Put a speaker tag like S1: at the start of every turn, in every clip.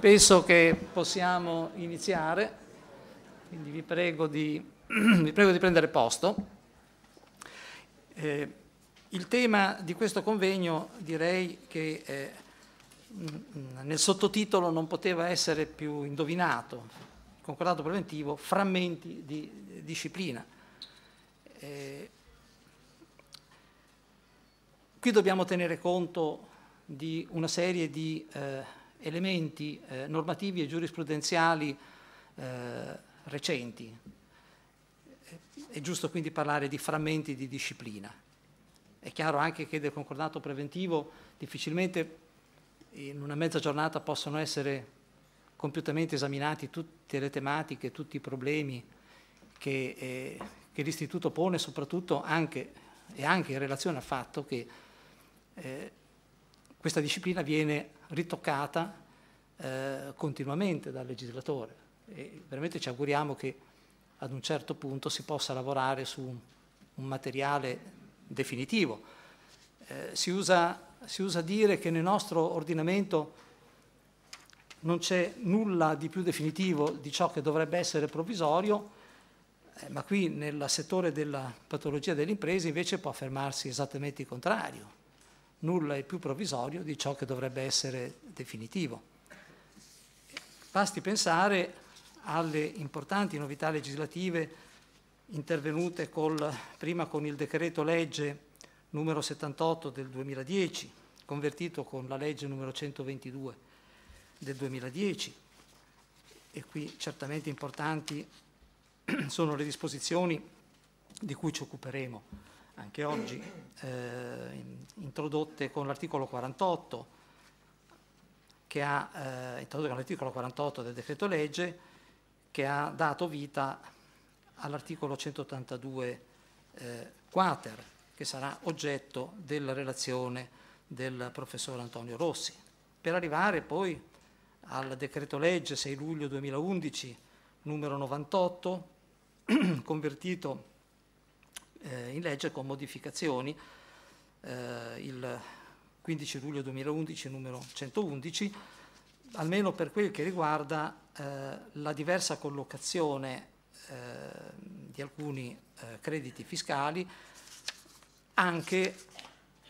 S1: Penso che possiamo iniziare, quindi vi prego di, vi prego di prendere posto. Eh, il tema di questo convegno direi che eh, nel sottotitolo non poteva essere più indovinato, concordato preventivo, frammenti di disciplina. Eh, qui dobbiamo tenere conto di una serie di eh, elementi eh, normativi e giurisprudenziali eh, recenti. È giusto quindi parlare di frammenti di disciplina. È chiaro anche che del concordato preventivo difficilmente in una mezza giornata possono essere compiutamente esaminati tutte le tematiche, tutti i problemi che, eh, che l'Istituto pone, soprattutto anche, e anche in relazione al fatto che eh, questa disciplina viene ritoccata eh, continuamente dal legislatore e veramente ci auguriamo che ad un certo punto si possa lavorare su un materiale definitivo. Eh, si, usa, si usa dire che nel nostro ordinamento non c'è nulla di più definitivo di ciò che dovrebbe essere provvisorio, eh, ma qui nel settore della patologia delle imprese invece può affermarsi esattamente il contrario nulla è più provvisorio di ciò che dovrebbe essere definitivo. Basti pensare alle importanti novità legislative intervenute col, prima con il decreto legge numero 78 del 2010, convertito con la legge numero 122 del 2010. E qui certamente importanti sono le disposizioni di cui ci occuperemo anche oggi eh, eh, introdotte con l'articolo 48 che ha eh, introdotto con l'articolo 48 del decreto legge che ha dato vita all'articolo 182 eh, quater che sarà oggetto della relazione del professor Antonio Rossi per arrivare poi al decreto legge 6 luglio 2011 numero 98 convertito eh, in legge con modificazioni eh, il 15 luglio 2011 numero 111, almeno per quel che riguarda eh, la diversa collocazione eh, di alcuni eh, crediti fiscali, anche,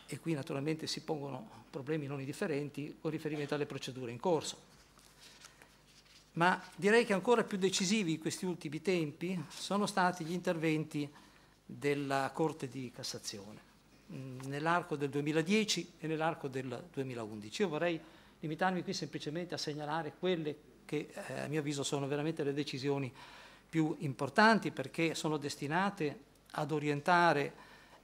S1: e qui naturalmente si pongono problemi non indifferenti, con riferimento alle procedure in corso. Ma direi che ancora più decisivi in questi ultimi tempi sono stati gli interventi della Corte di Cassazione mm, nell'arco del 2010 e nell'arco del 2011. Io vorrei limitarmi qui semplicemente a segnalare quelle che eh, a mio avviso sono veramente le decisioni più importanti perché sono destinate ad orientare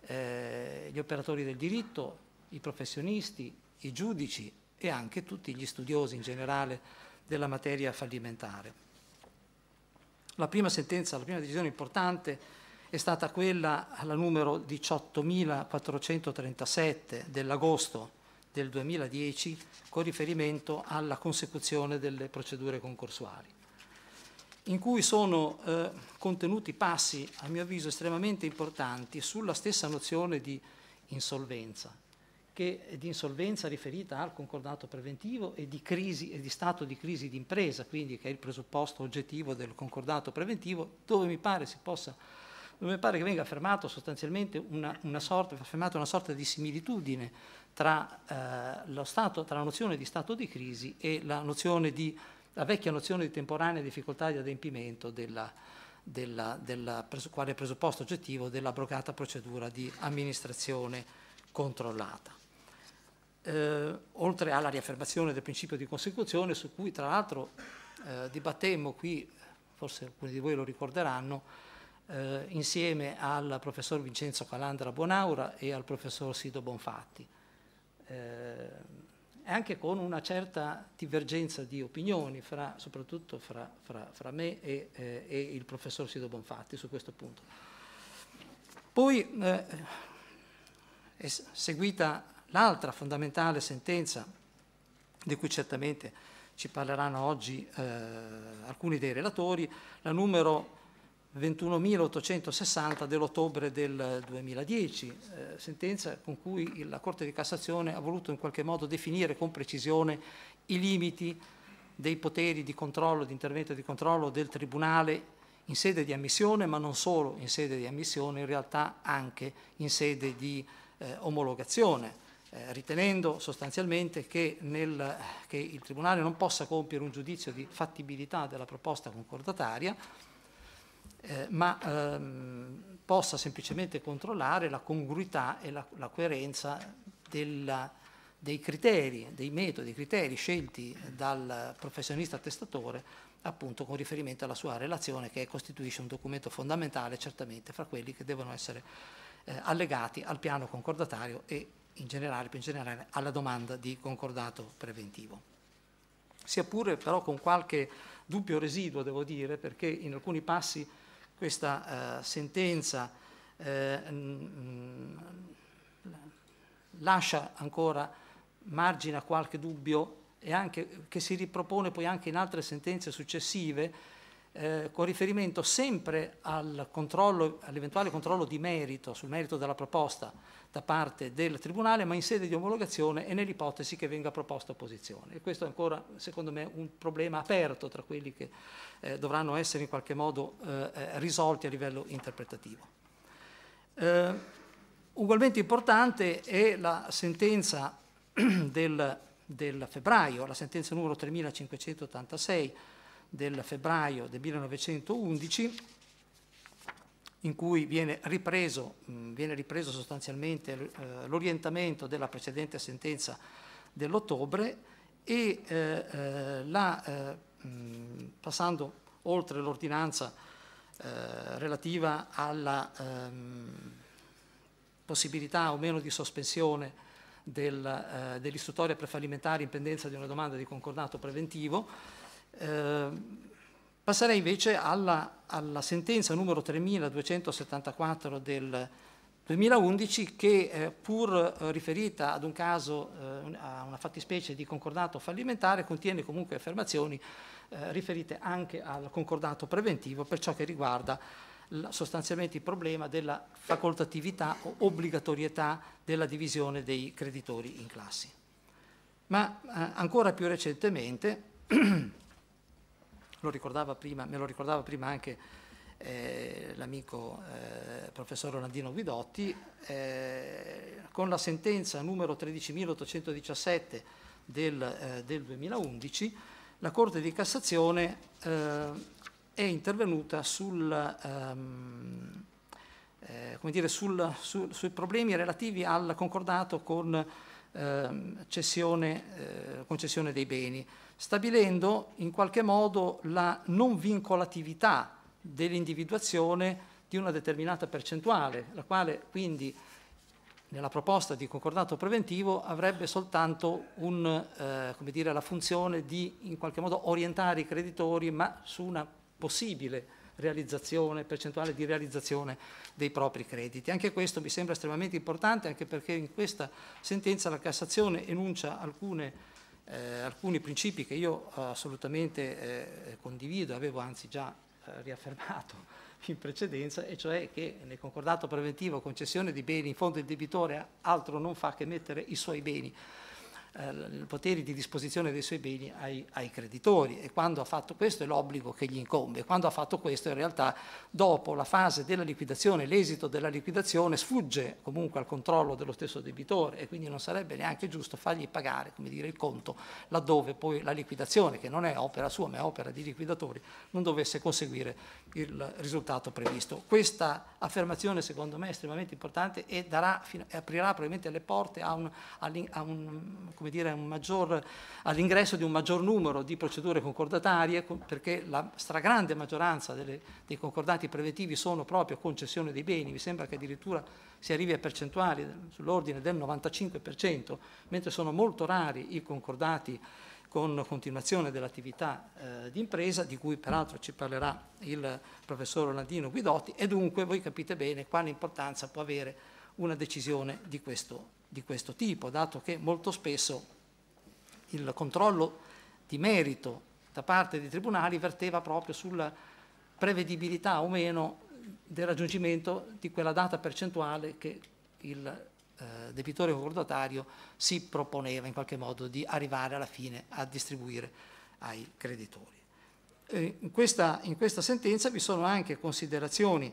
S1: eh, gli operatori del diritto, i professionisti, i giudici e anche tutti gli studiosi in generale della materia fallimentare. La prima sentenza, la prima decisione importante è stata quella alla numero 18.437 dell'agosto del 2010 con riferimento alla consecuzione delle procedure concorsuali, in cui sono eh, contenuti passi, a mio avviso, estremamente importanti sulla stessa nozione di insolvenza, che è di insolvenza riferita al concordato preventivo e di, crisi, e di stato di crisi d'impresa, quindi che è il presupposto oggettivo del concordato preventivo, dove mi pare si possa dove mi pare che venga affermata sostanzialmente una, una, sorta, una, sorta, di similitudine tra, eh, stato, tra, la nozione di stato di crisi e la, di, la vecchia nozione di temporanea difficoltà di adempimento della, della, della, quale presupposto oggettivo dell'abrogata procedura di amministrazione controllata. Eh, oltre alla riaffermazione del principio di consecuzione, su cui tra l'altro eh, dibattemmo qui, forse alcuni di voi lo ricorderanno, eh, insieme al professor Vincenzo Calandra Bonaura e al professor Sido Bonfatti, eh, anche con una certa divergenza di opinioni, fra, soprattutto fra, fra, fra me e, eh, e, il professor Sido Bonfatti su questo punto. Poi è eh, seguita l'altra fondamentale sentenza di cui certamente ci parleranno oggi eh, alcuni dei relatori, la numero 21.860 dell'ottobre del 2010, eh, sentenza con cui la Corte di Cassazione ha voluto in qualche modo definire con precisione i limiti dei poteri di controllo, di intervento di controllo del Tribunale in sede di ammissione, ma non solo in sede di ammissione, in realtà anche in sede di eh, omologazione, eh, ritenendo sostanzialmente che, nel, che il Tribunale non possa compiere un giudizio di fattibilità della proposta concordataria, eh, ma ehm, possa semplicemente controllare la congruità e la, la coerenza della, dei criteri, dei metodi, criteri scelti dal professionista testatore appunto con riferimento alla sua relazione che costituisce un documento fondamentale certamente fra quelli che devono essere eh, allegati al piano concordatario e in generale, più in generale alla domanda di concordato preventivo. Sia pure però con qualche dubbio residuo, devo dire, perché in alcuni passi questa eh, sentenza eh, lascia ancora margine a qualche dubbio e anche, che si ripropone poi anche in altre sentenze successive eh, con riferimento sempre al controllo, all'eventuale controllo di merito, sul merito della proposta da parte del Tribunale, ma in sede di omologazione e nell'ipotesi che venga proposta opposizione. E questo è ancora, secondo me, un problema aperto tra quelli che eh, dovranno essere in qualche modo eh, eh risolti a livello interpretativo. Eh, ugualmente importante è la sentenza del, del febbraio, la sentenza numero 3586 del febbraio del 1911 in cui viene ripreso, viene ripreso sostanzialmente eh, l'orientamento della precedente sentenza dell'ottobre e eh, eh, la, passando oltre l'ordinanza relativa alla ehm, possibilità o meno di sospensione del, dell'istruttoria prefalimentare in pendenza di una domanda di concordato preventivo, Ehm, passerei invece alla, alla, sentenza numero 3274 del 2011 che eh, pur eh, riferita ad un caso, eh, a una fattispecie di concordato fallimentare, contiene comunque affermazioni eh, riferite anche al concordato preventivo per ciò che riguarda sostanzialmente il problema della facoltatività o obbligatorietà della divisione dei creditori in classi. Ma eh, ancora più recentemente lo ricordava prima, me lo ricordava prima anche eh, l'amico eh, professor Ronaldino Guidotti, eh, con la sentenza numero 13.817 del, eh, del, 2011, la Corte di Cassazione eh, è intervenuta sul, ehm, eh, dire, sul, su, sui problemi relativi al concordato con ehm, cessione, concessione dei beni stabilendo in qualche modo la non vincolatività dell'individuazione di una determinata percentuale, la quale quindi nella proposta di concordato preventivo avrebbe soltanto un, eh, dire, la funzione di in qualche modo orientare i creditori ma su una possibile realizzazione, percentuale di realizzazione dei propri crediti. Anche questo mi sembra estremamente importante anche perché in questa sentenza la Cassazione enuncia alcune eh, alcuni principi che io eh, assolutamente eh, condivido, avevo anzi già eh, riaffermato in precedenza, e cioè che nel concordato preventivo concessione di beni in fondo il debitore altro non fa che mettere i suoi beni eh, poteri di disposizione dei suoi beni ai, ai, creditori e quando ha fatto questo è l'obbligo che gli incombe. Quando ha fatto questo in realtà dopo la fase della liquidazione, l'esito della liquidazione sfugge comunque al controllo dello stesso debitore e quindi non sarebbe neanche giusto fargli pagare come dire, il conto laddove poi la liquidazione, che non è opera sua ma è opera di liquidatori, non dovesse conseguire il risultato previsto. Questa affermazione secondo me è estremamente importante e darà, e aprirà probabilmente le porte a un, a un come dire, maggior, all'ingresso di un maggior numero di procedure concordatarie, perché la stragrande maggioranza delle, dei concordati preventivi sono proprio concessione dei beni, mi sembra che addirittura si arrivi a percentuali sull'ordine del 95%, mentre sono molto rari i concordati con continuazione dell'attività eh, di impresa, di cui peraltro ci parlerà il professor Orlandino Guidotti, e dunque voi capite bene quale importanza può avere una decisione di questo di questo tipo, dato che molto spesso il controllo di merito da parte dei tribunali verteva proprio sulla prevedibilità o meno del raggiungimento di quella data percentuale che il eh, debitore concordatario si proponeva in qualche modo di arrivare alla fine a distribuire ai creditori. in, questa, in, questa, sentenza vi sono anche considerazioni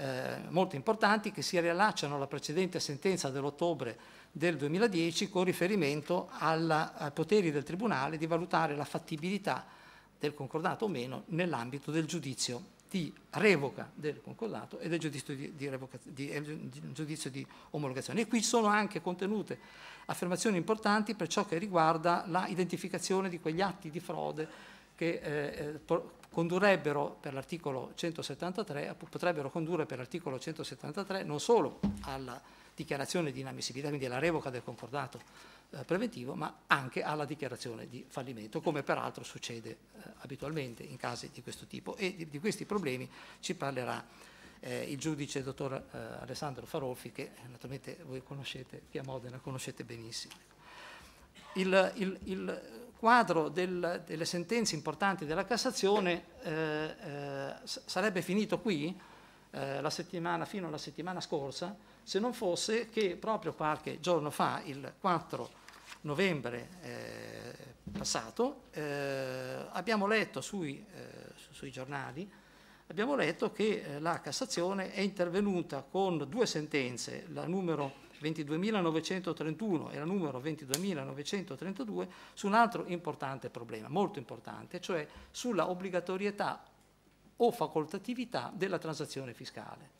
S1: eh, molto importanti che si riallacciano alla precedente sentenza dell'ottobre del 2010 con riferimento alla, ai poteri del Tribunale di valutare la fattibilità del concordato o meno nell'ambito del giudizio di revoca del concordato e del giudizio di, di, revoca, di, eh, giudizio di, omologazione. E qui sono anche contenute affermazioni importanti per ciò che riguarda l'identificazione di quegli atti di frode che eh, eh condurrebbero per l'articolo 173, potrebbero condurre per l'articolo 173 non solo alla dichiarazione di inammissibilità, quindi alla revoca del concordato eh, preventivo, ma anche alla dichiarazione di fallimento, come peraltro succede eh, abitualmente in casi di questo tipo. E di, di questi problemi ci parlerà eh, il giudice dottor eh, Alessandro Farolfi, che eh, naturalmente voi conoscete, qui a Modena conoscete benissimo. Il, il, il, quadro del, delle sentenze importanti della Cassazione eh, eh, sarebbe finito qui eh, la settimana, fino alla settimana scorsa se non fosse che proprio qualche giorno fa, il 4 novembre eh, passato, eh, abbiamo letto sui, eh, sui giornali abbiamo letto che la Cassazione è intervenuta con due sentenze, la numero 22.931 e la numero 22.932 su un altro importante problema, molto importante, cioè sulla obbligatorietà o facoltatività della transazione fiscale.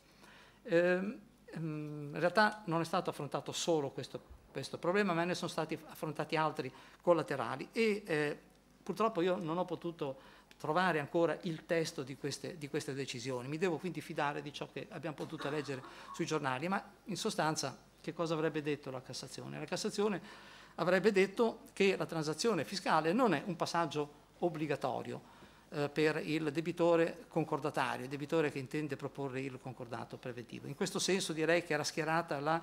S1: Ehm, ehm, in realtà non è stato affrontato solo questo, questo, problema, ma ne sono stati affrontati altri collaterali e eh, purtroppo io non ho potuto trovare ancora il testo di queste, di queste decisioni, mi devo quindi fidare di ciò che abbiamo potuto leggere sui giornali, ma in sostanza che cosa avrebbe detto la Cassazione? La Cassazione avrebbe detto che la transazione fiscale non è un passaggio obbligatorio eh, per il debitore concordatario, il debitore che intende proporre il concordato preventivo. In questo senso direi che era schierata la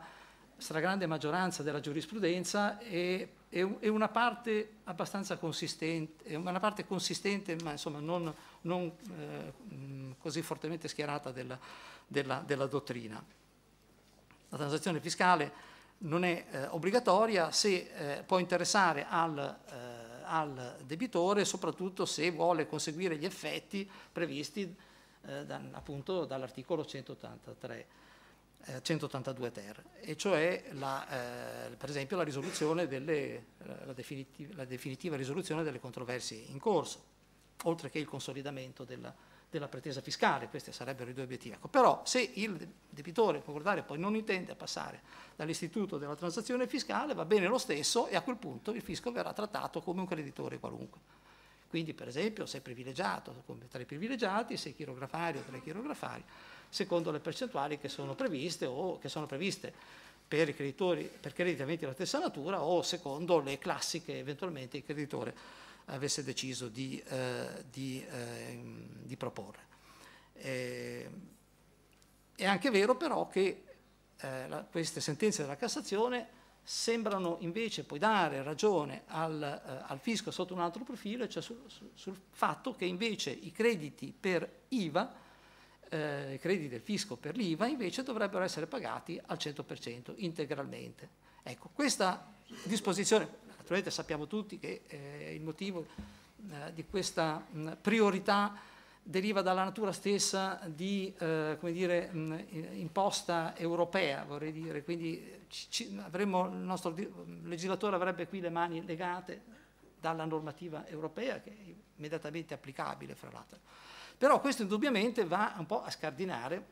S1: stragrande maggioranza della giurisprudenza e, e, e una parte abbastanza consistente, una parte consistente ma insomma non, non eh, così fortemente schierata della, della, della dottrina. La transazione fiscale non è eh, obbligatoria se eh, può interessare al, eh, al, debitore, soprattutto se vuole conseguire gli effetti previsti eh, da, appunto dall'articolo 183. 182 eh, ter, e cioè la, eh, per esempio la, risoluzione delle, la, definitiva, la definitiva risoluzione delle controversie in corso, oltre che il consolidamento della, della pretesa fiscale, questi sarebbero i due obiettivi. Ecco, però se il debitore concordare poi non intende passare dall'istituto della transazione fiscale va bene lo stesso e a quel punto il fisco verrà trattato come un creditore qualunque. Quindi per esempio se è privilegiato come tra i privilegiati, se è chirografario tra i chirografari, secondo le percentuali che sono previste o che sono previste per i creditori, per crediti aventi la stessa natura o secondo le classiche eventualmente il creditore avesse deciso di, eh, di, eh, di proporre. Eh, è anche vero però che eh, la, queste sentenze della Cassazione sembrano invece poi dare ragione al, eh, al fisco sotto un altro profilo, cioè sul, sul, fatto che invece i crediti per IVA eh, i crediti del fisco per l'IVA invece dovrebbero essere pagati al 100% integralmente. Ecco, questa disposizione Naturalmente sappiamo tutti che eh, il motivo eh, di questa mh, mm, priorità deriva dalla natura stessa di, eh, come dire, mh, mm, imposta europea, vorrei dire, quindi eh, ci, avremmo, il nostro mm, legislatore avrebbe qui le mani legate dalla normativa europea che è immediatamente applicabile, fra l'altro. Però questo indubbiamente va un po' a scardinare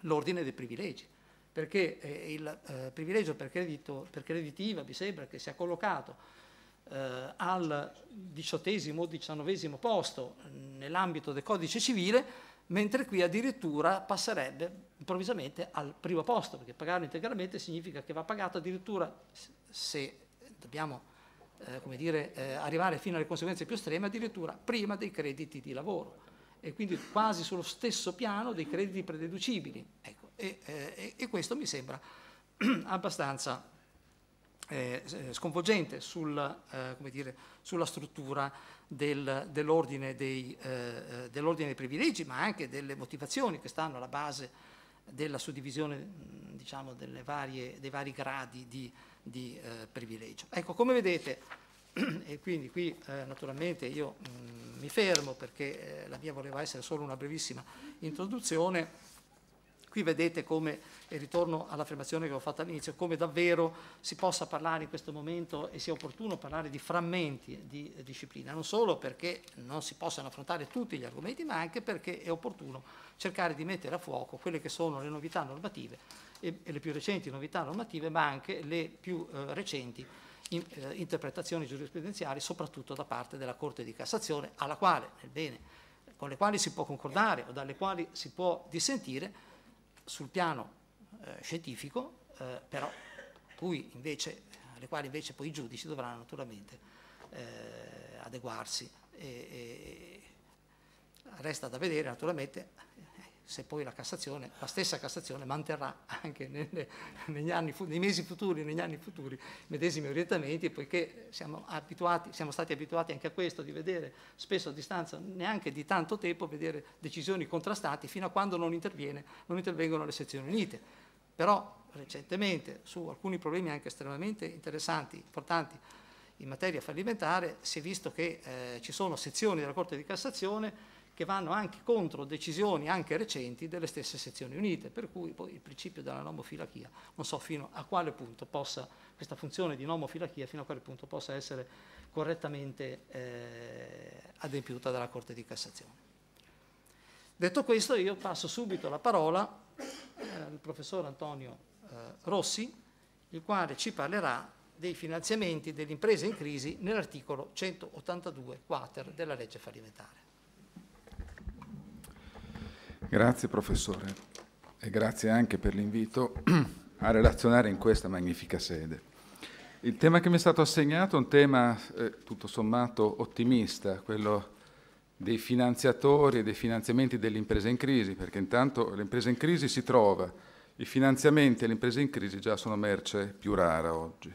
S1: l'ordine dei privilegi perché eh, il eh, privilegio per, credito, per creditiva mi sembra che sia collocato eh, al diciottesimo o diciannovesimo posto nell'ambito del codice civile, mentre qui addirittura passerebbe improvvisamente al primo posto, perché pagarlo integralmente significa che va pagato addirittura se dobbiamo eh, come dire, eh, arrivare fino alle conseguenze più estreme, addirittura prima dei crediti di lavoro e quindi quasi sullo stesso piano dei crediti prededucibili. Ecco e, eh, e questo mi sembra abbastanza eh, eh, sconvolgente sul, eh, dire, sulla struttura del, dell'ordine, dei, eh, eh, dell dei, privilegi, ma anche delle motivazioni che stanno alla base della suddivisione diciamo, varie, dei vari gradi di, di privilegio. Ecco, come vedete, e quindi qui eh, naturalmente io mh, mi fermo perché eh, la mia voleva essere solo una brevissima introduzione. Qui vedete come, e ritorno all'affermazione che ho fatto all'inizio, come davvero si possa parlare in questo momento e sia opportuno parlare di frammenti di disciplina, non solo perché non si possano affrontare tutti gli argomenti, ma anche perché è opportuno cercare di mettere a fuoco quelle che sono le novità normative e, le più recenti novità normative, ma anche le più eh, recenti in, eh, interpretazioni giurisprudenziali, soprattutto da parte della Corte di Cassazione, alla quale, nel bene, con le quali si può concordare o dalle quali si può dissentire, sul piano eh, scientifico, eh, però invece, alle quali invece poi i giudici dovranno naturalmente eh, adeguarsi. E, e resta da vedere naturalmente se poi la Cassazione, la stessa Cassazione manterrà anche nelle, anni, nei mesi futuri, negli anni futuri, medesimi orientamenti, poiché siamo, abituati, siamo stati abituati anche a questo, di vedere spesso a distanza neanche di tanto tempo, vedere decisioni contrastanti fino a quando non, non intervengono le sezioni unite. Però recentemente su alcuni problemi anche estremamente interessanti, importanti, in materia fallimentare si è visto che eh, ci sono sezioni della Corte di Cassazione che vanno anche contro decisioni anche recenti delle stesse sezioni unite, per cui poi il principio della nomofilachia, non so fino a quale punto possa, questa funzione di nomofilachia, fino a quale punto possa essere correttamente eh, adempiuta dalla Corte di Cassazione. Detto questo io passo subito la parola eh, al professor Antonio eh, Rossi, il quale ci parlerà dei finanziamenti delle imprese in crisi nell'articolo 182 quater della legge fallimentare.
S2: Grazie professore e grazie anche per l'invito a relazionare in questa magnifica sede. Il tema che mi è stato assegnato è un tema eh, tutto sommato ottimista, quello dei finanziatori e dei finanziamenti delle imprese in crisi, perché intanto l'impresa in crisi si trova, i finanziamenti e le imprese in crisi già sono merce più rara oggi.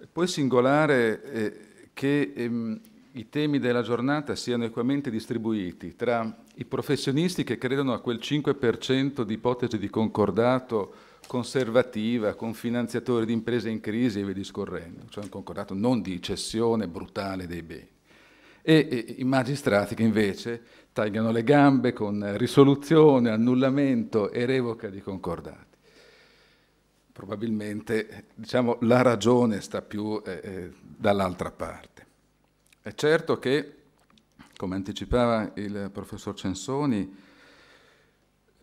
S2: E poi singolare eh, che ehm, i temi della giornata siano equamente distribuiti tra i professionisti che credono a quel 5% di ipotesi di concordato conservativa con finanziatori di imprese in crisi e via discorrendo, cioè un concordato non di cessione brutale dei beni, e, e i magistrati che invece tagliano le gambe con risoluzione, annullamento e revoca di concordati probabilmente diciamo, la ragione sta più eh, eh dall'altra parte. È certo che, come anticipava il professor Censoni,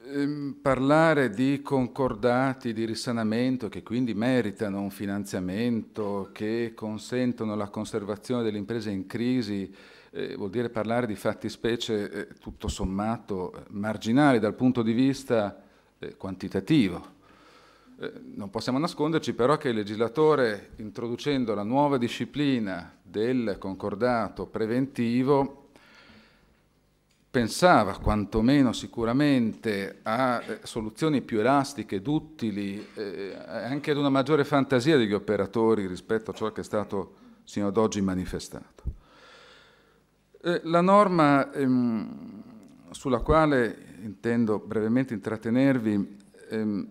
S2: ehm, parlare di concordati di risanamento che quindi meritano un finanziamento, che consentono la conservazione delle imprese in crisi, eh, vuol dire parlare di fattispecie eh, tutto sommato eh, marginali dal punto di vista eh, quantitativo eh, non possiamo nasconderci però che il legislatore, introducendo la nuova disciplina del concordato preventivo, pensava quantomeno sicuramente a eh, soluzioni più elastiche duttili, eh, eh, anche ad una maggiore fantasia degli operatori rispetto a ciò che è stato sino ad oggi manifestato. Eh, la norma ehm, sulla quale intendo brevemente intrattenervi ehm,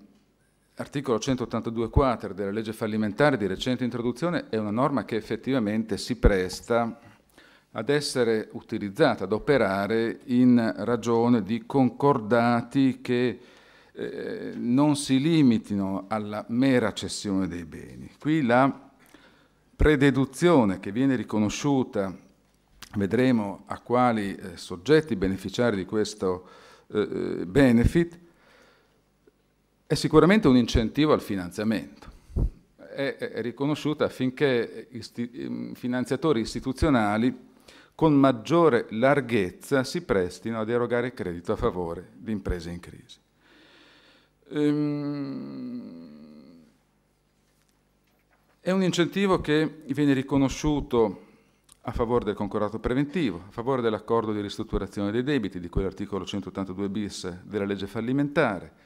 S2: L'articolo 182 quater della legge fallimentare di recente introduzione è una norma che effettivamente si presta ad essere utilizzata, ad operare in ragione di concordati che eh, non si limitino alla mera cessione dei beni. Qui la prededuzione che viene riconosciuta, vedremo a quali eh, soggetti beneficiari di questo eh, eh benefit, è sicuramente un incentivo al finanziamento. È, è riconosciuta affinché isti ehm, finanziatori istituzionali con maggiore larghezza si prestino ad erogare credito a favore di imprese in crisi. Ehm, è un incentivo che viene riconosciuto a favore del concordato preventivo, a favore dell'accordo di ristrutturazione dei debiti di cui l'articolo 182 bis della legge fallimentare,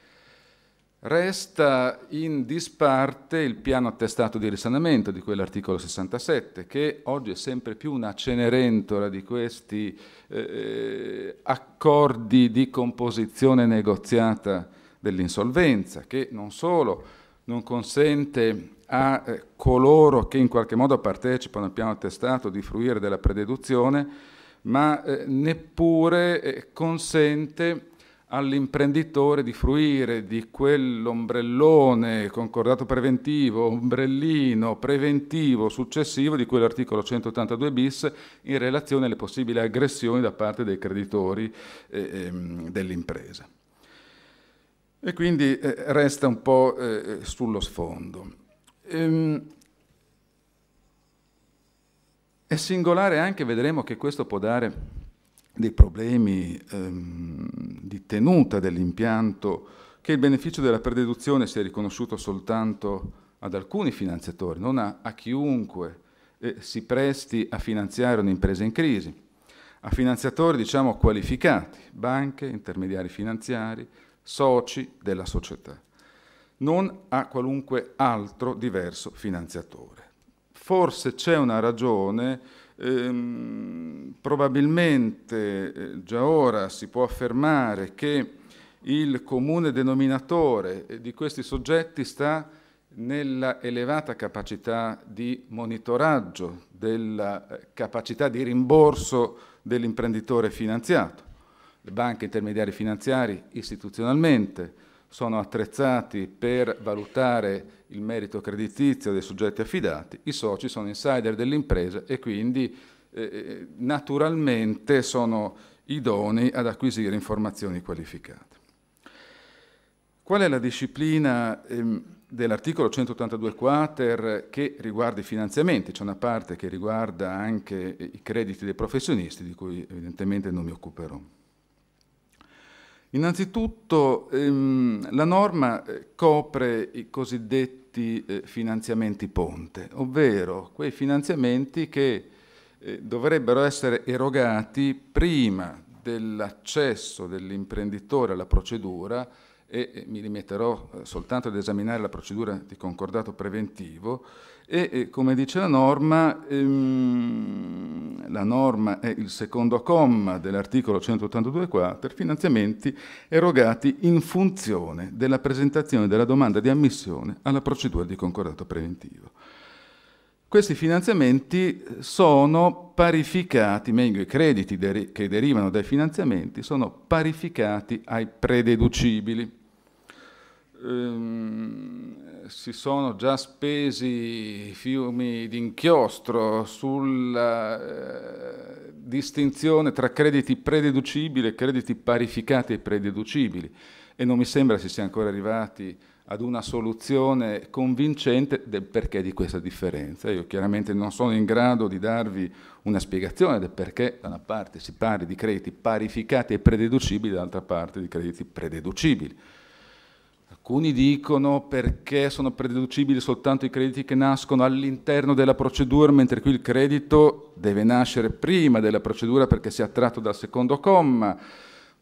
S2: Resta in disparte il piano attestato di risanamento di quell'articolo 67, che oggi è sempre più una cenerentola di questi eh, eh, accordi di composizione negoziata dell'insolvenza, che non solo non consente a eh, coloro che in qualche modo partecipano al piano attestato di fruire della prededuzione, ma eh, neppure eh, consente all'imprenditore di fruire di quell'ombrellone, concordato preventivo, ombrellino preventivo successivo di quell'articolo 182 bis in relazione alle possibili aggressioni da parte dei creditori eh, ehm, dell'impresa. E quindi eh, resta un po' eh, sullo sfondo. Ehm, è singolare anche, vedremo che questo può dare dei problemi ehm, di tenuta dell'impianto, che il beneficio della prededuzione sia riconosciuto soltanto ad alcuni finanziatori, non a, a chiunque eh, si presti a finanziare un'impresa in crisi, a finanziatori diciamo qualificati, banche, intermediari finanziari, soci della società, non a qualunque altro diverso finanziatore. Forse c'è una ragione ehm, probabilmente eh, già ora si può affermare che il comune denominatore eh, di questi soggetti sta nella elevata capacità di monitoraggio, della eh, capacità di rimborso dell'imprenditore finanziato, le banche intermediari finanziari istituzionalmente, sono attrezzati per valutare il merito creditizio dei soggetti affidati, i soci sono insider dell'impresa e quindi eh, eh naturalmente sono idonei ad acquisire informazioni qualificate. Qual è la disciplina ehm, dell'articolo 182 quater che riguarda i finanziamenti? C'è una parte che riguarda anche i crediti dei professionisti di cui evidentemente non mi occuperò. Innanzitutto ehm, la norma eh, copre i cosiddetti eh, finanziamenti ponte, ovvero quei finanziamenti che eh, dovrebbero essere erogati prima dell'accesso dell'imprenditore alla procedura e eh, mi rimetterò eh, soltanto ad esaminare la procedura di concordato preventivo e, come dice la norma, ehm, la norma è il secondo comma dell'articolo 182 qua, finanziamenti erogati in funzione della presentazione della domanda di ammissione alla procedura di concordato preventivo. Questi finanziamenti sono parificati, meglio i crediti deri che derivano dai finanziamenti, sono parificati ai prededucibili. Ehm, si sono già spesi fiumi di inchiostro sulla eh, distinzione tra crediti prededucibili e crediti parificati e prededucibili e non mi sembra si sia ancora arrivati ad una soluzione convincente del perché di questa differenza. Io chiaramente non sono in grado di darvi una spiegazione del perché da una parte si parli di crediti parificati e prededucibili, dall'altra parte di crediti prededucibili. Alcuni dicono perché sono prededucibili soltanto i crediti che nascono all'interno della procedura, mentre qui il credito deve nascere prima della procedura perché sia tratto dal secondo comma.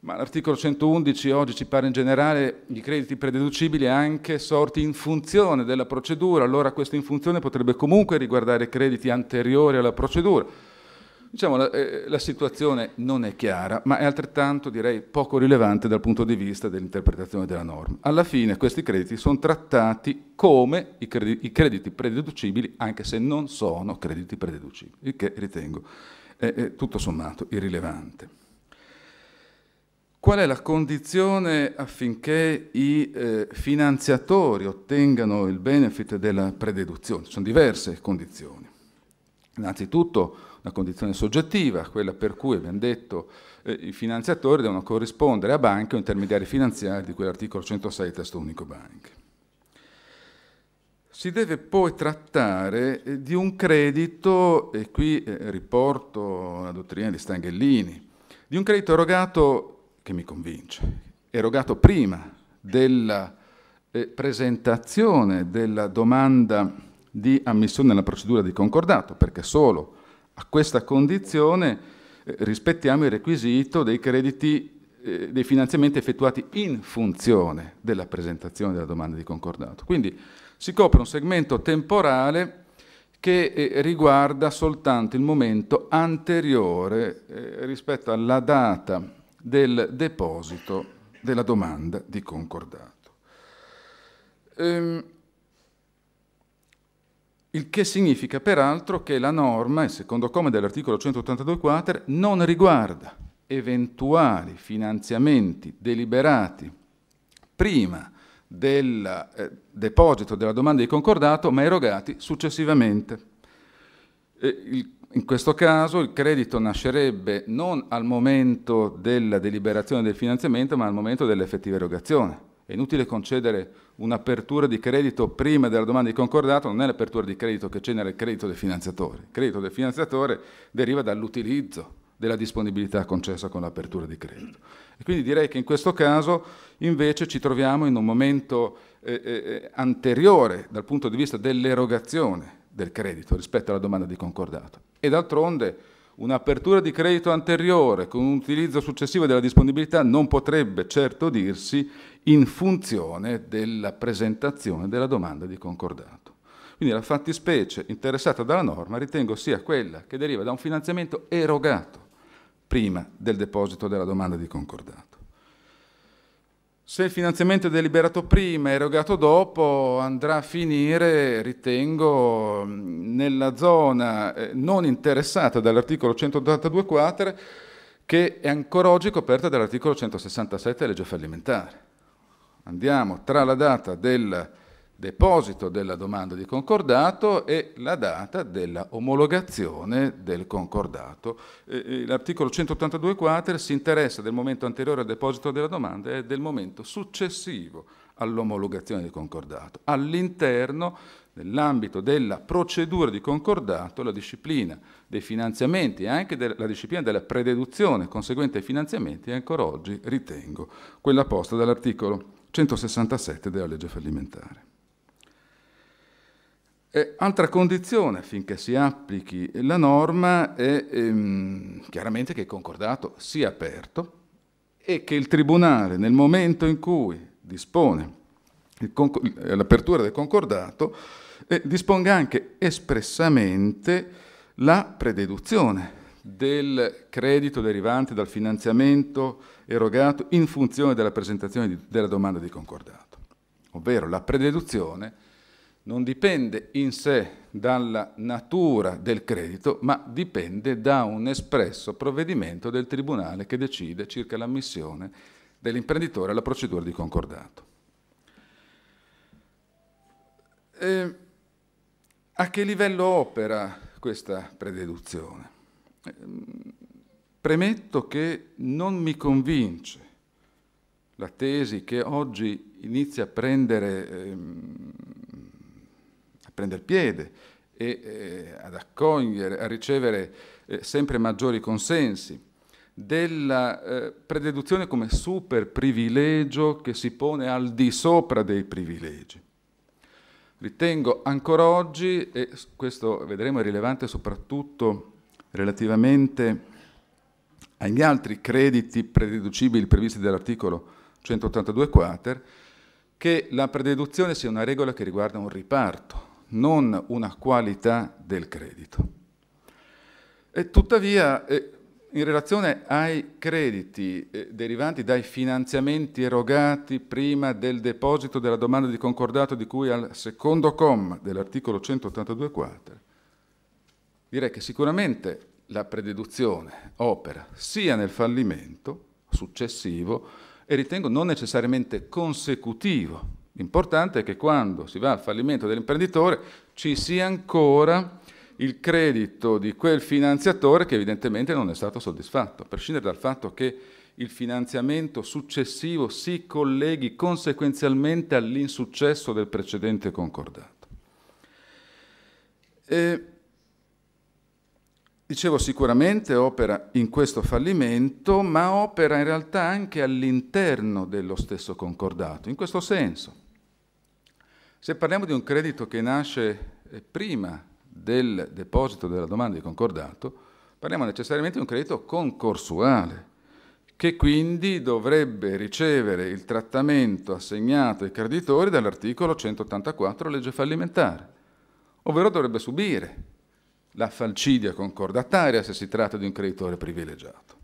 S2: Ma l'articolo 111 oggi ci pare in generale i crediti prededucibili anche sorti in funzione della procedura, allora questa in funzione potrebbe comunque riguardare crediti anteriori alla procedura Diciamo, la, eh, la, situazione non è chiara, ma è altrettanto, direi, poco rilevante dal punto di vista dell'interpretazione della norma. Alla fine questi crediti sono trattati come i, credi i crediti prededucibili, anche se non sono crediti prededucibili, il che ritengo è, è tutto sommato irrilevante. Qual è la condizione affinché i eh, finanziatori ottengano il benefit della prededuzione? Ci sono diverse condizioni. Innanzitutto una condizione soggettiva, quella per cui, abbiamo detto, eh, i finanziatori devono corrispondere a banche o intermediari finanziari di quell'articolo 106 del testo unico banche. Si deve poi trattare eh, di un credito, e qui eh, riporto la dottrina di Stanghellini, di un credito erogato, che mi convince, erogato prima della eh, presentazione della domanda di ammissione alla procedura di concordato, perché solo a questa condizione eh, rispettiamo il requisito dei crediti eh, dei finanziamenti effettuati in funzione della presentazione della domanda di concordato. Quindi si copre un segmento temporale che eh, riguarda soltanto il momento anteriore eh, rispetto alla data del deposito della domanda di concordato. Ehm, il che significa peraltro che la norma, il secondo comma dell'articolo 182 quater, non riguarda eventuali finanziamenti deliberati prima del eh, deposito della domanda di concordato, ma erogati successivamente. Eh, il, in questo caso il credito nascerebbe non al momento della deliberazione del finanziamento, ma al momento dell'effettiva erogazione. È inutile concedere un'apertura di credito prima della domanda di concordato, non è l'apertura di credito che genera il credito del finanziatore. Il credito del finanziatore deriva dall'utilizzo della disponibilità concessa con l'apertura di credito. E quindi direi che in questo caso invece ci troviamo in un momento eh, eh, eh anteriore dal punto di vista dell'erogazione del credito rispetto alla domanda di concordato. E d'altronde Un'apertura di credito anteriore con un utilizzo successivo della disponibilità non potrebbe certo dirsi in funzione della presentazione della domanda di concordato. Quindi la fattispecie interessata dalla norma ritengo sia quella che deriva da un finanziamento erogato prima del deposito della domanda di concordato. Se il finanziamento è deliberato prima e erogato dopo, andrà a finire, ritengo, nella zona eh, non interessata dall'articolo 182 quater, che è ancora oggi coperta dall'articolo 167 della legge fallimentare. Andiamo tra la data del deposito della domanda di concordato e la data della omologazione del concordato. l'articolo 182 quater si interessa del momento anteriore al deposito della domanda e del momento successivo all'omologazione del concordato. All'interno, nell'ambito della procedura di concordato, la disciplina dei finanziamenti e anche la disciplina della prededuzione conseguente ai finanziamenti è ancora oggi, ritengo, quella posta dall'articolo 167 della legge fallimentare. E altra condizione affinché si applichi la norma è ehm, chiaramente che il concordato sia aperto e che il Tribunale nel momento in cui dispone l'apertura del concordato eh, disponga anche espressamente la prededuzione del credito derivante dal finanziamento erogato in funzione della presentazione di, della domanda di concordato, ovvero la prededuzione non dipende in sé dalla natura del credito, ma dipende da un espresso provvedimento del Tribunale che decide circa l'ammissione dell'imprenditore alla procedura di concordato. E a che livello opera questa prededuzione? Premetto che non mi convince la tesi che oggi inizia a prendere... Ehm, prendere piede e eh, ad accogliere, a ricevere eh, sempre maggiori consensi, della eh, prededuzione come super privilegio che si pone al di sopra dei privilegi. Ritengo ancora oggi, e questo vedremo è rilevante soprattutto relativamente agli altri crediti prededucibili previsti dall'articolo 182 quater, che la prededuzione sia una regola che riguarda un riparto, non una qualità del credito. E tuttavia, eh, in relazione ai crediti eh, derivanti dai finanziamenti erogati prima del deposito della domanda di concordato di cui al secondo comma dell'articolo 182.4, direi che sicuramente la prededuzione opera sia nel fallimento successivo e ritengo non necessariamente consecutivo L'importante è che quando si va al fallimento dell'imprenditore ci sia ancora il credito di quel finanziatore che evidentemente non è stato soddisfatto, a prescindere dal fatto che il finanziamento successivo si colleghi conseguenzialmente all'insuccesso del precedente concordato. E dicevo sicuramente opera in questo fallimento, ma opera in realtà anche all'interno dello stesso concordato, in questo senso. Se parliamo di un credito che nasce eh, prima del deposito della domanda di concordato, parliamo necessariamente di un credito concorsuale, che quindi dovrebbe ricevere il trattamento assegnato ai creditori dall'articolo 184 legge fallimentare, ovvero dovrebbe subire la falcidia concordataria se si tratta di un creditore privilegiato.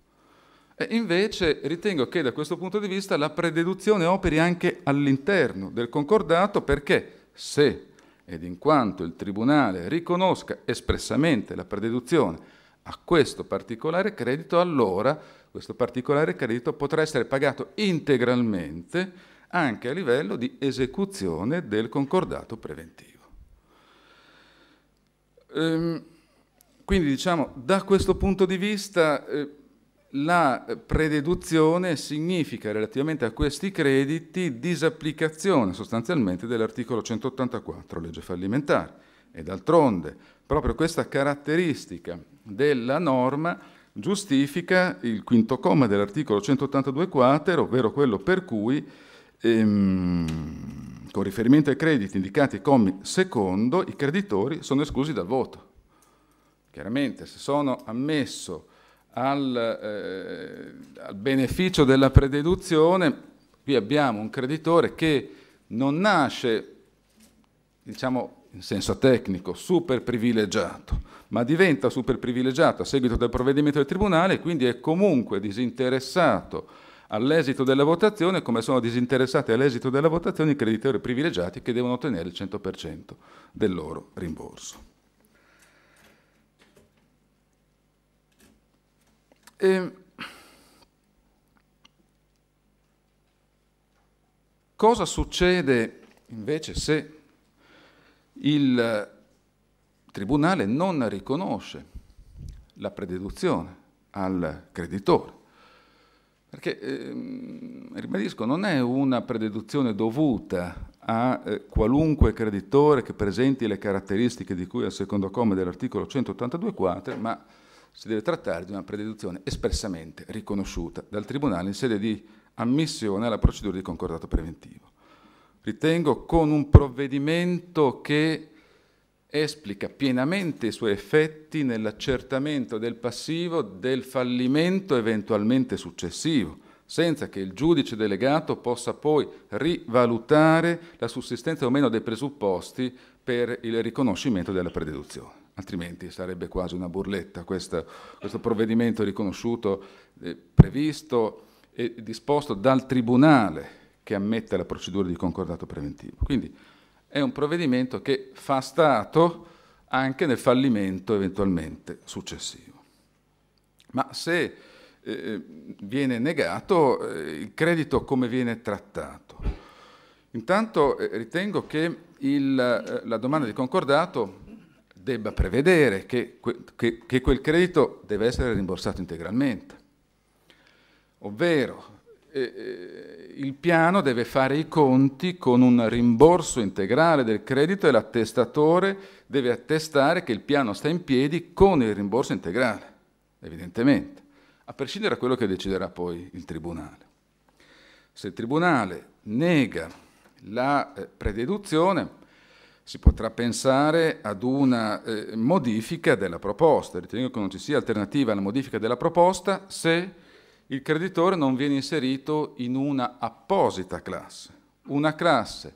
S2: E invece ritengo che da questo punto di vista la prededuzione operi anche all'interno del concordato perché se ed in quanto il Tribunale riconosca espressamente la prededuzione a questo particolare credito, allora questo particolare credito potrà essere pagato integralmente anche a livello di esecuzione del concordato preventivo. Ehm, quindi diciamo, da questo punto di vista eh, la prededuzione significa relativamente a questi crediti disapplicazione sostanzialmente dell'articolo 184 legge fallimentare e d'altronde proprio questa caratteristica della norma giustifica il quinto comma dell'articolo 182 quater, ovvero quello per cui ehm, con riferimento ai crediti indicati ai commi secondo i creditori sono esclusi dal voto chiaramente se sono ammesso al, eh, al beneficio della prededuzione, qui abbiamo un creditore che non nasce, diciamo in senso tecnico, super privilegiato, ma diventa super privilegiato a seguito del provvedimento del Tribunale e quindi è comunque disinteressato all'esito della votazione, come sono disinteressati all'esito della votazione i creditori privilegiati che devono ottenere il 100% del loro rimborso. Eh, cosa succede invece se il tribunale non riconosce la prededuzione al creditore? Perché, ehm, ribadisco, non è una prededuzione dovuta a eh, qualunque creditore che presenti le caratteristiche di cui al secondo comma dell'articolo 182 quater, ma si deve trattare di una prededuzione espressamente riconosciuta dal Tribunale in sede di ammissione alla procedura di concordato preventivo. Ritengo con un provvedimento che esplica pienamente i suoi effetti nell'accertamento del passivo del fallimento eventualmente successivo, senza che il giudice delegato possa poi rivalutare la sussistenza o meno dei presupposti per il riconoscimento della prededuzione altrimenti sarebbe quasi una burletta questa, questo provvedimento riconosciuto, eh, previsto e disposto dal Tribunale che ammette la procedura di concordato preventivo. Quindi è un provvedimento che fa stato anche nel fallimento eventualmente successivo. Ma se eh, viene negato eh, il credito come viene trattato? Intanto eh, ritengo che il, eh, la domanda di concordato debba prevedere che, che, che quel credito deve essere rimborsato integralmente. Ovvero, eh, eh, il piano deve fare i conti con un rimborso integrale del credito e l'attestatore deve attestare che il piano sta in piedi con il rimborso integrale, evidentemente, a prescindere da quello che deciderà poi il Tribunale. Se il Tribunale nega la eh, prededuzione, si potrà pensare ad una eh, modifica della proposta. Ritengo che non ci sia alternativa alla modifica della proposta se il creditore non viene inserito in una apposita classe, una classe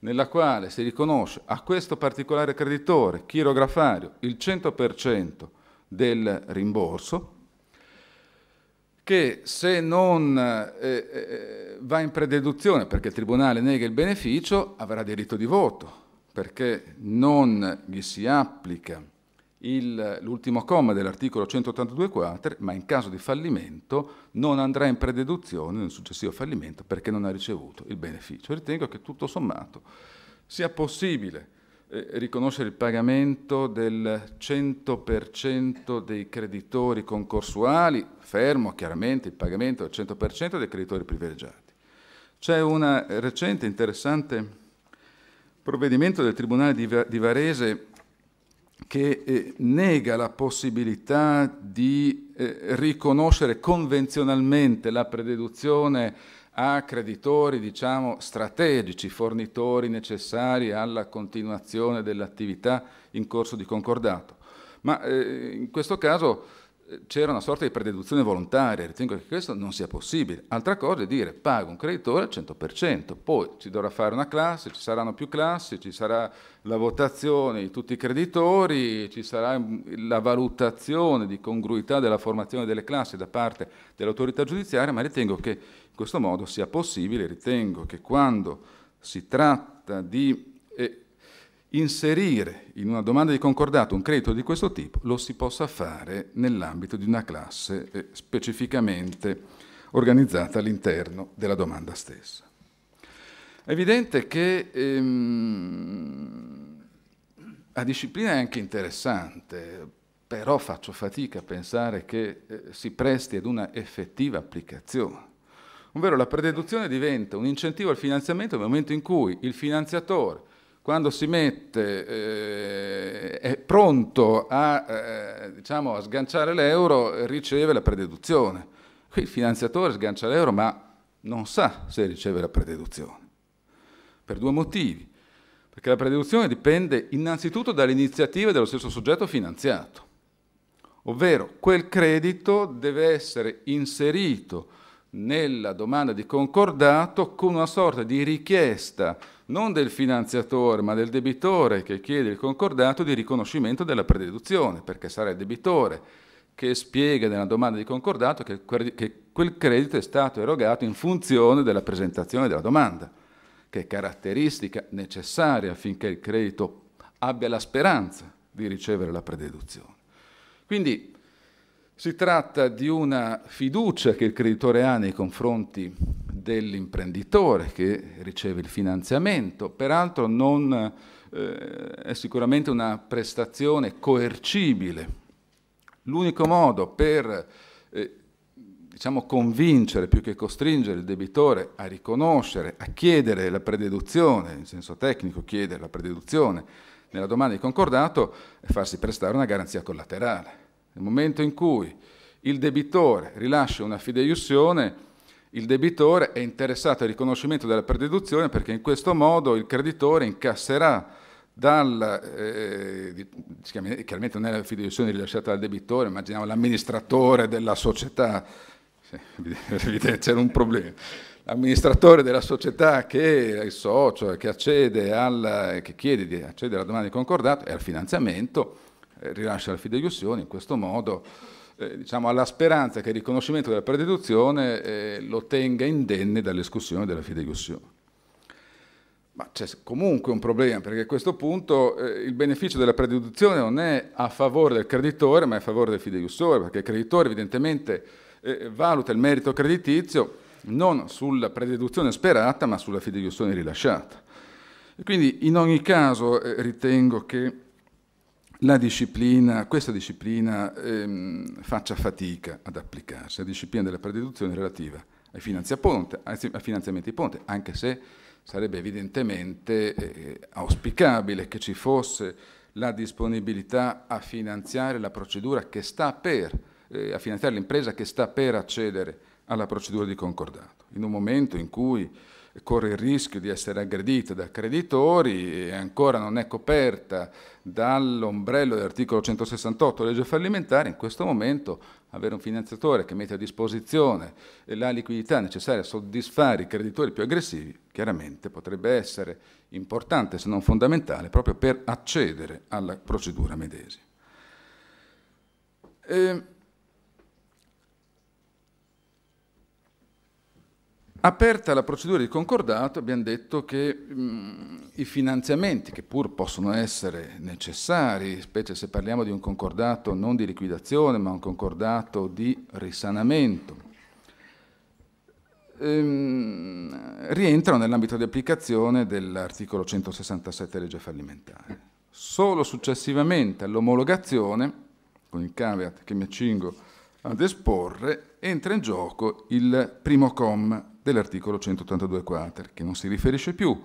S2: nella quale si riconosce a questo particolare creditore chirografario il 100% del rimborso, che se non eh, eh, eh, va in prededuzione perché il Tribunale nega il beneficio avrà diritto di voto perché non gli si applica il, l'ultimo comma dell'articolo 182 quater, ma in caso di fallimento non andrà in prededuzione nel successivo fallimento perché non ha ricevuto il beneficio. Ritengo che tutto sommato sia possibile eh, riconoscere il pagamento del 100% dei creditori concorsuali, fermo chiaramente il pagamento del 100% dei creditori privilegiati. C'è una recente interessante provvedimento del Tribunale di Varese che eh, nega la possibilità di eh, riconoscere convenzionalmente la prededuzione a creditori diciamo, strategici, fornitori necessari alla continuazione dell'attività in corso di concordato. Ma eh, in questo caso c'era una sorta di prededuzione volontaria, ritengo che questo non sia possibile. Altra cosa è dire pago un creditore al 100%, poi ci dovrà fare una classe, ci saranno più classi, ci sarà la votazione di tutti i creditori, ci sarà la valutazione di congruità della formazione delle classi da parte dell'autorità giudiziaria, ma ritengo che in questo modo sia possibile, ritengo che quando si tratta di inserire in una domanda di concordato un credito di questo tipo lo si possa fare nell'ambito di una classe eh, specificamente organizzata all'interno della domanda stessa. È evidente che ehm, la disciplina è anche interessante, però faccio fatica a pensare che eh, si presti ad una effettiva applicazione. Ovvero la prededuzione diventa un incentivo al finanziamento nel momento in cui il finanziatore quando si mette, eh, è pronto a, eh, diciamo, a sganciare l'euro, riceve la prededuzione. Qui il finanziatore sgancia l'euro ma non sa se riceve la prededuzione, per due motivi. Perché la prededuzione dipende innanzitutto dall'iniziativa dello stesso soggetto finanziato, ovvero quel credito deve essere inserito nella domanda di concordato con una sorta di richiesta non del finanziatore ma del debitore che chiede il concordato di riconoscimento della prededuzione, perché sarà il debitore che spiega nella domanda di concordato che quel credito è stato erogato in funzione della presentazione della domanda, che è caratteristica necessaria affinché il credito abbia la speranza di ricevere la prededuzione. Quindi si tratta di una fiducia che il creditore ha nei confronti dell'imprenditore che riceve il finanziamento, peraltro non, eh, è sicuramente una prestazione coercibile. L'unico modo per eh, diciamo, convincere più che costringere il debitore a riconoscere, a chiedere la prededuzione, in senso tecnico chiedere la prededuzione nella domanda di concordato, è farsi prestare una garanzia collaterale. Nel momento in cui il debitore rilascia una fideiussione, il debitore è interessato al riconoscimento della prededuzione perché in questo modo il creditore incasserà dal, eh, chiaramente non è la fiduzione rilasciata dal debitore, immaginiamo l'amministratore della società, c'era un problema, l'amministratore della società che è il socio, che, accede al, che chiede di accedere alla domanda di concordato, è al finanziamento, eh, rilascia la fideiussione, in questo modo eh, diciamo, alla speranza che il riconoscimento della prededuzione eh, lo tenga indenne dall'escussione della fideiussione. Ma c'è comunque un problema, perché a questo punto eh, il beneficio della prededuzione non è a favore del creditore, ma è a favore del fideiussore, perché il creditore evidentemente eh, valuta il merito creditizio non sulla prededuzione sperata, ma sulla fideiussione rilasciata. E quindi in ogni caso eh, ritengo che disciplina, questa disciplina ehm, faccia fatica ad applicarsi, la disciplina della prededuzione relativa ai, ponte, ai finanziamenti ponte, anche se sarebbe evidentemente eh, auspicabile che ci fosse la disponibilità a finanziare la procedura che sta per, eh, a finanziare l'impresa che sta per accedere alla procedura di concordato, in un momento in cui corre il rischio di essere aggredita da creditori e ancora non è coperta dall'ombrello dell'articolo 168 della legge fallimentare, in questo momento avere un finanziatore che mette a disposizione la liquidità necessaria a soddisfare i creditori più aggressivi, chiaramente potrebbe essere importante se non fondamentale proprio per accedere alla procedura medesima. E ehm, Aperta la procedura di concordato abbiamo detto che mh, i finanziamenti, che pur possono essere necessari, specie se parliamo di un concordato non di liquidazione ma un concordato di risanamento, ehm, rientrano nell'ambito di applicazione dell'articolo 167 legge fallimentare. Solo successivamente all'omologazione, con il caveat che mi accingo ad esporre, entra in gioco il primo comma dell'articolo 182 quater, che non si riferisce più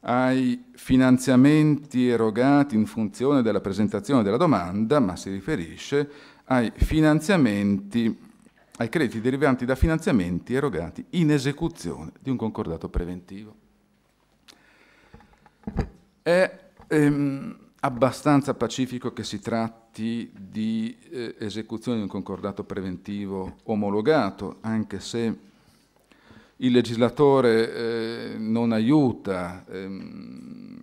S2: ai finanziamenti erogati in funzione della presentazione della domanda, ma si riferisce ai finanziamenti ai crediti derivanti da finanziamenti erogati in esecuzione di un concordato preventivo. È ehm, abbastanza pacifico che si tratti di eh, esecuzione di un concordato preventivo omologato, anche se il legislatore eh, non aiuta ehm,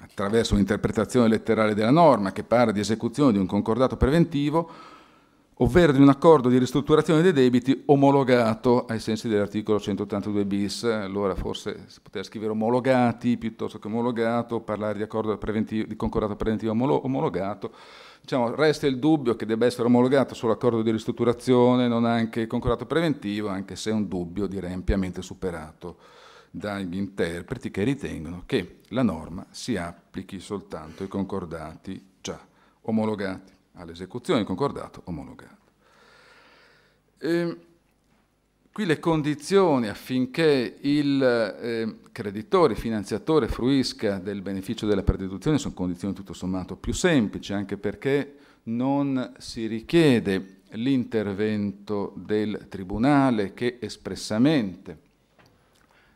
S2: attraverso un'interpretazione letterale della norma che parla di esecuzione di un concordato preventivo, ovvero di un accordo di ristrutturazione dei debiti omologato ai sensi dell'articolo 182 bis. Allora forse si poteva scrivere omologati piuttosto che omologato, parlare di, preventivo, di concordato preventivo omologato Diciamo, resta il dubbio che debba essere omologato sull'accordo di ristrutturazione, non anche il concordato preventivo, anche se è un dubbio direi ampiamente superato dagli interpreti che ritengono che la norma si applichi soltanto ai concordati già omologati, all'esecuzione del concordato omologato. E ehm, Qui le condizioni affinché il eh, creditore, finanziatore fruisca del beneficio della prededuzione sono condizioni tutto sommato più semplici, anche perché non si richiede l'intervento del Tribunale che espressamente,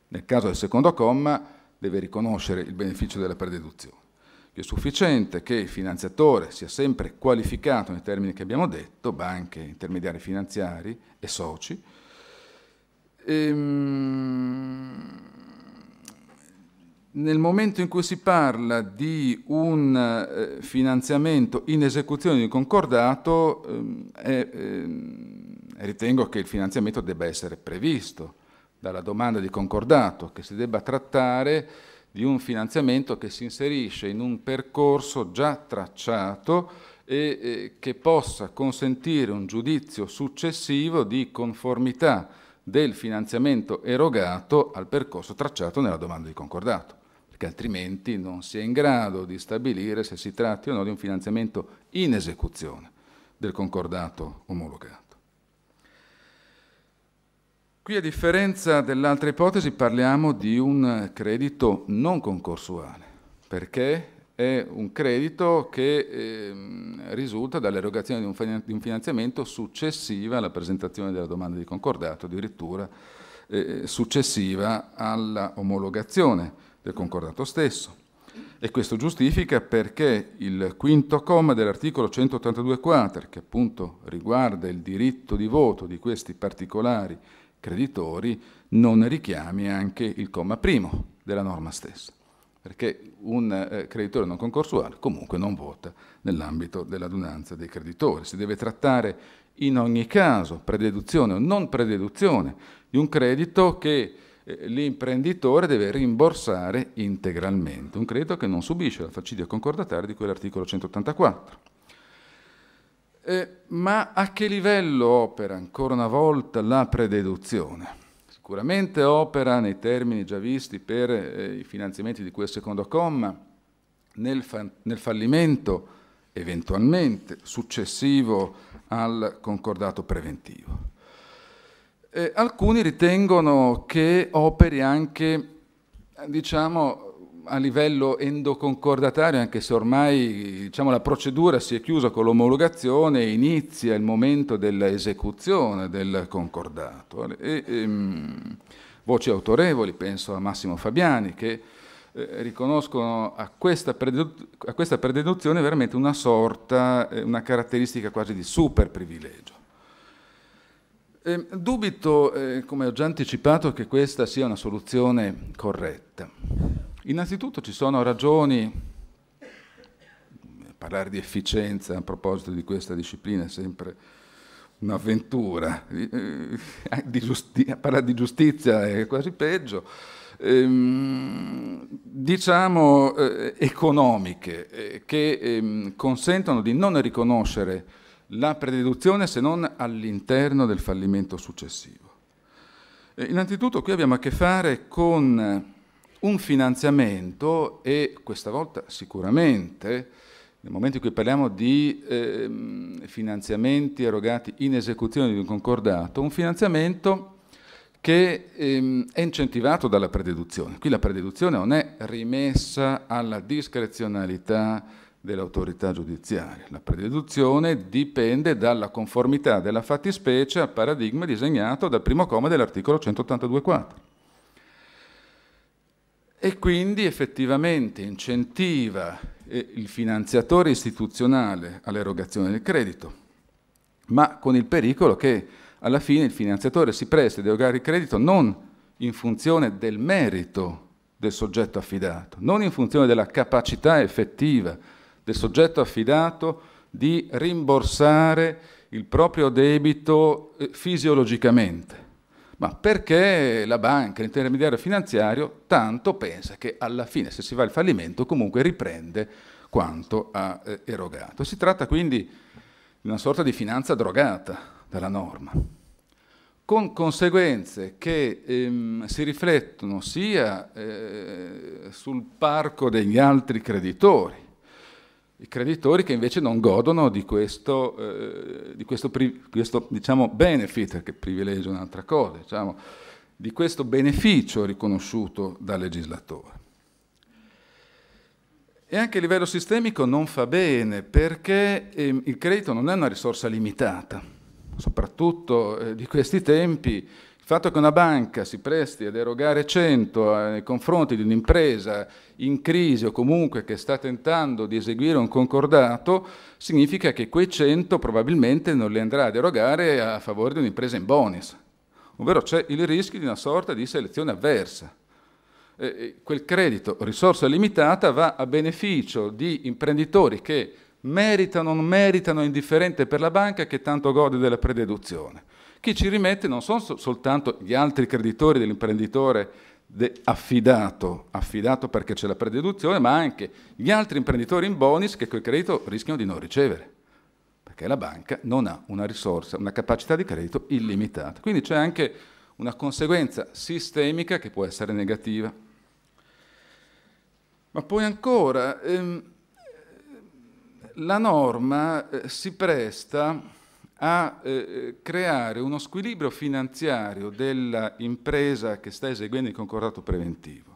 S2: nel caso del secondo comma, deve riconoscere il beneficio della prededuzione. È sufficiente che il finanziatore sia sempre qualificato nei termini che abbiamo detto, banche, intermediari finanziari e soci, Ehm, nel momento in cui si parla di un eh, finanziamento in esecuzione di un concordato, ehm, ehm, ritengo che il finanziamento debba essere previsto dalla domanda di concordato, che si debba trattare di un finanziamento che si inserisce in un percorso già tracciato e eh, che possa consentire un giudizio successivo di conformità del finanziamento erogato al percorso tracciato nella domanda di concordato, perché altrimenti non si è in grado di stabilire se si tratti o no di un finanziamento in esecuzione del concordato omologato. Qui a differenza dell'altra ipotesi parliamo di un credito non concorsuale, perché è un credito che eh, risulta dall'erogazione di un, finanziamento successiva alla presentazione della domanda di concordato, addirittura eh, successiva alla omologazione del concordato stesso. E questo giustifica perché il quinto comma dell'articolo 182 quater, che appunto riguarda il diritto di voto di questi particolari creditori, non richiami anche il comma primo della norma stessa perché un eh, creditore non concorsuale comunque non vota nell'ambito dell'adunanza dei creditori. Si deve trattare in ogni caso prededuzione o non prededuzione di un credito che eh, l'imprenditore deve rimborsare integralmente, un credito che non subisce la facidia concordataria di quell'articolo 184. Eh, ma a che livello opera ancora una volta la prededuzione? sicuramente opera nei termini già visti per eh, i finanziamenti di quel secondo comma, nel, fa nel fallimento eventualmente successivo al concordato preventivo. Eh, alcuni ritengono che operi anche, diciamo, a livello endoconcordatario, anche se ormai diciamo, la procedura si è chiusa con l'omologazione, inizia il momento dell'esecuzione del concordato. E, e, ehm, voci autorevoli, penso a Massimo Fabiani, che eh, riconoscono a questa, a questa, prededuzione veramente una sorta, eh, una caratteristica quasi di super privilegio. Ehm, eh, dubito, come ho già anticipato, che questa sia una soluzione corretta. Innanzitutto ci sono ragioni, parlare di efficienza a proposito di questa disciplina è sempre un'avventura, di parlare di giustizia è quasi peggio, ehm, diciamo eh, economiche eh, che ehm, consentono di non riconoscere la prededuzione se non all'interno del fallimento successivo. Eh, innanzitutto qui abbiamo a che fare con un finanziamento e questa volta sicuramente nel momento in cui parliamo di eh, finanziamenti erogati in esecuzione di un concordato, un finanziamento che ehm, è incentivato dalla prededuzione. Qui la prededuzione non è rimessa alla discrezionalità dell'autorità giudiziaria. La prededuzione dipende dalla conformità della fattispecie al paradigma disegnato dal primo comma dell'articolo 182.4 e quindi effettivamente incentiva eh, il finanziatore istituzionale all'erogazione del credito, ma con il pericolo che alla fine il finanziatore si presta ad erogare il credito non in funzione del merito del soggetto affidato, non in funzione della capacità effettiva del soggetto affidato di rimborsare il proprio debito eh, fisiologicamente, ma perché la banca, l'intermediario finanziario, tanto pensa che alla fine, se si va al fallimento, comunque riprende quanto ha eh, erogato. Si tratta quindi di una sorta di finanza drogata dalla norma, con conseguenze che ehm, si riflettono sia eh, sul parco degli altri creditori, i creditori che invece non godono di questo, eh, di questo, questo diciamo, benefit, che privilegio è un'altra cosa, diciamo, di questo beneficio riconosciuto dal legislatore. E anche a livello sistemico non fa bene perché eh, il credito non è una risorsa limitata, soprattutto eh, di questi tempi il fatto che una banca si presti ad erogare 100 eh, nei confronti di un'impresa in crisi o comunque che sta tentando di eseguire un concordato significa che quei 100 probabilmente non li andrà ad erogare a favore di un'impresa in bonus. Ovvero c'è il rischio di una sorta di selezione avversa. E quel credito, risorsa limitata, va a beneficio di imprenditori che meritano o non meritano, indifferente per la banca che tanto gode della prededuzione che ci rimette non sono soltanto gli altri creditori dell'imprenditore affidato, affidato perché c'è la prededuzione, ma anche gli altri imprenditori in bonus che quel credito rischiano di non ricevere, perché la banca non ha una risorsa, una capacità di credito illimitata. Quindi c'è anche una conseguenza sistemica che può essere negativa. Ma poi ancora, ehm, la norma eh, si presta a eh, eh, creare uno squilibrio finanziario dell'impresa che sta eseguendo il concordato preventivo.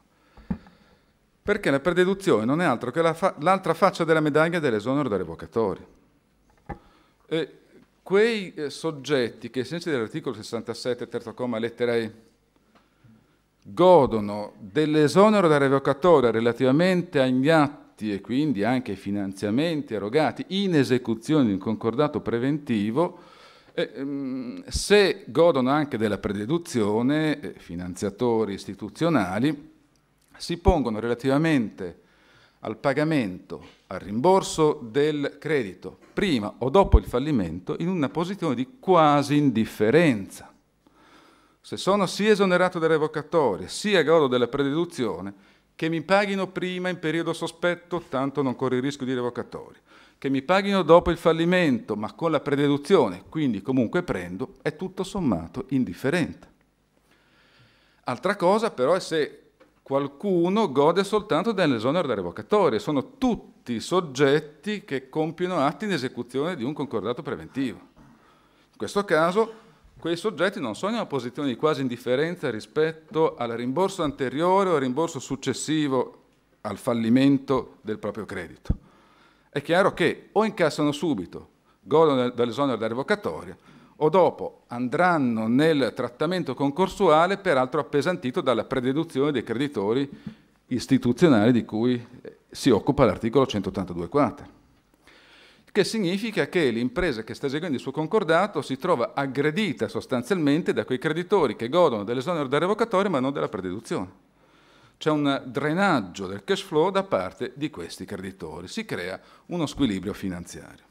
S2: Perché la prededuzione non è altro che l'altra la fa faccia della medaglia dell'esonero delle vocatori. E quei eh, soggetti che, ai dell'articolo 67, terzo comma, lettera E, godono dell'esonero da revocatoria relativamente agli atti atti e quindi anche i finanziamenti erogati in esecuzione di un concordato preventivo, eh, ehm, se godono anche della prededuzione, eh, finanziatori istituzionali si pongono relativamente al pagamento, al rimborso del credito, prima o dopo il fallimento, in una posizione di quasi indifferenza. Se sono sia esonerato dalle revocatorie, sia godo della prededuzione, che mi paghino prima in periodo sospetto, tanto non corre il rischio di revocatoria, che mi paghino dopo il fallimento, ma con la prededuzione, quindi comunque prendo, è tutto sommato indifferente. Altra cosa però è se qualcuno gode soltanto dell'esonero da revocatorio, sono tutti soggetti che compiono atti in esecuzione di un concordato preventivo. In questo caso quei soggetti non sono in una posizione di quasi indifferenza rispetto al rimborso anteriore o al rimborso successivo al fallimento del proprio credito. È chiaro che o incassano subito, godono dell'esonero della revocatoria, o dopo andranno nel trattamento concorsuale, peraltro appesantito dalla prededuzione dei creditori istituzionali di cui si occupa l'articolo 182 quater che significa che l'impresa che sta eseguendo il suo concordato si trova aggredita sostanzialmente da quei creditori che godono dell'esonero da revocatorio ma non della prededuzione. C'è un drenaggio del cash flow da parte di questi creditori, si crea uno squilibrio finanziario.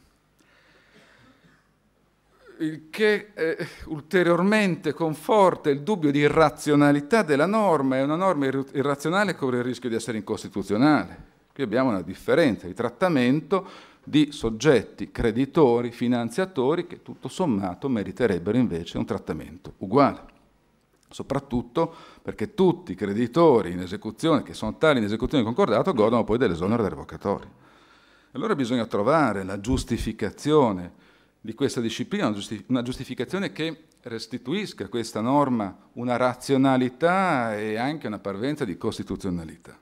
S2: Il che eh, ulteriormente conforta il dubbio di irrazionalità della norma, è una norma irrazionale che corre il rischio di essere incostituzionale. Qui abbiamo una differenza di trattamento di soggetti, creditori, finanziatori che tutto sommato meriterebbero invece un trattamento uguale. Soprattutto perché tutti i creditori in esecuzione, che sono tali in esecuzione di concordato, godono poi dell'esonero del revocatorio. Allora bisogna trovare la giustificazione di questa disciplina, una giustificazione che restituisca a questa norma una razionalità e anche una parvenza di costituzionalità.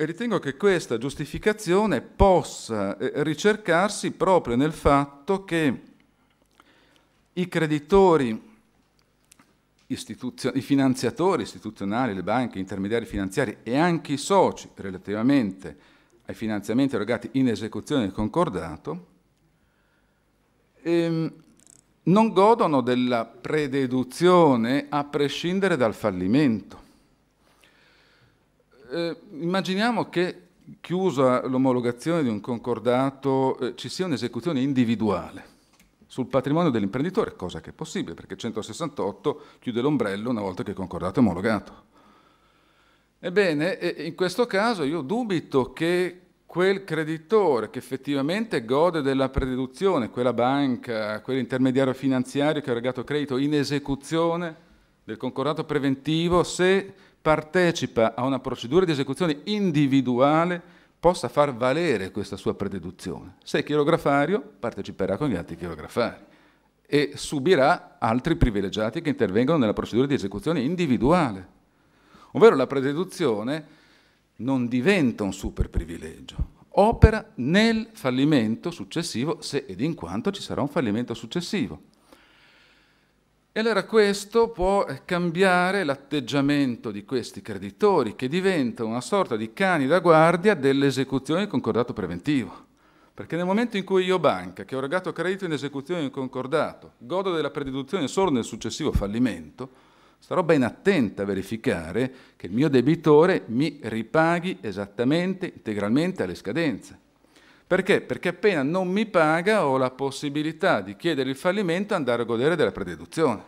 S2: E ritengo che questa giustificazione possa eh, ricercarsi proprio nel fatto che i creditori, i finanziatori istituzionali, le banche, gli intermediari finanziari e anche i soci relativamente ai finanziamenti erogati in esecuzione del concordato, ehm, non godono della prededuzione a prescindere dal fallimento eh, immaginiamo che chiusa l'omologazione di un concordato eh, ci sia un'esecuzione individuale sul patrimonio dell'imprenditore, cosa che è possibile perché 168 chiude l'ombrello una volta che il concordato è omologato. Ebbene, eh, in questo caso io dubito che quel creditore che effettivamente gode della prededuzione, quella banca, quell'intermediario finanziario che ha regato credito in esecuzione del concordato preventivo, se partecipa a una procedura di esecuzione individuale possa far valere questa sua prededuzione. Se è chirografario, parteciperà con gli altri chirografari e subirà altri privilegiati che intervengono nella procedura di esecuzione individuale. Ovvero la prededuzione non diventa un super privilegio, opera nel fallimento successivo se ed in quanto ci sarà un fallimento successivo. E allora questo può eh, cambiare l'atteggiamento di questi creditori che diventa una sorta di cani da guardia dell'esecuzione del concordato preventivo. Perché nel momento in cui io banca, che ho regato credito in esecuzione del concordato, godo della prededuzione solo nel successivo fallimento, starò ben attenta a verificare che il mio debitore mi ripaghi esattamente, integralmente alle scadenze. Perché? Perché appena non mi paga ho la possibilità di chiedere il fallimento e andare a godere della prededuzione.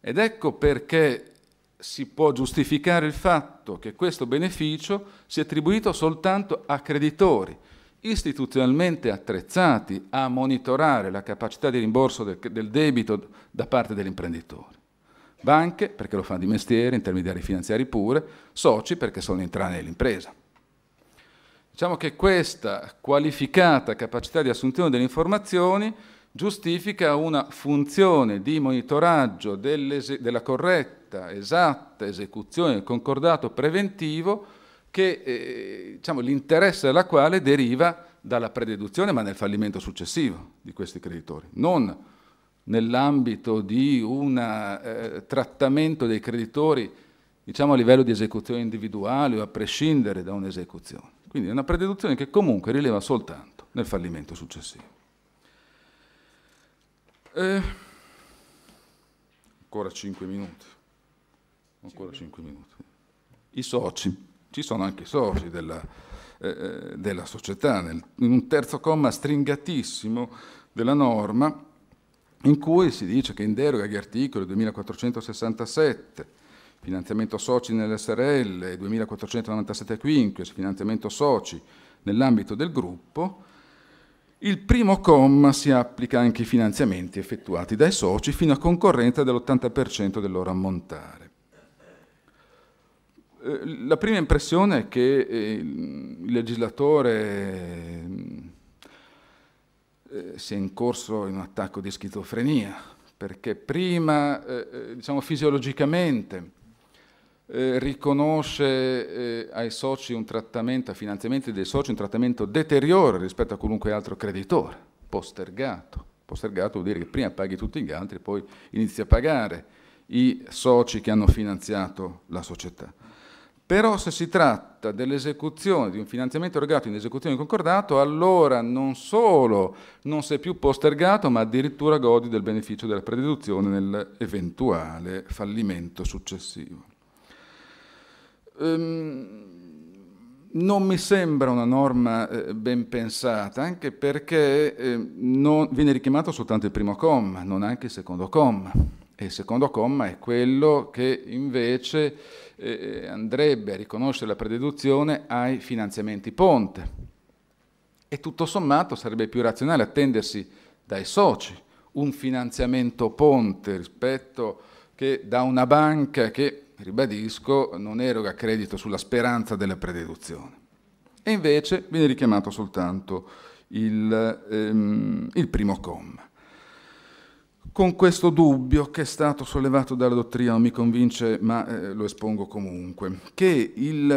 S2: Ed ecco perché si può giustificare il fatto che questo beneficio sia attribuito soltanto a creditori istituzionalmente attrezzati a monitorare la capacità di rimborso del, del debito da parte dell'imprenditore. Banche, perché lo fanno di mestiere, intermediari finanziari pure, soci, perché sono in nell'impresa. Diciamo che questa qualificata capacità di assunzione delle informazioni giustifica una funzione di monitoraggio della corretta, esatta esecuzione del concordato preventivo che eh, diciamo, l'interesse della quale deriva dalla prededuzione ma nel fallimento successivo di questi creditori, non nell'ambito di un eh, trattamento dei creditori diciamo, a livello di esecuzione individuale o a prescindere da un'esecuzione. Quindi è una prededuzione che comunque rileva soltanto nel fallimento successivo. Eh, ancora 5 minuti. Ancora 5 minuti. I soci, ci sono anche i soci della, eh, eh, della società, nel, in un terzo comma stringatissimo della norma in cui si dice che in deroga agli articoli 2467 finanziamento soci nell'SRL 2497 quinques, finanziamento soci nell'ambito del gruppo, il primo comma si applica anche ai finanziamenti effettuati dai soci fino a concorrenza dell'80% del loro ammontare. Eh, la prima impressione è che eh, il legislatore eh, sia in corso in un attacco di schizofrenia, perché prima, diciamo fisiologicamente, eh, riconosce eh, ai soci un trattamento, a finanziamenti dei soci un trattamento deteriore rispetto a qualunque altro creditore, postergato. Postergato vuol dire che prima paghi tutti gli altri, e poi inizi a pagare i soci che hanno finanziato la società. Però se si tratta dell'esecuzione di un finanziamento erogato in esecuzione di concordato, allora non solo non sei più postergato, ma addirittura godi del beneficio della prededuzione nell'eventuale fallimento successivo. Ehm, non mi sembra una norma eh, ben pensata, anche perché ehm, non, viene richiamato soltanto il primo comma, non anche il secondo comma. E il secondo comma è quello che invece eh, andrebbe a riconoscere la prededuzione ai finanziamenti ponte. E tutto sommato sarebbe più razionale attendersi dai soci un finanziamento ponte rispetto che da una banca che ribadisco, non eroga credito sulla speranza della prededuzione. E invece viene richiamato soltanto il, ehm, il primo comma con questo dubbio che è stato sollevato dalla dottrina, non mi convince, ma eh, lo espongo comunque, che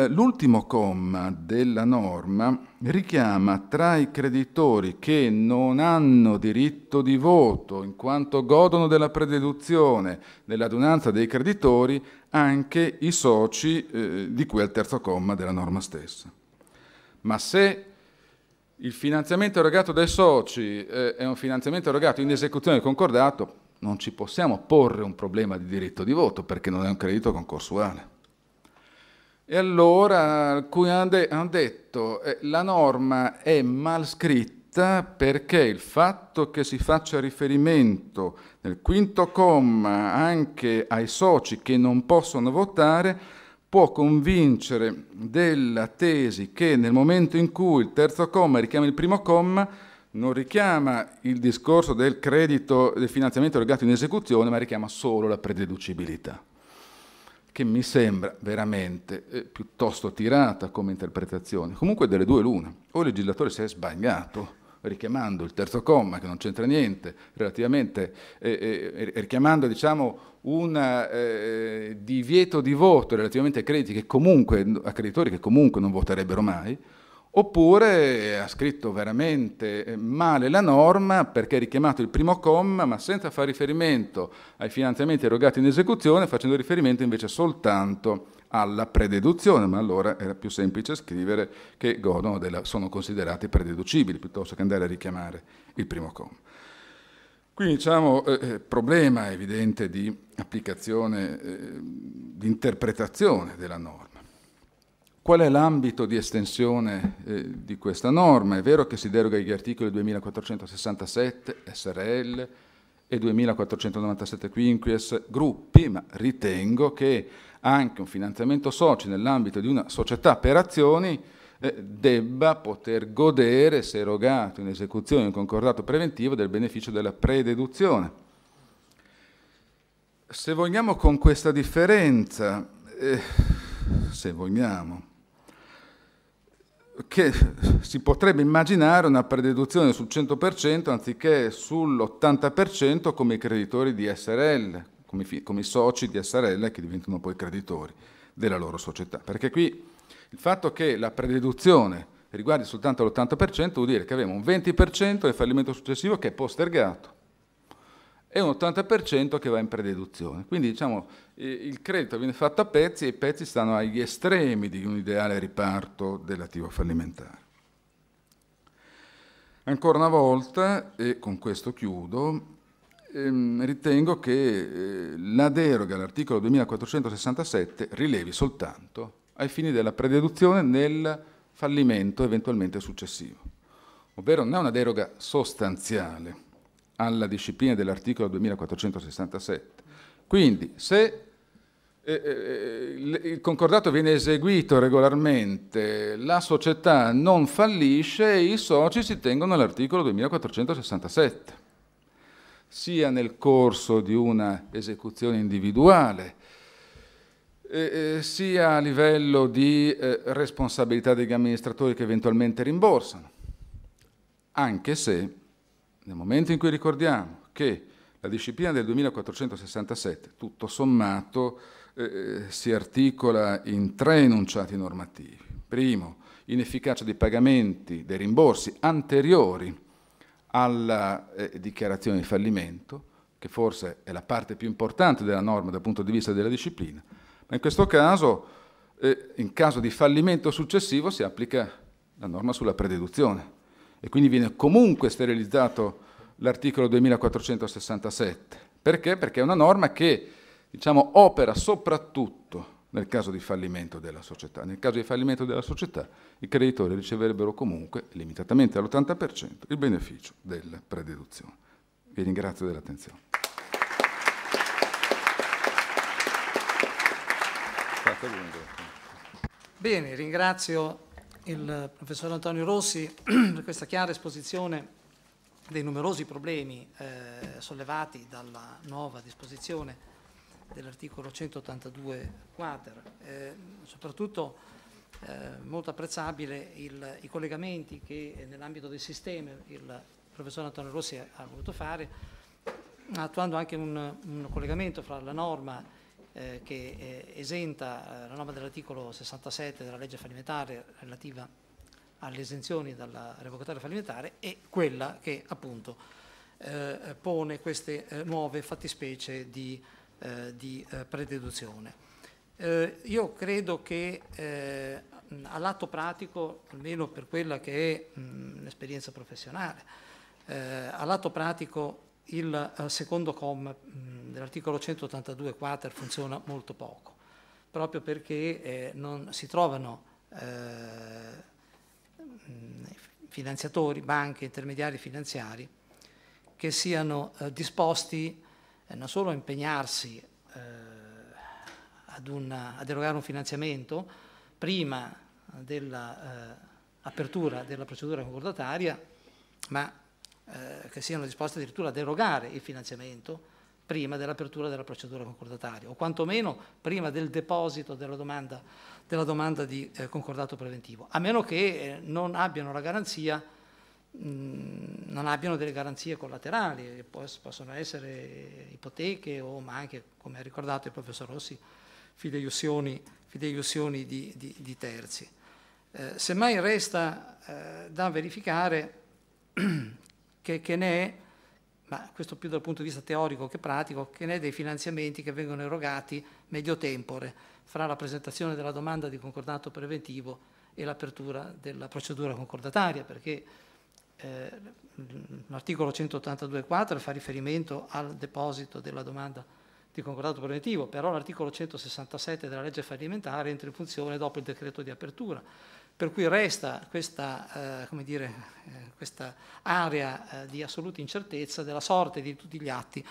S2: l'ultimo comma della norma richiama tra i creditori che non hanno diritto di voto, in quanto godono della prededuzione dell'adunanza dei creditori, anche i soci eh, di cui al terzo comma della norma stessa. Ma se il finanziamento erogato dai soci eh, è un finanziamento erogato in esecuzione del concordato, non ci possiamo porre un problema di diritto di voto perché non è un credito concorsuale. E allora alcuni hanno detto eh, la norma è mal scritta perché il fatto che si faccia riferimento nel quinto comma anche ai soci che non possono votare può convincere della tesi che nel momento in cui il terzo comma richiama il primo comma, non richiama il discorso del credito del finanziamento legato in esecuzione, ma richiama solo la prededucibilità, che mi sembra veramente eh, piuttosto tirata come interpretazione. Comunque delle due l'una, o il legislatore si è sbagliato richiamando il terzo comma, che non c'entra niente, relativamente, eh, eh, richiamando diciamo, un eh, divieto di voto relativamente ai crediti che comunque, a creditori che comunque non voterebbero mai, oppure ha scritto veramente eh, male la norma perché ha richiamato il primo comma ma senza fare riferimento ai finanziamenti erogati in esecuzione, facendo riferimento invece soltanto a alla prededuzione, ma allora era più semplice scrivere che godono della, sono considerati prededucibili piuttosto che andare a richiamare il primo comma. Quindi diciamo eh, eh, problema evidente di applicazione, eh, di interpretazione della norma. Qual è l'ambito di estensione eh, di questa norma? È vero che si deroga agli articoli 2467 SRL e 2497 quinquies gruppi, ma ritengo che anche un finanziamento soci nell'ambito di una società per azioni eh, debba poter godere, se erogato in esecuzione di un concordato preventivo, del beneficio della prededuzione. Se vogliamo con questa differenza, eh, se vogliamo, che si potrebbe immaginare una prededuzione sul 100% anziché sull'80% come i creditori di SRL, come, come soci di SRL che diventano poi creditori della loro società. Perché qui il fatto che la prededuzione riguardi soltanto l'80% vuol dire che abbiamo un 20% del fallimento successivo che è postergato e un 80% che va in prededuzione. Quindi diciamo il credito viene fatto a pezzi e i pezzi stanno agli estremi di un ideale riparto dell'attivo fallimentare. Ancora una volta, e con questo chiudo, ehm, ritengo che eh, la deroga all'articolo 2467 rilevi soltanto ai fini della prededuzione nel fallimento eventualmente successivo. Ovvero non è una deroga sostanziale alla disciplina dell'articolo 2467. Quindi se eh, eh, eh, il concordato viene eseguito regolarmente, la società non fallisce e i soci si tengono all'articolo 2467 sia nel corso di una esecuzione individuale, eh, sia a livello di eh, responsabilità degli amministratori che eventualmente rimborsano, anche se nel momento in cui ricordiamo che la disciplina del 2467, tutto sommato, eh, eh, si articola in tre enunciati normativi. Primo, inefficacia dei pagamenti, dei rimborsi anteriori alla eh, dichiarazione di fallimento, che forse è la parte più importante della norma dal punto di vista della disciplina, ma in questo caso, eh, in caso di fallimento successivo, si applica la norma sulla prededuzione e quindi viene comunque sterilizzato l'articolo 2467. Perché? Perché è una norma che diciamo, opera soprattutto nel caso di fallimento della società. Nel caso di fallimento della società i creditori riceverebbero comunque, limitatamente all'80%, il beneficio della prededuzione. Vi ringrazio dell'attenzione.
S1: Bene, ringrazio il professor Antonio Rossi per questa chiara esposizione dei numerosi problemi eh, sollevati dalla nuova disposizione dell'articolo 182 quater, eh, soprattutto eh, molto apprezzabile il, i collegamenti che eh, nell'ambito del sistema il professor Antonio Rossi ha, voluto fare, attuando anche un, un collegamento fra la norma eh, che eh, esenta eh, la norma dell'articolo 67 della legge fallimentare relativa alle esenzioni dalla revocatoria fallimentare e quella che appunto pone queste nuove fattispecie di eh, di eh, prededuzione. Eh, io credo che all'atto pratico, almeno per quella che è l'esperienza professionale, all'atto pratico il secondo comma dell'articolo 182 quater funziona molto poco, proprio perché non si trovano finanziatori, banche, intermediari finanziari che siano disposti eh, non solo impegnarsi eh, ad, una, ad, erogare un finanziamento prima dell'apertura eh, della procedura concordataria, ma eh, che siano disposti addirittura ad erogare il finanziamento prima dell'apertura della procedura concordataria o quantomeno prima del deposito della domanda, della domanda di eh, concordato preventivo, a meno che eh, non abbiano la garanzia non abbiano delle garanzie collaterali, che possono essere ipoteche o, ma anche, come ha ricordato il professor Rossi, fideiussioni, fideiussioni di, di, di, terzi. Eh, semmai resta eh, da verificare che, che, ne è, ma questo più dal punto di vista teorico che pratico, che ne è dei finanziamenti che vengono erogati medio tempore fra la presentazione della domanda di concordato preventivo e l'apertura della procedura concordataria, perché eh, l'articolo 182.4 fa riferimento al deposito della domanda di concordato preventivo, però l'articolo 167 della legge fallimentare entra in funzione dopo il decreto di apertura, per cui resta questa, eh, dire, eh, questa area eh, di assoluta incertezza della sorte di tutti gli atti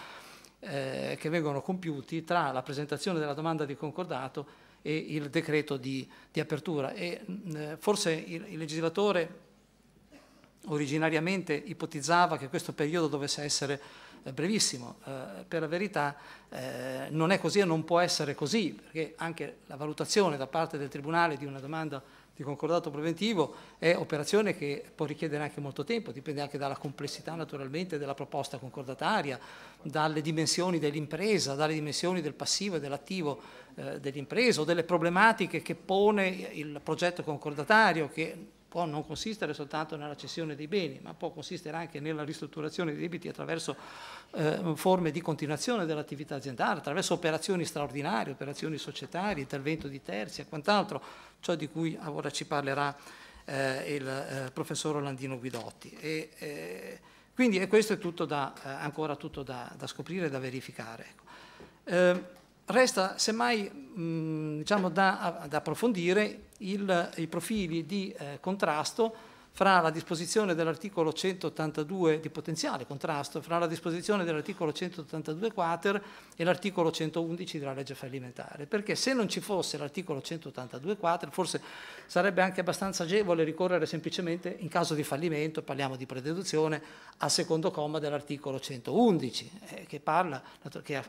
S1: eh, che vengono compiuti tra la presentazione della domanda di concordato e il decreto di, di apertura. E, mm, eh, forse il, il legislatore Originariamente ipotizzava che questo periodo dovesse essere eh, brevissimo, eh, per la verità eh, non è così e non può essere così, perché anche la valutazione da parte del Tribunale di una domanda di concordato preventivo è operazione che può richiedere anche molto tempo, dipende anche dalla complessità naturalmente della proposta concordataria, dalle dimensioni dell'impresa, dalle dimensioni del passivo e dell'attivo eh, dell'impresa o delle problematiche che pone il progetto concordatario che può non consistere soltanto nella cessione dei beni, ma può consistere anche nella ristrutturazione dei debiti attraverso eh, forme di continuazione dell'attività aziendale, attraverso operazioni straordinarie, operazioni societarie, intervento di terzi e quant'altro, ciò di cui ora ci parlerà eh, il eh, professor Orlandino Guidotti. E, eh, quindi questo è tutto da, eh, ancora tutto da, da scoprire e da verificare. Ecco. Ehm, Resta semmai mh, diciamo, da, da approfondire il, i profili di eh, contrasto fra la disposizione dell'articolo 182 di potenziale contrasto, fra la disposizione dell'articolo 182 quater e l'articolo 111 della legge fallimentare, perché se non ci fosse l'articolo 182 quater forse sarebbe anche abbastanza agevole ricorrere semplicemente in caso di fallimento, parliamo di prededuzione, al secondo comma dell'articolo 111 eh, che, parla, che eh,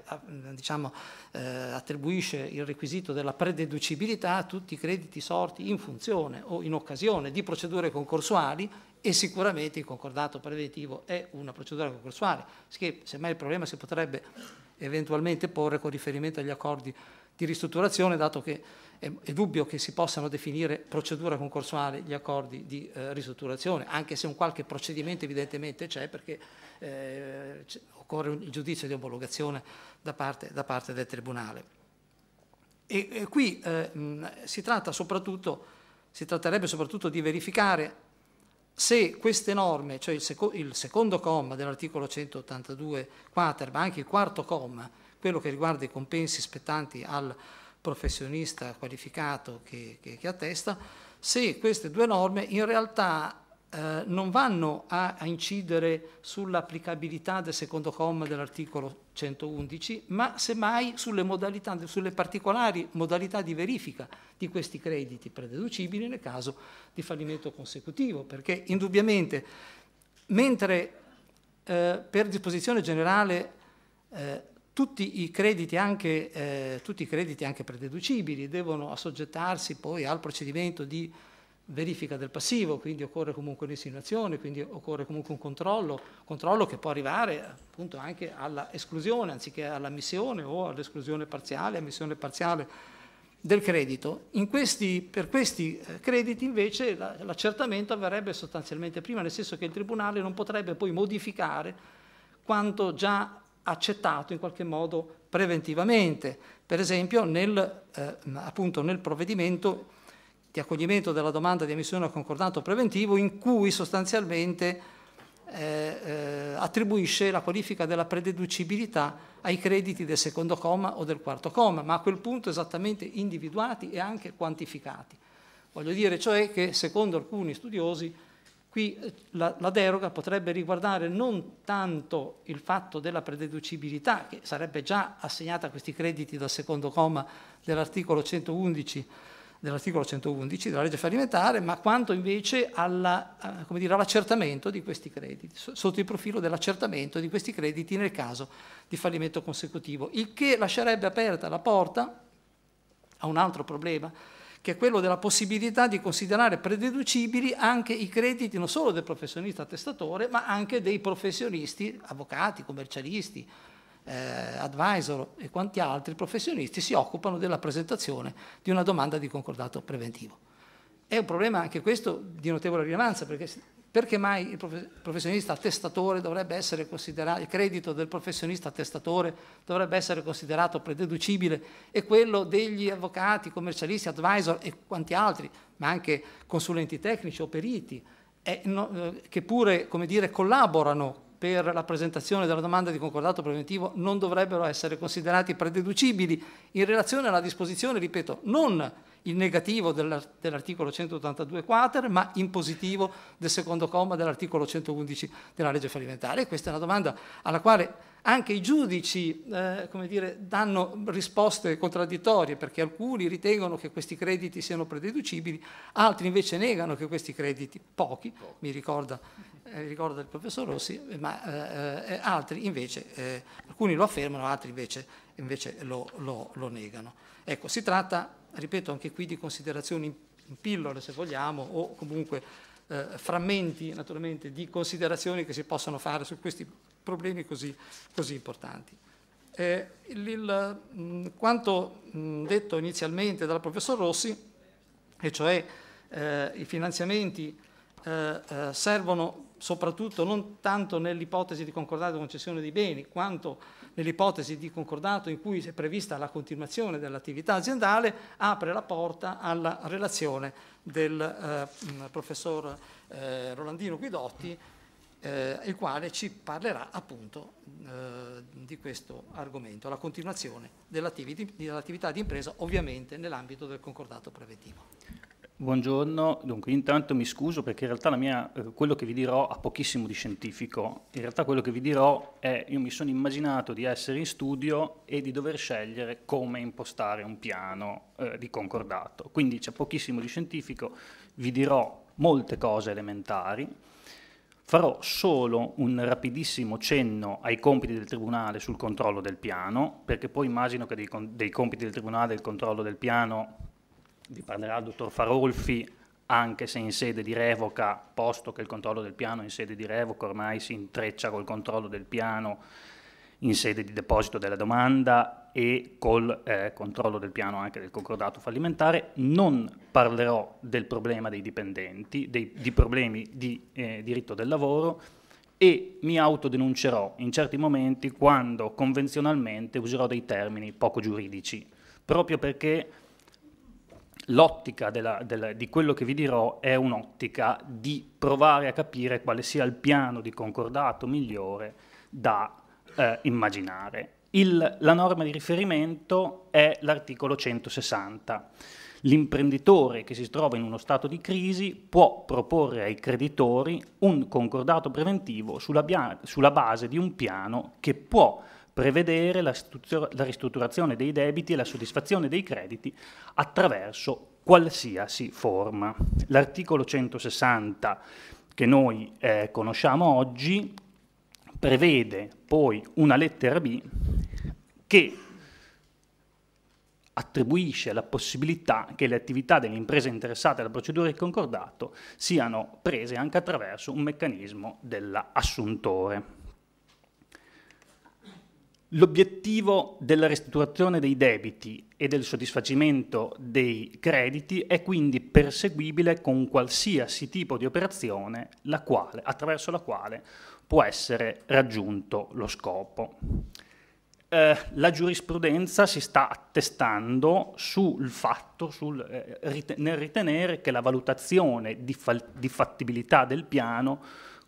S1: diciamo, eh, attribuisce il requisito della prededucibilità a tutti i crediti sorti in funzione o in occasione di procedure concorsuali concorsuali e sicuramente il concordato preventivo è una procedura concorsuale, che semmai il problema si potrebbe eventualmente porre con riferimento agli accordi di ristrutturazione, dato che è, è dubbio che si possano definire procedura concorsuale gli accordi di eh, ristrutturazione, anche se un qualche procedimento evidentemente c'è perché eh, occorre un, il giudizio di omologazione da parte, da parte del Tribunale. E, e qui eh, mh, si, tratta si tratterebbe soprattutto di verificare se queste norme, cioè il, seco- il secondo comma dell'articolo 182 quater, ma anche il quarto comma, quello che riguarda i compensi spettanti al professionista qualificato che, che, che attesta, se queste due norme in realtà eh, non vanno a, a incidere sull'applicabilità del secondo comma dell'articolo 111, ma semmai sulle, modalità, sulle particolari modalità di verifica di questi crediti prededucibili nel caso di fallimento consecutivo, perché indubbiamente mentre eh, per disposizione generale eh, tutti i, crediti anche, eh, tutti i crediti anche prededucibili devono assoggettarsi poi al procedimento di verifica del passivo, quindi occorre comunque un'insinuazione, quindi occorre comunque un controllo, controllo che può arrivare appunto anche alla esclusione anziché all'ammissione o all'esclusione parziale, ammissione parziale del credito. Questi, per questi eh, crediti invece l'accertamento avverrebbe sostanzialmente prima, nel senso che il Tribunale non potrebbe poi modificare quanto già accettato in qualche modo preventivamente, per esempio nel, eh, appunto nel provvedimento di accoglimento della domanda di emissione al concordato preventivo in cui sostanzialmente eh, eh, attribuisce la qualifica della prededucibilità ai crediti del secondo comma o del quarto comma, ma a quel punto esattamente individuati e anche quantificati. Voglio dire cioè che secondo alcuni studiosi qui eh, la, la deroga potrebbe riguardare non tanto il fatto della prededucibilità che sarebbe già assegnata a questi crediti dal secondo comma dell'articolo 111 dell'articolo 111 della legge fallimentare, ma quanto invece eh, all'accertamento di questi crediti, sotto il profilo dell'accertamento di questi crediti nel caso di fallimento consecutivo, il che lascerebbe aperta la porta a un altro problema, che è quello della possibilità di considerare prededucibili anche i crediti non solo del professionista testatore, ma anche dei professionisti, avvocati, commercialisti, eh, advisor e quanti altri professionisti si occupano della presentazione di una domanda di concordato preventivo. È un problema anche questo di notevole rilevanza perché perché mai il professionista attestatore dovrebbe essere considerato, il credito del professionista attestatore dovrebbe essere considerato prededucibile e quello degli avvocati, commercialisti, advisor e quanti altri, ma anche consulenti tecnici o periti, eh, no, che pure come dire, collaborano per la presentazione della domanda di concordato preventivo non dovrebbero essere considerati prededucibili in relazione alla disposizione, ripeto, non in negativo dell'articolo 182 quater, ma in positivo del secondo comma dell'articolo 111 della legge fallimentare. questa è una domanda alla quale anche i giudici eh, dire, danno risposte contraddittorie perché alcuni ritengono che questi crediti siano prededucibili, altri invece negano che questi crediti, pochi, mi ricorda, eh, ricorda il professor Rossi, ma eh, eh altri invece, eh, alcuni lo affermano, altri invece, invece lo, lo, lo negano. Ecco, si tratta, ripeto, anche qui di considerazioni in pillole, se vogliamo, o comunque eh, frammenti naturalmente di considerazioni che si possono fare su questi problemi così, così importanti. Eh, il, il, mm, quanto mm, detto inizialmente dal professor Rossi, e cioè eh, i finanziamenti eh, eh servono soprattutto non tanto nell'ipotesi di concordato concessione di beni, quanto nell'ipotesi di concordato in cui è prevista la continuazione dell'attività aziendale, apre la porta alla relazione del eh, mm, professor eh, Rolandino Guidotti eh, il quale ci parlerà appunto eh, di questo argomento, la continuazione dell'attività di impresa ovviamente nell'ambito del concordato preventivo.
S3: Buongiorno, dunque intanto mi scuso perché in realtà mia, eh, quello che vi dirò ha pochissimo di scientifico, in realtà quello che vi dirò è io mi sono immaginato di essere in studio e di dover scegliere come impostare un piano eh, di concordato, quindi c'è pochissimo di scientifico, vi dirò molte cose elementari, Farò solo un rapidissimo cenno ai compiti del Tribunale sul controllo del piano, perché poi immagino che dei, dei compiti del Tribunale del controllo del piano vi parlerà il dottor Farolfi, anche se in sede di revoca, posto che il controllo del piano in sede di revoca ormai si intreccia col controllo del piano in sede di deposito della domanda e col eh, controllo del piano anche del concordato fallimentare. Non parlerò del problema dei dipendenti, dei, di problemi di eh, diritto del lavoro e mi autodenuncerò in certi momenti quando convenzionalmente userò dei termini poco giuridici, proprio perché l'ottica di quello che vi dirò è un'ottica di provare a capire quale sia il piano di concordato migliore da eh, immaginare il, la norma di riferimento è l'articolo 160. L'imprenditore che si trova in uno stato di crisi può proporre ai creditori un concordato preventivo sulla, sulla base di un piano che può prevedere la, la ristrutturazione dei debiti e la soddisfazione dei crediti attraverso qualsiasi forma. L'articolo 160 che noi eh, conosciamo oggi prevede poi una lettera B che attribuisce la possibilità che le attività delle imprese interessate alla procedura di concordato siano prese anche attraverso un meccanismo dell'assuntore. L'obiettivo della restituzione dei debiti e del soddisfacimento dei crediti è quindi perseguibile con qualsiasi tipo di operazione la quale, attraverso la quale può essere raggiunto lo scopo. Eh, la giurisprudenza si sta attestando sul fatto, sul, eh, rite nel ritenere che la valutazione di, di fattibilità del piano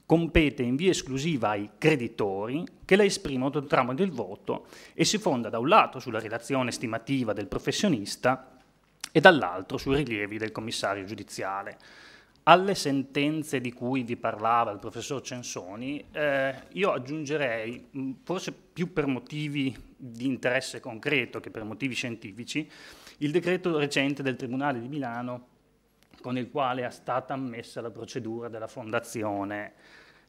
S3: compete in via esclusiva ai creditori che la esprimono tramite il voto e si fonda da un lato sulla relazione stimativa del professionista e dall'altro sui rilievi del commissario giudiziale. Alle sentenze di cui vi parlava il professor Censoni, eh, io aggiungerei, mm, forse più per motivi di interesse concreto che per motivi scientifici, il decreto recente del Tribunale di Milano con il quale è stata ammessa la procedura della fondazione,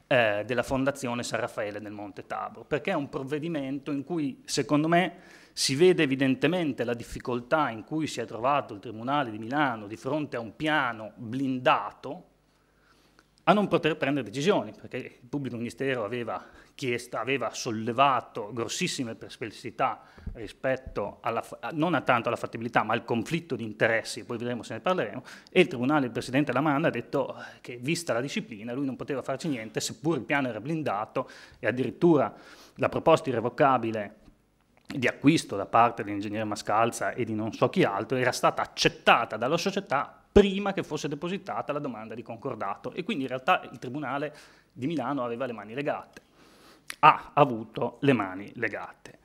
S3: eh, della fondazione San Raffaele del Monte Tabor, perché è un provvedimento in cui, secondo me, si vede evidentemente la difficoltà in cui si è trovato il Tribunale di Milano di fronte a un piano blindato a non poter prendere decisioni, perché il pubblico ministero aveva, chiesto, aveva sollevato grossissime perplessità rispetto alla, non tanto alla fattibilità, ma al conflitto di interessi, poi vedremo se ne parleremo, e il Tribunale, il Presidente Lamanda, ha detto che vista la disciplina lui non poteva farci niente, seppur il piano era blindato e addirittura la proposta irrevocabile di acquisto da parte dell'ingegnere Mascalza e di non so chi altro era stata accettata dalla società prima che fosse depositata la domanda di concordato e quindi in realtà il Tribunale di Milano aveva le mani legate, ha avuto le mani legate.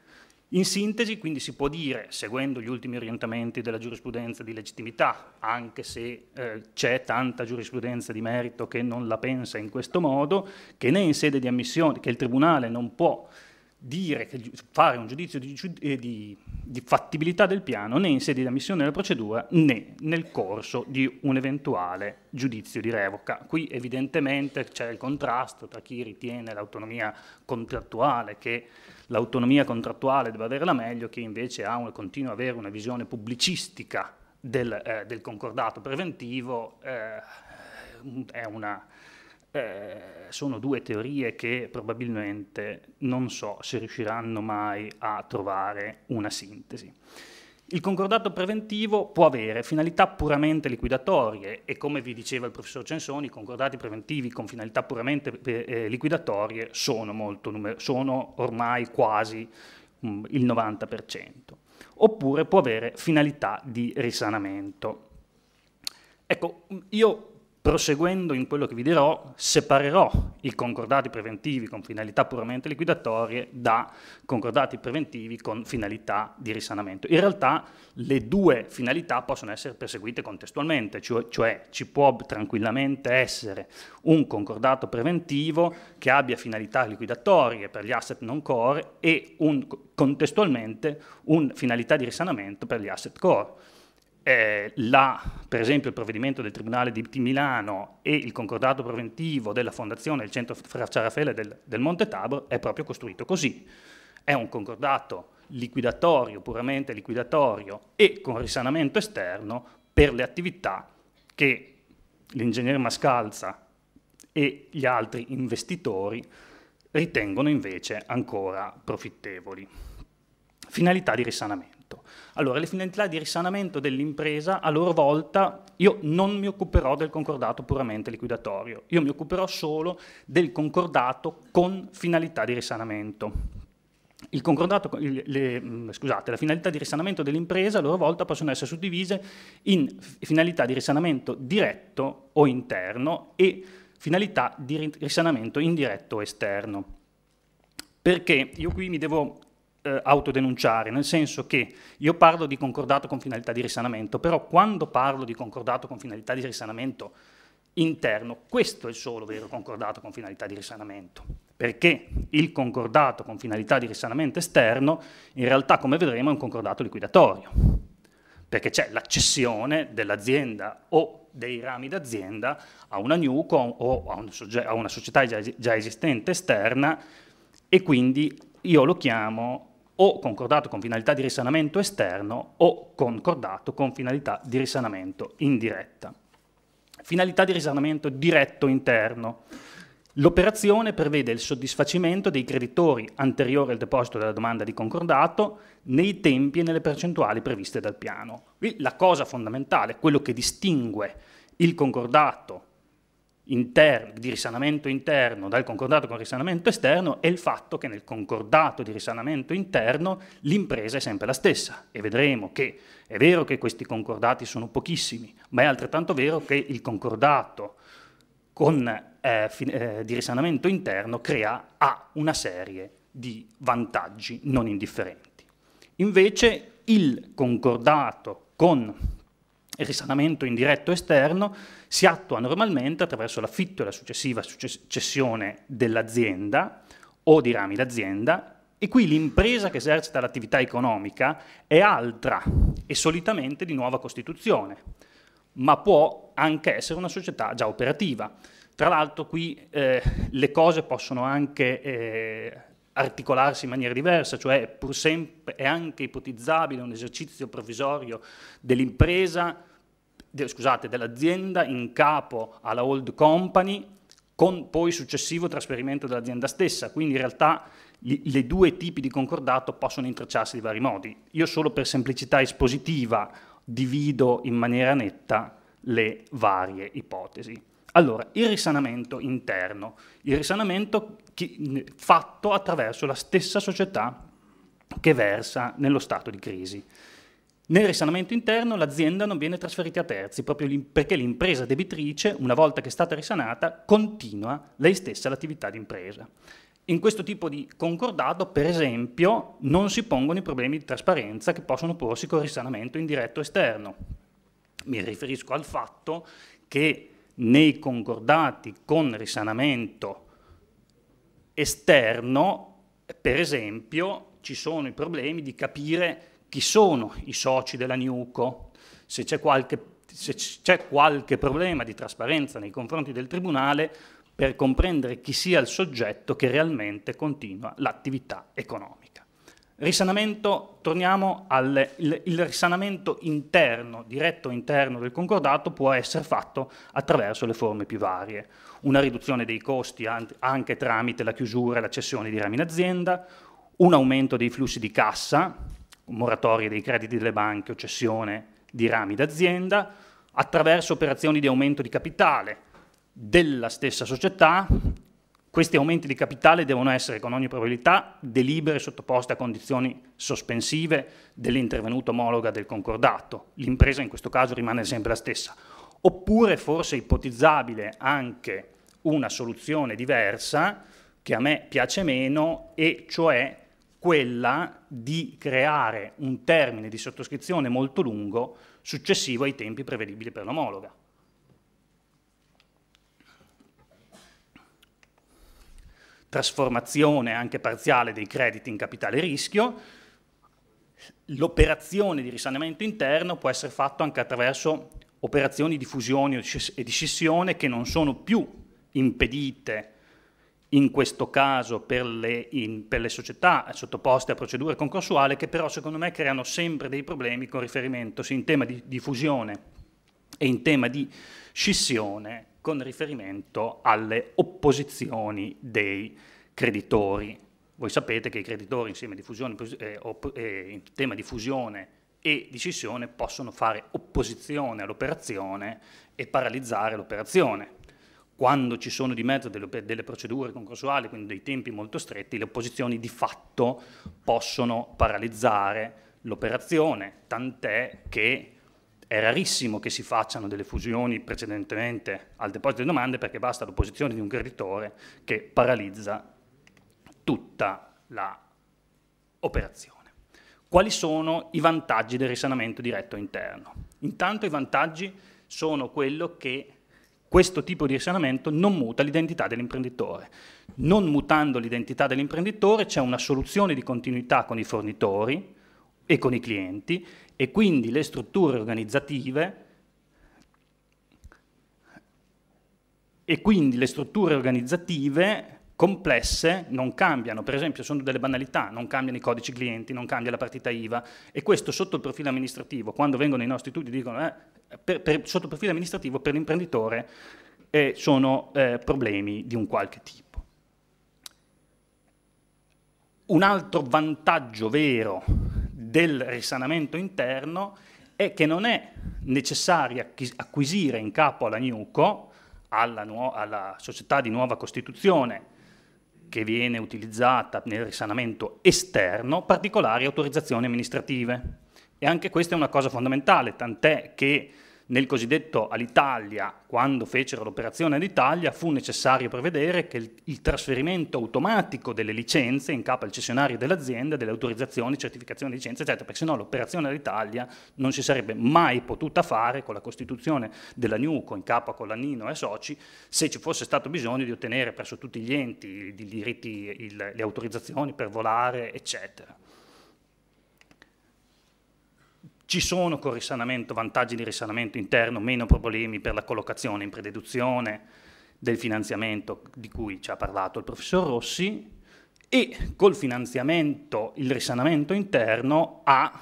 S3: In sintesi, quindi si può dire, seguendo gli ultimi orientamenti della giurisprudenza di legittimità, anche se eh, c'è tanta giurisprudenza di merito che non la pensa in questo modo, che né in sede di ammissione, che il Tribunale non può dire che fare un giudizio di, eh, di, di, fattibilità del piano né in sede di ammissione della procedura né nel corso di un eventuale giudizio di revoca. Qui evidentemente c'è il contrasto tra chi ritiene l'autonomia contrattuale, che l'autonomia contrattuale deve avere la meglio, che invece una, continua ad avere una visione pubblicistica del, eh, del concordato preventivo, eh, è una eh, sono due teorie che probabilmente non so se riusciranno mai a trovare una sintesi. Il concordato preventivo può avere finalità puramente liquidatorie e come vi diceva il professor Censoni, i concordati preventivi con finalità puramente eh, eh liquidatorie sono, molto numer- sono ormai quasi mh, mm, il 90%, oppure può avere finalità di risanamento. Ecco, mm, io Proseguendo in quello che vi dirò, separerò i concordati preventivi con finalità puramente liquidatorie da concordati preventivi con finalità di risanamento. In realtà le due finalità possono essere perseguite contestualmente, cioè, cioè ci può tranquillamente essere un concordato preventivo che abbia finalità liquidatorie per gli asset non core e un, contestualmente un finalità di risanamento per gli asset core eh, la, per esempio il provvedimento del Tribunale di Milano e il concordato preventivo della Fondazione del Centro Fraccia Raffaele del, del Monte Tabor è proprio costruito così. È un concordato liquidatorio, puramente liquidatorio e con risanamento esterno per le attività che l'ingegnere Mascalza e gli altri investitori ritengono invece ancora profittevoli. Finalità di risanamento. Allora, le finalità di risanamento dell'impresa, a loro volta, io non mi occuperò del concordato puramente liquidatorio, io mi occuperò solo del concordato con finalità di risanamento. Il concordato, le, mm, scusate, la finalità di risanamento dell'impresa a loro volta possono essere suddivise in finalità di risanamento diretto o interno e finalità di risanamento indiretto o esterno. Perché io qui mi devo eh, autodenunciare, nel senso che io parlo di concordato con finalità di risanamento, però quando parlo di concordato con finalità di risanamento interno, questo è il solo vero concordato con finalità di risanamento, perché il concordato con finalità di risanamento esterno in realtà, come vedremo, è un concordato liquidatorio, perché c'è l'accessione dell'azienda o dei rami d'azienda a una NUCO o a una, a una società già, già esistente esterna e quindi io lo chiamo o concordato con finalità di risanamento esterno o concordato con finalità di risanamento indiretta. Finalità di risanamento diretto interno. L'operazione prevede il soddisfacimento dei creditori anteriori al deposito della domanda di concordato nei tempi e nelle percentuali previste dal piano. Qui la cosa fondamentale, quello che distingue il concordato Inter, di risanamento interno dal concordato con risanamento esterno è il fatto che nel concordato di risanamento interno l'impresa è sempre la stessa e vedremo che è vero che questi concordati sono pochissimi, ma è altrettanto vero che il concordato con, eh, eh, di risanamento interno crea ha una serie di vantaggi non indifferenti. Invece il concordato con il risanamento indiretto esterno si attua normalmente attraverso l'affitto e la successiva cessione dell'azienda o di rami d'azienda e qui l'impresa che esercita l'attività economica è altra e solitamente di nuova costituzione, ma può anche essere una società già operativa. Tra l'altro qui eh, le cose possono anche eh, articolarsi in maniera diversa, cioè pur sempre è anche ipotizzabile un esercizio provvisorio dell'impresa de, scusate, dell'azienda in capo alla old company con poi successivo trasferimento dell'azienda stessa, quindi in realtà gli, le due tipi di concordato possono intrecciarsi di vari modi. Io solo per semplicità espositiva divido in maniera netta le varie ipotesi. Allora, il risanamento interno, il risanamento chi, fatto attraverso la stessa società che versa nello stato di crisi. Nel risanamento interno l'azienda non viene trasferita a terzi, proprio perché l'impresa debitrice, una volta che è stata risanata, continua lei stessa l'attività di impresa. In questo tipo di concordato, per esempio, non si pongono i problemi di trasparenza che possono porsi col risanamento indiretto esterno. Mi riferisco al fatto che nei concordati con risanamento esterno, per esempio, ci sono i problemi di capire chi sono i soci della Niuco, se c'è qualche, qualche problema di trasparenza nei confronti del Tribunale per comprendere chi sia il soggetto che realmente continua l'attività economica. Risanamento, torniamo al il risanamento interno, diretto interno del concordato può essere fatto attraverso le forme più varie. Una riduzione dei costi anche tramite la chiusura e la cessione di rami in azienda, un aumento dei flussi di cassa, moratorie dei crediti delle banche o cessione di rami d'azienda, attraverso operazioni di aumento di capitale della stessa società, questi aumenti di capitale devono essere con ogni probabilità delibere sottoposte a condizioni sospensive dell'intervenuto omologa del concordato. L'impresa in questo caso rimane sempre la stessa. Oppure forse ipotizzabile anche una soluzione diversa che a me piace meno e cioè quella di creare un termine di sottoscrizione molto lungo successivo ai tempi prevedibili per l'omologa. Trasformazione anche parziale dei crediti in capitale rischio. L'operazione di risanamento interno può essere fatta anche attraverso operazioni di fusione e di scissione che non sono più impedite in questo caso per le, in, per le, società sottoposte a procedure concorsuali che però secondo me creano sempre dei problemi con riferimento sia in tema di fusione e in tema di scissione con riferimento alle opposizioni dei creditori. Voi sapete che i creditori insieme fusione, eh, eh, in tema di fusione e di scissione possono fare opposizione all'operazione e paralizzare l'operazione quando ci sono di mezzo delle, delle, procedure concorsuali, quindi dei tempi molto stretti, le opposizioni di fatto possono paralizzare l'operazione, tant'è che è rarissimo che si facciano delle fusioni precedentemente al deposito delle domande perché basta l'opposizione di un creditore che paralizza tutta l'operazione. Quali sono i vantaggi del risanamento diretto interno? Intanto i vantaggi sono quello che questo tipo di risanamento non muta l'identità dell'imprenditore. Non mutando l'identità dell'imprenditore c'è una soluzione di continuità con i fornitori e con i clienti e quindi le strutture organizzative e quindi le strutture organizzative complesse non cambiano, per esempio sono delle banalità, non cambiano i codici clienti, non cambia la partita IVA e questo sotto il profilo amministrativo, quando vengono i nostri studi dicono eh, per, per, sotto il profilo amministrativo per l'imprenditore eh, sono eh, problemi di un qualche tipo. Un altro vantaggio vero del risanamento interno è che non è necessario acquisire in capo alla NUCO, alla, alla, società di nuova costituzione che viene utilizzata nel risanamento esterno particolari autorizzazioni amministrative. E anche questa è una cosa fondamentale, tant'è che nel cosiddetto Alitalia, quando fecero l'operazione Alitalia, fu necessario prevedere che il, il trasferimento automatico delle licenze in capo al cessionario dell'azienda, delle autorizzazioni, certificazioni di licenze, eccetera, perché sennò l'operazione Alitalia non si sarebbe mai potuta fare con la costituzione della Nuco in capo a Colannino e soci, se ci fosse stato bisogno di ottenere presso tutti gli enti i diritti, il, le autorizzazioni per volare, eccetera. Ci sono con risanamento vantaggi di risanamento interno, meno problemi per la collocazione in prededuzione del finanziamento di cui ci ha parlato il professor Rossi e col finanziamento il risanamento interno ha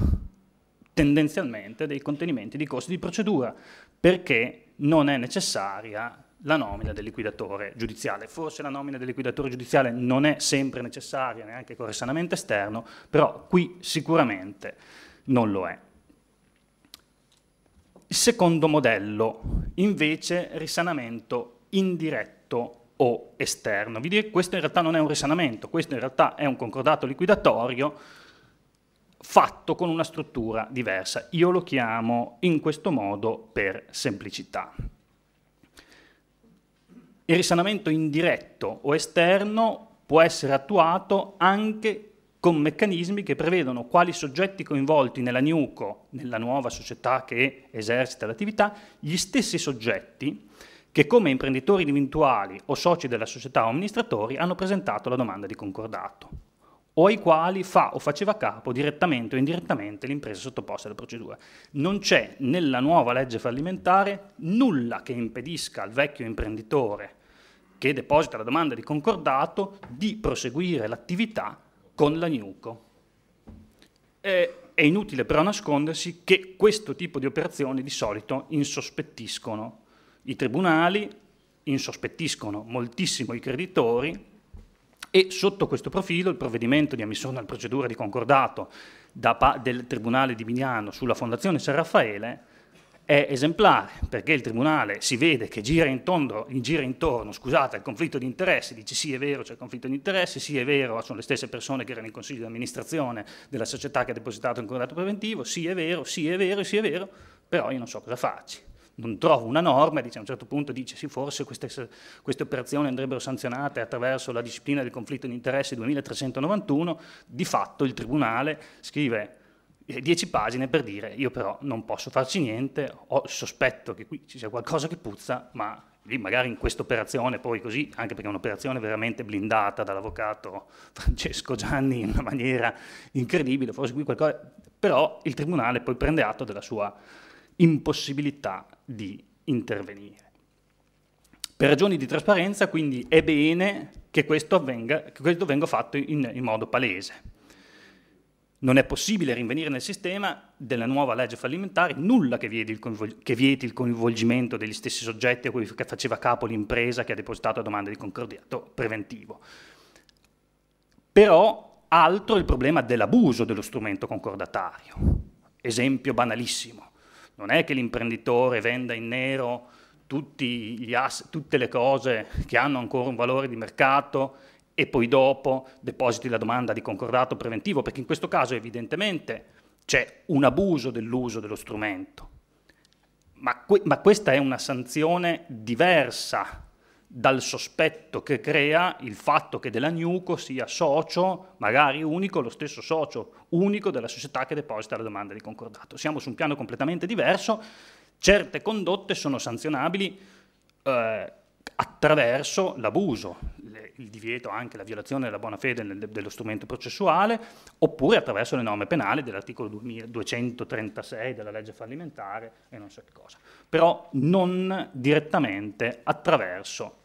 S3: tendenzialmente dei contenimenti di costi di procedura perché non è necessaria la nomina del liquidatore giudiziale. Forse la nomina del liquidatore giudiziale non è sempre necessaria neanche con risanamento esterno, però qui sicuramente non lo è. Il secondo modello, invece, risanamento indiretto o esterno. Vi dire questo in realtà non è un risanamento, questo in realtà è un concordato liquidatorio fatto con una struttura diversa. Io lo chiamo in questo modo per semplicità. Il risanamento indiretto o esterno può essere attuato anche con meccanismi che prevedono quali soggetti coinvolti nella NUCO, nella nuova società che esercita l'attività, gli stessi soggetti che come imprenditori individuali o soci della società o amministratori hanno presentato la domanda di concordato o ai quali fa o faceva capo direttamente o indirettamente l'impresa sottoposta alla procedura. Non c'è nella nuova legge fallimentare nulla che impedisca al vecchio imprenditore che deposita la domanda di concordato di proseguire l'attività con l'agnuco. E, è inutile però nascondersi che questo tipo di operazioni di solito insospettiscono i tribunali, insospettiscono moltissimo i creditori e sotto questo profilo il provvedimento di ammissione alla procedura di concordato da, del Tribunale di Mignano sulla Fondazione San Raffaele è esemplare perché il Tribunale si vede che gira intorno, gira intorno scusate, al conflitto di interessi, dice sì è vero c'è il conflitto di interessi, sì è vero sono le stesse persone che erano in consiglio di amministrazione della società che ha depositato il contratto preventivo, sì è vero, sì è vero, sì è vero, però io non so cosa farci. Non trovo una norma, dice, a un certo punto dice sì forse queste, queste operazioni andrebbero sanzionate attraverso la disciplina del conflitto di interessi 2391, di fatto il Tribunale scrive 10 eh, pagine per dire io però non posso farci niente, ho il sospetto che qui ci sia qualcosa che puzza, ma lì magari in questa operazione poi così, anche perché è un'operazione veramente blindata dall'avvocato Francesco Gianni in una maniera incredibile, forse qui qualcosa, però il tribunale poi prende atto della sua impossibilità di intervenire. Per ragioni di trasparenza quindi è bene che questo, avvenga, che questo venga fatto in, in modo palese non è possibile rinvenire nel sistema della nuova legge fallimentare nulla che vieti, che vieti il, coinvolgimento degli stessi soggetti a cui faceva capo l'impresa che ha depositato la domanda di concordiato preventivo. Però altro il problema dell'abuso dello strumento concordatario. Esempio banalissimo. Non è che l'imprenditore venda in nero tutte le cose che hanno ancora un valore di mercato e poi dopo depositi la domanda di concordato preventivo, perché in questo caso evidentemente c'è un abuso dell'uso dello strumento. Ma, que ma, questa è una sanzione diversa dal sospetto che crea il fatto che dell'agnuco sia socio, magari unico, lo stesso socio unico della società che deposita la domanda di concordato. Siamo su un piano completamente diverso, certe condotte sono sanzionabili eh, attraverso l'abuso, il divieto, anche la violazione della buona fede dello strumento processuale, oppure attraverso le norme penali dell'articolo 236 della legge fallimentare e non so che cosa. Però non direttamente attraverso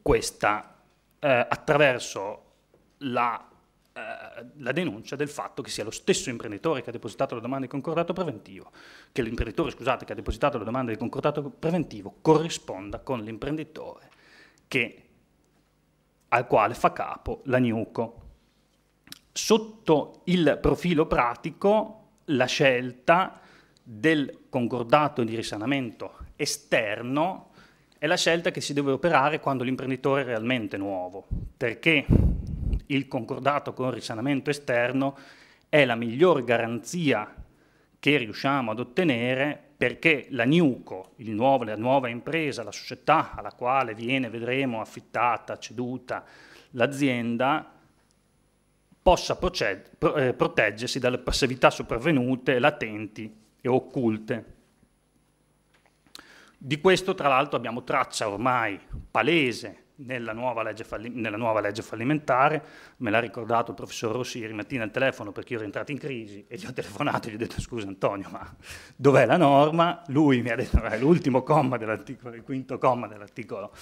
S3: questa, eh, attraverso la, eh, la denuncia del fatto che sia lo stesso imprenditore che ha depositato la domanda di concordato preventivo, che l'imprenditore, scusate, che ha depositato la domanda di concordato preventivo corrisponda con l'imprenditore che al quale fa capo la Nuco. Sotto il profilo pratico, la scelta del concordato di risanamento esterno è la scelta che si deve operare quando l'imprenditore è realmente nuovo, perché il concordato con il risanamento esterno è la miglior garanzia che riusciamo ad ottenere perché la Newco, nuovo, la nuova impresa, la società alla quale viene, vedremo, affittata, ceduta l'azienda, possa eh, proteggersi dalle passività sopravvenute, latenti e occulte. Di questo, tra l'altro, abbiamo traccia ormai palese nella nuova, nella nuova, legge fallimentare, me l'ha ricordato il professor Rossi ieri mattina al telefono perché io ero entrato in crisi e gli ho telefonato e gli ho detto scusa Antonio ma dov'è la norma? Lui mi ha detto è l'ultimo comma dell'articolo, il quinto comma dell'articolo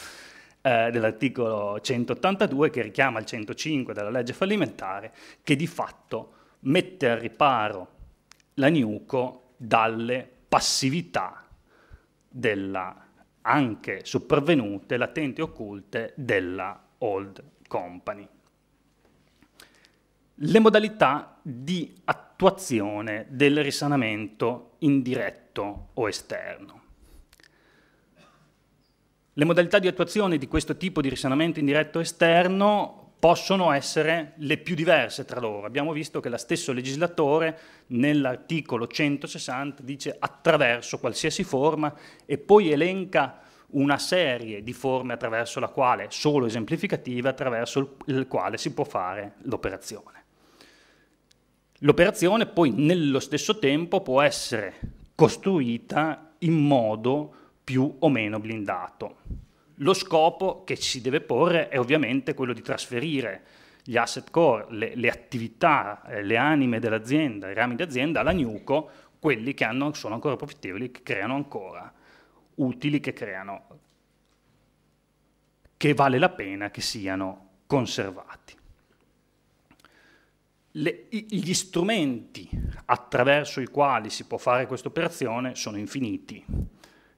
S3: eh, dell'articolo 182 che richiama il 105 della legge fallimentare che di fatto mette al riparo l'agnuco dalle passività della anche sopravvenute, latenti e occulte, della Old Company. Le modalità di attuazione del risanamento indiretto o esterno. Le modalità di attuazione di questo tipo di risanamento indiretto o esterno possono essere le più diverse tra loro. Abbiamo visto che lo stesso legislatore nell'articolo 160 dice attraverso qualsiasi forma e poi elenca una serie di forme attraverso la quale, solo esemplificative, attraverso il quale si può fare l'operazione. L'operazione poi nello stesso tempo può essere costruita in modo più o meno blindato. Lo scopo che ci si deve porre è ovviamente quello di trasferire gli asset core, le, le attività, eh, le anime dell'azienda, i rami d'azienda alla Nuco, quelli che hanno, sono ancora profittevoli, che creano ancora utili, che creano, che vale la pena che siano conservati. Le, gli strumenti attraverso i quali si può fare questa operazione sono infiniti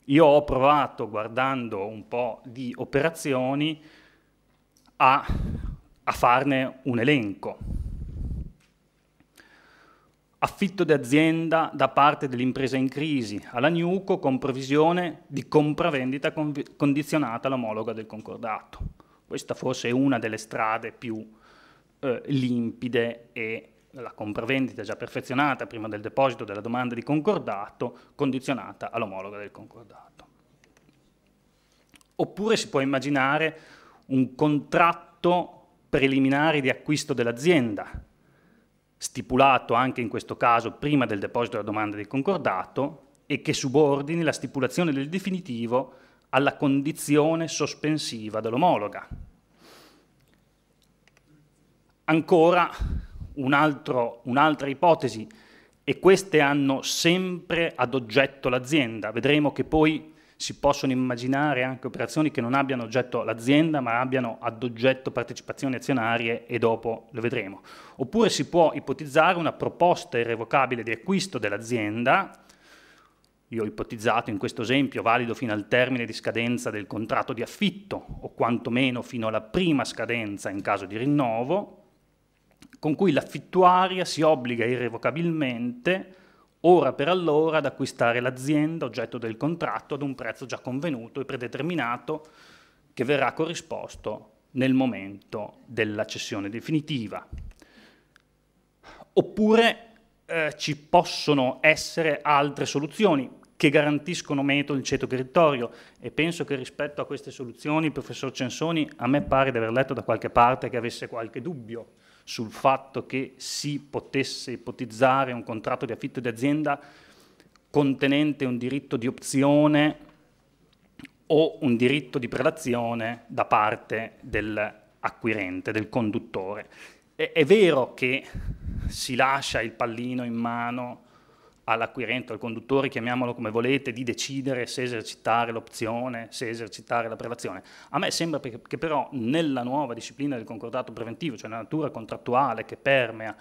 S3: io ho provato, guardando un po' di operazioni, a, a farne un elenco. Affitto di azienda da parte dell'impresa in crisi alla Nuco con provisione di compravendita condizionata all'omologa del concordato. Questa forse è una delle strade più eh, limpide e la compravendita già perfezionata prima del deposito della domanda di concordato, condizionata all'omologa del concordato. Oppure si può immaginare un contratto preliminare di acquisto dell'azienda, stipulato anche in questo caso prima del deposito della domanda di concordato e che subordini la stipulazione del definitivo alla condizione sospensiva dell'omologa. Ancora un'altra ipotesi e queste hanno sempre ad oggetto l'azienda. Vedremo che poi si possono immaginare anche operazioni che non abbiano oggetto l'azienda, ma abbiano ad oggetto partecipazioni azionarie e dopo lo vedremo. Oppure si può ipotizzare una proposta irrevocabile di acquisto dell'azienda, io ho ipotizzato in questo esempio valido fino al termine di scadenza del contratto di affitto o quantomeno fino alla prima scadenza in caso di rinnovo, con cui l'affittuaria si obbliga irrevocabilmente, ora per allora, ad acquistare l'azienda oggetto del contratto ad un prezzo già convenuto e predeterminato che verrà corrisposto nel momento della cessione definitiva. Oppure eh, ci possono essere altre soluzioni che garantiscono metodo il ceto territorio e penso che rispetto a queste soluzioni il professor Censoni a me pare di aver letto da qualche parte che avesse qualche dubbio sul fatto che si potesse ipotizzare un contratto di affitto di azienda contenente un diritto di opzione o un diritto di prelazione da parte dell'acquirente, del conduttore. È, è vero che si lascia il pallino in mano all'acquirente, al conduttore, chiamiamolo come volete, di decidere se esercitare l'opzione, se esercitare la prelazione. A me sembra che però nella nuova disciplina del concordato preventivo, cioè nella natura contrattuale che permea,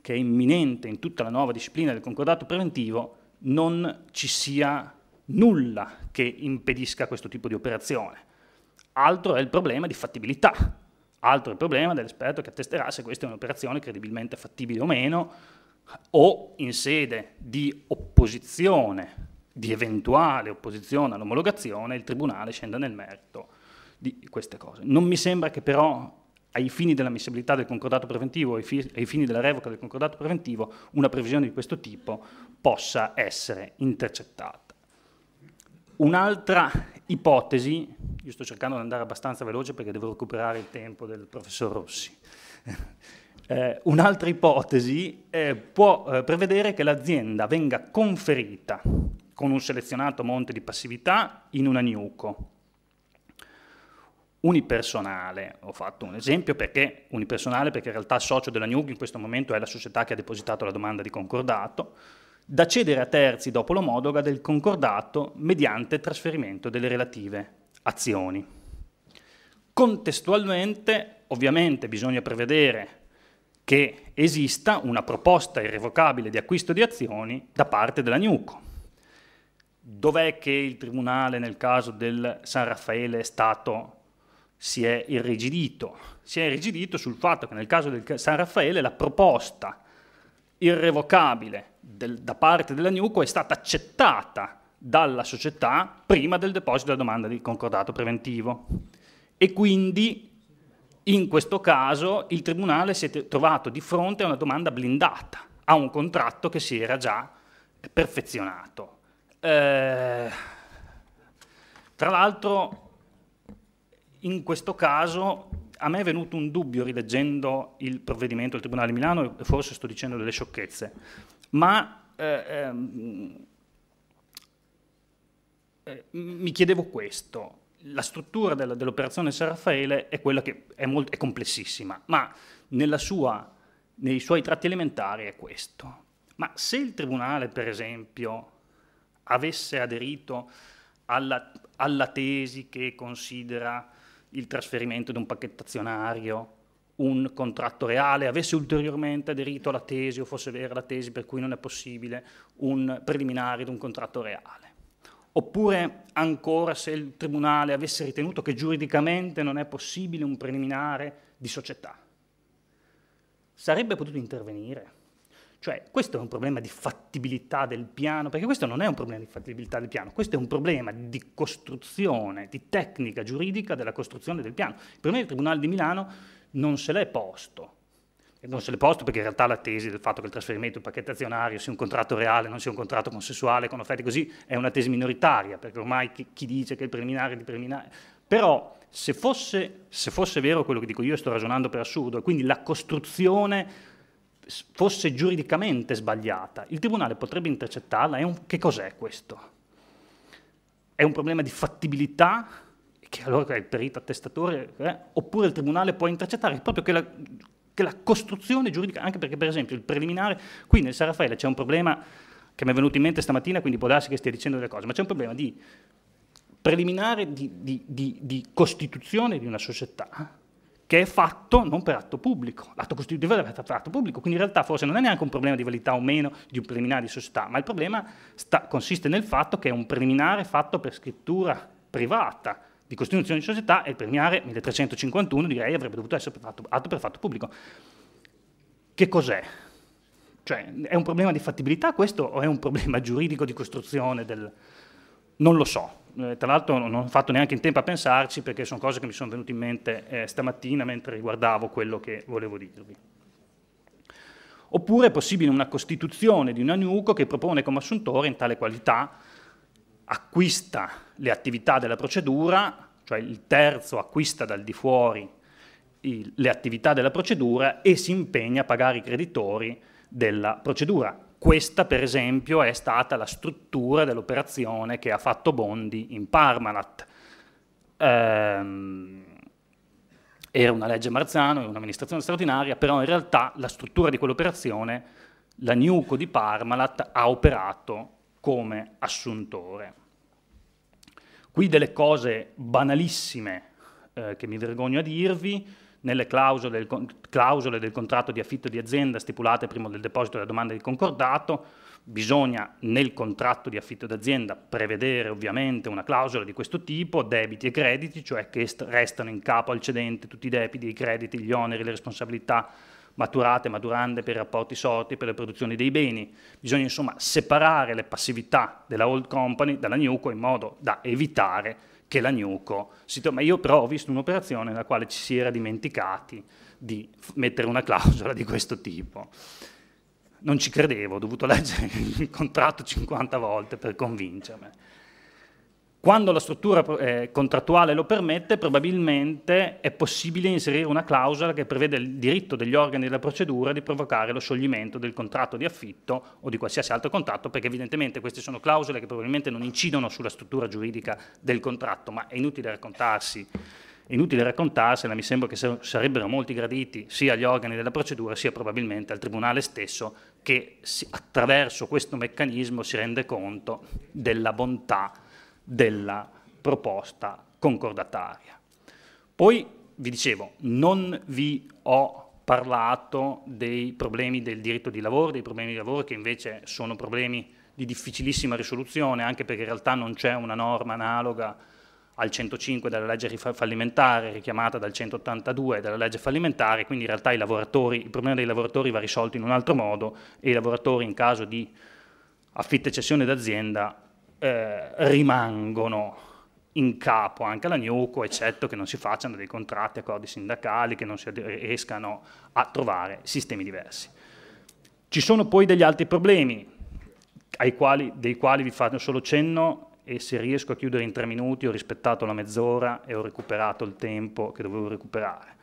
S3: che è imminente in tutta la nuova disciplina del concordato preventivo, non ci sia nulla che impedisca questo tipo di operazione. Altro è il problema di fattibilità, altro è il problema dell'esperto che attesterà se questa è un'operazione credibilmente fattibile o meno, o in sede di opposizione, di eventuale opposizione all'omologazione, il Tribunale scenda nel merito di queste cose. Non mi sembra che però ai fini dell'ammissibilità del concordato preventivo e ai fini della revoca del concordato preventivo una previsione di questo tipo possa essere intercettata. Un'altra ipotesi, io sto cercando di andare abbastanza veloce perché devo recuperare il tempo del professor Rossi, eh, un'altra ipotesi eh, può eh, prevedere che l'azienda venga conferita con un selezionato monte di passività in una NIUCO. Unipersonale, ho fatto un esempio perché unipersonale perché in realtà il socio della NIUCO in questo momento è la società che ha depositato la domanda di concordato, da cedere a terzi dopo l'omologa del concordato mediante trasferimento delle relative azioni. Contestualmente, ovviamente, bisogna prevedere che esista una proposta irrevocabile di acquisto di azioni da parte della Newco. Dov'è che il Tribunale nel caso del San Raffaele è stato si è irrigidito? Si è irrigidito sul fatto che nel caso del San Raffaele la proposta irrevocabile del, da parte della Newco è stata accettata dalla società prima del deposito della domanda di concordato preventivo e quindi in questo caso il Tribunale si è trovato di fronte a una domanda blindata, a un contratto che si era già perfezionato. Eh, tra l'altro, in questo caso a me è venuto un dubbio rileggendo il provvedimento del Tribunale di Milano, e forse sto dicendo delle sciocchezze, ma eh, ehm, eh, mi chiedevo questo la struttura dell'operazione San Raffaele è quella che è, molto, è complessissima, ma sua, nei suoi tratti elementari è questo. Ma se il Tribunale, per esempio, avesse aderito alla, alla tesi che considera il trasferimento di un pacchetto azionario un contratto reale, avesse ulteriormente aderito alla tesi o fosse vera la tesi per cui non è possibile un preliminare di un contratto reale, oppure ancora se il Tribunale avesse ritenuto che giuridicamente non è possibile un preliminare di società. Sarebbe potuto intervenire. Cioè, questo è un problema di fattibilità del piano, perché questo non è un problema di fattibilità del piano, questo è un problema di costruzione, di tecnica giuridica della costruzione del piano. Il problema del Tribunale di Milano non se l'è posto non se le posto perché in realtà la tesi del fatto che il trasferimento in pacchetto azionario sia un contratto reale, non sia un contratto consensuale con offerte così, è una tesi minoritaria, perché ormai chi, chi dice che il preliminare è di preliminare. Però se fosse, se fosse vero quello che dico io, sto ragionando per assurdo, e quindi la costruzione fosse giuridicamente sbagliata, il tribunale potrebbe intercettarla. Un, che cos'è questo? È un problema di fattibilità che allora è il perito attestatore, eh? oppure il tribunale può intercettare proprio che la che la costruzione giuridica, anche perché per esempio il preliminare, qui nel San c'è un problema che mi è venuto in mente stamattina, quindi può darsi che stia dicendo delle cose, ma c'è un problema di preliminare di, di, di, di costituzione di una società che è fatto non per atto pubblico. L'atto costitutivo è fatto per atto pubblico, quindi in realtà forse non è neanche un problema di validità o meno di un preliminare di società, ma il problema sta, consiste nel fatto che è un preliminare fatto per scrittura privata, di costituzione di società e il premiare 1351 direi avrebbe dovuto essere fatto, atto per fatto pubblico. Che cos'è? Cioè, è un problema di fattibilità questo o è un problema giuridico di costruzione del... Non lo so, eh, tra l'altro non ho fatto neanche in tempo a pensarci perché sono cose che mi sono venute in mente eh, stamattina mentre riguardavo quello che volevo dirvi. Oppure è possibile una costituzione di un agnuco che propone come assuntore in tale qualità acquista le attività della procedura, cioè il terzo acquista dal di fuori il, le attività della procedura e si impegna a pagare i creditori della procedura. Questa, per esempio, è stata la struttura dell'operazione che ha fatto Bondi in Parmalat. Ehm, era una legge Marzano, era un'amministrazione straordinaria, però in realtà la struttura di quell'operazione, la Newco di Parmalat, ha operato come assuntore. Qui delle cose banalissime eh, che mi vergogno a dirvi, nelle clausole del, clausole del, contratto di affitto di azienda stipulate prima del deposito della domanda di concordato, bisogna nel contratto di affitto d'azienda prevedere ovviamente una clausola di questo tipo, debiti e crediti, cioè che restano in capo al cedente tutti i debiti, i crediti, gli oneri, le responsabilità, maturate, maturande, per i rapporti sorti, per le produzioni dei beni. Bisogna insomma separare le passività della old company dalla Newco in modo da evitare che la Newco si Ma Io però ho visto un'operazione nella quale ci si era dimenticati di mettere una clausola di questo tipo. Non ci credevo, ho dovuto leggere il contratto 50 volte per convincermi. Quando la struttura eh, contrattuale lo permette, probabilmente è possibile inserire una clausola che prevede il diritto degli organi della procedura di provocare lo scioglimento del contratto di affitto o di qualsiasi altro contratto, perché evidentemente queste sono clausole che probabilmente non incidono sulla struttura giuridica del contratto, ma è inutile raccontarsi inutile raccontarsela, mi sembra che sarebbero molti graditi sia agli organi della procedura sia probabilmente al Tribunale stesso che attraverso questo meccanismo si rende conto della bontà della proposta concordataria. Poi vi dicevo, non vi ho parlato dei problemi del diritto di lavoro, dei problemi di lavoro che invece sono problemi di difficilissima risoluzione, anche perché in realtà non c'è una norma analoga al 105 della legge fallimentare, richiamata dal 182 della legge fallimentare, quindi in realtà il problema dei lavoratori va risolto in un altro modo e i lavoratori in caso di affitta e cessione d'azienda eh, rimangono in capo anche alla Newco, eccetto che non si facciano dei contratti, accordi sindacali, che non si riescano a trovare sistemi diversi. Ci sono poi degli altri problemi, quali, dei quali vi faccio solo cenno e se riesco a chiudere in tre minuti ho rispettato la mezz'ora e ho recuperato il tempo che dovevo recuperare.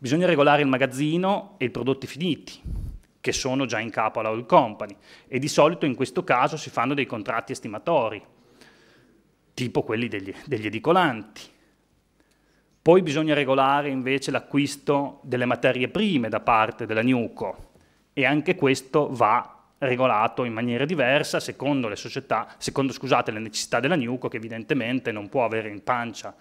S3: Bisogna regolare il magazzino e i prodotti finiti che sono già in capo alla Oil Company e di solito in questo caso si fanno dei contratti estimatori, tipo quelli degli, degli edicolanti. Poi bisogna regolare invece l'acquisto delle materie prime da parte della Newco e anche questo va regolato in maniera diversa secondo le società, secondo scusate, le necessità della Newco che evidentemente non può avere in pancia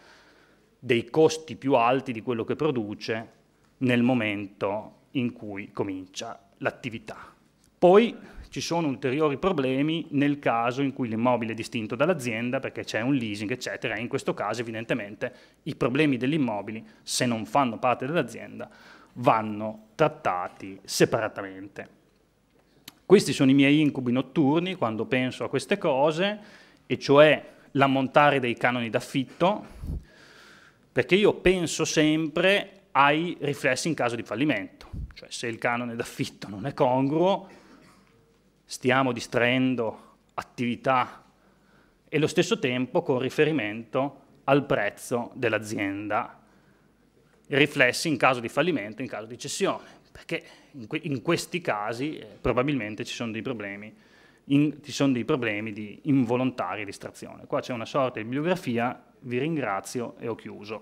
S3: dei costi più alti di quello che produce nel momento in cui comincia l'attività. Poi ci sono ulteriori problemi nel caso in cui l'immobile è distinto dall'azienda perché c'è un leasing, eccetera, e in questo caso evidentemente i problemi dell'immobile, se non fanno parte dell'azienda, vanno trattati separatamente. Questi sono i miei incubi notturni quando penso a queste cose, e cioè l'ammontare dei canoni d'affitto, perché io penso sempre ai riflessi in caso di fallimento, cioè se il canone d'affitto non è congruo, stiamo distraendo attività e allo stesso tempo con riferimento al prezzo dell'azienda, riflessi in caso di fallimento, in caso di cessione, perché in, que- in questi casi eh, probabilmente ci sono dei problemi in, ci sono dei problemi di involontaria distrazione. Qua c'è una sorta di bibliografia, vi ringrazio e ho chiuso.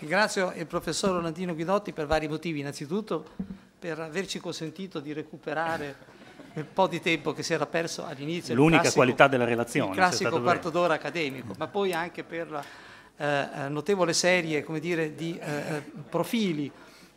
S1: Ringrazio il professor Ronaldino Guidotti per vari motivi, innanzitutto per averci consentito di recuperare il po' di tempo che si era perso all'inizio. L'unica classico, qualità della relazione. Il classico quarto d'ora accademico, ma poi anche per la eh, eh, notevole serie dire, di eh, eh, profili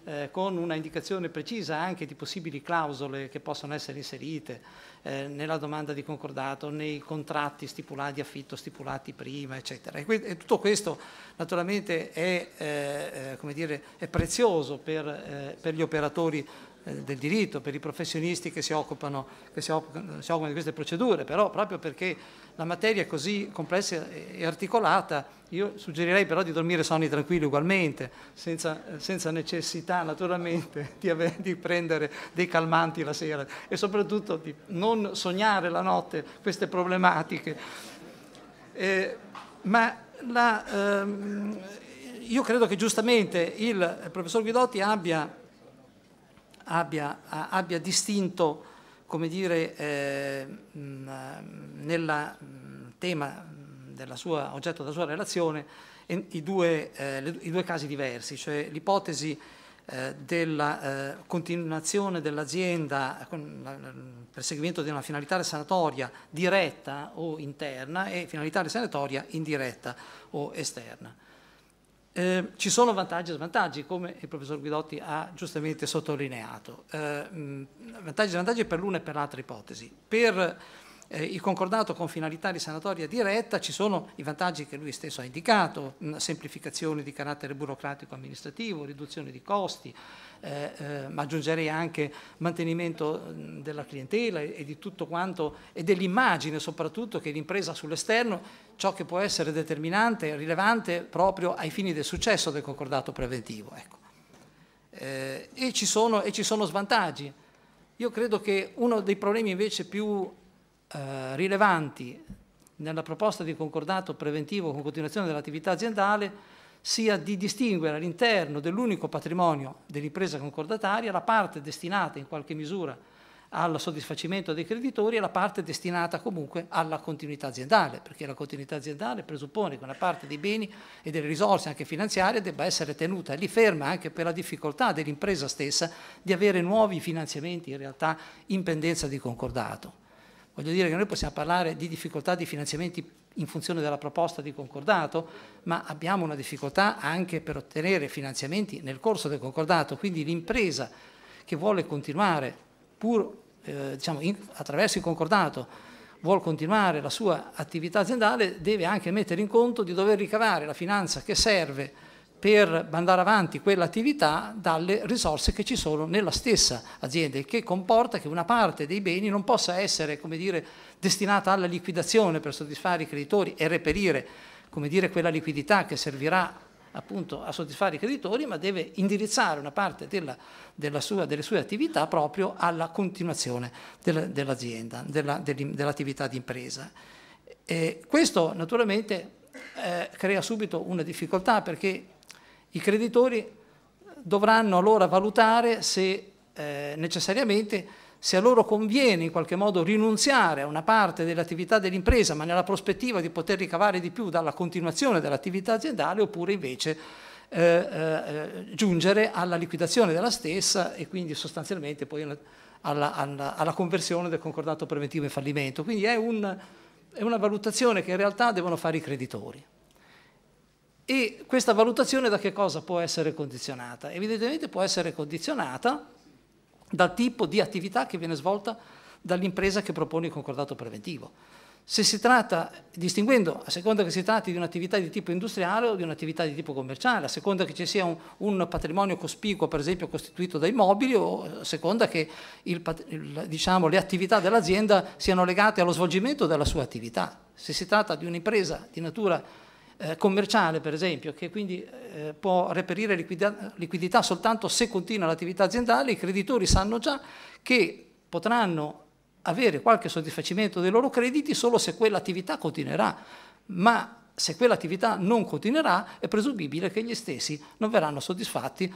S1: eh, con una indicazione precisa anche di possibili clausole che possono essere inserite eh, nella domanda di concordato, nei contratti stipulati di affitto stipulati prima, eccetera. E, e tutto questo naturalmente è, eh, eh dire, è prezioso per, eh, per, gli operatori eh, del diritto, per i professionisti che, si occupano, che si, occupano, si occupano, di queste procedure, però proprio perché la materia è così complessa e articolata, io suggerirei però di dormire sonni tranquilli ugualmente, senza, senza necessità naturalmente di, avere, di, prendere dei calmanti la sera e soprattutto di non sognare la notte queste problematiche. Eh, ma la, ehm, io credo che giustamente il professor Guidotti abbia abbia, abbia distinto, come dire, eh, nel tema della sua, oggetto della sua relazione i due, eh, le, i due casi diversi, cioè l'ipotesi eh, della eh, continuazione dell'azienda, il perseguimento di una finalità sanatoria diretta o interna e finalità sanatoria indiretta o esterna. Eh, ci sono vantaggi e svantaggi, come il professor Guidotti ha giustamente sottolineato. Eh, vantaggi e svantaggi per l'una e per l'altra ipotesi. Per eh, il concordato con finalità di sanatoria diretta ci sono i vantaggi che lui stesso ha indicato, mh, semplificazione di carattere burocratico-amministrativo, riduzione di costi, eh, eh, ma aggiungerei anche mantenimento della clientela e, e di tutto quanto, e dell'immagine soprattutto che l'impresa sull'esterno, ciò che può essere determinante, rilevante proprio ai fini del successo del concordato preventivo. Ecco. Eh, e, ci sono, e, ci sono, svantaggi. Io credo che uno dei problemi invece più eh, rilevanti nella proposta di concordato preventivo con continuazione dell'attività aziendale sia di distinguere all'interno dell'unico patrimonio dell'impresa concordataria la parte destinata in qualche misura al soddisfacimento dei creditori e la parte destinata comunque alla continuità aziendale, perché la continuità aziendale presuppone che una parte dei beni e delle risorse anche finanziarie debba essere tenuta lì ferma anche per la difficoltà dell'impresa stessa di avere nuovi finanziamenti in realtà in pendenza di concordato. Voglio dire che noi possiamo parlare di difficoltà di finanziamenti in funzione della proposta di concordato, ma abbiamo una difficoltà anche per ottenere finanziamenti nel corso del concordato, quindi l'impresa che vuole continuare pur eh, diciamo, in, attraverso il concordato vuole continuare la sua attività aziendale deve anche mettere in conto di dover ricavare la finanza che serve per mandare avanti quell'attività dalle risorse che ci sono nella stessa azienda, il che comporta che una parte dei beni non possa essere dire, destinata alla liquidazione per soddisfare i creditori e reperire dire, quella liquidità che servirà appunto a soddisfare i creditori, ma deve indirizzare una parte della, della sua, delle sue attività proprio alla continuazione dell'azienda, della dell'attività di impresa. E questo naturalmente eh, crea subito una difficoltà perché i creditori dovranno allora valutare se eh, necessariamente se a loro conviene in qualche modo rinunziare a una parte dell'attività dell'impresa, ma nella prospettiva di poter ricavare di più dalla continuazione dell'attività aziendale, oppure invece eh, eh, giungere alla liquidazione della stessa e quindi sostanzialmente poi alla, alla, alla conversione del concordato preventivo in fallimento. Quindi è, un, è una valutazione che in realtà devono fare i creditori. E questa valutazione da che cosa può essere condizionata? Evidentemente può essere condizionata dal tipo di attività che viene svolta dall'impresa che propone il concordato preventivo. Se si tratta, distinguendo a seconda che si tratti di un'attività di tipo industriale o di un'attività di tipo commerciale, a seconda che ci sia un, un, patrimonio cospicuo, per esempio, costituito dai mobili, o a seconda che il, il, diciamo, le attività dell'azienda siano legate allo svolgimento della sua attività. Se si tratta di un'impresa di natura eh, commerciale, per esempio, che quindi eh, può reperire liquida- liquidità soltanto se continua l'attività aziendale, i creditori sanno già che potranno avere qualche soddisfacimento dei loro crediti solo se quell'attività continuerà, ma se quell'attività non continuerà è presumibile che gli stessi non verranno soddisfatti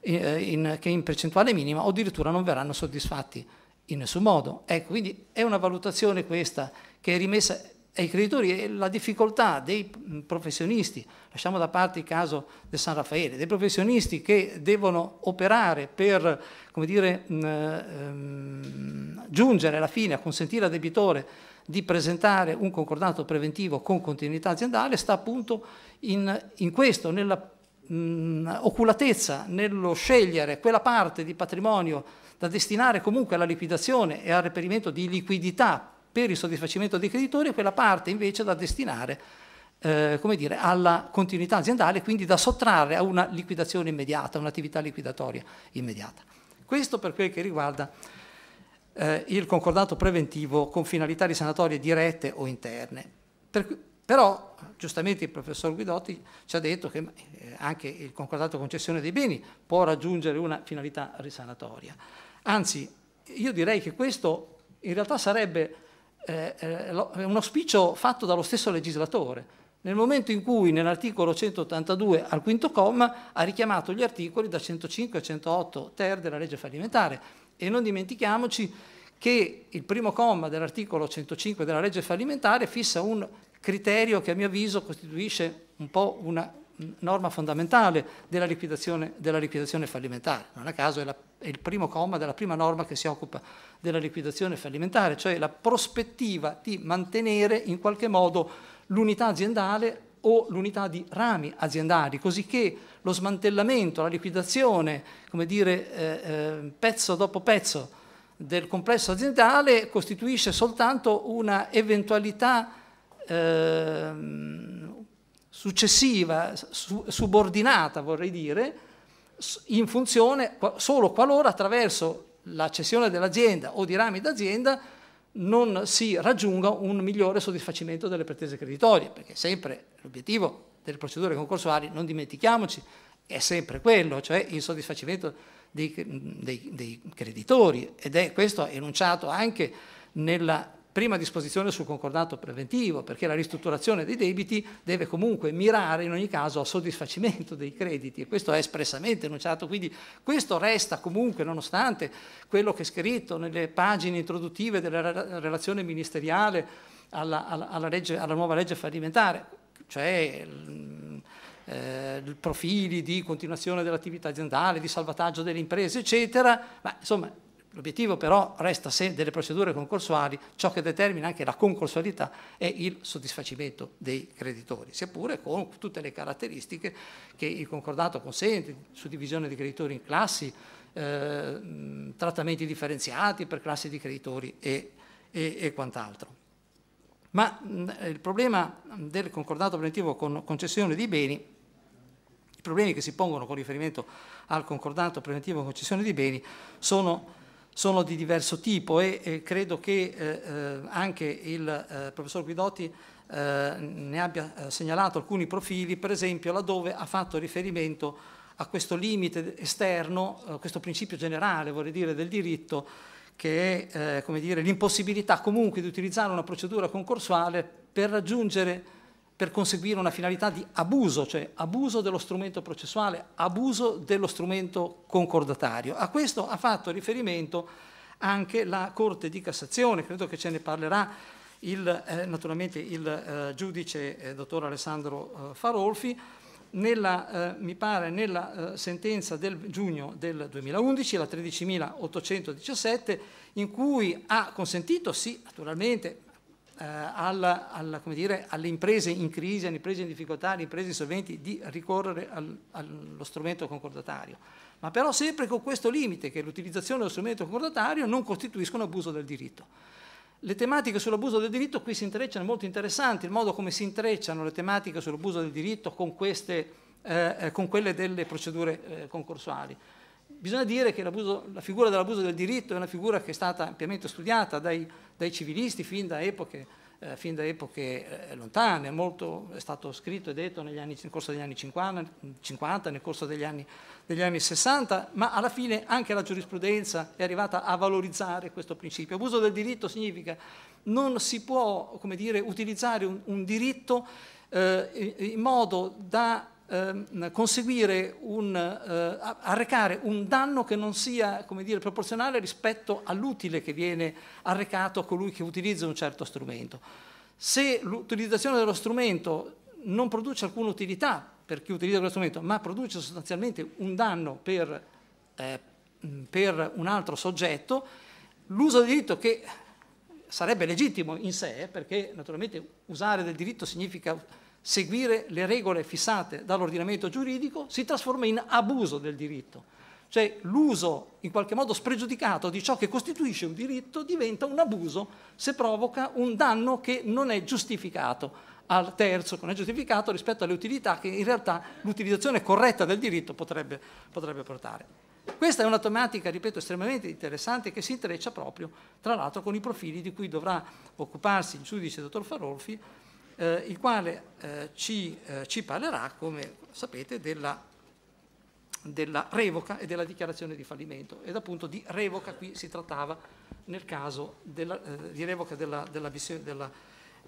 S1: in, eh, in, che in percentuale minima o addirittura non verranno soddisfatti in nessun modo. Ecco, quindi è una valutazione questa che è rimessa ai creditori e eh, la difficoltà dei mm, professionisti, lasciamo da parte il caso del San Raffaele, dei professionisti che devono operare per dire, mm, ehm, giungere alla fine a consentire al debitore di presentare un concordato preventivo con continuità aziendale, sta appunto in, in questo, nella mh, mm, oculatezza, nello scegliere quella parte di patrimonio da destinare comunque alla liquidazione e al reperimento di liquidità per il soddisfacimento dei creditori e quella parte invece da destinare eh, come dire, alla continuità aziendale, quindi da sottrarre a una liquidazione immediata, a un'attività liquidatoria immediata. Questo per quel che riguarda eh, il concordato preventivo con finalità risanatorie dirette o interne. Per, però giustamente il professor Guidotti ci ha detto che eh, anche il concordato concessione dei beni può raggiungere una finalità risanatoria. Anzi, io direi che questo in realtà sarebbe eh, eh, un auspicio fatto dallo stesso legislatore, nel momento in cui nell'articolo 182 al quinto comma ha richiamato gli articoli da 105 a 108 ter della legge fallimentare. E non dimentichiamoci che il primo comma dell'articolo 105 della legge fallimentare fissa un criterio che a mio avviso costituisce un po' una norma fondamentale della liquidazione, della liquidazione fallimentare. Non a caso è, la, è il primo comma della prima norma che si occupa della liquidazione fallimentare, cioè la prospettiva di mantenere in qualche modo l'unità aziendale o l'unità di rami aziendali, così che lo smantellamento, la liquidazione, come dire, eh, eh pezzo dopo pezzo del complesso aziendale costituisce soltanto una eventualità eh, successiva, su, subordinata vorrei dire, in funzione solo qualora attraverso la cessione dell'azienda o di rami d'azienda non si raggiunga un migliore soddisfacimento delle pretese creditorie, perché sempre l'obiettivo delle procedure concorsuali, non dimentichiamoci, è sempre quello, cioè il soddisfacimento dei, dei, dei creditori ed è questo enunciato anche nella prima disposizione sul concordato preventivo, perché la ristrutturazione dei debiti deve comunque mirare in ogni caso al soddisfacimento dei crediti e questo è espressamente enunciato, quindi questo resta comunque, nonostante quello che è scritto nelle pagine introduttive della relazione ministeriale alla, alla, alla, legge, alla nuova legge fallimentare, cioè mm, eh, profili di continuazione dell'attività aziendale, di salvataggio delle imprese, eccetera, ma insomma L'obiettivo però resta se delle procedure concorsuali ciò che determina anche la concorsualità è il soddisfacimento dei creditori, seppure con tutte le caratteristiche che il concordato consente, suddivisione di creditori in classi, eh, trattamenti differenziati per classi di creditori e, e, e quant'altro. Ma mh, il problema del concordato preventivo con concessione di beni i problemi che si pongono con riferimento al concordato preventivo con concessione di beni sono sono di diverso tipo e, e credo che eh, eh anche il eh, professor Guidotti eh, ne abbia segnalato alcuni profili, per esempio laddove ha fatto riferimento a questo limite esterno, a questo principio generale vorrei dire, del diritto, che è l'impossibilità comunque di utilizzare una procedura concorsuale per raggiungere per conseguire una finalità di abuso, cioè abuso dello strumento processuale, abuso dello strumento concordatario. A questo ha fatto riferimento anche la Corte di Cassazione, credo che ce ne parlerà il, eh, naturalmente il eh, giudice eh, dottor Alessandro eh, Farolfi, nella, eh, mi pare nella eh, sentenza del giugno del 2011, la 13.817, in cui ha consentito, sì, naturalmente alla, eh, alla, dire, alle imprese in crisi, alle imprese in difficoltà, alle imprese insolventi di ricorrere al, allo strumento concordatario. Ma però sempre con questo limite che l'utilizzazione dello strumento concordatario non costituisca un abuso del diritto. Le tematiche sull'abuso del diritto qui si intrecciano molto interessanti, il modo come si intrecciano le tematiche sull'abuso del diritto con, queste, eh, eh con quelle delle procedure eh, concorsuali. Bisogna dire che la figura dell'abuso del diritto è una figura che è stata ampiamente studiata dai dai civilisti fin da epoche, eh, fin da epoche eh, lontane, molto è stato scritto e detto anni, nel corso degli anni 50, 50 nel corso degli anni, degli anni, 60, ma alla fine anche la giurisprudenza è arrivata a valorizzare questo principio. Abuso del diritto significa non si può dire, utilizzare un, un diritto eh, in modo da Ehm, conseguire un, eh, arrecare un danno che non sia dire, proporzionale rispetto all'utile che viene arrecato a colui che utilizza un certo strumento. Se l'utilizzazione dello strumento non produce alcuna utilità per chi utilizza quello strumento, ma produce sostanzialmente un danno per, eh, mm, per un altro soggetto, l'uso del diritto che sarebbe legittimo in sé, perché naturalmente usare del diritto significa seguire le regole fissate dall'ordinamento giuridico si trasforma in abuso del diritto. Cioè l'uso in qualche modo spregiudicato di ciò che costituisce un diritto diventa un abuso se provoca un danno che non è giustificato al terzo, che non è giustificato rispetto alle utilità che in realtà l'utilizzazione corretta del diritto potrebbe, potrebbe portare. Questa è una tematica, ripeto, estremamente interessante che si intreccia proprio, tra l'altro, con i profili di cui dovrà occuparsi il giudice dottor Farolfi eh, il quale eh, ci, eh, ci, parlerà, come sapete, della, della revoca e della dichiarazione di fallimento. Ed appunto di revoca qui si trattava nel caso della, eh, di revoca, della, della, della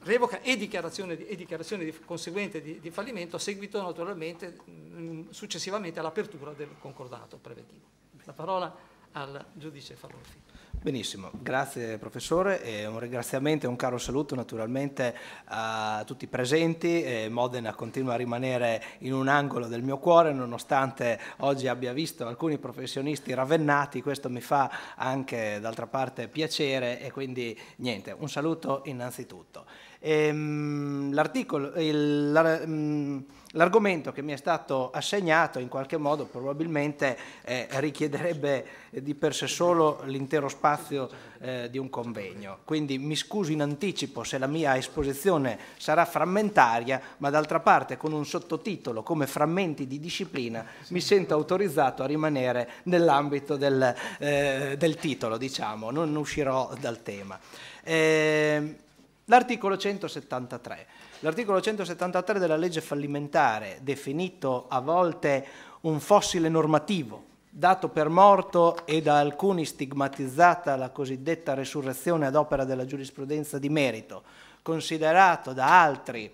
S1: revoca e dichiarazione, di, e dichiarazione di, conseguente di, di, fallimento, seguito naturalmente mh, mm, successivamente all'apertura del concordato preventivo. La parola al giudice Farolfi.
S4: Benissimo, grazie professore e un ringraziamento e un caro saluto naturalmente a tutti i presenti. Modena continua a rimanere in un angolo del mio cuore nonostante oggi abbia visto alcuni professionisti ravennati, questo mi fa anche d'altra parte piacere e quindi niente, un saluto innanzitutto. Ehm, l'articolo, il, la, mh, mm, l'argomento che mi è stato assegnato in qualche modo probabilmente eh, richiederebbe eh, di per sé solo l'intero spazio eh, di un convegno. Quindi mi scuso in anticipo se la mia esposizione sarà frammentaria, ma d'altra parte con un sottotitolo come frammenti di disciplina mi sento autorizzato a rimanere nell'ambito del, eh, del titolo, diciamo, non uscirò dal tema. Ehm, l'articolo 173 L'articolo 173 della legge fallimentare, definito a volte un fossile normativo, dato per morto e da alcuni stigmatizzata la cosiddetta resurrezione ad opera della giurisprudenza di merito, considerato da altri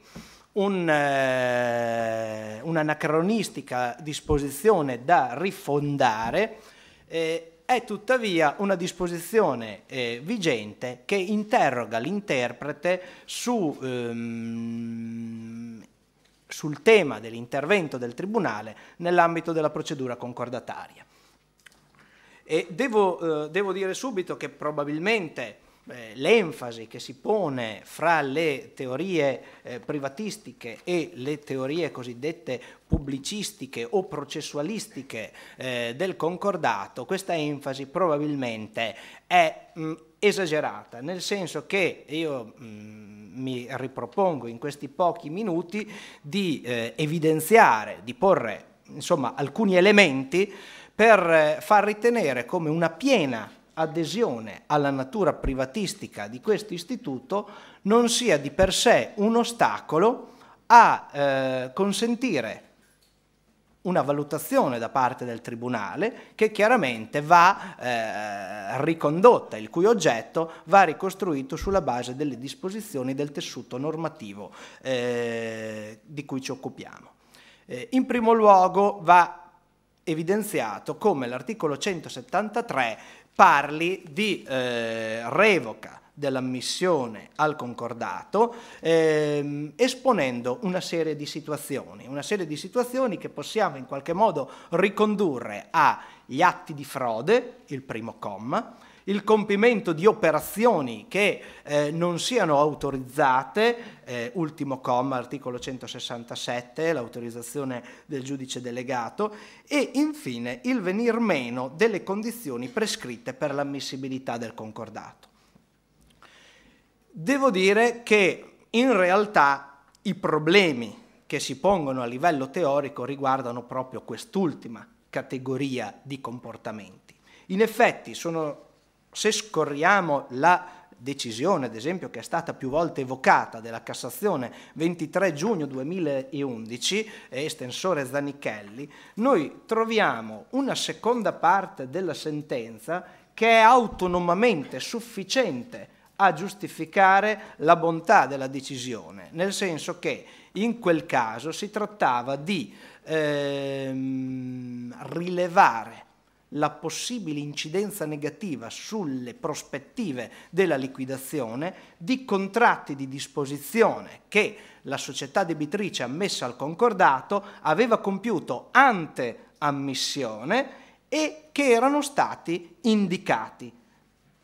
S4: un, eh, un'anacronistica disposizione da rifondare, eh, è tuttavia una disposizione eh, vigente che interroga l'interprete su, ehm, sul tema dell'intervento del Tribunale nell'ambito della procedura concordataria. E devo, eh, devo dire subito che probabilmente eh, l'enfasi che si pone fra le teorie eh, privatistiche e le teorie cosiddette pubblicistiche o processualistiche eh, del concordato, questa enfasi probabilmente è mh, mm, esagerata, nel senso che io mh, mm, mi ripropongo in questi pochi minuti di eh, evidenziare, di porre insomma, alcuni elementi per eh, far ritenere come una piena adesione alla natura privatistica di questo istituto non sia di per sé un ostacolo a eh, consentire una valutazione da parte del Tribunale che chiaramente va eh, ricondotta, il cui oggetto va ricostruito sulla base delle disposizioni del tessuto normativo eh, di cui ci occupiamo. Eh, in primo luogo va evidenziato come l'articolo 173 parli di eh, revoca dell'ammissione al concordato ehm, esponendo una serie di situazioni, una serie di situazioni che possiamo in qualche modo ricondurre agli atti di frode, il primo comma, il compimento di operazioni che eh, non siano autorizzate, eh, ultimo comma, articolo 167, l'autorizzazione del giudice delegato, e infine il venir meno delle condizioni prescritte per l'ammissibilità del concordato. Devo dire che in realtà i problemi che si pongono a livello teorico riguardano proprio quest'ultima categoria di comportamenti. In effetti sono se scorriamo la decisione, ad esempio, che è stata più volte evocata della Cassazione 23 giugno 2011, eh, estensore Zanichelli, noi troviamo una seconda parte della sentenza che è autonomamente sufficiente a giustificare la bontà della decisione, nel senso che in quel caso si trattava di ehm, rilevare la possibile incidenza negativa sulle prospettive della liquidazione di contratti di disposizione che la società debitrice ammessa al concordato aveva compiuto ante ammissione e che erano stati indicati.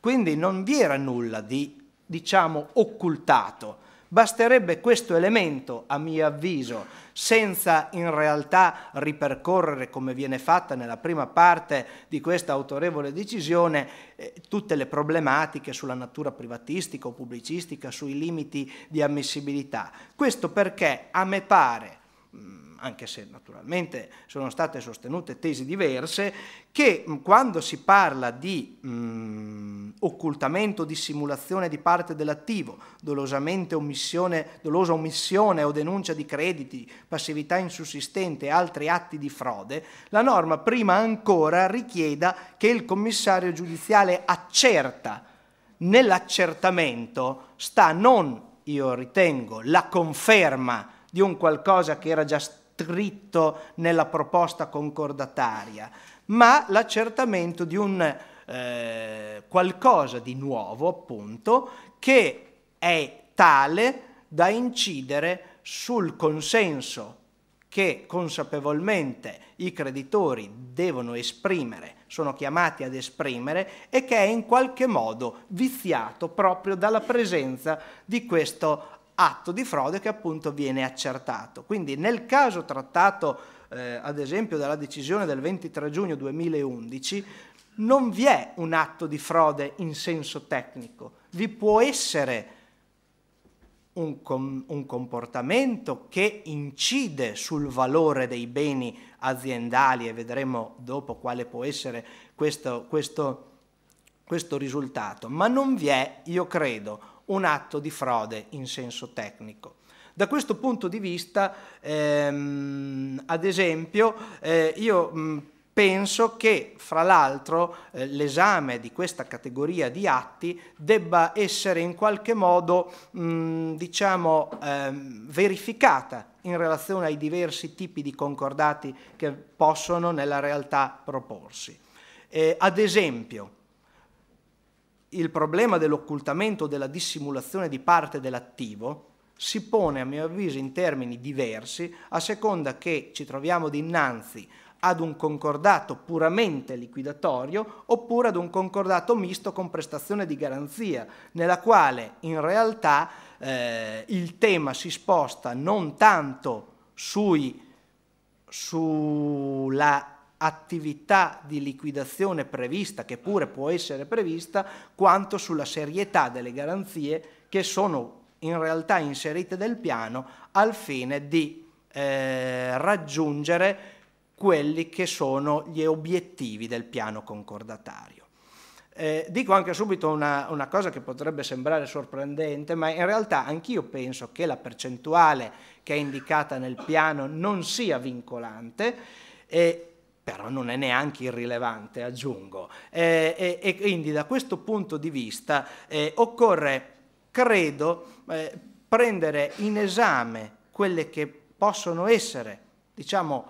S4: Quindi non vi era nulla di, diciamo, occultato Basterebbe questo elemento, a mio avviso, senza in realtà ripercorrere, come viene fatta nella prima parte di questa autorevole decisione, eh, tutte le problematiche sulla natura privatistica o pubblicistica, sui limiti di ammissibilità. Questo perché a me pare... Mh, mm, anche se naturalmente sono state sostenute tesi diverse, che quando si parla di mh, occultamento, dissimulazione di parte dell'attivo, dolosamente omissione, dolosa omissione o denuncia di crediti, passività insussistente e altri atti di frode, la norma prima ancora richieda che il commissario giudiziale accerta nell'accertamento sta non, io ritengo, la conferma di un qualcosa che era già stato scritto nella proposta concordataria, ma l'accertamento di un eh, qualcosa di nuovo, appunto, che è tale da incidere sul consenso che consapevolmente i creditori devono esprimere, sono chiamati ad esprimere e che è in qualche modo viziato proprio dalla presenza di questo atto di frode che appunto viene accertato. Quindi nel caso trattato eh, ad esempio dalla decisione del 23 giugno 2011 non vi è un atto di frode in senso tecnico, vi può essere un, com un comportamento che incide sul valore dei beni aziendali e vedremo dopo quale può essere questo, questo, questo risultato, ma non vi è, io credo, un atto di frode in senso tecnico. Da questo punto di vista, ehm, ad esempio, eh, io mh, penso che, fra l'altro, eh, l'esame di questa categoria di atti debba essere in qualche modo, mh, diciamo, ehm, verificata in relazione ai diversi tipi di concordati che possono nella realtà proporsi. Eh, ad esempio, il problema dell'occultamento, o della dissimulazione di parte dell'attivo, si pone a mio avviso in termini diversi a seconda che ci troviamo dinanzi ad un concordato puramente liquidatorio oppure ad un concordato misto con prestazione di garanzia, nella quale in realtà eh, il tema si sposta non tanto sui, sulla attività di liquidazione prevista, che pure può essere prevista, quanto sulla serietà delle garanzie che sono in realtà inserite nel piano al fine di eh, raggiungere quelli che sono gli obiettivi del piano concordatario. Eh, dico anche subito una, una, cosa che potrebbe sembrare sorprendente, ma in realtà anch'io penso che la percentuale che è indicata nel piano non sia vincolante. Eh, però non è neanche irrilevante, aggiungo. Eh, e, e, quindi da questo punto di vista eh, occorre, credo, eh, prendere in esame quelle che possono essere, diciamo,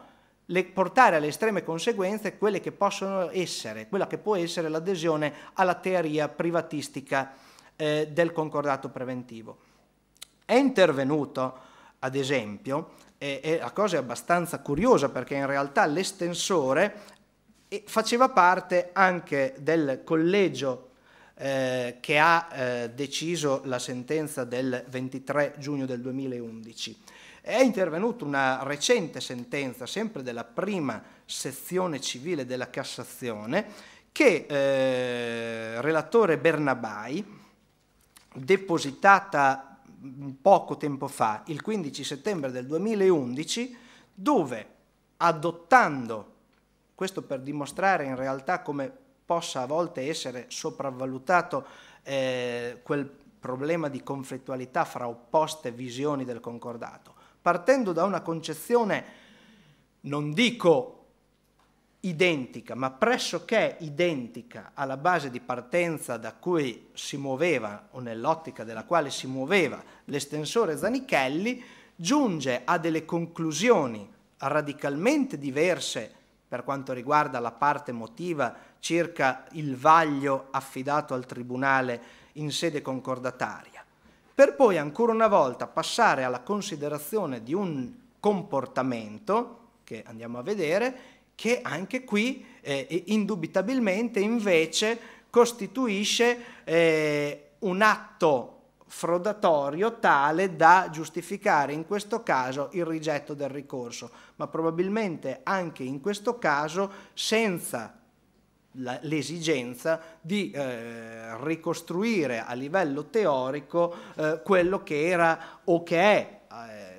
S4: le, portare alle estreme conseguenze quelle che possono essere, quella che può essere l'adesione alla teoria privatistica eh, del concordato preventivo. È intervenuto, ad esempio, e, e la cosa è abbastanza curiosa perché in realtà l'estensore eh, faceva parte anche del collegio eh, che ha eh, deciso la sentenza del 23 giugno del 2011. È intervenuta una recente sentenza, sempre della prima sezione civile della Cassazione, che eh, relatore Bernabai, depositata Mm, poco tempo fa, il 15 settembre del 2011, dove adottando, questo per dimostrare in realtà come possa a volte essere sopravvalutato eh, quel problema di conflittualità fra opposte visioni del concordato, partendo da una concezione, non dico identica, ma pressoché identica alla base di partenza da cui si muoveva o nell'ottica della quale si muoveva l'estensore Zanichelli, giunge a delle conclusioni radicalmente diverse per quanto riguarda la parte emotiva circa il vaglio affidato al Tribunale in sede concordataria, per poi ancora una volta passare alla considerazione di un comportamento, che andiamo a vedere, che anche qui eh, indubitabilmente invece costituisce eh, un atto frodatorio tale da giustificare in questo caso il rigetto del ricorso, ma probabilmente anche in questo caso senza l'esigenza di eh, ricostruire a livello teorico eh, quello che era o che è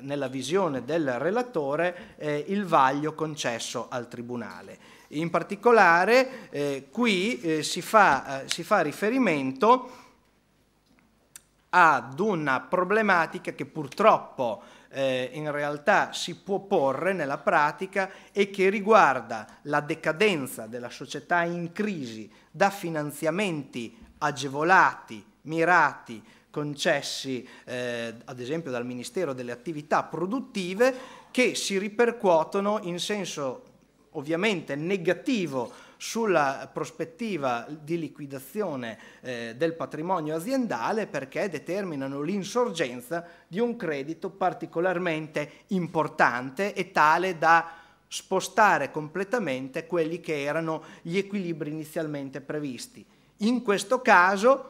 S4: nella visione del relatore eh, il vaglio concesso al Tribunale. In particolare eh, qui eh, si, fa, eh, si fa riferimento ad una problematica che purtroppo eh, in realtà si può porre nella pratica e che riguarda la decadenza della società in crisi da finanziamenti agevolati, mirati concessi eh, ad esempio dal Ministero delle attività produttive che si ripercuotono in senso ovviamente negativo sulla prospettiva di liquidazione eh, del patrimonio aziendale perché determinano l'insorgenza di un credito particolarmente importante e tale da spostare completamente quelli che erano gli equilibri inizialmente previsti. In questo caso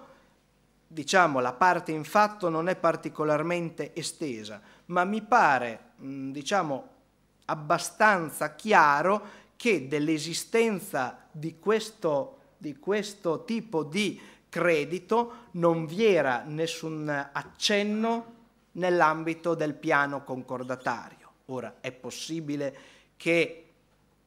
S4: diciamo, la parte in fatto non è particolarmente estesa, ma mi pare, diciamo, abbastanza chiaro che dell'esistenza di questo, di questo tipo di credito non vi era nessun accenno nell'ambito del piano concordatario. Ora è possibile che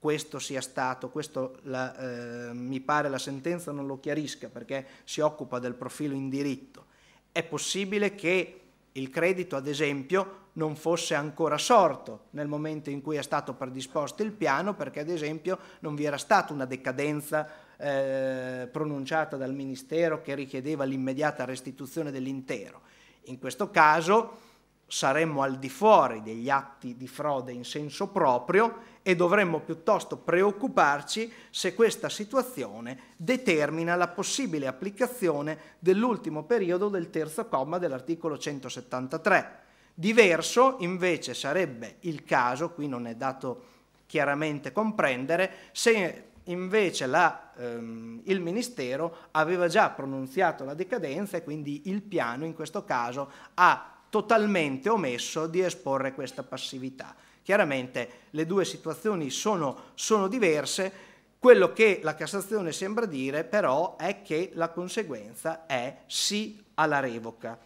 S4: questo sia stato, questo la, eh, mi pare la sentenza non lo chiarisca perché si occupa del profilo in diritto, è possibile che il credito, ad esempio, non fosse ancora sorto nel momento in cui è stato predisposto il piano, perché ad esempio non vi era stata una decadenza eh, pronunciata dal Ministero che richiedeva l'immediata restituzione dell'intero. In questo caso saremmo al di fuori degli atti di frode in senso proprio e dovremmo piuttosto preoccuparci se questa situazione determina la possibile applicazione dell'ultimo periodo del terzo comma dell'articolo 173. Diverso invece sarebbe il caso, qui non è dato chiaramente comprendere, se invece la, ehm, il Ministero aveva già pronunziato la decadenza e quindi il piano in questo caso ha totalmente omesso di esporre questa passività. Chiaramente le due situazioni sono, sono diverse, quello che la Cassazione sembra dire però è che la conseguenza è sì alla revoca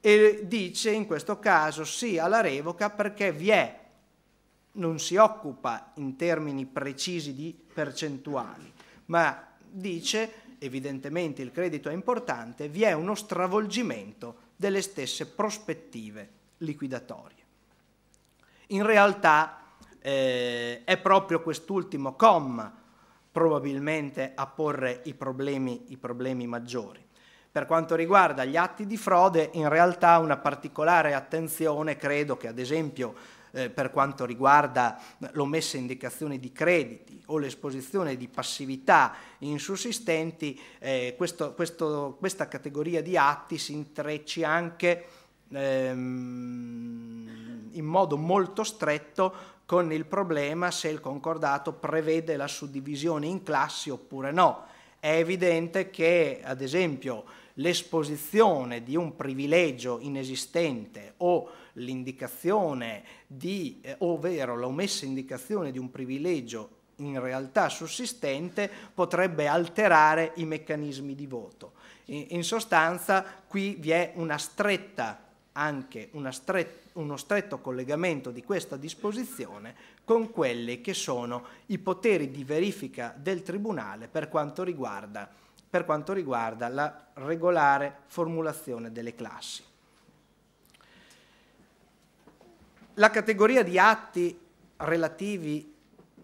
S4: e dice in questo caso sì alla revoca perché vi è, non si occupa in termini precisi di percentuali, ma dice evidentemente il credito è importante, vi è uno stravolgimento delle stesse prospettive liquidatorie in realtà eh, è proprio quest'ultimo comma probabilmente a porre i problemi, i problemi maggiori. Per quanto riguarda gli atti di frode, in realtà una particolare attenzione credo che ad esempio eh, per quanto riguarda l'omessa indicazione di crediti o l'esposizione di passività insussistenti, eh, questo, questo, questa categoria di atti si intrecci anche ehm, in modo molto stretto con il problema se il concordato prevede la suddivisione in classi oppure no. È evidente che, ad esempio, l'esposizione di un privilegio inesistente o l'indicazione di, eh, ovvero l'omessa indicazione di un privilegio in realtà sussistente potrebbe alterare i meccanismi di voto. in sostanza qui vi è una stretta anche stret uno stretto collegamento di questa disposizione con quelli che sono i poteri di verifica del Tribunale per quanto riguarda, per quanto riguarda la regolare formulazione delle classi. La categoria di atti relativi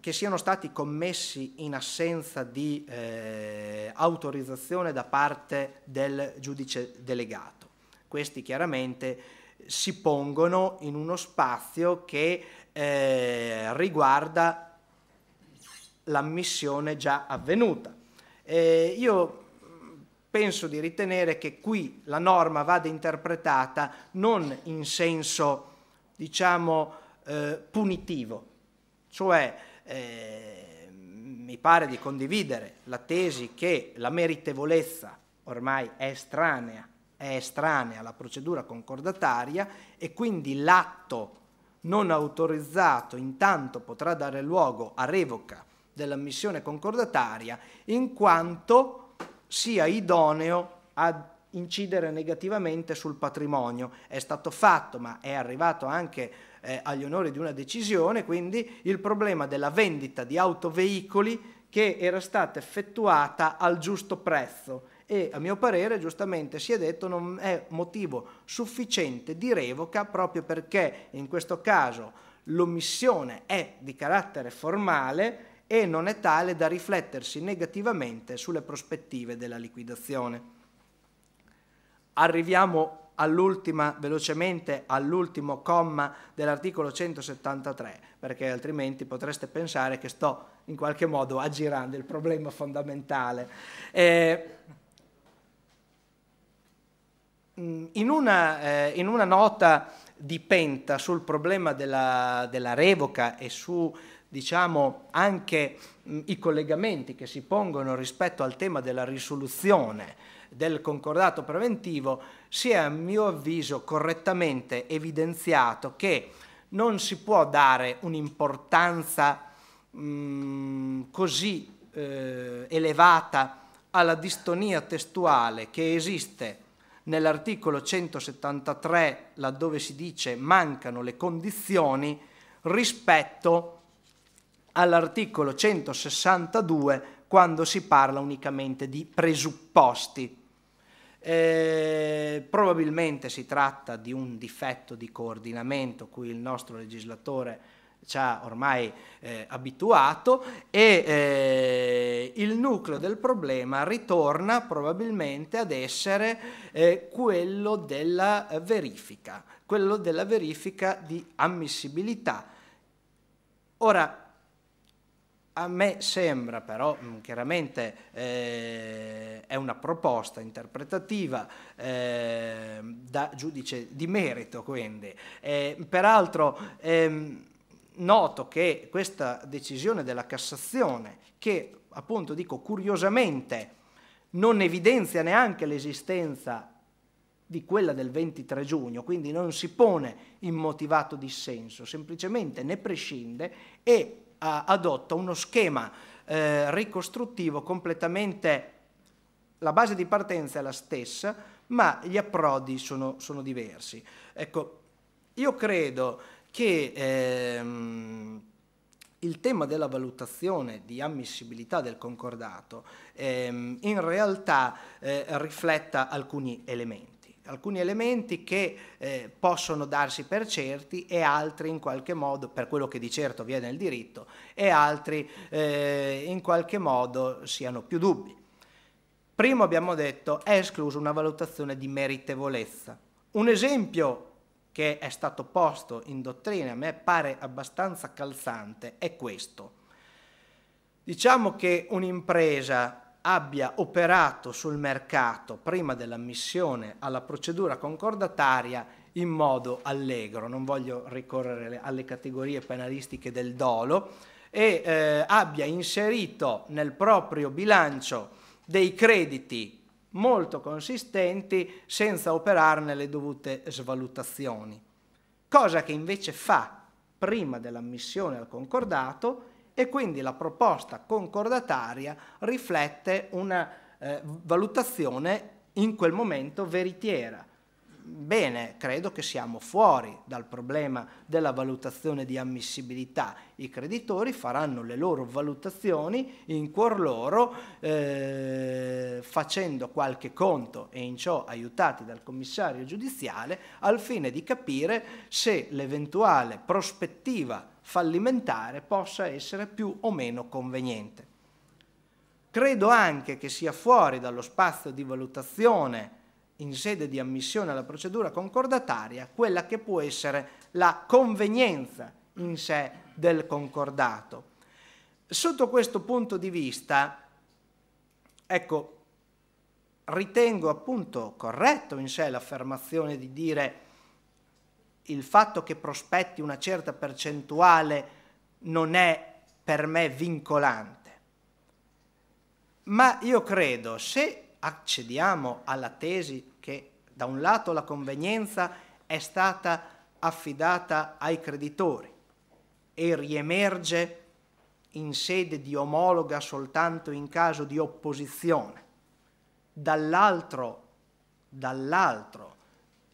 S4: che siano stati commessi in assenza di eh, autorizzazione da parte del giudice delegato questi chiaramente si pongono in uno spazio che eh, riguarda l'ammissione già avvenuta. Eh, io mm, penso di ritenere che qui la norma vada interpretata non in senso, diciamo, eh, punitivo, cioè eh, mi pare di condividere la tesi che la meritevolezza ormai è estranea è estranea alla procedura concordataria e quindi l'atto non autorizzato intanto potrà dare luogo a revoca dell'ammissione concordataria in quanto sia idoneo ad incidere negativamente sul patrimonio. È stato fatto, ma è arrivato anche eh, agli onori di una decisione, quindi il problema della vendita di autoveicoli che era stata effettuata al giusto prezzo e a mio parere giustamente si è detto non è motivo sufficiente di revoca proprio perché in questo caso l'omissione è di carattere formale e non è tale da riflettersi negativamente sulle prospettive della liquidazione. Arriviamo all'ultima, velocemente all'ultimo comma dell'articolo 173, perché altrimenti potreste pensare che sto in qualche modo aggirando il problema fondamentale. Eh, Mm, in una, eh, in una, nota di Penta sul problema della, della revoca e su diciamo, anche mh, mm, i collegamenti che si pongono rispetto al tema della risoluzione del concordato preventivo, si è a mio avviso correttamente evidenziato che non si può dare un'importanza mh, mm, così eh, elevata alla distonia testuale che esiste nell'articolo 173, laddove si dice mancano le condizioni rispetto all'articolo 162 quando si parla unicamente di presupposti. Eh, probabilmente si tratta di un difetto di coordinamento cui il nostro legislatore ci ha ormai eh, abituato e eh, il nucleo del problema ritorna probabilmente ad essere eh, quello della verifica, quello della verifica di ammissibilità. Ora, a me sembra però, mm, chiaramente eh, è una proposta interpretativa eh, da giudice di merito quindi, eh, peraltro ehm, noto che questa decisione della Cassazione, che appunto dico curiosamente non evidenzia neanche l'esistenza di quella del 23 giugno, quindi non si pone in motivato dissenso, semplicemente ne prescinde e adotta uno schema eh, ricostruttivo completamente... La base di partenza è la stessa, ma gli approdi sono, sono diversi. Ecco, io credo che ehm, il tema della valutazione di ammissibilità del concordato ehm, in realtà eh, rifletta alcuni elementi alcuni elementi che eh, possono darsi per certi e altri in qualche modo, per quello che di certo viene il diritto, e altri eh, in qualche modo siano più dubbi. Primo abbiamo detto è esclusa una valutazione di meritevolezza. Un esempio che è stato posto in dottrina, a me pare abbastanza calzante, è questo. Diciamo che un'impresa abbia operato sul mercato prima dell'ammissione alla procedura concordataria in modo allegro, non voglio ricorrere alle categorie penalistiche del dolo, e eh, abbia inserito nel proprio bilancio dei crediti molto consistenti senza operarne le dovute svalutazioni, cosa che invece fa prima dell'ammissione al concordato e quindi la proposta concordataria riflette una eh, valutazione in quel momento veritiera, Bene, credo che siamo fuori dal problema della valutazione di ammissibilità. I creditori faranno le loro valutazioni in cuor loro eh, facendo qualche conto e in ciò aiutati dal commissario giudiziale al fine di capire se l'eventuale prospettiva fallimentare possa essere più o meno conveniente. Credo anche che sia fuori dallo spazio di valutazione in sede di ammissione alla procedura concordataria quella che può essere la convenienza in sé del concordato. Sotto questo punto di vista, ecco, ritengo appunto corretto in sé l'affermazione di dire il fatto che prospetti una certa percentuale non è per me vincolante. Ma io credo, se accediamo alla tesi che da un lato la convenienza è stata affidata ai creditori e riemerge in sede di omologa soltanto in caso di opposizione. Dall'altro, dall'altro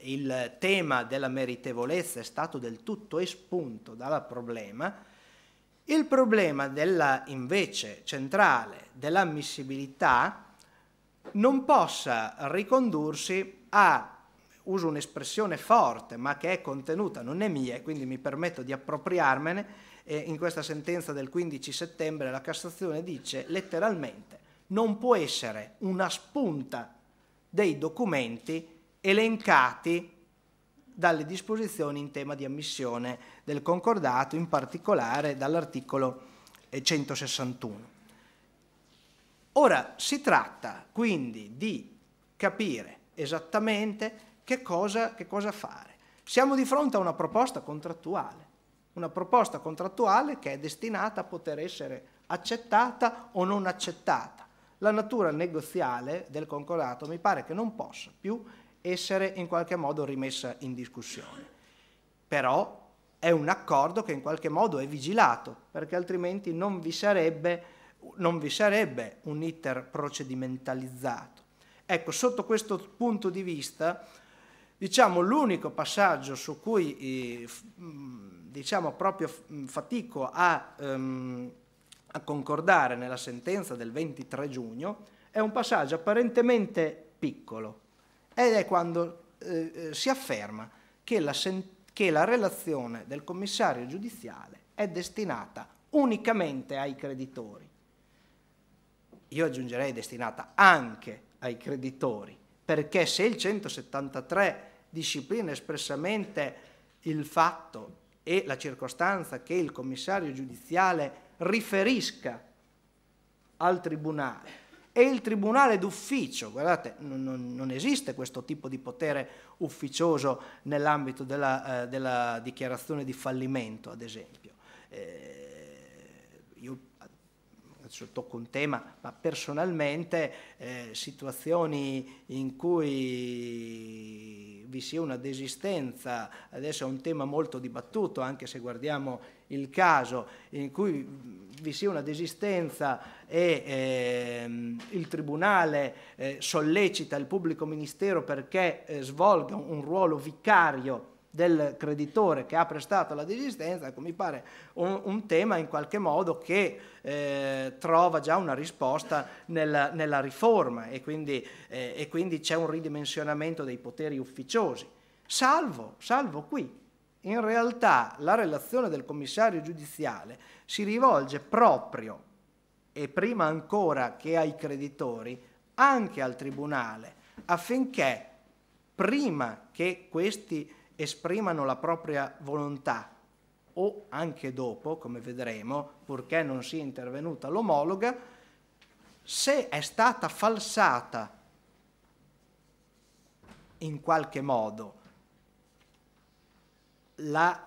S4: il tema della meritevolezza è stato del tutto espunto dal problema. Il problema della, invece centrale dell'ammissibilità non possa ricondursi a, uso un'espressione forte ma che è contenuta, non è mia e quindi mi permetto di appropriarmene, eh, in questa sentenza del 15 settembre la Cassazione dice letteralmente non può essere una spunta dei documenti elencati dalle disposizioni in tema di ammissione del concordato, in particolare dall'articolo 161. Ora si tratta quindi di capire esattamente che cosa, che cosa fare. Siamo di fronte a una proposta contrattuale, una proposta contrattuale che è destinata a poter essere accettata o non accettata. La natura negoziale del concordato mi pare che non possa più essere in qualche modo rimessa in discussione. Però è un accordo che in qualche modo è vigilato, perché altrimenti non vi sarebbe non vi sarebbe un iter procedimentalizzato. Ecco, sotto questo punto di vista, diciamo, l'unico passaggio su cui eh, diciamo, proprio fatico a, ehm, a concordare nella sentenza del 23 giugno è un passaggio apparentemente piccolo ed è quando eh, eh si afferma che la, che la relazione del commissario giudiziale è destinata unicamente ai creditori io aggiungerei destinata anche ai creditori, perché se il 173 disciplina espressamente il fatto e la circostanza che il commissario giudiziale riferisca al tribunale e il tribunale d'ufficio, guardate, non, non, esiste questo tipo di potere ufficioso nell'ambito della, eh, della, dichiarazione di fallimento, ad esempio. Eh, io adesso tocco un tema, ma personalmente eh, situazioni in cui vi sia una desistenza, adesso è un tema molto dibattuto anche se guardiamo il caso, in cui vi sia una desistenza e eh, il Tribunale eh, sollecita il pubblico ministero perché eh, svolga un ruolo vicario del creditore che ha prestato la desistenza, ecco, mi pare un, un tema in qualche modo che eh, trova già una risposta nella, nella riforma e quindi, eh, e quindi c'è un ridimensionamento dei poteri ufficiosi. Salvo, salvo qui, in realtà la relazione del commissario giudiziale si rivolge proprio e prima ancora che ai creditori, anche al Tribunale, affinché prima che questi esprimano la propria volontà o anche dopo, come vedremo, purché non sia intervenuta l'omologa, se è stata falsata in qualche modo la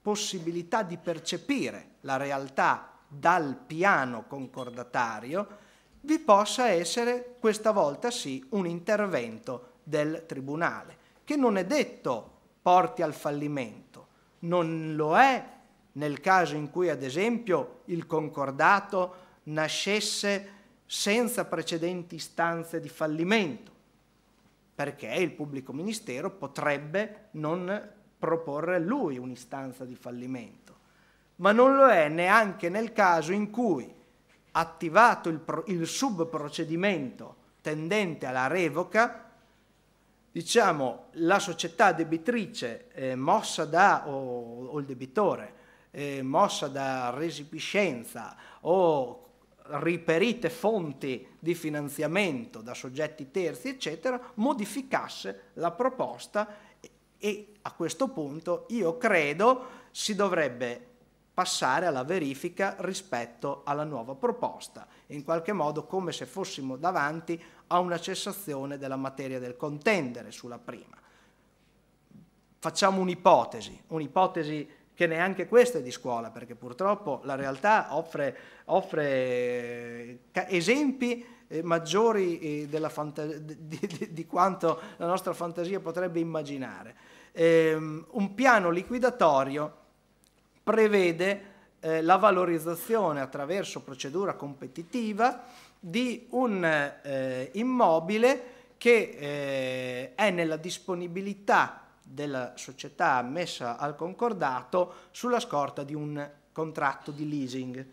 S4: possibilità di percepire la realtà dal piano concordatario, vi possa essere questa volta sì un intervento del tribunale, che non è detto porti al fallimento, non lo è nel caso in cui ad esempio il concordato nascesse senza precedenti istanze di fallimento, perché il pubblico ministero potrebbe non proporre lui un'istanza di fallimento, ma non lo è neanche nel caso in cui, attivato il, pro- il subprocedimento tendente alla revoca, diciamo, la società debitrice eh, mossa da, o, o il debitore, eh, mossa da resipiscenza o riperite fonti di finanziamento da soggetti terzi, eccetera, modificasse la proposta e a questo punto io credo si dovrebbe passare alla verifica rispetto alla nuova proposta, in qualche modo come se fossimo davanti a una cessazione della materia del contendere sulla prima. Facciamo un'ipotesi, un'ipotesi che neanche questa è di scuola, perché purtroppo la realtà offre, offre eh, esempi eh, maggiori eh, di, di, di, quanto la nostra fantasia potrebbe immaginare. Ehm, un piano liquidatorio prevede eh, la valorizzazione attraverso procedura competitiva di un eh, immobile che eh, è nella disponibilità della società messa al concordato sulla scorta di un contratto di leasing.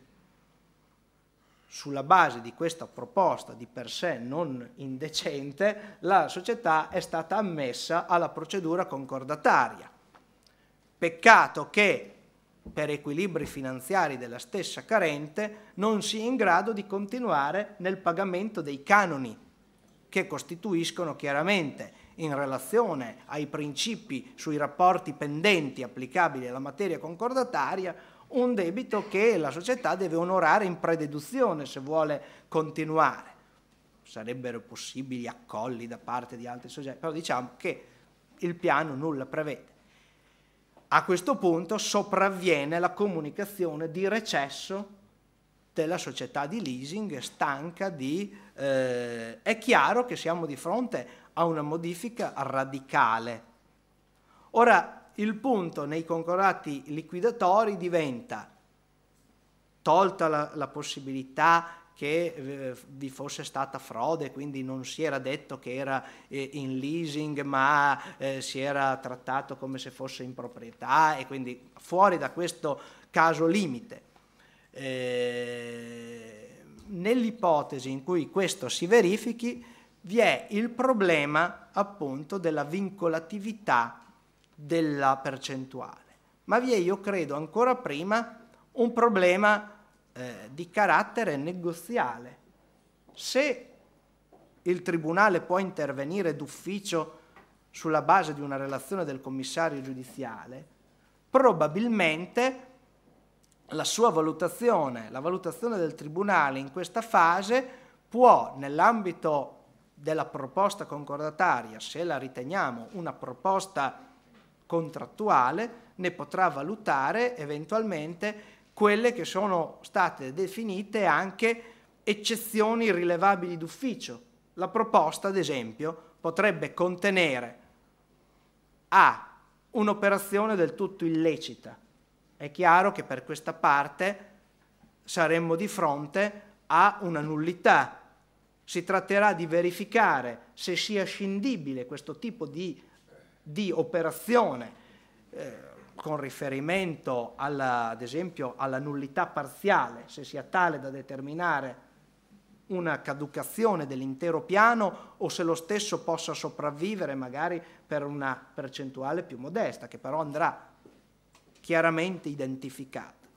S4: Sulla base di questa proposta di per sé non indecente, la società è stata ammessa alla procedura concordataria. Peccato che per equilibri finanziari della stessa carente, non sia in grado di continuare nel pagamento dei canoni, che costituiscono chiaramente, in relazione ai principi sui rapporti pendenti applicabili alla materia concordataria, un debito che la società deve onorare in prededuzione se vuole continuare. Sarebbero possibili accolli da parte di altri soggetti, però diciamo che il piano nulla prevede. A questo punto sopravviene la comunicazione di recesso della società di leasing stanca di... Eh, è chiaro che siamo di fronte a una modifica radicale. Ora, il punto nei concordati liquidatori diventa tolta la, la possibilità che eh, vi fosse stata frode, quindi non si era detto che era eh, in leasing, ma eh, si era trattato come se fosse in proprietà e quindi fuori da questo caso limite. Nell'ipotesi in cui questo si verifichi vi è il problema appunto della vincolatività della percentuale, ma vi è, io credo, ancora prima un problema eh, di carattere negoziale. Se il Tribunale può intervenire d'ufficio sulla base di una relazione del commissario giudiziale, probabilmente la sua valutazione, la valutazione del Tribunale in questa fase può, nell'ambito della proposta concordataria, se la riteniamo una proposta contrattuale, ne potrà valutare eventualmente quelle che sono state definite anche eccezioni rilevabili d'ufficio. La proposta, ad esempio, potrebbe contenere A. Un'operazione del tutto illecita. È chiaro che per questa parte saremmo di fronte a una nullità. Si tratterà di verificare se sia scindibile questo tipo di, di operazione. Eh, con riferimento alla, ad esempio alla nullità parziale, se sia tale da determinare una caducazione dell'intero piano o se lo stesso possa sopravvivere magari per una percentuale più modesta, che però andrà chiaramente identificata.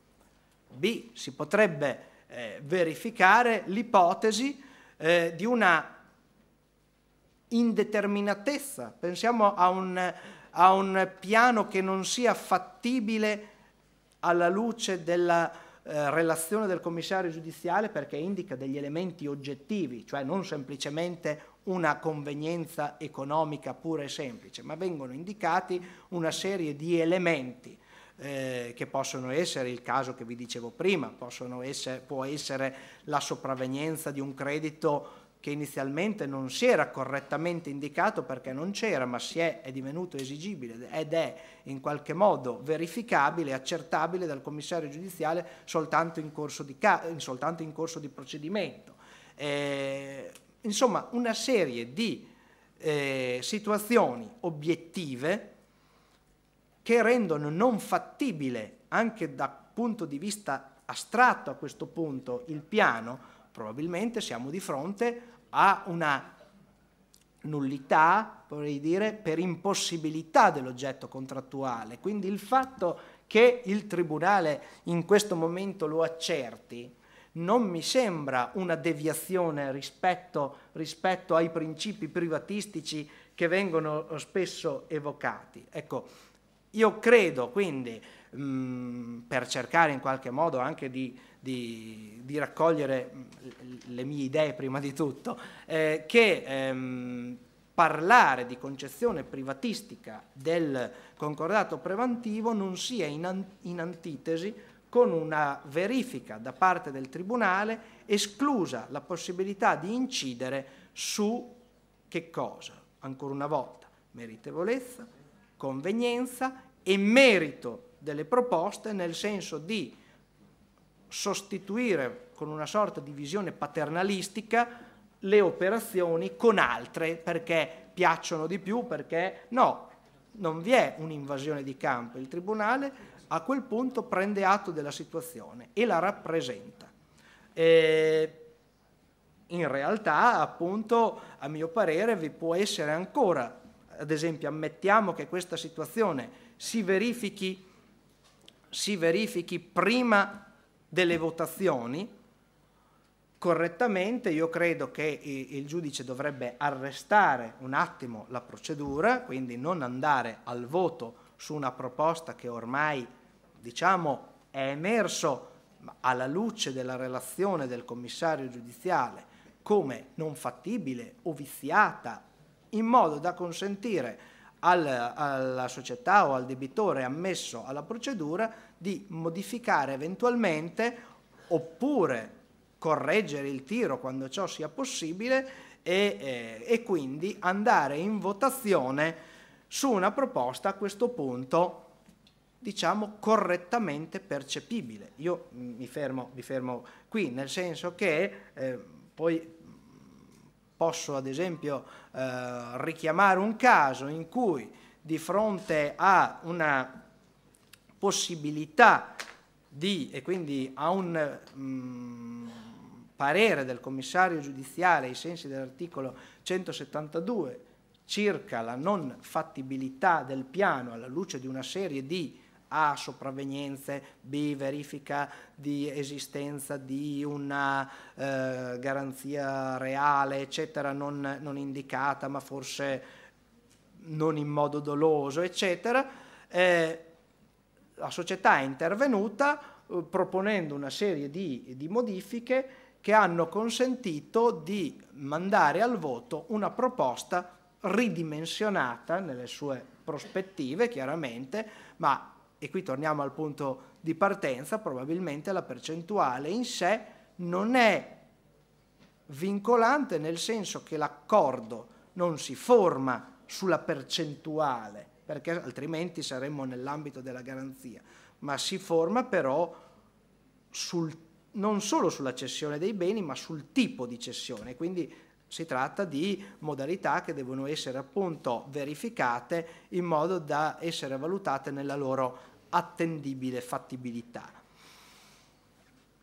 S4: B. Si potrebbe eh, verificare l'ipotesi eh, di una indeterminatezza. Pensiamo a un a un piano che non sia fattibile alla luce della eh, relazione del commissario giudiziale perché indica degli elementi oggettivi, cioè non semplicemente una convenienza economica pura e semplice, ma vengono indicati una serie di elementi eh, che possono essere il caso che vi dicevo prima, essere, può essere la sopravvenienza di un credito che inizialmente non si era correttamente indicato perché non c'era, ma si è, è divenuto esigibile ed è in qualche modo verificabile, accertabile dal commissario giudiziale soltanto in corso di, soltanto in corso di procedimento. Eh, insomma, una serie di eh, situazioni obiettive che rendono non fattibile anche dal punto di vista astratto a questo punto il piano, probabilmente siamo di fronte ha una nullità, vorrei dire, per impossibilità dell'oggetto contrattuale. Quindi il fatto che il Tribunale in questo momento lo accerti non mi sembra una deviazione rispetto, rispetto ai principi privatistici che vengono eh, spesso evocati. Ecco, io credo quindi, mh, mm, per cercare in qualche modo anche di di, di raccogliere mm, le mie idee prima di tutto, eh, che ehm, parlare di concezione privatistica del concordato preventivo non sia in, an in antitesi con una verifica da parte del Tribunale esclusa la possibilità di incidere su che cosa? Ancora una volta, meritevolezza, convenienza e merito delle proposte nel senso di sostituire con una sorta di visione paternalistica le operazioni con altre perché piacciono di più, perché no, non vi è un'invasione di campo. Il Tribunale a quel punto prende atto della situazione e la rappresenta. E in realtà, appunto, a mio parere vi può essere ancora, ad esempio, ammettiamo che questa situazione si verifichi, si verifichi prima delle votazioni, correttamente io credo che il giudice dovrebbe arrestare un attimo la procedura, quindi non andare al voto su una proposta che ormai diciamo è emerso alla luce della relazione del commissario giudiziale come non fattibile o viziata in modo da consentire al, alla società o al debitore ammesso alla procedura di modificare eventualmente oppure correggere il tiro quando ciò sia possibile e, eh, e quindi andare in votazione su una proposta a questo punto diciamo correttamente percepibile. Io mi fermo, mi fermo qui, nel senso che eh, poi posso ad esempio eh, richiamare un caso in cui di fronte a una possibilità di, e quindi a un mh, mm, parere del commissario giudiziale ai sensi dell'articolo 172 circa la non fattibilità del piano alla luce di una serie di a sopravvenienze, B verifica di esistenza di una eh, garanzia reale, eccetera, non, non, indicata, ma forse non in modo doloso, eccetera. Eh, la società è intervenuta eh, proponendo una serie di, di modifiche che hanno consentito di mandare al voto una proposta ridimensionata nelle sue prospettive, chiaramente, ma e qui torniamo al punto di partenza, probabilmente la percentuale in sé non è vincolante nel senso che l'accordo non si forma sulla percentuale, perché altrimenti saremmo nell'ambito della garanzia, ma si forma però sul, non solo sulla cessione dei beni, ma sul tipo di cessione. Quindi si tratta di modalità che devono essere appunto verificate in modo da essere valutate nella loro attendibile fattibilità.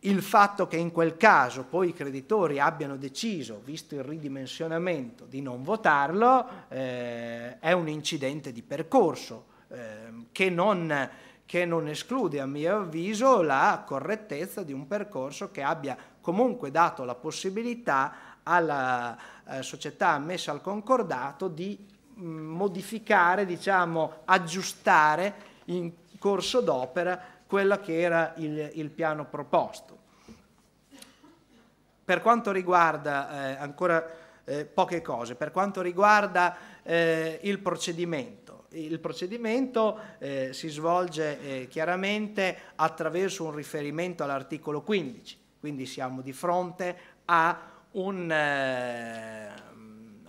S4: Il fatto che in quel caso poi i creditori abbiano deciso, visto il ridimensionamento, di non votarlo, eh, è un incidente di percorso eh, che, non, che non esclude, a mio avviso, la correttezza di un percorso che abbia comunque dato la possibilità alla eh, società ammessa al concordato di mh, mm, modificare, diciamo, aggiustare in corso d'opera quello che era il, il, piano proposto. Per quanto riguarda, eh, ancora eh, poche cose, per quanto riguarda eh, il procedimento, il procedimento eh, si svolge eh, chiaramente attraverso un riferimento all'articolo 15, quindi siamo di fronte a un eh,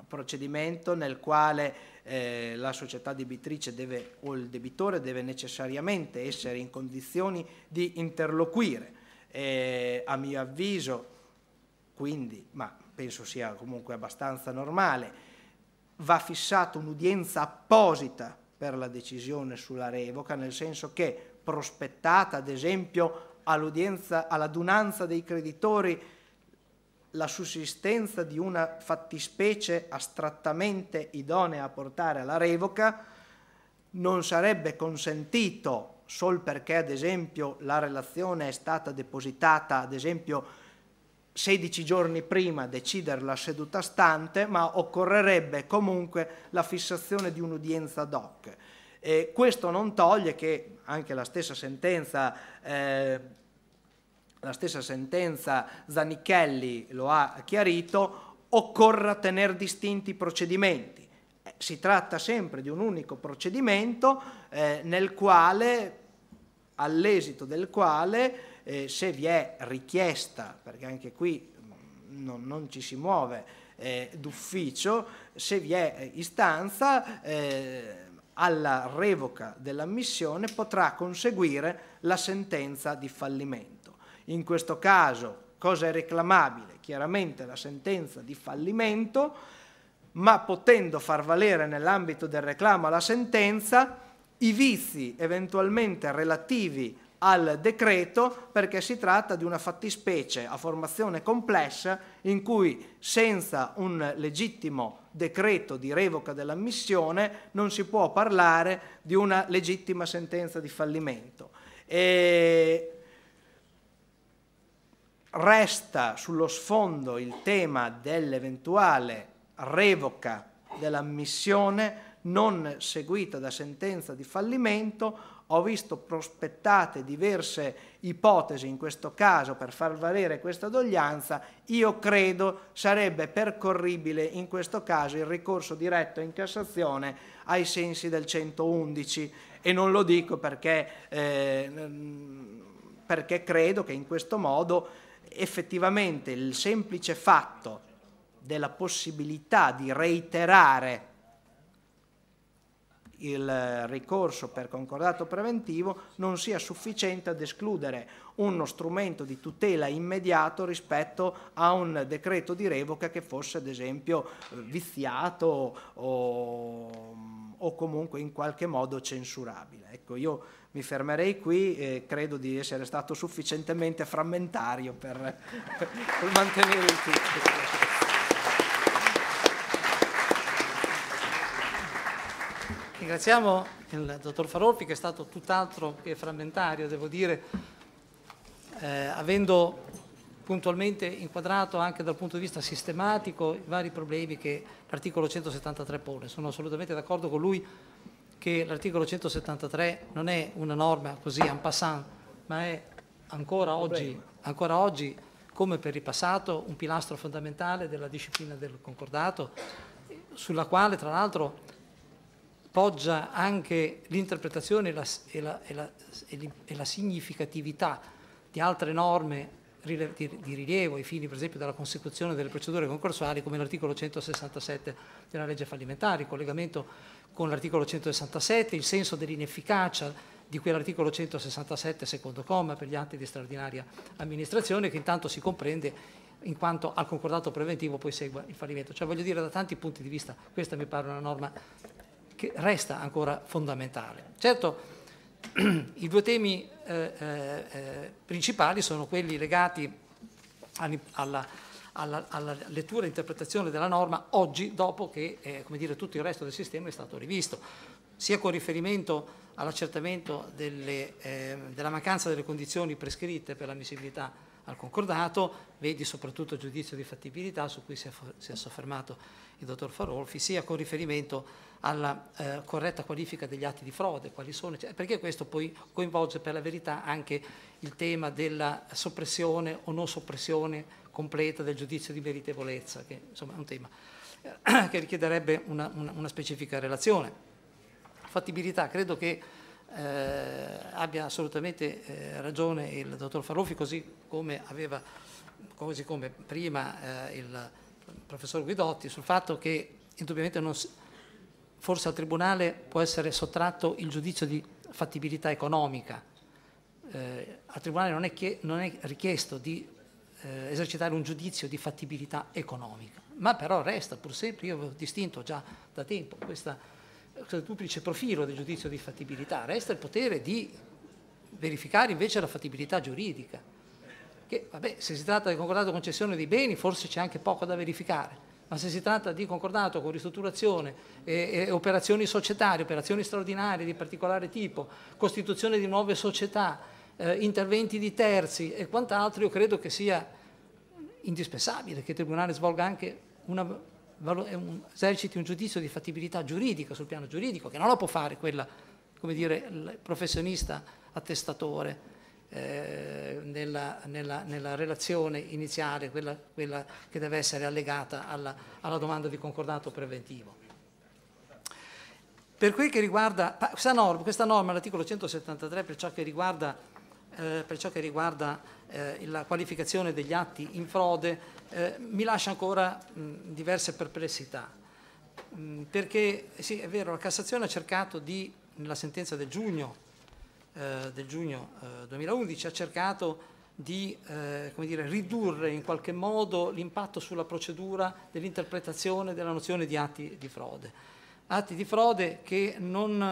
S4: procedimento nel quale eh, la società debitrice deve, o il debitore deve necessariamente essere in condizioni di interloquire. Eh, a mio avviso, quindi, ma penso sia comunque abbastanza normale, va fissata un'udienza apposita per la decisione sulla revoca, nel senso che prospettata ad esempio all'adunanza dei creditori la sussistenza di una fattispecie astrattamente idonea a portare alla revoca non sarebbe consentito sol perché ad esempio la relazione è stata depositata ad esempio 16 giorni prima deciderla seduta stante, ma occorrerebbe comunque la fissazione di un'udienza ad hoc. E questo non toglie che anche la stessa sentenza eh, la stessa sentenza Zanichelli lo ha chiarito, occorra tenere distinti i procedimenti. Eh, si tratta sempre di un unico procedimento eh, nel quale, all'esito del quale, eh, se vi è richiesta, perché anche qui mm, non, non ci si muove eh, d'ufficio, se vi è eh, istanza, eh, alla revoca dell'ammissione potrà conseguire la sentenza di fallimento. In questo caso cosa è reclamabile? Chiaramente la sentenza di fallimento, ma potendo far valere nell'ambito del reclamo la sentenza i vizi eventualmente relativi al decreto perché si tratta di una fattispecie a formazione complessa in cui senza un legittimo decreto di revoca dell'ammissione non si può parlare di una legittima sentenza di fallimento. E resta sullo sfondo il tema dell'eventuale revoca dell'ammissione non seguita da sentenza di fallimento, ho visto prospettate diverse ipotesi in questo caso per far valere questa doglianza, io credo sarebbe percorribile in questo caso il ricorso diretto in Cassazione ai sensi del 111 e non lo dico perché, eh, perché credo che in questo modo effettivamente il semplice fatto della possibilità di reiterare il ricorso per concordato preventivo non sia sufficiente ad escludere uno strumento di tutela immediato rispetto a un decreto di revoca che fosse ad esempio eh, viziato o o comunque in qualche modo censurabile. Ecco, io mi fermerei qui e credo di essere stato sufficientemente frammentario per, per mantenere il tutto.
S1: Ringraziamo il dottor Farolfi che è stato tutt'altro che frammentario, devo dire, eh, avendo puntualmente inquadrato anche dal punto di vista sistematico i vari problemi che l'articolo 173 pone. Sono assolutamente d'accordo con lui che l'articolo 173 non è una norma così en passant, ma è ancora oggi, ancora oggi, come per il passato, un pilastro fondamentale della disciplina del concordato, sulla quale tra l'altro poggia anche l'interpretazione e, e, e, e la significatività di altre norme di rilievo ai fini per esempio della consecuzione delle procedure concorsuali come l'articolo 167 della legge fallimentare, il collegamento con l'articolo 167, il senso dell'inefficacia di quell'articolo 167 secondo comma per gli atti di straordinaria amministrazione che intanto si comprende in quanto al concordato preventivo poi segue il fallimento. Cioè voglio dire da tanti punti di vista questa mi pare una norma che resta ancora fondamentale. Certo i due temi eh, eh, eh, principali sono quelli legati alla, alla, alla, lettura e interpretazione della norma oggi dopo che eh, dire, tutto il resto del sistema è stato rivisto, sia con riferimento all'accertamento eh, della mancanza delle condizioni prescritte per l'ammissibilità al concordato, vedi soprattutto il giudizio di fattibilità su cui si è, si è soffermato il dottor Farolfi, sia con riferimento alla eh, corretta qualifica degli atti di frode, quali sono, perché questo poi coinvolge per la verità anche il tema della soppressione o non soppressione completa del giudizio di meritevolezza, che insomma è un tema eh, che richiederebbe una, una, una, specifica relazione. Fattibilità, credo che eh, abbia assolutamente eh, ragione il dottor Farolfi, così come aveva, così come prima eh, il il professor Guidotti sul fatto che indubbiamente non si, forse al Tribunale può essere sottratto il giudizio di fattibilità economica. Eh, al Tribunale non è, chie, non è richiesto di eh, esercitare un giudizio di fattibilità economica, ma però resta pur sempre, io ho distinto già da tempo questa, questo duplice profilo del giudizio di fattibilità, resta il potere di verificare invece la fattibilità giuridica che vabbè, se si tratta di concordato concessione di beni forse c'è anche poco da verificare, ma se si tratta di concordato con ristrutturazione, eh, eh, operazioni societarie, operazioni straordinarie di particolare tipo, costituzione di nuove società, eh, interventi di terzi e quant'altro, io credo che sia indispensabile che il Tribunale svolga anche una, un, eserciti un giudizio di fattibilità giuridica sul piano giuridico, che non lo può fare quella, come dire, il professionista attestatore eh, nella, nella, nella, relazione iniziale, quella, quella, che deve essere allegata alla, alla domanda di concordato preventivo. Per quel che riguarda questa norma, questa norma l'articolo 173, per ciò che riguarda, eh, ciò che riguarda eh, la qualificazione degli atti in frode, eh, mi lascia ancora mh, diverse perplessità. Mh, perché sì, è vero, la Cassazione ha cercato di, nella sentenza del giugno eh, del giugno eh, 2011 ha cercato di eh, dire, ridurre in qualche modo l'impatto sulla procedura dell'interpretazione della nozione di atti di frode. Atti di frode che, non,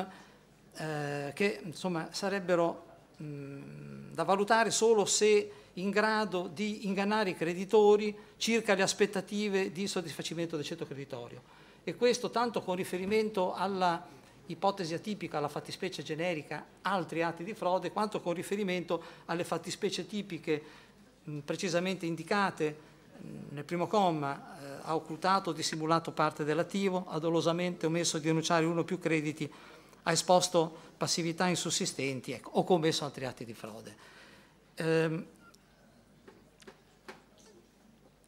S1: eh, che insomma, sarebbero mh, mm, da valutare solo se in grado di ingannare i creditori circa le aspettative di soddisfacimento del ceto creditorio. E questo tanto con riferimento alla ipotesi atipica alla fattispecie generica altri atti di frode, quanto con riferimento alle fattispecie tipiche precisamente indicate nel primo comma, eh, ha occultato o dissimulato parte dell'attivo, ha dolosamente omesso di denunciare uno o più crediti, ha esposto passività insussistenti ecco, o commesso altri atti di frode. Ehm,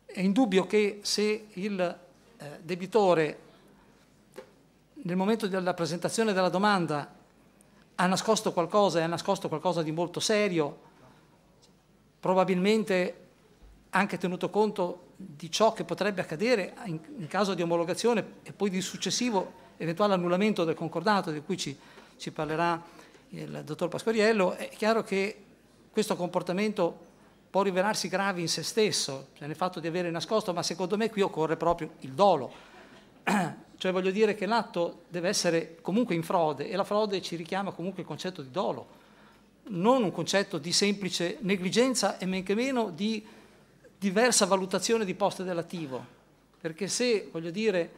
S1: è indubbio che se il eh, debitore nel momento della presentazione della domanda ha nascosto qualcosa e ha nascosto qualcosa di molto serio, probabilmente anche tenuto conto di ciò che potrebbe accadere in, in caso di omologazione e poi di successivo eventuale annullamento del concordato di cui ci, ci parlerà il dottor Pasquariello, è chiaro che questo comportamento può rivelarsi grave in se stesso, cioè nel fatto di avere nascosto, ma secondo me qui occorre proprio il dolo. Cioè voglio dire che l'atto deve essere comunque in frode e la frode ci richiama comunque il concetto di dolo, non un concetto di semplice negligenza e men che meno di diversa valutazione di poste dell'attivo. Perché se, voglio dire,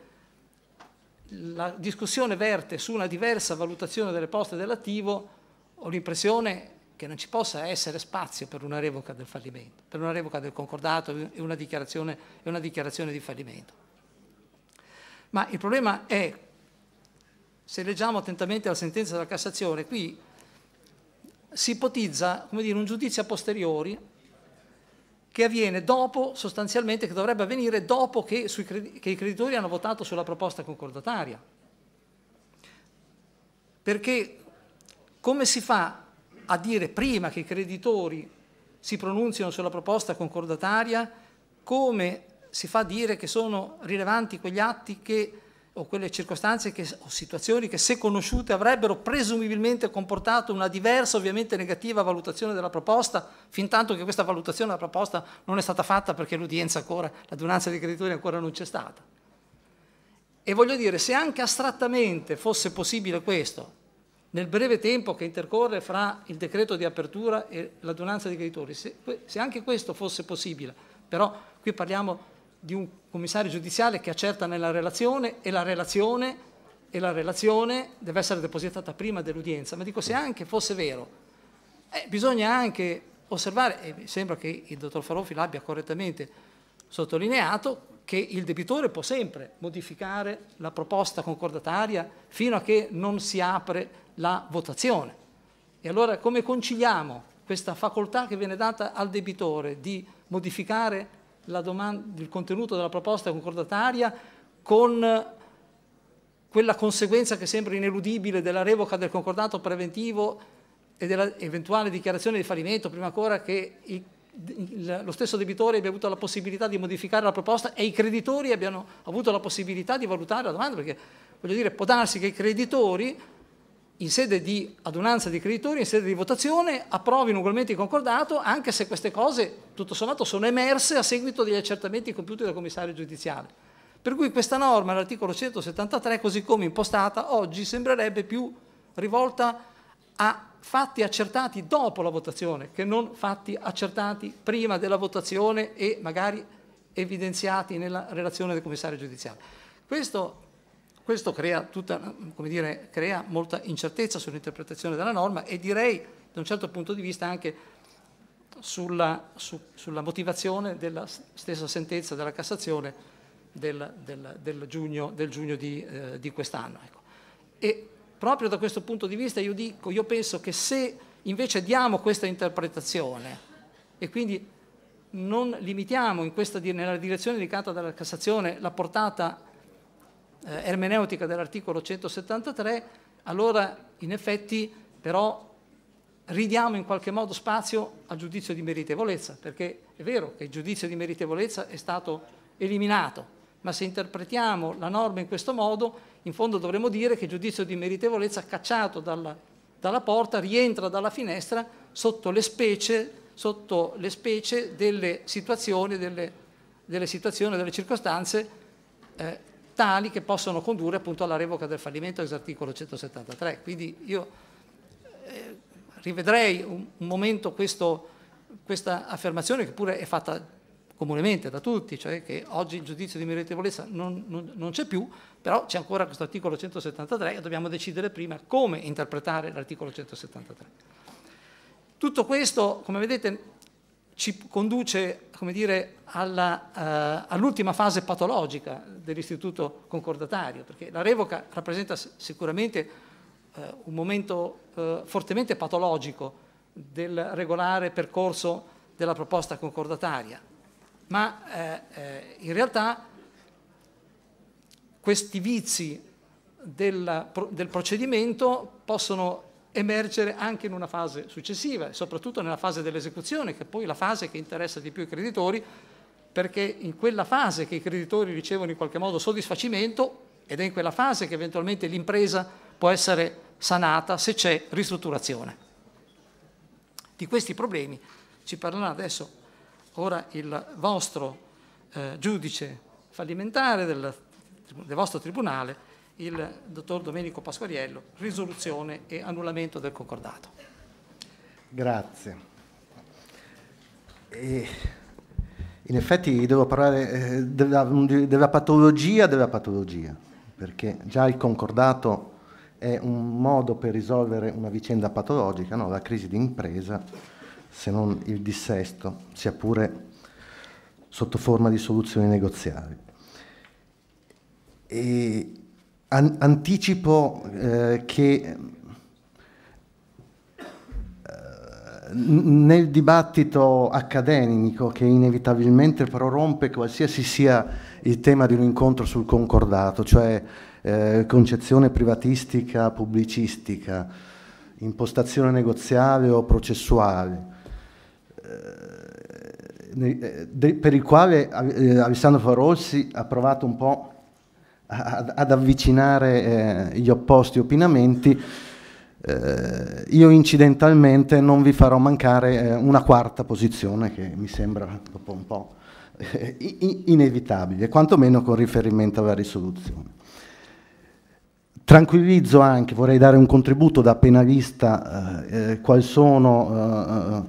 S1: la discussione verte su una diversa valutazione delle poste dell'attivo, ho l'impressione che non ci possa essere spazio per una revoca del fallimento, per una revoca del concordato e una dichiarazione, una dichiarazione di fallimento. Ma il problema è, se leggiamo attentamente la sentenza della Cassazione, qui si ipotizza dire, un giudizio a posteriori che avviene dopo, sostanzialmente, che dovrebbe avvenire dopo che, sui, che i creditori hanno votato sulla proposta concordataria. Perché come si fa a dire prima che i creditori si pronunziano sulla proposta concordataria come si fa dire che sono rilevanti quegli atti che, o quelle circostanze che, o situazioni che se conosciute avrebbero presumibilmente comportato una diversa, ovviamente negativa valutazione della proposta, fin tanto che questa valutazione della proposta non è stata fatta perché l'udienza ancora, l'adunanza dei creditori ancora non c'è stata. E voglio dire, se anche astrattamente fosse possibile questo, nel breve tempo che intercorre fra il decreto di apertura e l'adunanza dei creditori, se, se anche questo fosse possibile, però qui parliamo di di un commissario giudiziale che accerta nella relazione e la relazione e la relazione deve essere depositata prima dell'udienza, ma dico se anche fosse vero, eh, bisogna anche osservare, e mi sembra che il dottor Farofi l'abbia correttamente sottolineato, che il debitore può sempre modificare la proposta concordataria fino a che non si apre la votazione. E allora come conciliamo questa facoltà che viene data al debitore di modificare il contenuto della proposta concordataria con quella conseguenza che sembra ineludibile della revoca del concordato preventivo e dell'eventuale dichiarazione di fallimento, prima ancora che i, il, lo stesso debitore abbia avuto la possibilità di modificare la proposta e i creditori abbiano avuto la possibilità di valutare la domanda, perché voglio dire, può darsi che i creditori in sede di adunanza di creditori, in sede di votazione, approvino ugualmente il concordato, anche se queste cose, tutto sommato, sono emerse a seguito degli accertamenti compiuti dal commissario giudiziale. Per cui questa norma, l'articolo 173, così come impostata, oggi sembrerebbe più rivolta a fatti accertati dopo la votazione che non fatti accertati prima della votazione e magari evidenziati nella relazione del commissario giudiziale. Questo questo crea, tutta, dire, crea molta incertezza sull'interpretazione della norma e direi da un certo punto di vista anche sulla, su, sulla motivazione della stessa sentenza della Cassazione del, del, del giugno, del giugno di, eh, di, quest'anno. Ecco. E proprio da questo punto di vista io, dico, io penso che se invece diamo questa interpretazione e quindi non limitiamo questa, nella direzione indicata dalla Cassazione la portata eh, ermeneutica dell'articolo 173, allora in effetti però ridiamo in qualche modo spazio al giudizio di meritevolezza, perché è vero che il giudizio di meritevolezza è stato eliminato, ma se interpretiamo la norma in questo modo, in fondo dovremmo dire che il giudizio di meritevolezza cacciato dalla, dalla porta rientra dalla finestra sotto le specie, sotto le specie delle situazioni, delle, delle, situazioni, delle circostanze eh, tali che possono condurre appunto alla revoca del fallimento ex articolo 173. Quindi io eh, rivedrei un, un momento questo, questa affermazione che pure è fatta comunemente da tutti, cioè che oggi il giudizio di meritevolezza non, non, non c'è più, però c'è ancora questo articolo 173 e dobbiamo decidere prima come interpretare l'articolo
S5: 173.
S1: Tutto questo, come vedete, ci conduce dire, alla, uh, all'ultima fase patologica dell'istituto concordatario, perché la revoca rappresenta sicuramente uh, un momento uh, fortemente patologico del regolare percorso della proposta concordataria, ma in realtà questi vizi del, del procedimento possono emergere anche in una fase successiva, e soprattutto nella fase dell'esecuzione, che è poi la fase che interessa di più i creditori, perché in quella fase che i creditori ricevono in qualche modo soddisfacimento ed è in quella fase che eventualmente l'impresa può essere sanata se c'è ristrutturazione. Di questi problemi ci parlerà adesso ora il vostro eh, giudice fallimentare del, del vostro tribunale il dottor Domenico Pasquariello, risoluzione e annullamento del concordato.
S6: Grazie. E in effetti devo parlare eh, della, della patologia della patologia, perché già il concordato è un modo per risolvere una vicenda patologica, no? la crisi di impresa, se non il dissesto, sia pure sotto forma di soluzioni negoziali. E an- anticipo eh, che eh, nel dibattito accademico che inevitabilmente prorompe qualsiasi sia il tema di un incontro sul concordato, cioè eh, concezione privatistica, pubblicistica, impostazione negoziale o processuale, eh, eh per il quale eh, Alessandro Farossi ha provato un po' ad, avvicinare eh, gli opposti opinamenti, eh, io incidentalmente non vi farò mancare eh, una quarta posizione che mi sembra dopo un po' eh, inevitabile, quantomeno con riferimento alla risoluzione. Tranquillizzo anche, vorrei dare un contributo da penalista, eh, eh qual sono, eh, eh,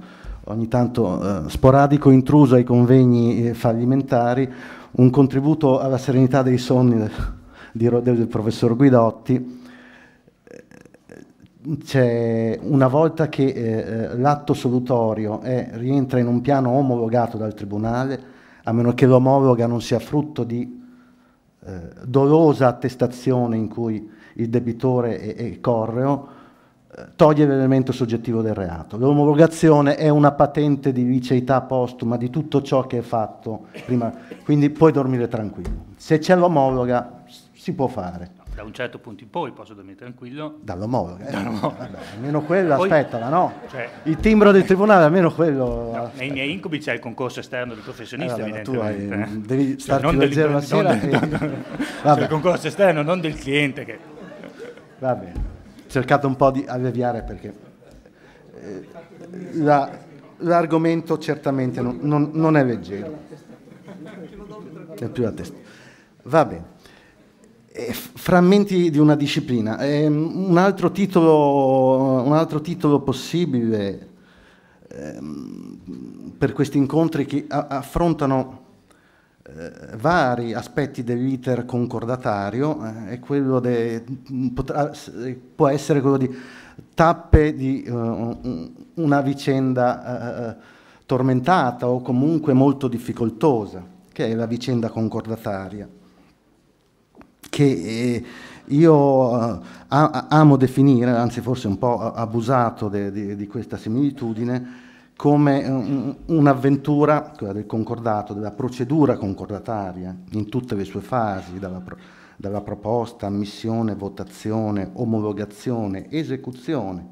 S6: ogni tanto eh, sporadico intruso ai convegni fallimentari, un contributo alla serenità dei sonni del, del, del professor Guidotti. C'è una volta che eh, eh, l'atto solutorio è, rientra in un piano omologato dal Tribunale, a meno che l'omologa non sia frutto di eh, dolosa attestazione in cui il debitore è, è correo, toglie l'elemento soggettivo del reato. L'omologazione è una patente di liceità postuma di tutto ciò che è fatto prima, quindi puoi dormire tranquillo. Se c'è l'omologa si può fare.
S3: Da un certo punto in poi posso dormire tranquillo.
S6: Dall'omologa. Eh, Dall'omologa. Vabbè, almeno quello aspettala, no? Cioè, il timbro del tribunale, almeno quello... No,
S3: nei miei incubi c'è il concorso esterno del professionista, eh, vabbè, evidentemente. Hai, devi cioè, starti cioè, leggero la sera. Del, e... no, no, no. Cioè, il concorso esterno, non del cliente che...
S6: Va bene cercato un po' di alleviare perché eh, la, l'argomento certamente non, non, non, è leggero. È più la testa. Va bene. Eh, frammenti di una disciplina. Ehm, un, altro titolo, un, altro titolo, possibile ehm, per questi incontri che affrontano eh, vari aspetti dell'iter concordatario eh, e de, potrà, può essere quello di tappe di uh, una vicenda uh, tormentata o comunque molto difficoltosa, che è la vicenda concordataria, che io uh, amo definire, anzi forse un po' abusato di questa similitudine, come eh, un'avventura, quella del concordato, della procedura concordataria, in tutte le sue fasi, dalla, pro, dalla proposta, ammissione, votazione, omologazione, esecuzione,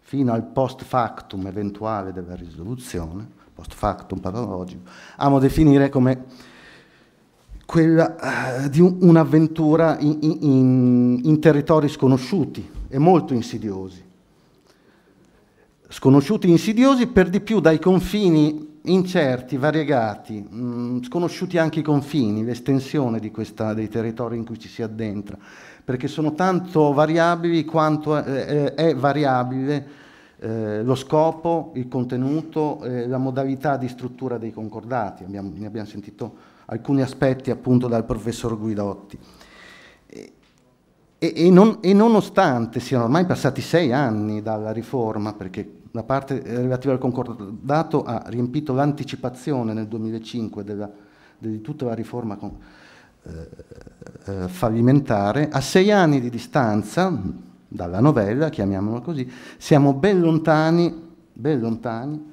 S6: fino al post factum eventuale della risoluzione, post factum paralogico, amo definire come quella uh, di un'avventura in, in, in territori sconosciuti e molto insidiosi sconosciuti insidiosi, per di più dai confini incerti, variegati, mh, mm, sconosciuti anche i confini, l'estensione questa, dei territori in cui ci si addentra, perché sono tanto variabili quanto eh, eh è variabile eh, lo scopo, il contenuto, eh, la modalità di struttura dei concordati, abbiamo, ne abbiamo sentito alcuni aspetti appunto dal professor Guidotti. e, e, non, e nonostante siano ormai passati sei anni dalla riforma, perché la parte relativa al concordato ha riempito l'anticipazione nel 2005 della, di tutta la riforma con, eh, eh, fallimentare, a sei anni di distanza dalla novella, chiamiamola così, siamo ben lontani, ben lontani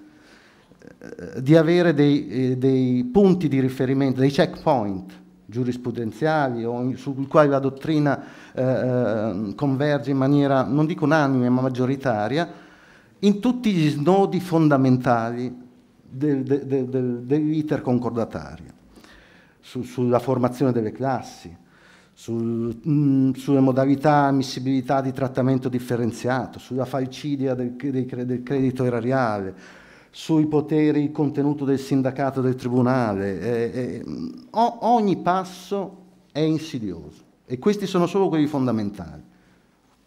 S6: eh, di avere dei, eh, dei, punti di riferimento, dei checkpoint giurisprudenziali o sui quali la dottrina eh, eh, converge in maniera, non dico unanime, ma maggioritaria, in tutti gli snodi fondamentali dell'iter concordatario, su, sulla formazione delle classi, sul, mh, mm, sulle modalità ammissibilità di trattamento differenziato, sulla falcidia del, del credito erariale, sui poteri, il contenuto del sindacato del tribunale. Eh, eh, ogni passo è insidioso e questi sono solo quelli fondamentali,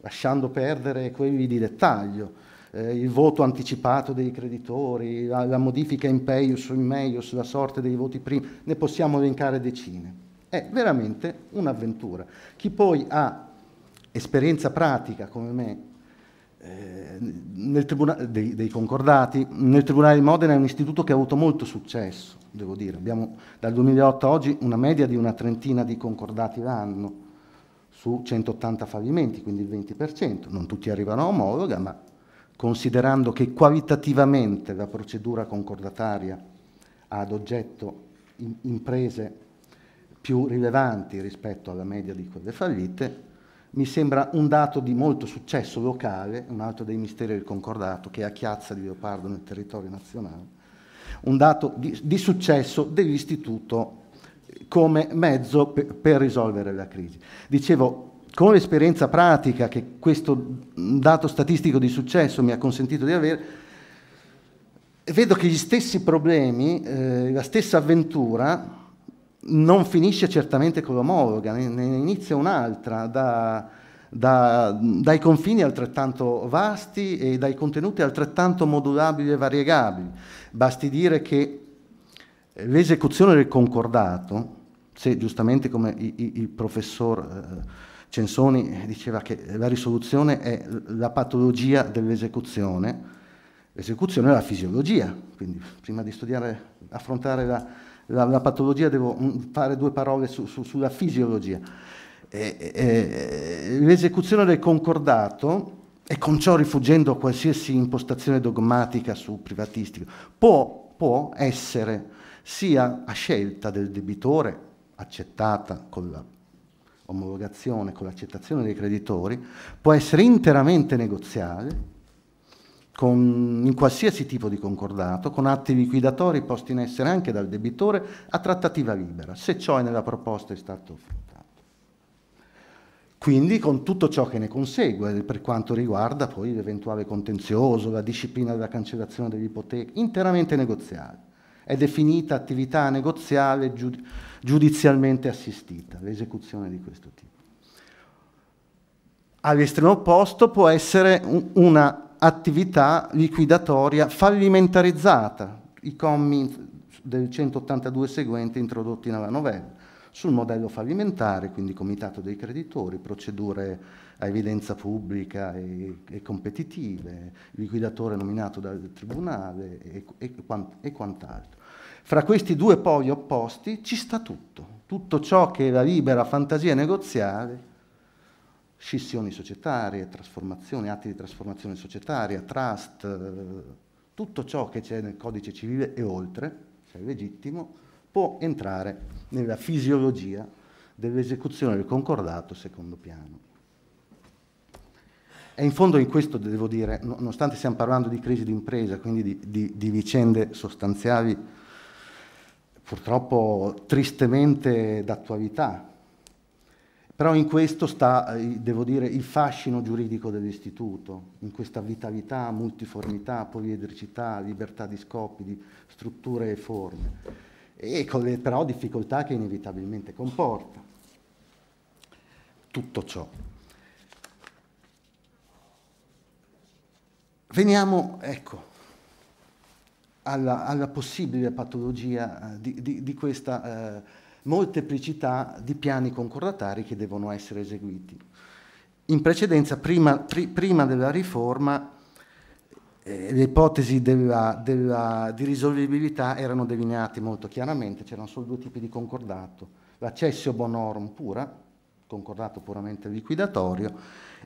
S6: lasciando perdere quelli di dettaglio eh, il voto anticipato dei creditori, la, la modifica in peius o in meius, la sorte dei voti primi, ne possiamo elencare decine. È veramente un'avventura. Chi poi ha esperienza pratica come me eh, dei, dei, concordati, nel Tribunale di Modena è un istituto che ha avuto molto successo, devo dire. Abbiamo dal 2008 a oggi una media di una trentina di concordati l'anno su 180 fallimenti, quindi il 20%. Non tutti arrivano a omologa, ma considerando che qualitativamente la procedura concordataria ha ad oggetto imprese più rilevanti rispetto alla media di quelle fallite, mi sembra un dato di molto successo locale, un altro dei misteri del concordato che è a Chiazza di Leopardo nel territorio nazionale, un dato di, di successo dell'istituto come mezzo per, per risolvere la crisi. Dicevo, con l'esperienza pratica che questo dato statistico di successo mi ha consentito di avere, vedo che gli stessi problemi, eh, la stessa avventura non finisce certamente con l'omologa, ne, inizia un'altra da, da, dai confini altrettanto vasti e dai contenuti altrettanto modulabili e variegabili. Basti dire che l'esecuzione del concordato, se giustamente come il, il, il professor... Eh, Censoni diceva che la risoluzione è la patologia dell'esecuzione, l'esecuzione è la fisiologia, quindi prima di studiare, affrontare la, la, la patologia devo mm, fare due parole su, su, sulla fisiologia. E, e, l'esecuzione del concordato, e con ciò rifuggendo a qualsiasi impostazione dogmatica su privatistica, può, può essere sia a scelta del debitore, accettata con la omologazione con l'accettazione dei creditori può essere interamente negoziale con, in qualsiasi tipo di concordato, con atti liquidatori posti in essere anche dal debitore a trattativa libera, se ciò è nella proposta è stato affrontato. Quindi con tutto ciò che ne consegue eh, per quanto riguarda poi l'eventuale contenzioso, la disciplina della cancellazione delle ipoteche, interamente negoziale. È definita attività negoziale giud giudizialmente assistita, l'esecuzione di questo tipo. All'estremo opposto può essere un, una attività liquidatoria fallimentarizzata, i commi del 182 seguente introdotti nella novella, sul modello fallimentare, quindi comitato dei creditori, procedure a evidenza pubblica e, e competitive, liquidatore nominato dal tribunale e, e, quant, e quant'altro. Fra questi due poli opposti ci sta tutto, tutto ciò che è la libera fantasia negoziale scissioni societarie, trasformazioni, atti di trasformazione societaria, trust, tutto ciò che c'è nel codice civile e oltre, se cioè è legittimo, può entrare nella fisiologia dell'esecuzione del concordato secondo piano. E in fondo in questo devo dire, nonostante stiamo parlando di crisi di impresa, quindi di, di, di vicende sostanziali purtroppo tristemente d'attualità, però in questo sta, eh, devo dire, il fascino giuridico dell'istituto, in questa vitalità, multiformità, poliedricità, libertà di scopi, di strutture e forme, e con le però difficoltà che inevitabilmente comporta. Tutto ciò Veniamo, ecco, alla, alla possibile patologia eh, di, di, di questa eh, molteplicità di piani concordatari che devono essere eseguiti. In precedenza, prima, pri, prima della riforma, eh, le ipotesi della, della, di risolvibilità erano delineate molto chiaramente, c'erano solo due tipi di concordato, l'accessio bonorum pura, concordato puramente liquidatorio,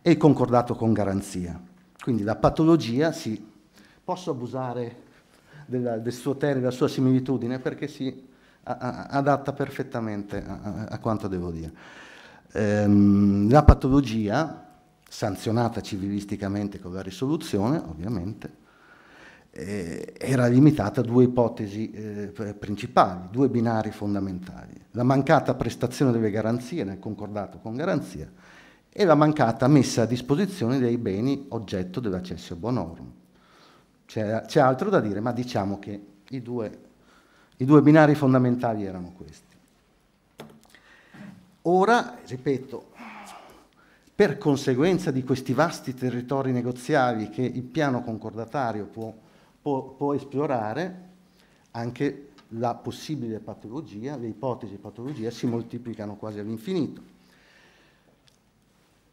S6: e il concordato con garanzia. Quindi la patologia si... Posso abusare della, del suo termine, della sua similitudine, perché si adatta perfettamente a, a, quanto devo dire. Ehm, la patologia, sanzionata civilisticamente con la risoluzione, ovviamente, eh, era limitata a due ipotesi eh, principali, due binari fondamentali. La mancata prestazione delle garanzie nel concordato con garanzia e la mancata messa a disposizione dei beni oggetto dell'accessio bonorum. C'è, c'è altro da dire, ma diciamo che i due, i due binari fondamentali erano questi. Ora, ripeto, per conseguenza di questi vasti territori negoziali che il piano concordatario può, può, può esplorare, anche la possibile patologia, le ipotesi di patologia si moltiplicano quasi all'infinito.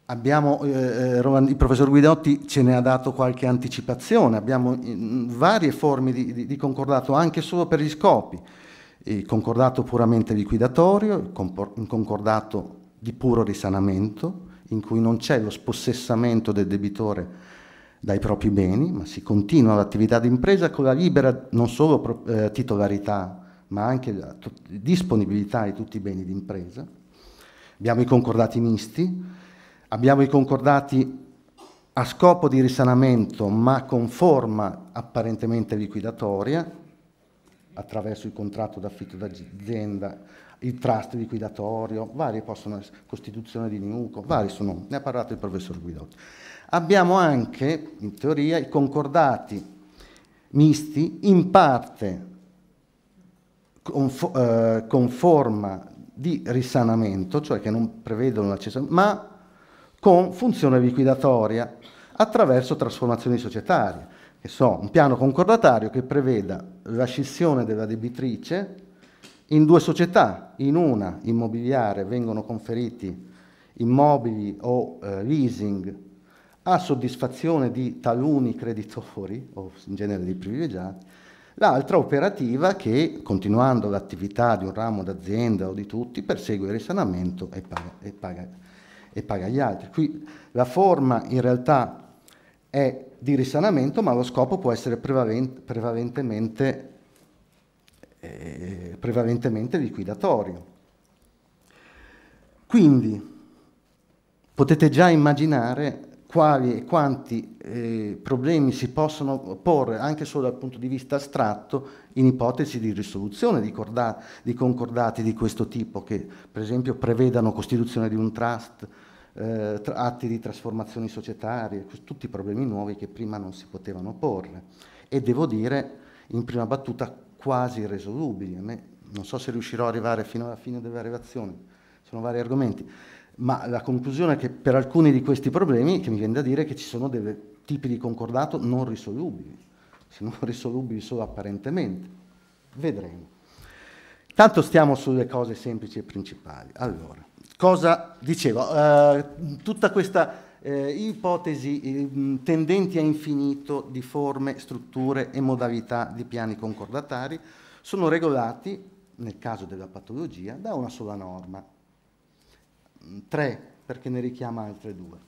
S6: Abbiamo, eh, eh il professor Guidotti ce ne ha dato qualche anticipazione, abbiamo varie forme di, di, di concordato anche solo per gli scopi, il concordato puramente liquidatorio, il concordato di puro risanamento, in cui non c'è lo spossessamento del debitore dai propri beni, ma si continua l'attività d'impresa con la libera non solo eh, titolarità, ma anche la disponibilità di tutti i beni d'impresa. Abbiamo i concordati misti, Abbiamo i concordati a scopo di risanamento ma con forma apparentemente liquidatoria attraverso il contratto d'affitto d'azienda, il trust liquidatorio, vari possono essere, costituzione di Niuco, vari sono, ne ha parlato il professor Guidotti. Abbiamo anche, in teoria, i concordati misti in parte con, eh, con forma di risanamento, cioè che non prevedono l'accesso, ma con funzione liquidatoria attraverso trasformazioni societarie, che so, un piano concordatario che preveda la scissione della debitrice in due società, in una immobiliare vengono conferiti immobili o eh, leasing a soddisfazione di taluni creditori o in genere di privilegiati, l'altra operativa che, continuando l'attività di un ramo d'azienda o di tutti, persegue il risanamento e paga, e paga e paga gli altri. Qui la forma in realtà è di risanamento, ma lo scopo può essere prevalentemente,
S2: eh,
S6: prevalentemente liquidatorio. Quindi potete già immaginare quali e quanti eh, problemi si possono porre anche solo dal punto di vista astratto in ipotesi di risoluzione di, corda- di concordati di questo tipo che per esempio prevedano costituzione di un trust eh, atti di trasformazioni societarie, tutti problemi nuovi che prima non si potevano porre. E devo dire, in prima battuta, quasi irresolubili. non so se riuscirò ad arrivare fino alla fine della relazione, sono vari argomenti, ma la conclusione è che per alcuni di questi problemi, che mi viene da dire che ci sono dei tipi di concordato non risolubili, se non risolubili solo apparentemente. Vedremo. Tanto stiamo sulle cose semplici e principali. Allora, Cosa dicevo? Eh, tutta questa eh, ipotesi ehm, tendenti a infinito di forme, strutture e modalità di piani concordatari sono regolati, nel caso della patologia, da una sola norma. Mm, tre, perché ne richiama altre due.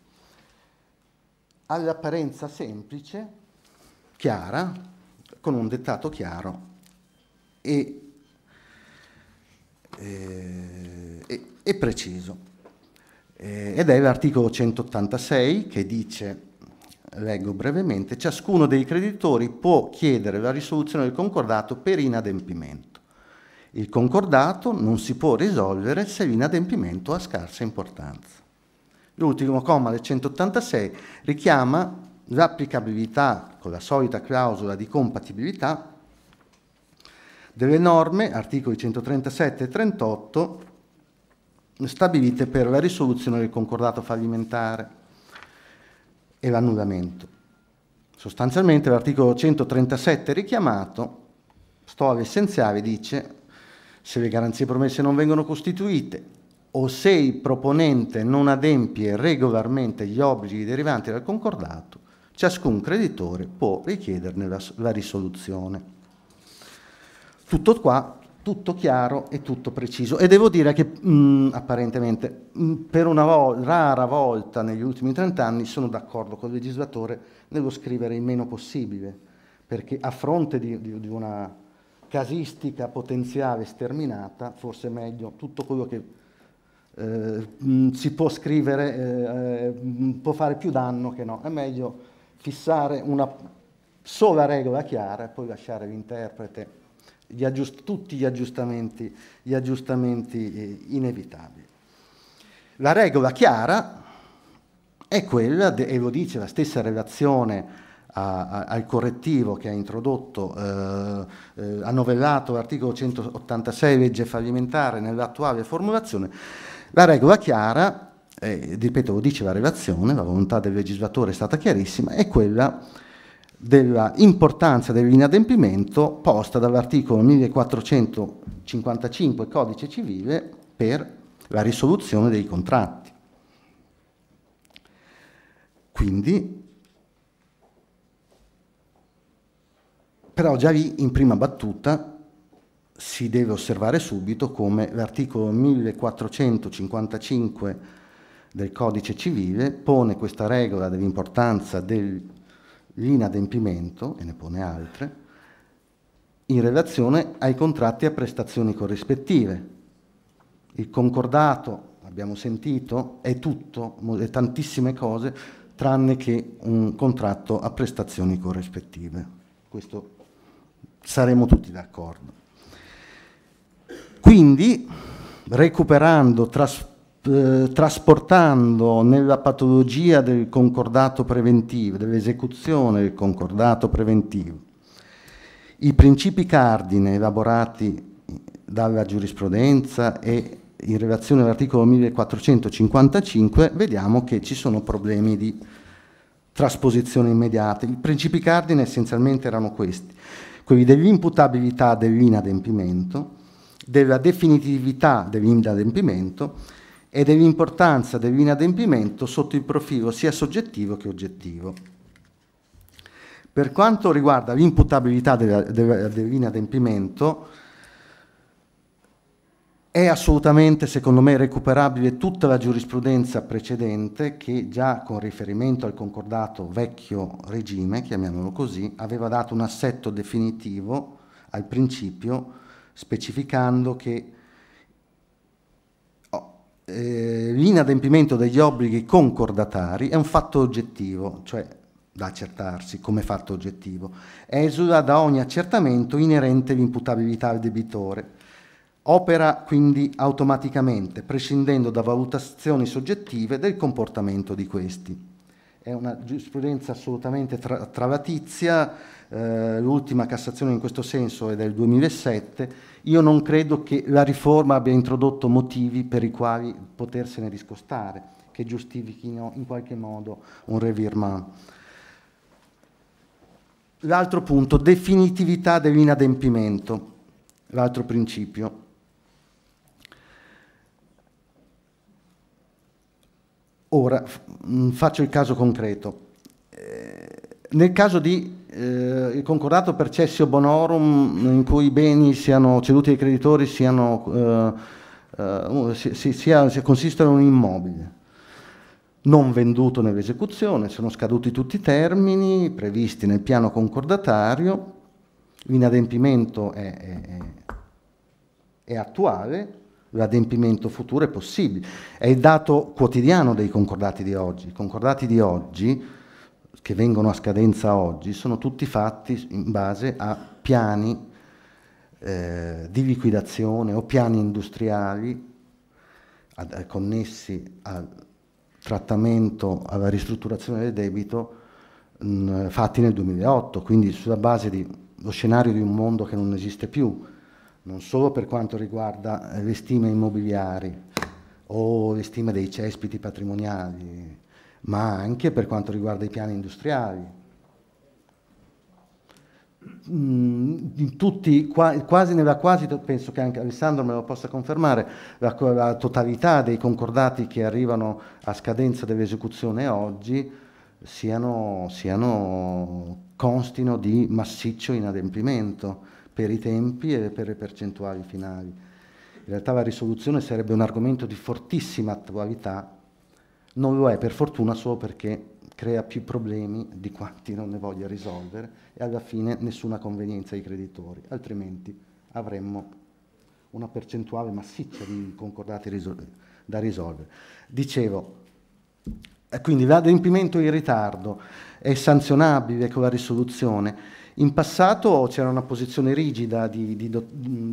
S6: All'apparenza semplice, chiara, con un dettato chiaro e, eh, e, e e preciso. Eh, ed è l'articolo 186 che dice, leggo brevemente, ciascuno dei creditori può chiedere la risoluzione del concordato per inadempimento. Il concordato non si può risolvere se l'inadempimento ha scarsa importanza. L'ultimo comma del 186 richiama l'applicabilità con la solita clausola di compatibilità delle norme, articoli 137 e 38, stabilite per la risoluzione del concordato fallimentare e l'annullamento. Sostanzialmente l'articolo 137 richiamato, storia essenziale, dice se le garanzie promesse non vengono costituite o se il proponente non adempie regolarmente gli obblighi derivanti dal concordato, ciascun creditore può richiederne la, la risoluzione. Tutto qua tutto chiaro e tutto preciso. E devo dire che mh, mm, apparentemente mh, mm, per una vo rara volta negli ultimi 30 anni sono d'accordo con il legislatore nello scrivere il meno possibile, perché a fronte di, di, di una casistica potenziale sterminata, forse è meglio tutto quello che eh, mh, mm, si può scrivere eh, può fare più danno che no. È meglio fissare una sola regola chiara e poi lasciare l'interprete gli tutti gli aggiustamenti, gli aggiustamenti eh, inevitabili. La regola chiara è quella, e lo dice la stessa relazione a, a, al correttivo che ha introdotto, eh, eh, ha novellato l'articolo 186 legge fallimentare nell'attuale formulazione, la regola chiara, eh, ripeto lo dice la relazione, la volontà del legislatore è stata chiarissima, è quella della importanza dell'inadempimento posta dall'articolo 1455 Codice Civile per la risoluzione dei contratti. Quindi, però già lì in prima battuta si deve osservare subito come l'articolo 1455 del codice civile pone questa regola dell'importanza del l'inadempimento, e ne pone altre, in relazione ai contratti a prestazioni corrispettive. Il concordato, abbiamo sentito, è tutto, è tantissime cose, tranne che un contratto a prestazioni corrispettive. Questo saremo tutti d'accordo. Quindi, recuperando, trasportando, eh, trasportando nella patologia del concordato preventivo, dell'esecuzione del concordato preventivo, i principi cardine elaborati dalla giurisprudenza e in relazione all'articolo 1455 vediamo che ci sono problemi di trasposizione immediata. I principi cardine essenzialmente erano questi, quelli dell'imputabilità dell'inadempimento, della definitività dell'inadempimento e dell'importanza dell'inadempimento sotto il profilo sia soggettivo che oggettivo. Per quanto riguarda l'imputabilità dell'inadempimento, è assolutamente, secondo me, recuperabile tutta la giurisprudenza precedente che già con riferimento al concordato vecchio regime, chiamiamolo così, aveva dato un assetto definitivo al principio specificando che eh, l'inadempimento degli obblighi concordatari è un fatto oggettivo, cioè da accertarsi come fatto oggettivo, esula da ogni accertamento inerente all'imputabilità al debitore. Opera quindi automaticamente, prescindendo da valutazioni soggettive del comportamento di questi. È una giurisprudenza assolutamente tra- travatizia, eh, l'ultima Cassazione in questo senso è del 2007, io non credo che la riforma abbia introdotto motivi per i quali potersene discostare, che giustifichino in qualche modo un revirement. L'altro punto, definitività dell'inadempimento, l'altro principio. Ora mm, faccio il caso concreto. Eh, nel caso di eh, il concordato per cessio bonorum in cui i beni siano ceduti ai creditori siano, eh, eh si, si, sia, consistano in un immobile non venduto nell'esecuzione, sono scaduti tutti i termini previsti nel piano concordatario, l'inadempimento è, è, è attuale, l'adempimento futuro è possibile. È il dato quotidiano dei concordati di oggi. I concordati di oggi che vengono a scadenza oggi sono tutti fatti in base a piani eh, di liquidazione o piani industriali ad, eh, connessi al trattamento, alla ristrutturazione del debito mh, mm, fatti nel 2008, quindi sulla base dello scenario di un mondo che non esiste più, non solo per quanto riguarda eh, le stime immobiliari o le stime dei cespiti patrimoniali, ma anche per quanto riguarda i piani industriali. Mm, in tutti, quasi nella quasi, penso che anche Alessandro me lo possa confermare, la, la totalità dei concordati che arrivano a scadenza dell'esecuzione oggi siano, siano constino di massiccio inadempimento per i tempi e per le percentuali finali. In realtà la risoluzione sarebbe un argomento di fortissima attualità non lo è per fortuna solo perché crea più problemi di quanti non ne voglia risolvere e alla fine nessuna convenienza ai creditori, altrimenti avremmo una percentuale massiccia di concordati risol- da risolvere. Dicevo, eh, quindi l'adempimento in ritardo è sanzionabile con la risoluzione. In passato c'era una posizione rigida di, di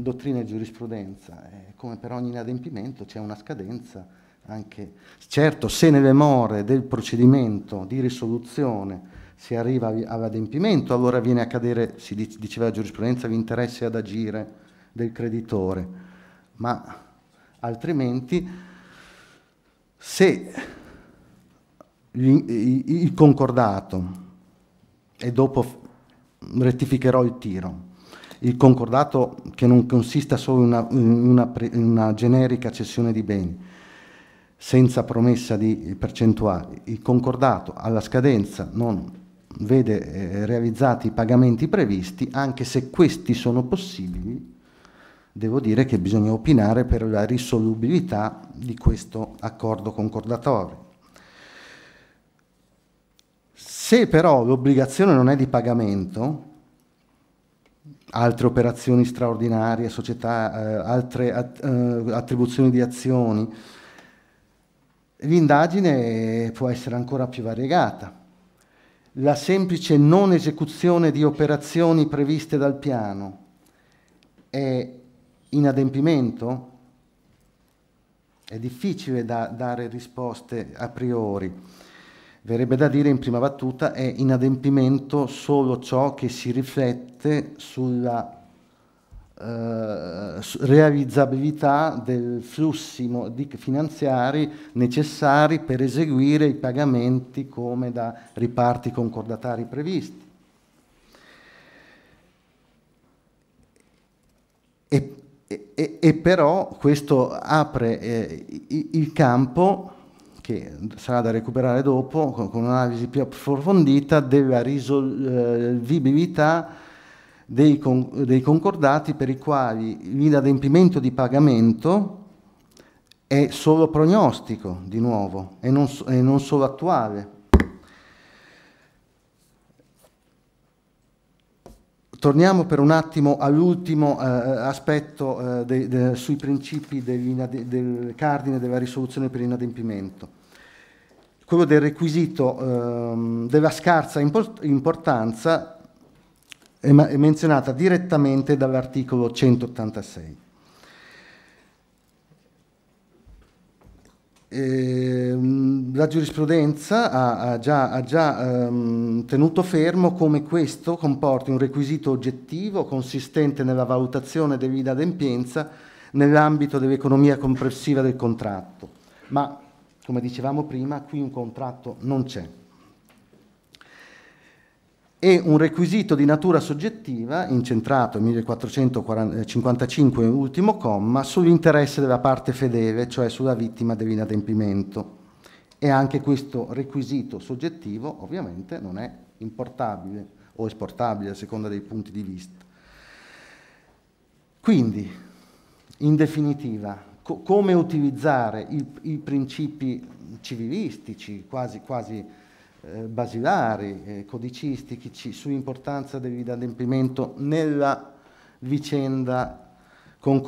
S6: dottrina e giurisprudenza, eh, come per ogni inadempimento c'è una scadenza anche, certo, se nelle more del procedimento di risoluzione si arriva all'adempimento, allora viene a cadere, si diceva la giurisprudenza, l'interesse ad agire del creditore, ma altrimenti se il concordato, e dopo rettificherò il tiro, il concordato che non consista solo in una, in una, in una generica cessione di beni, senza promessa di percentuali. Il concordato alla scadenza non vede eh, realizzati i pagamenti previsti, anche se questi sono possibili, devo dire che bisogna opinare per la risolubilità di questo accordo concordatorio. Se però l'obbligazione non è di pagamento, altre operazioni straordinarie, società, eh, altre at eh, attribuzioni di azioni, L'indagine può essere ancora più variegata. La semplice non esecuzione di operazioni previste dal piano è inadempimento? È difficile da dare risposte a priori. Verrebbe da dire in prima battuta è inadempimento solo ciò che si riflette sulla eh, realizzabilità dei flussi finanziari necessari per eseguire i pagamenti come da riparti concordatari previsti. E, e, e però questo apre eh, il campo che sarà da recuperare dopo con, un'analisi più approfondita della risolvibilità eh, dei, con, dei concordati per i quali l'inadempimento di pagamento è solo prognostico, di nuovo, e non, e non solo attuale. torniamo per un attimo all'ultimo eh, eh aspetto eh, de, de, sui principi del cardine della risoluzione per inadempimento, quello del requisito ehm, della scarsa import importanza è menzionata direttamente dall'articolo 186. Ehm, la giurisprudenza ha, già, ha già ehm, tenuto fermo come questo comporti un requisito oggettivo consistente nella valutazione dell'inadempienza nell'ambito dell'economia complessiva del contratto. Ma, come dicevamo prima, qui un contratto non c'è e un requisito di natura soggettiva, incentrato nel 1455 ultimo comma, sull'interesse della parte fedele, cioè sulla vittima dell'inadempimento. E anche questo requisito soggettivo ovviamente non è importabile o esportabile a seconda dei punti di vista. Quindi, in definitiva, co come utilizzare i, i, principi civilistici, quasi, quasi eh, basilari, eh, codicistici sull'importanza dell'adempimento nella vicenda eh,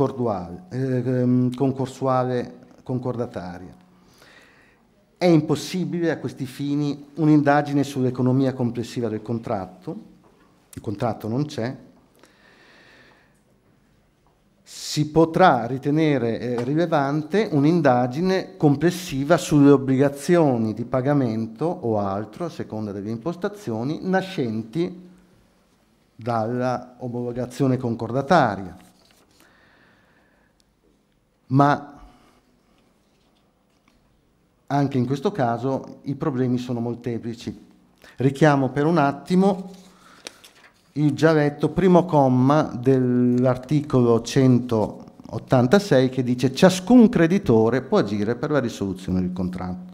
S6: ehm, concorsuale concordataria. È impossibile a questi fini un'indagine sull'economia complessiva del contratto, il contratto non c'è, si potrà ritenere eh, rilevante un'indagine complessiva sulle obbligazioni di pagamento o altro, a seconda delle impostazioni, nascenti dalla omologazione concordataria. Ma anche in questo caso i problemi sono molteplici. Richiamo per un attimo il già letto primo comma dell'articolo 186 che dice ciascun creditore può agire per la risoluzione del contratto.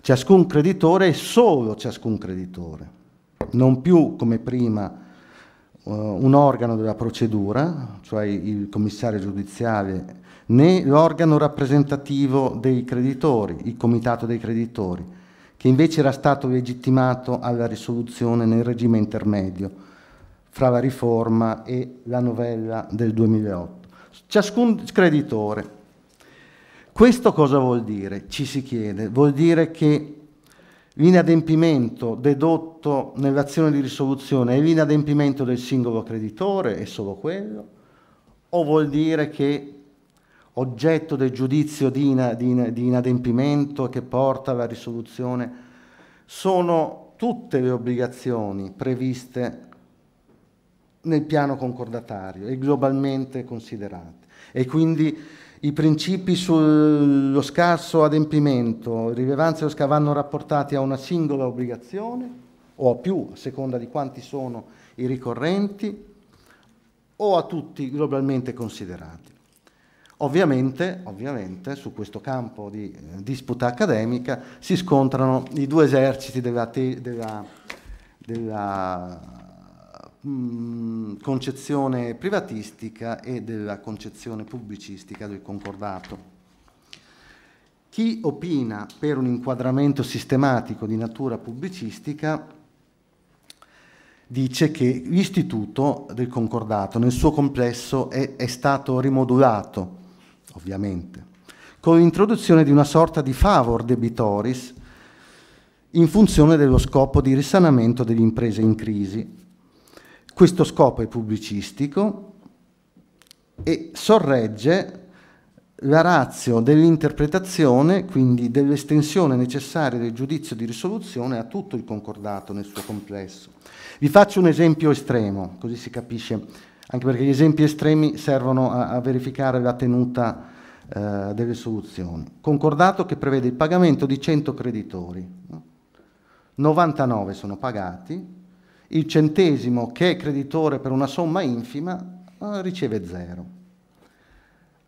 S6: Ciascun creditore è solo ciascun creditore, non più come prima eh, un organo della procedura, cioè il commissario giudiziale, né l'organo rappresentativo dei creditori, il comitato dei creditori, che invece era stato legittimato alla risoluzione nel regime intermedio fra la riforma e la novella del 2008. Ciascun creditore. Questo cosa vuol dire? Ci si chiede. Vuol dire che l'inadempimento dedotto nell'azione di risoluzione è l'inadempimento del singolo creditore, è solo quello, o vuol dire che oggetto del giudizio di, ina, di, ina, di inadempimento che porta alla risoluzione sono tutte le obbligazioni previste nel piano concordatario e globalmente considerate. E quindi i principi sullo scarso adempimento, rilevanza e lo vanno rapportati a una singola obbligazione o a più, a seconda di quanti sono i ricorrenti, o a tutti globalmente considerati. Ovviamente, ovviamente, su questo campo di eh, disputa accademica si scontrano i due eserciti della, della, della concezione privatistica e della concezione pubblicistica del concordato. Chi opina per un inquadramento sistematico di natura pubblicistica dice che l'istituto del concordato nel suo complesso è, è stato rimodulato, ovviamente, con l'introduzione di una sorta di favor debitoris in funzione dello scopo di risanamento delle imprese in crisi, questo scopo è pubblicistico e sorregge la razio dell'interpretazione, quindi dell'estensione necessaria del giudizio di risoluzione a tutto il concordato nel suo complesso. Vi faccio un esempio estremo, così si capisce, anche perché gli esempi estremi servono a, a verificare la tenuta eh, delle soluzioni. Concordato che prevede il pagamento di 100 creditori, 99 sono pagati, il centesimo che è creditore per una somma infima eh, riceve zero.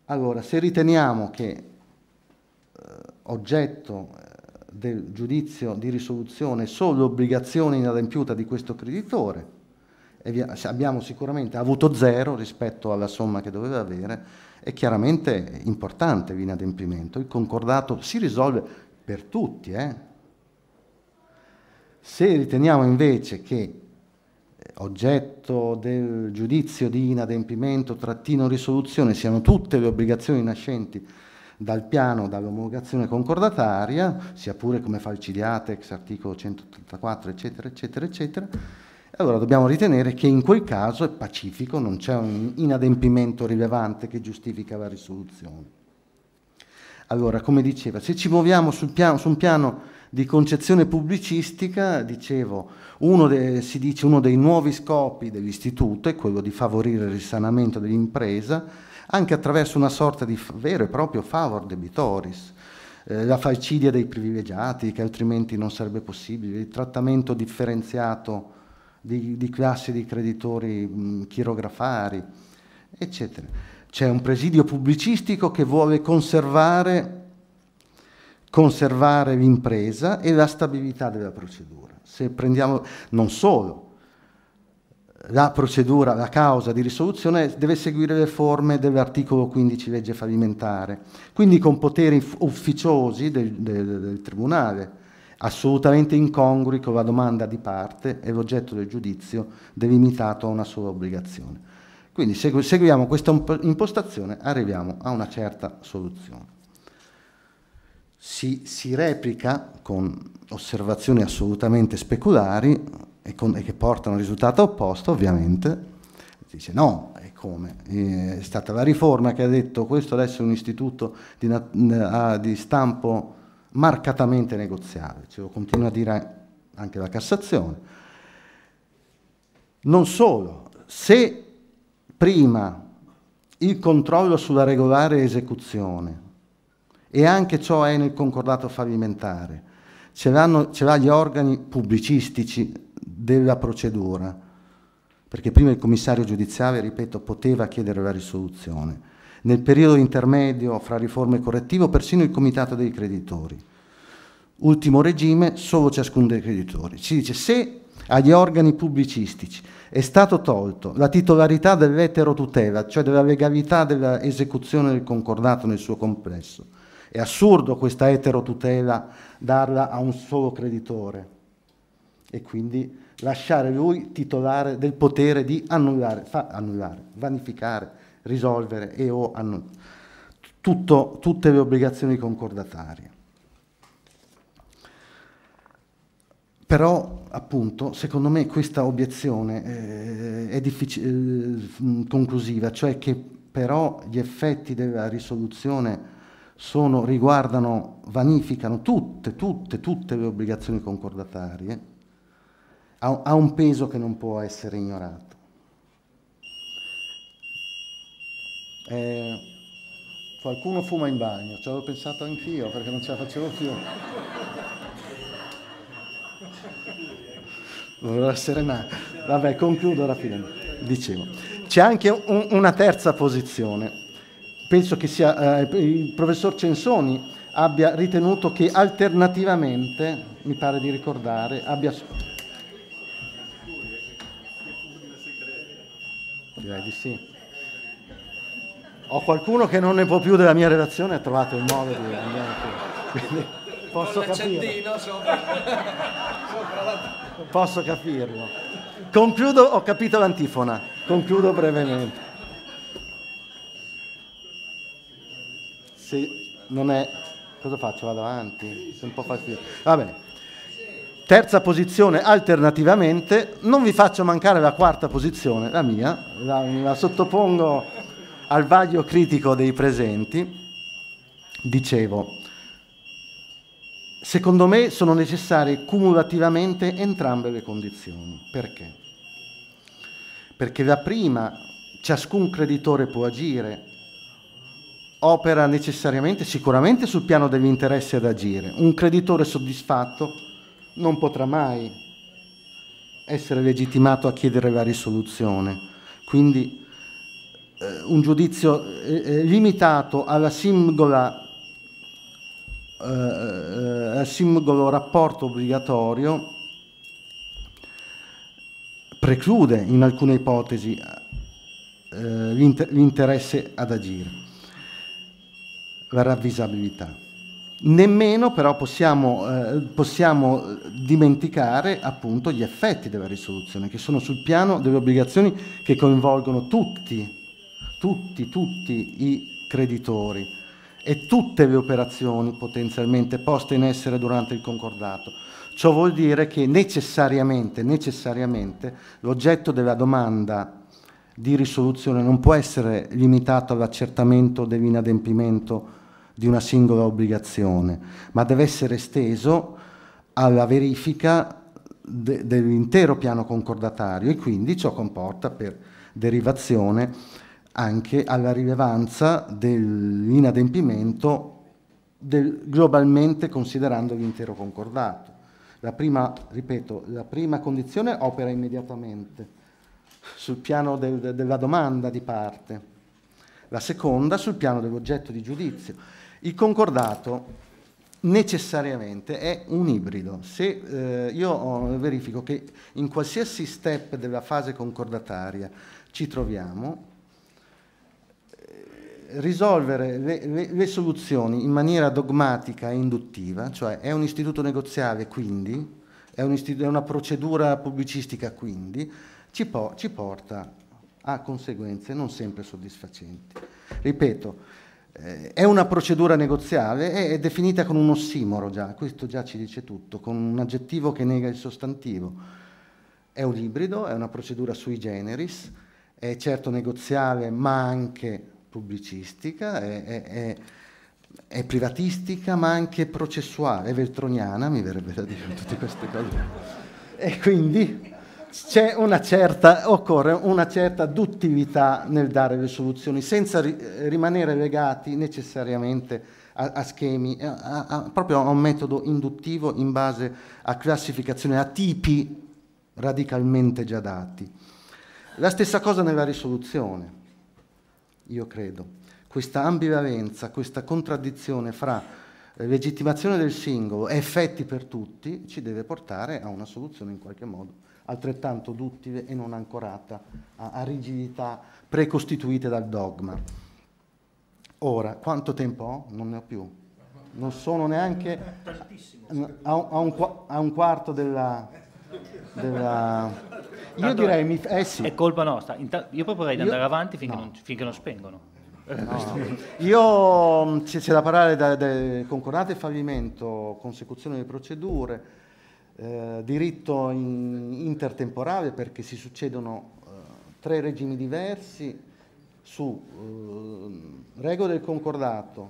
S6: Allora, se riteniamo che eh, oggetto eh, del giudizio di risoluzione solo l'obbligazione inadempiuta di questo creditore, abbiamo sicuramente avuto zero rispetto alla somma che doveva avere, è chiaramente importante l'inadempimento. Il concordato si risolve per tutti. Eh? Se riteniamo invece che oggetto del giudizio di inadempimento, trattino risoluzione, siano tutte le obbligazioni nascenti dal piano dall'omologazione concordataria, sia pure come fa ex articolo 184, eccetera, eccetera, eccetera, allora dobbiamo ritenere che in quel caso è pacifico, non c'è un inadempimento rilevante che giustifica la risoluzione. Allora, come diceva, se ci muoviamo piano, su un piano di concezione pubblicistica, dicevo, uno de, si dice uno dei nuovi scopi dell'istituto è quello di favorire il risanamento dell'impresa anche attraverso una sorta di vero e proprio favor debitoris, eh, la falcidia dei privilegiati che altrimenti non sarebbe possibile, il trattamento differenziato di, di classi di creditori mh, chirografari, eccetera. C'è un presidio pubblicistico che vuole conservare conservare l'impresa e la stabilità della procedura. Se prendiamo non solo la procedura, la causa di risoluzione deve seguire le forme dell'articolo 15 legge fallimentare, quindi con poteri ufficiosi del, del, del Tribunale, assolutamente incongrui con la domanda di parte e l'oggetto del giudizio delimitato a una sola obbligazione. Quindi se seguiamo questa impostazione arriviamo a una certa soluzione si, si replica con osservazioni assolutamente speculari e, con, e che portano al risultato opposto, ovviamente, dice no, e come? Eh, è stata la riforma che ha detto questo adesso è un istituto di, ah, di stampo marcatamente negoziale, ce cioè, lo continua a dire anche la Cassazione. Non solo, se prima il controllo sulla regolare esecuzione e anche ciò è nel concordato fallimentare. Ce l'ha gli organi pubblicistici della procedura, perché prima il commissario giudiziale, ripeto, poteva chiedere la risoluzione. Nel periodo intermedio fra riforma e correttivo persino il comitato dei creditori. Ultimo regime, solo ciascuno dei creditori. Si dice se agli organi pubblicistici è stato tolto la titolarità dell'eterotutela, cioè della legalità dell'esecuzione del concordato nel suo complesso, è assurdo questa eterotutela darla a un solo creditore e quindi lasciare lui titolare del potere di annullare, fa annullare, vanificare, risolvere e o annullare tutte le obbligazioni concordatarie. Però, appunto, secondo me questa obiezione eh, è eh, conclusiva, cioè che però gli effetti della risoluzione sono, riguardano, vanificano tutte, tutte, tutte le obbligazioni concordatarie, ha, ha un peso che non può essere ignorato. Eh, qualcuno fuma in bagno, ci avevo pensato anch'io perché non ce la facevo più. Dovrò essere ma... Vabbè, concludo rapidamente. Dicevo, c'è anche un, una terza posizione penso che sia eh, il professor Censoni abbia ritenuto che alternativamente, mi pare di ricordare, abbia... Direi di sì. Ho qualcuno che non ne può più della mia relazione ha trovato il modo di andare Quindi
S5: posso capirlo.
S6: Posso capirlo. Concludo, ho capito l'antifona, concludo brevemente. Sì, non è... Cosa faccio? Vado avanti? un po' Va bene. Terza posizione, alternativamente, non vi faccio mancare la quarta posizione, la mia, la, la sottopongo al vaglio critico dei presenti. Dicevo, Secondo me sono necessarie cumulativamente entrambe le condizioni. Perché? Perché la prima, ciascun creditore può agire opera necessariamente, sicuramente sul piano degli interessi ad agire. Un creditore soddisfatto non potrà mai essere legittimato a chiedere la risoluzione. Quindi eh, un giudizio eh, eh limitato alla singola eh, eh, al singolo rapporto obbligatorio preclude in alcune ipotesi eh, l'interesse ad agire la ravvisabilità. Nemmeno però possiamo, eh, possiamo, dimenticare appunto gli effetti della risoluzione, che sono sul piano delle obbligazioni che coinvolgono tutti, tutti, tutti i creditori e tutte le operazioni potenzialmente poste in essere durante il concordato. Ciò vuol dire che necessariamente, necessariamente l'oggetto della domanda di risoluzione non può essere limitato all'accertamento dell'inadempimento di una singola obbligazione, ma deve essere esteso alla verifica de dell'intero piano concordatario e quindi ciò comporta per derivazione anche alla rilevanza dell'inadempimento del, globalmente considerando l'intero concordato. La prima, ripeto, la prima condizione opera immediatamente sul piano del, della domanda di parte, la seconda sul piano dell'oggetto di giudizio. Il concordato necessariamente è un ibrido. Se eh, io oh, verifico che in qualsiasi step della fase concordataria ci troviamo, eh, risolvere le, le, le, soluzioni in maniera dogmatica e induttiva, cioè è un istituto negoziale quindi, è, un istituto, è una procedura pubblicistica quindi, ci, po ci porta a conseguenze non sempre soddisfacenti. Ripeto, eh, è una procedura negoziale, è, definita con un ossimoro già, questo già ci dice tutto, con un aggettivo che nega il sostantivo. È un ibrido, è una procedura sui generis, è certo negoziale ma anche pubblicistica, è, è, è, è privatistica ma anche processuale, è veltroniana, mi verrebbe da dire tutte queste cose. E quindi una certa, occorre una certa duttività nel dare le soluzioni, senza ri rimanere legati necessariamente a, a schemi, a, a, proprio a un metodo induttivo in base a classificazioni, a tipi radicalmente già dati. La stessa cosa nella risoluzione, io credo. Questa ambivalenza, questa contraddizione fra eh, legittimazione del singolo e effetti per tutti ci deve portare a una soluzione in qualche modo altrettanto duttile e non ancorata a, a rigidità precostituite dal dogma. Ora, quanto tempo ho? Non ne ho più. Non sono neanche a, a, un, a un quarto della, della... Io direi, mi... eh sì.
S3: È colpa nostra. Io poi di andare Io... avanti finché, no. non, finché, non, spengono. No.
S6: Io c'è, da parlare da, da, concordate fallimento, consecuzione delle procedure, eh, diritto in, intertemporale perché si succedono eh, tre regimi diversi su eh, regole del concordato,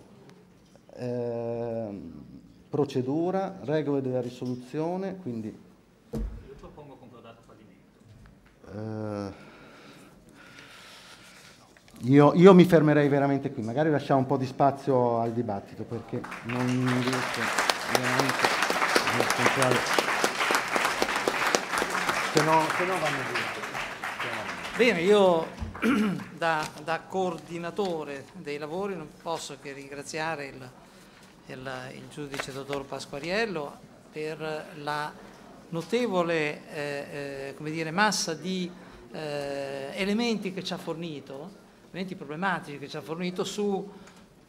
S6: ehm, procedura, regole della risoluzione, quindi... Io propongo concordato fallimento. Eh, io, io, mi fermerei veramente qui, magari lasciamo un po' di spazio al dibattito perché non riesco veramente a controllare
S5: se no, se no vanno via.
S1: Bene, io da, da, coordinatore dei lavori non posso che ringraziare il, il, il giudice dottor Pasquariello per la notevole eh, eh, dire, massa di eh, elementi che ci ha fornito, elementi problematici che ci ha fornito su,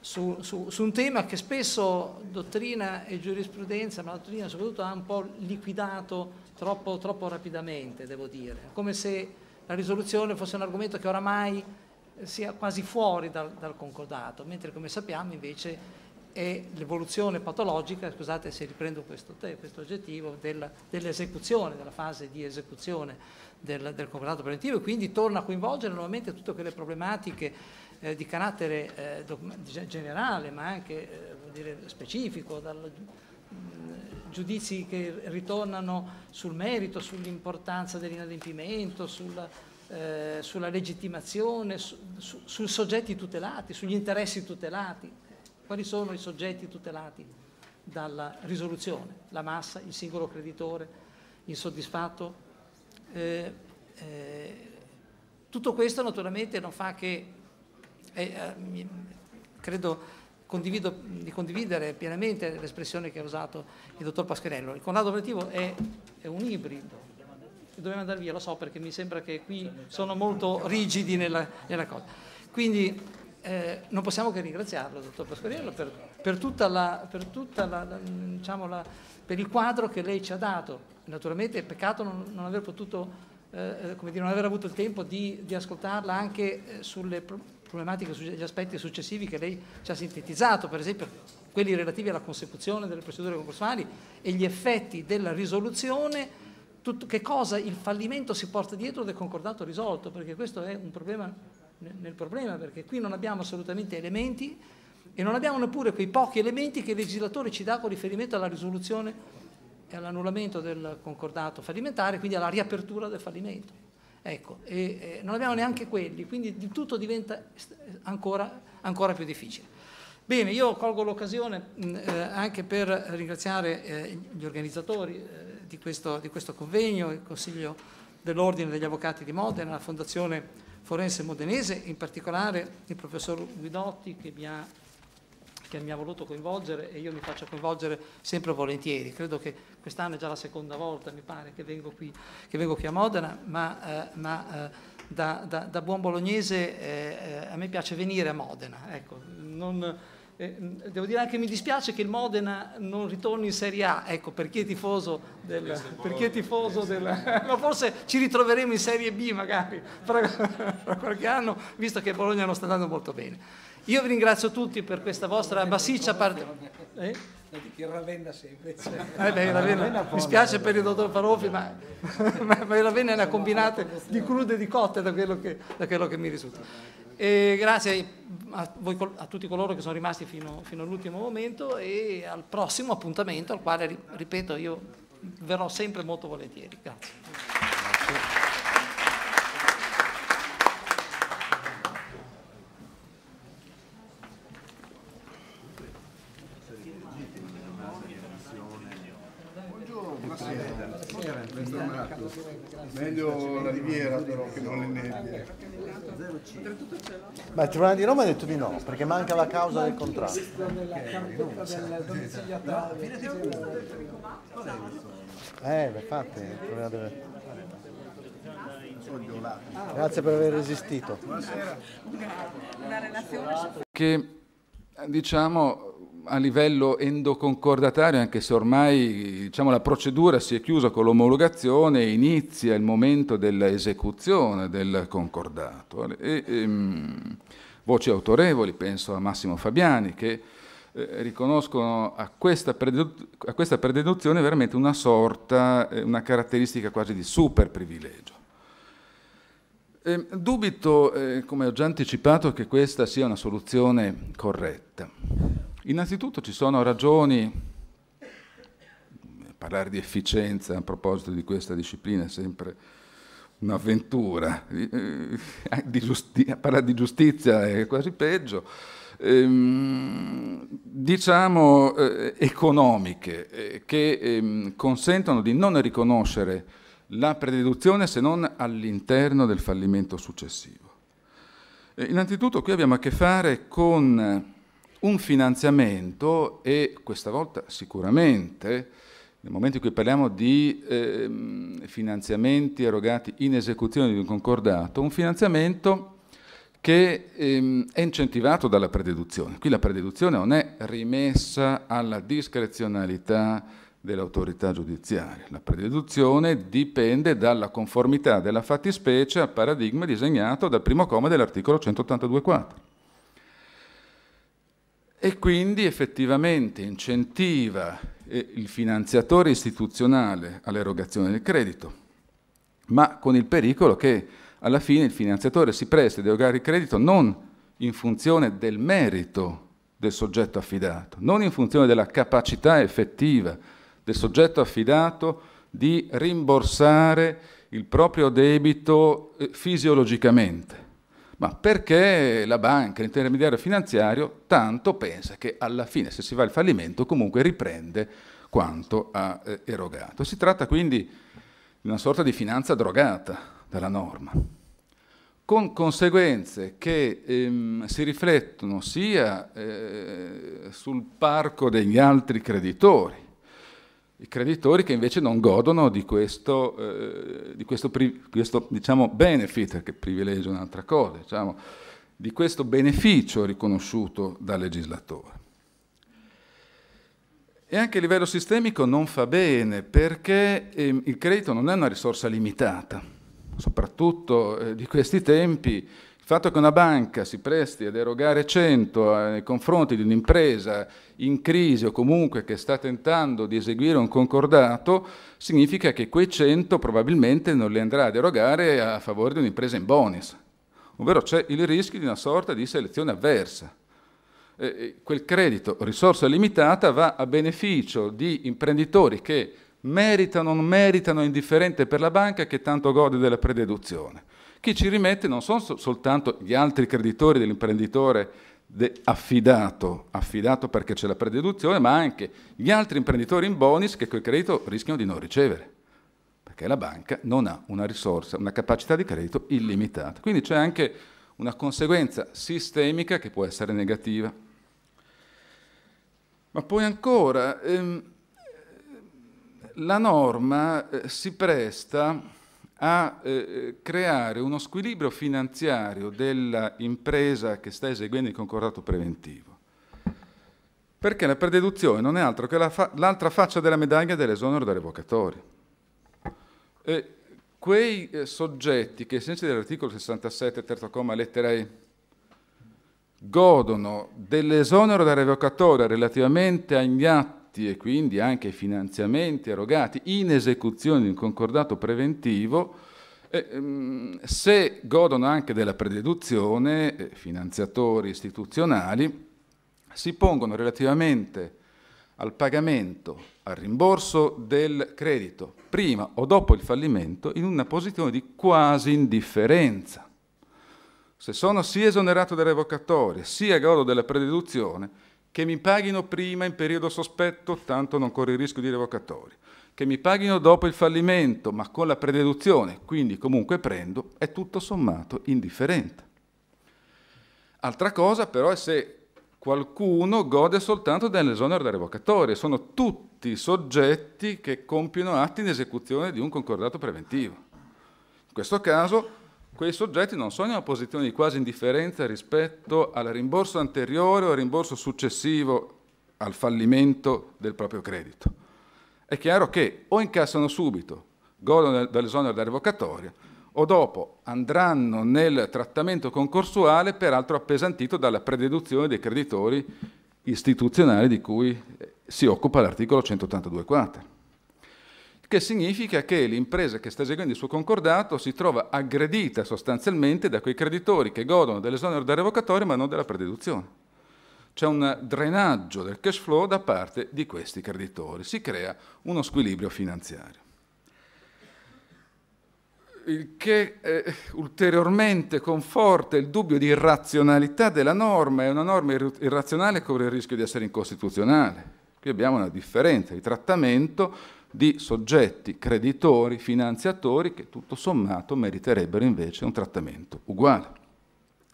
S1: su, su, su un tema che spesso dottrina e giurisprudenza, ma la dottrina soprattutto ha un po' liquidato troppo, troppo rapidamente, devo dire, come se la risoluzione fosse un argomento che oramai sia quasi fuori dal, dal concordato, mentre come sappiamo invece è l'evoluzione patologica, scusate se riprendo questo, questo oggettivo, del, dell'esecuzione, della fase di esecuzione del, del concordato preventivo e quindi torna a coinvolgere nuovamente tutte quelle problematiche eh, di carattere eh, generale ma anche eh, dire, specifico, dal, giudizi che ritornano sul merito, sull'importanza dell'inadempimento, sulla, eh, sulla legittimazione, su, su, sui soggetti tutelati, sugli interessi tutelati. Quali sono i soggetti tutelati dalla risoluzione? La massa, il singolo creditore, insoddisfatto? Eh, eh, tutto questo naturalmente non fa che, eh, eh, credo, di condividere pienamente l'espressione che ha usato il dottor Pascherello. Il condato operativo è, è un ibrido. Dobbiamo andare via, lo so perché mi sembra che qui sono molto rigidi nella, nella cosa. Quindi eh, non possiamo che ringraziarlo, dottor Pasquariello, per, per, tutta la, per, tutta la, la, diciamo la, per il quadro che lei ci ha dato. Naturalmente è peccato non, non aver potuto, eh, eh come dire, non aver avuto il tempo di, di ascoltarla anche eh, sulle problematiche, gli aspetti successivi che lei ci ha sintetizzato, per esempio quelli relativi alla consecuzione delle procedure concorsuali e gli effetti della risoluzione, tutto, che cosa il fallimento si porta dietro del concordato risolto, perché questo è un problema nel problema, perché qui non abbiamo assolutamente elementi e non abbiamo neppure quei pochi elementi che il legislatore ci dà con riferimento alla risoluzione e all'annullamento del concordato fallimentare, quindi alla riapertura del fallimento. Ecco, e, e non abbiamo neanche quelli, quindi di tutto diventa ancora, ancora più difficile. Bene, io colgo l'occasione mm, eh, anche per ringraziare eh, gli organizzatori eh, di, questo, di, questo, convegno, il Consiglio dell'Ordine degli Avvocati di Modena, la Fondazione Forense Modenese, in particolare il professor Guidotti che mi ha che mi ha voluto coinvolgere e io mi faccio coinvolgere sempre volentieri. Credo che quest'anno è già la seconda volta, mi pare, che vengo qui, che vengo qui a Modena, ma, eh, ma eh, da, da, da, buon bolognese eh, eh a me piace venire a Modena. Ecco, non, eh, devo dire anche che mi dispiace che il Modena non ritorni in Serie A, ecco, per chi è tifoso, del, chi è tifoso della, ma forse ci ritroveremo in Serie B magari tra qualche anno, visto che Bologna non sta andando molto bene. Io vi ringrazio tutti per questa vostra massiccia parte. Eh? Ravenna sempre. Cioè. Eh beh, Ravenna, Ravenna mi spiace per il dottor Parofi, ma, ma, ma Ravenna è una combinata di crude e di cotte da quello che, da quello che mi risulta. E grazie a, voi, a, tutti coloro che sono rimasti fino, fino all'ultimo momento e al prossimo appuntamento al quale, ripeto, io verrò sempre molto volentieri. Grazie.
S6: Meglio la Riviera però che non le nebbie. Ma il Tribunale di Roma ha detto di no, perché manca la causa del contratto. Eh, infatti il problema deve... Grazie per aver resistito. buonasera
S3: una relazione
S6: Che
S2: diciamo a livello endoconcordatario, anche se ormai diciamo, la procedura si è chiusa con l'omologazione, inizia il momento dell'esecuzione del concordato. E, e, ehm, voci autorevoli, penso a Massimo Fabiani, che eh, riconoscono a questa, a questa, prededuzione veramente una sorta, eh, una caratteristica quasi di super privilegio. Ehm, eh, dubito, come ho già anticipato, che questa sia una soluzione corretta. Innanzitutto ci sono ragioni, parlare di efficienza a proposito di questa disciplina è sempre un'avventura, eh, eh, di parlare di giustizia è quasi peggio, ehm, diciamo eh, economiche eh, che ehm, consentono di non riconoscere la prededuzione se non all'interno del fallimento successivo. Eh, innanzitutto qui abbiamo a che fare con un finanziamento e questa volta sicuramente, nel momento in cui parliamo di eh, finanziamenti erogati in esecuzione di un concordato, un finanziamento che ehm, è incentivato dalla prededuzione. Qui la prededuzione non è rimessa alla discrezionalità dell'autorità giudiziaria. La prededuzione dipende dalla conformità della fattispecie al paradigma disegnato dal primo comma dell'articolo 182.4 e quindi effettivamente incentiva eh, il finanziatore istituzionale all'erogazione del credito, ma con il pericolo che alla fine il finanziatore si presti ad erogare il credito non in funzione del merito del soggetto affidato, non in funzione della capacità effettiva del soggetto affidato di rimborsare il proprio debito eh, fisiologicamente, ma perché la banca, l'intermediario finanziario, tanto pensa che alla fine, se si va al fallimento, comunque riprende quanto ha eh, erogato. Si tratta quindi di una sorta di finanza drogata dalla norma, con conseguenze che ehm, si riflettono sia eh, sul parco degli altri creditori, i creditori che invece non godono di questo, eh, di questo, questo diciamo, benefit, che privilegio è un'altra cosa, diciamo, di questo beneficio riconosciuto dal legislatore. E anche a livello sistemico non fa bene perché eh, il credito non è una risorsa limitata, soprattutto eh, di questi tempi il fatto che una banca si presti ad erogare 100 eh, nei confronti di un'impresa in crisi o comunque che sta tentando di eseguire un concordato significa che quei 100 probabilmente non li andrà ad erogare a favore di un'impresa in bonus. Ovvero c'è il rischio di una sorta di selezione avversa. Eh, quel credito, risorsa limitata, va a beneficio di imprenditori che meritano o non meritano, indifferente per la banca che tanto gode della prededuzione che ci rimette non sono soltanto gli altri creditori dell'imprenditore affidato, affidato perché c'è la prededuzione, ma anche gli altri imprenditori in bonus che quel credito rischiano di non ricevere, perché la banca non ha una risorsa, una capacità di credito illimitata. Quindi c'è anche una conseguenza sistemica che può essere negativa. Ma poi ancora, ehm, la norma eh, si presta a eh, eh, creare uno squilibrio finanziario dell'impresa che sta eseguendo il concordato preventivo. Perché la prededuzione non è altro che l'altra la fa faccia della medaglia dell'esonero delle vocatori. E quei eh, soggetti che, ai sensi dell'articolo 67, terzo comma, lettera E, godono dell'esonero da revocatore relativamente agli atti atti e quindi anche i finanziamenti erogati in esecuzione di un concordato preventivo, ehm, se godono anche della prededuzione, eh, finanziatori istituzionali si pongono relativamente al pagamento, al rimborso del credito, prima o dopo il fallimento, in una posizione di quasi indifferenza. Se sono sia esonerato dalle revocatorie, sia godo della prededuzione, che mi paghino prima in periodo sospetto, tanto non corre il rischio di revocatoria, che mi paghino dopo il fallimento, ma con la prededuzione, quindi comunque prendo, è tutto sommato indifferente. Altra cosa però è se qualcuno gode soltanto dell'esonero da revocatoria, sono tutti soggetti che compiono atti in esecuzione di un concordato preventivo. In questo caso quei soggetti non sono in una posizione di quasi indifferenza rispetto al rimborso anteriore o al rimborso successivo al fallimento del proprio credito. È chiaro che o incassano subito, godono dell'esonero della revocatoria, o dopo andranno nel trattamento concorsuale, peraltro appesantito dalla prededuzione dei creditori istituzionali di cui si occupa l'articolo 182 quater che significa che l'impresa che sta eseguendo il suo concordato si trova aggredita sostanzialmente da quei creditori che godono dell'esonero da revocatorio ma non della prededuzione. C'è un drenaggio del cash flow da parte di questi creditori, si crea uno squilibrio finanziario. Il che eh, ulteriormente conforta il dubbio di irrazionalità della norma, è una norma irrazionale che corre il rischio di essere incostituzionale. Qui abbiamo una differenza di trattamento di soggetti creditori, finanziatori che tutto sommato meriterebbero invece un trattamento uguale.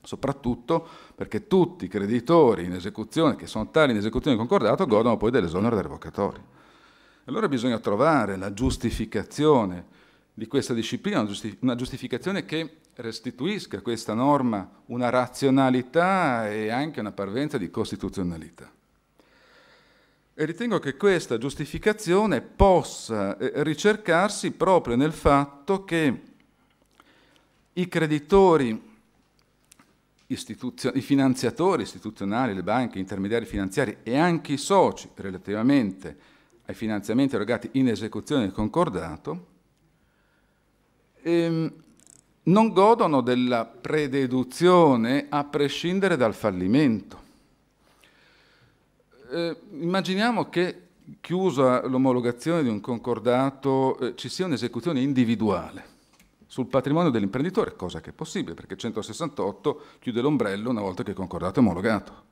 S2: Soprattutto perché tutti i creditori in esecuzione, che sono tali in esecuzione concordato, godono poi dell'esonero del revocatorio. Allora bisogna trovare la giustificazione di questa disciplina, una giustificazione che restituisca a questa norma una razionalità e anche una parvenza di costituzionalità. E ritengo che questa giustificazione possa eh, ricercarsi proprio nel fatto che i creditori, i finanziatori istituzionali, le banche, gli intermediari finanziari e anche i soci relativamente ai finanziamenti erogati in esecuzione del concordato, ehm, non godono della prededuzione a prescindere dal fallimento eh, immaginiamo che chiusa l'omologazione di un concordato eh, ci sia un'esecuzione individuale sul patrimonio dell'imprenditore, cosa che è possibile perché 168 chiude l'ombrello una volta che il concordato è omologato.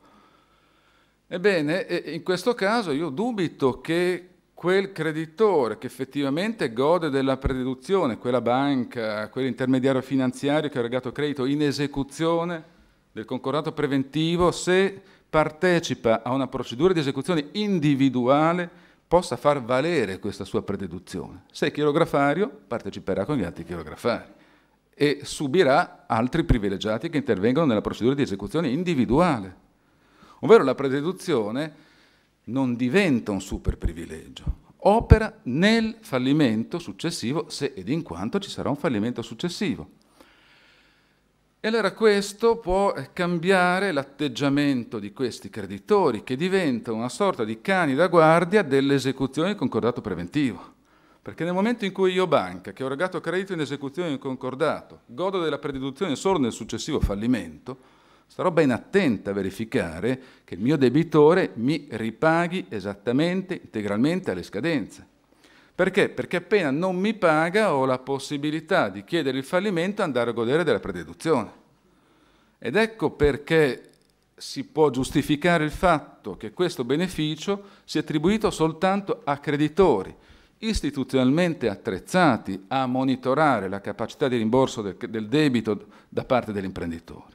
S2: Ebbene, in questo caso io dubito che quel creditore che effettivamente gode della prededuzione, quella banca, quell'intermediario finanziario che ha regato credito in esecuzione del concordato preventivo, se partecipa a una procedura di esecuzione individuale possa far valere questa sua prededuzione. Se è chirografario, parteciperà con gli altri chirografari e subirà altri privilegiati che intervengono nella procedura di esecuzione individuale. Ovvero la prededuzione non diventa un super privilegio, opera nel fallimento successivo se ed in quanto ci sarà un fallimento successivo. E allora questo può eh, cambiare l'atteggiamento di questi creditori, che diventano una sorta di cani da guardia dell'esecuzione del concordato preventivo. Perché nel momento in cui io banca, che ho regato credito in esecuzione del concordato, godo della prededuzione solo nel successivo fallimento, starò ben attenta a verificare che il mio debitore mi ripaghi esattamente, integralmente alle scadenze. Perché? Perché appena non mi paga ho la possibilità di chiedere il fallimento e andare a godere della prededuzione. Ed ecco perché si può giustificare il fatto che questo beneficio sia attribuito soltanto a creditori istituzionalmente attrezzati a monitorare la capacità di rimborso del, del debito da parte dell'imprenditore.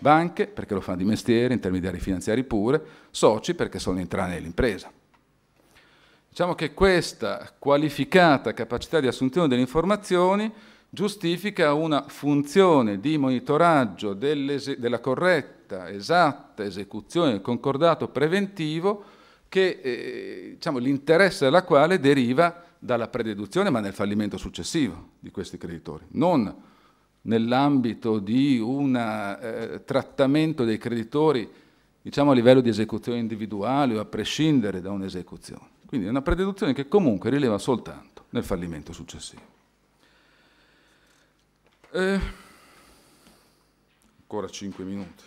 S2: Banche, perché lo fanno di mestiere, intermediari finanziari pure, soci, perché sono in trane dell'impresa. Diciamo che questa qualificata capacità di assunzione delle informazioni giustifica una funzione di monitoraggio della corretta, esatta esecuzione del concordato preventivo che eh, diciamo, l'interesse della quale deriva dalla prededuzione ma nel fallimento successivo di questi creditori, non nell'ambito di un eh, trattamento dei creditori diciamo, a livello di esecuzione individuale o a prescindere da un'esecuzione. Quindi è una prededuzione che comunque rileva soltanto nel fallimento successivo. Eh, ancora 5 minuti.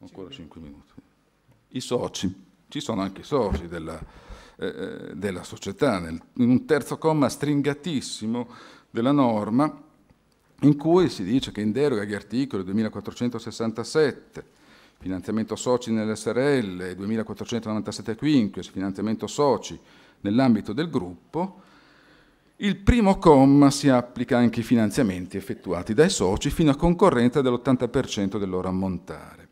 S2: Ancora 5 minuti. I soci. Ci sono anche i soci della, eh, eh, della società, nel, in un terzo comma stringatissimo della norma, in cui si dice che in deroga agli articoli 2467 finanziamento soci nell'SRL 2497 quinques, finanziamento soci nell'ambito del gruppo, il primo comma si applica anche ai finanziamenti effettuati dai soci fino a concorrenza dell'80% del loro ammontare.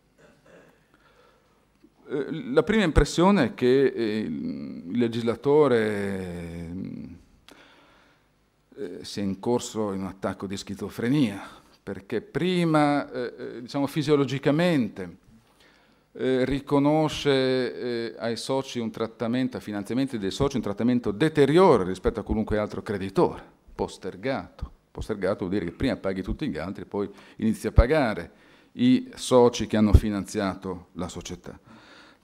S2: Eh, la prima impressione è che eh, il legislatore eh, sia in corso in un attacco di schizofrenia, perché prima, diciamo fisiologicamente, eh, riconosce eh, ai soci un trattamento, a finanziamenti dei soci un trattamento deteriore rispetto a qualunque altro creditore, postergato. Postergato vuol dire che prima paghi tutti gli altri e poi inizi a pagare i soci che hanno finanziato la società.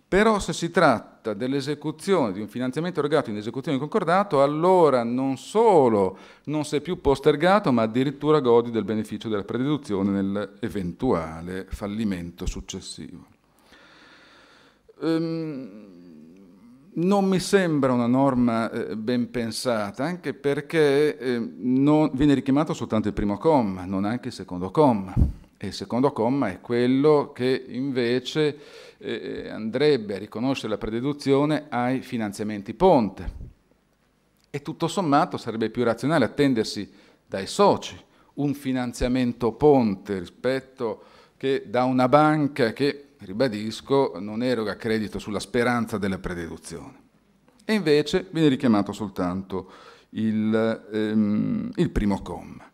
S2: Però se si tratta dell'esecuzione di un finanziamento erogato in esecuzione di concordato, allora non solo non sei più postergato, ma addirittura godi del beneficio della prededuzione nell'eventuale fallimento successivo. Ehm, non mi sembra una norma eh, ben pensata, anche perché ehm, non, viene richiamato soltanto il primo comma, non anche il secondo comma. E il secondo comma è quello che invece eh, andrebbe a riconoscere la prededuzione ai finanziamenti ponte. E tutto sommato sarebbe più razionale attendersi dai soci un finanziamento ponte rispetto che da una banca che ribadisco, non eroga credito sulla speranza della prededuzione. E invece viene richiamato soltanto il, ehm, il primo comma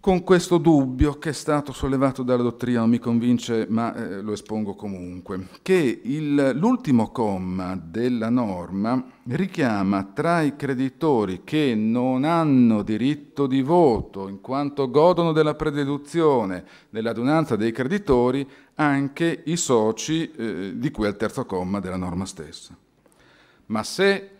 S2: con questo dubbio che è stato sollevato dalla dottrina, non mi convince, ma eh, lo espongo comunque, che il, l'ultimo comma della norma richiama tra i creditori che non hanno diritto di voto, in quanto godono della prededuzione nell'adunanza dei creditori, anche i soci eh, di cui al terzo comma della norma stessa. Ma se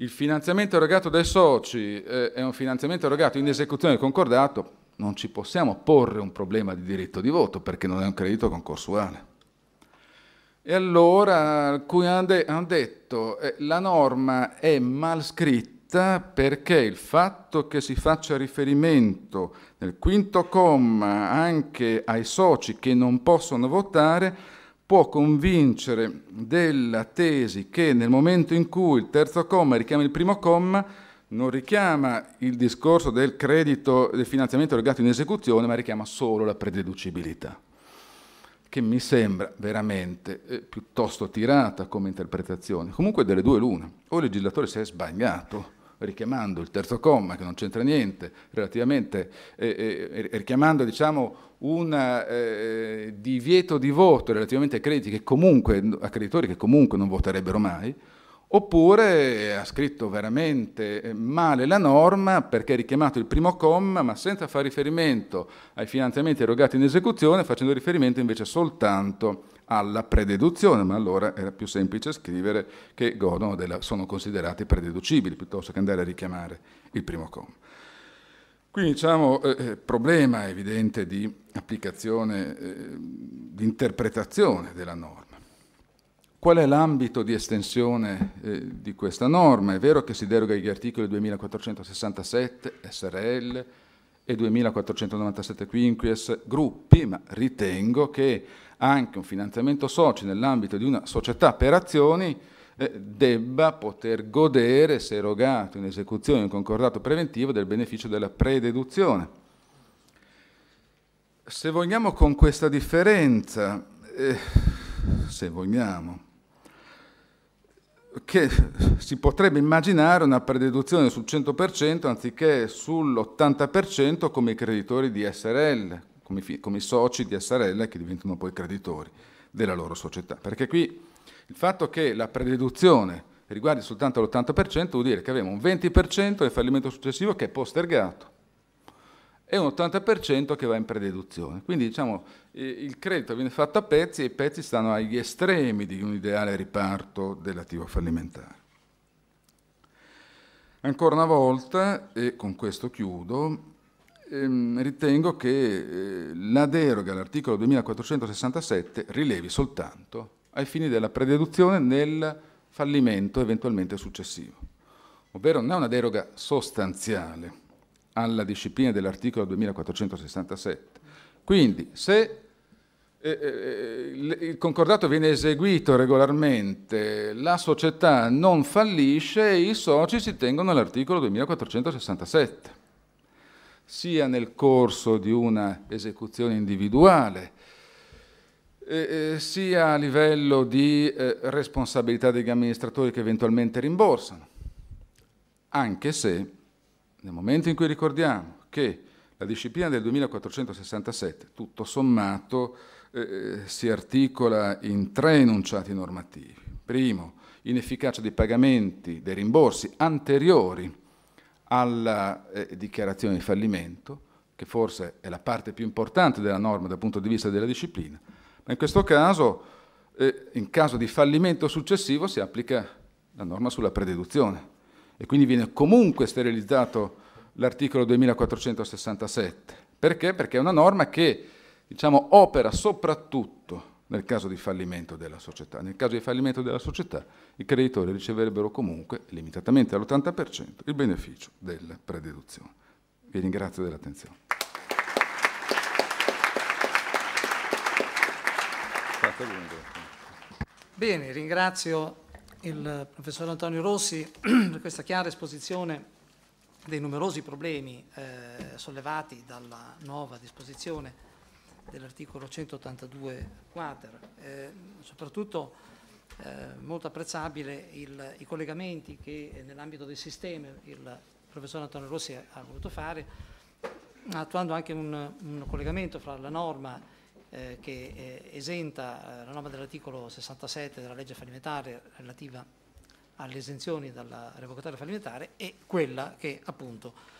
S2: il finanziamento erogato dai soci eh, è un finanziamento erogato in esecuzione del concordato, non ci possiamo porre un problema di diritto di voto perché non è un credito concorsuale. E allora alcuni hanno detto che eh, la norma è mal scritta perché il fatto che si faccia riferimento nel quinto comma anche ai soci che non possono votare può convincere della tesi che nel momento in cui il terzo comma richiama il primo comma, non richiama il discorso del credito del finanziamento legato in esecuzione, ma richiama solo la prededucibilità, che mi sembra veramente eh, piuttosto tirata come interpretazione. Comunque delle due l'una, o il legislatore si è sbagliato richiamando il terzo comma, che non c'entra niente, relativamente, eh, eh, richiamando diciamo, un eh, divieto di voto relativamente a crediti che comunque, a creditori che comunque non voterebbero mai, oppure ha scritto veramente eh, male la norma perché ha richiamato il primo comma ma senza fare riferimento ai finanziamenti erogati in esecuzione, facendo riferimento invece soltanto alla prededuzione, ma allora era più semplice scrivere che godono della, sono considerati prededucibili piuttosto che andare a richiamare il primo comma. Quindi diciamo eh, eh, problema evidente di applicazione, eh, di interpretazione della norma. Qual è l'ambito di estensione eh, di questa norma? È vero che si deroga agli articoli 2467 SRL e 2497 quinquies gruppi, ma ritengo che anche un finanziamento soci nell'ambito di una società per azioni eh, debba poter godere, se erogato in esecuzione di un concordato preventivo, del beneficio della prededuzione. Se vogliamo con questa differenza, eh, se vogliamo, che si potrebbe immaginare una prededuzione sul 100% anziché sull'80% come i creditori di SRL, come, come soci di SRL che diventano poi creditori della loro società. Perché qui il fatto che la prededuzione riguardi soltanto l'80% vuol dire che abbiamo un 20% del fallimento successivo che è postergato e un 80% che va in prededuzione. Quindi diciamo, il credito viene fatto a pezzi e i pezzi stanno agli estremi di un ideale riparto dell'attivo fallimentare. Ancora una volta, e con questo chiudo, ehm, ritengo che eh, la deroga all'articolo 2467 rilevi soltanto ai fini della prededuzione nel fallimento eventualmente successivo. Ovvero non è una deroga sostanziale alla disciplina dell'articolo 2467. Quindi se eh, eh, il concordato viene eseguito regolarmente, la società non fallisce i soci si tengono all'articolo 2467 sia nel corso di una esecuzione individuale, eh, sia a livello di eh, responsabilità degli amministratori che eventualmente rimborsano, anche se nel momento in cui ricordiamo che la disciplina del 2467 tutto sommato eh, eh, si articola in tre enunciati normativi. Primo, inefficacia dei pagamenti, dei rimborsi anteriori alla eh, dichiarazione di fallimento, che forse è la parte più importante della norma dal punto di vista della disciplina, ma in questo caso, eh, in caso di fallimento successivo, si applica la norma sulla prededuzione e quindi viene comunque sterilizzato l'articolo 2467. Perché? Perché è una norma che diciamo, opera soprattutto nel caso di fallimento della società. Nel caso di fallimento della società i creditori riceverebbero comunque, limitatamente all'80%, il beneficio della prededuzione. Vi ringrazio dell'attenzione.
S1: Bene, ringrazio il professor Antonio Rossi per questa chiara esposizione dei numerosi problemi eh, sollevati dalla nuova disposizione dell'articolo 182 quater, eh, soprattutto eh, molto apprezzabile il, i collegamenti che eh, nell'ambito del sistema il professor Antonio Rossi ha voluto fare, attuando anche un, un collegamento fra la norma eh, che eh, esenta eh, la norma dell'articolo 67 della legge fallimentare relativa alle esenzioni dalla revocatoria fallimentare e quella che appunto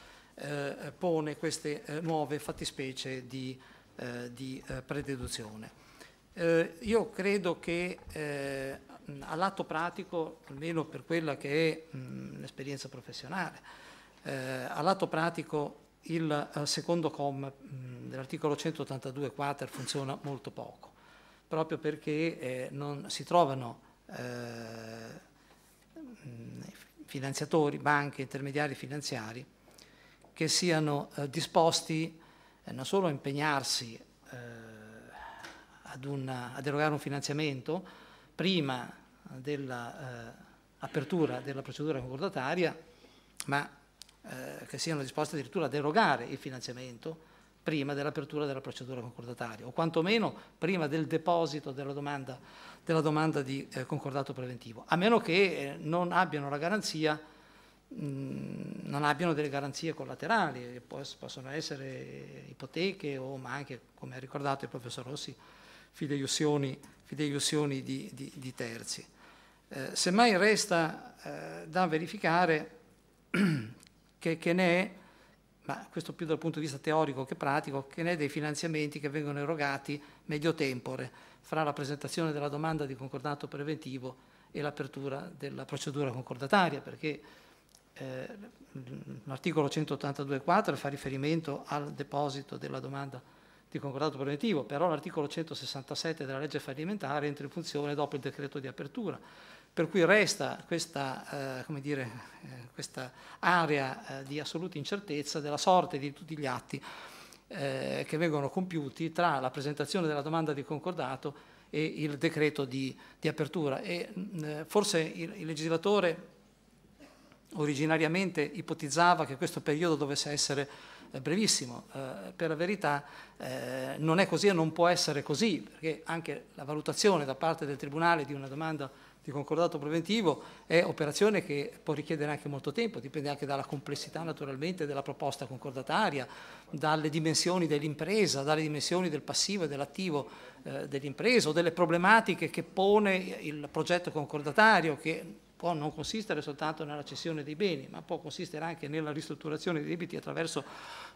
S1: pone queste nuove fattispecie di eh, di eh, prededuzione. Eh, io credo che eh, all'atto pratico, almeno per quella che è l'esperienza professionale, eh, all'atto pratico il secondo comma dell'articolo 182 quater funziona molto poco, proprio perché non si trovano finanziatori, banche, intermediari finanziari che siano disposti eh, non solo impegnarsi eh, ad una, ad erogare un finanziamento prima dell'apertura eh, della procedura concordataria, ma eh, che siano disposti addirittura ad erogare il finanziamento prima dell'apertura della procedura concordataria o quantomeno prima del deposito della domanda, della domanda di eh, concordato preventivo, a meno che eh, non abbiano la garanzia di non abbiano delle garanzie collaterali, che possono essere ipoteche o ma anche, come ha ricordato il professor Rossi, fideiussioni, fideiussioni di, di, di, terzi. Eh, semmai resta eh, da verificare che, che ne è, ma questo più dal punto di vista teorico che pratico, che ne è dei finanziamenti che vengono erogati medio tempore fra la presentazione della domanda di concordato preventivo e l'apertura della procedura concordataria, perché eh, l'articolo 182.4 fa riferimento al deposito della domanda di concordato preventivo, però l'articolo 167 della legge fallimentare entra in funzione dopo il decreto di apertura, per cui resta questa, eh, dire, eh, questa area eh, di assoluta incertezza della sorte di tutti gli atti eh, che vengono compiuti tra la presentazione della domanda di concordato e il decreto di, di apertura. E, mm, eh, forse il, il legislatore Originariamente ipotizzava che questo periodo dovesse essere eh, brevissimo, eh, per la verità eh, non è così e non può essere così, perché anche la valutazione da parte del Tribunale di una domanda di concordato preventivo è operazione che può richiedere anche molto tempo, dipende anche dalla complessità naturalmente della proposta concordataria, dalle dimensioni dell'impresa, dalle dimensioni del passivo e dell'attivo eh, dell'impresa o delle problematiche che pone il progetto concordatario che può non consistere soltanto nella cessione dei beni, ma può consistere anche nella ristrutturazione dei debiti attraverso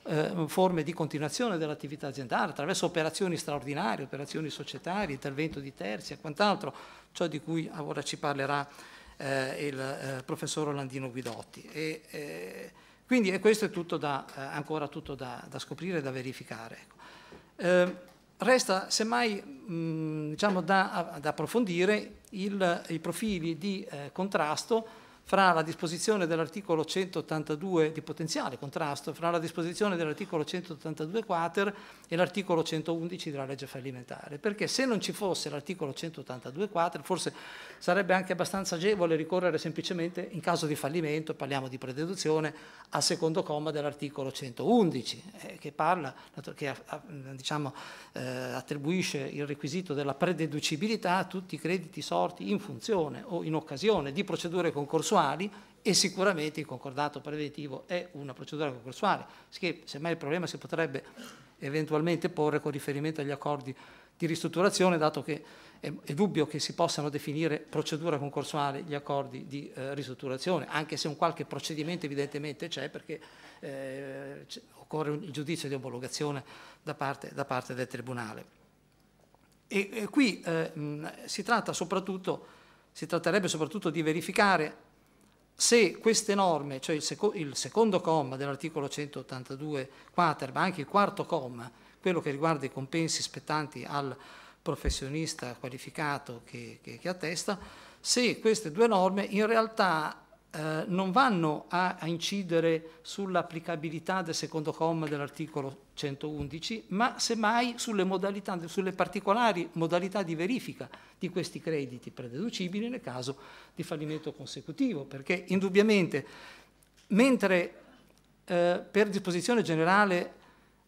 S1: eh, forme di continuazione dell'attività aziendale, attraverso operazioni straordinarie, operazioni societarie, intervento di terzi e quant'altro, ciò di cui ora ci parlerà eh, il eh, professor Orlandino Guidotti. E, eh, quindi questo è tutto da, eh, ancora tutto da, da scoprire e da verificare. Ecco. Ehm, Resta semmai mh, mm, diciamo, da, da, approfondire il, i profili di eh, contrasto fra la disposizione dell'articolo 182 di potenziale contrasto, fra la disposizione dell'articolo 182 quater e l'articolo 111 della legge fallimentare, perché se non ci fosse l'articolo 182 quater forse sarebbe anche abbastanza agevole ricorrere semplicemente in caso di fallimento, parliamo di prededuzione, al secondo comma dell'articolo 111 eh, che parla, che eh, diciamo, eh, attribuisce il requisito della prededucibilità a tutti i crediti sorti in funzione o in occasione di procedure concorsuali concorsuali e sicuramente il concordato preventivo è una procedura concorsuale, che semmai il problema si potrebbe eventualmente porre con riferimento agli accordi di ristrutturazione, dato che è, è dubbio che si possano definire procedura concorsuale gli accordi di eh, ristrutturazione, anche se un qualche procedimento evidentemente c'è, perché eh, occorre un, giudizio di omologazione da parte, da parte del Tribunale. E, e qui eh, mh, si, tratta si tratterebbe soprattutto di verificare se queste norme, cioè il, seco il secondo comma dell'articolo 182 quater, ma anche il quarto comma, quello che riguarda i compensi spettanti al professionista qualificato che, che, che attesta, se queste due norme in realtà eh, non vanno a, a incidere sull'applicabilità del secondo comma dell'articolo 111, ma semmai sulle, modalità, sulle particolari modalità di verifica di questi crediti prededucibili nel caso di fallimento consecutivo, perché indubbiamente mentre eh, per disposizione generale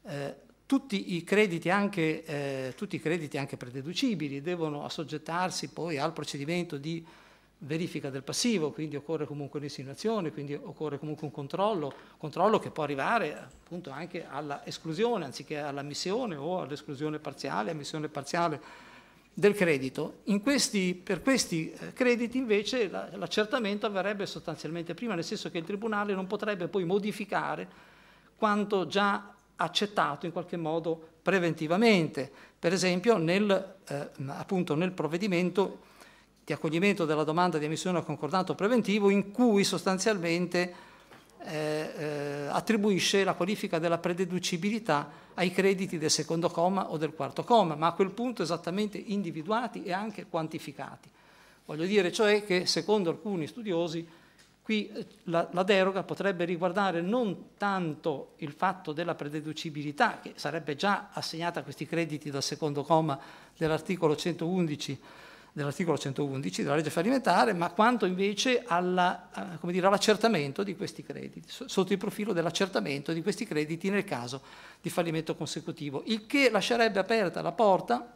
S1: eh, tutti i, anche, eh, tutti i, crediti anche, prededucibili devono assoggettarsi poi al procedimento di verifica del passivo, quindi occorre comunque un'insinuazione, quindi occorre comunque un controllo, controllo che può arrivare appunto anche alla esclusione anziché alla missione o all'esclusione parziale, ammissione parziale del credito. Questi, per questi eh, crediti invece l'accertamento avverrebbe sostanzialmente prima, nel senso che il Tribunale non potrebbe poi modificare quanto già accettato in qualche modo preventivamente, per esempio nel, eh, appunto nel provvedimento di accoglimento della domanda di emissione al concordato preventivo in cui sostanzialmente eh, eh, attribuisce la qualifica della prededucibilità ai crediti del secondo comma o del quarto comma, ma a quel punto esattamente individuati e anche quantificati. Voglio dire cioè che secondo alcuni studiosi qui eh, la, la, deroga potrebbe riguardare non tanto il fatto della prededucibilità, che sarebbe già assegnata a questi crediti dal secondo comma dell'articolo 111 dell'articolo 111 della legge fallimentare, ma quanto invece all'accertamento di questi crediti, sotto il profilo dell'accertamento di questi crediti nel caso di fallimento consecutivo, il che lascerebbe aperta la porta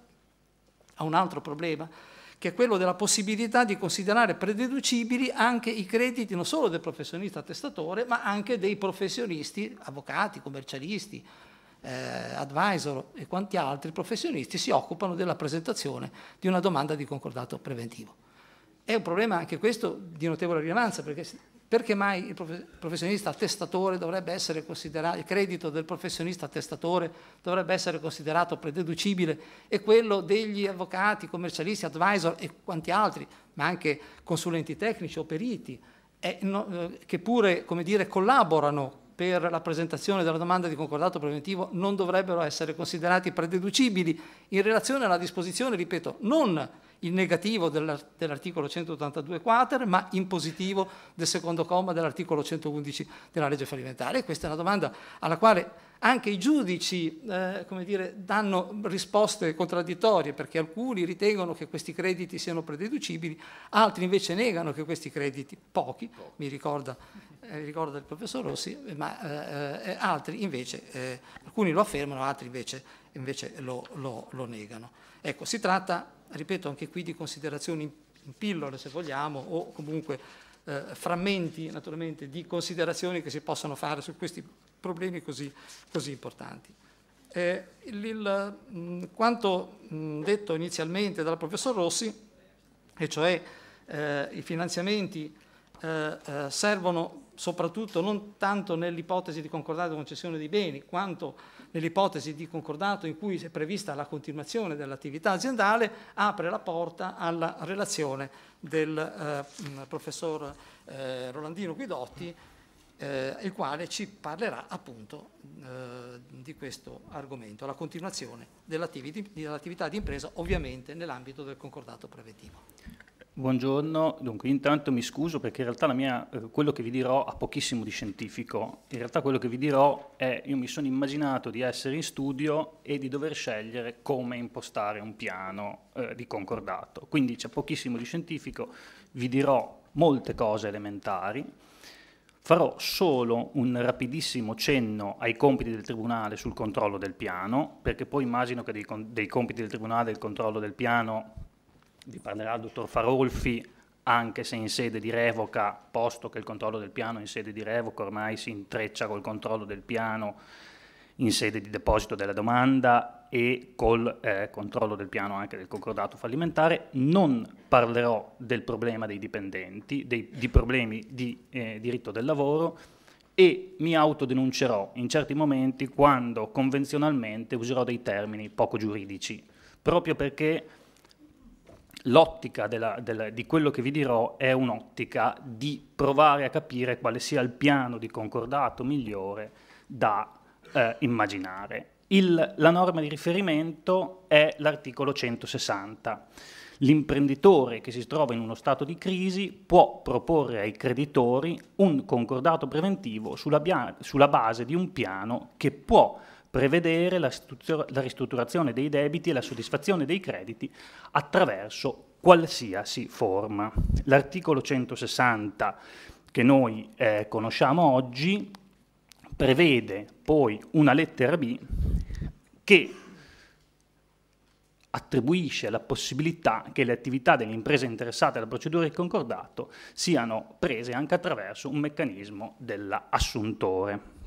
S1: a un altro problema, che è quello della possibilità di considerare prededucibili anche i crediti non solo del professionista testatore, ma anche dei professionisti, avvocati, commercialisti, eh, advisor e quanti altri professionisti si occupano della presentazione di una domanda di concordato preventivo. È un problema anche questo di notevole rilevanza perché, perché mai il professionista attestatore dovrebbe essere considerato, il credito del professionista testatore dovrebbe essere considerato prededucibile e quello degli avvocati, commercialisti, advisor e quanti altri, ma anche consulenti tecnici o periti, è, no, eh, che pure come dire, collaborano per la presentazione della domanda di concordato preventivo non dovrebbero essere considerati prededucibili in relazione alla disposizione, ripeto, non in negativo dell'articolo 182 quater, ma in positivo del secondo comma dell'articolo 111 della legge fallimentare. Questa è una domanda alla quale anche i giudici eh, dire, danno risposte contraddittorie, perché alcuni ritengono che questi crediti siano prededucibili, altri invece negano che questi crediti, pochi, mi ricorda eh, ricordo del professor Rossi, eh, ma eh, eh altri invece, alcuni lo affermano, altri invece, invece lo, lo, lo, negano. Ecco, si tratta, ripeto, anche qui di considerazioni in pillole, se vogliamo, o comunque frammenti, naturalmente, di considerazioni che si possono fare su questi problemi così, così importanti. Eh, il, il, mh, mm, quanto mh, mm, detto inizialmente dal professor Rossi, e cioè eh, i finanziamenti eh, servono soprattutto non tanto nell'ipotesi di concordato di concessione di beni, quanto nell'ipotesi di concordato in cui è prevista la continuazione dell'attività aziendale, apre la porta alla relazione del eh, mm, professor eh, Rolandino Guidotti, eh, il quale ci parlerà appunto eh, di questo argomento, la continuazione dell'attività di impresa ovviamente nell'ambito del concordato preventivo.
S3: Buongiorno, dunque intanto mi scuso perché in realtà mia, eh, quello che vi dirò ha pochissimo di scientifico, in realtà quello che vi dirò è io mi sono immaginato di essere in studio e di dover scegliere come impostare un piano eh, di concordato, quindi c'è pochissimo di scientifico, vi dirò molte cose elementari, farò solo un rapidissimo cenno ai compiti del Tribunale sul controllo del piano, perché poi immagino che dei, dei compiti del Tribunale e del controllo del piano vi parlerà il dottor Farolfi, anche se in sede di revoca, posto che il controllo del piano in sede di revoca ormai si intreccia col controllo del piano in sede di deposito della domanda e col eh, controllo del piano anche del concordato fallimentare, non parlerò del problema dei dipendenti, dei, di problemi di eh, diritto del lavoro e mi autodenuncerò in certi momenti quando convenzionalmente userò dei termini poco giuridici, proprio perché l'ottica di quello che vi dirò è un'ottica di provare a capire quale sia il piano di concordato migliore da eh, immaginare. Il, la norma di riferimento è l'articolo 160. L'imprenditore che si trova in uno stato di crisi può proporre ai creditori un concordato preventivo sulla, sulla base di un piano che può prevedere la, ristrutturazione dei debiti e la soddisfazione dei crediti attraverso qualsiasi forma. L'articolo 160 che noi eh, conosciamo oggi prevede poi una lettera B che attribuisce la possibilità che le attività delle imprese interessate alla procedura di concordato siano prese anche attraverso un meccanismo dell'assuntore.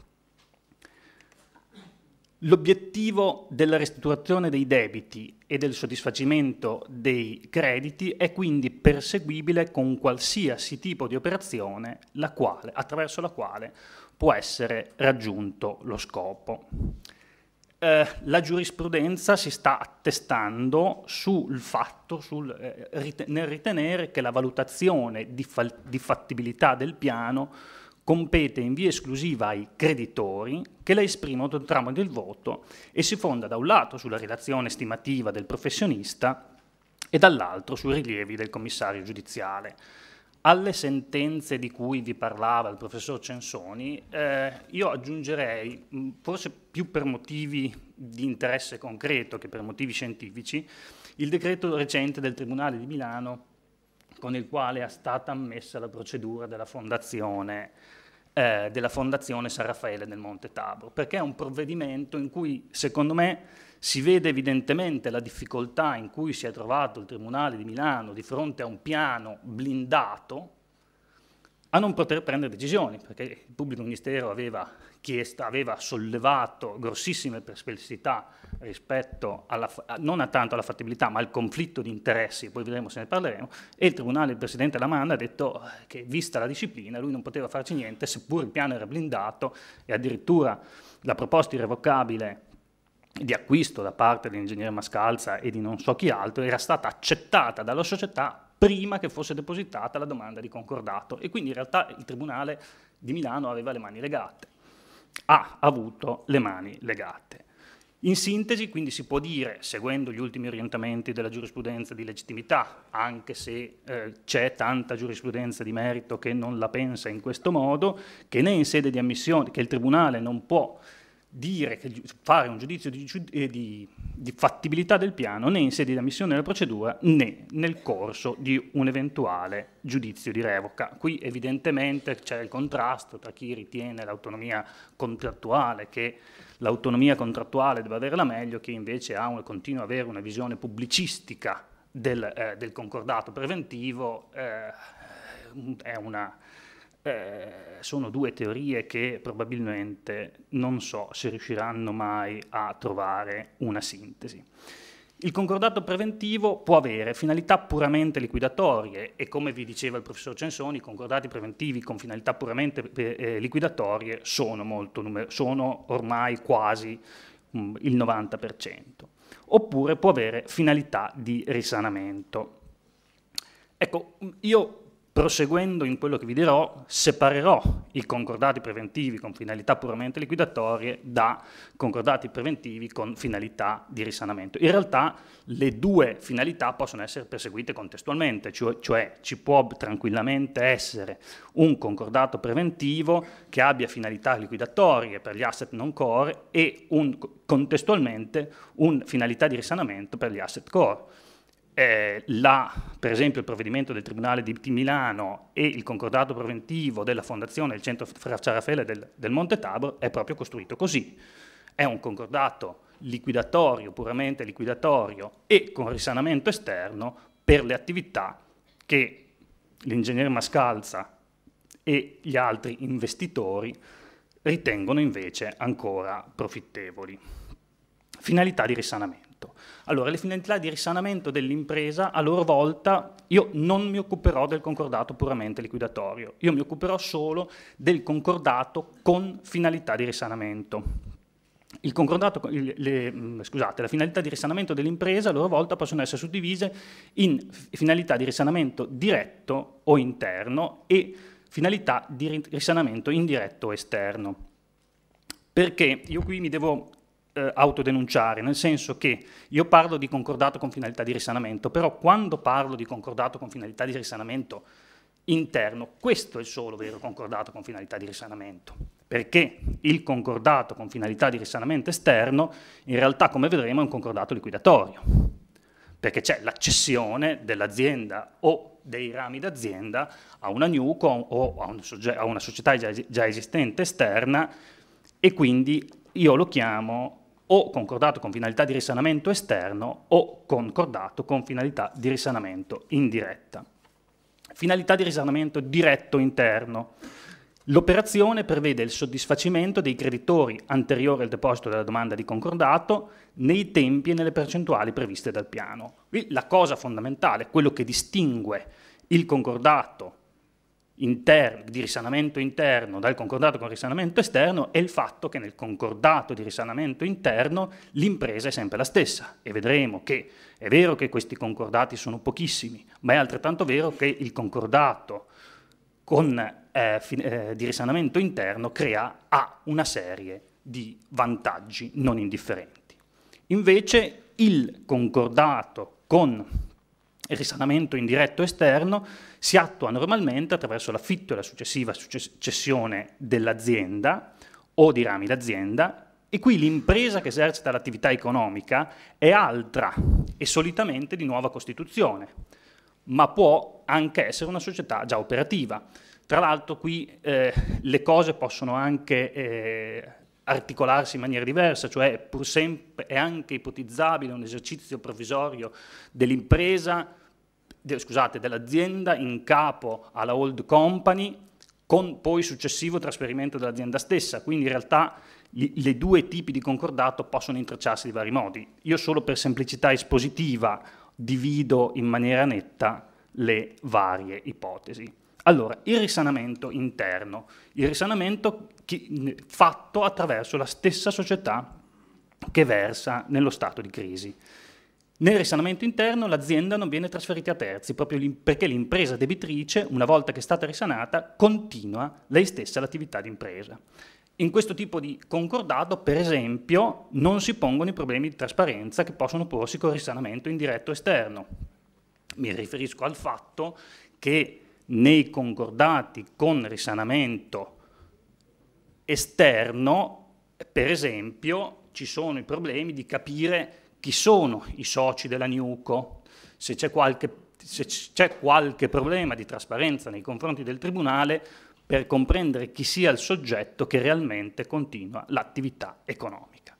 S3: L'obiettivo della restituzione dei debiti e del soddisfacimento dei crediti è quindi perseguibile con qualsiasi tipo di operazione la quale, attraverso la quale può essere raggiunto lo scopo. Eh, la giurisprudenza si sta attestando sul fatto, sul, eh, rite nel ritenere che la valutazione di, di fattibilità del piano compete in via esclusiva ai creditori che la esprimono tramite il voto e si fonda da un lato sulla relazione stimativa del professionista e dall'altro sui rilievi del commissario giudiziale. Alle sentenze di cui vi parlava il professor Censoni, eh, io aggiungerei, forse più per motivi di interesse concreto che per motivi scientifici, il decreto recente del Tribunale di Milano con il quale è stata ammessa la procedura della fondazione, eh, della fondazione San Raffaele del Monte Tabor, perché è un provvedimento in cui, secondo me, si vede evidentemente la difficoltà in cui si è trovato il Tribunale di Milano di fronte a un piano blindato a non poter prendere decisioni, perché il pubblico ministero aveva chiesta, aveva sollevato grossissime perplessità rispetto alla, non a tanto alla fattibilità, ma al conflitto di interessi, poi vedremo se ne parleremo, e il Tribunale, il Presidente Lamanda ha detto che vista la disciplina lui non poteva farci niente, seppur il piano era blindato e addirittura la proposta irrevocabile di acquisto da parte dell'ingegnere Mascalza e di non so chi altro era stata accettata dalla società prima che fosse depositata la domanda di concordato e quindi in realtà il Tribunale di Milano aveva le mani legate ha avuto le mani legate. In sintesi, quindi si può dire, seguendo gli ultimi orientamenti della giurisprudenza di legittimità, anche se eh, c'è tanta giurisprudenza di merito che non la pensa in questo modo, che né in sede di ammissione, che il Tribunale non può dire che, fare un giudizio di, eh, di, di, fattibilità del piano né in sede di ammissione della procedura né nel corso di un eventuale giudizio di revoca. Qui evidentemente c'è il contrasto tra chi ritiene l'autonomia contrattuale, che l'autonomia contrattuale deve la meglio, chi invece ha una, continua ad avere una visione pubblicistica del, eh, del concordato preventivo. Eh, è una eh, sono due teorie che probabilmente non so se riusciranno mai a trovare una sintesi. Il concordato preventivo può avere finalità puramente liquidatorie e come vi diceva il professor Censoni, i concordati preventivi con finalità puramente eh, eh liquidatorie sono, numer- sono ormai quasi mh, mm, il 90%, oppure può avere finalità di risanamento. Ecco, mm, io Proseguendo in quello che vi dirò, separerò i concordati preventivi con finalità puramente liquidatorie da concordati preventivi con finalità di risanamento. In realtà le due finalità possono essere perseguite contestualmente, cioè, cioè ci può tranquillamente essere un concordato preventivo che abbia finalità liquidatorie per gli asset non core e un, contestualmente un finalità di risanamento per gli asset core eh, la, per esempio il provvedimento del Tribunale di, Milano e il concordato preventivo della Fondazione del Centro Fraccia Raffaele del, del Monte Tabor è proprio costruito così. È un concordato liquidatorio, puramente liquidatorio e con risanamento esterno per le attività che l'ingegnere Mascalza e gli altri investitori ritengono invece ancora profittevoli. Finalità di risanamento. Allora, le finalità di risanamento dell'impresa, a loro volta, io non mi occuperò del concordato puramente liquidatorio, io mi occuperò solo del concordato con finalità di risanamento. Il le, mm, scusate, la finalità di risanamento dell'impresa a loro volta possono essere suddivise in finalità di risanamento diretto o interno e finalità di risanamento indiretto o esterno. Perché io qui mi devo eh, autodenunciare, nel senso che io parlo di concordato con finalità di risanamento, però quando parlo di concordato con finalità di risanamento interno, questo è il solo vero concordato con finalità di risanamento, perché il concordato con finalità di risanamento esterno in realtà, come vedremo, è un concordato liquidatorio, perché c'è l'accessione dell'azienda o dei rami d'azienda a una NUCO o a, un a una società già, già esistente esterna e quindi io lo chiamo o concordato con finalità di risanamento esterno o concordato con finalità di risanamento indiretta. Finalità di risanamento diretto interno. L'operazione prevede il soddisfacimento dei creditori anteriori al deposito della domanda di concordato nei tempi e nelle percentuali previste dal piano. Qui la cosa fondamentale, quello che distingue il concordato Interno, di risanamento interno dal concordato con risanamento esterno è il fatto che nel concordato di risanamento interno l'impresa è sempre la stessa e vedremo che è vero che questi concordati sono pochissimi, ma è altrettanto vero che il concordato con, eh, eh, di risanamento interno crea ha una serie di vantaggi non indifferenti. Invece il concordato con il risanamento indiretto esterno si attua normalmente attraverso l'affitto e la successiva cessione dell'azienda o di rami d'azienda e qui l'impresa che esercita l'attività economica è altra e solitamente di nuova costituzione, ma può anche essere una società già operativa. Tra l'altro qui eh, le cose possono anche eh, articolarsi in maniera diversa, cioè pur sempre è anche ipotizzabile un esercizio provvisorio dell'impresa de, scusate, dell'azienda in capo alla old company con poi successivo trasferimento dell'azienda stessa, quindi in realtà gli, le due tipi di concordato possono intrecciarsi di vari modi. Io solo per semplicità espositiva divido in maniera netta le varie ipotesi. Allora, il risanamento interno, il risanamento chi, fatto attraverso la stessa società che versa nello stato di crisi. Nel risanamento interno l'azienda non viene trasferita a terzi, proprio perché l'impresa debitrice, una volta che è stata risanata, continua lei stessa l'attività di impresa. In questo tipo di concordato, per esempio, non si pongono i problemi di trasparenza che possono porsi col risanamento indiretto esterno. Mi riferisco al fatto che nei concordati con risanamento esterno, per esempio, ci sono i problemi di capire chi sono i soci della Newco, se c'è qualche, se c'è qualche problema di trasparenza nei confronti del Tribunale per comprendere chi sia il soggetto che realmente continua l'attività economica.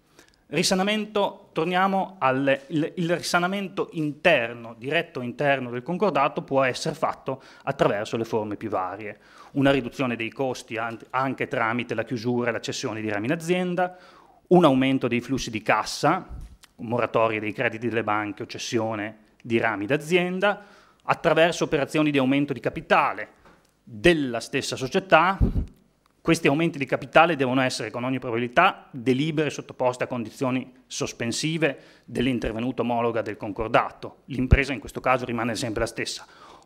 S3: Risanamento, torniamo al il risanamento interno, diretto interno del concordato può essere fatto attraverso le forme più varie. Una riduzione dei costi anche tramite la chiusura e la cessione di rami in azienda, un aumento dei flussi di cassa, moratorie dei crediti delle banche o cessione di rami d'azienda, attraverso operazioni di aumento di capitale della stessa società, questi aumenti di capitale devono essere con ogni probabilità delibere sottoposte a condizioni sospensive dell'intervenuta omologa del concordato. L'impresa in questo caso rimane sempre la stessa.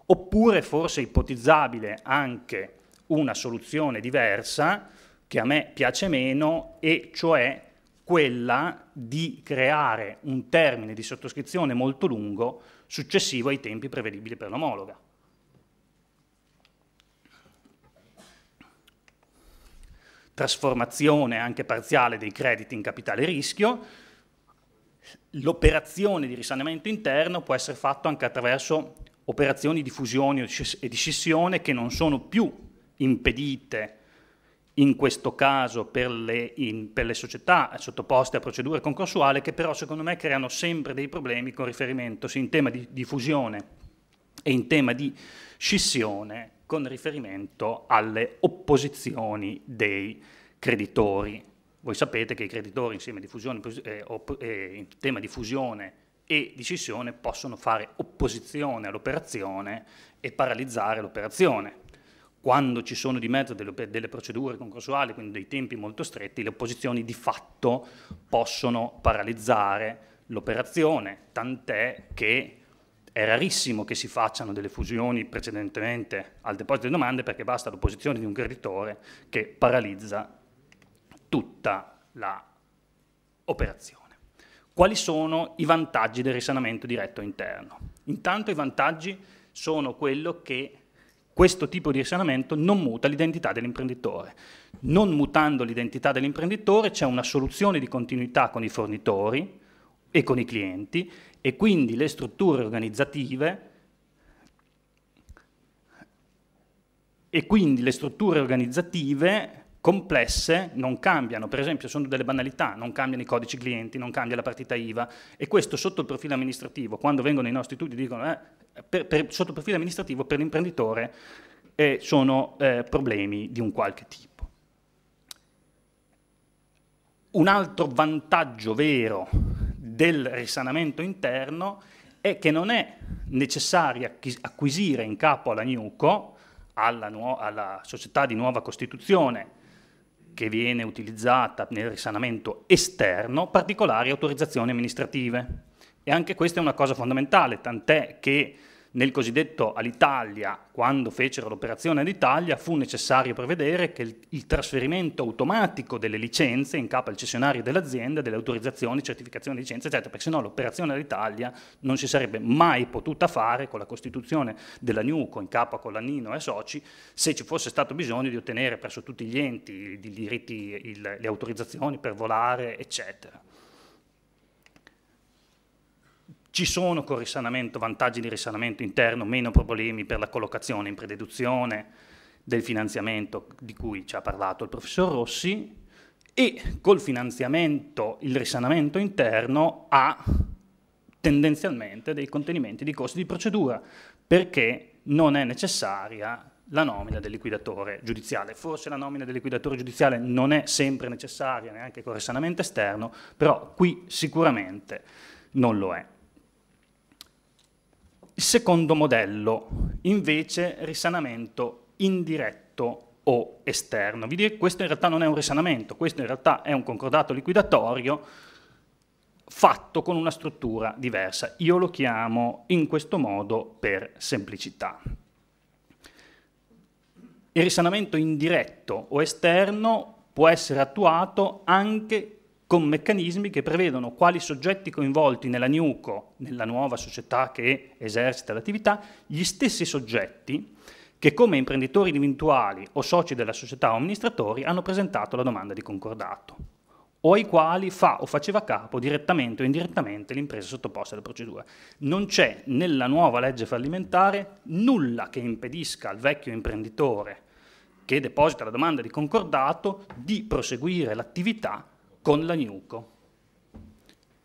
S3: Oppure forse ipotizzabile anche una soluzione diversa che a me piace meno e cioè quella di creare un termine di sottoscrizione molto lungo successivo ai tempi prevedibili per l'omologa. Trasformazione anche parziale dei crediti in capitale rischio, l'operazione di risanamento interno può essere fatta anche attraverso operazioni di fusione e di scissione che non sono più impedite in questo caso per le, in, per le, società sottoposte a procedure concorsuali che però secondo me creano sempre dei problemi con riferimento sia in tema di, di fusione e in tema di scissione con riferimento alle opposizioni dei creditori. Voi sapete che i creditori insieme di fusione, eh, eh, in tema di fusione e di scissione possono fare opposizione all'operazione e paralizzare l'operazione quando ci sono di mezzo delle, delle, procedure concorsuali, quindi dei tempi molto stretti, le opposizioni di fatto possono paralizzare l'operazione, tant'è che è rarissimo che si facciano delle fusioni precedentemente al deposito delle domande perché basta l'opposizione di un creditore che paralizza tutta l'operazione. Quali sono i vantaggi del risanamento diretto interno? Intanto i vantaggi sono quello che questo tipo di risanamento non muta l'identità dell'imprenditore. Non mutando l'identità dell'imprenditore c'è una soluzione di continuità con i fornitori e con i clienti e quindi le strutture organizzative e quindi le strutture organizzative complesse non cambiano, per esempio sono delle banalità, non cambiano i codici clienti, non cambia la partita IVA e questo sotto il profilo amministrativo, quando vengono i nostri studi dicono eh, per, per, sotto il profilo amministrativo per l'imprenditore eh, sono eh, problemi di un qualche tipo. Un altro vantaggio vero del risanamento interno è che non è necessario acquisire in capo alla NUCO, alla, alla società di nuova costituzione, che viene utilizzata nel risanamento esterno particolari autorizzazioni amministrative. E anche questa è una cosa fondamentale, tant'è che nel cosiddetto Alitalia, quando fecero l'operazione Alitalia, fu necessario prevedere che il, il trasferimento automatico delle licenze in capo al cessionario dell'azienda, delle autorizzazioni, certificazioni di licenze, eccetera, perché sennò l'operazione Alitalia non si sarebbe mai potuta fare con la costituzione della Nuco in capo a Colannino e soci, se ci fosse stato bisogno di ottenere presso tutti gli enti i diritti, il, le autorizzazioni per volare, eccetera. Ci sono con risanamento vantaggi di risanamento interno, meno problemi per la collocazione in prededuzione del finanziamento di cui ci ha parlato il professor Rossi e col finanziamento, il risanamento interno ha tendenzialmente dei contenimenti di costi di procedura perché non è necessaria la nomina del liquidatore giudiziale. Forse la nomina del liquidatore giudiziale non è sempre necessaria neanche con risanamento esterno, però qui sicuramente non lo è. Il secondo modello, invece, risanamento indiretto o esterno. Vi dire che questo in realtà non è un risanamento, questo in realtà è un concordato liquidatorio fatto con una struttura diversa. Io lo chiamo in questo modo per semplicità. Il risanamento indiretto o esterno può essere attuato anche con meccanismi che prevedono quali soggetti coinvolti nella NUCO, nella nuova società che esercita l'attività, gli stessi soggetti che come imprenditori individuali o soci della società o amministratori hanno presentato la domanda di concordato, o ai quali fa o faceva capo direttamente o indirettamente l'impresa sottoposta alla procedura. Non c'è nella nuova legge fallimentare nulla che impedisca al vecchio imprenditore che deposita la domanda di concordato di proseguire l'attività con l'agnuco.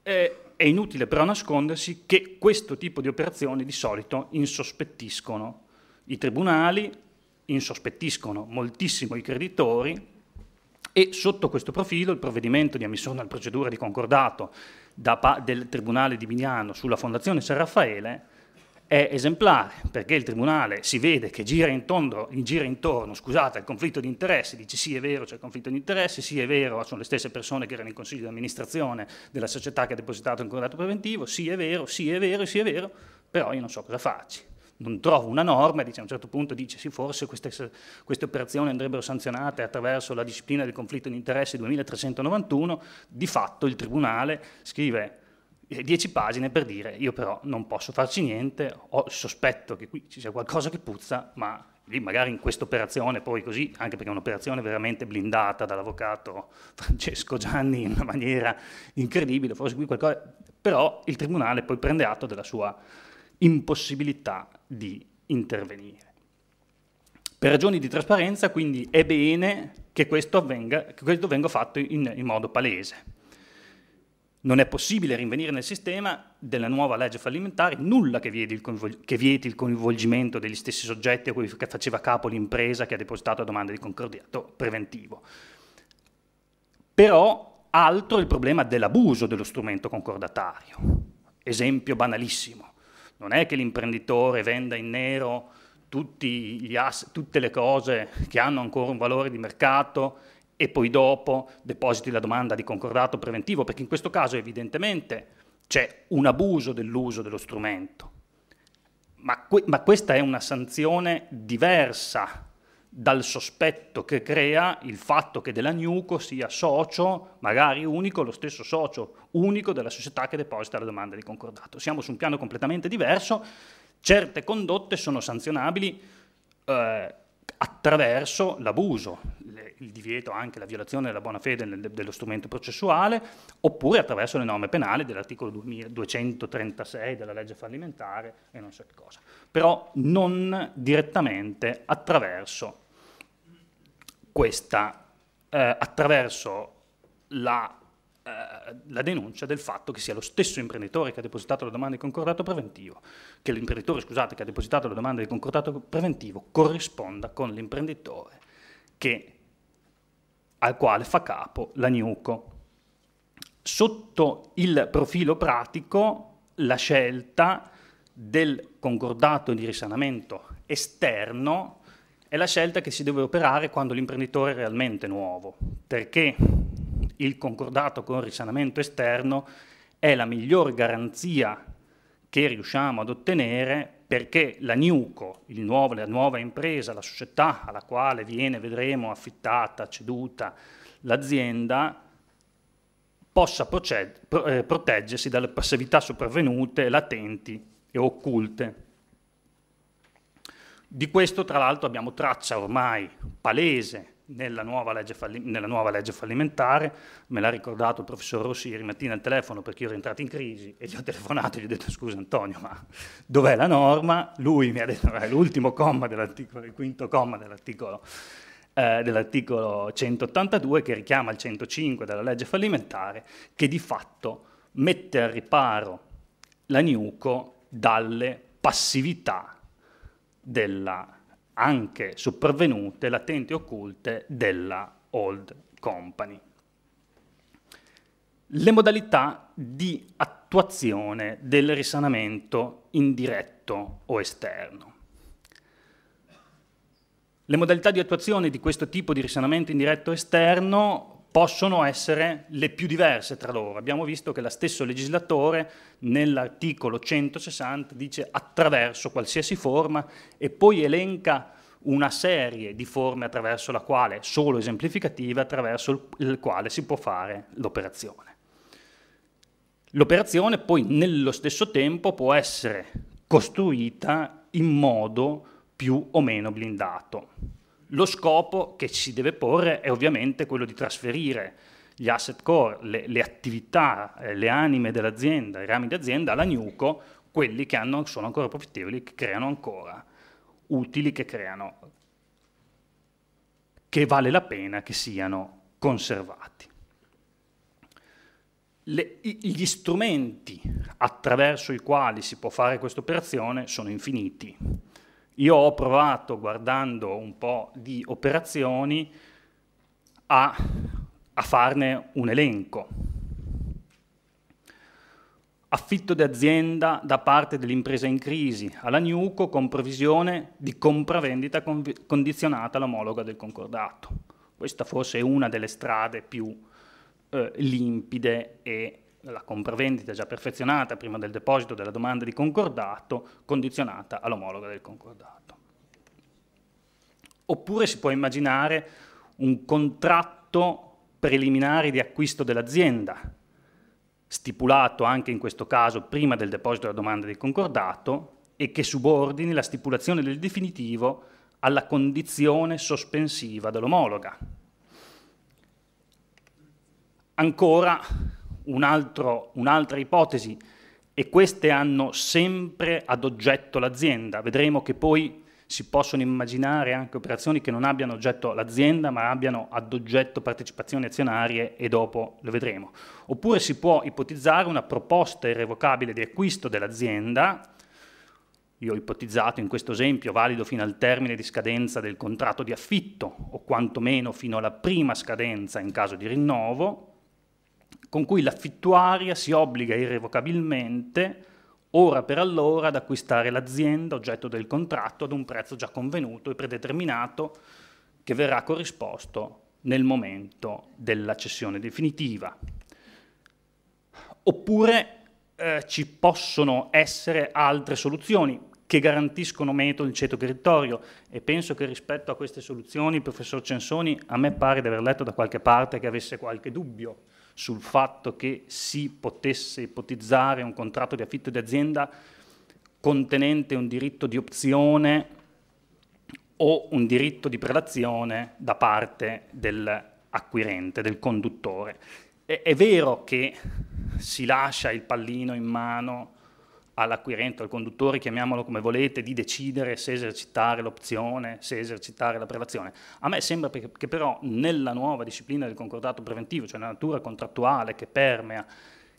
S3: E, è inutile però nascondersi che questo tipo di operazioni di solito insospettiscono i tribunali, insospettiscono moltissimo i creditori e sotto questo profilo il provvedimento di ammissione alla procedura di concordato da, del Tribunale di Mignano sulla Fondazione San Raffaele è esemplare perché il Tribunale si vede che gira intorno, gira intorno scusate, al conflitto di interessi, dice sì è vero c'è il conflitto di interessi, sì è vero sono le stesse persone che erano in consiglio di amministrazione della società che ha depositato il contratto preventivo, sì è vero, sì è vero, sì è vero, però io non so cosa farci. Non trovo una norma, dice, a un certo punto dice sì forse queste, queste operazioni andrebbero sanzionate attraverso la disciplina del conflitto di interessi 2391, di fatto il Tribunale scrive 10 eh, pagine per dire io però non posso farci niente, ho il sospetto che qui ci sia qualcosa che puzza, ma lì magari in questa operazione poi così, anche perché è un'operazione veramente blindata dall'avvocato Francesco Gianni in una maniera incredibile, forse qui qualcosa, però il tribunale poi prende atto della sua impossibilità di intervenire. Per ragioni di trasparenza quindi è bene che questo, avvenga, che questo venga fatto in, in modo palese non è possibile rinvenire nel sistema della nuova legge fallimentare nulla che vieti, il, che vieti il coinvolgimento degli stessi soggetti a cui faceva capo l'impresa che ha depositato la domanda di concordiato preventivo. Però altro il problema dell'abuso dello strumento concordatario. Esempio banalissimo. Non è che l'imprenditore venda in nero tutte le cose che hanno ancora un valore di mercato e poi dopo depositi la domanda di concordato preventivo, perché in questo caso evidentemente c'è un abuso dell'uso dello strumento. Ma, que ma questa è una sanzione diversa dal sospetto che crea il fatto che della Nuco sia socio, magari unico, lo stesso socio unico della società che deposita la domanda di concordato. Siamo su un piano completamente diverso, certe condotte sono sanzionabili eh, attraverso l'abuso, il divieto, anche la violazione della buona fede dello strumento processuale, oppure attraverso le norme penali dell'articolo 236 della legge fallimentare e non so che cosa. Però non direttamente attraverso questa, eh, attraverso la, eh, la denuncia del fatto che sia lo stesso imprenditore che ha depositato la domanda di concordato preventivo, che l'imprenditore, scusate, che ha depositato la domanda di concordato preventivo corrisponda con l'imprenditore che al quale fa capo la Newco. Sotto il profilo pratico, la scelta del concordato di risanamento esterno è la scelta che si deve operare quando l'imprenditore è realmente nuovo, perché il concordato con il risanamento esterno è la miglior garanzia che riusciamo ad ottenere perché la Newco, nuovo, la nuova impresa, la società alla quale viene, vedremo, affittata, ceduta l'azienda, possa pro, eh, proteggersi dalle passività sopravvenute, latenti e occulte. Di questo, tra l'altro, abbiamo traccia ormai palese nella nuova, nella nuova, legge fallimentare, me l'ha ricordato il professor Rossi ieri mattina al telefono perché io ero entrato in crisi e gli ho telefonato e gli ho detto scusa Antonio ma dov'è la norma? Lui mi ha detto è l'ultimo comma dell'articolo, il quinto comma dell'articolo eh, dell'articolo 182 che richiama il 105 della legge fallimentare che di fatto mette al riparo la Niuco dalle passività della anche sopravvenute, latenti e occulte, della Old Company. Le modalità di attuazione del risanamento indiretto o esterno. Le modalità di attuazione di questo tipo di risanamento indiretto esterno possono essere le più diverse tra loro. Abbiamo visto che lo stesso legislatore nell'articolo 160 dice attraverso qualsiasi forma e poi elenca una serie di forme attraverso la quale, solo esemplificative, attraverso il quale si può fare l'operazione. L'operazione poi nello stesso tempo può essere costruita in modo più o meno blindato. Lo scopo che si deve porre è ovviamente quello di trasferire gli asset core, le, le attività, eh, le anime dell'azienda, i rami d'azienda alla Nuco, quelli che hanno, sono ancora profittevoli, che creano ancora utili, che creano, che vale la pena che siano conservati. Le, gli strumenti attraverso i quali si può fare questa operazione sono infiniti io ho provato, guardando un po' di operazioni, a, a farne un elenco. Affitto di azienda da parte dell'impresa in crisi alla Newco con provisione di compravendita condizionata all'omologa del concordato. Questa forse è una delle strade più eh, limpide e la compravendita già perfezionata prima del deposito della domanda di concordato, condizionata all'omologa del concordato. Oppure si può immaginare un contratto preliminare di acquisto dell'azienda, stipulato anche in questo caso prima del deposito della domanda di concordato, e che subordini la stipulazione del definitivo alla condizione sospensiva dell'omologa. Ancora, un'altra ipotesi e queste hanno sempre ad oggetto l'azienda. Vedremo che poi si possono immaginare anche operazioni che non abbiano oggetto l'azienda, ma abbiano ad oggetto partecipazioni azionarie e dopo lo vedremo. Oppure si può ipotizzare una proposta irrevocabile di acquisto dell'azienda, io ho ipotizzato in questo esempio valido fino al termine di scadenza del contratto di affitto o quantomeno fino alla prima scadenza in caso di rinnovo, con cui l'affittuaria si obbliga irrevocabilmente, ora per allora, ad acquistare l'azienda oggetto del contratto ad un prezzo già convenuto e predeterminato che verrà corrisposto nel momento della cessione definitiva. Oppure eh, ci possono essere altre soluzioni che garantiscono metodo il ceto territorio e penso che rispetto a queste soluzioni il professor Censoni a me pare di aver letto da qualche parte che avesse qualche dubbio sul fatto che si potesse ipotizzare un contratto di affitto di azienda contenente un diritto di opzione o un diritto di prelazione da parte dell'acquirente, del conduttore. È, è vero che si lascia il pallino in mano all'acquirente, o al conduttore, chiamiamolo come volete, di decidere se esercitare l'opzione, se esercitare la prelazione. A me sembra che però nella nuova disciplina del concordato preventivo, cioè la natura contrattuale che permea,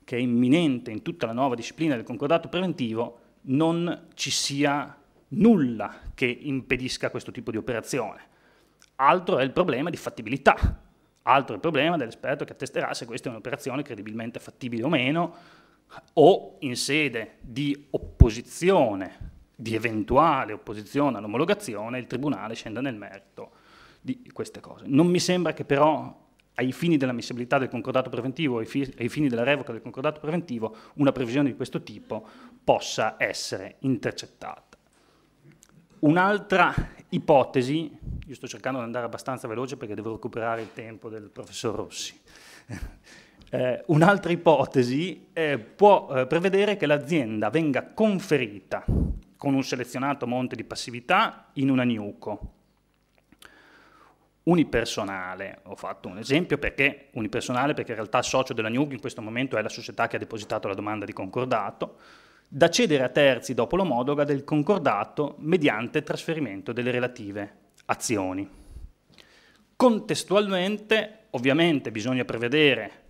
S3: che è imminente in tutta la nuova disciplina del concordato preventivo, non ci sia nulla che impedisca questo tipo di operazione. Altro è il problema di fattibilità, altro è il problema dell'esperto che attesterà se questa è un'operazione credibilmente fattibile o meno, o in sede di opposizione, di eventuale opposizione all'omologazione, il Tribunale scenda nel merito di queste cose. Non mi sembra che però ai fini dell'ammissibilità del concordato preventivo, ai, fi ai fini della revoca del concordato preventivo, una previsione di questo tipo possa essere intercettata. Un'altra ipotesi, io sto cercando di andare abbastanza veloce perché devo recuperare il tempo del professor Rossi, eh, un'altra ipotesi eh, può eh, prevedere che l'azienda venga conferita con un selezionato monte di passività in una NIUCO. Unipersonale, ho fatto un esempio perché unipersonale perché in realtà il socio della NIUCO in questo momento è la società che ha depositato la domanda di concordato, da cedere a terzi dopo l'omologa del concordato mediante trasferimento delle relative azioni. Contestualmente, ovviamente, bisogna prevedere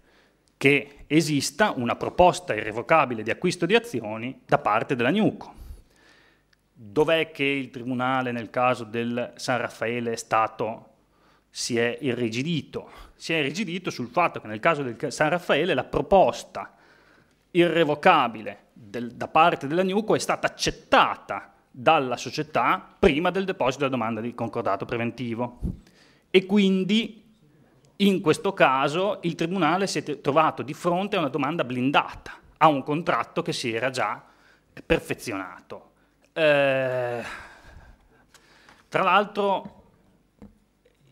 S3: che esista una proposta irrevocabile di acquisto di azioni da parte della Newco. Dov'è che il Tribunale nel caso del San Raffaele è stato si è irrigidito? Si è irrigidito sul fatto che nel caso del San Raffaele la proposta irrevocabile del, da parte della Newco è stata accettata dalla società prima del deposito della domanda di concordato preventivo e quindi in questo caso il Tribunale si è trovato di fronte a una domanda blindata, a un contratto che si era già perfezionato. Eh, tra l'altro,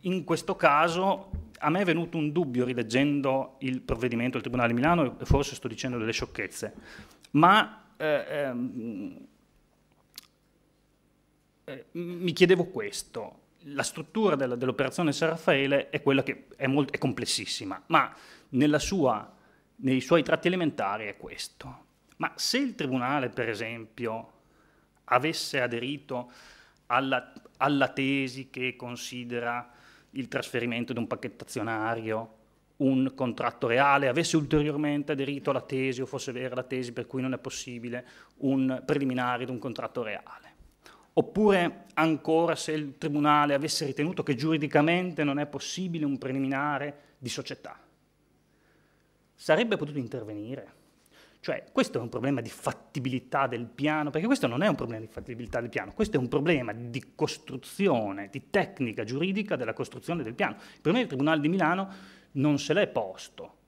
S3: in questo caso a me è venuto un dubbio rileggendo il provvedimento del Tribunale di Milano, e forse sto dicendo delle sciocchezze, ma eh, ehm, eh, mi chiedevo questo la struttura della, dell'operazione San Raffaele è quella che è, molto, è complessissima, ma sua, nei suoi tratti elementari è questo. Ma se il Tribunale, per esempio, avesse aderito alla, alla tesi che considera il trasferimento di un pacchetto azionario un contratto reale, avesse ulteriormente aderito alla tesi o fosse vera la tesi per cui non è possibile un preliminare di un contratto reale oppure ancora se il Tribunale avesse ritenuto che giuridicamente non è possibile un preliminare di società. Sarebbe potuto intervenire. Cioè, questo è un problema di fattibilità del piano, perché questo non è un problema di fattibilità del piano, questo è un problema di costruzione, di tecnica giuridica della costruzione del piano. Il problema del Tribunale di Milano non se l'è posto,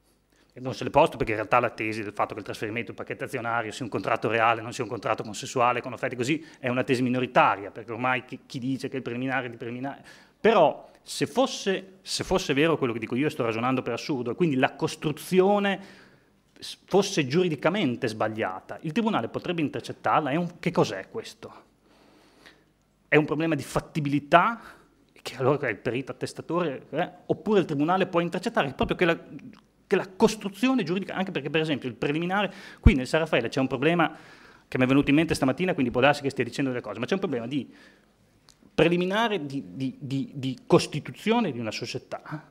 S3: non se le posto perché in realtà la tesi del fatto che il trasferimento di un pacchetto azionario sia un contratto reale, non sia un contratto consensuale con offerte così, è una tesi minoritaria, perché ormai chi, chi dice che il preliminare è di preliminare... Però se fosse, se fosse vero quello che dico io, sto ragionando per assurdo, e quindi la costruzione fosse giuridicamente sbagliata, il tribunale potrebbe intercettarla. Un, che cos'è questo? È un problema di fattibilità, che allora è il perito attestatore, eh? oppure il tribunale può intercettare proprio che la che la costruzione giuridica, anche perché per esempio il preliminare, qui nel Saraffaele c'è un problema che mi è venuto in mente stamattina, quindi può darsi che stia dicendo delle cose, ma c'è un problema di preliminare di, di, di, di costituzione di una società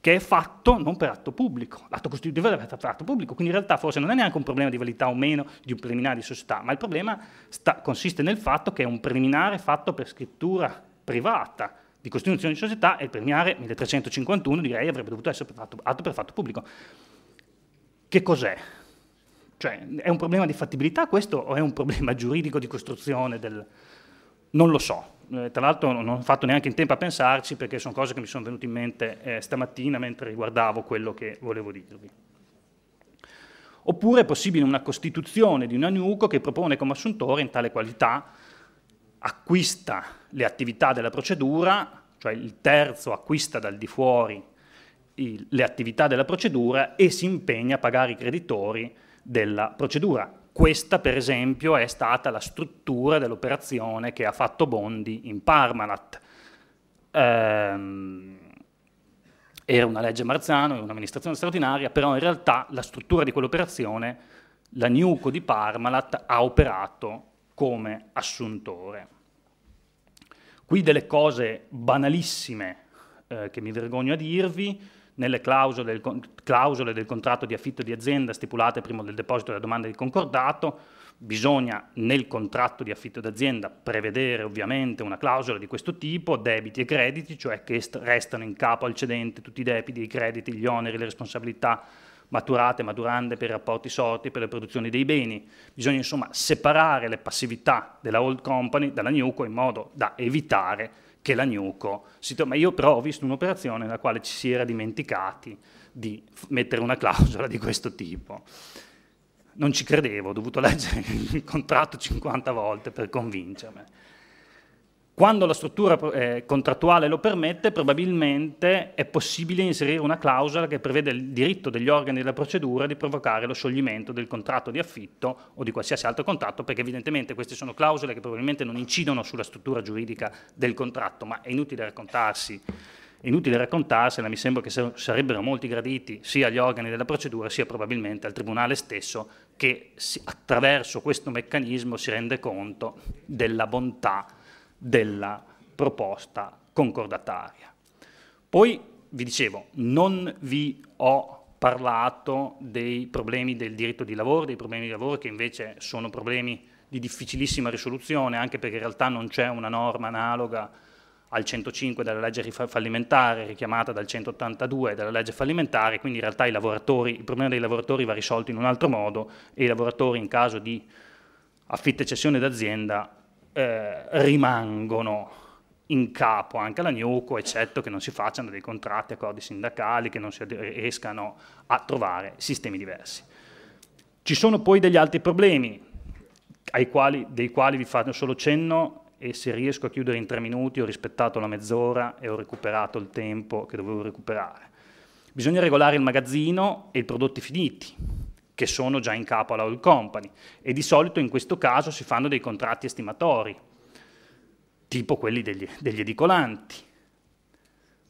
S3: che è fatto non per atto pubblico. L'atto costitutivo è per atto pubblico, quindi in realtà forse non è neanche un problema di validità o meno di un preliminare di società, ma il problema sta, consiste nel fatto che è un preliminare fatto per scrittura privata, di costituzione di società e il premiare 1351 direi avrebbe dovuto essere fatto, atto per fatto pubblico. Che cos'è? Cioè, è un problema di fattibilità questo o è un problema giuridico di costruzione del... Non lo so, eh, tra l'altro non ho fatto neanche in tempo a pensarci perché sono cose che mi sono venute in mente eh, stamattina mentre riguardavo quello che volevo dirvi. Oppure è possibile una costituzione di un agnuco che propone come assuntore in tale qualità acquista le attività della procedura, cioè il terzo acquista dal di fuori il, le attività della procedura e si impegna a pagare i creditori della procedura. Questa, per esempio, è stata la struttura dell'operazione che ha fatto Bondi in Parmalat. Ehm, era una legge Marzano, un'amministrazione straordinaria, però in realtà la struttura di quell'operazione, la Newco di Parmalat, ha operato come assuntore. Qui delle cose banalissime eh, che mi vergogno a dirvi, nelle clausole del, clausole del, contratto di affitto di azienda stipulate prima del deposito della domanda di concordato, bisogna nel contratto di affitto d'azienda prevedere ovviamente una clausola di questo tipo, debiti e crediti, cioè che restano in capo al cedente tutti i debiti, i crediti, gli oneri, le responsabilità, maturate, maturande per i rapporti sorti, per le produzioni dei beni. Bisogna insomma separare le passività della old company dalla Newco in modo da evitare che la Newco si torni. Ma io però ho visto un'operazione nella quale ci si era dimenticati di mettere una clausola di questo tipo. Non ci credevo, ho dovuto leggere il contratto 50 volte per convincermi. Quando la struttura eh, contrattuale lo permette, probabilmente è possibile inserire una clausola che prevede il diritto degli organi della procedura di provocare lo scioglimento del contratto di affitto o di qualsiasi altro contratto, perché evidentemente queste sono clausole che probabilmente non incidono sulla struttura giuridica del contratto, ma è inutile raccontarsi. Inutile raccontarsela, mi sembra che sarebbero molti graditi sia agli organi della procedura sia probabilmente al Tribunale stesso che attraverso questo meccanismo si rende conto della bontà della proposta concordataria. Poi vi dicevo, non vi ho parlato dei problemi del diritto di lavoro, dei problemi di lavoro che invece sono problemi di difficilissima risoluzione, anche perché in realtà non c'è una norma analoga al 105 della legge fallimentare, richiamata dal 182 della legge fallimentare, quindi in realtà il problema dei lavoratori va risolto in un altro modo e i lavoratori in caso di affitto e cessione d'azienda eh, rimangono in capo anche alla Newco, eccetto che non si facciano dei contratti, accordi sindacali, che non si riescano a trovare sistemi diversi. Ci sono poi degli altri problemi, quali, dei quali vi faccio solo cenno e se riesco a chiudere in tre minuti ho rispettato la mezz'ora e ho recuperato il tempo che dovevo recuperare. Bisogna regolare il magazzino e i prodotti finiti che sono già in capo alla Oil Company e di solito in questo caso si fanno dei contratti estimatori, tipo quelli degli, degli edicolanti.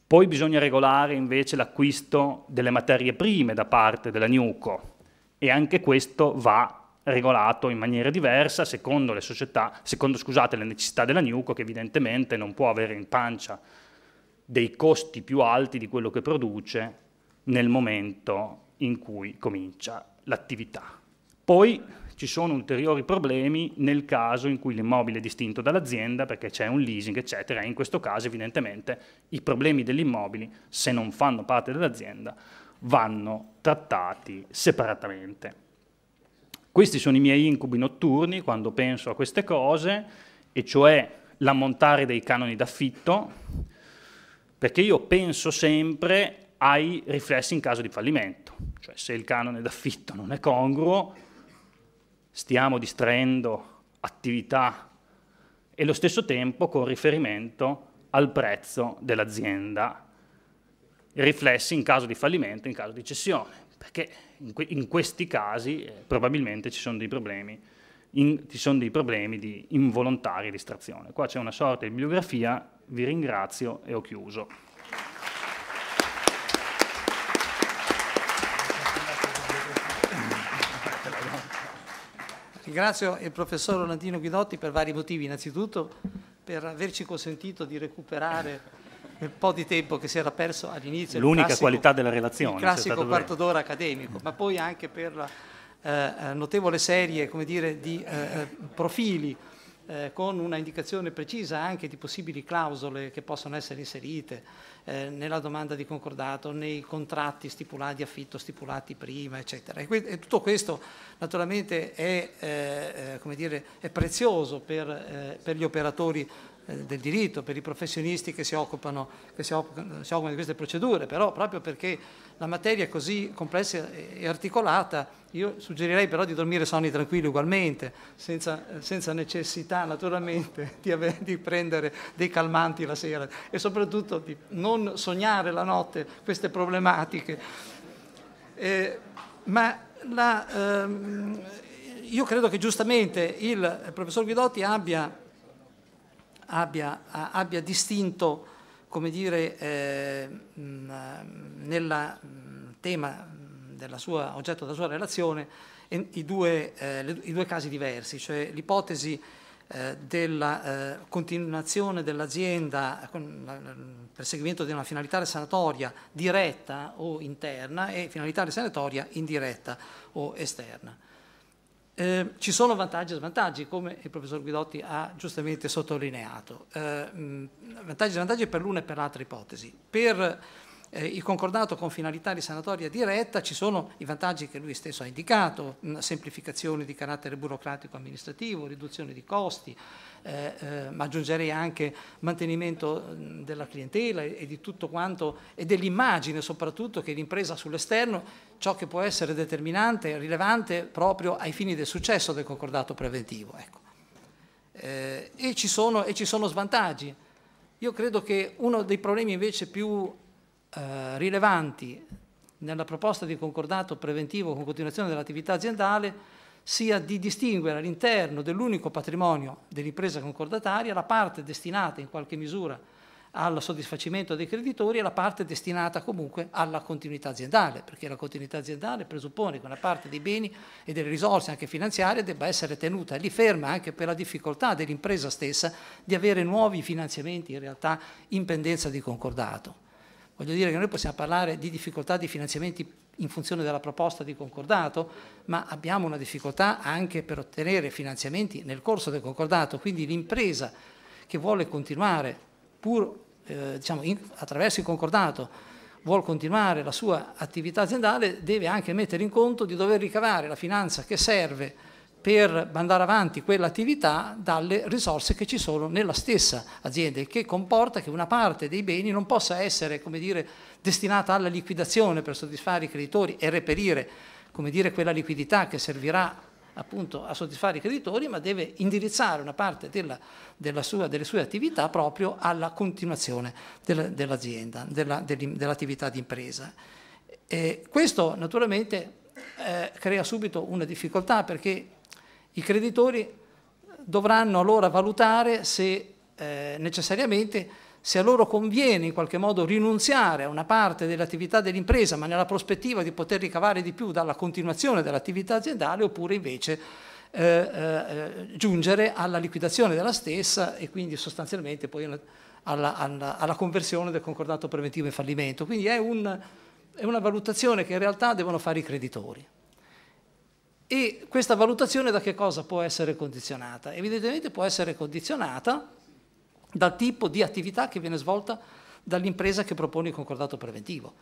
S3: Poi bisogna regolare invece l'acquisto delle materie prime da parte della Newco e anche questo va regolato in maniera diversa secondo le società, secondo scusate, le necessità della Newco che evidentemente non può avere in pancia dei costi più alti di quello che produce nel momento in cui comincia l'attività. Poi ci sono ulteriori problemi nel caso in cui l'immobile è distinto dall'azienda perché c'è un leasing, eccetera, e in questo caso evidentemente i problemi dell'immobile, se non fanno parte dell'azienda, vanno trattati separatamente. Questi sono i miei incubi notturni quando penso a queste cose, e cioè l'ammontare dei canoni d'affitto, perché io penso sempre ai riflessi in caso di fallimento, cioè se il canone d'affitto non è congruo, stiamo distraendo attività e allo stesso tempo con riferimento al prezzo dell'azienda, riflessi in caso di fallimento, in caso di cessione, perché in, que in questi casi eh, probabilmente ci sono dei problemi in, ci sono dei problemi di involontaria distrazione. Qua c'è una sorta di bibliografia, vi ringrazio e ho chiuso.
S1: Ringrazio il professor Orlandino Guidotti per vari motivi, innanzitutto per averci consentito di recuperare il po' di tempo che si era perso all'inizio. L'unica classico, qualità della relazione. Il classico quarto d'ora accademico, ma poi anche per la eh, eh notevole serie dire, di eh, eh, profili eh, con una indicazione precisa anche di possibili clausole che possono essere inserite eh, nella domanda di concordato, nei contratti stipulati, affitto stipulati prima, eccetera. E, que- e tutto questo naturalmente è, eh, eh dire, è prezioso per, eh, per, gli operatori eh, del diritto, per i professionisti che, si occupano, che si, occupano, si occupano, di queste procedure, però proprio perché la materia è così complessa e articolata, io suggerirei però di dormire sonni tranquilli ugualmente, senza, senza necessità naturalmente di, avere, di, prendere dei calmanti la sera e soprattutto di non sognare la notte queste problematiche. Eh, ma la, ehm, io credo che giustamente il professor Guidotti abbia abbia, abbia distinto, come dire, eh, nel tema della sua, oggetto della sua relazione i due, eh, le, i due casi diversi, cioè l'ipotesi eh, della eh, continuazione dell'azienda, il perseguimento di una finalità sanatoria diretta o interna e finalità sanatoria indiretta o esterna. Eh, ci sono vantaggi e svantaggi, come il professor Guidotti ha giustamente sottolineato. Eh, vantaggi e svantaggi per l'una e per l'altra ipotesi. Per eh, il concordato con finalità di sanatoria diretta ci sono i vantaggi che lui stesso ha indicato, mh, semplificazione di carattere burocratico-amministrativo, riduzione di costi, eh, eh, ma aggiungerei anche mantenimento mm, della clientela e, di tutto quanto, e dell'immagine soprattutto che l'impresa sull'esterno, ciò che può essere determinante, rilevante proprio ai fini del successo del concordato preventivo. Ecco. Eh, e, ci sono, e, ci sono, svantaggi. Io credo che uno dei problemi invece più eh, rilevanti nella proposta di concordato preventivo con continuazione dell'attività aziendale sia di distinguere all'interno dell'unico patrimonio dell'impresa concordataria la parte destinata in qualche misura al soddisfacimento dei creditori e la parte destinata comunque alla continuità aziendale, perché la continuità aziendale presuppone che una parte dei beni e delle risorse anche finanziarie debba essere tenuta lì ferma anche per la difficoltà dell'impresa stessa di avere nuovi finanziamenti in realtà in pendenza di concordato. Voglio dire che noi possiamo parlare di difficoltà di finanziamenti in funzione della proposta di concordato, ma abbiamo una difficoltà anche per ottenere finanziamenti nel corso del concordato, quindi l'impresa che vuole continuare pur eh, diciamo, in, attraverso il concordato vuole continuare la sua attività aziendale deve anche mettere in conto di dover ricavare la finanza che serve per mandare avanti quell'attività dalle risorse che ci sono nella stessa azienda, il che comporta che una parte dei beni non possa essere dire, destinata alla liquidazione per soddisfare i creditori e reperire dire, quella liquidità che servirà appunto a soddisfare i creditori, ma deve indirizzare una parte della, della sua, delle sue attività proprio alla continuazione dell'azienda, dell dell'attività di impresa. E questo naturalmente eh, crea subito una difficoltà perché i creditori dovranno allora valutare se eh, necessariamente se a loro conviene in qualche modo rinunziare a una parte dell'attività dell'impresa, ma nella prospettiva di poter ricavare di più dalla continuazione dell'attività aziendale, oppure invece eh, eh, giungere alla liquidazione della stessa e quindi sostanzialmente poi alla, alla, alla, conversione del concordato preventivo in fallimento. Quindi è, un, è una valutazione che in realtà devono fare i creditori. E questa valutazione da che cosa può essere condizionata? Evidentemente può essere condizionata dal tipo di attività che viene svolta dall'impresa che propone il concordato preventivo.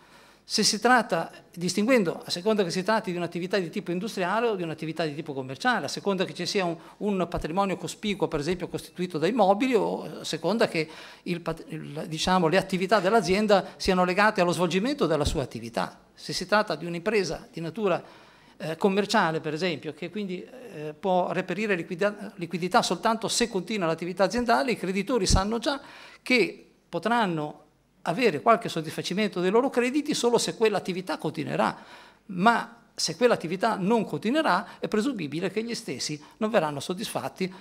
S1: Se si tratta, distinguendo a seconda che si tratti di un'attività di tipo industriale o di un'attività di tipo commerciale, a seconda che ci sia un, un patrimonio cospicuo, per esempio, costituito da immobili, o a seconda che il, il, diciamo, le attività dell'azienda siano legate allo svolgimento della sua attività. Se si tratta di un'impresa di natura eh, commerciale, per esempio, che quindi eh, può reperire liquida- liquidità soltanto se continua l'attività aziendale, i creditori sanno già che potranno avere qualche soddisfacimento dei loro crediti solo se quell'attività continuerà, ma se quell'attività non continuerà è presumibile che gli stessi non verranno soddisfatti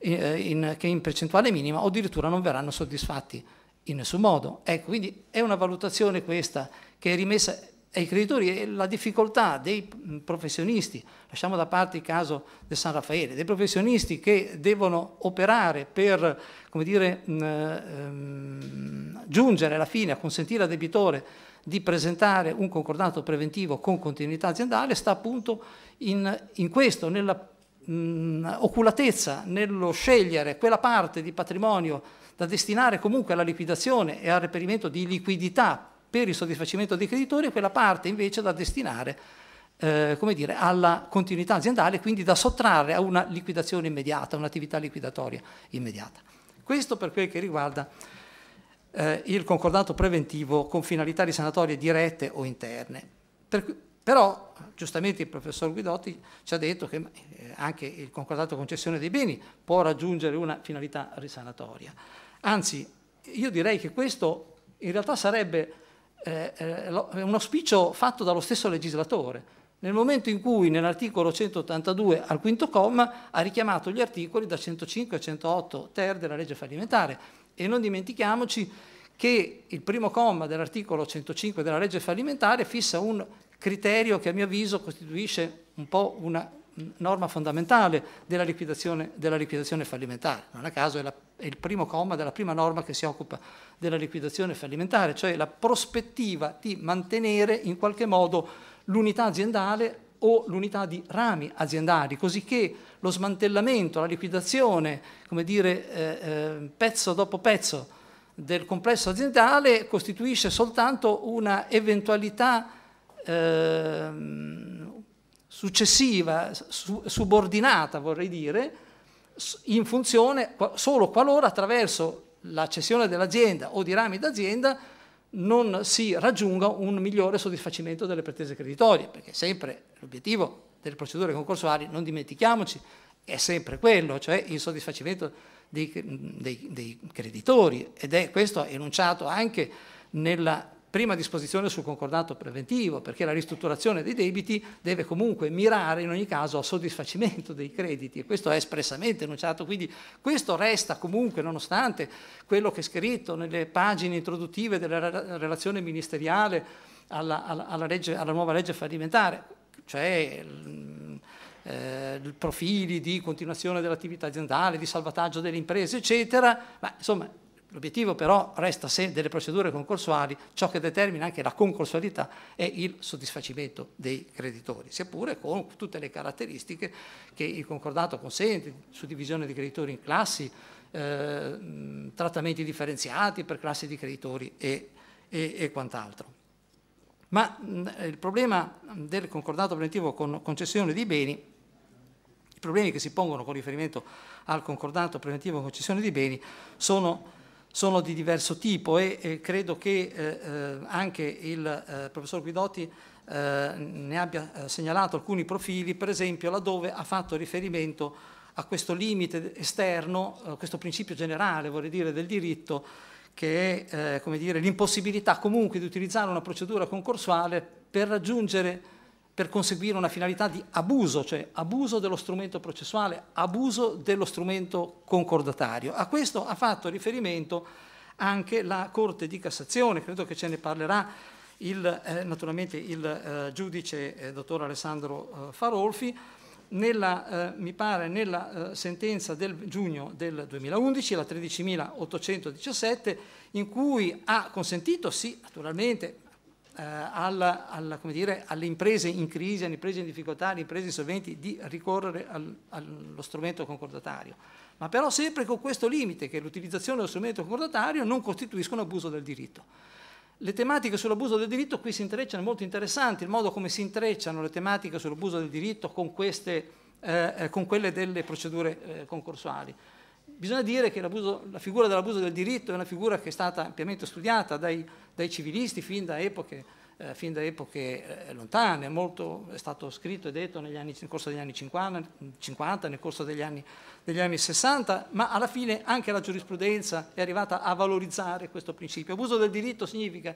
S1: in, eh, in, che in percentuale minima o addirittura non verranno soddisfatti in nessun modo. Ecco, quindi è una valutazione questa che è rimessa ai creditori e la difficoltà dei professionisti, lasciamo da parte il caso del San Raffaele, dei professionisti che devono operare per dire, ehm, giungere alla fine a consentire al debitore di presentare un concordato preventivo con continuità aziendale, sta appunto in, in questo, nella mh, oculatezza, nello scegliere quella parte di patrimonio da destinare comunque alla liquidazione e al reperimento di liquidità per il soddisfacimento dei creditori e quella parte invece da destinare eh, come dire, alla continuità aziendale, quindi da sottrarre a una liquidazione immediata, un'attività liquidatoria immediata. Questo per quel che riguarda eh, il concordato preventivo con finalità risanatorie dirette o interne. Per, però, giustamente il professor Guidotti ci ha detto che eh, anche il concordato concessione dei beni può raggiungere una finalità risanatoria. Anzi, io direi che questo in realtà sarebbe eh, eh è un auspicio fatto dallo stesso legislatore, nel momento in cui nell'articolo 182 al quinto comma ha richiamato gli articoli da 105 a 108 ter della legge fallimentare e non dimentichiamoci che il primo comma dell'articolo 105 della legge fallimentare fissa un criterio che a mio avviso costituisce un po' una norma fondamentale della liquidazione, della liquidazione fallimentare. Non a caso è, la, è il primo comma della prima norma che si occupa della liquidazione fallimentare, cioè la prospettiva di mantenere in qualche modo l'unità aziendale o l'unità di rami aziendali, così che lo smantellamento, la liquidazione, come dire, eh, eh, pezzo dopo pezzo del complesso aziendale costituisce soltanto una eventualità eh, successiva, su, subordinata vorrei dire, in funzione solo qualora attraverso la cessione dell'azienda o di rami d'azienda non si raggiunga un migliore soddisfacimento delle pretese creditorie, perché sempre l'obiettivo delle procedure concorsuali, non dimentichiamoci, è sempre quello, cioè il soddisfacimento dei, dei, dei creditori ed è questo enunciato anche nella prima disposizione sul concordato preventivo, perché la ristrutturazione dei debiti deve comunque mirare in ogni caso al soddisfacimento dei crediti e questo è espressamente enunciato, quindi questo resta comunque, nonostante quello che è scritto nelle pagine introduttive della relazione ministeriale alla, alla, alla, legge, alla nuova legge fallimentare, cioè eh, profili di continuazione dell'attività aziendale, di salvataggio delle imprese, eccetera, ma insomma L'obiettivo però resta se delle procedure concorsuali ciò che determina anche la concorsualità è il soddisfacimento dei creditori, seppure con tutte le caratteristiche che il concordato consente, suddivisione di creditori in classi, eh, trattamenti differenziati per classi di creditori e, e, e quant'altro. Ma mh, il problema del concordato preventivo con concessione di beni i problemi che si pongono con riferimento al concordato preventivo con concessione di beni sono sono di diverso tipo e, e credo che eh, eh anche il eh, professor Guidotti eh, ne abbia eh, segnalato alcuni profili, per esempio laddove ha fatto riferimento a questo limite esterno, a eh, questo principio generale vorrei dire, del diritto, che è l'impossibilità comunque di utilizzare una procedura concorsuale per raggiungere per conseguire una finalità di abuso, cioè abuso dello strumento processuale, abuso dello strumento concordatario. A questo ha fatto riferimento anche la Corte di Cassazione, credo che ce ne parlerà il, eh, naturalmente il eh, giudice eh, dottor Alessandro eh, Farolfi, nella, eh, mi pare nella eh, sentenza del giugno del 2011, la 13.817, in cui ha consentito, sì, naturalmente alla, eh, alla, dire, alle imprese in crisi, alle imprese in difficoltà, alle imprese insolventi di ricorrere al, allo strumento concordatario, ma però sempre con questo limite che l'utilizzazione dello strumento concordatario non costituisca un abuso del diritto. Le tematiche sull'abuso del diritto qui si intrecciano, è molto interessante il modo come si intrecciano le tematiche sull'abuso del diritto con, queste, eh, eh con quelle delle procedure eh, concorsuali. Bisogna dire che la figura dell'abuso del diritto è una figura che è stata ampiamente studiata dai, dai civilisti fin da epoche, eh, fin da epoche eh, lontane, molto è stato scritto e detto anni, nel corso degli anni 50, 50 nel corso degli anni, degli anni, 60, ma alla fine anche la giurisprudenza è arrivata a valorizzare questo principio. Abuso del diritto significa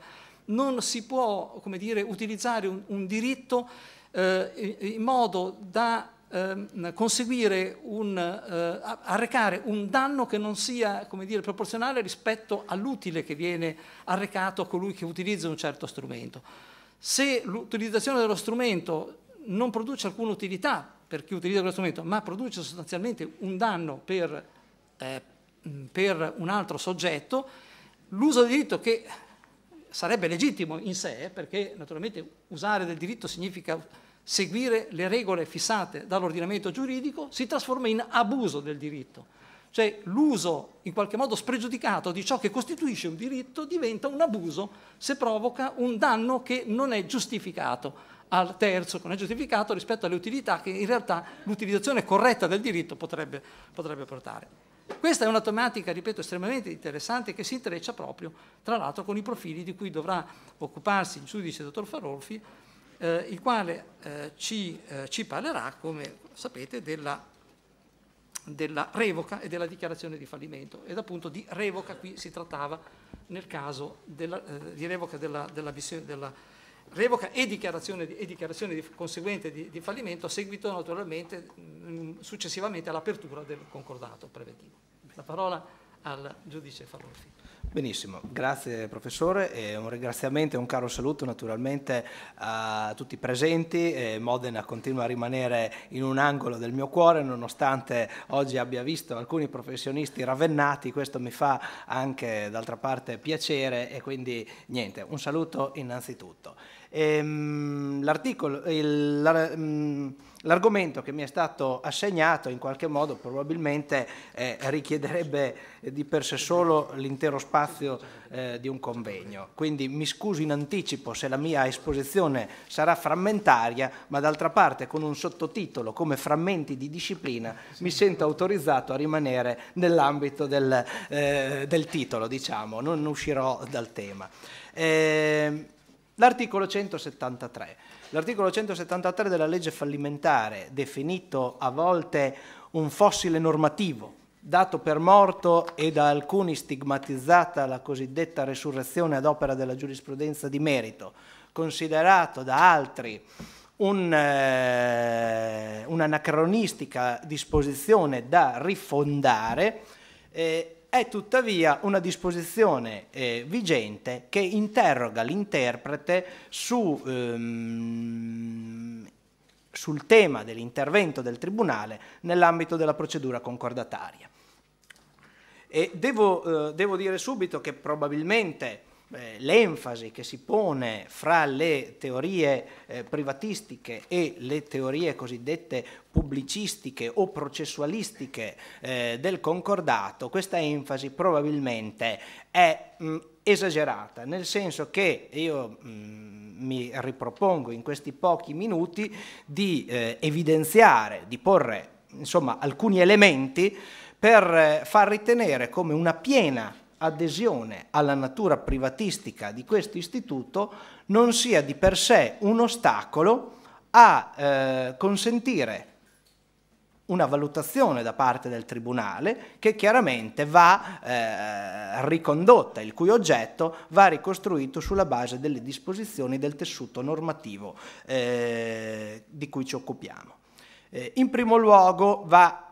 S1: non si può dire, utilizzare un, un diritto eh, in modo da ehm, conseguire un, eh, arrecare un danno che non sia dire, proporzionale rispetto all'utile che viene arrecato a colui che utilizza un certo strumento. Se l'utilizzazione dello strumento non produce alcuna utilità per chi utilizza quello strumento, ma produce sostanzialmente un danno per, eh, per un altro soggetto, l'uso del diritto che sarebbe legittimo in sé, perché naturalmente usare del diritto significa seguire le regole fissate dall'ordinamento giuridico si trasforma in abuso del diritto. Cioè l'uso in qualche modo spregiudicato di ciò che costituisce un diritto diventa un abuso se provoca un danno che non è giustificato al terzo, che non è giustificato rispetto alle utilità che in realtà l'utilizzazione corretta del diritto potrebbe, potrebbe portare. Questa è una tematica, ripeto, estremamente interessante che si intreccia proprio, tra l'altro, con i profili di cui dovrà occuparsi il giudice dottor Farolfi eh, il quale eh, ci, eh, ci, parlerà, come sapete, della, della revoca e della dichiarazione di fallimento. Ed appunto di revoca qui si trattava nel caso della, eh, di revoca della, della, della revoca e dichiarazione, di, e dichiarazione di, conseguente di, di, fallimento a seguito naturalmente mh, mm, successivamente all'apertura del concordato preventivo. La parola al giudice Farolfi.
S4: Benissimo, grazie professore e un ringraziamento e un caro saluto naturalmente a tutti i presenti. Modena continua a rimanere in un angolo del mio cuore nonostante oggi abbia visto alcuni professionisti ravennati, questo mi fa anche d'altra parte piacere e quindi niente, un saluto innanzitutto. Ehm, l'articolo, il, la, mh, mm, l'argomento che mi è stato assegnato in qualche modo probabilmente eh, richiederebbe eh, di per sé solo l'intero spazio eh, di un convegno. Quindi mi scuso in anticipo se la mia esposizione sarà frammentaria, ma d'altra parte con un sottotitolo come frammenti di disciplina mi sento autorizzato a rimanere nell'ambito del, eh, del titolo, diciamo, non uscirò dal tema. Ehm, l'articolo 173. L'articolo 173 della legge fallimentare, definito a volte un fossile normativo, dato per morto e da alcuni stigmatizzata la cosiddetta resurrezione ad opera della giurisprudenza di merito, considerato da altri un, eh, un'anacronistica disposizione da rifondare, eh, è tuttavia una disposizione eh, vigente che interroga l'interprete su, ehm, sul tema dell'intervento del Tribunale nell'ambito della procedura concordataria. E devo, eh, devo dire subito che probabilmente eh, l'enfasi che si pone fra le teorie eh, privatistiche e le teorie cosiddette pubblicistiche o processualistiche eh, del concordato, questa enfasi probabilmente è mh, mm, esagerata, nel senso che io mh, mm, mi ripropongo in questi pochi minuti di eh, evidenziare, di porre insomma, alcuni elementi per eh, far ritenere come una piena adesione alla natura privatistica di questo istituto non sia di per sé un ostacolo a eh, consentire una valutazione da parte del Tribunale che chiaramente va eh, ricondotta, il cui oggetto va ricostruito sulla base delle disposizioni del tessuto normativo eh, di cui ci occupiamo. Eh, in primo luogo va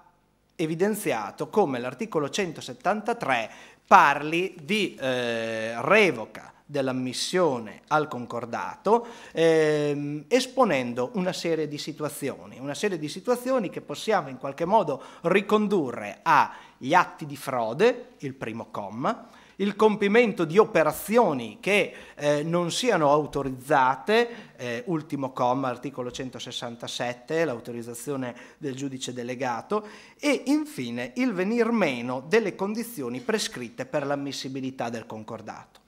S4: evidenziato come l'articolo 173 parli di eh, revoca dell'ammissione al concordato ehm, esponendo una serie di situazioni, una serie di situazioni che possiamo in qualche modo ricondurre agli atti di frode, il primo comma, il compimento di operazioni che eh, non siano autorizzate, eh, ultimo comma, articolo 167, l'autorizzazione del giudice delegato, e infine il venir meno delle condizioni prescritte per l'ammissibilità del concordato.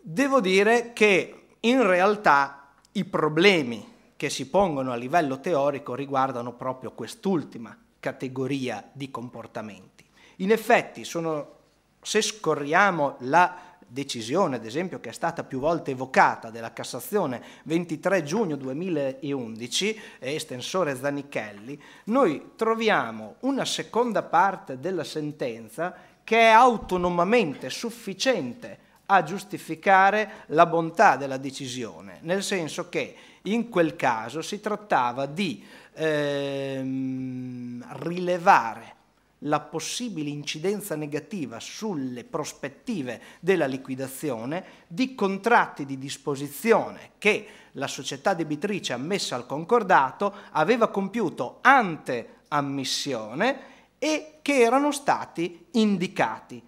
S4: Devo dire che in realtà i problemi che si pongono a livello teorico riguardano proprio quest'ultima categoria di comportamenti. In effetti sono se scorriamo la decisione, ad esempio, che è stata più volte evocata della Cassazione 23 giugno 2011, eh, estensore Zanichelli, noi troviamo una seconda parte della sentenza che è autonomamente sufficiente a giustificare la bontà della decisione, nel senso che in quel caso si trattava di ehm, rilevare la possibile incidenza negativa sulle prospettive della liquidazione di contratti di disposizione che la società debitrice ammessa al concordato aveva compiuto ante ammissione e che erano stati indicati.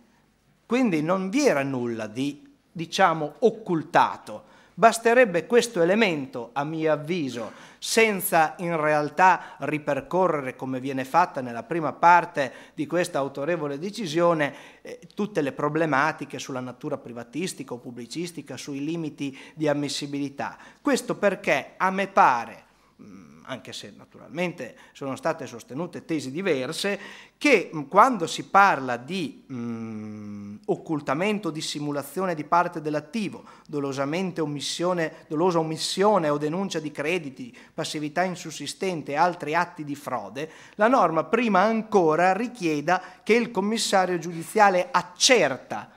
S4: Quindi non vi era nulla di, diciamo, occultato Basterebbe questo elemento, a mio avviso, senza in realtà ripercorrere, come viene fatta nella prima parte di questa autorevole decisione, eh, tutte le problematiche sulla natura privatistica o pubblicistica, sui limiti di ammissibilità. Questo perché a me pare... Mh, mm, anche se naturalmente sono state sostenute tesi diverse, che quando si parla di mh, occultamento, dissimulazione di parte dell'attivo, dolosamente omissione, dolosa omissione o denuncia di crediti, passività insussistente e altri atti di frode, la norma prima ancora richieda che il commissario giudiziale accerta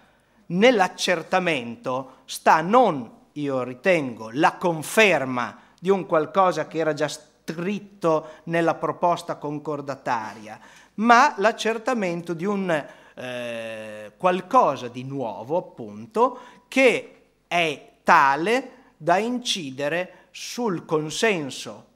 S4: nell'accertamento sta non, io ritengo, la conferma di un qualcosa che era già stato scritto nella proposta concordataria, ma l'accertamento di un eh, qualcosa di nuovo, appunto, che è tale da incidere sul consenso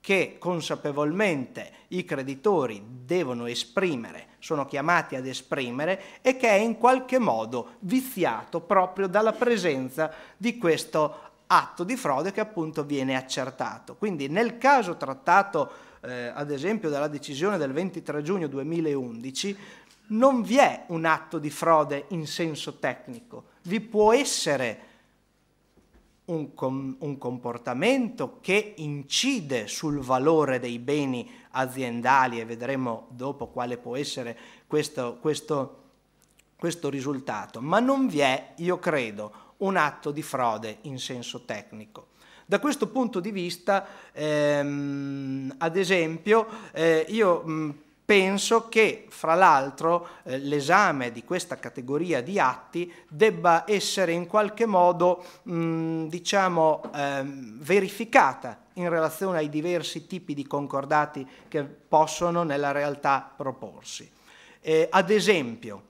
S4: che consapevolmente i creditori devono esprimere, sono chiamati ad esprimere e che è in qualche modo viziato proprio dalla presenza di questo atto di frode che appunto viene accertato. Quindi nel caso trattato eh, ad esempio dalla decisione del 23 giugno 2011 non vi è un atto di frode in senso tecnico, vi può essere un, com- un comportamento che incide sul valore dei beni aziendali e vedremo dopo quale può essere questo, questo, questo risultato, ma non vi è, io credo, un atto di frode in senso tecnico. Da questo punto di vista, ehm, ad esempio, eh, io mh, penso che, fra l'altro, eh, l'esame di questa categoria di atti debba essere in qualche modo, mh, diciamo, ehm, verificata in relazione ai diversi tipi di concordati che possono nella realtà proporsi. Eh, ad esempio,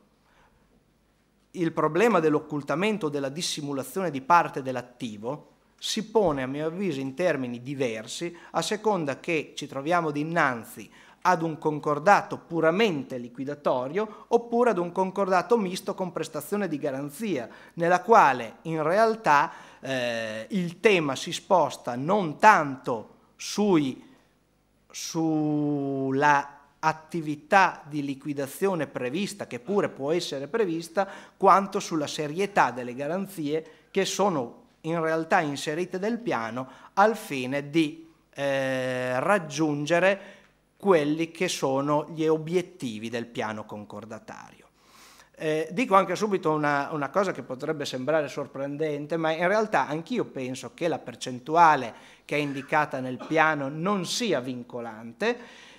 S4: il problema dell'occultamento o della dissimulazione di parte dell'attivo si pone, a mio avviso, in termini diversi a seconda che ci troviamo dinanzi ad un concordato puramente liquidatorio oppure ad un concordato misto con prestazione di garanzia, nella quale in realtà eh, il tema si sposta non tanto sui, sulla attività di liquidazione prevista, che pure può essere prevista, quanto sulla serietà delle garanzie che sono in realtà inserite nel piano al fine di eh, raggiungere quelli che sono gli obiettivi del piano concordatario. Eh, dico anche subito una, una, cosa che potrebbe sembrare sorprendente, ma in realtà anch'io penso che la percentuale che è indicata nel piano non sia vincolante.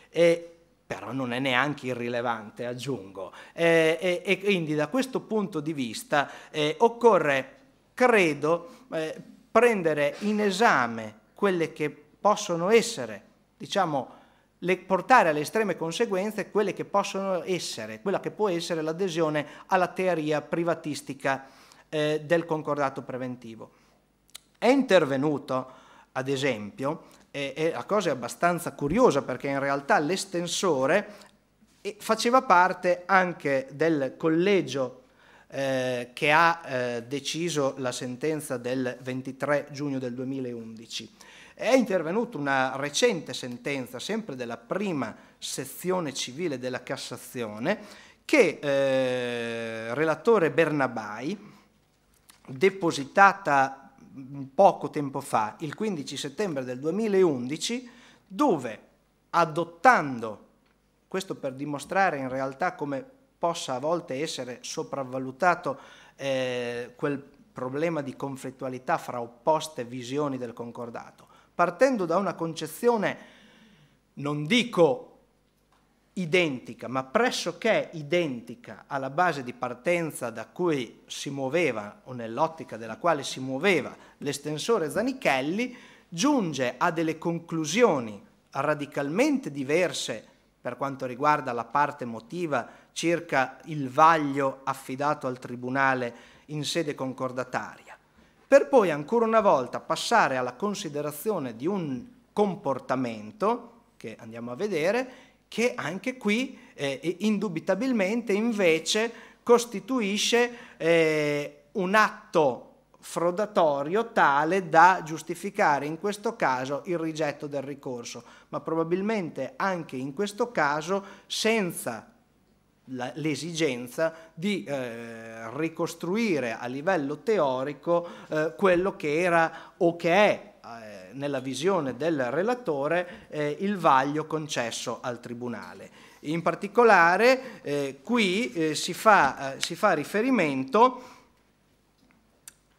S4: Eh, però non è neanche irrilevante, aggiungo. Eh, e, eh, e, quindi da questo punto di vista eh, occorre, credo, eh, prendere in esame quelle che possono essere, diciamo, le, portare alle estreme conseguenze quelle che possono essere, quella che può essere l'adesione alla teoria privatistica eh, del concordato preventivo. È intervenuto, ad esempio, e, e la cosa è abbastanza curiosa perché in realtà l'estensore eh, faceva parte anche del collegio eh, che ha eh, deciso la sentenza del 23 giugno del 2011. È intervenuta una recente sentenza, sempre della prima sezione civile della Cassazione, che eh, relatore Bernabai, depositata Mm, poco tempo fa, il 15 settembre del 2011, dove adottando, questo per dimostrare in realtà come possa a volte essere sopravvalutato eh, quel problema di conflittualità fra opposte visioni del concordato, partendo da una concezione, non dico identica, ma pressoché identica alla base di partenza da cui si muoveva o nell'ottica della quale si muoveva l'estensore Zanichelli, giunge a delle conclusioni radicalmente diverse per quanto riguarda la parte emotiva circa il vaglio affidato al Tribunale in sede concordataria, per poi ancora una volta passare alla considerazione di un comportamento, che andiamo a vedere, che anche qui eh, indubitabilmente invece costituisce eh, un atto frodatorio tale da giustificare in questo caso il rigetto del ricorso, ma probabilmente anche in questo caso senza l'esigenza di eh, ricostruire a livello teorico eh, quello che era o che è nella visione del relatore eh, il vaglio concesso al Tribunale. In particolare eh, qui eh, si fa, eh, si fa riferimento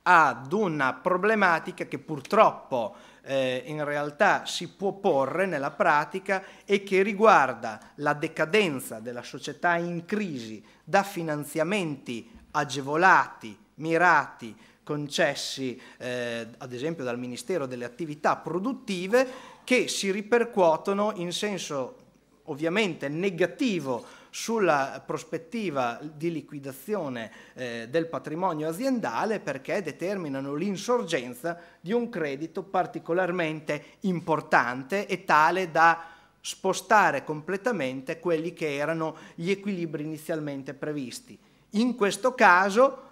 S4: ad una problematica che purtroppo eh, in realtà si può porre nella pratica e che riguarda la decadenza della società in crisi da finanziamenti agevolati, mirati concessi eh, ad esempio dal Ministero delle attività produttive che si ripercuotono in senso ovviamente negativo sulla prospettiva di liquidazione eh, del patrimonio aziendale perché determinano l'insorgenza di un credito particolarmente importante e tale da spostare completamente quelli che erano gli equilibri inizialmente previsti. In questo caso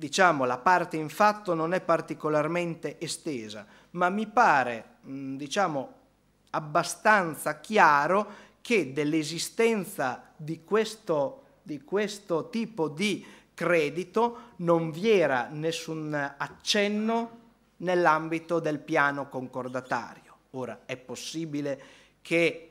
S4: diciamo, la parte in fatto non è particolarmente estesa, ma mi pare, diciamo, abbastanza chiaro che dell'esistenza di questo, di questo tipo di credito non vi era nessun accenno nell'ambito del piano concordatario. Ora, è possibile che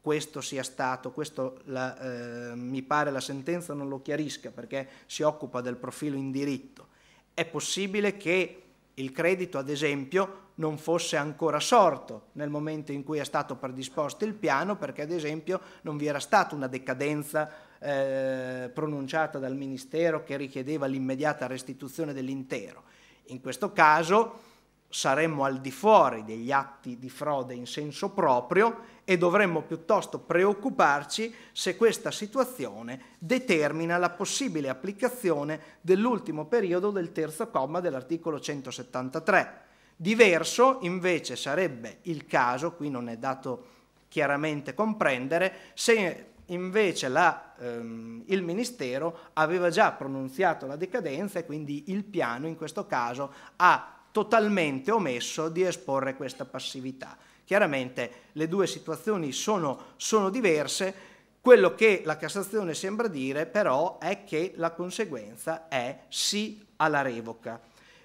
S4: questo sia stato, questo la, eh, mi pare la sentenza non lo chiarisca perché si occupa del profilo in diritto, è possibile che il credito ad esempio non fosse ancora sorto nel momento in cui è stato predisposto il piano perché ad esempio non vi era stata una decadenza eh, pronunciata dal Ministero che richiedeva l'immediata restituzione dell'intero. In questo caso saremmo al di fuori degli atti di frode in senso proprio e dovremmo piuttosto preoccuparci se questa situazione determina la possibile applicazione dell'ultimo periodo del terzo comma dell'articolo 173. Diverso invece sarebbe il caso, qui non è dato chiaramente comprendere, se invece la, ehm, il Ministero aveva già pronunziato la decadenza e quindi il piano in questo caso ha totalmente omesso di esporre questa passività. Chiaramente le due situazioni sono, sono diverse, quello che la Cassazione sembra dire però è che la conseguenza è sì alla revoca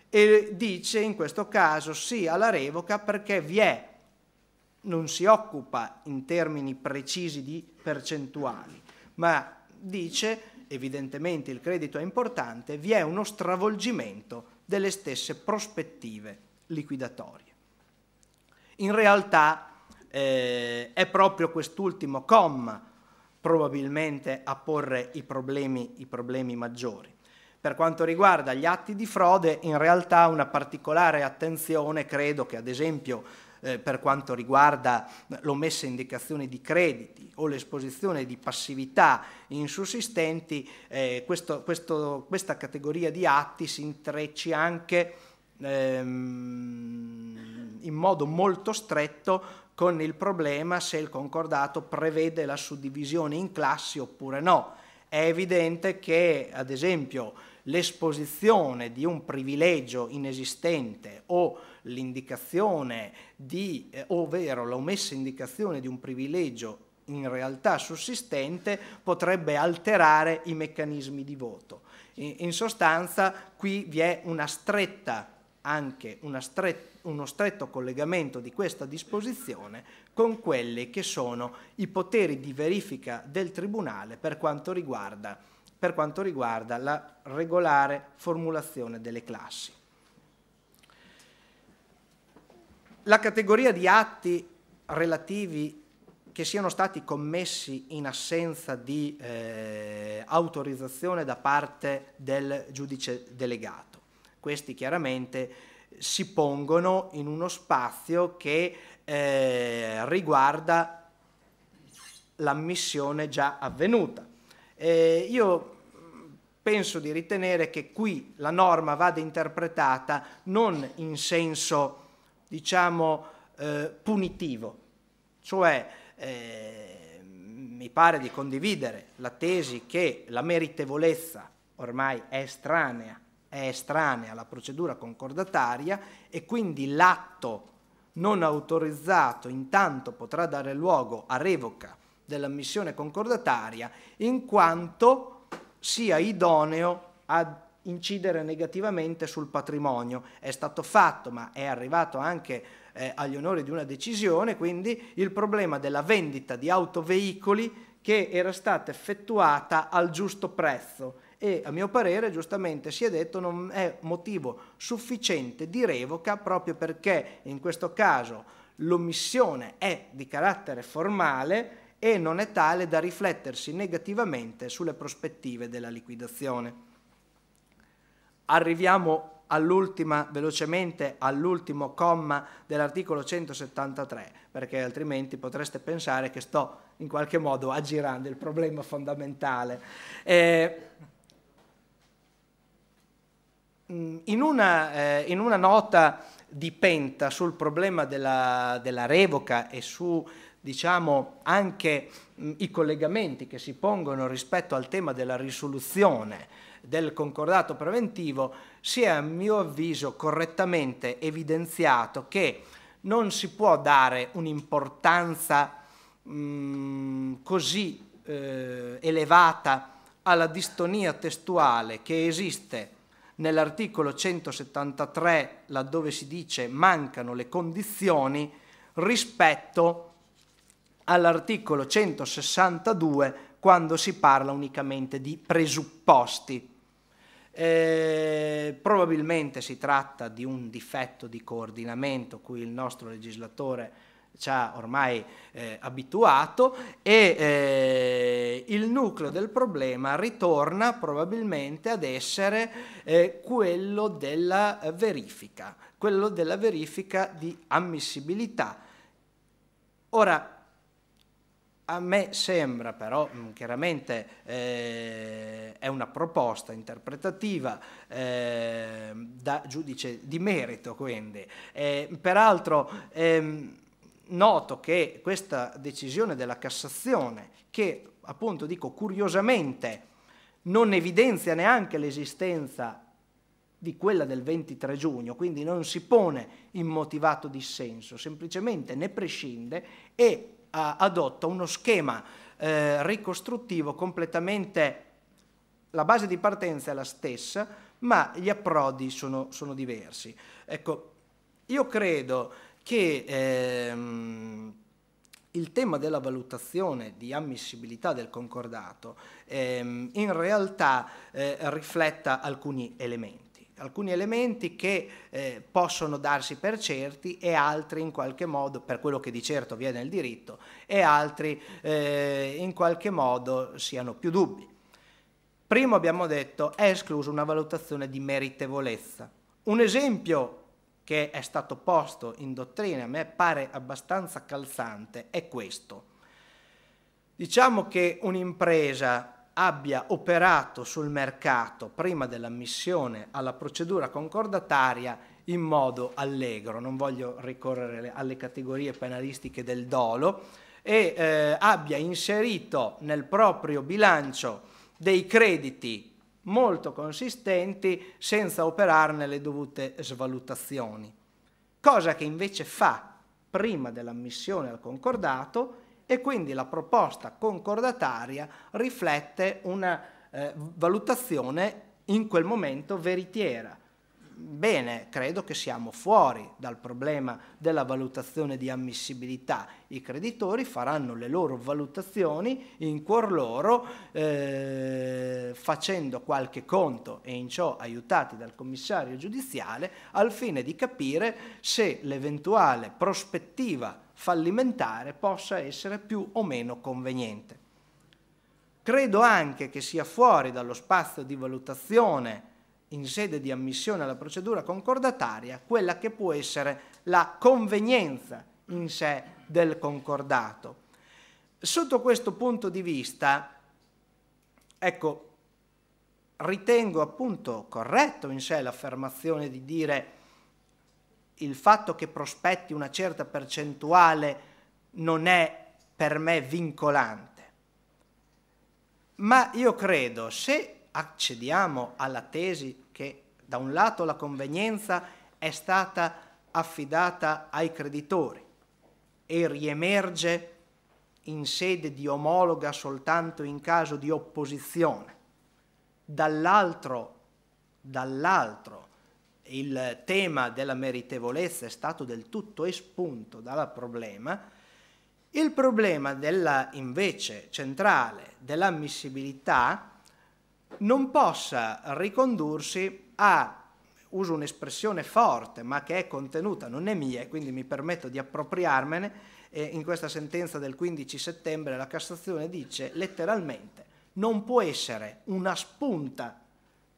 S4: e dice in questo caso sì alla revoca perché vi è, non si occupa in termini precisi di percentuali, ma dice evidentemente il credito è importante, vi è uno stravolgimento delle stesse prospettive liquidatorie. In realtà eh, è proprio quest'ultimo comma probabilmente a porre i problemi, i problemi maggiori. Per quanto riguarda gli atti di frode, in realtà una particolare attenzione credo che ad esempio eh, per quanto riguarda l'omessa indicazione di crediti o l'esposizione di passività insussistenti, eh, questo, questo, questa categoria di atti si intrecci anche ehm, in modo molto stretto con il problema se il concordato prevede la suddivisione in classi oppure no. È evidente che, ad esempio, l'esposizione di un privilegio inesistente o l'indicazione di, eh, ovvero l'omessa indicazione di un privilegio in realtà sussistente potrebbe alterare i meccanismi di voto. In, in sostanza qui vi è una stretta, anche una stretta, uno stretto collegamento di questa disposizione con quelli che sono i poteri di verifica del Tribunale per quanto riguarda per quanto riguarda la regolare formulazione delle classi. La categoria di atti relativi che siano stati commessi in assenza di eh, autorizzazione da parte del giudice delegato. Questi chiaramente si pongono in uno spazio che eh, riguarda l'ammissione già avvenuta eh, io mm, penso di ritenere che qui la norma vada interpretata non in senso, diciamo, eh, punitivo, cioè eh, mi pare di condividere la tesi che la meritevolezza ormai è estranea, è estranea alla procedura concordataria e quindi l'atto non autorizzato intanto potrà dare luogo a revoca dell'ammissione concordataria in quanto sia idoneo ad incidere negativamente sul patrimonio. È stato fatto, ma è arrivato anche eh, agli onori di una decisione, quindi il problema della vendita di autoveicoli che era stata effettuata al giusto prezzo e a mio parere giustamente si è detto non è motivo sufficiente di revoca proprio perché in questo caso l'omissione è di carattere formale e non è tale da riflettersi negativamente sulle prospettive della liquidazione. Arriviamo all'ultima, velocemente all'ultimo comma dell'articolo 173, perché altrimenti potreste pensare che sto in qualche modo aggirando il problema fondamentale. Eh, mm, in, una, eh, in una, nota di Penta sul problema della, della revoca e su diciamo, anche mh, mm, i collegamenti che si pongono rispetto al tema della risoluzione del concordato preventivo, si è a mio avviso correttamente evidenziato che non si può dare un'importanza mm, così eh, elevata alla distonia testuale che esiste nell'articolo 173 laddove si dice mancano le condizioni rispetto all'articolo 162 quando si parla unicamente di presupposti. Eh, probabilmente si tratta di un difetto di coordinamento cui il nostro legislatore ci ha ormai eh, abituato e eh, il nucleo del problema ritorna probabilmente ad essere eh, quello della verifica, quello della verifica di ammissibilità. Ora, a me sembra però, mm, chiaramente eh, è una proposta interpretativa eh, da giudice di merito quindi. Eh, peraltro ehm, noto che questa decisione della Cassazione, che appunto dico curiosamente non evidenzia neanche l'esistenza di quella del 23 giugno, quindi non si pone in motivato dissenso, semplicemente ne prescinde e adotta uno schema eh, ricostruttivo completamente... La base di partenza è la stessa, ma gli approdi sono, sono diversi. Ecco, io credo che ehm, il tema della valutazione di ammissibilità del concordato ehm, in realtà eh, rifletta alcuni elementi alcuni elementi che eh, possono darsi per certi e altri in qualche modo, per quello che di certo viene il diritto, e altri eh, in qualche modo siano più dubbi. Primo abbiamo detto è esclusa una valutazione di meritevolezza. Un esempio che è stato posto in dottrina, a me pare abbastanza calzante, è questo. Diciamo che un'impresa abbia operato sul mercato prima dell'ammissione alla procedura concordataria in modo allegro, non voglio ricorrere alle categorie penalistiche del dolo, e eh, abbia inserito nel proprio bilancio dei crediti molto consistenti senza operarne le dovute svalutazioni, cosa che invece fa prima dell'ammissione al concordato e quindi la proposta concordataria riflette una eh, valutazione in quel momento veritiera. Bene, credo che siamo fuori dal problema della valutazione di ammissibilità. I creditori faranno le loro valutazioni in cuor loro, eh, facendo qualche conto e in ciò aiutati dal commissario giudiziale, al fine di capire se l'eventuale prospettiva fallimentare possa essere più o meno conveniente. Credo anche che sia fuori dallo spazio di valutazione in sede di ammissione alla procedura concordataria quella che può essere la convenienza in sé del concordato. Sotto questo punto di vista, ecco, ritengo appunto corretto in sé l'affermazione di dire il fatto che prospetti una certa percentuale non è per me vincolante. Ma io credo, se accediamo alla tesi che da un lato la convenienza è stata affidata ai creditori e riemerge in sede di omologa soltanto in caso di opposizione, dall'altro, dall'altro il tema della meritevolezza è stato del tutto espunto dal problema, il problema della, invece centrale dell'ammissibilità non possa ricondursi a, uso un'espressione forte ma che è contenuta, non è mia e quindi mi permetto di appropriarmene, in questa sentenza del 15 settembre la Cassazione dice letteralmente non può essere una spunta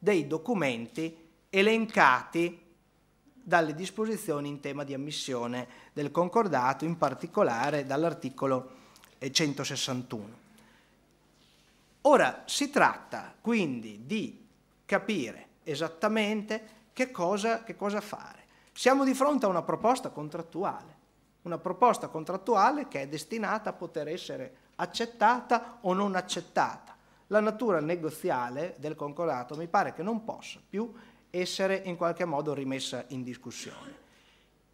S4: dei documenti elencati dalle disposizioni in tema di ammissione del concordato, in particolare dall'articolo 161. Eh, Ora si tratta quindi di capire esattamente che cosa, che cosa fare. Siamo di fronte a una proposta contrattuale, una proposta contrattuale che è destinata a poter essere accettata o non accettata. La natura negoziale del concordato mi pare che non possa più essere in qualche modo rimessa in discussione.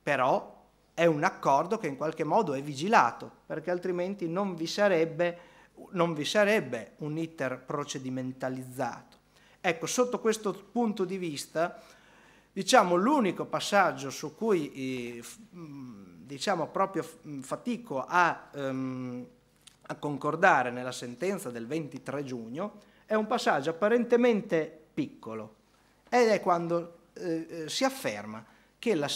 S4: Però è un accordo che in qualche modo è vigilato, perché altrimenti non vi sarebbe, non vi sarebbe un iter procedimentalizzato. Ecco, sotto questo punto di vista, diciamo, l'unico passaggio su cui eh, diciamo, proprio fatico a, ehm, a concordare nella sentenza del 23 giugno è un passaggio apparentemente piccolo, ed è quando eh, eh, si afferma che la,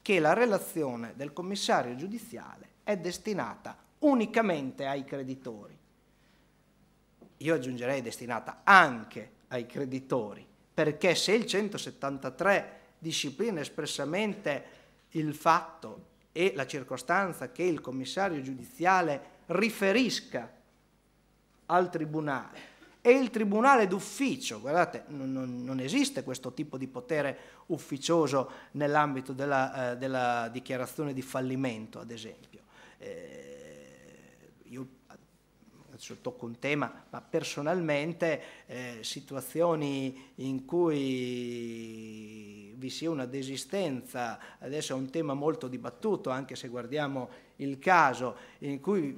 S4: che la relazione del commissario giudiziale è destinata unicamente ai creditori. Io aggiungerei destinata anche ai creditori, perché se il 173 disciplina espressamente il fatto e la circostanza che il commissario giudiziale riferisca al tribunale e il tribunale d'ufficio. Guardate, non, non esiste questo tipo di potere ufficioso nell'ambito della, eh, della, dichiarazione di fallimento, ad esempio. Eh, io adesso tocco un tema, ma personalmente eh, situazioni in cui vi sia una desistenza, adesso è un tema molto dibattuto anche se guardiamo il caso, in cui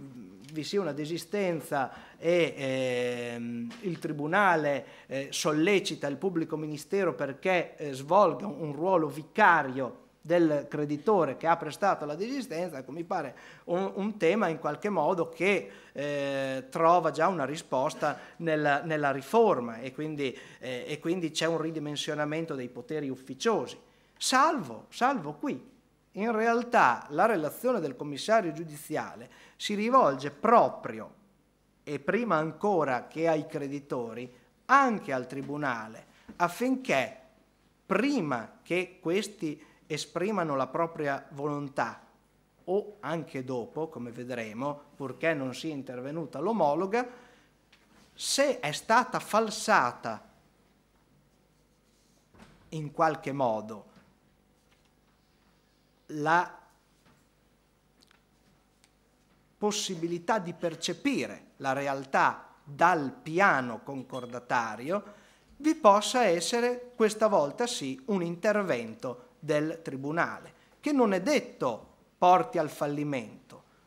S4: vi sia una desistenza e eh, il Tribunale eh, sollecita il pubblico ministero perché eh, svolga un ruolo vicario del creditore che ha prestato la desistenza, ecco, mi pare un, un tema in qualche modo che eh, trova già una risposta nella, nella riforma e quindi, eh, e quindi, c'è un ridimensionamento dei poteri ufficiosi. Salvo, salvo qui. In realtà la relazione del commissario giudiziale si rivolge proprio, e prima ancora che ai creditori, anche al tribunale, affinché prima che questi esprimano la propria volontà o anche dopo, come vedremo, purché non sia intervenuta l'omologa, se è stata falsata in qualche modo la possibilità di percepire la realtà dal piano concordatario, vi possa essere questa volta sì un intervento del tribunale, che non è detto porti al fallimento,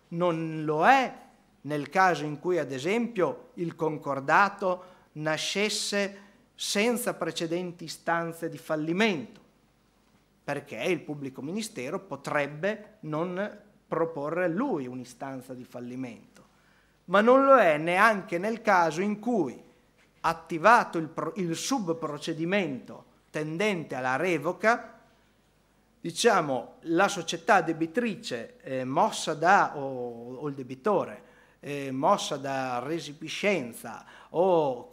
S4: non lo è nel caso in cui ad esempio il concordato nascesse senza precedenti istanze di fallimento, perché il pubblico ministero potrebbe non proporre lui un'istanza di fallimento, ma non lo è neanche nel caso in cui, attivato il, pro- il subprocedimento tendente alla revoca, diciamo, la società debitrice eh, mossa da, o, o il debitore, eh, mossa da resipiscenza o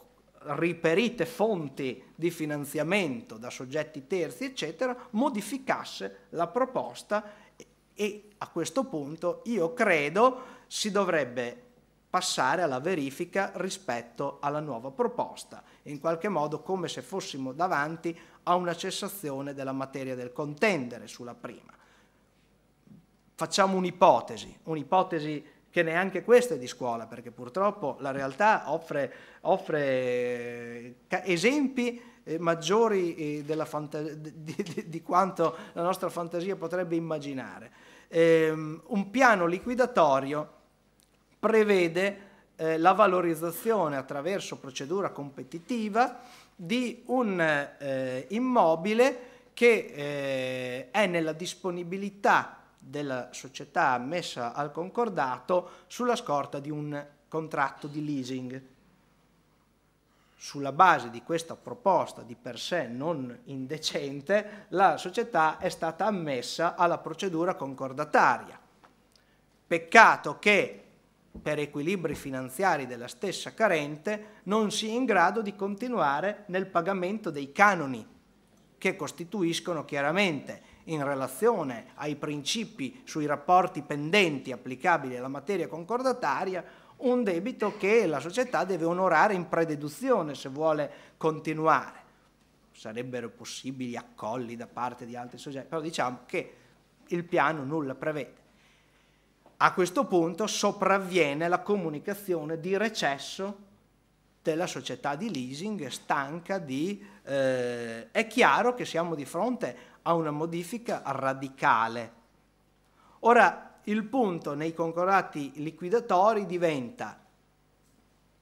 S4: riperite fonti di finanziamento da soggetti terzi, eccetera, modificasse la proposta e, e a questo punto io credo si dovrebbe passare alla verifica rispetto alla nuova proposta, in qualche modo come se fossimo davanti a una cessazione della materia del contendere sulla prima. Facciamo un'ipotesi, un'ipotesi che neanche questa è di scuola, perché purtroppo la realtà offre, offre eh, esempi eh, maggiori eh, di, di, di, quanto la nostra fantasia potrebbe immaginare. Ehm, un piano liquidatorio prevede eh, la valorizzazione attraverso procedura competitiva di un eh, immobile che eh, è nella disponibilità della società messa al concordato sulla scorta di un contratto di leasing. Sulla base di questa proposta di per sé non indecente, la società è stata ammessa alla procedura concordataria. Peccato che per equilibri finanziari della stessa carente, non sia in grado di continuare nel pagamento dei canoni, che costituiscono chiaramente, in relazione ai principi sui rapporti pendenti applicabili alla materia concordataria, un debito che la società deve onorare in prededuzione se vuole continuare. Sarebbero possibili accolli da parte di altri soggetti, però diciamo che il piano nulla prevede. A questo punto sopravviene la comunicazione di recesso della società di leasing stanca di... Eh, è chiaro che siamo di fronte a una modifica radicale. Ora, il punto nei concordati liquidatori diventa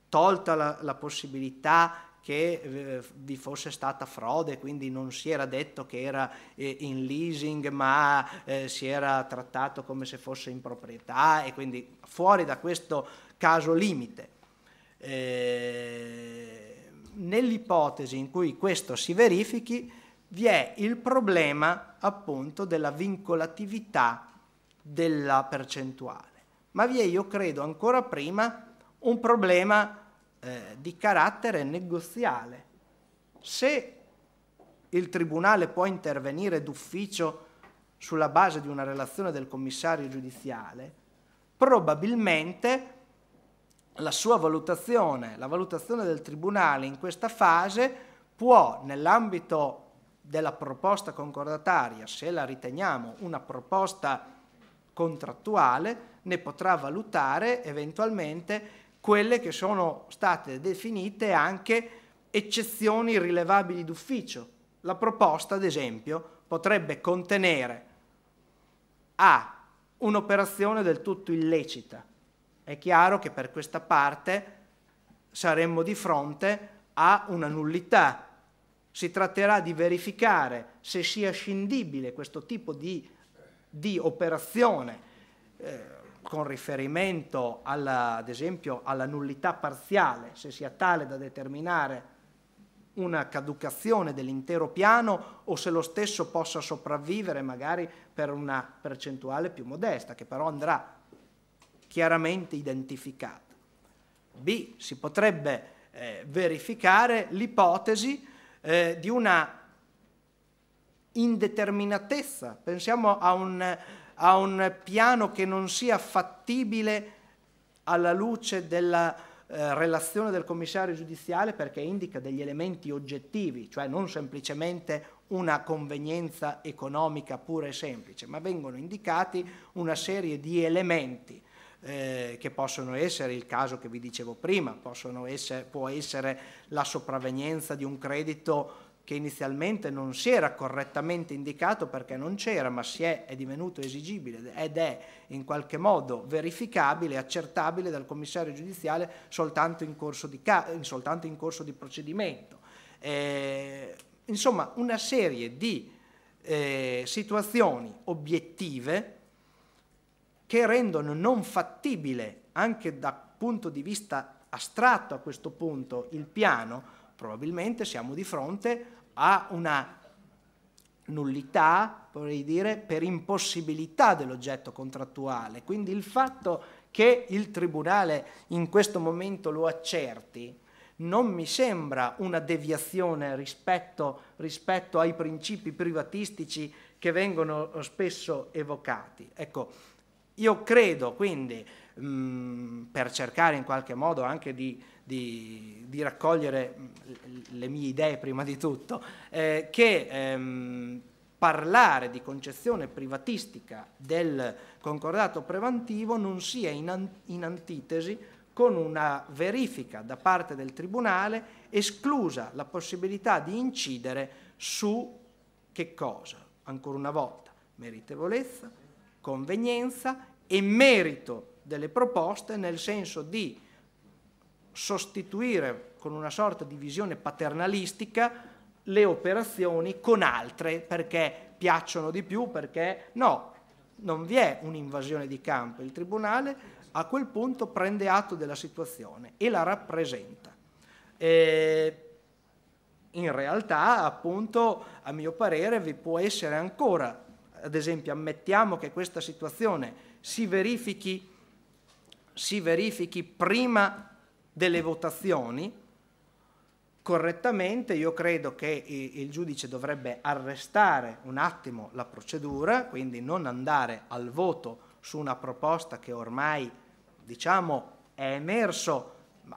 S4: tolta la, la possibilità che vi eh, fosse stata frode, quindi non si era detto che era eh, in leasing, ma eh, si era trattato come se fosse in proprietà e quindi fuori da questo caso limite. nell'ipotesi in cui questo si verifichi, vi è il problema appunto della vincolatività della percentuale, ma vi è, io credo, ancora prima un problema eh, di carattere negoziale. Se il Tribunale può intervenire d'ufficio sulla base di una relazione del commissario giudiziale, probabilmente la sua valutazione, la valutazione del Tribunale in questa fase può, nell'ambito della proposta concordataria, se la riteniamo una proposta contrattuale, ne potrà valutare eventualmente quelle che sono state definite anche eccezioni rilevabili d'ufficio. La proposta, ad esempio, potrebbe contenere A. Un'operazione del tutto illecita. È chiaro che per questa parte saremmo di fronte a una nullità. Si tratterà di verificare se sia scindibile questo tipo di, di operazione. Eh, con riferimento alla, ad esempio alla nullità parziale, se sia tale da determinare una caducazione dell'intero piano o se lo stesso possa sopravvivere magari per una percentuale più modesta, che però andrà chiaramente identificata. B. Si potrebbe eh, verificare l'ipotesi eh, di una indeterminatezza. Pensiamo a un a un piano che non sia fattibile alla luce della eh, relazione del commissario giudiziale perché indica degli elementi oggettivi, cioè non semplicemente una convenienza economica pura e semplice, ma vengono indicati una serie di elementi eh, che possono essere il caso che vi dicevo prima, essere, può essere la sopravvenienza di un credito che inizialmente non si era correttamente indicato perché non c'era, ma si è, è, divenuto esigibile ed è in qualche modo verificabile, accertabile dal commissario giudiziale soltanto in corso di, soltanto in corso di procedimento. Eh, insomma, una serie di eh, situazioni obiettive che rendono non fattibile, anche dal punto di vista astratto a questo punto, il piano, probabilmente siamo di fronte a ha una nullità, vorrei dire, per impossibilità dell'oggetto contrattuale. Quindi il fatto che il Tribunale in questo momento lo accerti non mi sembra una deviazione rispetto, rispetto ai principi privatistici che vengono eh, spesso evocati. Ecco, io credo quindi, mh, mm, per cercare in qualche modo anche di di, di raccogliere mm, le mie idee prima di tutto, eh, che ehm, parlare di concezione privatistica del concordato preventivo non sia in, an in antitesi con una verifica da parte del Tribunale esclusa la possibilità di incidere su che cosa? Ancora una volta, meritevolezza, convenienza e merito delle proposte nel senso di sostituire con una sorta di visione paternalistica le operazioni con altre perché piacciono di più, perché no, non vi è un'invasione di campo. Il Tribunale a quel punto prende atto della situazione e la rappresenta. E in realtà, appunto, a mio parere vi può essere ancora, ad esempio, ammettiamo che questa situazione si verifichi, si verifichi prima delle votazioni, correttamente io credo che il giudice dovrebbe arrestare un attimo la procedura, quindi non andare al voto su una proposta che ormai diciamo è emerso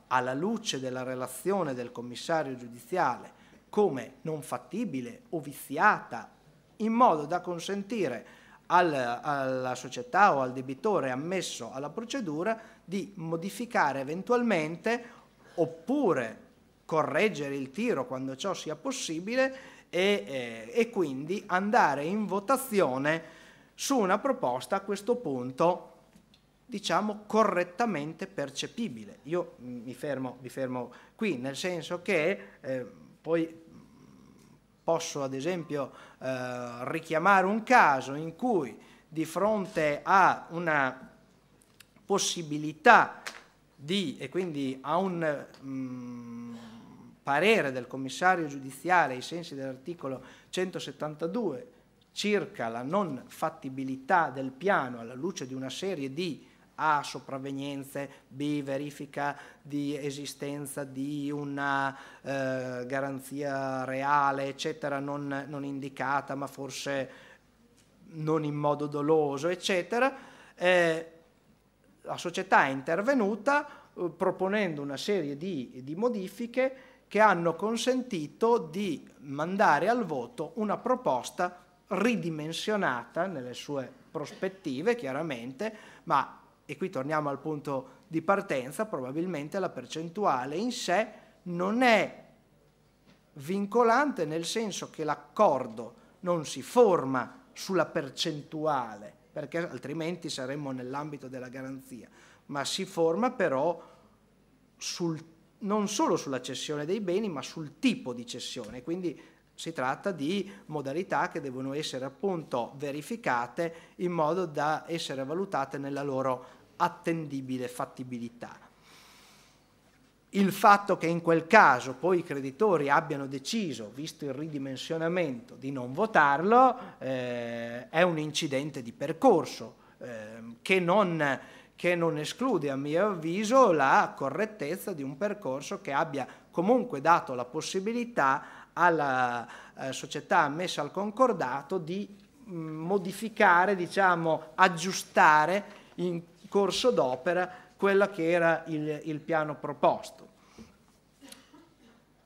S4: alla luce della relazione del commissario giudiziale come non fattibile o viziata in modo da consentire al, alla società o al debitore ammesso alla procedura di modificare eventualmente oppure correggere il tiro quando ciò sia possibile e, eh, e quindi andare in votazione su una proposta a questo punto diciamo correttamente percepibile. Io mi fermo, mi fermo qui, nel senso che eh, poi posso ad esempio eh, richiamare un caso in cui di fronte a una possibilità di, e quindi a un mh, mm, parere del commissario giudiziale ai sensi dell'articolo 172 circa la non fattibilità del piano alla luce di una serie di a sopravvenienze, B verifica di esistenza di una eh, garanzia reale, eccetera, non, non, indicata, ma forse non in modo doloso, eccetera. Eh, la società è intervenuta eh, proponendo una serie di, di, modifiche che hanno consentito di mandare al voto una proposta ridimensionata nelle sue prospettive, chiaramente, ma, e qui torniamo al punto di partenza, probabilmente la percentuale in sé non è vincolante nel senso che l'accordo non si forma sulla percentuale, perché altrimenti saremmo nell'ambito della garanzia, ma si forma però sul, non solo sulla cessione dei beni, ma sul tipo di cessione, quindi si tratta di modalità che devono essere appunto verificate in modo da essere valutate nella loro attendibile fattibilità il fatto che in quel caso poi i creditori abbiano deciso, visto il ridimensionamento, di non votarlo, eh, è un incidente di percorso eh, che, non, che non esclude, a mio avviso, la correttezza di un percorso che abbia comunque dato la possibilità alla eh, società ammessa al concordato di mm, modificare, diciamo, aggiustare in corso d'opera quello che era il, il piano proposto.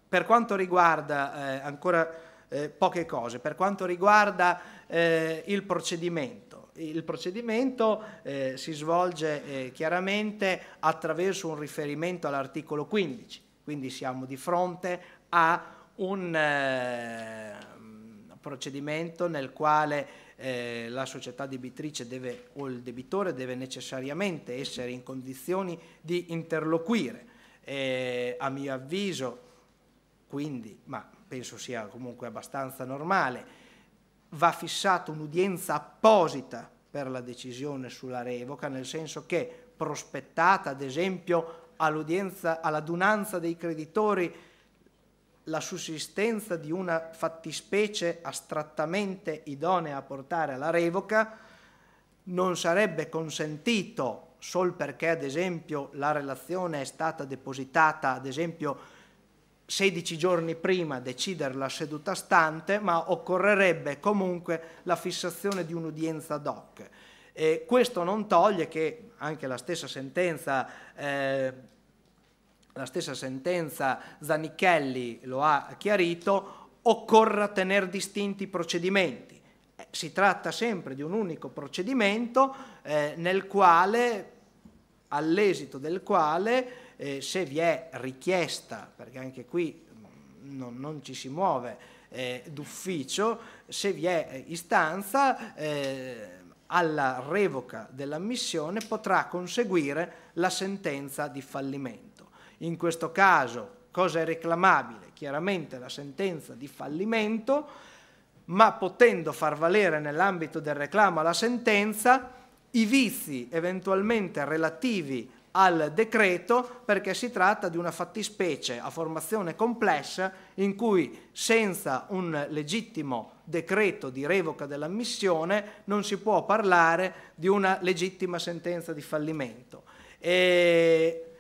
S4: Per quanto riguarda, eh, ancora eh, poche cose, per quanto riguarda eh, il procedimento, il procedimento eh, si svolge eh, chiaramente attraverso un riferimento all'articolo 15, quindi siamo di fronte a un eh, procedimento nel quale eh, la società debitrice deve, o il debitore deve necessariamente essere in condizioni di interloquire. Eh, a mio avviso, quindi, ma penso sia comunque abbastanza normale, va fissata un'udienza apposita per la decisione sulla revoca, nel senso che prospettata ad esempio all'adunanza dei creditori la sussistenza di una fattispecie astrattamente idonea a portare alla revoca non sarebbe consentito sol perché ad esempio la relazione è stata depositata ad esempio 16 giorni prima decidere la seduta stante, ma occorrerebbe comunque la fissazione di un'udienza doc E questo non toglie che anche la stessa sentenza eh, la stessa sentenza Zanichelli lo ha chiarito, occorra tenere distinti i procedimenti. Eh, si tratta sempre di un unico procedimento eh, nel quale, all'esito del quale, eh, se vi è richiesta, perché anche qui mm, non, non ci si muove eh, d'ufficio, se vi è eh, istanza, eh, alla revoca dell'ammissione potrà conseguire la sentenza di fallimento in questo caso cosa è reclamabile? Chiaramente la sentenza di fallimento, ma potendo far valere nell'ambito del reclamo la sentenza i vizi eventualmente relativi al decreto perché si tratta di una fattispecie a formazione complessa in cui senza un legittimo decreto di revoca dell'ammissione non si può parlare di una legittima sentenza di fallimento. E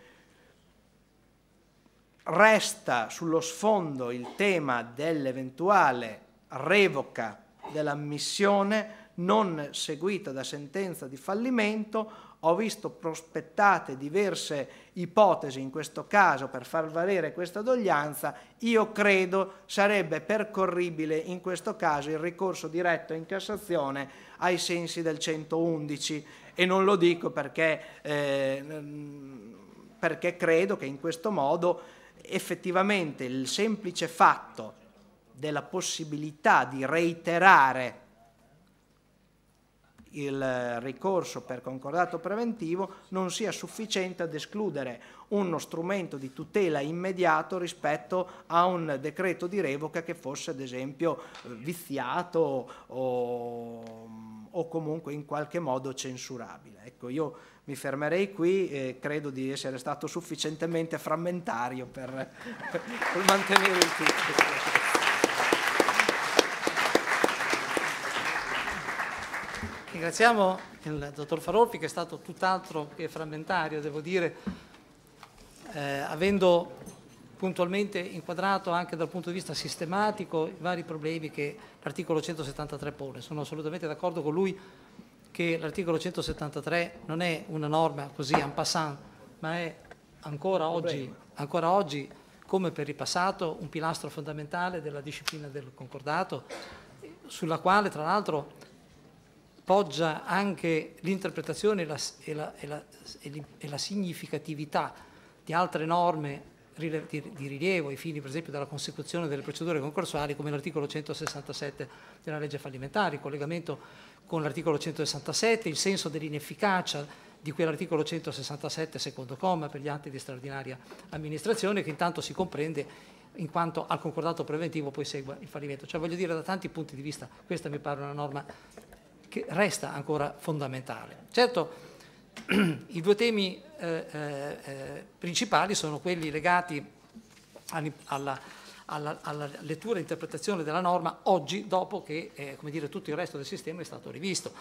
S4: resta sullo sfondo il tema dell'eventuale revoca dell'ammissione non seguita da sentenza di fallimento, ho visto prospettate diverse ipotesi in questo caso per far valere questa doglianza, io credo sarebbe percorribile in questo caso il ricorso diretto in Cassazione ai sensi del 111 e non lo dico perché, eh, perché credo che in questo modo effettivamente il semplice fatto della possibilità di reiterare il ricorso per concordato preventivo non sia sufficiente ad escludere uno strumento di tutela immediato rispetto a un decreto di revoca che fosse ad esempio eh, viziato o o comunque in qualche modo censurabile. Ecco, io mi fermerei qui e credo di essere stato sufficientemente frammentario per, per mantenere il tutto.
S1: Ringraziamo il dottor Farolfi che è stato tutt'altro che frammentario, devo dire, eh, avendo puntualmente inquadrato anche dal punto di vista sistematico i vari problemi che l'articolo 173 pone. Sono assolutamente d'accordo con lui che l'articolo 173 non è una norma così en passant, ma è ancora oggi, ancora oggi, come per il passato, un pilastro fondamentale della disciplina del concordato, sulla quale tra l'altro poggia anche l'interpretazione e la, e, la, e, la, e la significatività di altre norme di rilievo ai fini per esempio della consecuzione delle procedure concorsuali come l'articolo 167 della legge fallimentare, il collegamento con l'articolo 167, il senso dell'inefficacia di quell'articolo 167 secondo comma per gli atti di straordinaria amministrazione che intanto si comprende in quanto al concordato preventivo poi segue il fallimento. Cioè voglio dire da tanti punti di vista questa mi pare una norma che resta ancora fondamentale. Certo i due temi eh, eh, eh, principali sono quelli legati alla, alla, alla, lettura e interpretazione della norma oggi dopo che eh, dire, tutto il resto del sistema è stato rivisto,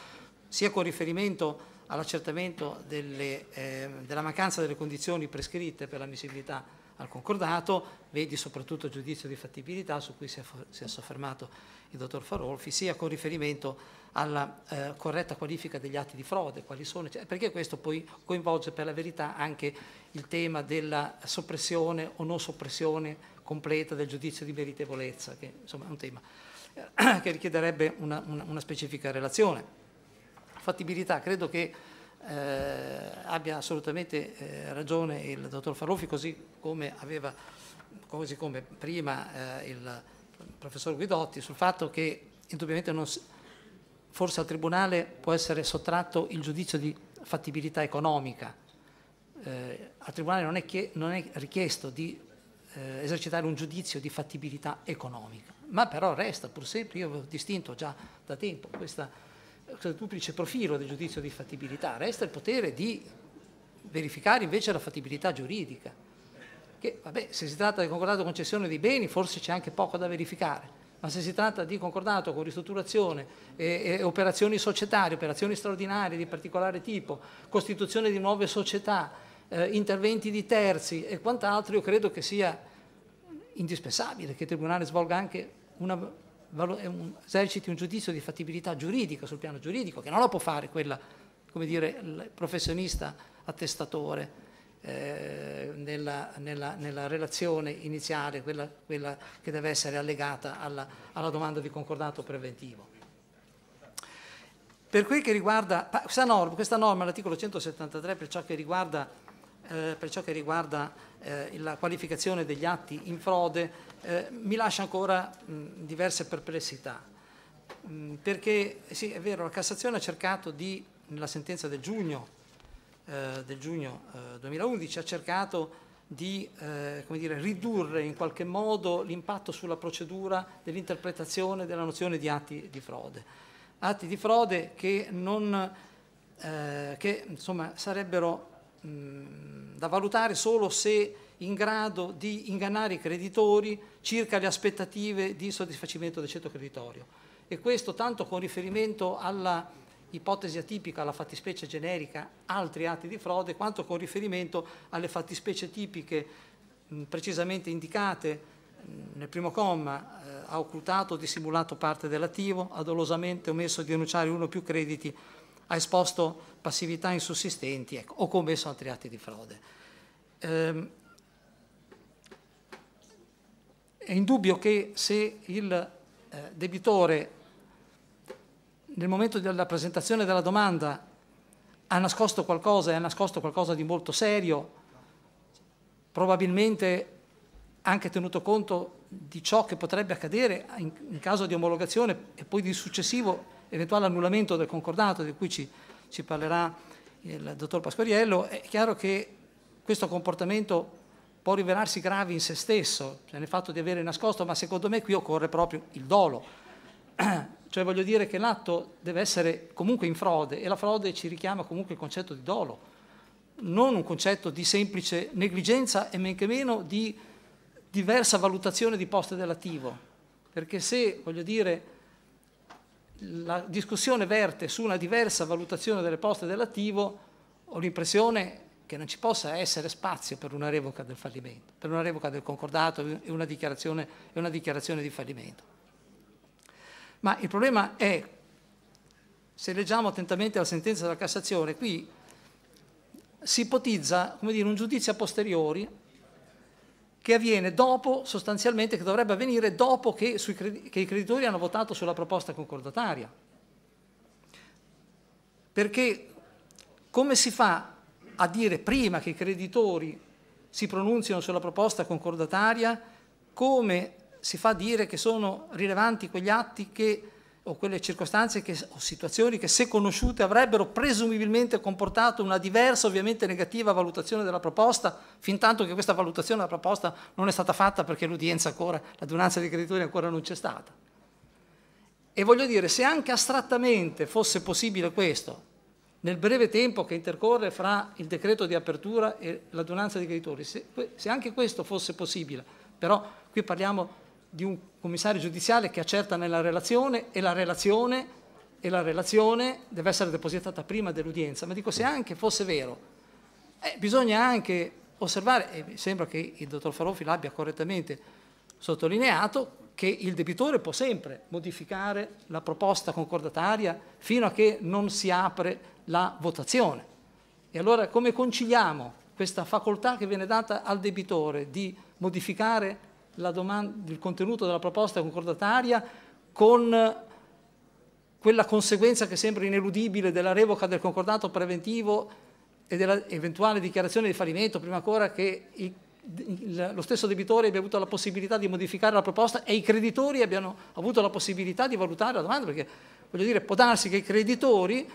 S1: sia con riferimento all'accertamento eh, della mancanza delle condizioni prescritte per l'ammissibilità al concordato, vedi soprattutto il giudizio di fattibilità su cui si è, si è soffermato il dottor Farolfi, sia con riferimento alla eh, corretta qualifica degli atti di frode, quali sono, perché questo poi coinvolge per la verità anche il tema della soppressione o non soppressione completa del giudizio di meritevolezza, che insomma è un tema eh, che richiederebbe una, una, una, specifica relazione. Fattibilità, credo che eh, abbia assolutamente eh, ragione il dottor Farolfi, così come aveva, così come prima eh, il professor Guidotti sul fatto che indubbiamente non si, forse al Tribunale può essere sottratto il giudizio di fattibilità economica. Eh, al Tribunale non è, chie, non è richiesto di eh, esercitare un giudizio di fattibilità economica, ma però resta pur sempre, io avevo distinto già da tempo questa, questo duplice profilo del giudizio di fattibilità, resta il potere di verificare invece la fattibilità giuridica che vabbè, se si tratta di concordato di concessione di beni forse c'è anche poco da verificare, ma se si tratta di concordato con ristrutturazione, eh, eh, operazioni societarie, operazioni straordinarie di particolare tipo, costituzione di nuove società, eh, interventi di terzi e quant'altro, io credo che sia indispensabile che il Tribunale svolga anche una, un, eserciti un giudizio di fattibilità giuridica sul piano giuridico, che non lo può fare quella, come dire, il professionista attestatore eh, nella, nella, nella, relazione iniziale, quella, quella, che deve essere allegata alla, alla domanda di concordato preventivo. Per quel che riguarda questa norma, questa norma l'articolo 173, per ciò che riguarda, eh, ciò che riguarda eh, la qualificazione degli atti in frode, eh, mi lascia ancora mh, diverse perplessità. Mh, perché sì, è vero, la Cassazione ha cercato di, nella sentenza del giugno eh, del giugno eh, 2011 ha cercato di eh, dire, ridurre in qualche modo l'impatto sulla procedura dell'interpretazione della nozione di atti di frode. Atti di frode che, non, eh, che insomma, sarebbero mh, mm, da valutare solo se in grado di ingannare i creditori circa le aspettative di soddisfacimento del ceto creditorio. E questo tanto con riferimento alla ipotesi atipica alla fattispecie generica altri atti di frode, quanto con riferimento alle fattispecie tipiche mh, precisamente indicate mh, nel primo comma, eh, ha occultato o dissimulato parte dell'attivo, ha dolosamente omesso di denunciare uno o più crediti, ha esposto passività insussistenti ecco, o commesso altri atti di frode. Ehm, è indubbio che se il eh, debitore nel momento della presentazione della domanda ha nascosto qualcosa, e ha nascosto qualcosa di molto serio, probabilmente anche tenuto conto di ciò che potrebbe accadere in, in caso di omologazione e poi di successivo eventuale annullamento del concordato di cui ci, ci parlerà il dottor Pasquariello, è chiaro che questo comportamento può rivelarsi grave in se stesso, cioè nel fatto di avere nascosto, ma secondo me qui occorre proprio il dolo. Cioè voglio dire che l'atto deve essere comunque in frode e la frode ci richiama comunque il concetto di dolo, non un concetto di semplice negligenza e men che meno di diversa valutazione di poste dell'attivo. Perché se, voglio dire, la discussione verte su una diversa valutazione delle poste dell'attivo, ho l'impressione che non ci possa essere spazio per una revoca del fallimento, per una revoca del concordato e una dichiarazione, una dichiarazione di fallimento. Ma il problema è, se leggiamo attentamente la sentenza della Cassazione, qui si ipotizza dire, un giudizio a posteriori che avviene dopo, sostanzialmente, che dovrebbe avvenire dopo che, sui, che i creditori hanno votato sulla proposta concordataria. Perché come si fa a dire prima che i creditori si pronunciano sulla proposta concordataria come si fa dire che sono rilevanti quegli atti che, o quelle circostanze che, o situazioni che se conosciute avrebbero presumibilmente comportato una diversa, ovviamente negativa valutazione della proposta, fin tanto che questa valutazione della proposta non è stata fatta perché l'udienza ancora, l'adunanza dei creditori ancora non c'è stata. E voglio dire, se anche astrattamente fosse possibile questo, nel breve tempo che intercorre fra il decreto di apertura e l'adunanza dei creditori, se, se, anche questo fosse possibile, però qui parliamo di un commissario giudiziale che accerta nella relazione e la relazione, e la relazione deve essere depositata prima dell'udienza. Ma dico, se anche fosse vero, eh, bisogna anche osservare, e mi sembra che il dottor Farofi l'abbia correttamente sottolineato, che il debitore può sempre modificare la proposta concordataria fino a che non si apre la votazione. E allora come conciliamo questa facoltà che viene data al debitore di modificare domanda, il contenuto della proposta concordataria con quella conseguenza che sembra ineludibile della revoca del concordato preventivo e dell'eventuale dichiarazione di fallimento, prima ancora che i, il, lo stesso debitore abbia avuto la possibilità di modificare la proposta e i creditori abbiano avuto la possibilità di valutare la domanda, perché voglio dire, può darsi che i creditori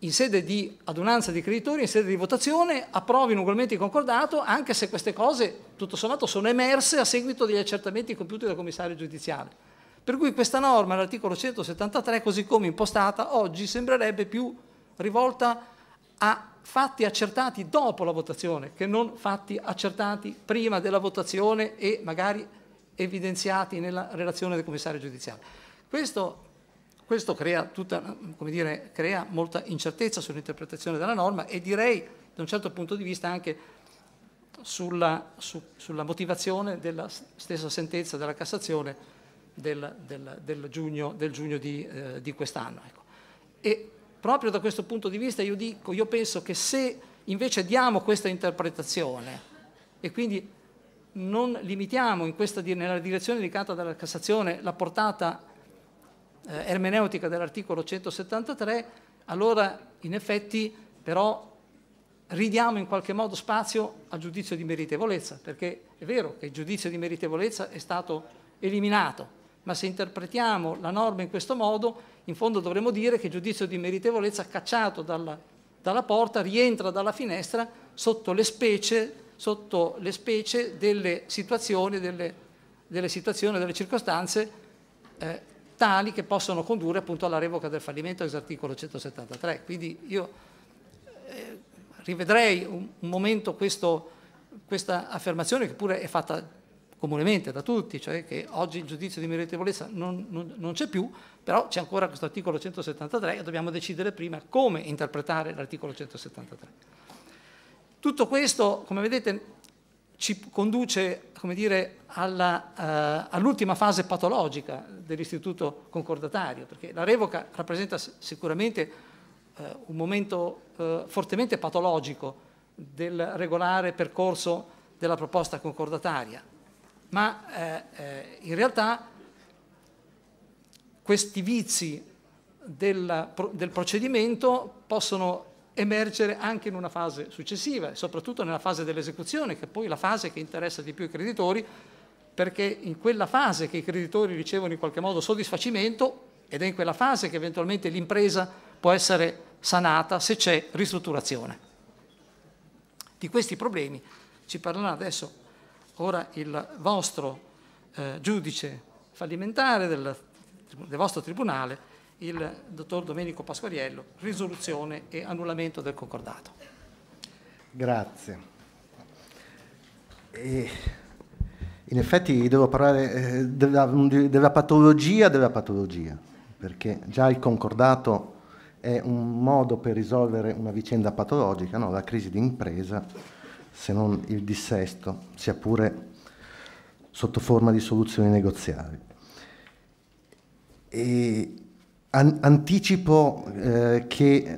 S1: in sede di adunanza di creditori, in sede di votazione, approvino ugualmente il concordato, anche se queste cose, tutto sommato, sono emerse a seguito degli accertamenti compiuti dal commissario giudiziale. Per cui questa norma, l'articolo 173, così come impostata, oggi sembrerebbe più rivolta a fatti accertati dopo la votazione che non fatti accertati prima della votazione e magari evidenziati nella relazione del commissario giudiziale. Questo questo crea, tutta, dire, crea molta incertezza sull'interpretazione della norma e direi da un certo punto di vista anche sulla, su, sulla motivazione della stessa sentenza della Cassazione del, del, del giugno, del giugno di, eh, di, quest'anno. Ecco. E proprio da questo punto di vista io, dico, io penso che se invece diamo questa interpretazione e quindi non limitiamo questa, nella direzione indicata dalla Cassazione la portata eh, ermeneutica dell'articolo 173, allora in effetti però ridiamo in qualche modo spazio al giudizio di meritevolezza, perché è vero che il giudizio di meritevolezza è stato eliminato, ma se interpretiamo la norma in questo modo, in fondo dovremmo dire che il giudizio di meritevolezza cacciato dalla, dalla porta rientra dalla finestra sotto le specie, sotto le specie delle situazioni, delle, delle, situazioni, delle circostanze eh, tali che possono condurre appunto alla revoca del fallimento ex articolo 173. Quindi io eh, rivedrei un, un momento questo, questa affermazione che pure è fatta comunemente da tutti, cioè che oggi il giudizio di meritevolezza non, non, non c'è più, però c'è ancora questo articolo 173 e dobbiamo decidere prima come interpretare l'articolo 173. Tutto questo, come vedete, ci conduce dire, alla, uh, all'ultima fase patologica dell'istituto concordatario, perché la revoca rappresenta sicuramente uh, un momento uh, fortemente patologico del regolare percorso della proposta concordataria, ma in realtà questi vizi del, del procedimento possono emergere anche in una fase successiva, soprattutto nella fase dell'esecuzione, che è poi la fase che interessa di più i creditori, perché in quella fase che i creditori ricevono in qualche modo soddisfacimento ed è in quella fase che eventualmente l'impresa può essere sanata se c'è ristrutturazione. Di questi problemi ci parlerà adesso ora il vostro eh, giudice fallimentare del, del vostro tribunale il dottor Domenico Pasquariello, risoluzione e annullamento del concordato.
S6: Grazie. E in effetti devo parlare eh, della, della patologia della patologia, perché già il concordato è un modo per risolvere una vicenda patologica, no? la crisi di impresa, se non il dissesto, sia pure sotto forma di soluzioni negoziali. E an anticipo eh, che eh,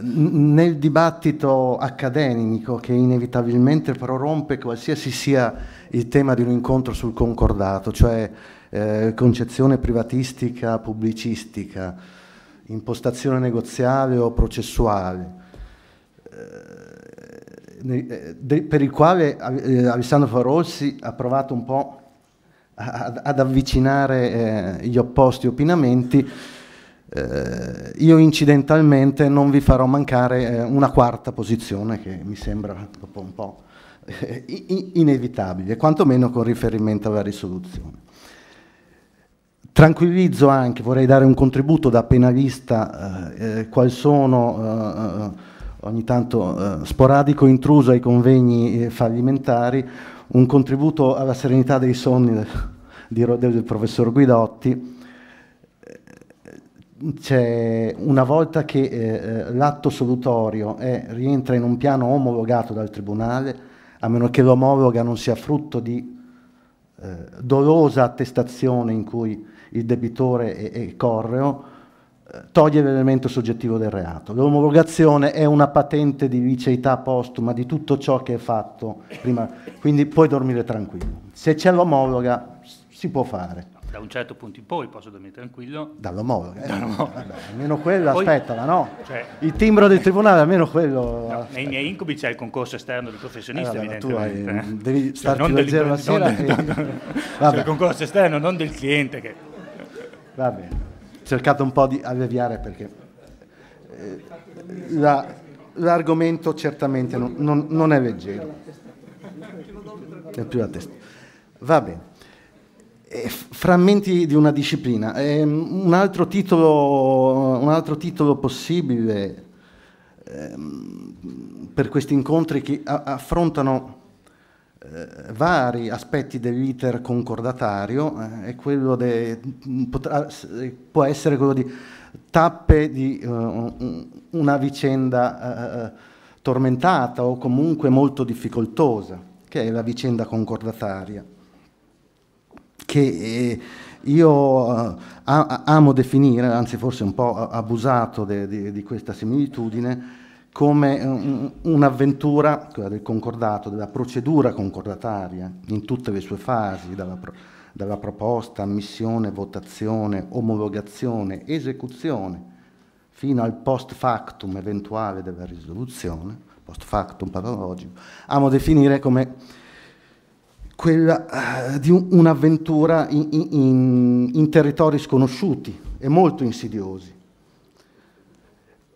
S6: nel dibattito accademico che inevitabilmente prorompe qualsiasi sia il tema di un incontro sul concordato, cioè eh, concezione privatistica, pubblicistica, impostazione negoziale o processuale, eh, eh per il quale eh, Alessandro Farossi ha provato un po' ad, ad avvicinare eh, gli opposti opinamenti, eh, io incidentalmente non vi farò mancare eh, una quarta posizione che mi sembra dopo un po' eh, inevitabile, quantomeno con riferimento alla risoluzione. Tranquillizzo anche, vorrei dare un contributo da penalista, eh, eh qual sono eh, ogni tanto sporadico intruso ai convegni fallimentari, un contributo alla serenità dei sogni del, del professor Guidotti, c'è una volta che eh, eh, l'atto solutorio è, rientra in un piano omologato dal Tribunale, a meno che l'omologa non sia frutto di eh, dolosa attestazione in cui il debitore è, è correo, toglie l'elemento soggettivo del reato. L'omologazione è una patente di liceità postuma di tutto ciò che è fatto prima, quindi puoi dormire tranquillo. Se c'è l'omologa si può fare.
S3: Da un certo punto in poi posso dormire tranquillo.
S6: Dall'omologa. Eh, Dall'omologa. Vabbè, almeno quello poi, aspettala, no? Cioè, Il timbro del tribunale, almeno quello... No,
S3: nei miei incubi c'è il concorso esterno del professionista, eh, vabbè, evidentemente. Tu hai, devi cioè, starti cioè, leggero la sera. Del, e... non, no, no, cioè, il concorso esterno, non del cliente che...
S6: Va bene cercato un po' di alleviare perché eh, la, l'argomento certamente non, non, non, è leggero. È più la testa. Va bene. Eh, frammenti di una disciplina. Ehm, un, altro titolo, un, altro titolo, possibile ehm, per questi incontri che affrontano eh, vari aspetti dell'iter concordatario eh, e quello de, potrà, eh, può essere quello di tappe di uh, una vicenda uh, tormentata o comunque molto difficoltosa, che è la vicenda concordataria, che io uh, amo definire, anzi forse un po' abusato di questa similitudine, come un'avventura, quella del concordato, della procedura concordataria, in tutte le sue fasi, dalla, pro, dalla proposta, ammissione, votazione, omologazione, esecuzione, fino al post factum eventuale della risoluzione, post factum patologico, amo definire come quella eh, di un'avventura in, in, in territori sconosciuti e molto insidiosi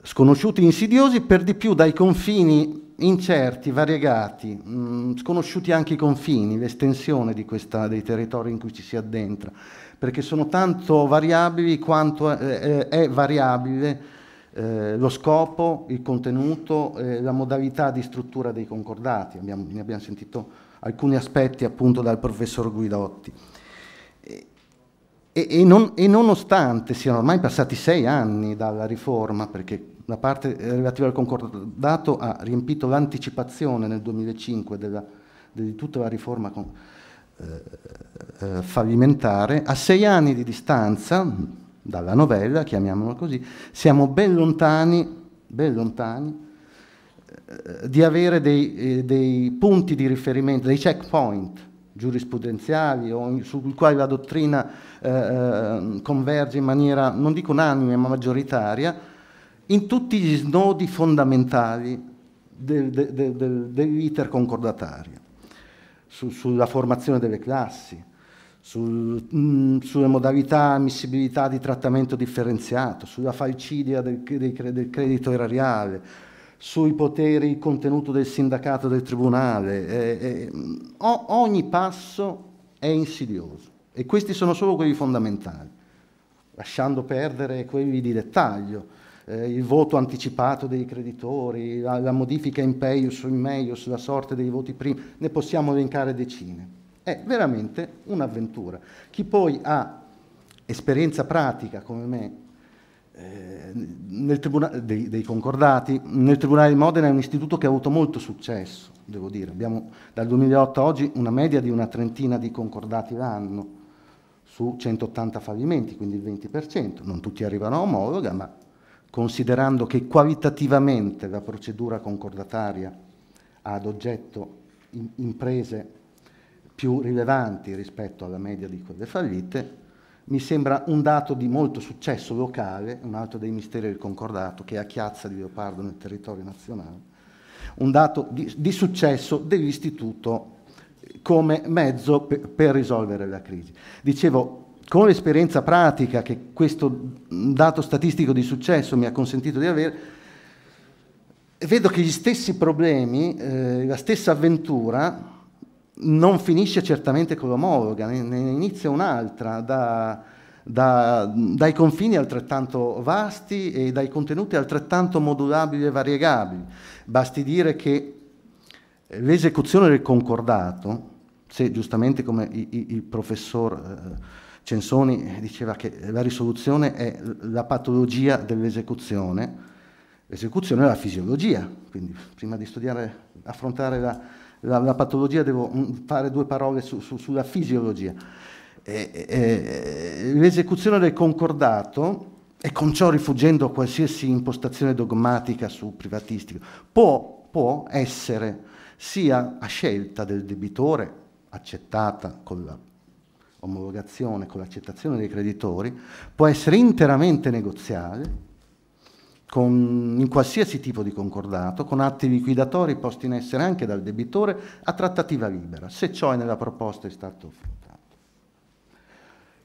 S6: sconosciuti insidiosi, per di più dai confini incerti, variegati, mh, mm, sconosciuti anche i confini, l'estensione dei territori in cui ci si addentra, perché sono tanto variabili quanto eh, eh è variabile eh, lo scopo, il contenuto, eh, la modalità di struttura dei concordati, abbiamo, ne abbiamo sentito alcuni aspetti appunto dal professor Guidotti. e, e, non, e nonostante siano ormai passati sei anni dalla riforma, perché la parte relativa al concordato ha riempito l'anticipazione nel 2005 della, di tutta la riforma con, eh, eh, fallimentare, a sei anni di distanza dalla novella, chiamiamola così, siamo ben lontani, ben lontani eh, di avere dei, eh, dei, punti di riferimento, dei checkpoint giurisprudenziali o sul quale la dottrina eh, eh, converge in maniera, non dico unanime, ma maggioritaria, in tutti gli snodi fondamentali del, del, del, dell'iter concordatario, su, sulla formazione delle classi, sul, mh, mm, sulle modalità ammissibilità di trattamento differenziato, sulla falcidia del, del credito erariale, sui poteri il contenuto del sindacato del tribunale. Eh, eh, ogni passo è insidioso e questi sono solo quelli fondamentali, lasciando perdere quelli di dettaglio eh, il voto anticipato dei creditori, la, la modifica in peius o in meius, la sorte dei voti primi, ne possiamo elencare decine. È veramente un'avventura. Chi poi ha esperienza pratica come me eh, dei, dei, concordati, nel Tribunale di Modena è un istituto che ha avuto molto successo, devo dire. Abbiamo dal 2008 a oggi una media di una trentina di concordati l'anno su 180 fallimenti, quindi il 20%. Non tutti arrivano a omologa, ma considerando che qualitativamente la procedura concordataria ha ad oggetto imprese più rilevanti rispetto alla media di quelle fallite, mi sembra un dato di molto successo locale, un altro dei misteri del concordato che è a Chiazza di Leopardo nel territorio nazionale, un dato di, di successo dell'istituto come mezzo per, per risolvere la crisi. Dicevo, con l'esperienza pratica che questo dato statistico di successo mi ha consentito di avere, vedo che gli stessi problemi, eh, la stessa avventura, non finisce certamente con l'omologa, ne, inizia un'altra da, da, dai confini altrettanto vasti e dai contenuti altrettanto modulabili e variegabili. Basti dire che l'esecuzione del concordato, se giustamente come il, il, il professor eh, Censoni diceva che la risoluzione è la patologia dell'esecuzione, l'esecuzione è la fisiologia, quindi prima di studiare, affrontare la, la, la patologia devo mm, fare due parole su, su, sulla fisiologia. l'esecuzione del concordato, e con ciò rifuggendo a qualsiasi impostazione dogmatica su privatistico, può, può essere sia a scelta del debitore, accettata con la omologazione con l'accettazione dei creditori può essere interamente negoziale con, in qualsiasi tipo di concordato, con atti liquidatori posti in essere anche dal debitore a trattativa libera, se ciò è nella proposta è stato affrontato.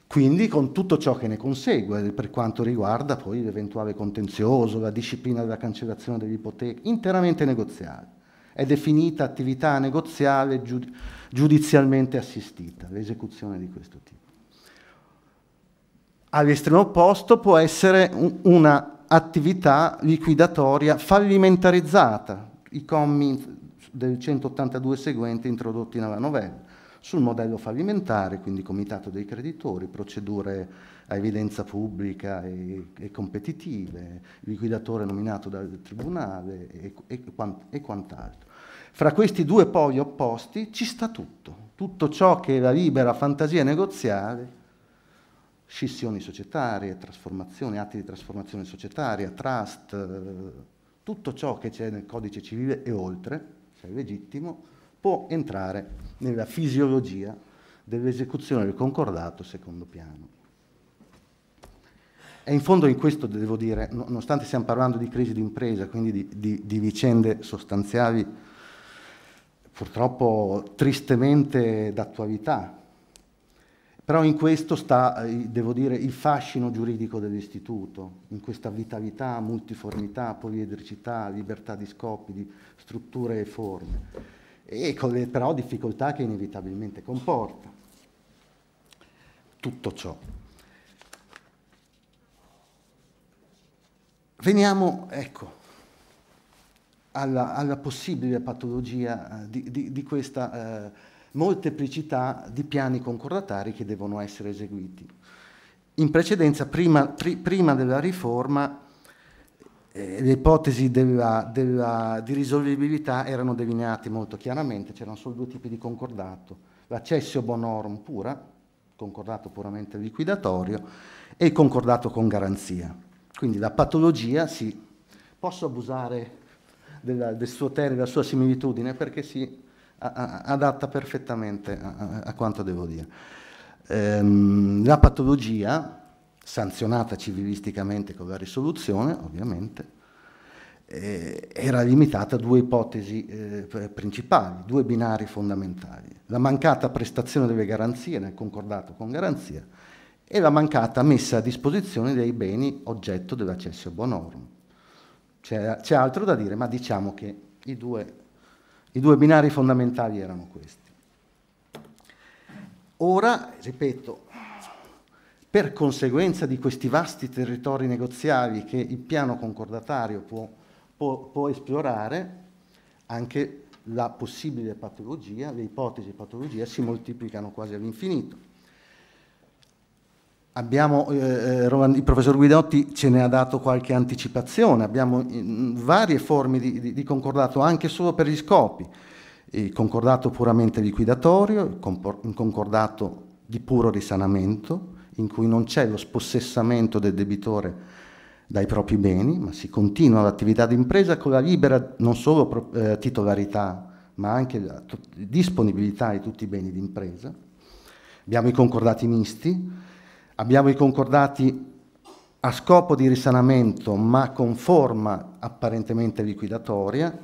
S6: Quindi con tutto ciò che ne consegue eh, per quanto riguarda poi l'eventuale contenzioso, la disciplina della cancellazione dell'ipoteca, interamente negoziale è definita attività negoziale giudizialmente assistita, l'esecuzione di questo tipo. All'estremo opposto può essere un'attività liquidatoria fallimentarizzata, i commi del 182 seguenti introdotti nella novella, sul modello fallimentare, quindi comitato dei creditori, procedure a evidenza pubblica e, e competitive, liquidatore nominato dal tribunale e, e, quant, e quant'altro. Fra questi due poli opposti ci sta tutto, tutto ciò che la libera fantasia negoziale scissioni societarie, trasformazioni, atti di trasformazione societaria, trust, tutto ciò che c'è nel codice civile e oltre, se cioè è legittimo, può entrare nella fisiologia dell'esecuzione del concordato secondo piano. E in fondo in questo devo dire, nonostante stiamo parlando di crisi d'impresa, quindi di, di, di vicende sostanziali purtroppo tristemente d'attualità, però in questo sta, eh, devo dire, il fascino giuridico dell'istituto, in questa vitalità, multiformità, poliedricità, libertà di scopi, di strutture e forme, e con le però difficoltà che inevitabilmente comporta. Tutto ciò Veniamo, ecco, alla, alla possibile patologia eh, di, di, di questa eh, molteplicità di piani concordatari che devono essere eseguiti. In precedenza, prima, pri, prima della riforma, eh, le ipotesi della, della, di risolvibilità erano delineate molto chiaramente, c'erano solo due tipi di concordato, l'accessio bonorum pura, concordato puramente liquidatorio, e il concordato con garanzia. Quindi la patologia si... Posso abusare della, del suo termine, della sua similitudine, perché si adatta perfettamente a, a, quanto devo dire. Ehm, la patologia, sanzionata civilisticamente con la risoluzione, ovviamente, eh, era limitata a due ipotesi eh, principali, due binari fondamentali. La mancata prestazione delle garanzie nel concordato con garanzia e la mancata messa a disposizione dei beni oggetto dell'accessio bonorum. C'è, altro da dire, ma diciamo che i due, i due binari fondamentali erano questi. Ora, ripeto, per conseguenza di questi vasti territori negoziali che il piano concordatario può, può, può esplorare, anche la possibile patologia, le ipotesi di patologia si moltiplicano quasi all'infinito. Abbiamo, eh, eh il professor Guidotti ce ne ha dato qualche anticipazione, abbiamo mm, varie forme di, di, di concordato anche solo per gli scopi, il concordato puramente liquidatorio, il concordato di puro risanamento, in cui non c'è lo spossessamento del debitore dai propri beni, ma si continua l'attività d'impresa con la libera non solo eh, titolarità, ma anche la disponibilità di tutti i beni d'impresa. Abbiamo i concordati misti, Abbiamo i concordati a scopo di risanamento ma con forma apparentemente liquidatoria,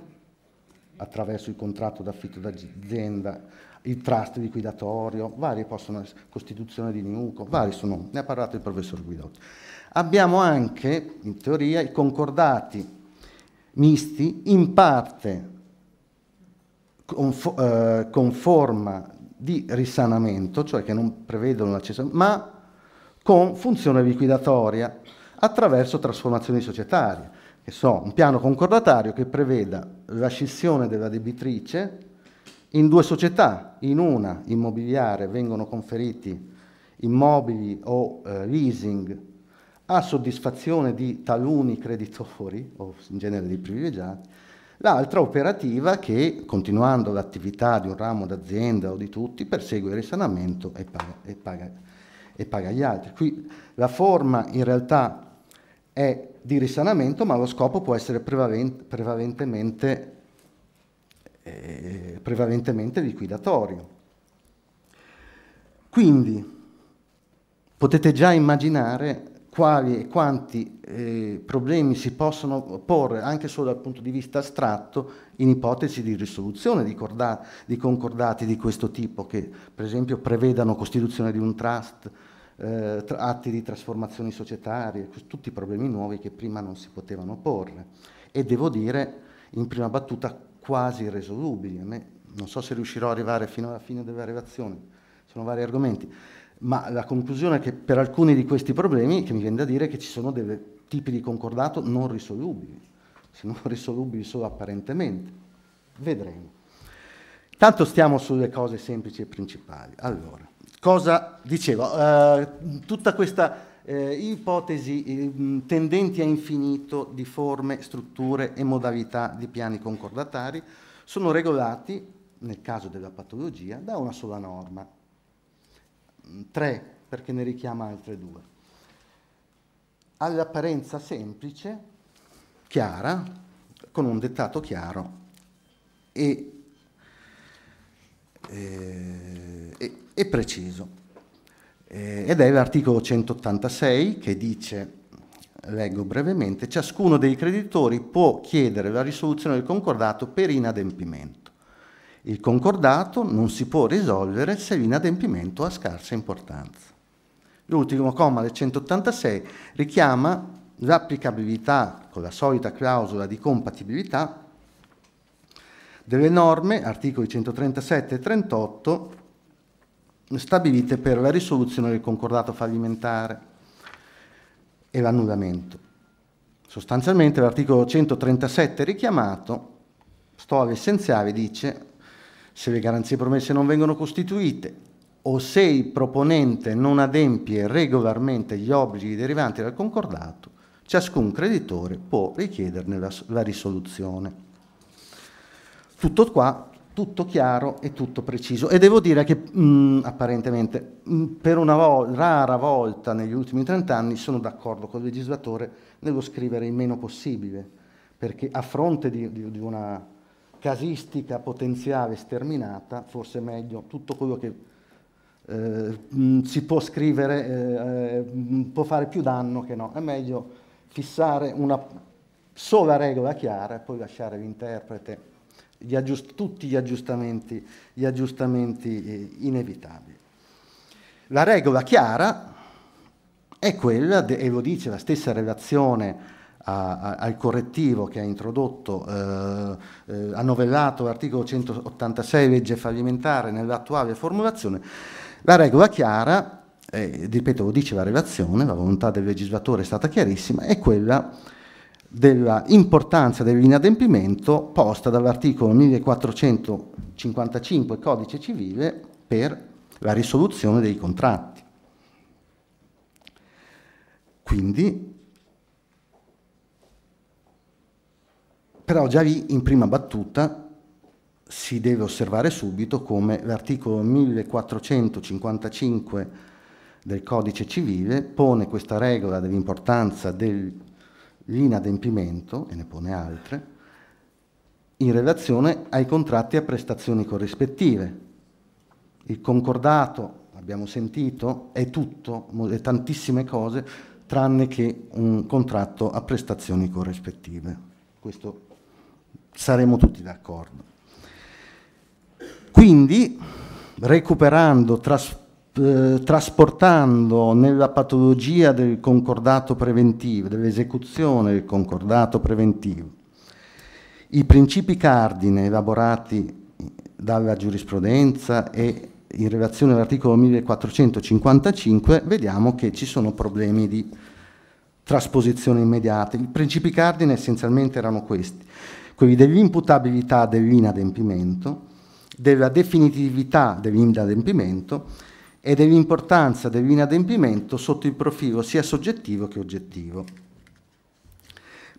S6: attraverso il contratto d'affitto d'azienda, il trust liquidatorio, varie possono essere, costituzione di Niuco, vari sono, ne ha parlato il professor Guidotti. Abbiamo anche, in teoria, i concordati misti, in parte con, eh, con forma di risanamento, cioè che non prevedono l'accesso, ma con funzione liquidatoria attraverso trasformazioni societarie, che so, un piano concordatario che preveda la scissione della debitrice in due società, in una immobiliare vengono conferiti immobili o eh, leasing a soddisfazione di taluni creditori o in genere di privilegiati, l'altra operativa che, continuando l'attività di un ramo d'azienda o di tutti, persegue il risanamento e paga, e paga e paga gli altri. Qui la forma in realtà è di risanamento, ma lo scopo può essere prevalentemente,
S2: eh,
S6: prevalentemente liquidatorio. Quindi potete già immaginare quali e quanti eh, problemi si possono porre anche solo dal punto di vista astratto in ipotesi di risoluzione di, di concordati di questo tipo che per esempio prevedano costituzione di un trust eh, atti di trasformazioni societarie, tutti problemi nuovi che prima non si potevano porre. E devo dire, in prima battuta, quasi irresolubili. Me, non so se riuscirò ad arrivare fino alla fine della relazione, sono vari argomenti, ma la conclusione è che per alcuni di questi problemi, che mi viene da dire, che ci sono dei tipi di concordato non risolubili, se non risolubili solo apparentemente. Vedremo. Tanto stiamo sulle cose semplici e principali. Allora, cosa dicevo? Eh, tutta questa eh, ipotesi ehm, tendenti a infinito di forme, strutture e modalità di piani concordatari sono regolati, nel caso della patologia, da una sola norma. Mm, tre, perché ne richiama altre due. All'apparenza semplice, chiara, con un dettato chiaro e, eh, e, e e preciso. Eh, ed è l'articolo 186 che dice, leggo brevemente, ciascuno dei creditori può chiedere la risoluzione del concordato per inadempimento. Il concordato non si può risolvere se l'inadempimento ha scarsa importanza. L'ultimo comma del 186 richiama l'applicabilità con la solita clausola di compatibilità delle norme, articoli 137 e 38, stabilite per la risoluzione del concordato fallimentare e l'annullamento. Sostanzialmente l'articolo 137 richiamato, sto all'essenziale, dice se le garanzie promesse non vengono costituite o se il proponente non adempie regolarmente gli obblighi derivanti dal concordato, ciascun creditore può richiederne la, la risoluzione. Tutto qua tutto chiaro e tutto preciso. E devo dire che mh, mm, apparentemente, mh, mm, per una vol rara volta negli ultimi 30 anni, sono d'accordo con il legislatore nello scrivere il meno possibile, perché a fronte di, di, di una casistica potenziale sterminata, forse è meglio tutto quello che eh, mh, mm, si può scrivere eh, eh, può fare più danno che no. È meglio fissare una sola regola chiara e poi lasciare l'interprete gli aggiust- tutti gli aggiustamenti, gli aggiustamenti eh, inevitabili. La regola chiara è quella, de- e lo dice la stessa relazione a, a, al correttivo che ha introdotto, eh, eh, ha novellato l'articolo 186 legge fallimentare nell'attuale formulazione, la regola chiara, eh, ripeto lo dice la relazione, la volontà del legislatore è stata chiarissima, è quella della importanza dell'inadempimento posta dall'articolo 1455 Codice Civile per la risoluzione dei contratti. Quindi, però già lì in prima battuta si deve osservare subito come l'articolo 1455 del codice civile pone questa regola dell'importanza del l'inadempimento, e ne pone altre, in relazione ai contratti a prestazioni corrispettive. Il concordato, abbiamo sentito, è tutto, è tantissime cose, tranne che un contratto a prestazioni corrispettive. Questo saremo tutti d'accordo. Quindi, recuperando, trasportando, eh, trasportando nella patologia del concordato preventivo, dell'esecuzione del concordato preventivo, i principi cardine elaborati dalla giurisprudenza e in relazione all'articolo 1455 vediamo che ci sono problemi di trasposizione immediata. I principi cardine essenzialmente erano questi, quelli dell'imputabilità dell'inadempimento, della definitività dell'inadempimento e dell'importanza dell'inadempimento sotto il profilo sia soggettivo che oggettivo.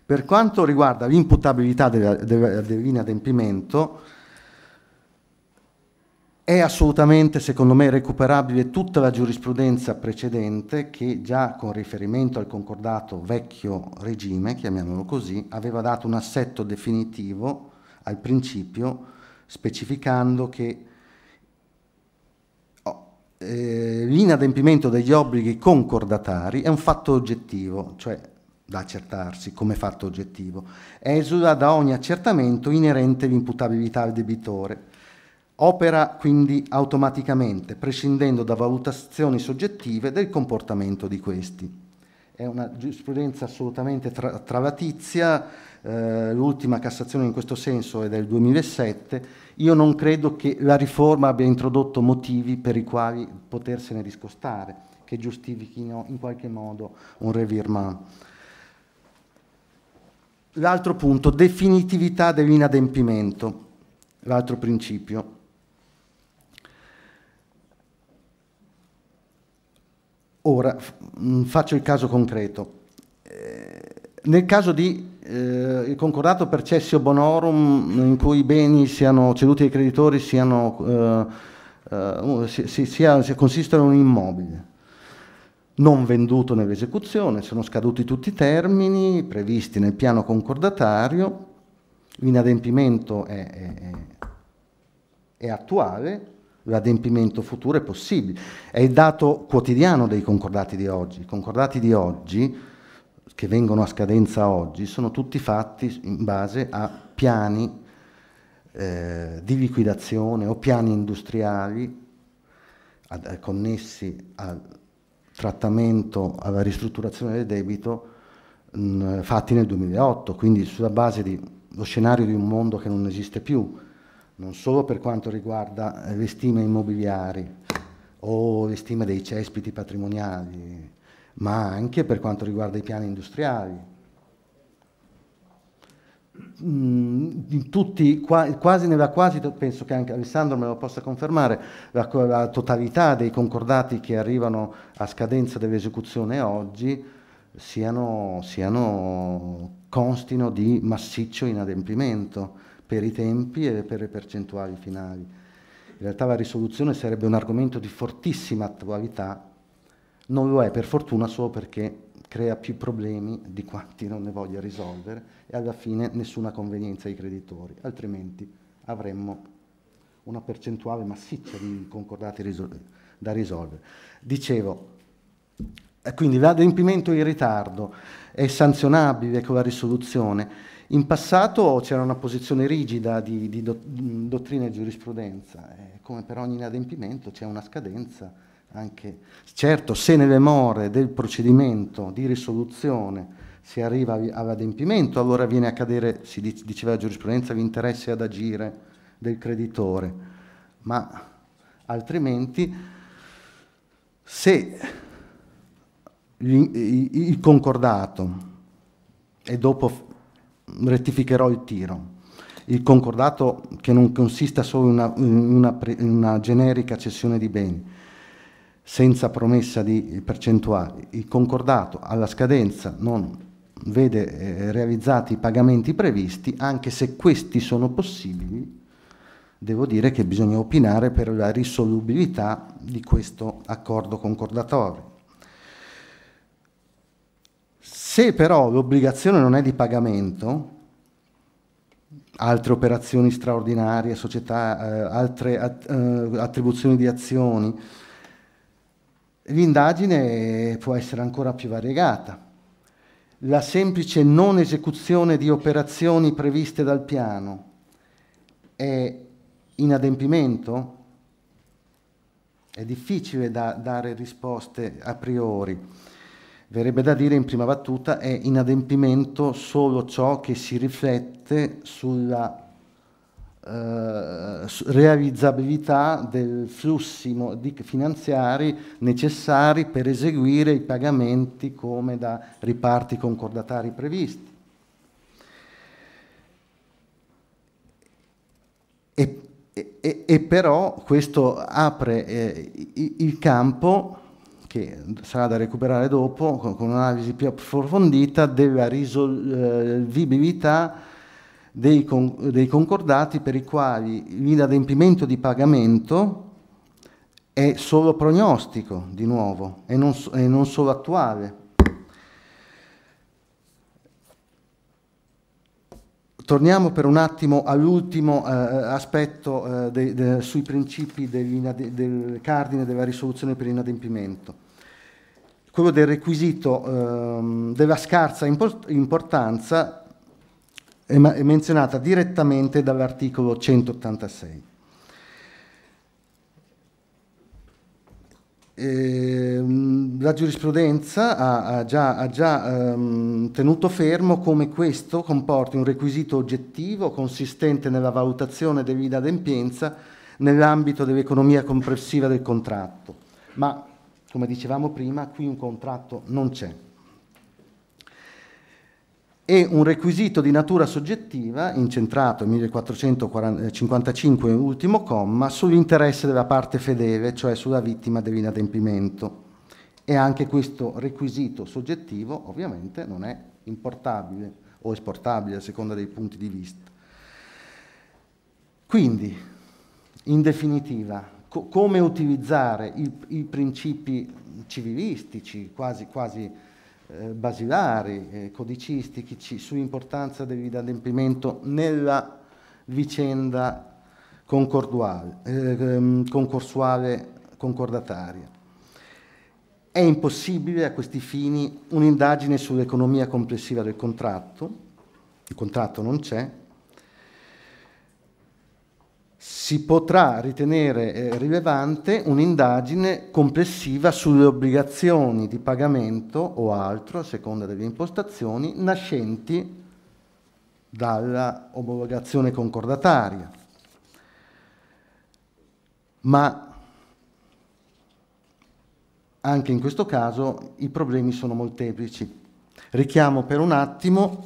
S6: Per quanto riguarda l'imputabilità dell'inadempimento, è assolutamente, secondo me, recuperabile tutta la giurisprudenza precedente che già con riferimento al concordato vecchio regime, chiamiamolo così, aveva dato un assetto definitivo al principio specificando che eh, l'inadempimento degli obblighi concordatari è un fatto oggettivo, cioè da accertarsi come fatto oggettivo, esula da ogni accertamento inerente l'imputabilità al debitore. Opera quindi automaticamente, prescindendo da valutazioni soggettive del comportamento di questi è una giurisprudenza assolutamente tra- travatizia, eh, l'ultima Cassazione in questo senso è del 2007, io non credo che la riforma abbia introdotto motivi per i quali potersene discostare, che giustifichino in qualche modo un revirement. L'altro punto, definitività dell'inadempimento, l'altro principio. Ora mm, faccio il caso concreto. Eh, nel caso di eh, il concordato per cessio bonorum in cui i beni siano ceduti ai creditori siano, eh, eh, si, si, sia, si consistano in un immobile non venduto nell'esecuzione, sono scaduti tutti i termini previsti nel piano concordatario, l'inadempimento è, è, è attuale, l'adempimento futuro è possibile. È il dato quotidiano dei concordati di oggi. I concordati di oggi, che vengono a scadenza oggi, sono tutti fatti in base a piani eh, di liquidazione o piani industriali ad, eh, connessi al trattamento, alla ristrutturazione del debito mh, fatti nel 2008, quindi sulla base dello scenario di un mondo che non esiste più non solo per quanto riguarda eh, le stime immobiliari o le stime dei cespiti patrimoniali, ma anche per quanto riguarda i piani industriali. Mm, in tutti, quasi nella quasi, penso che anche Alessandro me lo possa confermare, la, la totalità dei concordati che arrivano a scadenza dell'esecuzione oggi siano, siano, constino di massiccio inadempimento per i tempi e per le percentuali finali. In realtà la risoluzione sarebbe un argomento di fortissima attualità, non lo è per fortuna solo perché crea più problemi di quanti non ne voglia risolvere e alla fine nessuna convenienza ai creditori, altrimenti avremmo una percentuale massiccia di concordati risol da risolvere. Dicevo, eh, quindi l'adempimento in ritardo è sanzionabile con la risoluzione, in passato c'era una posizione rigida di, di do, mm, dottrina e giurisprudenza, eh, come per ogni inadempimento c'è una scadenza anche. Certo, se nelle more del procedimento di risoluzione si arriva all'adempimento, allora viene a cadere, si diceva la giurisprudenza, l'interesse ad agire del creditore, ma altrimenti se il concordato e dopo rettificherò il tiro. Il concordato che non consista solo in una, in una, in una generica cessione di beni, senza promessa di percentuali. Il concordato alla scadenza non vede eh, realizzati i pagamenti previsti, anche se questi sono possibili, devo dire che bisogna opinare per la risolubilità di questo accordo concordatorio. Se però l'obbligazione non è di pagamento, altre operazioni straordinarie, società, eh, altre at, eh, attribuzioni di azioni, l'indagine può essere ancora più variegata. La semplice non esecuzione di operazioni previste dal piano è inadempimento? È difficile da dare risposte a priori verrebbe da dire in prima battuta, è inadempimento solo ciò che si riflette sulla eh, realizzabilità dei flussi finanziari necessari per eseguire i pagamenti come da riparti concordatari previsti. E, e, e però questo apre eh, il campo che sarà da recuperare dopo con, con un'analisi più approfondita della risolvibilità eh, dei, con, dei concordati per i quali l'inadempimento di pagamento è solo prognostico, di nuovo, e non, e non solo attuale. Torniamo per un attimo all'ultimo eh, eh, aspetto eh, de, de, sui principi del cardine della risoluzione per inadempimento, quello del requisito ehm, della scarsa import importanza è, è menzionata direttamente dall'articolo 186. Ehm, la giurisprudenza ha, ha già, ha già ehm, tenuto fermo come questo comporti un requisito oggettivo consistente nella valutazione dell'inadempienza nell'ambito dell'economia complessiva del contratto. Ma, come dicevamo prima, qui un contratto non c'è e un requisito di natura soggettiva, incentrato nel 1455 ultimo comma, sull'interesse della parte fedele, cioè sulla vittima dell'inadempimento. E anche questo requisito soggettivo ovviamente non è importabile o esportabile a seconda dei punti di vista. Quindi, in definitiva, co come utilizzare i, i, principi civilistici, quasi, quasi eh, basilari, eh, codicistici sull'importanza dell'adempimento nella vicenda eh, ehm, concorsuale concordataria. È impossibile a questi fini un'indagine sull'economia complessiva del contratto, il contratto non c'è, si potrà ritenere eh, rilevante un'indagine complessiva sulle obbligazioni di pagamento o altro, a seconda delle impostazioni, nascenti dalla omologazione concordataria. Ma anche in questo caso i problemi sono molteplici. Richiamo per un attimo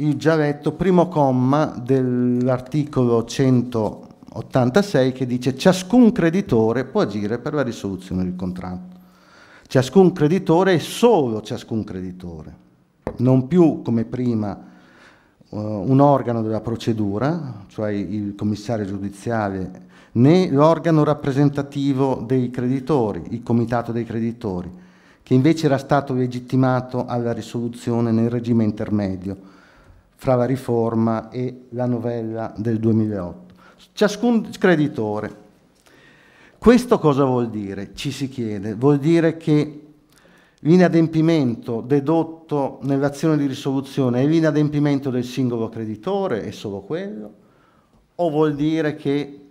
S6: il già letto primo comma dell'articolo 186 che dice ciascun creditore può agire per la risoluzione del contratto. Ciascun creditore e solo ciascun creditore, non più come prima eh, un organo della procedura, cioè il commissario giudiziale, né l'organo rappresentativo dei creditori, il comitato dei creditori, che invece era stato legittimato alla risoluzione nel regime intermedio fra la riforma e la novella del 2008. Ciascun creditore. Questo cosa vuol dire? Ci si chiede. Vuol dire che l'inadempimento dedotto nell'azione di risoluzione è l'inadempimento del singolo creditore, è solo quello, o vuol dire che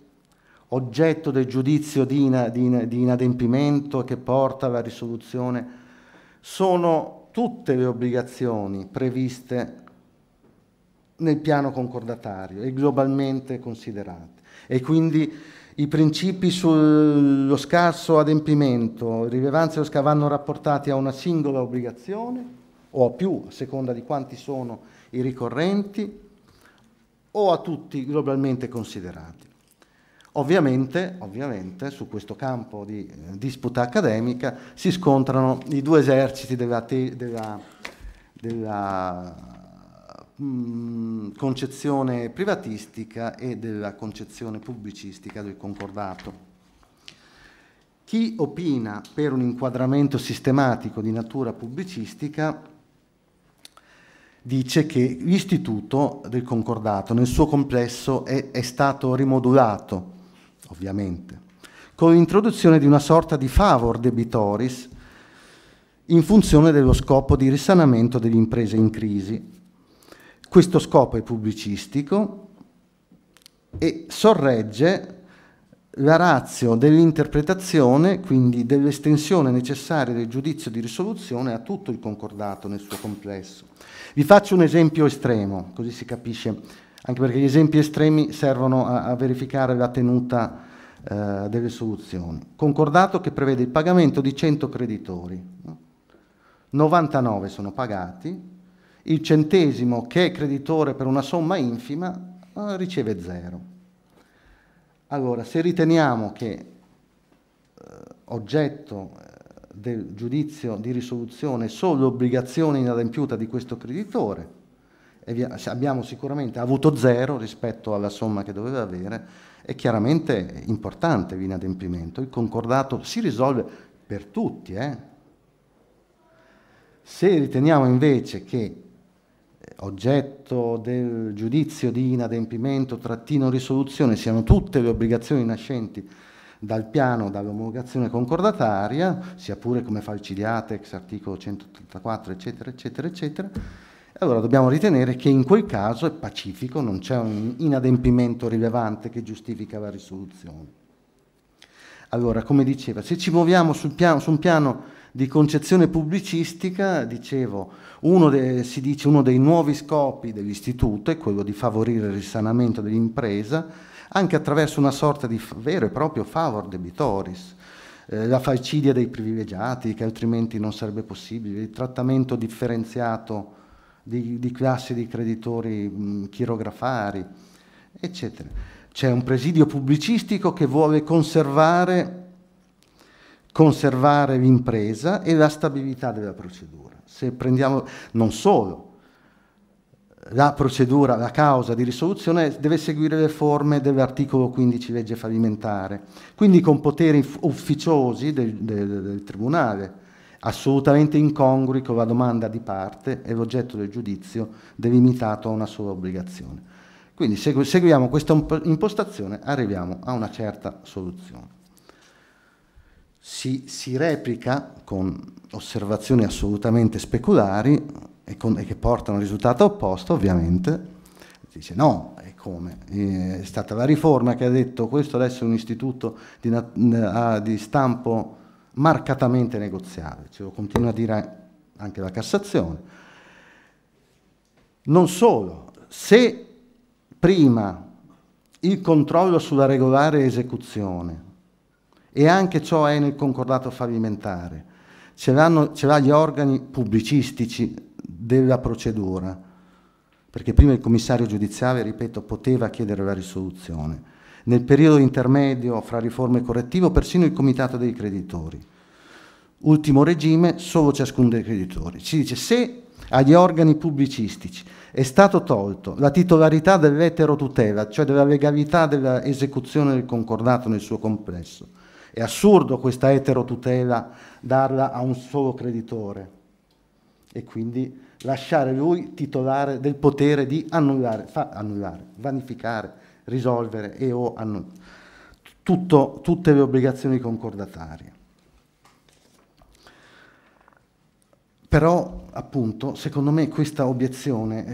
S6: oggetto del giudizio di, ina, di, di, inadempimento che porta alla risoluzione sono tutte le obbligazioni previste nel piano concordatario e globalmente considerate. E quindi i principi sullo scarso adempimento, rilevanza e scarso vanno rapportati a una singola obbligazione o a più, a seconda di quanti sono i ricorrenti, o a tutti globalmente considerati. Ovviamente, ovviamente, su questo campo di eh, disputa accademica si scontrano i due eserciti della, della, della concezione privatistica e della concezione pubblicistica del concordato. Chi opina per un inquadramento sistematico di natura pubblicistica dice che l'istituto del concordato nel suo complesso è, è stato rimodulato, ovviamente, con l'introduzione di una sorta di favor debitoris in funzione dello scopo di risanamento delle imprese in crisi, questo scopo è pubblicistico e sorregge la razio dell'interpretazione, quindi dell'estensione necessaria del giudizio di risoluzione a tutto il concordato nel suo complesso. Vi faccio un esempio estremo, così si capisce, anche perché gli esempi estremi servono a, a verificare la tenuta eh, delle soluzioni. Concordato che prevede il pagamento di 100 creditori, 99 sono pagati, il centesimo che è creditore per una somma infima eh, riceve zero. Allora, se riteniamo che eh, oggetto eh, del giudizio di risoluzione solo l'obbligazione inadempiuta di questo creditore, abbiamo sicuramente avuto zero rispetto alla somma che doveva avere, è chiaramente importante l'inadempimento. Il concordato si risolve per tutti. Eh? Se riteniamo invece che oggetto del giudizio di inadempimento, trattino, risoluzione siano tutte le obbligazioni nascenti dal piano dall'omologazione concordataria, sia pure come fa il ex articolo 184, eccetera, eccetera, eccetera, allora dobbiamo ritenere che in quel caso è pacifico, non c'è un inadempimento rilevante che giustifica la risoluzione. Allora, come diceva, se ci muoviamo piano, su un piano di concezione pubblicistica, dicevo, uno de, si dice uno dei nuovi scopi dell'istituto è quello di favorire il risanamento dell'impresa anche attraverso una sorta di vero e proprio favor debitoris, eh, la falcidia dei privilegiati che altrimenti non sarebbe possibile, il trattamento differenziato di, di classi di creditori mh, chirografari, eccetera. C'è un presidio pubblicistico che vuole conservare conservare l'impresa e la stabilità della procedura. Se prendiamo non solo la procedura, la causa di risoluzione deve seguire le forme dell'articolo 15 legge fallimentare, quindi con poteri ufficiosi del, del, del Tribunale, assolutamente incongrui con la domanda di parte e l'oggetto del giudizio delimitato a una sola obbligazione. Quindi se seguiamo questa impostazione arriviamo a una certa soluzione si, si replica con osservazioni assolutamente speculari e, con, e che portano al risultato opposto, ovviamente, dice no, e come? Eh, è stata la riforma che ha detto questo adesso è un istituto di, di stampo marcatamente negoziale, ce cioè, lo continua a dire anche la Cassazione. Non solo, se prima il controllo sulla regolare esecuzione e anche ciò è nel concordato fallimentare. Ce l'hanno, ce l'ha gli organi pubblicistici della procedura, perché prima il commissario giudiziale, ripeto, poteva chiedere la risoluzione. Nel periodo intermedio fra riforma e correttivo persino il comitato dei creditori. Ultimo regime, solo ciascuno dei creditori. Ci dice se agli organi pubblicistici è stato tolto la titolarità dell'eterotutela, cioè della legalità dell'esecuzione del concordato nel suo complesso, è assurdo questa eterotutela darla a un solo creditore e quindi lasciare lui titolare del potere di annullare, fa annullare, vanificare, risolvere e o annullare tutte le obbligazioni concordatarie. Però, appunto, secondo me questa obiezione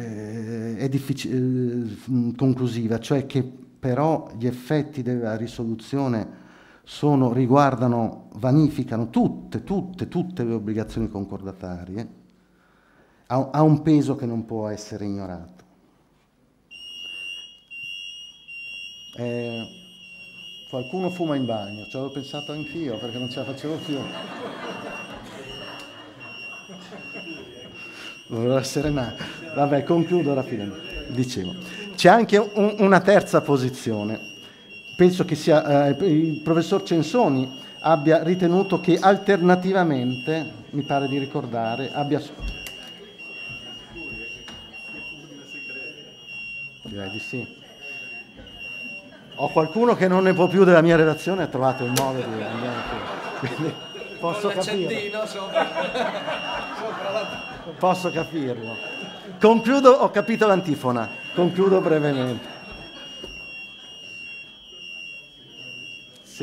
S6: eh, è eh, conclusiva, cioè che però gli effetti della risoluzione sono, riguardano, vanificano tutte, tutte, tutte le obbligazioni concordatarie, ha, ha un peso che non può essere ignorato. Eh, qualcuno fuma in bagno, ci avevo pensato anch'io perché non ce la facevo più. Dovrò essere ma. Vabbè, concludo rapidamente. Dicevo, c'è anche un, una terza posizione penso che sia eh, il professor Censoni abbia ritenuto che alternativamente, mi pare di ricordare, abbia... Direi di sì. Ho qualcuno che non ne può più della mia redazione e ha trovato il modo di andare Quindi
S5: posso capirlo.
S6: Posso capirlo. Concludo, ho capito l'antifona, concludo brevemente.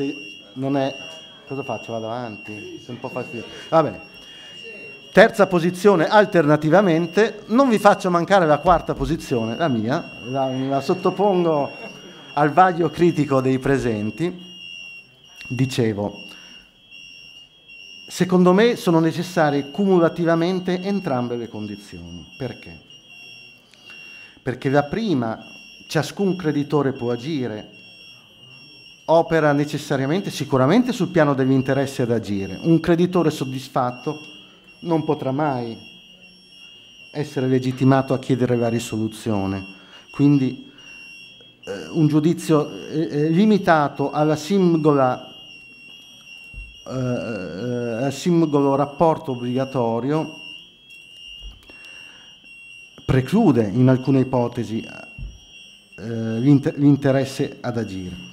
S6: se non è... Cosa faccio? Vado avanti? Sono un po' fastidioso. Va bene. Terza posizione, alternativamente, non vi faccio mancare la quarta posizione, la mia, la, la sottopongo al vaglio critico dei presenti. Dicevo, secondo me sono necessarie cumulativamente entrambe le condizioni. Perché? Perché la prima, ciascun creditore può agire, opera necessariamente, sicuramente sul piano degli interessi ad agire. Un creditore soddisfatto non potrà mai essere legittimato a chiedere la risoluzione. Quindi eh, un giudizio eh, eh limitato alla singola, eh, eh, al singolo rapporto obbligatorio preclude in alcune ipotesi eh, l'interesse ad agire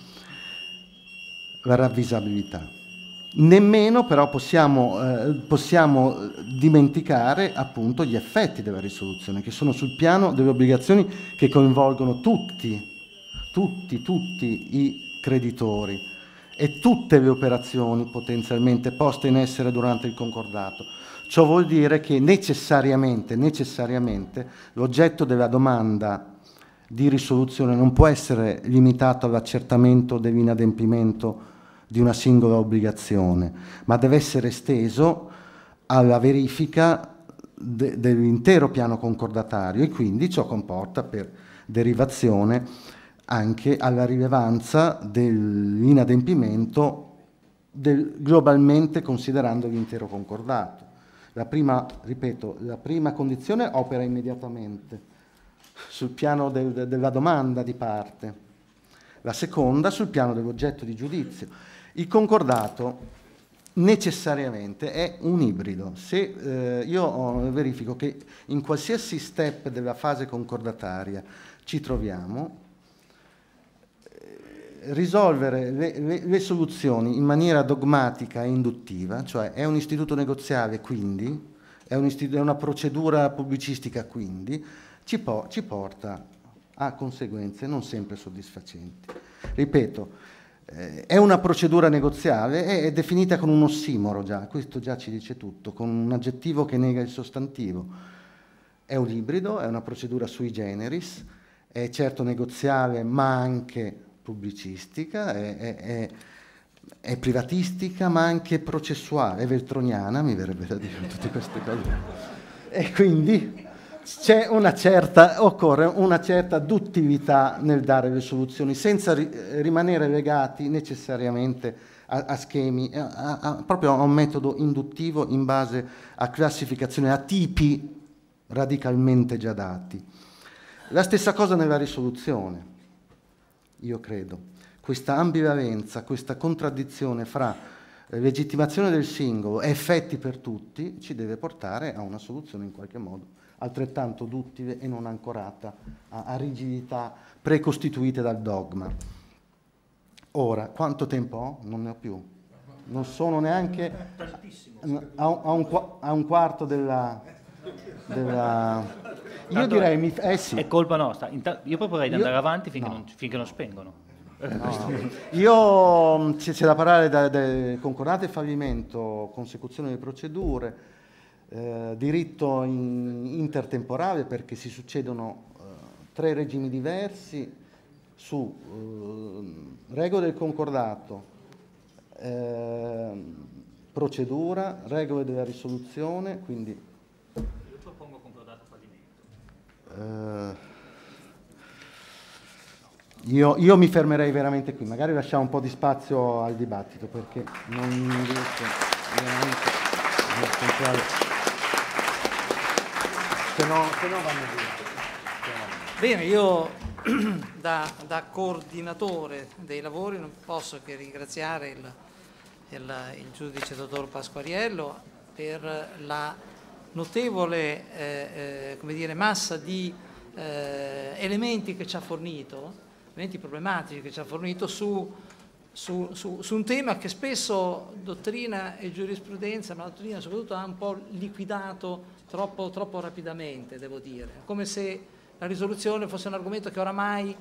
S6: la ravvisabilità. Nemmeno però possiamo, eh, possiamo, dimenticare appunto gli effetti della risoluzione, che sono sul piano delle obbligazioni che coinvolgono tutti, tutti, tutti i creditori e tutte le operazioni potenzialmente poste in essere durante il concordato. Ciò vuol dire che necessariamente, necessariamente l'oggetto della domanda di risoluzione non può essere limitato all'accertamento dell'inadempimento di una singola obbligazione, ma deve essere esteso alla verifica de dell'intero piano concordatario e quindi ciò comporta per derivazione anche alla rilevanza dell'inadempimento del, globalmente considerando l'intero concordato. La prima, ripeto, la prima condizione opera immediatamente sul piano del, della domanda di parte, la seconda sul piano dell'oggetto di giudizio. Il concordato necessariamente è un ibrido. Se eh, io oh, verifico che in qualsiasi step della fase concordataria ci troviamo, eh, risolvere le, le, le, soluzioni in maniera dogmatica e induttiva, cioè è un istituto negoziale quindi, è, un è una procedura pubblicistica quindi, ci, po ci porta a conseguenze non sempre soddisfacenti. Ripeto, eh, è una procedura negoziale, è, definita con un ossimoro già, questo già ci dice tutto, con un aggettivo che nega il sostantivo. È un ibrido, è una procedura sui generis, è certo negoziale ma anche pubblicistica, è, è, è, è privatistica ma anche processuale, è veltroniana, mi verrebbe da dire tutte queste cose. E quindi una certa, occorre una certa duttività nel dare le soluzioni, senza ri, rimanere legati necessariamente a, a schemi, a, a, proprio a un metodo induttivo in base a classificazioni, a tipi radicalmente già dati. La stessa cosa nella risoluzione, io credo. Questa ambivalenza, questa contraddizione fra eh, legittimazione del singolo e effetti per tutti ci deve portare a una soluzione in qualche modo altrettanto duttile e non ancorata a, a rigidità precostituite dal dogma. Ora, quanto tempo ho? Non ne ho più. Non sono neanche a, a, un, a un quarto della, della... Io direi... Mi... Eh
S3: sì. È colpa nostra. Io proporrei di andare Io... avanti finché, no. non, finché, non, spengono. No.
S6: Io c'è, da parlare da, concordato e fallimento, consecuzione delle procedure, eh, diritto in, intertemporale perché si succedono eh, tre regimi diversi su eh, regole del concordato, ehm, procedura, regole della risoluzione, quindi... Io propongo concordato fallimento. Eh, io, io, mi fermerei veramente qui, magari lasciamo un po' di spazio al dibattito perché non riesco veramente a controllare
S5: se no, se no vanno via.
S1: Bene, io da, da, coordinatore dei lavori non posso che ringraziare il, il, il giudice dottor Pasquariello per la notevole eh, eh, dire, massa di eh, elementi che ci ha fornito, elementi problematici che ci ha fornito su, su, su, su un tema che spesso dottrina e giurisprudenza, ma la dottrina soprattutto ha un po' liquidato troppo, troppo rapidamente, devo dire, come se la risoluzione fosse un argomento che oramai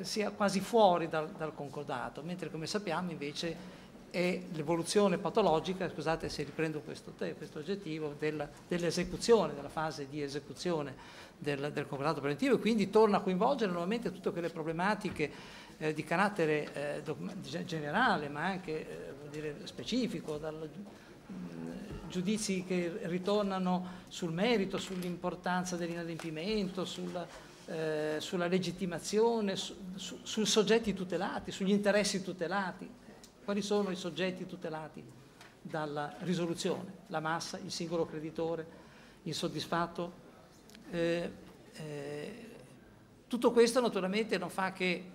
S1: sia quasi fuori dal, dal concordato, mentre come sappiamo invece è l'evoluzione patologica, scusate se riprendo questo, te, questo aggettivo, della, dell'esecuzione, della fase di esecuzione del, del concordato preventivo e quindi torna a coinvolgere nuovamente tutte quelle problematiche eh, di carattere eh, generale ma anche eh, dire, specifico, dal, giudizi che ritornano sul merito, sull'importanza dell'inadempimento, sulla, eh, sulla legittimazione, su, su, sui soggetti tutelati, sugli interessi tutelati. Quali sono i soggetti tutelati dalla risoluzione? La massa, il singolo creditore, insoddisfatto? Eh, eh, tutto questo naturalmente non fa che,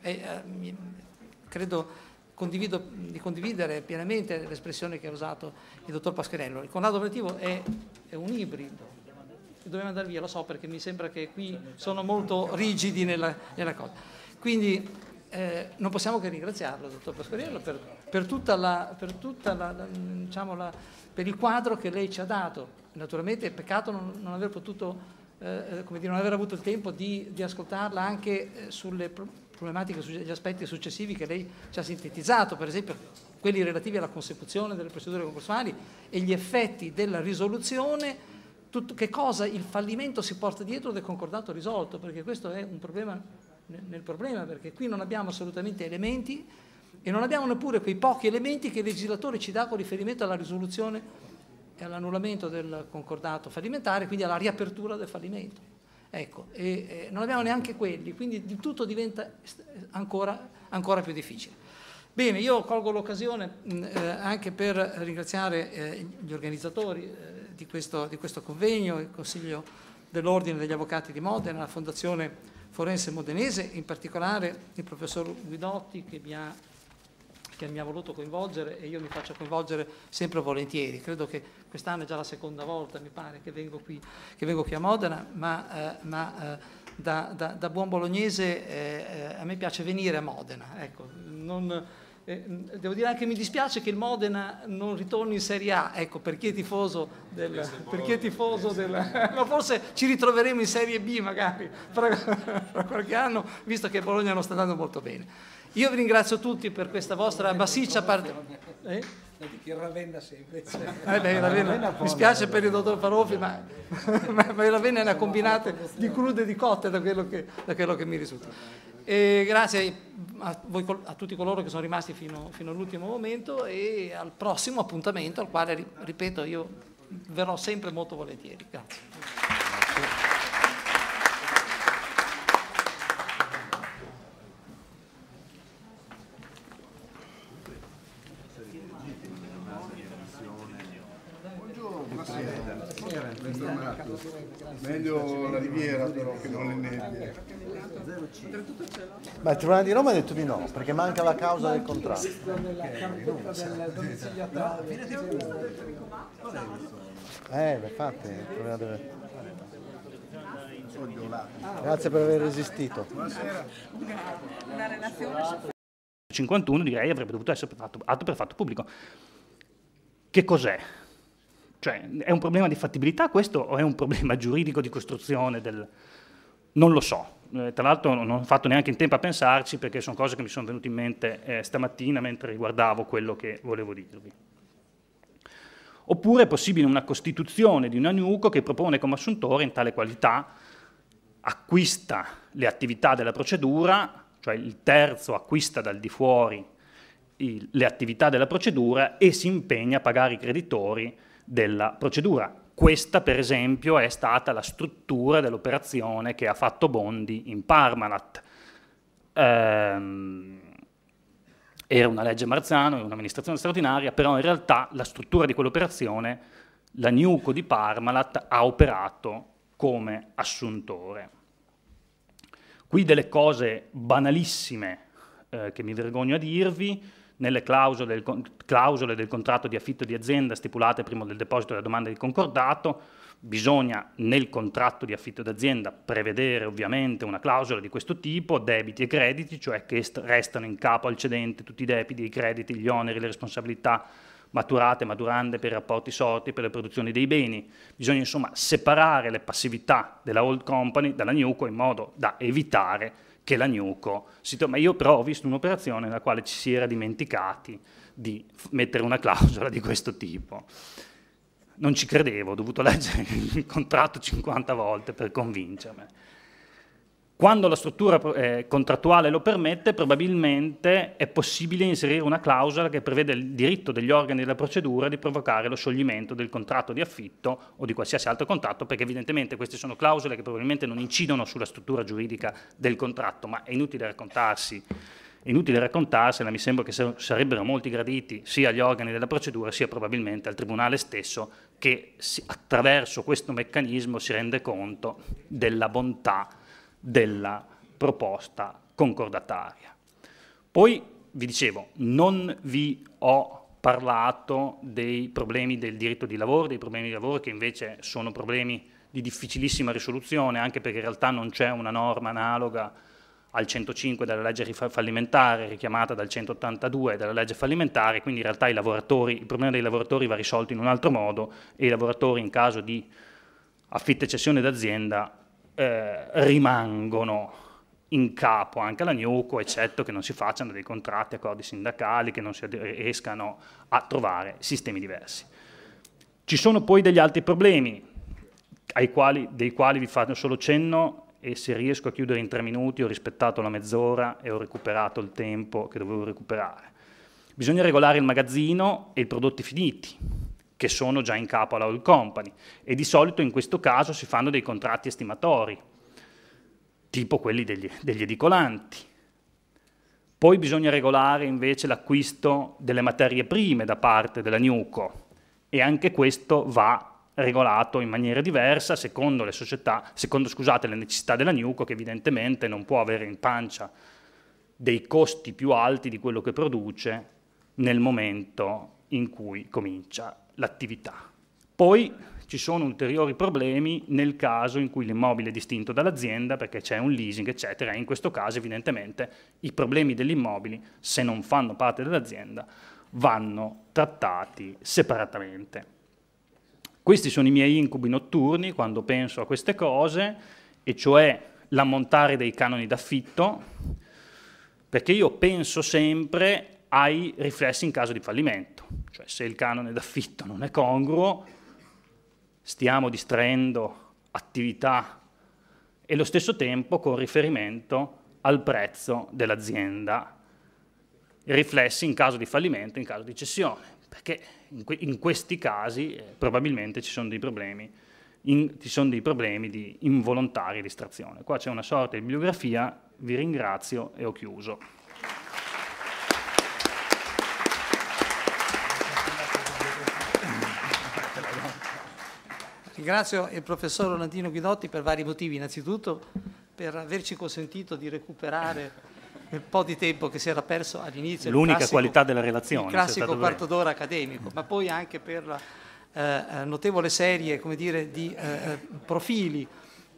S1: eh, eh, credo, di condividere pienamente l'espressione che ha usato il dottor Pascherello. Il condato operativo è, è un ibrido. Dobbiamo andare via, lo so perché mi sembra che qui sono molto rigidi nella, nella cosa. Quindi eh, non possiamo che ringraziarlo, dottor Pasquariello, per, per, tutta la, per, tutta la, la, diciamo la, per il quadro che lei ci ha dato. Naturalmente è peccato non, non aver potuto, eh, eh come dire, non aver avuto il tempo di, di ascoltarla anche eh, sulle problematiche, gli aspetti successivi che lei ci ha sintetizzato, per esempio quelli relativi alla consecuzione delle procedure concorsuali e gli effetti della risoluzione, tutto, che cosa il fallimento si porta dietro del concordato risolto, perché questo è un problema nel problema, perché qui non abbiamo assolutamente elementi e non abbiamo neppure quei pochi elementi che il legislatore ci dà con riferimento alla risoluzione e all'annullamento del concordato fallimentare, quindi alla riapertura del fallimento. Ecco, e, e non abbiamo neanche quelli, quindi di tutto diventa ancora, ancora più difficile. Bene, io colgo l'occasione mm, eh, anche per ringraziare eh, gli organizzatori eh, di, questo, di, questo, convegno, il Consiglio dell'Ordine degli Avvocati di Modena, la Fondazione Forense Modenese, in particolare il professor Guidotti che mi ha che mi ha voluto coinvolgere e io mi faccio coinvolgere sempre volentieri. Credo che quest'anno è già la seconda volta, mi pare, che vengo qui, che vengo qui a Modena, ma, eh, ma eh, da, da, da, buon bolognese eh, eh a me piace venire a Modena. Ecco, non, eh, devo dire anche che mi dispiace che il Modena non ritorni in Serie A, ecco, per chi è tifoso, del, chi è tifoso del, no, forse ci ritroveremo in Serie B magari tra qualche anno, visto che Bologna non sta andando molto bene. Io vi ringrazio tutti per questa vostra massiccia parte... Eh? Il Ravenna sempre. Cioè. Eh beh, Ravenna, Ravenna mi spiace per il dottor Faroffi, ma, ma, ma il Ravenna è una combinata di crude e di cotte da quello che, da quello che mi risulta. E grazie a, voi, a, tutti coloro che sono rimasti fino, fino all'ultimo momento e al prossimo appuntamento al quale, ripeto, io verrò sempre molto volentieri. Grazie.
S5: Meglio la Riviera però che non le nebbie.
S6: Ma il Tribunale di Roma ha detto di no, perché manca la causa del contratto. Eh, eh, infatti, il problema deve... Grazie per aver resistito. 51
S3: direi avrebbe dovuto essere fatto, atto per fatto pubblico. Che cos'è? Cioè, è un problema di fattibilità questo o è un problema giuridico di costruzione del... Non lo so. Eh, tra l'altro non ho fatto neanche in tempo a pensarci perché sono cose che mi sono venute in mente eh, stamattina mentre riguardavo quello che volevo dirvi. Oppure è possibile una costituzione di un agnuco che propone come assuntore in tale qualità acquista le attività della procedura, cioè il terzo acquista dal di fuori il, le attività della procedura e si impegna a pagare i creditori della procedura. Questa, per esempio, è stata la struttura dell'operazione che ha fatto Bondi in Parmalat. Ehm, era una legge Marzano, era un'amministrazione straordinaria, però in realtà la struttura di quell'operazione, la Newco di Parmalat, ha operato come assuntore. Qui delle cose banalissime eh, che mi vergogno a dirvi, nelle clausole, clausole del contratto di affitto di azienda stipulate prima del deposito della domanda di concordato, bisogna nel contratto di affitto d'azienda prevedere ovviamente una clausola di questo tipo, debiti e crediti, cioè che restano in capo al cedente tutti i debiti, i crediti, gli oneri, le responsabilità maturate, maturande per i rapporti sorti, per le produzioni dei beni. Bisogna insomma separare le passività della old company dalla newco in modo da evitare che la Nuco. Ma io però ho visto un'operazione nella quale ci si era dimenticati di mettere una clausola di questo tipo. Non ci credevo, ho dovuto leggere il contratto 50 volte per convincermi. Quando la struttura eh, contrattuale lo permette, probabilmente è possibile inserire una clausola che prevede il diritto degli organi della procedura di provocare lo scioglimento del contratto di affitto o di qualsiasi altro contratto, perché evidentemente queste sono clausole che probabilmente non incidono sulla struttura giuridica del contratto, ma è inutile raccontarsi inutile raccontarsela, mi sembra che sarebbero molti graditi sia agli organi della procedura sia probabilmente al Tribunale stesso che attraverso questo meccanismo si rende conto della bontà della proposta concordataria. Poi vi dicevo, non vi ho parlato dei problemi del diritto di lavoro, dei problemi di lavoro che invece sono problemi di difficilissima risoluzione, anche perché in realtà non c'è una norma analoga al 105 della legge fallimentare, richiamata dal 182 della legge fallimentare, quindi in realtà il problema dei lavoratori va risolto in un altro modo e i lavoratori in caso di affitta e cessione d'azienda eh, rimangono in capo anche alla Newco, eccetto che non si facciano dei contratti, accordi sindacali, che non si riescano a trovare sistemi diversi. Ci sono poi degli altri problemi, quali, dei quali vi faccio solo cenno e se riesco a chiudere in tre minuti ho rispettato la mezz'ora e ho recuperato il tempo che dovevo recuperare. Bisogna regolare il magazzino e i prodotti finiti che sono già in capo alla Oil Company e di solito in questo caso si fanno dei contratti estimatori, tipo quelli degli, degli edicolanti. Poi bisogna regolare invece l'acquisto delle materie prime da parte della Newco e anche questo va regolato in maniera diversa secondo le società, secondo scusate, le necessità della Newco che evidentemente non può avere in pancia dei costi più alti di quello che produce nel momento in cui comincia l'attività. Poi ci sono ulteriori problemi nel caso in cui l'immobile è distinto dall'azienda perché c'è un leasing, eccetera, e in questo caso evidentemente i problemi dell'immobile, se non fanno parte dell'azienda, vanno trattati separatamente. Questi sono i miei incubi notturni quando penso a queste cose, e cioè l'ammontare dei canoni d'affitto, perché io penso sempre ai riflessi in caso di fallimento, cioè se il canone d'affitto non è congruo, stiamo distraendo attività e allo stesso tempo con riferimento al prezzo dell'azienda, riflessi in caso di fallimento, in caso di cessione, perché in, que- in questi casi eh, probabilmente ci sono dei problemi in, ci sono dei problemi di involontaria distrazione. Qua c'è una sorta di bibliografia, vi ringrazio e ho chiuso.
S1: Ringrazio il professor Ronaldino Guidotti per vari motivi, innanzitutto per averci consentito di recuperare il po' di tempo che si era perso all'inizio. L'unica classico, qualità della relazione. Il classico quarto d'ora accademico, ma poi anche per la eh, eh, notevole serie dire, di eh, eh, profili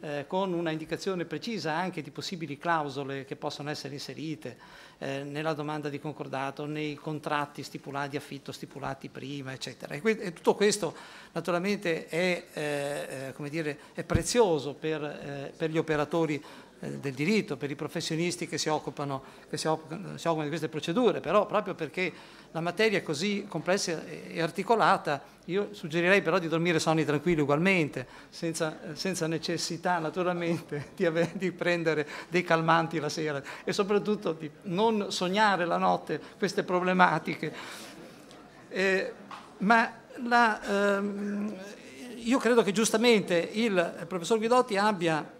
S1: eh, con una indicazione precisa anche di possibili clausole che possono essere inserite eh, nella domanda di concordato, nei contratti stipulati di affitto stipulati prima, eccetera. E, e tutto questo naturalmente è, eh, eh dire, è prezioso per, eh, per, gli operatori eh, del diritto, per i professionisti che, si occupano, che si, occupano, si occupano, di queste procedure, però proprio perché la materia è così complessa e articolata, io suggerirei però di dormire sonni tranquilli ugualmente, senza, senza necessità naturalmente di, avere, di, prendere dei calmanti la sera e soprattutto di non sognare la notte queste problematiche. Eh, ma la, ehm, io credo che giustamente il professor Guidotti abbia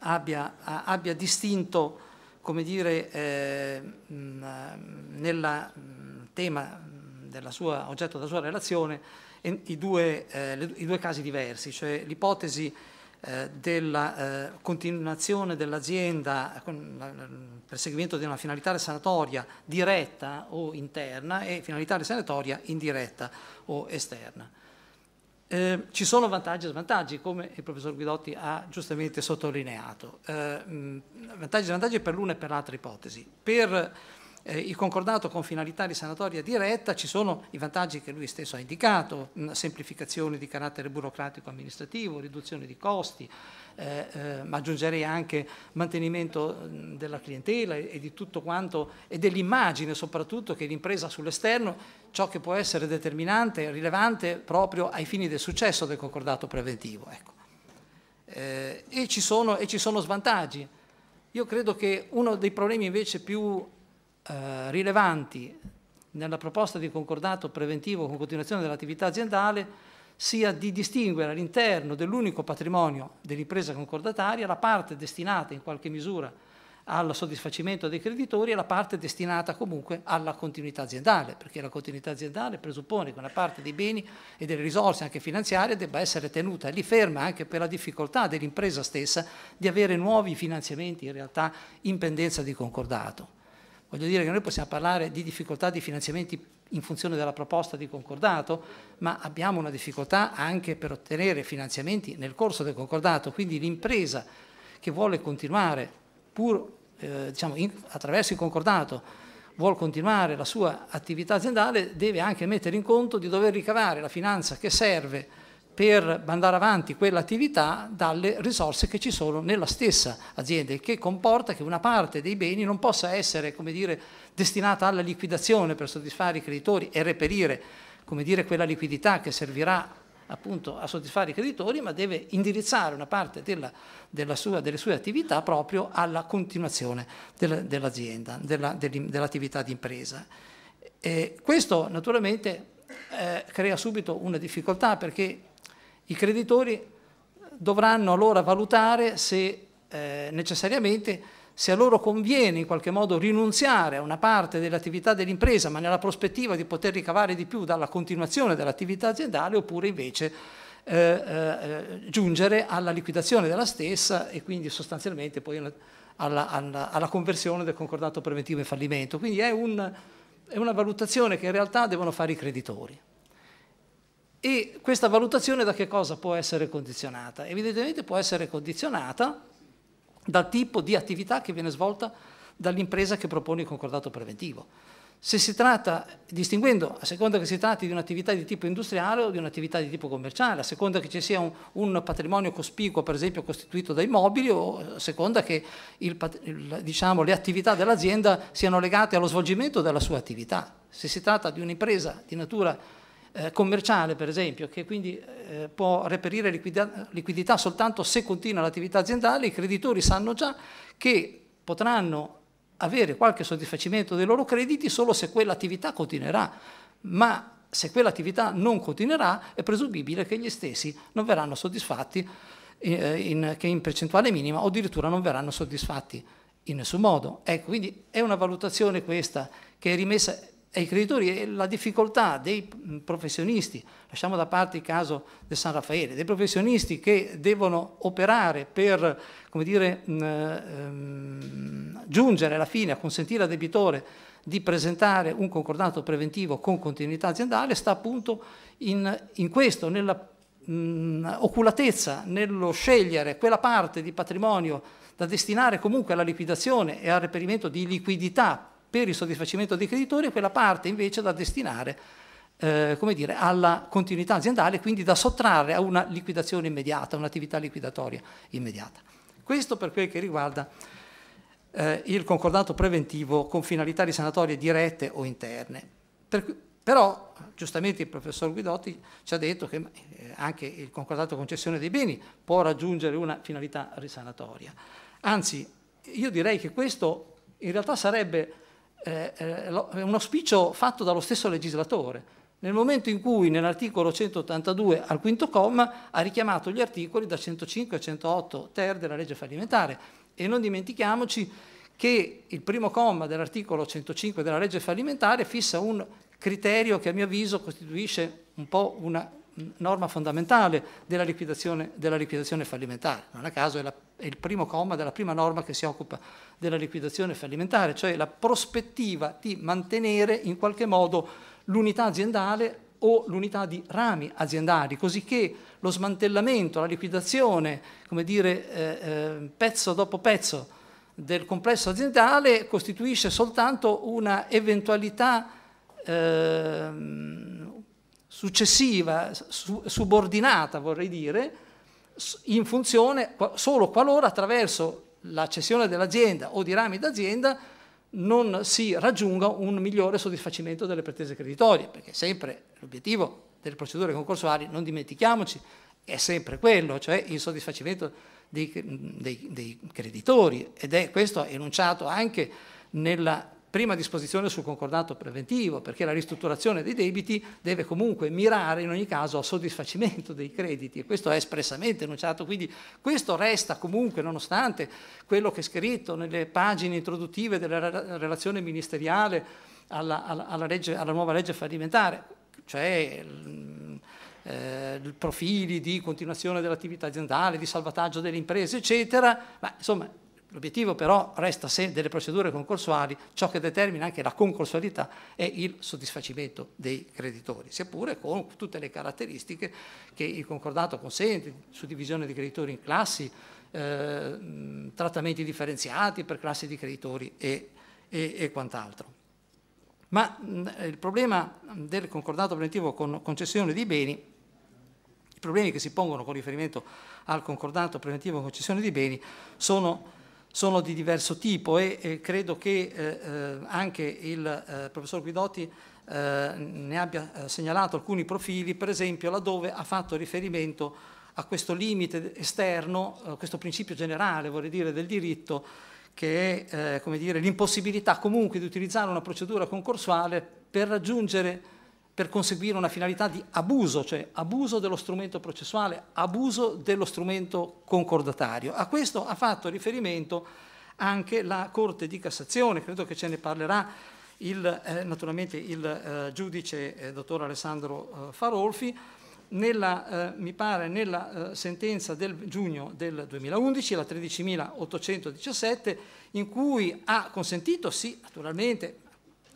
S1: abbia, abbia distinto come dire, eh, nel tema della sua, oggetto della sua relazione i due, eh, le, i due casi diversi, cioè l'ipotesi eh, della eh, continuazione dell'azienda, il perseguimento di una finalità sanatoria diretta o interna e finalità sanatoria indiretta o esterna. Eh, ci sono vantaggi e svantaggi, come il professor Guidotti ha giustamente sottolineato. Eh, vantaggi e svantaggi per l'una e per l'altra ipotesi. Per eh, il concordato con finalità di sanatoria diretta ci sono i vantaggi che lui stesso ha indicato, mh, semplificazione di carattere burocratico-amministrativo, riduzione di costi, eh, eh, ma aggiungerei anche mantenimento della clientela e, e di tutto quanto, e dell'immagine soprattutto che l'impresa sull'esterno, ciò che può essere determinante, rilevante proprio ai fini del successo del concordato preventivo. Ecco. Eh, e, ci sono, e, ci sono, svantaggi. Io credo che uno dei problemi invece più eh, rilevanti nella proposta di concordato preventivo con continuazione dell'attività aziendale sia di distinguere all'interno dell'unico patrimonio dell'impresa concordataria la parte destinata in qualche misura al soddisfacimento dei creditori e la parte destinata comunque alla continuità aziendale, perché la continuità aziendale presuppone che una parte dei beni e delle risorse anche finanziarie debba essere tenuta lì ferma anche per la difficoltà dell'impresa stessa di avere nuovi finanziamenti in realtà in pendenza di concordato. Voglio dire che noi possiamo parlare di difficoltà di finanziamenti in funzione della proposta di concordato, ma abbiamo una difficoltà anche per ottenere finanziamenti nel corso del concordato, quindi l'impresa che vuole continuare pur eh, diciamo, in, attraverso il concordato vuole continuare la sua attività aziendale deve anche mettere in conto di dover ricavare la finanza che serve per mandare avanti quell'attività dalle risorse che ci sono nella stessa azienda, il che comporta che una parte dei beni non possa essere dire, destinata alla liquidazione per soddisfare i creditori e reperire dire, quella liquidità che servirà appunto a soddisfare i creditori, ma deve indirizzare una parte della, della sua, delle sue attività proprio alla continuazione dell'azienda, dell'attività di impresa. questo naturalmente eh, crea subito una difficoltà perché i creditori dovranno allora valutare se eh, necessariamente se a loro conviene in qualche modo rinunziare a una parte dell'attività dell'impresa, ma nella prospettiva di poter ricavare di più dalla continuazione dell'attività aziendale, oppure invece eh, eh, giungere alla liquidazione della stessa e quindi sostanzialmente poi alla, alla, alla conversione del concordato preventivo in fallimento. Quindi è, un, è una valutazione che in realtà devono fare i creditori. E questa valutazione da che cosa può essere condizionata? Evidentemente può essere condizionata dal tipo di attività che viene svolta dall'impresa che propone il concordato preventivo. Se si tratta, distinguendo a seconda che si tratti di un'attività di tipo industriale o di un'attività di tipo commerciale, a seconda che ci sia un, un, patrimonio cospicuo, per esempio, costituito dai mobili, o a seconda che il, il, diciamo, le attività dell'azienda siano legate allo svolgimento della sua attività. Se si tratta di un'impresa di natura eh, commerciale, per esempio, che quindi eh, può reperire liquida- liquidità soltanto se continua l'attività aziendale, i creditori sanno già che potranno avere qualche soddisfacimento dei loro crediti solo se quell'attività continuerà, ma se quell'attività non continuerà è presumibile che gli stessi non verranno soddisfatti in, eh, in, che in percentuale minima o addirittura non verranno soddisfatti in nessun modo. Ecco, quindi è una valutazione questa che è rimessa ai creditori e la difficoltà dei professionisti, lasciamo da parte il caso del San Raffaele, dei professionisti che devono operare per dire, ehm, giungere alla fine a consentire al debitore di presentare un concordato preventivo con continuità aziendale, sta appunto in, in questo, nella mh, oculatezza, nello scegliere quella parte di patrimonio da destinare comunque alla liquidazione e al reperimento di liquidità per il soddisfacimento dei creditori e quella parte invece da destinare eh, come dire, alla continuità aziendale, quindi da sottrarre a una liquidazione immediata, un'attività liquidatoria immediata. Questo per quel che riguarda eh, il concordato preventivo con finalità risanatorie dirette o interne. Per, però giustamente il professor Guidotti ci ha detto che eh, anche il concordato concessione dei beni può raggiungere una finalità risanatoria. Anzi, io direi che questo in realtà sarebbe eh, eh, un auspicio fatto dallo stesso legislatore, nel momento in cui nell'articolo 182 al quinto comma ha richiamato gli articoli da 105 a 108 ter della legge fallimentare. E non dimentichiamoci che il primo comma dell'articolo 105 della legge fallimentare fissa un criterio che a mio avviso costituisce un po' una norma fondamentale della liquidazione, della liquidazione fallimentare. Non a caso è, la, è il primo comma della prima norma che si occupa della liquidazione fallimentare, cioè la prospettiva di mantenere in qualche modo l'unità aziendale o l'unità di rami aziendali, così che lo smantellamento, la liquidazione, come dire, eh, eh pezzo dopo pezzo del complesso aziendale costituisce soltanto una eventualità eh, successiva, su, subordinata vorrei dire, in funzione solo qualora attraverso la cessione dell'azienda o di rami d'azienda non si raggiunga un migliore soddisfacimento delle pretese creditorie, perché sempre l'obiettivo delle procedure concorsuali, non dimentichiamoci, è sempre quello, cioè il soddisfacimento dei, dei, dei creditori ed è questo enunciato anche nella prima disposizione sul concordato preventivo, perché la ristrutturazione dei debiti deve comunque mirare in ogni caso al soddisfacimento dei crediti e questo è espressamente enunciato, quindi questo resta comunque, nonostante quello che è scritto nelle pagine introduttive della relazione ministeriale alla, alla, alla, legge, alla nuova legge fallimentare, cioè mm, eh, profili di continuazione dell'attività aziendale, di salvataggio delle imprese, eccetera, ma insomma L'obiettivo però resta se delle procedure concorsuali ciò che determina anche la concorsualità è il soddisfacimento dei creditori, seppure con tutte le caratteristiche che il concordato consente, suddivisione di creditori in classi, eh, trattamenti differenziati per classi di creditori e, e, e quant'altro. Ma mh, il problema del concordato preventivo con concessione di beni i problemi che si pongono con riferimento al concordato preventivo con concessione di beni sono sono di diverso tipo e, e credo che eh, eh anche il eh, professor Guidotti eh, ne abbia segnalato alcuni profili, per esempio laddove ha fatto riferimento a questo limite esterno, a questo principio generale vorrei dire, del diritto che è l'impossibilità comunque di utilizzare una procedura concorsuale per raggiungere per conseguire una finalità di abuso, cioè abuso dello strumento processuale, abuso dello strumento concordatario. A questo ha fatto riferimento anche la Corte di Cassazione, credo che ce ne parlerà il, eh, naturalmente il eh, giudice eh, dottor Alessandro eh, Farolfi, nella, eh, mi pare nella eh, sentenza del giugno del 2011, la 13.817, in cui ha consentito, sì, naturalmente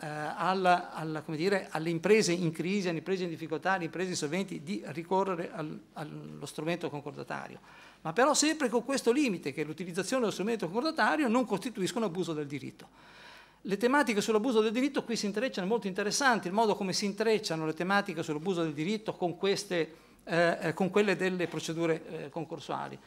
S1: alla, eh, alla, dire, alle imprese in crisi, alle imprese in difficoltà, alle imprese insolventi di ricorrere al, allo strumento concordatario. Ma però sempre con questo limite che l'utilizzazione dello strumento concordatario non costituisca un abuso del diritto. Le tematiche sull'abuso del diritto qui si intrecciano molto interessanti, il modo come si intrecciano le tematiche sull'abuso del diritto con, queste, eh, eh con quelle delle procedure eh, concorsuali.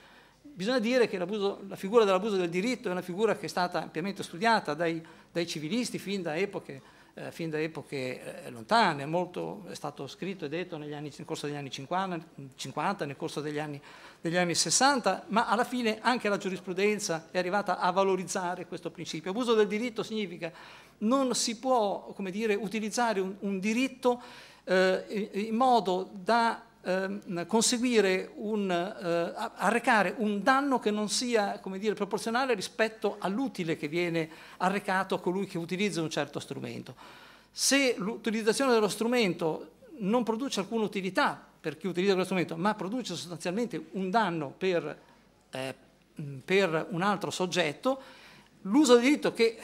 S1: Bisogna dire che la figura dell'abuso del diritto è una figura che è stata ampiamente studiata dai dai civilisti fin da epoche, eh, fin da epoche eh, lontane, molto è stato scritto e detto anni, nel corso degli anni 50, 50 nel corso degli anni, degli anni, 60, ma alla fine anche la giurisprudenza è arrivata a valorizzare questo principio. Abuso del diritto significa non si può dire, utilizzare un, un diritto eh, in modo da Ehm, conseguire un, eh, arrecare un danno che non sia dire, proporzionale rispetto all'utile che viene arrecato a colui che utilizza un certo strumento. Se l'utilizzazione dello strumento non produce alcuna utilità per chi utilizza quello strumento, ma produce sostanzialmente un danno per, eh, mm, per un altro soggetto, l'uso del diritto che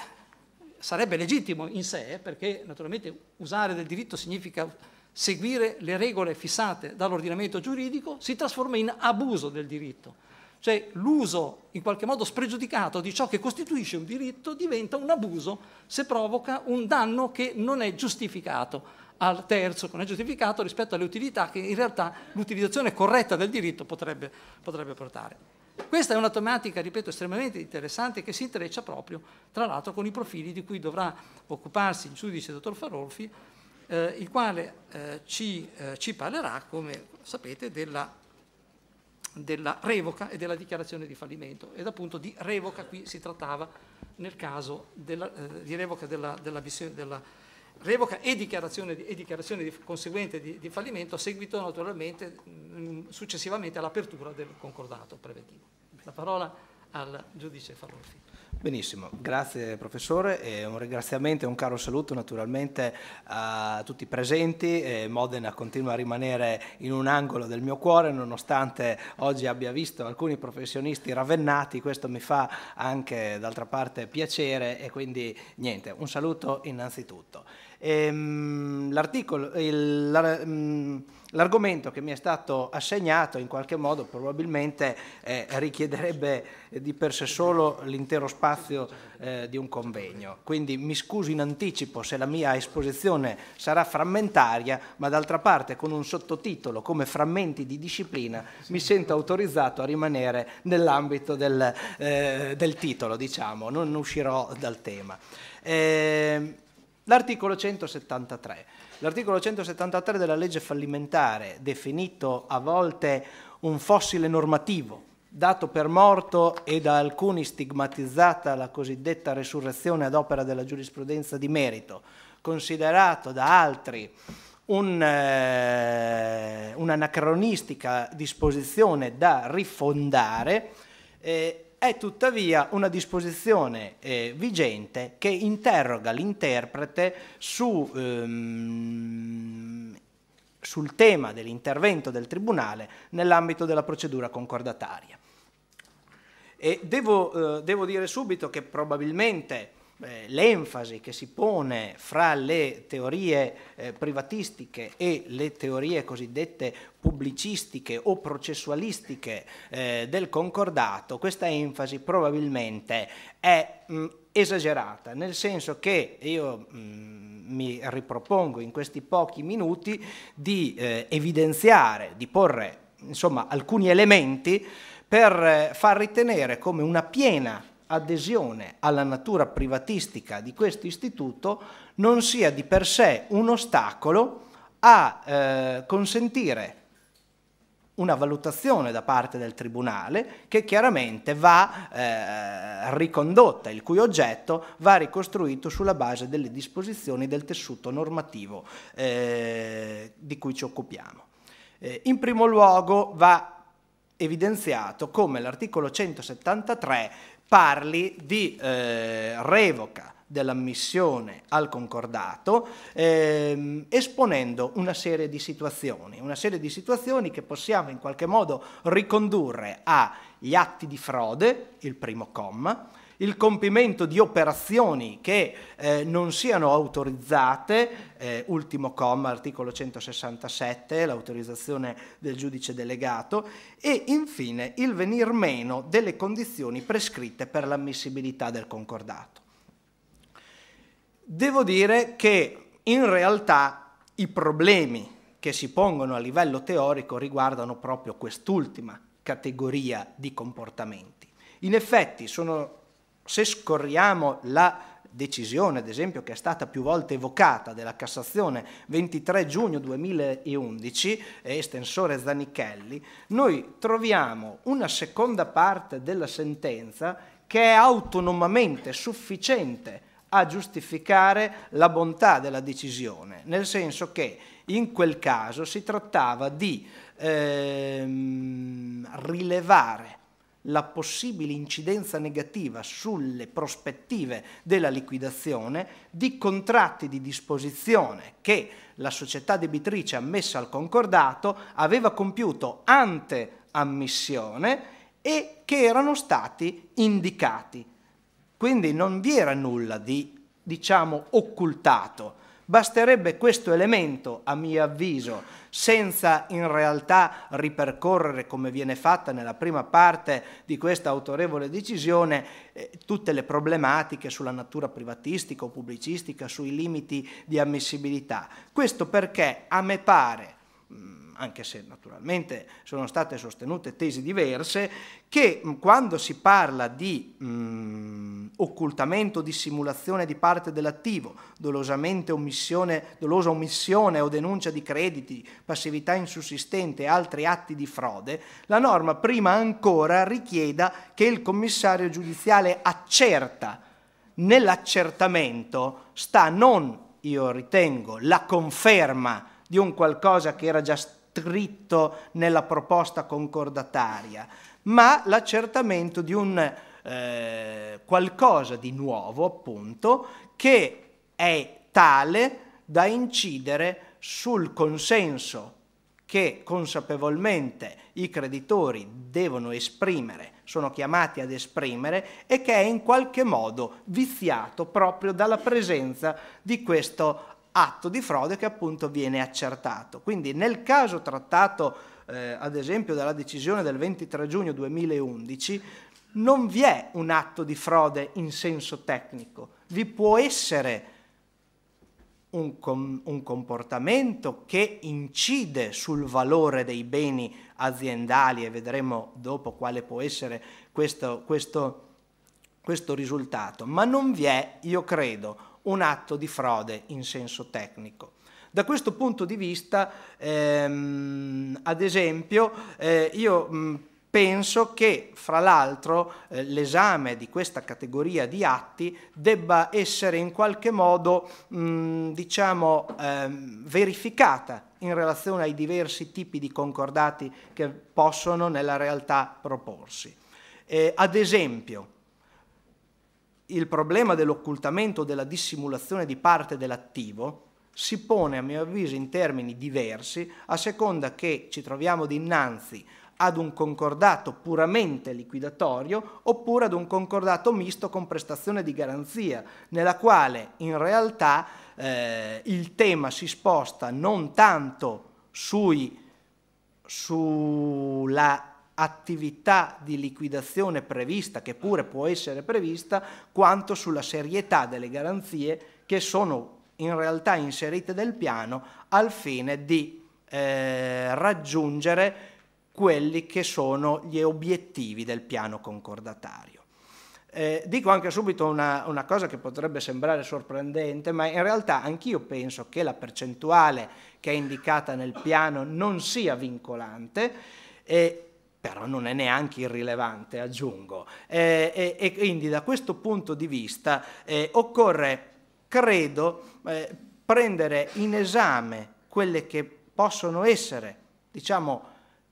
S1: sarebbe legittimo in sé, perché naturalmente usare del diritto significa seguire le regole fissate dall'ordinamento giuridico si trasforma in abuso del diritto. Cioè l'uso in qualche modo spregiudicato di ciò che costituisce un diritto diventa un abuso se provoca un danno che non è giustificato al terzo, che non è giustificato rispetto alle utilità che in realtà l'utilizzazione corretta del diritto potrebbe, potrebbe portare. Questa è una tematica, ripeto, estremamente interessante che si intreccia proprio, tra l'altro, con i profili di cui dovrà occuparsi il giudice dottor Farolfi eh, il quale eh, ci, eh, ci, parlerà, come sapete, della, della revoca e della dichiarazione di fallimento. Ed appunto di revoca qui si trattava nel caso della, eh, di revoca della, della, della revoca e dichiarazione, di, e dichiarazione di, conseguente di, di, fallimento a seguito naturalmente mh, mm, successivamente all'apertura del concordato preventivo. La parola al giudice
S5: Farolfi.
S4: Benissimo, grazie professore e un ringraziamento e un caro saluto naturalmente a tutti i presenti. Modena continua a rimanere in un angolo del mio cuore nonostante oggi abbia visto alcuni professionisti ravennati, questo mi fa anche d'altra parte piacere e quindi niente, un saluto innanzitutto. Ehm, l'articolo, il, la, mh, mm, l'argomento che mi è stato assegnato in qualche modo probabilmente eh, richiederebbe eh, di per sé solo l'intero spazio eh, di un convegno. Quindi mi scuso in anticipo se la mia esposizione sarà frammentaria, ma d'altra parte con un sottotitolo come frammenti di disciplina mi sento autorizzato a rimanere nell'ambito del, eh, del titolo, diciamo, non uscirò dal tema. Ehm, l'articolo 173 L'articolo 173 della legge fallimentare, definito a volte un fossile normativo, dato per morto e da alcuni stigmatizzata la cosiddetta resurrezione ad opera della giurisprudenza di merito, considerato da altri un, eh, un'anacronistica disposizione da rifondare, eh, è tuttavia una disposizione eh, vigente che interroga l'interprete su, ehm, sul tema dell'intervento del Tribunale nell'ambito della procedura concordataria. E devo, eh, devo dire subito che probabilmente eh, l'enfasi che si pone fra le teorie eh, privatistiche e le teorie cosiddette pubblicistiche o processualistiche eh, del concordato, questa enfasi probabilmente è mh, mm, esagerata, nel senso che io mh, mm, mi ripropongo in questi pochi minuti di eh, evidenziare, di porre insomma, alcuni elementi per eh, far ritenere come una piena adesione alla natura privatistica di questo istituto non sia di per sé un ostacolo a eh, consentire una valutazione da parte del Tribunale che chiaramente va eh, ricondotta, il cui oggetto va ricostruito sulla base delle disposizioni del tessuto normativo eh, di cui ci occupiamo. Eh, in primo luogo va evidenziato come l'articolo 173 parli di eh, revoca dell'ammissione al concordato ehm, esponendo una serie di situazioni, una serie di situazioni che possiamo in qualche modo ricondurre agli atti di frode, il primo comma, il compimento di operazioni che eh, non siano autorizzate, eh, ultimo comma, articolo 167, l'autorizzazione del giudice delegato, e infine il venir meno delle condizioni prescritte per l'ammissibilità del concordato. Devo dire che in realtà i problemi che si pongono a livello teorico riguardano proprio quest'ultima categoria di comportamenti. In effetti sono se scorriamo la decisione, ad esempio, che è stata più volte evocata della Cassazione 23 giugno 2011, eh, estensore Zanichelli, noi troviamo una seconda parte della sentenza che è autonomamente sufficiente a giustificare la bontà della decisione, nel senso che in quel caso si trattava di ehm, rilevare la possibile incidenza negativa sulle prospettive della liquidazione di contratti di disposizione che la società debitrice ammessa al concordato aveva compiuto ante ammissione e che erano stati indicati. Quindi non vi era nulla di, diciamo, occultato Basterebbe questo elemento, a mio avviso, senza in realtà ripercorrere, come viene fatta nella prima parte di questa autorevole decisione, eh, tutte le problematiche sulla natura privatistica o pubblicistica, sui limiti di ammissibilità. Questo perché a me pare... Mh, mm, anche se naturalmente sono state sostenute tesi diverse, che quando si parla di mh, occultamento, dissimulazione di parte dell'attivo, dolosamente omissione, dolosa omissione o denuncia di crediti, passività insussistente e altri atti di frode, la norma prima ancora richieda che il commissario giudiziale accerta nell'accertamento sta non, io ritengo, la conferma di un qualcosa che era già stato scritto nella proposta concordataria, ma l'accertamento di un eh, qualcosa di nuovo, appunto, che è tale da incidere sul consenso che consapevolmente i creditori devono esprimere, sono chiamati ad esprimere e che è in qualche modo viziato proprio dalla presenza di questo atto di frode che appunto viene accertato. Quindi nel caso trattato eh, ad esempio dalla decisione del 23 giugno 2011 non vi è un atto di frode in senso tecnico, vi può essere un, com un comportamento che incide sul valore dei beni aziendali e vedremo dopo quale può essere questo, questo, questo risultato, ma non vi è, io credo, un atto di frode in senso tecnico. Da questo punto di vista, ehm, ad esempio, eh, io mh, penso che, fra l'altro, eh, l'esame di questa categoria di atti debba essere in qualche modo, mh, diciamo, ehm, verificata in relazione ai diversi tipi di concordati che possono nella realtà proporsi. Eh, ad esempio, il problema dell'occultamento o della dissimulazione di parte dell'attivo si pone a mio avviso in termini diversi a seconda che ci troviamo dinanzi ad un concordato puramente liquidatorio oppure ad un concordato misto con prestazione di garanzia, nella quale in realtà eh, il tema si sposta non tanto sui, sulla attività di liquidazione prevista, che pure può essere prevista, quanto sulla serietà delle garanzie che sono in realtà inserite nel piano al fine di eh, raggiungere quelli che sono gli obiettivi del piano concordatario. Eh, dico anche subito una, una, cosa che potrebbe sembrare sorprendente, ma in realtà anch'io penso che la percentuale che è indicata nel piano non sia vincolante. Eh, però non è neanche irrilevante, aggiungo. Eh, e, e, quindi da questo punto di vista eh, occorre, credo, eh, prendere in esame quelle che possono essere, diciamo,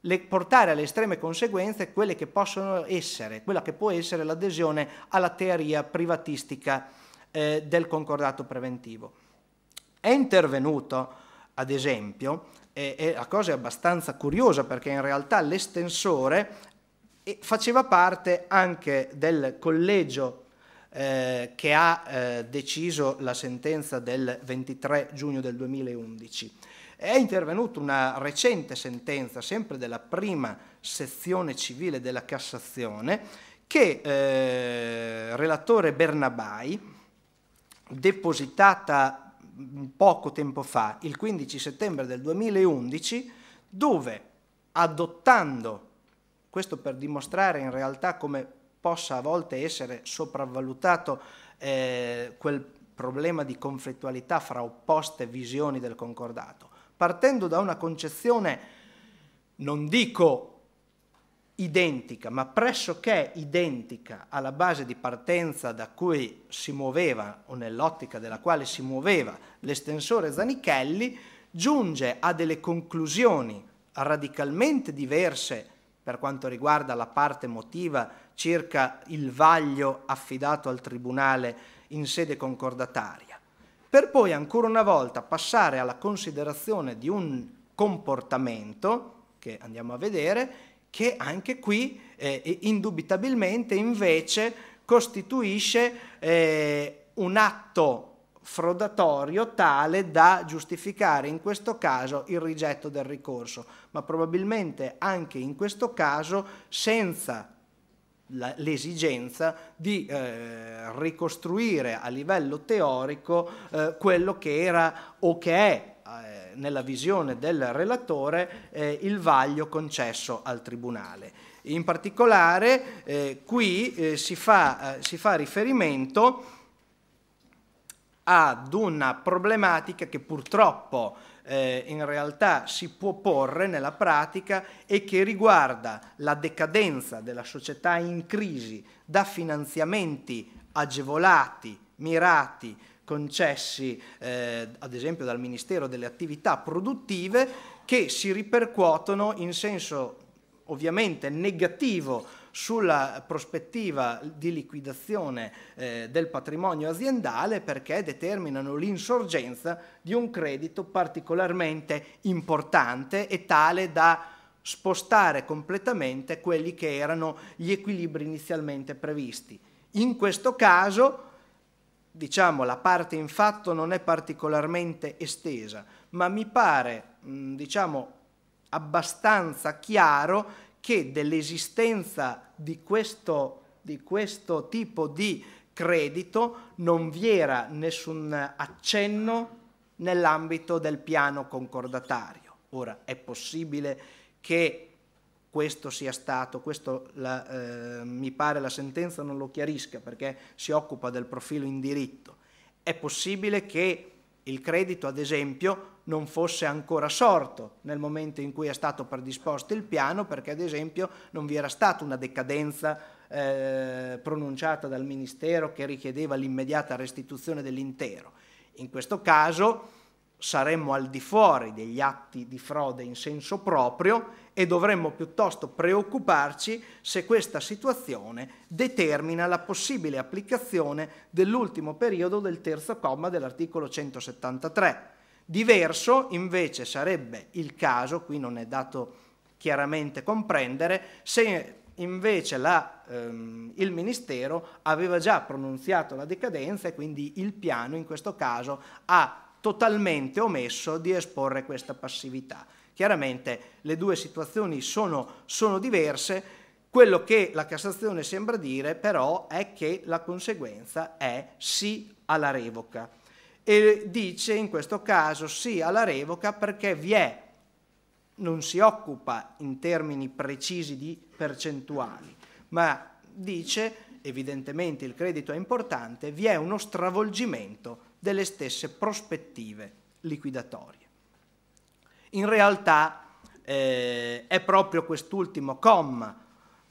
S4: le, portare alle estreme conseguenze quelle che possono essere, quella che può essere l'adesione alla teoria privatistica eh, del concordato preventivo. È intervenuto, ad esempio, e, e la cosa è abbastanza curiosa perché in realtà l'estensore eh, faceva parte anche del collegio eh, che ha eh, deciso la sentenza del 23 giugno del 2011. È intervenuta una recente sentenza, sempre della prima sezione civile della Cassazione, che eh, relatore Bernabai, depositata Mm, poco tempo fa, il 15 settembre del 2011, dove adottando, questo per dimostrare in realtà come possa a volte essere sopravvalutato eh, quel problema di conflittualità fra opposte visioni del concordato, partendo da una concezione, non dico identica, ma pressoché identica alla base di partenza da cui si muoveva o nell'ottica della quale si muoveva l'estensore Zanichelli, giunge a delle conclusioni radicalmente diverse per quanto riguarda la parte emotiva circa il vaglio affidato al Tribunale in sede concordataria, per poi ancora una volta passare alla considerazione di un comportamento, che andiamo a vedere, che anche qui eh, indubitabilmente invece costituisce eh, un atto frodatorio tale da giustificare in questo caso il rigetto del ricorso, ma probabilmente anche in questo caso senza l'esigenza di eh, ricostruire a livello teorico eh, quello che era o che è nella visione del relatore eh, il vaglio concesso al Tribunale. In particolare eh, qui eh, si, fa, eh, si fa riferimento ad una problematica che purtroppo eh, in realtà si può porre nella pratica e che riguarda la decadenza della società in crisi da finanziamenti agevolati, mirati concessi eh, ad esempio dal Ministero delle attività produttive che si ripercuotono in senso ovviamente negativo sulla prospettiva di liquidazione eh, del patrimonio aziendale perché determinano l'insorgenza di un credito particolarmente importante e tale da spostare completamente quelli che erano gli equilibri inizialmente previsti. In questo caso diciamo, la parte in fatto non è particolarmente estesa, ma mi pare, diciamo, abbastanza chiaro che dell'esistenza di questo, di questo tipo di credito non vi era nessun accenno nell'ambito del piano concordatario. Ora è possibile che questo sia stato, questo la, eh, mi pare la sentenza non lo chiarisca perché si occupa del profilo in diritto, è possibile che il credito ad esempio non fosse ancora sorto nel momento in cui è stato predisposto il piano perché ad esempio non vi era stata una decadenza eh, pronunciata dal Ministero che richiedeva l'immediata restituzione dell'intero. In questo caso saremmo al di fuori degli atti di frode in senso proprio e dovremmo piuttosto preoccuparci se questa situazione determina la possibile applicazione dell'ultimo periodo del terzo comma dell'articolo 173. Diverso invece sarebbe il caso, qui non è dato chiaramente comprendere, se invece la, ehm, il Ministero aveva già pronunziato la decadenza e quindi il piano in questo caso ha totalmente omesso di esporre questa passività. Chiaramente le due situazioni sono, sono diverse, quello che la Cassazione sembra dire però è che la conseguenza è sì alla revoca e dice in questo caso sì alla revoca perché vi è, non si occupa in termini precisi di percentuali, ma dice evidentemente il credito è importante, vi è uno stravolgimento delle stesse prospettive liquidatorie. In realtà eh, è proprio quest'ultimo comma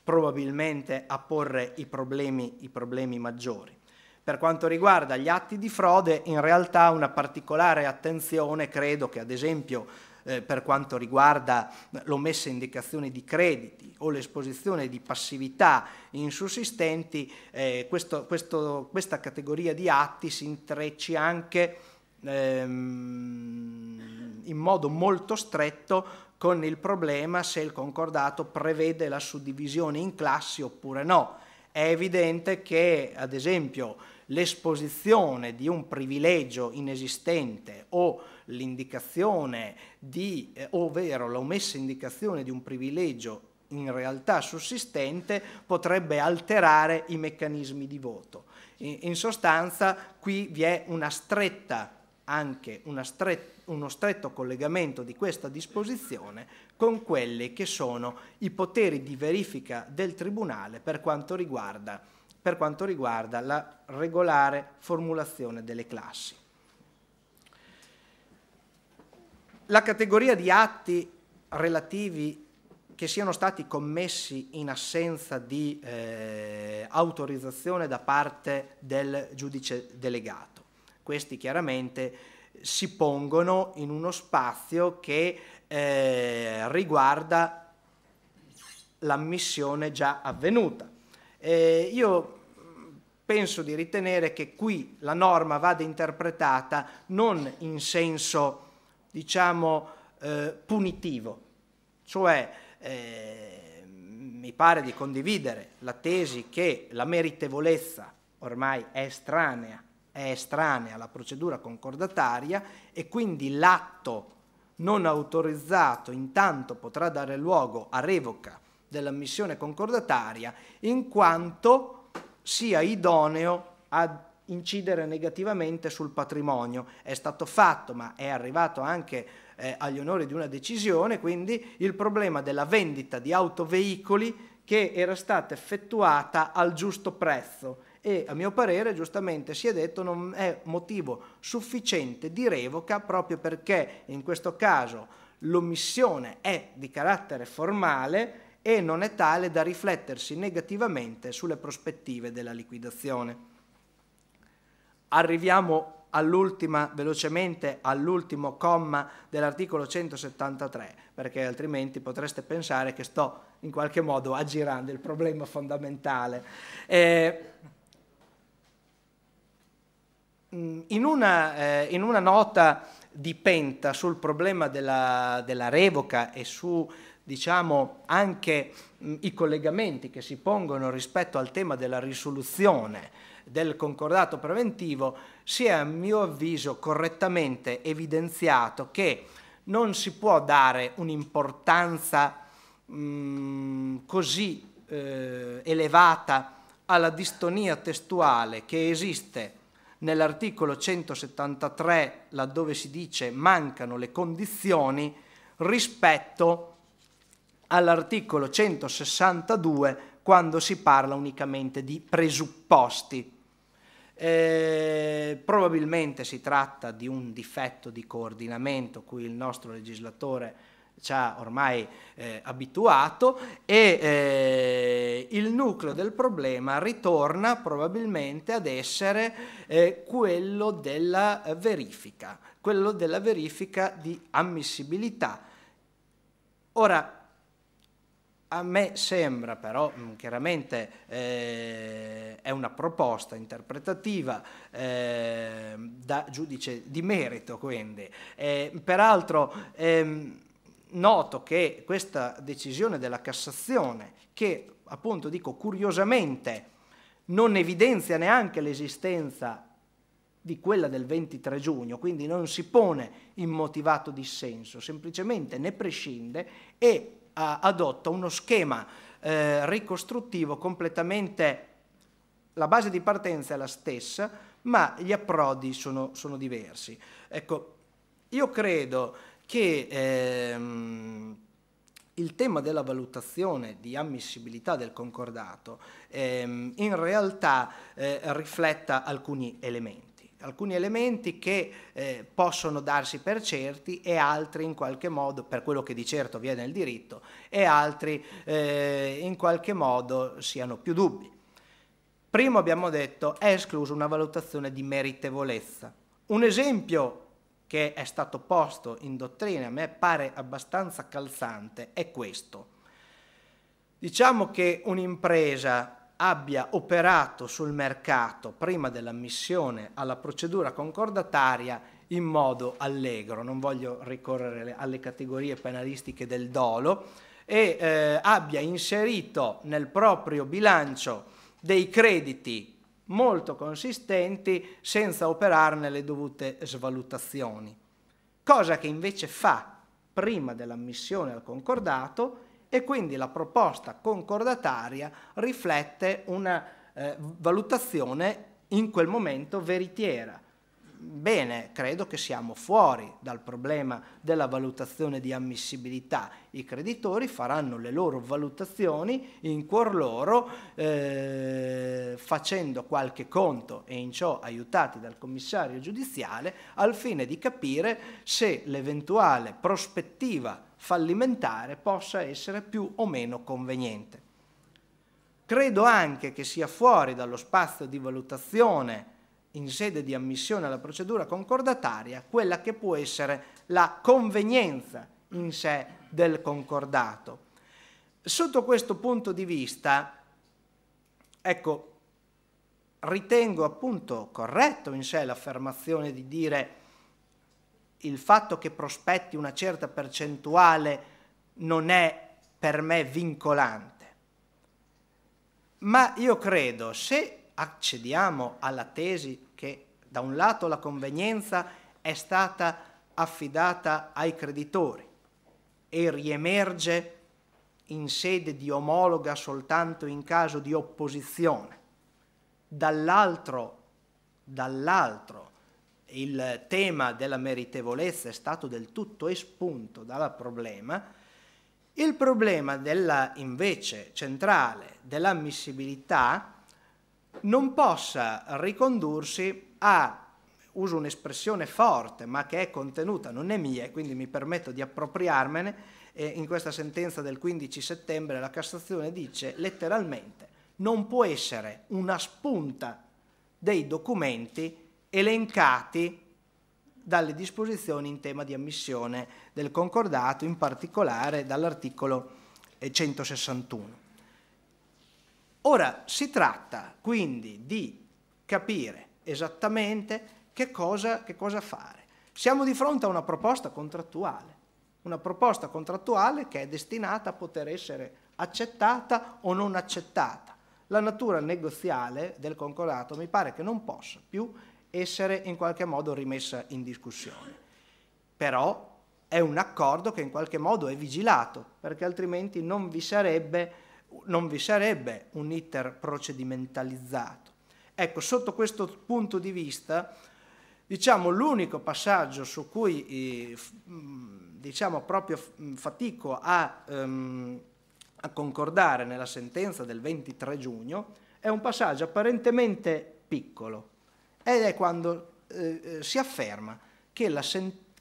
S4: probabilmente a porre i problemi, i problemi maggiori. Per quanto riguarda gli atti di frode, in realtà una particolare attenzione credo che ad esempio eh, per quanto riguarda l'omessa indicazione di crediti o l'esposizione di passività insussistenti, eh, questo, questo, questa categoria di atti si intrecci anche ehm, in modo molto stretto con il problema se il concordato prevede la suddivisione in classi oppure no. È evidente che, ad esempio, l'esposizione di un privilegio inesistente o l'indicazione di, eh, ovvero l'omessa indicazione di un privilegio in realtà sussistente potrebbe alterare i meccanismi di voto. in sostanza qui vi è una stretta anche stret uno stretto collegamento di questa disposizione con quelli che sono i poteri di verifica del Tribunale per quanto riguarda, per quanto riguarda la regolare formulazione delle classi. La categoria di atti relativi che siano stati commessi in assenza di eh, autorizzazione da parte del giudice delegato questi chiaramente si pongono in uno spazio che eh, riguarda l'ammissione già avvenuta. Eh, io mm, penso di ritenere che qui la norma vada interpretata non in senso, diciamo, eh, punitivo, cioè eh, mi pare di condividere la tesi che la meritevolezza ormai è estranea è estranea alla procedura concordataria e quindi l'atto non autorizzato intanto potrà dare luogo a revoca dell'ammissione concordataria in quanto sia idoneo ad incidere negativamente sul patrimonio. È stato fatto, ma è arrivato anche eh, agli onori di una decisione, quindi il problema della vendita di autoveicoli che era stata effettuata al giusto prezzo e a mio parere giustamente si è detto non è motivo sufficiente di revoca proprio perché in questo caso l'omissione è di carattere formale e non è tale da riflettersi negativamente sulle prospettive della liquidazione. Arriviamo all'ultima, velocemente all'ultimo comma dell'articolo 173, perché altrimenti potreste pensare che sto in qualche modo aggirando il problema fondamentale. Eh, Mm, in una, eh, in una, nota di Penta sul problema della, della revoca e su diciamo, anche mh, mm, i collegamenti che si pongono rispetto al tema della risoluzione del concordato preventivo, si è a mio avviso correttamente evidenziato che non si può dare un'importanza mm, così eh, elevata alla distonia testuale che esiste nell'articolo 173, laddove si dice mancano le condizioni rispetto all'articolo 162 quando si parla unicamente di presupposti. Eh, probabilmente si tratta di un difetto di coordinamento cui il nostro legislatore ci ha ormai eh, abituato e eh, il nucleo del problema ritorna probabilmente ad essere eh, quello della verifica, quello della verifica di ammissibilità. Ora, a me sembra però, mm, chiaramente eh, è una proposta interpretativa eh, da giudice di merito quindi, eh, peraltro ehm, noto che questa decisione della Cassazione, che appunto dico curiosamente non evidenzia neanche l'esistenza di quella del 23 giugno, quindi non si pone in motivato dissenso, semplicemente ne prescinde e adotta uno schema eh, ricostruttivo completamente... La base di partenza è la stessa, ma gli approdi sono, sono diversi. Ecco, io credo che ehm, il tema della valutazione di ammissibilità del concordato ehm, in realtà eh, rifletta alcuni elementi alcuni elementi che eh, possono darsi per certi e altri in qualche modo, per quello che di certo viene il diritto, e altri eh, in qualche modo siano più dubbi. Primo abbiamo detto è esclusa una valutazione di meritevolezza. Un esempio che è stato posto in dottrina, a me pare abbastanza calzante, è questo. Diciamo che un'impresa abbia operato sul mercato prima dell'ammissione alla procedura concordataria in modo allegro, non voglio ricorrere alle categorie penalistiche del dolo, e eh, abbia inserito nel proprio bilancio dei crediti molto consistenti senza operarne le dovute svalutazioni, cosa che invece fa prima dell'ammissione al concordato e quindi la proposta concordataria riflette una eh, valutazione in quel momento veritiera, Bene, credo che siamo fuori dal problema della valutazione di ammissibilità. I creditori faranno le loro valutazioni in cuor loro eh, facendo qualche conto e in ciò aiutati dal commissario giudiziale al fine di capire se l'eventuale prospettiva fallimentare possa essere più o meno conveniente. Credo anche che sia fuori dallo spazio di valutazione in sede di ammissione alla procedura concordataria quella che può essere la convenienza in sé del concordato. Sotto questo punto di vista, ecco, ritengo appunto corretto in sé l'affermazione di dire il fatto che prospetti una certa percentuale non è per me vincolante. Ma io credo, se accediamo alla tesi che da un lato la convenienza è stata affidata ai creditori e riemerge in sede di omologa soltanto in caso di opposizione. Dall'altro, dall'altro il tema della meritevolezza è stato del tutto espunto dal problema. Il problema della, invece centrale dell'ammissibilità non possa ricondursi a, uso un'espressione forte ma che è contenuta, non è mia e quindi mi permetto di appropriarmene, eh, in questa sentenza del 15 settembre la Cassazione dice letteralmente non può essere una spunta dei documenti elencati dalle disposizioni in tema di ammissione del concordato, in particolare dall'articolo 161. Ora si tratta quindi di capire esattamente che cosa, che cosa fare. Siamo di fronte a una proposta contrattuale, una proposta contrattuale che è destinata a poter essere accettata o non accettata. La natura negoziale del concordato mi pare che non possa più essere in qualche modo rimessa in discussione. Però è un accordo che in qualche modo è vigilato, perché altrimenti non vi sarebbe non vi sarebbe un iter procedimentalizzato. Ecco, sotto questo punto di vista, diciamo, l'unico passaggio su cui eh, diciamo, proprio fatico a, ehm, a concordare nella sentenza del 23 giugno è un passaggio apparentemente piccolo ed è quando eh, eh si afferma che la,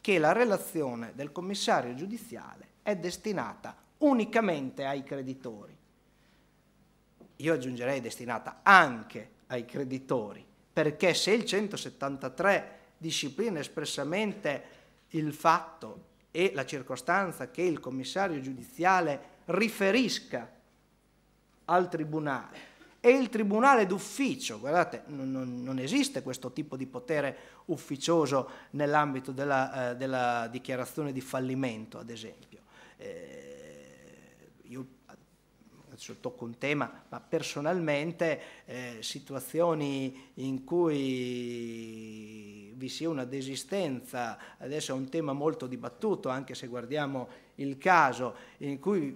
S4: che la relazione del commissario giudiziale è destinata unicamente ai creditori io aggiungerei destinata anche ai creditori, perché se il 173 disciplina espressamente il fatto e la circostanza che il commissario giudiziale riferisca al tribunale e il tribunale d'ufficio, guardate, non, non, esiste questo tipo di potere ufficioso nell'ambito della, eh, della, dichiarazione di fallimento, ad esempio. Eh, io adesso tocco un tema, ma personalmente eh, situazioni in cui vi sia una desistenza, adesso è un tema molto dibattuto anche se guardiamo il caso, in cui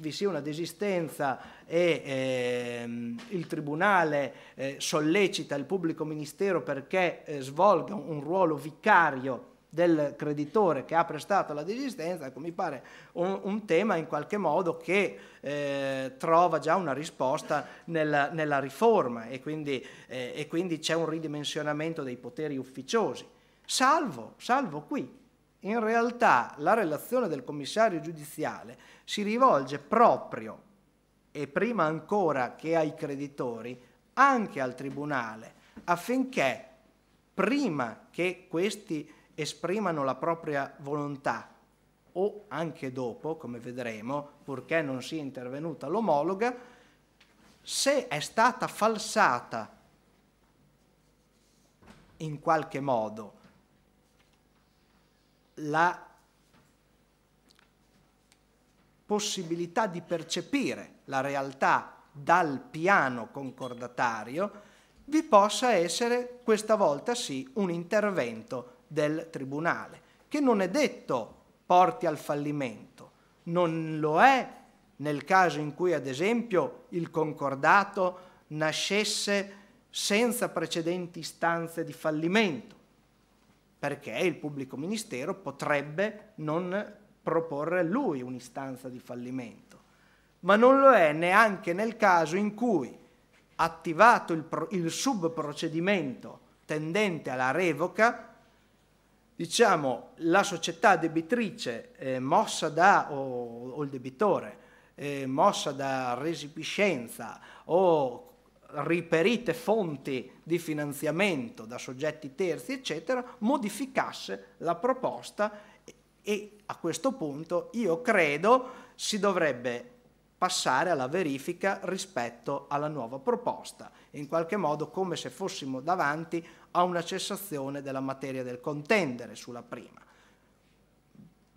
S4: vi sia una desistenza e eh, il Tribunale eh, sollecita il pubblico ministero perché eh, svolga un ruolo vicario del creditore che ha prestato la desistenza, ecco, mi pare un, un tema in qualche modo che eh, trova già una risposta nella, nella riforma e quindi, eh, e quindi c'è un ridimensionamento dei poteri ufficiosi. Salvo, salvo qui, in realtà la relazione del commissario giudiziale si rivolge proprio e prima ancora che ai creditori, anche al Tribunale, affinché prima che questi esprimano la propria volontà o anche dopo, come vedremo, purché non sia intervenuta l'omologa, se è stata falsata in qualche modo la possibilità di percepire la realtà dal piano concordatario, vi possa essere questa volta sì un intervento del tribunale, che non è detto porti al fallimento, non lo è nel caso in cui ad esempio il concordato nascesse senza precedenti istanze di fallimento, perché il pubblico ministero potrebbe non proporre lui un'istanza di fallimento, ma non lo è neanche nel caso in cui, attivato il, pro- il subprocedimento tendente alla revoca, diciamo, la società debitrice eh, mossa da, o, o il debitore, eh, mossa da resipiscenza o riperite fonti di finanziamento da soggetti terzi, eccetera, modificasse la proposta e a questo punto io credo si dovrebbe passare alla verifica rispetto alla nuova proposta, in qualche modo come se fossimo davanti a una cessazione della materia del contendere sulla prima.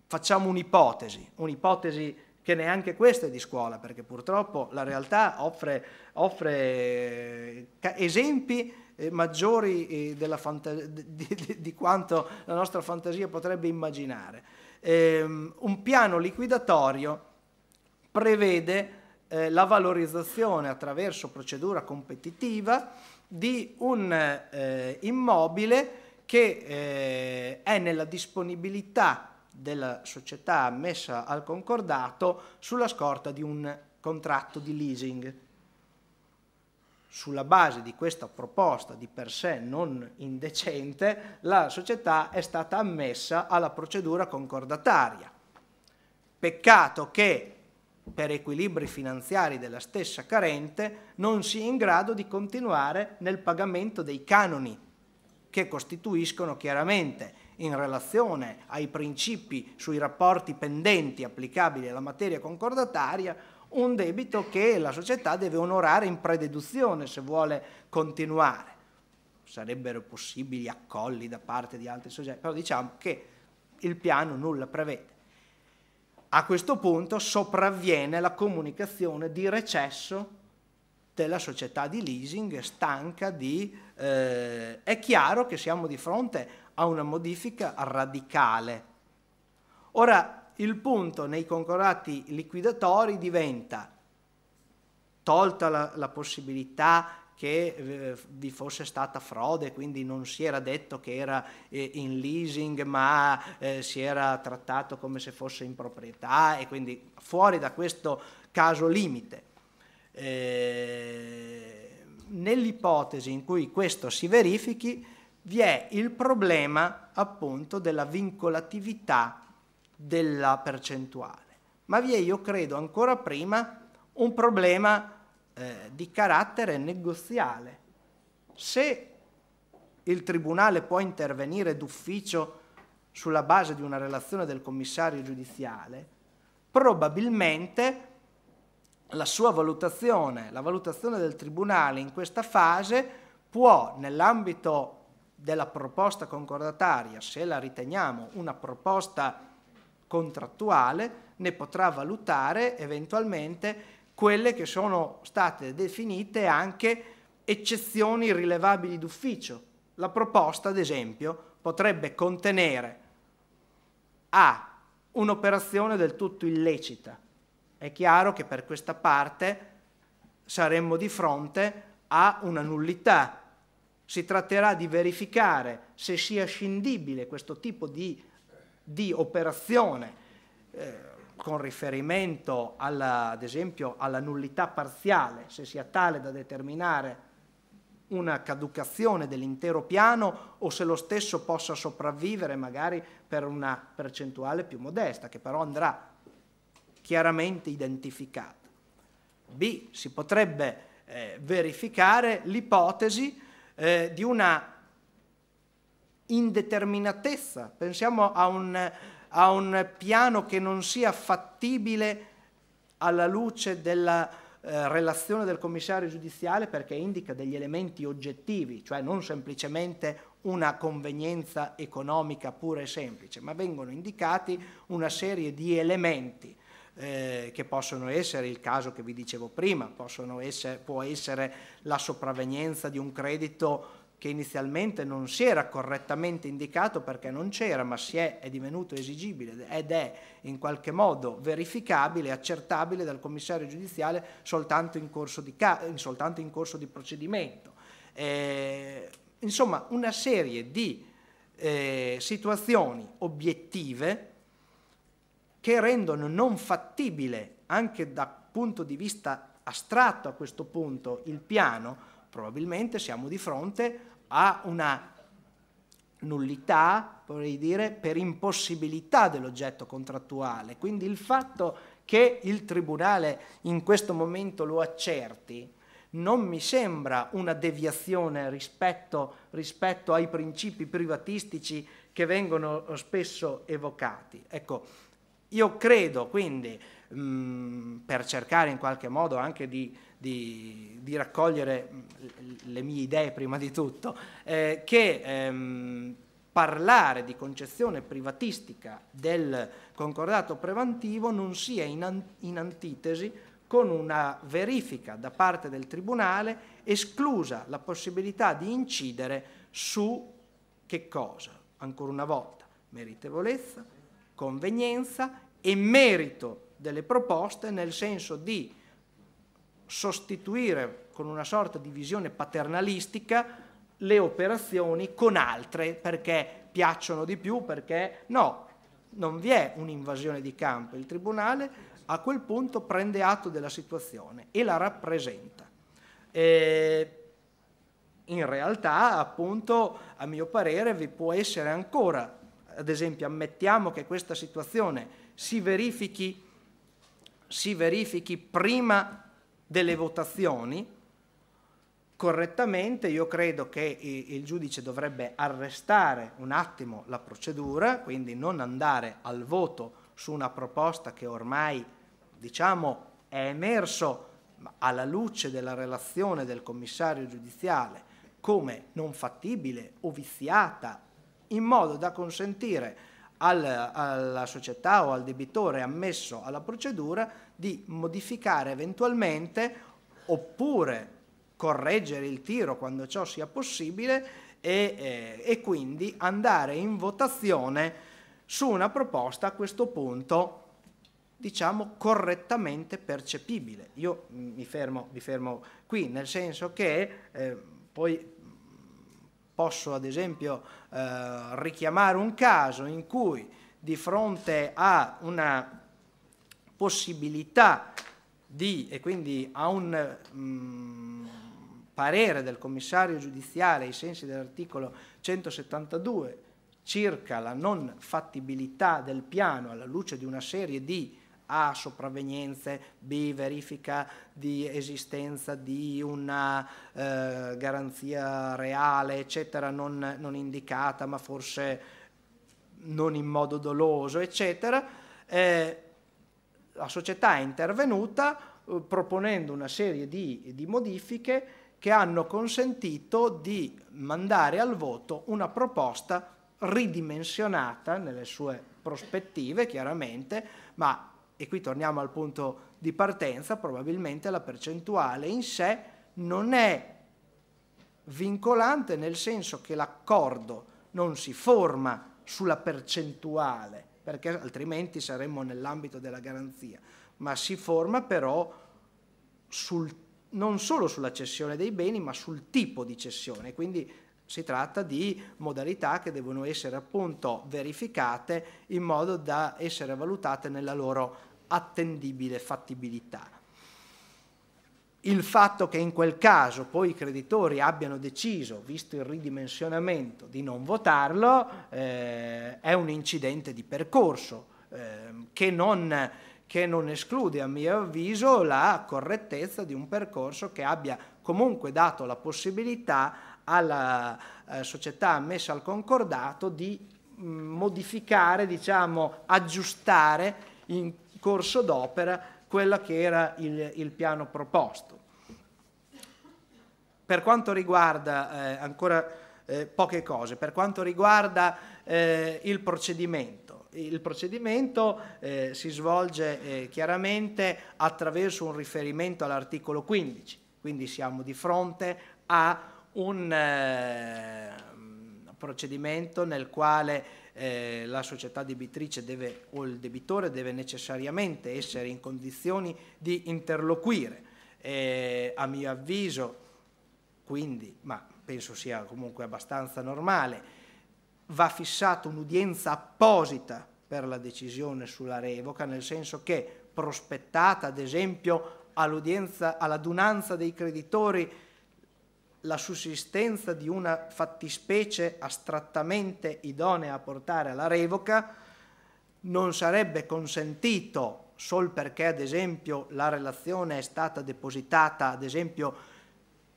S4: Facciamo un'ipotesi, un'ipotesi che neanche questa è di scuola, perché purtroppo la realtà offre, offre eh, esempi eh, maggiori eh, di, di, di, quanto la nostra fantasia potrebbe immaginare. Ehm, un piano liquidatorio prevede eh, la valorizzazione attraverso procedura competitiva di un eh, immobile che eh, è nella disponibilità della società messa al concordato sulla scorta di un contratto di leasing. Sulla base di questa proposta di per sé non indecente, la società è stata ammessa alla procedura concordataria. Peccato che per equilibri finanziari della stessa carente, non sia in grado di continuare nel pagamento dei canoni, che costituiscono chiaramente, in relazione ai principi sui rapporti pendenti applicabili alla materia concordataria, un debito che la società deve onorare in prededuzione se vuole continuare. Sarebbero possibili accolli da parte di altri soggetti, però diciamo che il piano nulla prevede. A questo punto sopravviene la comunicazione di recesso della società di leasing stanca di... Eh, è chiaro che siamo di fronte a una modifica radicale. Ora, il punto nei concordati liquidatori diventa tolta la, la possibilità che eh, vi fosse stata frode, quindi non si era detto che era eh, in leasing, ma eh, si era trattato come se fosse in proprietà e quindi fuori da questo caso limite. Eh, nell'ipotesi in cui questo si verifichi, vi è il problema appunto della vincolatività della percentuale, ma vi è, io credo, ancora prima un problema eh, di carattere negoziale. Se il Tribunale può intervenire d'ufficio sulla base di una relazione del commissario giudiziale, probabilmente la sua valutazione, la valutazione del Tribunale in questa fase può, nell'ambito della proposta concordataria, se la riteniamo una proposta contrattuale, ne potrà valutare eventualmente quelle che sono state definite anche eccezioni rilevabili d'ufficio. La proposta, ad esempio, potrebbe contenere A. un'operazione del tutto illecita. È chiaro che per questa parte saremmo di fronte a una nullità. Si tratterà di verificare se sia scindibile questo tipo di, di operazione. Eh, con riferimento alla, ad esempio alla nullità parziale, se sia tale da determinare una caducazione dell'intero piano o se lo stesso possa sopravvivere magari per una percentuale più modesta, che però andrà chiaramente identificata. B. Si potrebbe eh, verificare l'ipotesi eh, di una indeterminatezza. Pensiamo a un a un piano che non sia fattibile alla luce della eh, relazione del commissario giudiziale perché indica degli elementi oggettivi, cioè non semplicemente una convenienza economica pura e semplice, ma vengono indicati una serie di elementi eh, che possono essere il caso che vi dicevo prima, essere, può essere la sopravvenienza di un credito che inizialmente non si era correttamente indicato perché non c'era, ma si è, è, divenuto esigibile ed è in qualche modo verificabile, accertabile dal commissario giudiziale soltanto in corso di, soltanto in corso di procedimento. Eh, insomma, una serie di eh, situazioni obiettive che rendono non fattibile anche dal punto di vista astratto a questo punto il piano, probabilmente siamo di fronte ha una nullità, vorrei dire, per impossibilità dell'oggetto contrattuale. Quindi il fatto che il Tribunale in questo momento lo accerti non mi sembra una deviazione rispetto, rispetto ai principi privatistici che vengono eh, spesso evocati. Ecco, io credo quindi, mh, mm, per cercare in qualche modo anche di di, di raccogliere mm, le mie idee prima di tutto, eh, che ehm, parlare di concezione privatistica del concordato preventivo non sia in, an- in antitesi con una verifica da parte del Tribunale esclusa la possibilità di incidere su che cosa? Ancora una volta, meritevolezza, convenienza e merito delle proposte nel senso di sostituire con una sorta di visione paternalistica le operazioni con altre perché piacciono di più, perché no, non vi è un'invasione di campo. Il Tribunale a quel punto prende atto della situazione e la rappresenta. E in realtà, appunto, a mio parere vi può essere ancora, ad esempio, ammettiamo che questa situazione si verifichi, si verifichi prima delle votazioni, correttamente io credo che il giudice dovrebbe arrestare un attimo la procedura, quindi non andare al voto su una proposta che ormai diciamo è emerso alla luce della relazione del commissario giudiziale come non fattibile o viziata in modo da consentire al, alla società o al debitore ammesso alla procedura di modificare eventualmente oppure correggere il tiro quando ciò sia possibile e, eh, e quindi andare in votazione su una proposta a questo punto diciamo correttamente percepibile. Io mi fermo, mi fermo qui, nel senso che eh, poi posso ad esempio eh, richiamare un caso in cui di fronte a una possibilità di, e quindi a un mh, mm, parere del commissario giudiziale ai sensi dell'articolo 172 circa la non fattibilità del piano alla luce di una serie di a sopravvenienze, B verifica di esistenza di una eh, garanzia reale, eccetera, non, non, indicata, ma forse non in modo doloso, eccetera. Eh, la società è intervenuta eh, proponendo una serie di, di modifiche che hanno consentito di mandare al voto una proposta ridimensionata nelle sue prospettive, chiaramente, ma, e qui torniamo al punto di partenza, probabilmente la percentuale in sé non è vincolante nel senso che l'accordo non si forma sulla percentuale, perché altrimenti saremmo nell'ambito della garanzia, ma si forma però sul, non solo sulla cessione dei beni, ma sul tipo di cessione, quindi si tratta di modalità che devono essere appunto verificate in modo da essere valutate nella loro attendibile fattibilità. Il fatto che in quel caso poi i creditori abbiano deciso, visto il ridimensionamento, di non votarlo eh, è un incidente di percorso eh, che, non, che non esclude, a mio avviso, la correttezza di un percorso che abbia comunque dato la possibilità alla eh, società ammessa al concordato di mm, modificare, diciamo, aggiustare in corso d'opera quello che era il, il piano proposto. Per quanto riguarda, eh, ancora eh, poche cose, per quanto riguarda eh, il procedimento, il procedimento eh, si svolge eh, chiaramente attraverso un riferimento all'articolo 15, quindi siamo di fronte a un eh, procedimento nel quale eh, la società debitrice deve, o il debitore deve necessariamente essere in condizioni di interloquire. Eh, a mio avviso, quindi, ma penso sia comunque abbastanza normale, va fissata un'udienza apposita per la decisione sulla revoca, nel senso che prospettata ad esempio all'adunanza dei creditori la sussistenza di una fattispecie astrattamente idonea a portare alla revoca, non sarebbe consentito sol perché ad esempio la relazione è stata depositata ad esempio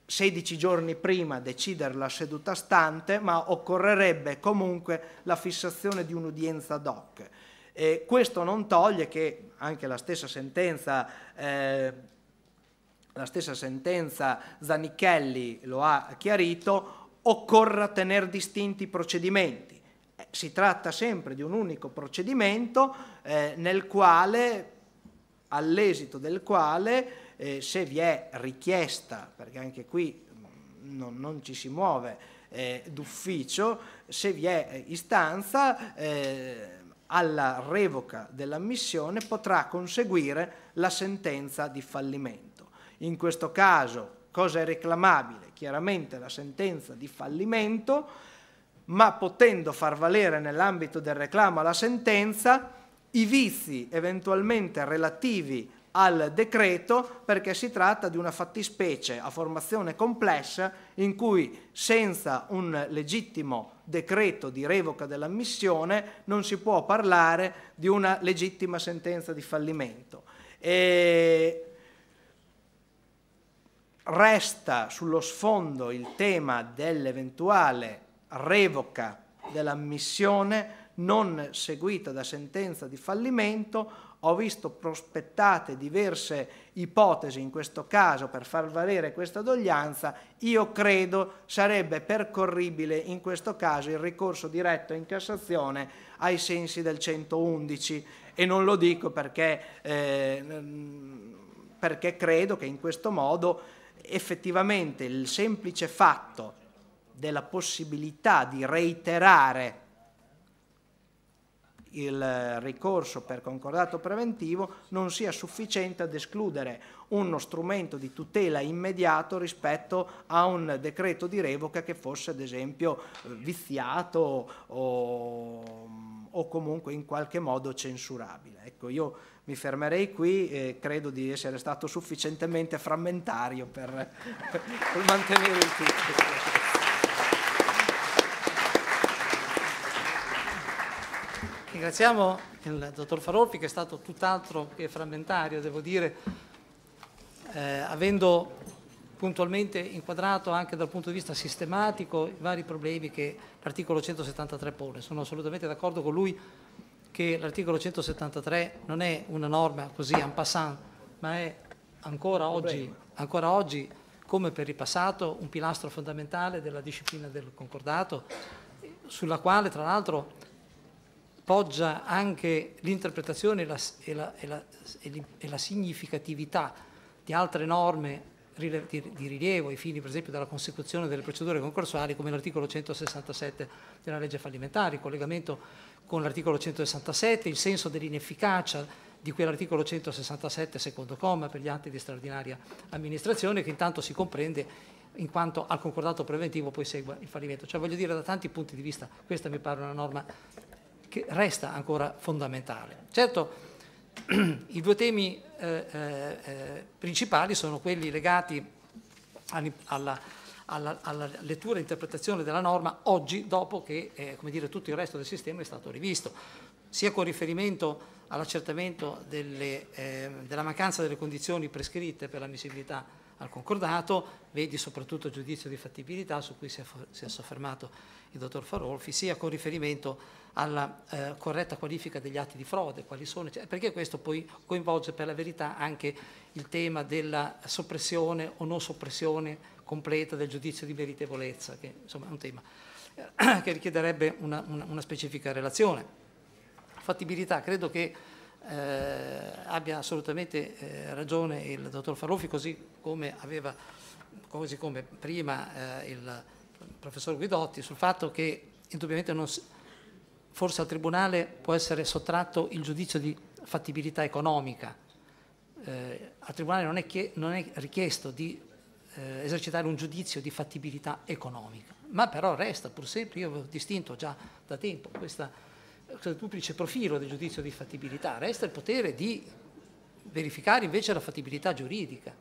S4: 16 giorni prima deciderla seduta stante, ma occorrerebbe comunque la fissazione di un'udienza ad hoc. E questo non toglie che anche la stessa sentenza eh, la stessa sentenza Zanichelli lo ha chiarito, occorra tenere distinti i procedimenti. Eh, si tratta sempre di un unico procedimento eh, nel quale, all'esito del quale, eh, se vi è richiesta, perché anche qui mm, non, non ci si muove eh, d'ufficio, se vi è eh, istanza, eh, alla revoca dell'ammissione potrà conseguire la sentenza di fallimento. In questo caso cosa è reclamabile? Chiaramente la sentenza di fallimento, ma potendo far valere nell'ambito del reclamo la sentenza i vizi eventualmente relativi al decreto perché si tratta di una fattispecie a formazione complessa in cui senza un legittimo decreto di revoca dell'ammissione non si può parlare di una legittima sentenza di fallimento. E resta sullo sfondo il tema dell'eventuale revoca dell'ammissione non seguita da sentenza di fallimento, ho visto prospettate diverse ipotesi in questo caso per far valere questa doglianza, io credo sarebbe percorribile in questo caso il ricorso diretto in Cassazione ai sensi del 111 e non lo dico perché, eh, perché credo che in questo modo effettivamente il semplice fatto della possibilità di reiterare il ricorso per concordato preventivo non sia sufficiente ad escludere uno strumento di tutela immediato rispetto a un decreto di revoca che fosse ad esempio eh, viziato o o comunque in qualche modo censurabile. Ecco, io mi fermerei qui e credo di essere stato sufficientemente frammentario per, per mantenere il tutto. Ringraziamo
S1: il dottor Farolfi che è stato tutt'altro che frammentario, devo dire, eh, avendo puntualmente inquadrato anche dal punto di vista sistematico i vari problemi che l'articolo 173 pone. Sono assolutamente d'accordo con lui che l'articolo 173 non è una norma così en passant, ma è ancora oggi, ancora oggi, come per il passato, un pilastro fondamentale della disciplina del concordato, sulla quale tra l'altro poggia anche l'interpretazione e, e, e, e la significatività di altre norme di rilievo ai fini per esempio della consecuzione delle procedure concorsuali come l'articolo 167 della legge fallimentare, il collegamento con l'articolo 167, il senso dell'inefficacia di quell'articolo 167 secondo comma per gli atti di straordinaria amministrazione che intanto si comprende in quanto al concordato preventivo poi segue il fallimento. Cioè voglio dire da tanti punti di vista questa mi pare una norma che resta ancora fondamentale. Certo i due temi eh, eh, eh, principali sono quelli legati alla, alla, alla, lettura e interpretazione della norma oggi dopo che eh, dire, tutto il resto del sistema è stato rivisto, sia con riferimento all'accertamento eh, della mancanza delle condizioni prescritte per l'ammissibilità al concordato, vedi soprattutto il giudizio di fattibilità su cui si è, si è soffermato il dottor Farolfi, sia con riferimento alla eh, corretta qualifica degli atti di frode, quali sono, perché questo poi coinvolge per la verità anche il tema della soppressione o non soppressione completa del giudizio di meritevolezza, che insomma è un tema eh, che richiederebbe una, una, una, specifica relazione. Fattibilità, credo che eh, abbia assolutamente eh, ragione il dottor Farolfi, così come aveva, così come prima eh, il il professor Guidotti sul fatto che indubbiamente non si, forse al Tribunale può essere sottratto il giudizio di fattibilità economica. Eh, al Tribunale non è, chie, non è richiesto di eh, esercitare un giudizio di fattibilità economica, ma però resta pur sempre, io ho distinto già da tempo questa, questo duplice profilo del giudizio di fattibilità, resta il potere di verificare invece la fattibilità giuridica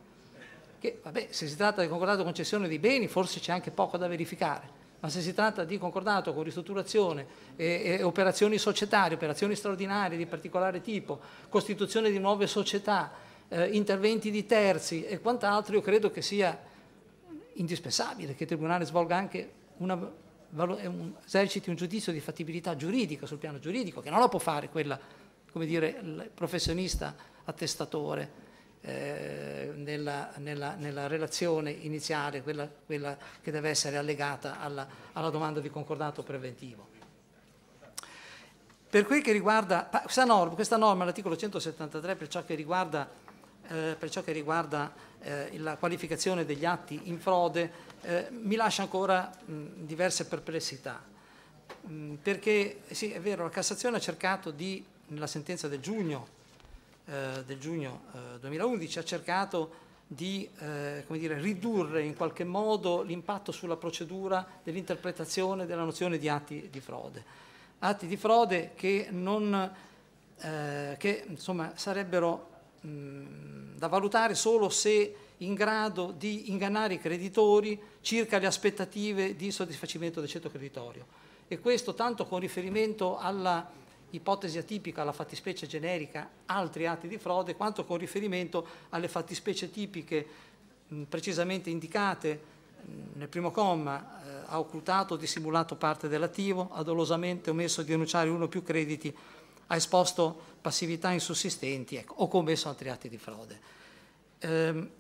S1: che vabbè, se si tratta di concordato concessione di beni forse c'è anche poco da verificare, ma se si tratta di concordato con ristrutturazione, eh, eh, operazioni societarie, operazioni straordinarie di particolare tipo, costituzione di nuove società, eh, interventi di terzi e quant'altro, io credo che sia indispensabile che il Tribunale svolga anche una, un, eserciti un giudizio di fattibilità giuridica sul piano giuridico, che non lo può fare quella, come dire, il professionista attestatore eh, nella, nella, nella, relazione iniziale, quella, quella, che deve essere allegata alla, alla domanda di concordato preventivo. Per quel che riguarda questa norma, questa norma l'articolo 173, per ciò che riguarda, eh, ciò che riguarda eh, la qualificazione degli atti in frode, eh, mi lascia ancora mh, diverse perplessità. Mh, perché sì, è vero, la Cassazione ha cercato di, nella sentenza del giugno eh, del giugno eh, 2011 ha cercato di eh, dire, ridurre in qualche modo l'impatto sulla procedura dell'interpretazione della nozione di atti di frode. Atti di frode che, non, eh, che insomma, sarebbero mh, mm, da valutare solo se in grado di ingannare i creditori circa le aspettative di soddisfacimento del ceto creditorio. E questo tanto con riferimento alla ipotesi atipica alla fattispecie generica altri atti di frode, quanto con riferimento alle fattispecie tipiche precisamente indicate nel primo comma, eh, ha occultato o dissimulato parte dell'attivo, ha dolosamente omesso di denunciare uno o più crediti, ha esposto passività insussistenti ecco, o commesso altri atti di frode. Ehm,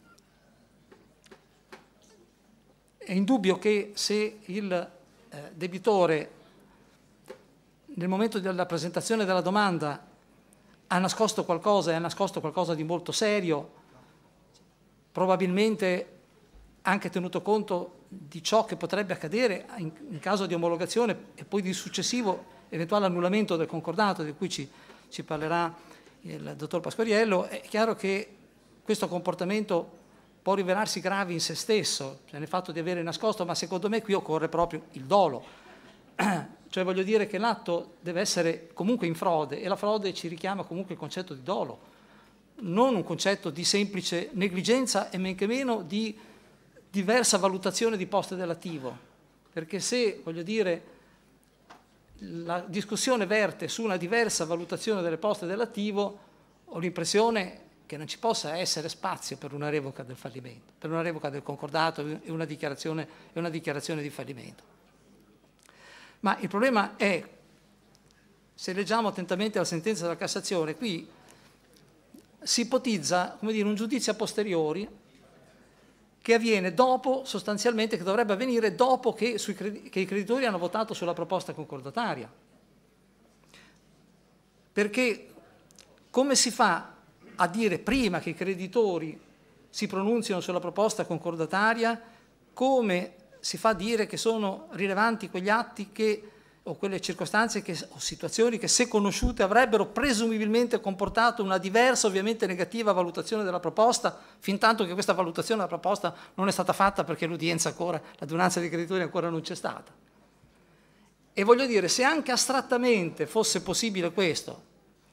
S1: è indubbio che se il eh, debitore nel momento della presentazione della domanda ha nascosto qualcosa e ha nascosto qualcosa di molto serio, probabilmente anche tenuto conto di ciò che potrebbe accadere in, in caso di omologazione e poi di successivo eventuale annullamento del concordato di cui ci, ci parlerà il dottor Pasquariello, è chiaro che questo comportamento può rivelarsi grave in se stesso, cioè nel fatto di avere nascosto, ma secondo me qui occorre proprio il dolo. Cioè voglio dire che l'atto deve essere comunque in frode e la frode ci richiama comunque il concetto di dolo, non un concetto di semplice negligenza e men che meno di diversa valutazione di poste dell'attivo. Perché se, voglio dire, la discussione verte su una diversa valutazione delle poste dell'attivo, ho l'impressione che non ci possa essere spazio per una revoca del fallimento, per una revoca del concordato e una dichiarazione, una dichiarazione di fallimento. Ma il problema è, se leggiamo attentamente la sentenza della Cassazione, qui si ipotizza dire, un giudizio a posteriori che avviene dopo, sostanzialmente, che dovrebbe avvenire dopo che, sui, che i creditori hanno votato sulla proposta concordataria. Perché come si fa a dire prima che i creditori si pronunziano sulla proposta concordataria come si fa dire che sono rilevanti quegli atti che, o quelle circostanze che, o situazioni che se conosciute avrebbero presumibilmente comportato una diversa, ovviamente negativa valutazione della proposta, fin tanto che questa valutazione della proposta non è stata fatta perché l'udienza ancora, l'adunanza dei creditori ancora non c'è stata. E voglio dire, se anche astrattamente fosse possibile questo,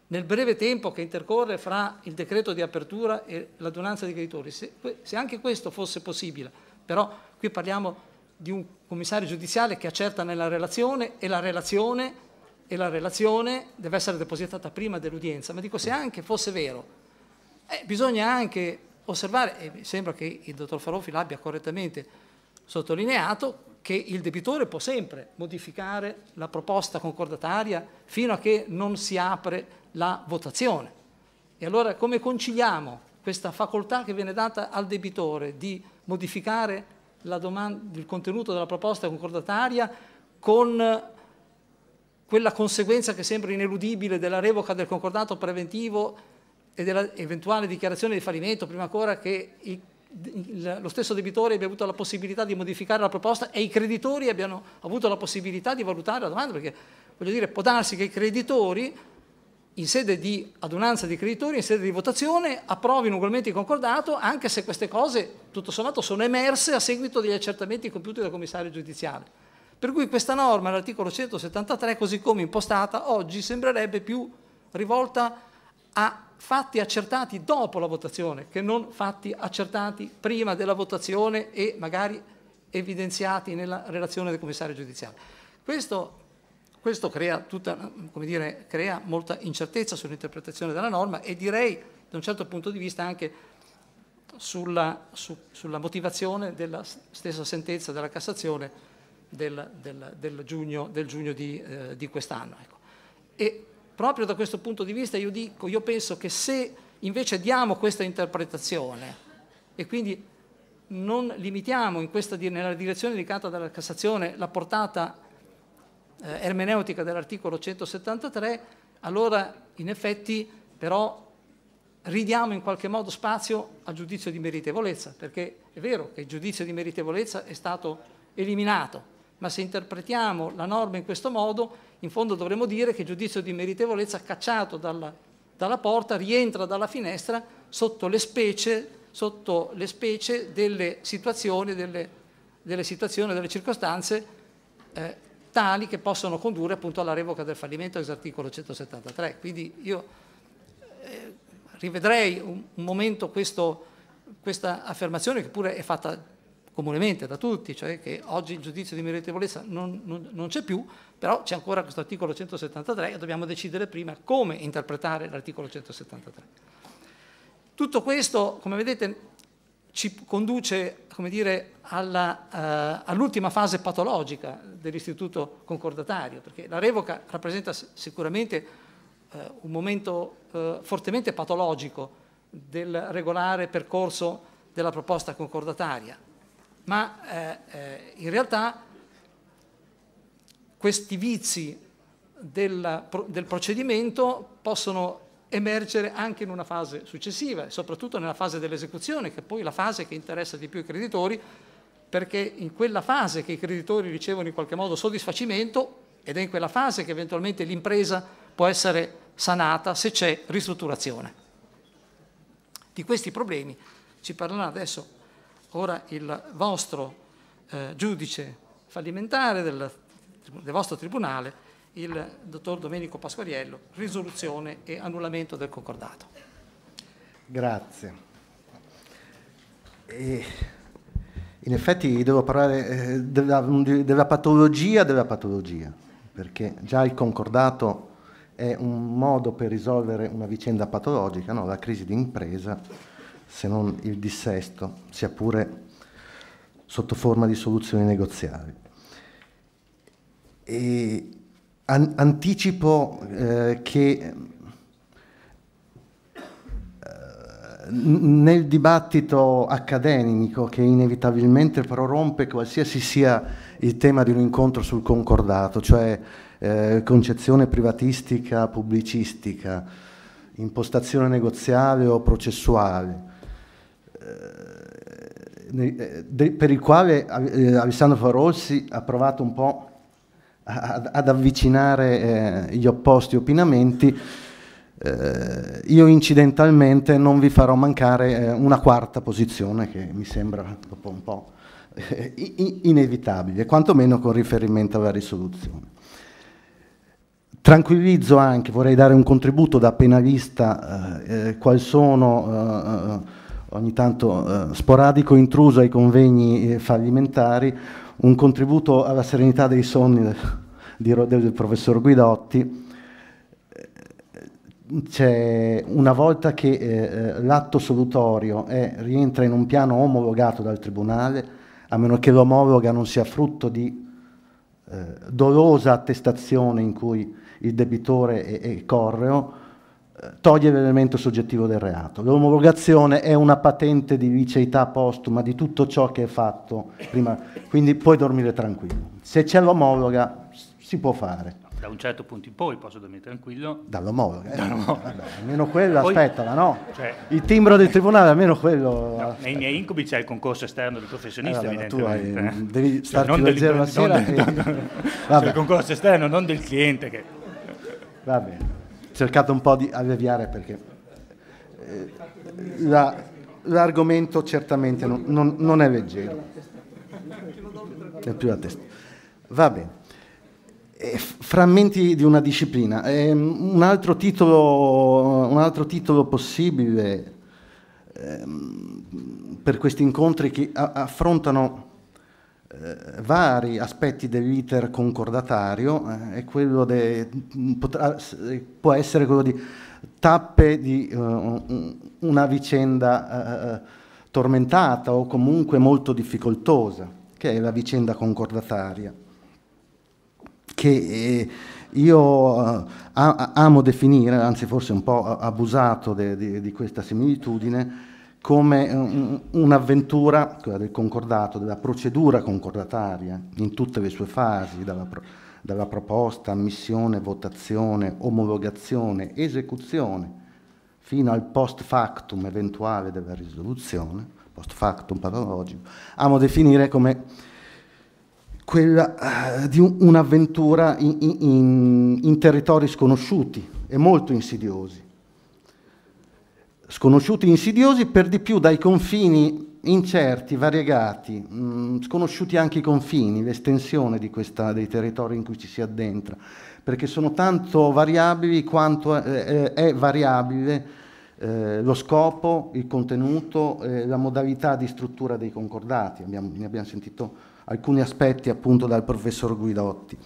S1: nel breve tempo che intercorre fra il decreto di apertura e l'adunanza dei creditori, se, se anche questo fosse possibile, però qui parliamo di di un commissario giudiziale che accerta nella relazione e la relazione, e la relazione deve essere depositata prima dell'udienza. Ma dico, se anche fosse vero, eh, bisogna anche osservare, e mi sembra che il dottor Farofi l'abbia correttamente sottolineato, che il debitore può sempre modificare la proposta concordataria fino a che non si apre la votazione. E allora come conciliamo questa facoltà che viene data al debitore di modificare il contenuto della proposta concordataria con quella conseguenza che sembra ineludibile della revoca del concordato preventivo e dell'eventuale dichiarazione di fallimento, prima ancora che i, il, lo stesso debitore abbia avuto la possibilità di modificare la proposta e i creditori abbiano avuto la possibilità di valutare la domanda, perché voglio dire, può darsi che i creditori in sede di adunanza di creditori, in sede di votazione, approvino ugualmente il concordato, anche se queste cose, tutto sommato, sono emerse a seguito degli accertamenti compiuti dal commissario giudiziale. Per cui questa norma, l'articolo 173, così come impostata, oggi sembrerebbe più rivolta a fatti accertati dopo la votazione che non fatti accertati prima della votazione e magari evidenziati nella relazione del commissario giudiziale. Questo questo crea, tutta, dire, crea molta incertezza sull'interpretazione della norma e direi da un certo punto di vista anche sulla, su, sulla motivazione della stessa sentenza della Cassazione del, del, del giugno, del giugno di, eh, di, quest'anno. Ecco. E proprio da questo punto di vista io, dico, io penso che se invece diamo questa interpretazione e quindi non limitiamo questa, nella direzione indicata dalla Cassazione la portata eh, ermeneutica dell'articolo 173, allora in effetti però ridiamo in qualche modo spazio al giudizio di meritevolezza, perché è vero che il giudizio di meritevolezza è stato eliminato, ma se interpretiamo la norma in questo modo, in fondo dovremmo dire che il giudizio di meritevolezza cacciato dalla, dalla porta rientra dalla finestra sotto le specie, sotto le specie delle situazioni, delle, delle, situazioni, delle circostanze eh, tali che possono condurre appunto alla revoca del fallimento ex articolo 173. Quindi io eh, rivedrei un, un momento questo, questa affermazione che pure è fatta comunemente da tutti, cioè che oggi il giudizio di meritevolezza non, non, non c'è più, però c'è ancora questo articolo 173 e dobbiamo decidere prima come interpretare l'articolo 173. Tutto questo, come vedete, ci conduce dire, alla, uh, all'ultima fase patologica dell'istituto concordatario, perché la revoca rappresenta sicuramente uh, un momento uh, fortemente patologico del regolare percorso della proposta concordataria, ma in realtà questi vizi del, del procedimento possono emergere anche in una fase successiva, soprattutto nella fase dell'esecuzione, che è poi la fase che interessa di più i creditori, perché in quella fase che i creditori ricevono in qualche modo soddisfacimento ed è in quella fase che eventualmente l'impresa può essere sanata se c'è ristrutturazione. Di questi problemi ci parlerà adesso ora il vostro eh, giudice fallimentare del, del vostro tribunale il dottor Domenico Pasquariello, risoluzione e annullamento del concordato.
S6: Grazie. E in effetti devo parlare eh, della, della patologia della patologia, perché già il concordato è un modo per risolvere una vicenda patologica, no? la crisi di impresa, se non il dissesto, sia pure sotto forma di soluzioni negoziali. E an anticipo eh, che eh, nel dibattito accademico che inevitabilmente prorompe qualsiasi sia il tema di un incontro sul concordato, cioè eh, concezione privatistica, pubblicistica, impostazione negoziale o processuale, eh, eh per il quale eh, Alessandro Farossi ha provato un po' ad, avvicinare eh, gli opposti opinamenti, eh, io incidentalmente non vi farò mancare eh, una quarta posizione che mi sembra dopo un po' eh, inevitabile, quantomeno con riferimento alla risoluzione. Tranquillizzo anche, vorrei dare un contributo da penalista, eh, eh qual sono, eh, ogni tanto sporadico intruso ai convegni fallimentari, un contributo alla serenità dei sonni del, del, del professor Guidotti. C'è una volta che eh, eh, l'atto solutorio è, rientra in un piano omologato dal Tribunale, a meno che l'omologa non sia frutto di eh, dolosa attestazione in cui il debitore è, è correo, toglie l'elemento soggettivo del reato. L'omologazione è una patente di liceità postuma di tutto ciò che è fatto prima, quindi puoi dormire tranquillo. Se c'è l'omologa si può fare.
S3: Da un certo punto in poi posso dormire tranquillo.
S6: Dall'omologa, eh, Dall'omologa. Vabbè, almeno quello aspettala, no? Cioè, il timbro del tribunale, almeno quello. No, nei
S3: miei incubi c'è il concorso esterno del professionista, eh, vabbè, evidentemente. Hai, devi cioè, starti cioè, leggero la sera. Del, e... no, no, cioè, il concorso esterno, non del cliente. Che...
S6: Va bene cercato un po' di alleviare perché eh, la, l'argomento certamente non, non, non, è leggero. È più la testa. Va bene. Eh, frammenti di una disciplina. Ehm, un, altro titolo, un, altro titolo, possibile ehm, per questi incontri che affrontano eh, vari aspetti dell'iter concordatario eh, quello de, potrà, può essere quello di tappe di uh, una vicenda uh, tormentata o comunque molto difficoltosa, che è la vicenda concordataria, che io uh, amo definire, anzi forse un po' abusato di questa similitudine, come eh, un'avventura, quella del concordato, della procedura concordataria, in tutte le sue fasi, dalla, pro, dalla proposta, ammissione, votazione, omologazione, esecuzione, fino al post factum eventuale della risoluzione, post factum paralogico, amo definire come quella uh, di un'avventura in, in, in territori sconosciuti e molto insidiosi sconosciuti insidiosi, per di più dai confini incerti, variegati, mh, mm, sconosciuti anche i confini, l'estensione dei territori in cui ci si addentra, perché sono tanto variabili quanto eh, eh è variabile eh, lo scopo, il contenuto, eh, la modalità di struttura dei concordati, abbiamo, ne abbiamo sentito alcuni aspetti appunto dal professor Guidotti.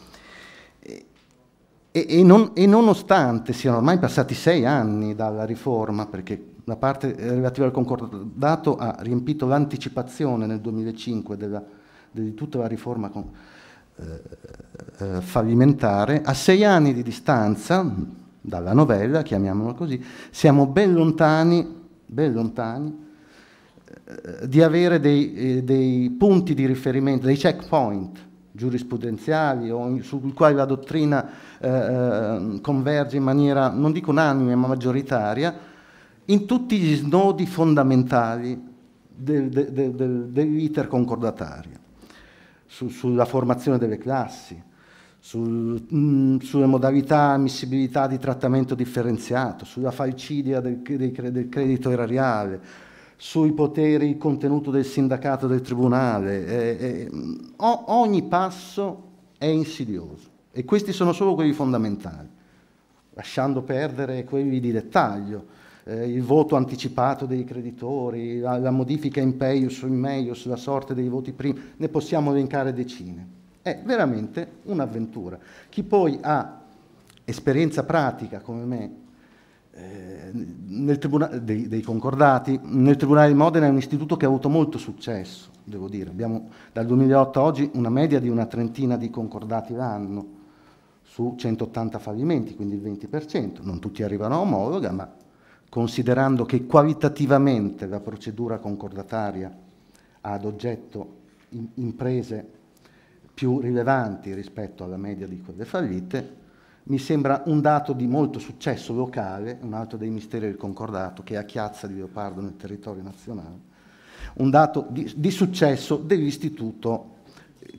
S6: e, e, non, e nonostante siano ormai passati sei anni dalla riforma, perché la parte relativa al concordato ha riempito l'anticipazione nel 2005 della, di tutta la riforma con, eh, eh, fallimentare, a sei anni di distanza dalla novella, chiamiamola così, siamo ben lontani, ben lontani eh, di avere dei, eh, dei, punti di riferimento, dei checkpoint giurisprudenziali o sui quali la dottrina eh, eh, converge in maniera, non dico unanime, ma maggioritaria, in tutti gli snodi fondamentali dell'iter concordatario, su, sulla formazione delle classi, sul, mh, mm, sulle modalità ammissibilità di trattamento differenziato, sulla falcidia del, del credito erariale, sui poteri, il contenuto del sindacato del tribunale. Eh, eh, ogni passo è insidioso e questi sono solo quelli fondamentali, lasciando perdere quelli di dettaglio eh, il voto anticipato dei creditori, la, la modifica in peius o in meius, la sorte dei voti primi, ne possiamo elencare decine. È veramente un'avventura. Chi poi ha esperienza pratica come me eh, dei, dei, concordati, nel Tribunale di Modena è un istituto che ha avuto molto successo, devo dire. Abbiamo dal 2008 a oggi una media di una trentina di concordati l'anno su 180 fallimenti, quindi il 20%. Non tutti arrivano a omologa, ma considerando che qualitativamente la procedura concordataria ha ad oggetto imprese più rilevanti rispetto alla media di quelle fallite, mi sembra un dato di molto successo locale, un altro dei misteri del concordato che è a Chiazza di leopardo nel territorio nazionale, un dato di, di successo dell'istituto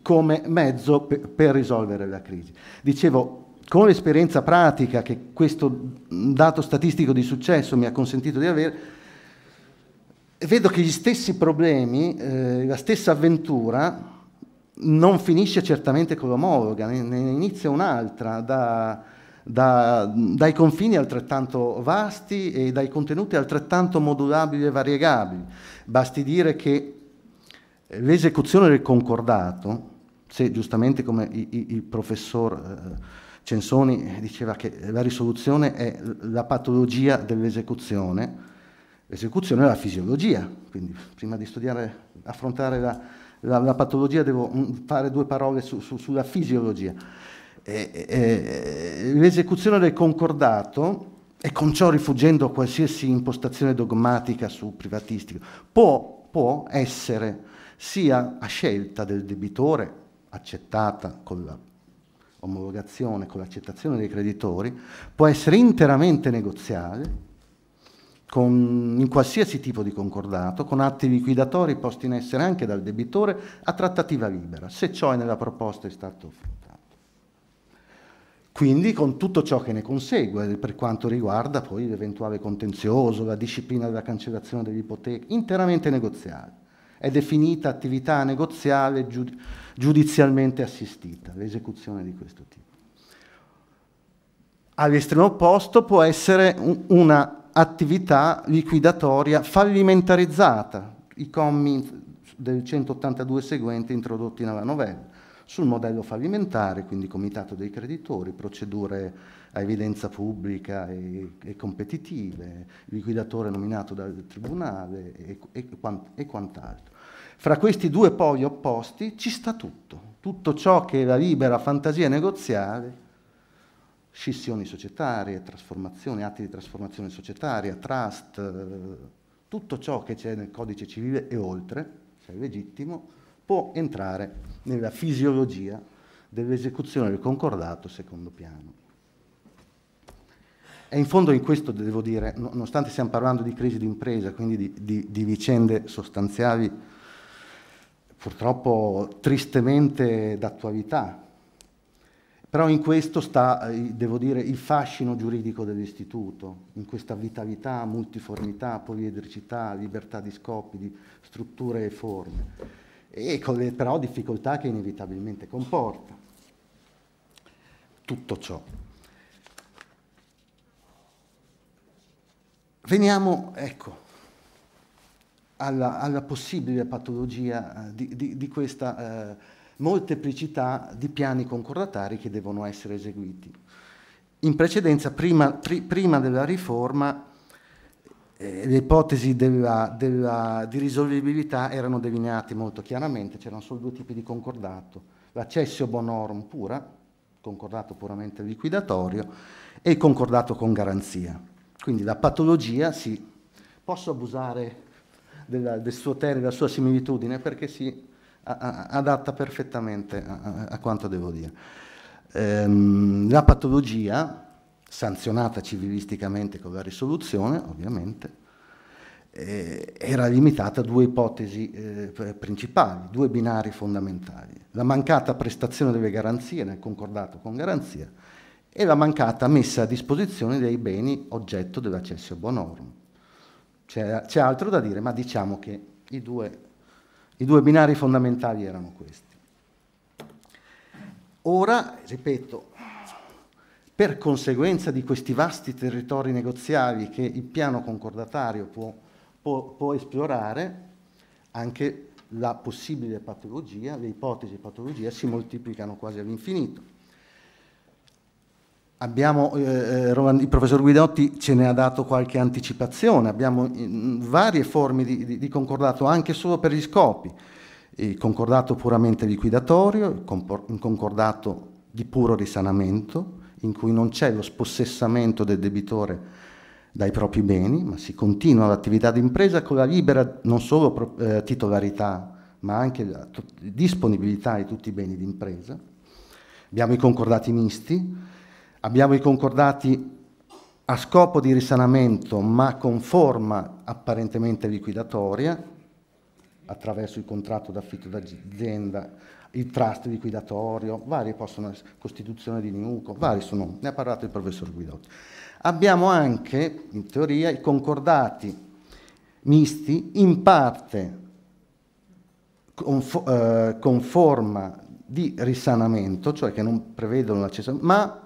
S6: come mezzo per, per risolvere la crisi. Dicevo, con l'esperienza pratica che questo dato statistico di successo mi ha consentito di avere, vedo che gli stessi problemi, eh, la stessa avventura non finisce certamente con l'omologa, ne, inizia un'altra da, da, dai confini altrettanto vasti e dai contenuti altrettanto modulabili e variegabili. Basti dire che l'esecuzione del concordato, se giustamente come il, il, il professor... Eh, Censoni diceva che la risoluzione è la patologia dell'esecuzione, l'esecuzione è la fisiologia, quindi prima di studiare, affrontare la, la, la patologia devo mm, fare due parole su, su, sulla fisiologia. E, e, l'esecuzione del concordato, e con ciò rifuggendo a qualsiasi impostazione dogmatica su privatistica, può, può essere sia a scelta del debitore, accettata con la omologazione con l'accettazione dei creditori può essere interamente negoziale con, in qualsiasi tipo di concordato, con atti liquidatori posti in essere anche dal debitore a trattativa libera, se ciò è nella proposta è stato affrontato. Quindi con tutto ciò che ne consegue eh, per quanto riguarda poi l'eventuale contenzioso, la disciplina della cancellazione delle ipoteche, interamente negoziale è definita attività negoziale giudizialmente assistita, l'esecuzione di questo tipo. All'estremo opposto può essere un, una attività liquidatoria fallimentarizzata, i commi del 182 seguenti introdotti nella novella, sul modello fallimentare, quindi comitato dei creditori, procedure a evidenza pubblica e, e competitive, liquidatore nominato dal tribunale e, e, quant, e quant'altro. Fra questi due poli opposti ci sta tutto, tutto ciò che la libera fantasia negoziale scissioni societarie, trasformazioni, atti di trasformazione societaria, trust, tutto ciò che c'è nel codice civile e oltre, se è cioè legittimo, può entrare nella fisiologia dell'esecuzione del concordato secondo piano. E in fondo in questo devo dire, nonostante stiamo parlando di crisi di impresa, quindi di, di, di vicende sostanziali purtroppo tristemente d'attualità, però in questo sta, eh, devo dire, il fascino giuridico dell'istituto, in questa vitalità, multiformità, poliedricità, libertà di scopi, di strutture e forme, e con le però difficoltà che inevitabilmente comporta. Tutto ciò Veniamo, ecco, alla, alla possibile patologia eh, di, di, di questa eh, molteplicità di piani concordatari che devono essere eseguiti. In precedenza, prima, pri, prima della riforma, eh, le ipotesi della, della, di risolvibilità erano delineate molto chiaramente, c'erano solo due tipi di concordato, l'accessio bonorum pura, concordato puramente liquidatorio, e il concordato con garanzia. Quindi la patologia si... Posso abusare della, del suo termine, della sua similitudine, perché si adatta perfettamente a, a, quanto devo dire. Ehm, la patologia, sanzionata civilisticamente con la risoluzione, ovviamente, eh, era limitata a due ipotesi eh, principali, due binari fondamentali. La mancata prestazione delle garanzie nel concordato con garanzia e la mancata messa a disposizione dei beni oggetto dell'accessio bonorum. C'è, c'è altro da dire, ma diciamo che i due, i due binari fondamentali erano questi. Ora, ripeto, per conseguenza di questi vasti territori negoziali che il piano concordatario può, può, può esplorare, anche la possibile patologia, le ipotesi di patologia si moltiplicano quasi all'infinito. Abbiamo, eh, eh il professor Guidotti ce ne ha dato qualche anticipazione, abbiamo varie forme di, di, di concordato anche solo per gli scopi, il concordato puramente liquidatorio, il concordato di puro risanamento, in cui non c'è lo spossessamento del debitore dai propri beni, ma si continua l'attività d'impresa con la libera non solo eh, titolarità, ma anche la disponibilità di tutti i beni d'impresa. Abbiamo i concordati misti, Abbiamo i concordati a scopo di risanamento ma con forma apparentemente liquidatoria attraverso il contratto d'affitto d'azienda, il trust liquidatorio, vari possono essere, costituzione di Niuco, vari sono, ne ha parlato il professor Guidotti. Abbiamo anche, in teoria, i concordati misti in parte con, eh, con forma di risanamento, cioè che non prevedono l'accesso, ma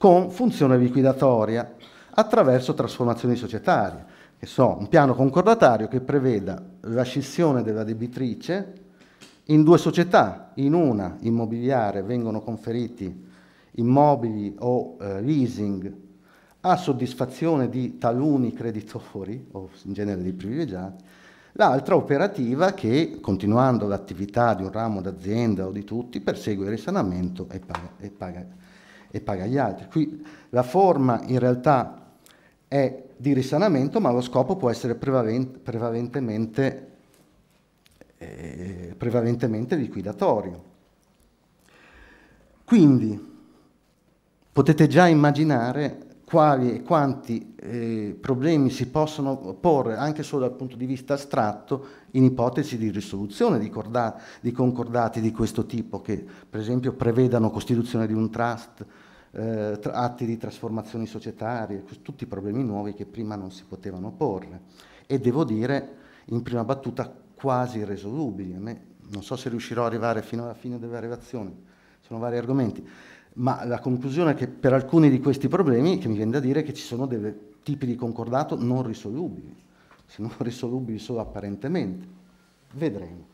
S6: con funzione liquidatoria attraverso trasformazioni societarie, che so, un piano concordatario che preveda la scissione della debitrice in due società, in una immobiliare vengono conferiti immobili o eh, leasing a soddisfazione di taluni creditori o in genere di privilegiati, l'altra operativa che, continuando l'attività di un ramo d'azienda o di tutti, persegue il risanamento e paga, e paga e paga gli altri. Qui la forma in realtà è di risanamento, ma lo scopo può essere prevalentemente, eh, prevalentemente liquidatorio. Quindi potete già immaginare quali e quanti eh, problemi si possono porre anche solo dal punto di vista astratto in ipotesi di risoluzione di, corda- di concordati di questo tipo che per esempio prevedano costituzione di un trust eh, atti di trasformazioni societarie, tutti problemi nuovi che prima non si potevano porre. E devo dire, in prima battuta, quasi irresolubili. non so se riuscirò ad arrivare fino alla fine della relazione, sono vari argomenti, ma la conclusione è che per alcuni di questi problemi, che mi viene da dire, che ci sono dei tipi di concordato non risolubili, se non risolubili solo apparentemente. Vedremo.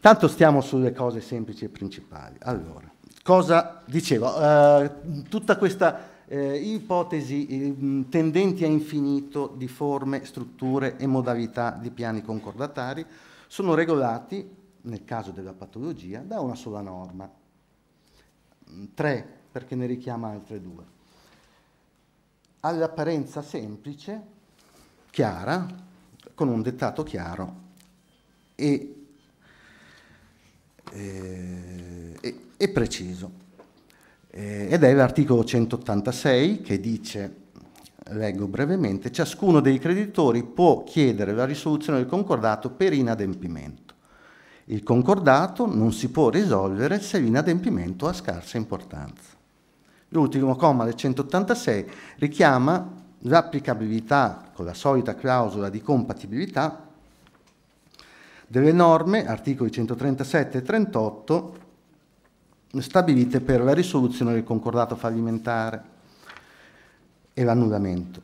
S6: Tanto stiamo sulle cose semplici e principali. Allora, Cosa dicevo? Uh, tutta questa uh, ipotesi uh, tendenti a infinito di forme, strutture e modalità di piani concordatari sono regolati, nel caso della patologia, da una sola norma. Mm, tre, perché ne richiama altre due. All'apparenza semplice, chiara, con un dettato chiaro e, eh, e, e e preciso. Eh, ed è l'articolo 186 che dice, leggo brevemente, ciascuno dei creditori può chiedere la risoluzione del concordato per inadempimento. Il concordato non si può risolvere se l'inadempimento ha scarsa importanza. L'ultimo comma del 186 richiama l'applicabilità, con la solita clausola di compatibilità, delle norme, articoli 137 e 38, stabilite per la risoluzione del concordato fallimentare e l'annullamento.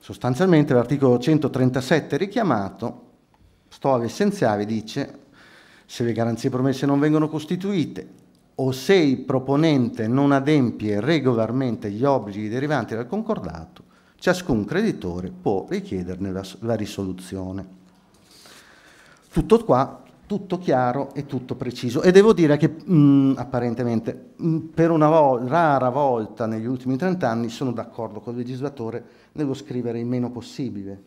S6: Sostanzialmente l'articolo 137 richiamato, storia essenziale, dice se le garanzie promesse non vengono costituite o se il proponente non adempie regolarmente gli obblighi derivanti dal concordato, ciascun creditore può richiederne la, la risoluzione. Tutto qua tutto chiaro e tutto preciso. E devo dire che mh, mm, apparentemente mh, mm, per una vo rara volta negli ultimi 30 anni sono d'accordo con il legislatore nello scrivere il meno possibile,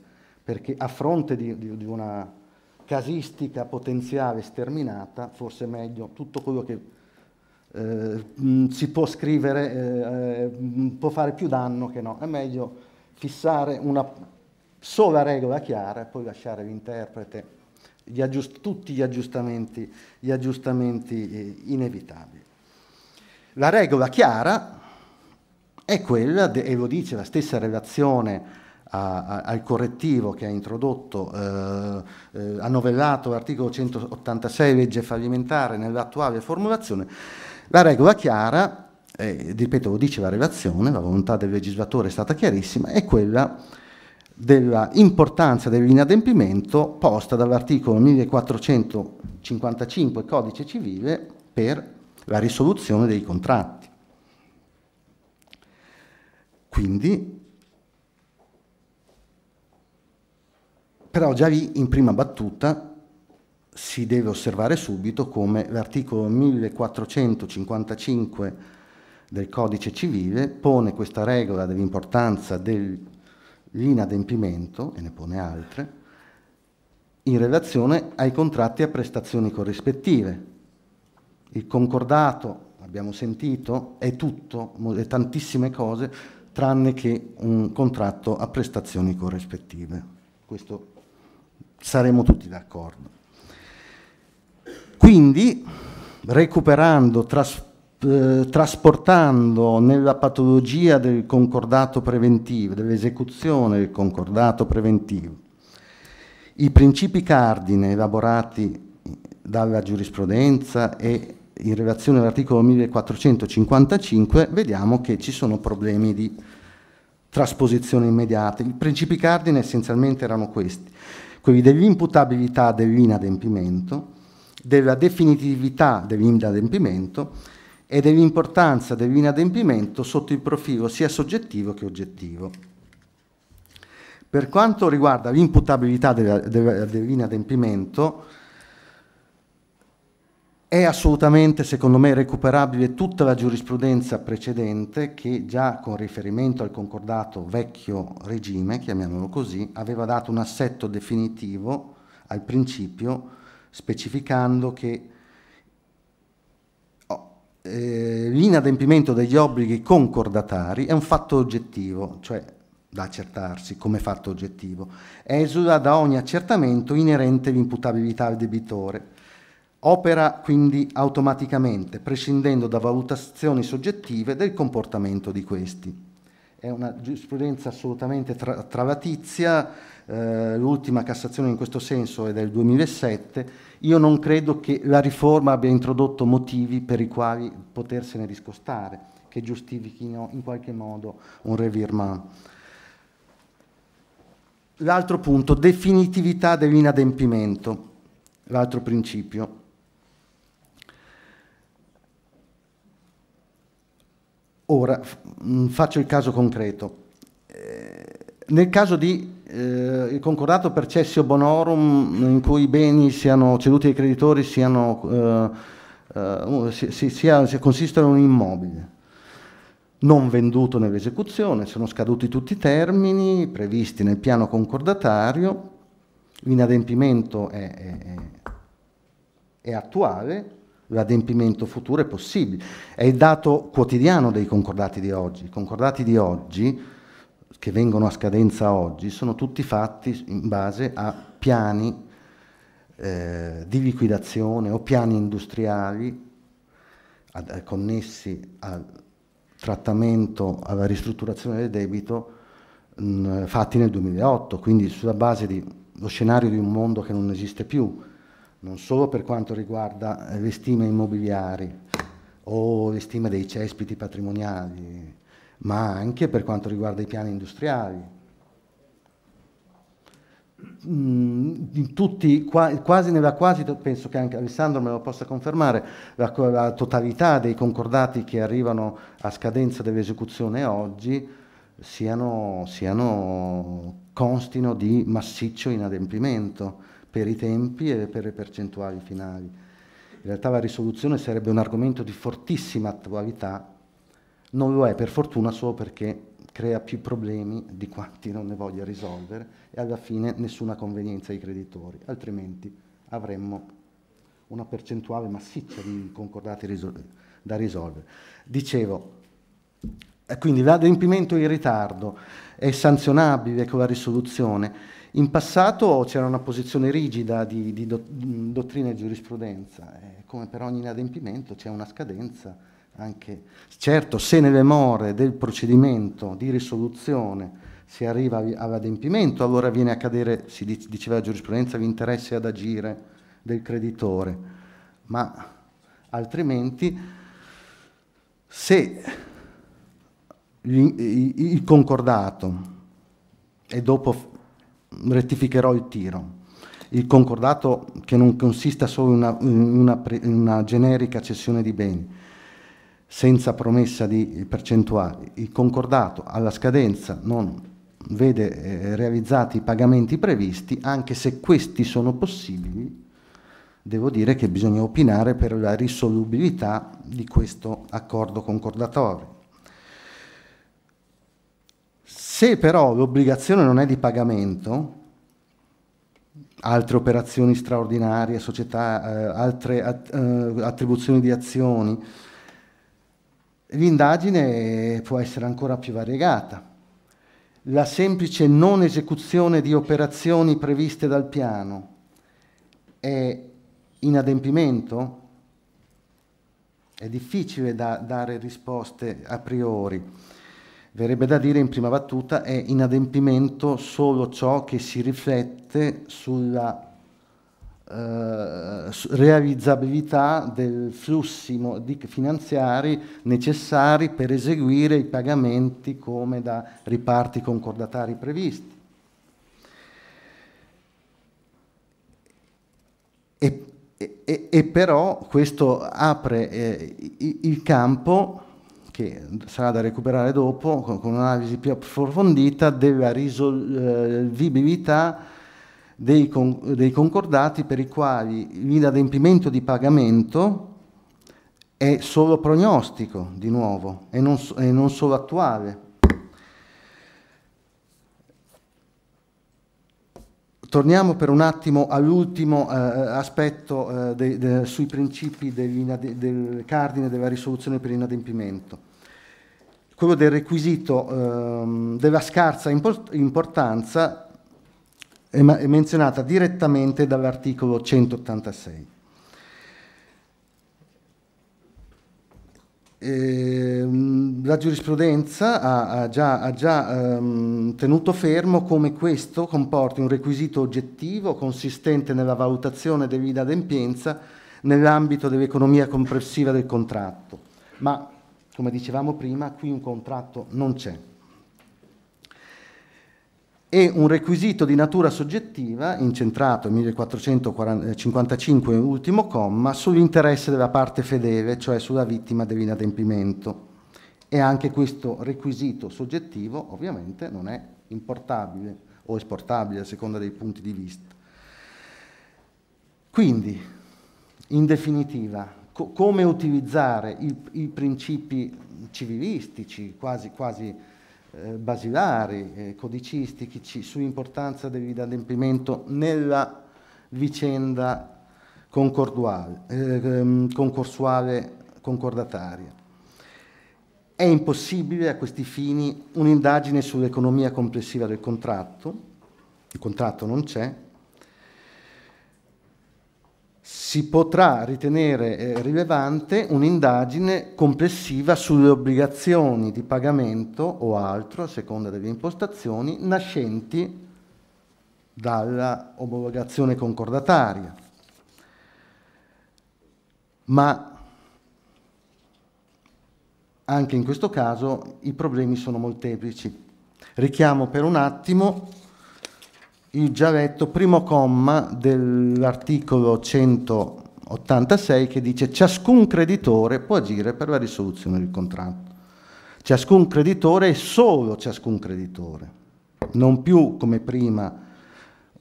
S6: perché a fronte di, di, di una casistica potenziale sterminata, forse è meglio tutto quello che eh, mh, mm, si può scrivere eh, può fare più danno che no. È meglio fissare una sola regola chiara e poi lasciare l'interprete gli tutti gli aggiustamenti, gli aggiustamenti eh, inevitabili. La regola chiara è quella, e lo dice la stessa relazione a, a, al correttivo che ha introdotto, eh, eh, ha novellato l'articolo 186 legge fallimentare nell'attuale formulazione, la regola chiara, eh, ripeto lo dice la relazione, la volontà del legislatore è stata chiarissima, è quella della importanza dell'inadempimento posta dall'articolo 1455 Codice Civile per la risoluzione dei contratti. Quindi, però già lì in prima battuta si deve osservare subito come l'articolo 1455 del codice civile pone questa regola dell'importanza del l'inadempimento, e ne pone altre, in relazione ai contratti a prestazioni corrispettive. Il concordato, abbiamo sentito, è tutto, è tantissime cose, tranne che un contratto a prestazioni corrispettive. Questo saremo tutti d'accordo. Quindi, recuperando, trasportando, eh, trasportando nella patologia del concordato preventivo, dell'esecuzione del concordato preventivo, i principi cardine elaborati dalla giurisprudenza e in relazione all'articolo 1455 vediamo che ci sono problemi di trasposizione immediata. I principi cardine essenzialmente erano questi, quelli dell'imputabilità dell'inadempimento, della definitività dell'inadempimento e dell'importanza dell'inadempimento sotto il profilo sia soggettivo che oggettivo. Per quanto riguarda l'imputabilità dell'inadempimento, è assolutamente, secondo me, recuperabile tutta la giurisprudenza precedente che già con riferimento al concordato vecchio regime, chiamiamolo così, aveva dato un assetto definitivo al principio specificando che eh, l'inadempimento degli obblighi concordatari è un fatto oggettivo, cioè da accertarsi come fatto oggettivo, esula da ogni accertamento inerente all'imputabilità al debitore. Opera quindi automaticamente, prescindendo da valutazioni soggettive del comportamento di questi. È una giurisprudenza assolutamente tra- travatizia, eh, l'ultima Cassazione in questo senso è del 2007, io non credo che la riforma abbia introdotto motivi per i quali potersene discostare, che giustifichino in qualche modo un revirement. L'altro punto, definitività dell'inadempimento, l'altro principio. Ora mm, faccio il caso concreto. Eh, nel caso di eh, il concordato per cessio bonorum in cui i beni siano ceduti ai creditori siano, eh, eh, si, si, sia, consistano in un immobile non venduto nell'esecuzione, sono scaduti tutti i termini previsti nel piano concordatario, l'inadempimento è, è, è, attuale, l'adempimento futuro è possibile. È il dato quotidiano dei concordati di oggi. I concordati di oggi che vengono a scadenza oggi sono tutti fatti in base a piani eh, di liquidazione o piani industriali ad, eh, connessi al trattamento, alla ristrutturazione del debito mh, mm, fatti nel 2008, quindi sulla base dello scenario di un mondo che non esiste più, non solo per quanto riguarda eh, le stime immobiliari o le stime dei cespiti patrimoniali, ma anche per quanto riguarda i piani industriali. Mm, in tutti, quasi nella quasi, penso che anche Alessandro me lo possa confermare, la, la totalità dei concordati che arrivano a scadenza dell'esecuzione oggi siano, siano constino di massiccio inadempimento per i tempi e per le percentuali finali. In realtà la risoluzione sarebbe un argomento di fortissima attualità non lo è per fortuna solo perché crea più problemi di quanti non ne voglia risolvere e alla fine nessuna convenienza ai creditori, altrimenti avremmo una percentuale massiccia di concordati risol- da risolvere. Dicevo, eh, quindi l'adempimento in ritardo è sanzionabile con la risoluzione. In passato c'era una posizione rigida di, di dottrina e giurisprudenza, eh, come per ogni inadempimento c'è una scadenza anche, certo, se nelle more del procedimento di risoluzione si arriva all'adempimento, allora viene a cadere, si diceva la giurisprudenza, l'interesse ad agire del creditore, ma altrimenti se il concordato, e dopo rettificherò il tiro, il concordato che non consista solo in una, in una, in una generica cessione di beni, senza promessa di percentuali. Il concordato alla scadenza non vede eh, realizzati i pagamenti previsti, anche se questi sono possibili, devo dire che bisogna opinare per la risolubilità di questo accordo concordatorio. Se però l'obbligazione non è di pagamento, altre operazioni straordinarie, società, eh, altre at eh, attribuzioni di azioni, L'indagine può essere ancora più variegata. La semplice non esecuzione di operazioni previste dal piano è inadempimento? È difficile da dare risposte a priori. Verrebbe da dire in prima battuta è inadempimento solo ciò che si riflette sulla eh, realizzabilità dei flussi finanziari necessari per eseguire i pagamenti come da riparti concordatari previsti. E, e, e però questo apre eh, il campo che sarà da recuperare dopo con, un'analisi più approfondita della risolvibilità eh, dei, con, dei concordati per i quali l'inadempimento di pagamento è solo prognostico, di nuovo, e non, e non solo attuale. Torniamo per un attimo all'ultimo eh, eh aspetto eh, de, de, sui principi del cardine della risoluzione per inadempimento, quello del requisito eh, della scarsa import importanza è menzionata direttamente dall'articolo 186. Ehm, la giurisprudenza ha, già, ha già ehm, tenuto fermo come questo comporti un requisito oggettivo consistente nella valutazione dell'inadempienza nell'ambito dell'economia complessiva del contratto. Ma, come dicevamo prima, qui un contratto non c'è e un requisito di natura soggettiva, incentrato nel 1455 ultimo comma, sull'interesse della parte fedele, cioè sulla vittima dell'inadempimento. E anche questo requisito soggettivo ovviamente non è importabile o esportabile a seconda dei punti di vista. Quindi, in definitiva, co come utilizzare i, i, principi civilistici, quasi, quasi eh, basilari, eh, codicistici sull'importanza dell'adempimento nella vicenda eh, ehm, concorsuale concordataria. È impossibile a questi fini un'indagine sull'economia complessiva del contratto, il contratto non c'è, si potrà ritenere eh, rilevante un'indagine complessiva sulle obbligazioni di pagamento o altro, a seconda delle impostazioni, nascenti dalla omologazione concordataria. Ma anche in questo caso i problemi sono molteplici. Richiamo per un attimo il già letto primo comma dell'articolo 186 che dice ciascun creditore può agire per la risoluzione del contratto. Ciascun creditore è solo ciascun creditore, non più come prima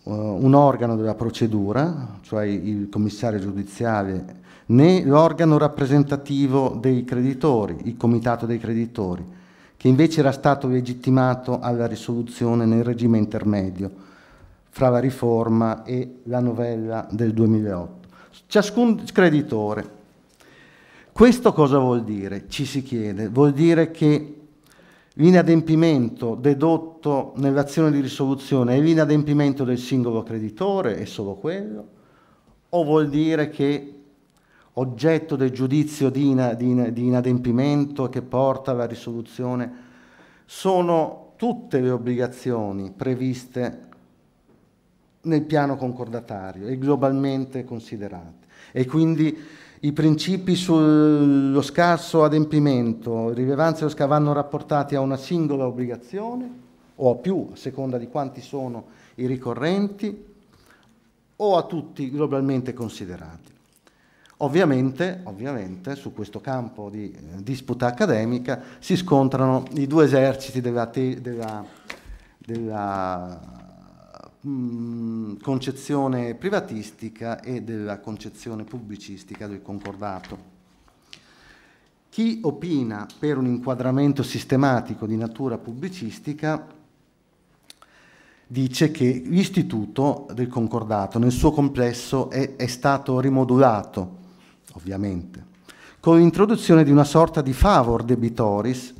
S6: eh, un organo della procedura, cioè il commissario giudiziale, né l'organo rappresentativo dei creditori, il comitato dei creditori, che invece era stato legittimato alla risoluzione nel regime intermedio fra la riforma e la novella del 2008. Ciascun creditore. Questo cosa vuol dire? Ci si chiede. Vuol dire che l'inadempimento dedotto nell'azione di risoluzione è l'inadempimento del singolo creditore, è solo quello, o vuol dire che oggetto del giudizio di, ina, di, ina, di inadempimento che porta alla risoluzione sono tutte le obbligazioni previste nel piano concordatario e globalmente considerate. E quindi i principi sullo scarso adempimento, rilevanza e lo vanno rapportati a una singola obbligazione o a più, a seconda di quanti sono i ricorrenti, o a tutti globalmente considerati. Ovviamente, ovviamente, su questo campo di eh, disputa accademica si scontrano i due eserciti della, della, della concezione privatistica e della concezione pubblicistica del concordato. Chi opina per un inquadramento sistematico di natura pubblicistica dice che l'istituto del concordato nel suo complesso è, è stato rimodulato, ovviamente, con l'introduzione di una sorta di favor debitoris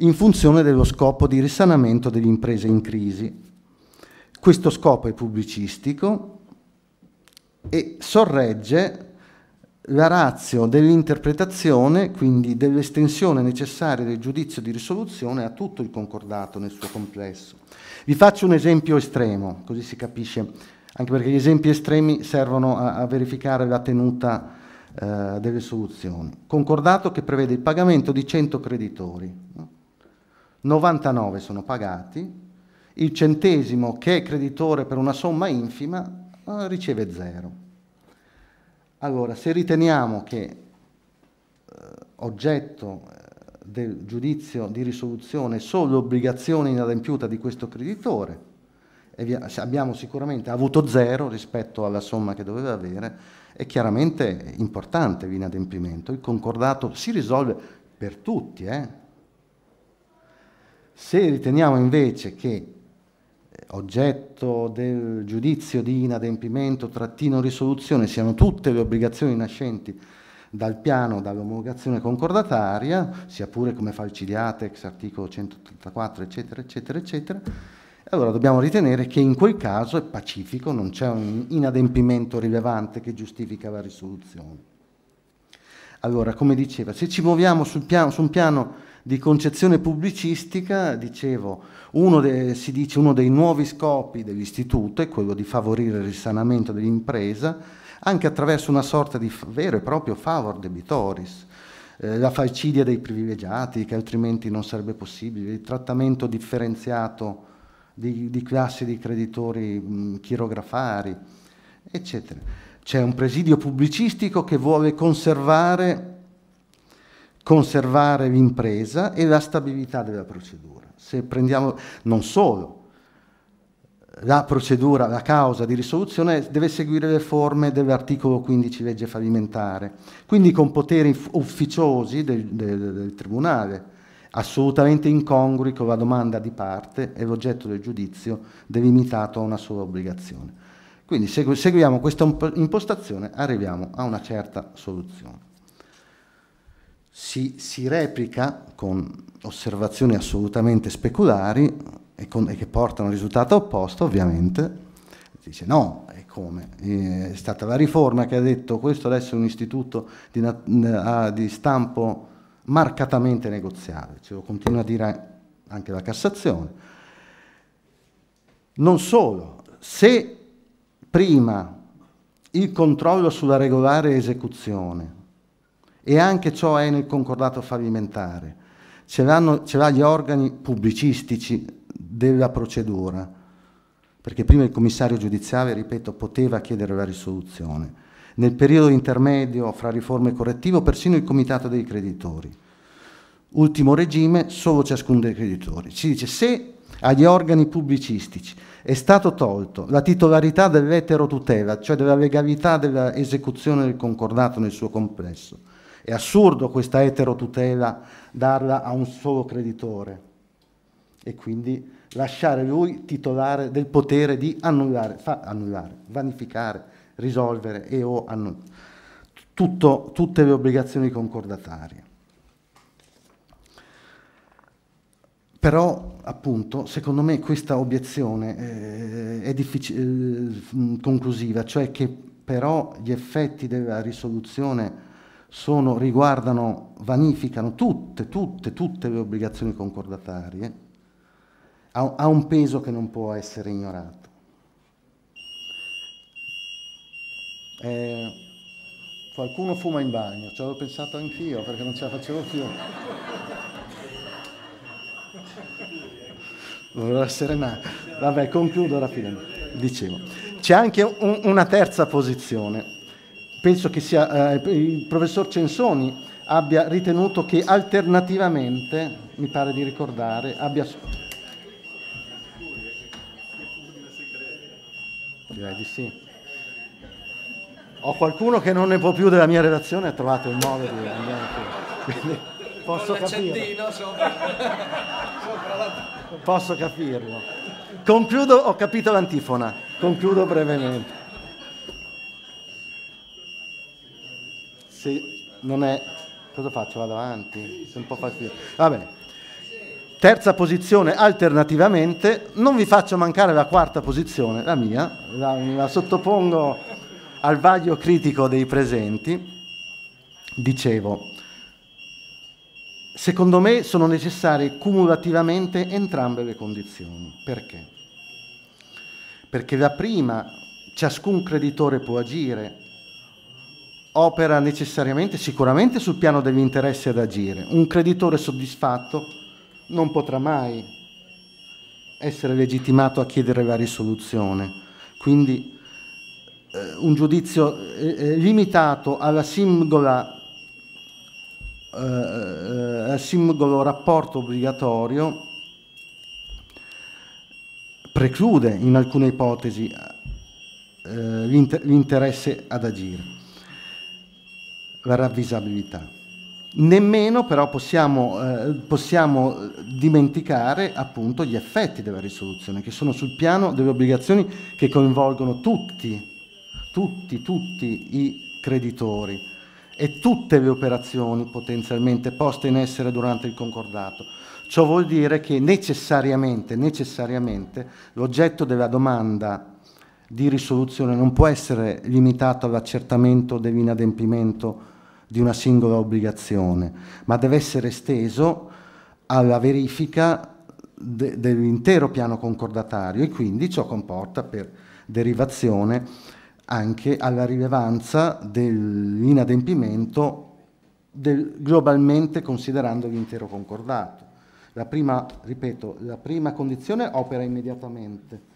S6: in funzione dello scopo di risanamento delle imprese in crisi, questo scopo è pubblicistico e sorregge la razio dell'interpretazione, quindi dell'estensione necessaria del giudizio di risoluzione a tutto il concordato nel suo complesso. Vi faccio un esempio estremo, così si capisce, anche perché gli esempi estremi servono a, a verificare la tenuta eh, delle soluzioni. Concordato che prevede il pagamento di 100 creditori, 99 sono pagati, il centesimo che è creditore per una somma infima eh, riceve zero. Allora, se riteniamo che eh, oggetto eh, del giudizio di risoluzione solo l'obbligazione inadempiuta di questo creditore, abbiamo sicuramente avuto zero rispetto alla somma che doveva avere, è chiaramente importante l'inadempimento. Il concordato si risolve per tutti. Eh? Se riteniamo invece che oggetto del giudizio di inadempimento, trattino risoluzione, siano tutte le obbligazioni nascenti dal piano dall'omologazione concordataria, sia pure come fa il CDAT, ex articolo 184, eccetera, eccetera, eccetera, allora dobbiamo ritenere che in quel caso è pacifico, non c'è un inadempimento rilevante che giustifica la risoluzione. Allora, come diceva, se ci muoviamo piano, su un piano di concezione pubblicistica, dicevo, uno de, si dice uno dei nuovi scopi dell'istituto è quello di favorire il risanamento dell'impresa anche attraverso una sorta di vero e proprio favor debitoris, eh, la falcidia dei privilegiati che altrimenti non sarebbe possibile, il trattamento differenziato di, di classi di creditori mh, chirografari, eccetera. C'è un presidio pubblicistico che vuole conservare conservare l'impresa e la stabilità della procedura. Se prendiamo non solo la procedura, la causa di risoluzione deve seguire le forme dell'articolo 15 legge fallimentare, quindi con poteri ufficiosi del, del, del Tribunale, assolutamente incongrui con la domanda di parte e l'oggetto del giudizio delimitato a una sola obbligazione. Quindi se seguiamo questa impostazione arriviamo a una certa soluzione si, si replica con osservazioni assolutamente speculari e, con, e che portano al risultato opposto, ovviamente, dice no, e come? Eh, è stata la riforma che ha detto questo adesso è un istituto di, di stampo marcatamente negoziale, ce cioè, lo continua a dire anche la Cassazione. Non solo, se prima il controllo sulla regolare esecuzione e anche ciò è nel concordato fallimentare. Ce l'ha gli organi pubblicistici della procedura, perché prima il commissario giudiziale, ripeto, poteva chiedere la risoluzione. Nel periodo intermedio fra riforma e correttivo persino il comitato dei creditori. Ultimo regime, solo ciascuno dei creditori. Si dice se agli organi pubblicistici è stato tolto la titolarità dell'eterotutela, cioè della legalità dell'esecuzione del concordato nel suo complesso, è assurdo questa eterotutela darla a un solo creditore e quindi lasciare lui titolare del potere di annullare, fa annullare, vanificare, risolvere e o annullare tutte le obbligazioni concordatarie. Però, appunto, secondo me questa obiezione eh, è eh, conclusiva, cioè che però gli effetti della risoluzione sono, riguardano, vanificano tutte, tutte, tutte le obbligazioni concordatarie, ha, ha un peso che non può essere ignorato. Eh, qualcuno fuma in bagno, ci avevo pensato anch'io perché non ce la facevo più. Dovrò essere ma... Vabbè, concludo rapidamente. Dicevo, c'è anche un, una terza posizione penso che sia eh, il professor Censoni abbia ritenuto che alternativamente, mi pare di ricordare, abbia... Direi di sì. Ho qualcuno che non ne può più della mia relazione ha trovato il modo di andare Quindi posso capirlo. Posso capirlo. Concludo, ho capito l'antifona, concludo brevemente. se non è... Cosa faccio? Vado avanti? un po' Va bene. Terza posizione, alternativamente, non vi faccio mancare la quarta posizione, la mia, la, la sottopongo al vaglio critico dei presenti. Dicevo, Secondo me sono necessarie cumulativamente entrambe le condizioni. Perché? Perché la prima, ciascun creditore può agire opera necessariamente, sicuramente sul piano degli interessi ad agire. Un creditore soddisfatto non potrà mai essere legittimato a chiedere la risoluzione. Quindi eh, un giudizio eh, eh limitato alla singola eh, eh, al singolo rapporto obbligatorio preclude in alcune ipotesi eh, l'interesse ad agire la ravvisabilità. Nemmeno però possiamo, eh, possiamo, dimenticare appunto gli effetti della risoluzione, che sono sul piano delle obbligazioni che coinvolgono tutti, tutti, tutti i creditori e tutte le operazioni potenzialmente poste in essere durante il concordato. Ciò vuol dire che necessariamente, necessariamente l'oggetto della domanda di risoluzione non può essere limitato all'accertamento dell'inadempimento di una singola obbligazione, ma deve essere esteso alla verifica de dell'intero piano concordatario e quindi ciò comporta per derivazione anche alla rilevanza dell'inadempimento del, globalmente considerando l'intero concordato. La prima, ripeto, la prima condizione opera immediatamente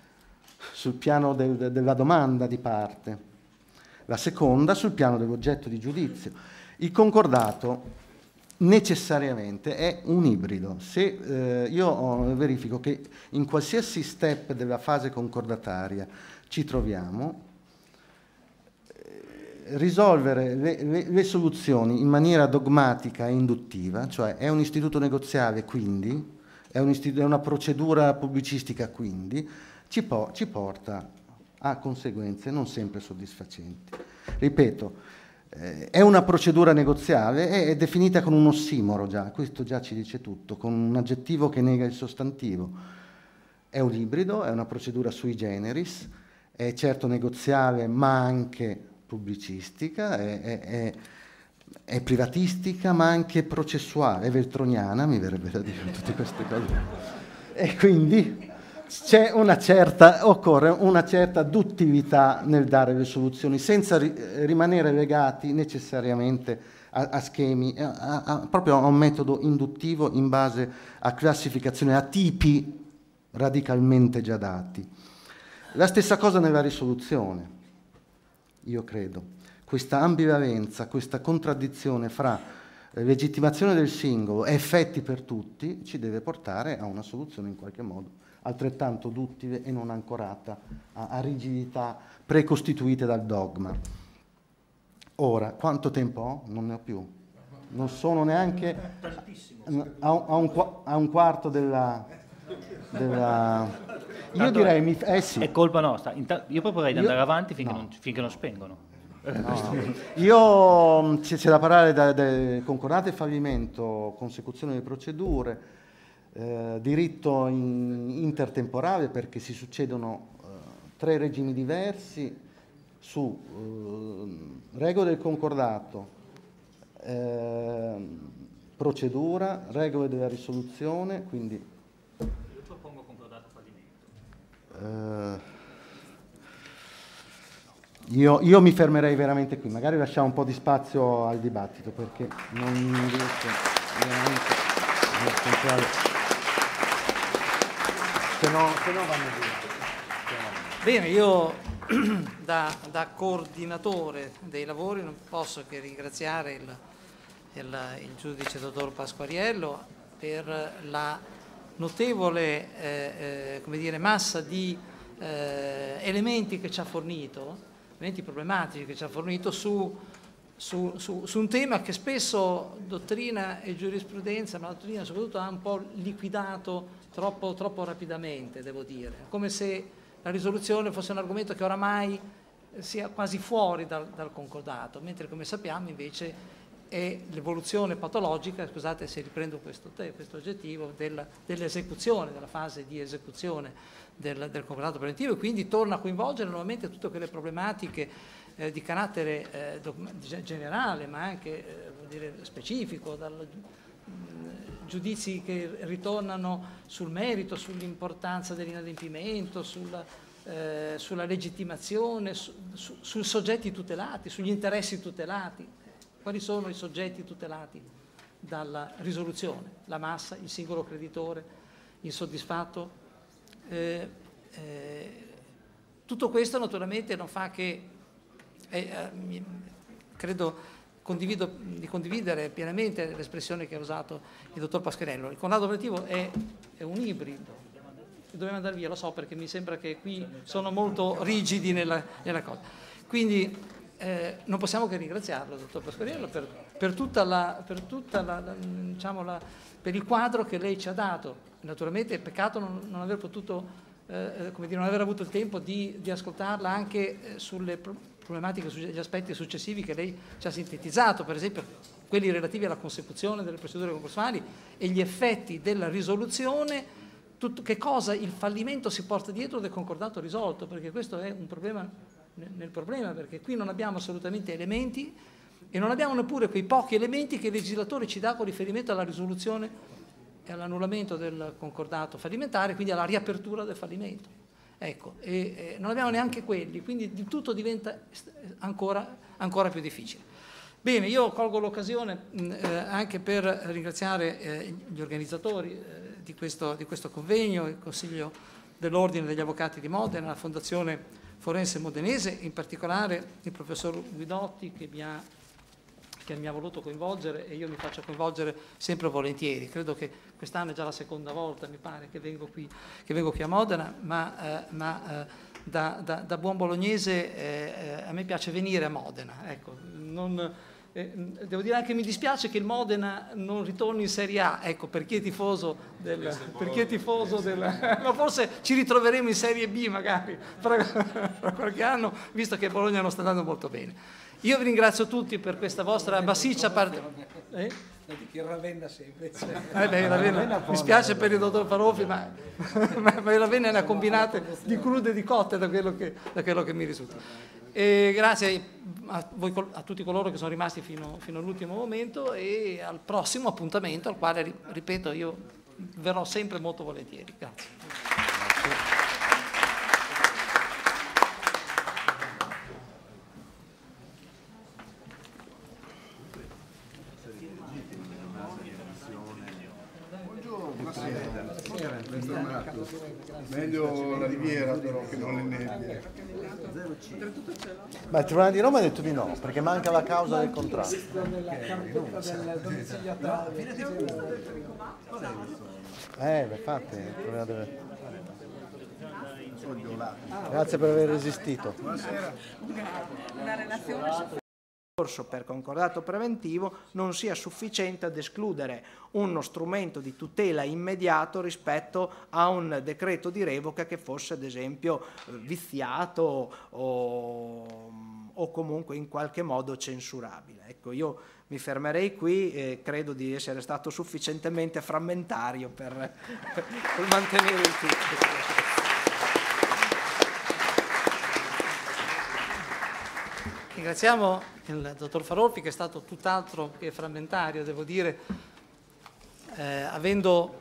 S6: sul piano del, della domanda di parte, la seconda sul piano dell'oggetto di giudizio. Il concordato necessariamente è un ibrido. Se eh, io oh, verifico che in qualsiasi step della fase concordataria ci troviamo, eh, risolvere le, le, le, soluzioni in maniera dogmatica e induttiva, cioè è un istituto negoziale quindi, è, un è una procedura pubblicistica quindi, ci, po ci porta a conseguenze non sempre soddisfacenti. Ripeto, eh, è una procedura negoziale, è, è, definita con un ossimoro già, questo già ci dice tutto, con un aggettivo che nega il sostantivo. È un ibrido, è una procedura sui generis, è certo negoziale ma anche pubblicistica, è, è, è è privatistica ma anche processuale, è veltroniana, mi verrebbe da dire tutte queste cose. E quindi una certa, occorre una certa duttività nel dare le soluzioni, senza ri, rimanere legati necessariamente a, a schemi, a, a, proprio a un metodo induttivo in base a classificazioni, a tipi radicalmente già dati. La stessa cosa nella risoluzione, io credo. Questa ambivalenza, questa contraddizione fra eh, legittimazione del singolo e effetti per tutti ci deve portare a una soluzione in qualche modo altrettanto duttile e non ancorata a, a rigidità precostituite dal dogma. Ora, quanto tempo ho? Non ne ho più. Non sono neanche a, a, un, a un quarto della, della... Io direi, mi...
S3: eh sì. È colpa nostra. Io poi di andare Io... avanti finché, no. non, finché, non, spengono. No.
S6: Io c'è, da parlare da, da concordate fallimento, consecuzione delle procedure, eh, diritto in, intertemporale perché si succedono eh, tre regimi diversi su eh, regole del concordato, ehm, procedura, regole della risoluzione, quindi... Io propongo concordato fallimento. Eh, io, io, mi fermerei veramente qui, magari lasciamo un po' di spazio al dibattito perché non riesco veramente a controllare se no, se no vanno
S5: via.
S1: Bene, io da, da, coordinatore dei lavori non posso che ringraziare il, il, il giudice dottor Pasquariello per la notevole eh, eh, dire, massa di eh, elementi che ci ha fornito, elementi problematici che ci ha fornito su, su, su, su un tema che spesso dottrina e giurisprudenza, ma la dottrina soprattutto ha un po' liquidato troppo, troppo rapidamente, devo dire, come se la risoluzione fosse un argomento che oramai sia quasi fuori dal, dal concordato, mentre come sappiamo invece è l'evoluzione patologica, scusate se riprendo questo, questo oggettivo, del, dell'esecuzione, della fase di esecuzione del, del concordato preventivo e quindi torna a coinvolgere nuovamente tutte quelle problematiche eh, di carattere eh, generale ma anche eh, dire, specifico, dal, giudizi che ritornano sul merito, sull'importanza dell'inadempimento, sulla, eh, sulla legittimazione, su, su, sui soggetti tutelati, sugli interessi tutelati. Quali sono i soggetti tutelati dalla risoluzione? La massa, il singolo creditore, insoddisfatto? Eh, eh, tutto questo naturalmente non fa che, eh, eh, credo, di condividere pienamente l'espressione che ha usato il dottor Pascherello. Il condato operativo è, è un ibrido. Dobbiamo andare via, lo so perché mi sembra che qui sono molto rigidi nella, nella cosa. Quindi eh, non possiamo che ringraziarlo, dottor Pasquariello, per, per, tutta la, per, tutta la, la, diciamo la, per il quadro che lei ci ha dato. Naturalmente è peccato non, non aver potuto, eh, eh come dire, non aver avuto il tempo di, di ascoltarla anche eh, sulle problematiche, gli aspetti successivi che lei ci ha sintetizzato, per esempio quelli relativi alla consecuzione delle procedure concorsuali e gli effetti della risoluzione, tutto, che cosa il fallimento si porta dietro del concordato risolto, perché questo è un problema nel problema, perché qui non abbiamo assolutamente elementi e non abbiamo neppure quei pochi elementi che il legislatore ci dà con riferimento alla risoluzione e all'annullamento del concordato fallimentare, quindi alla riapertura del fallimento. Ecco, e, e non abbiamo neanche quelli, quindi di tutto diventa ancora, ancora più difficile. Bene, io colgo l'occasione mm, eh, anche per ringraziare eh, gli organizzatori eh, di, questo, di, questo, convegno, il Consiglio dell'Ordine degli Avvocati di Modena, la Fondazione Forense Modenese, in particolare il professor Guidotti che mi ha che mi ha voluto coinvolgere e io mi faccio coinvolgere sempre volentieri. Credo che quest'anno è già la seconda volta, mi pare, che vengo qui, che vengo qui a Modena, ma, eh, ma eh, da, da, da, buon bolognese eh, eh a me piace venire a Modena. Ecco, non, eh, devo dire anche che mi dispiace che il Modena non ritorni in Serie A, ecco, per chi è tifoso, del, chi è tifoso della, ma forse ci ritroveremo in Serie B magari fra, fra qualche anno, visto che Bologna non sta andando molto bene. Io vi ringrazio tutti per questa vostra massiccia parte. Eh? Che Ravenna sei Eh beh, Ravenna, mi spiace per il dottor Faroffi, ma, ma, ma Ravenna è una combinata di crude e di cotte da quello che, da quello che mi risulta. E grazie a, voi, a, tutti coloro che sono rimasti fino, fino all'ultimo momento e al prossimo appuntamento al quale, ripeto, io verrò sempre molto volentieri. Grazie.
S6: Meglio la Riviera però che non le nebbie. Ma il Tribunale di Roma ha detto di no, perché manca la causa del contratto. Eh, infatti il problema deve...
S3: Ah. Grazie per aver resistito. Buonasera. Una relazione
S4: ricorso per concordato preventivo non sia sufficiente ad escludere uno strumento di tutela immediato rispetto a un decreto di revoca che fosse ad esempio eh, viziato o, o comunque in qualche modo censurabile. Ecco, io mi fermerei qui e credo di essere stato sufficientemente frammentario per, per mantenere il tutto. Ringraziamo
S1: il dottor Farolfi che è stato tutt'altro che frammentario, devo dire, eh, avendo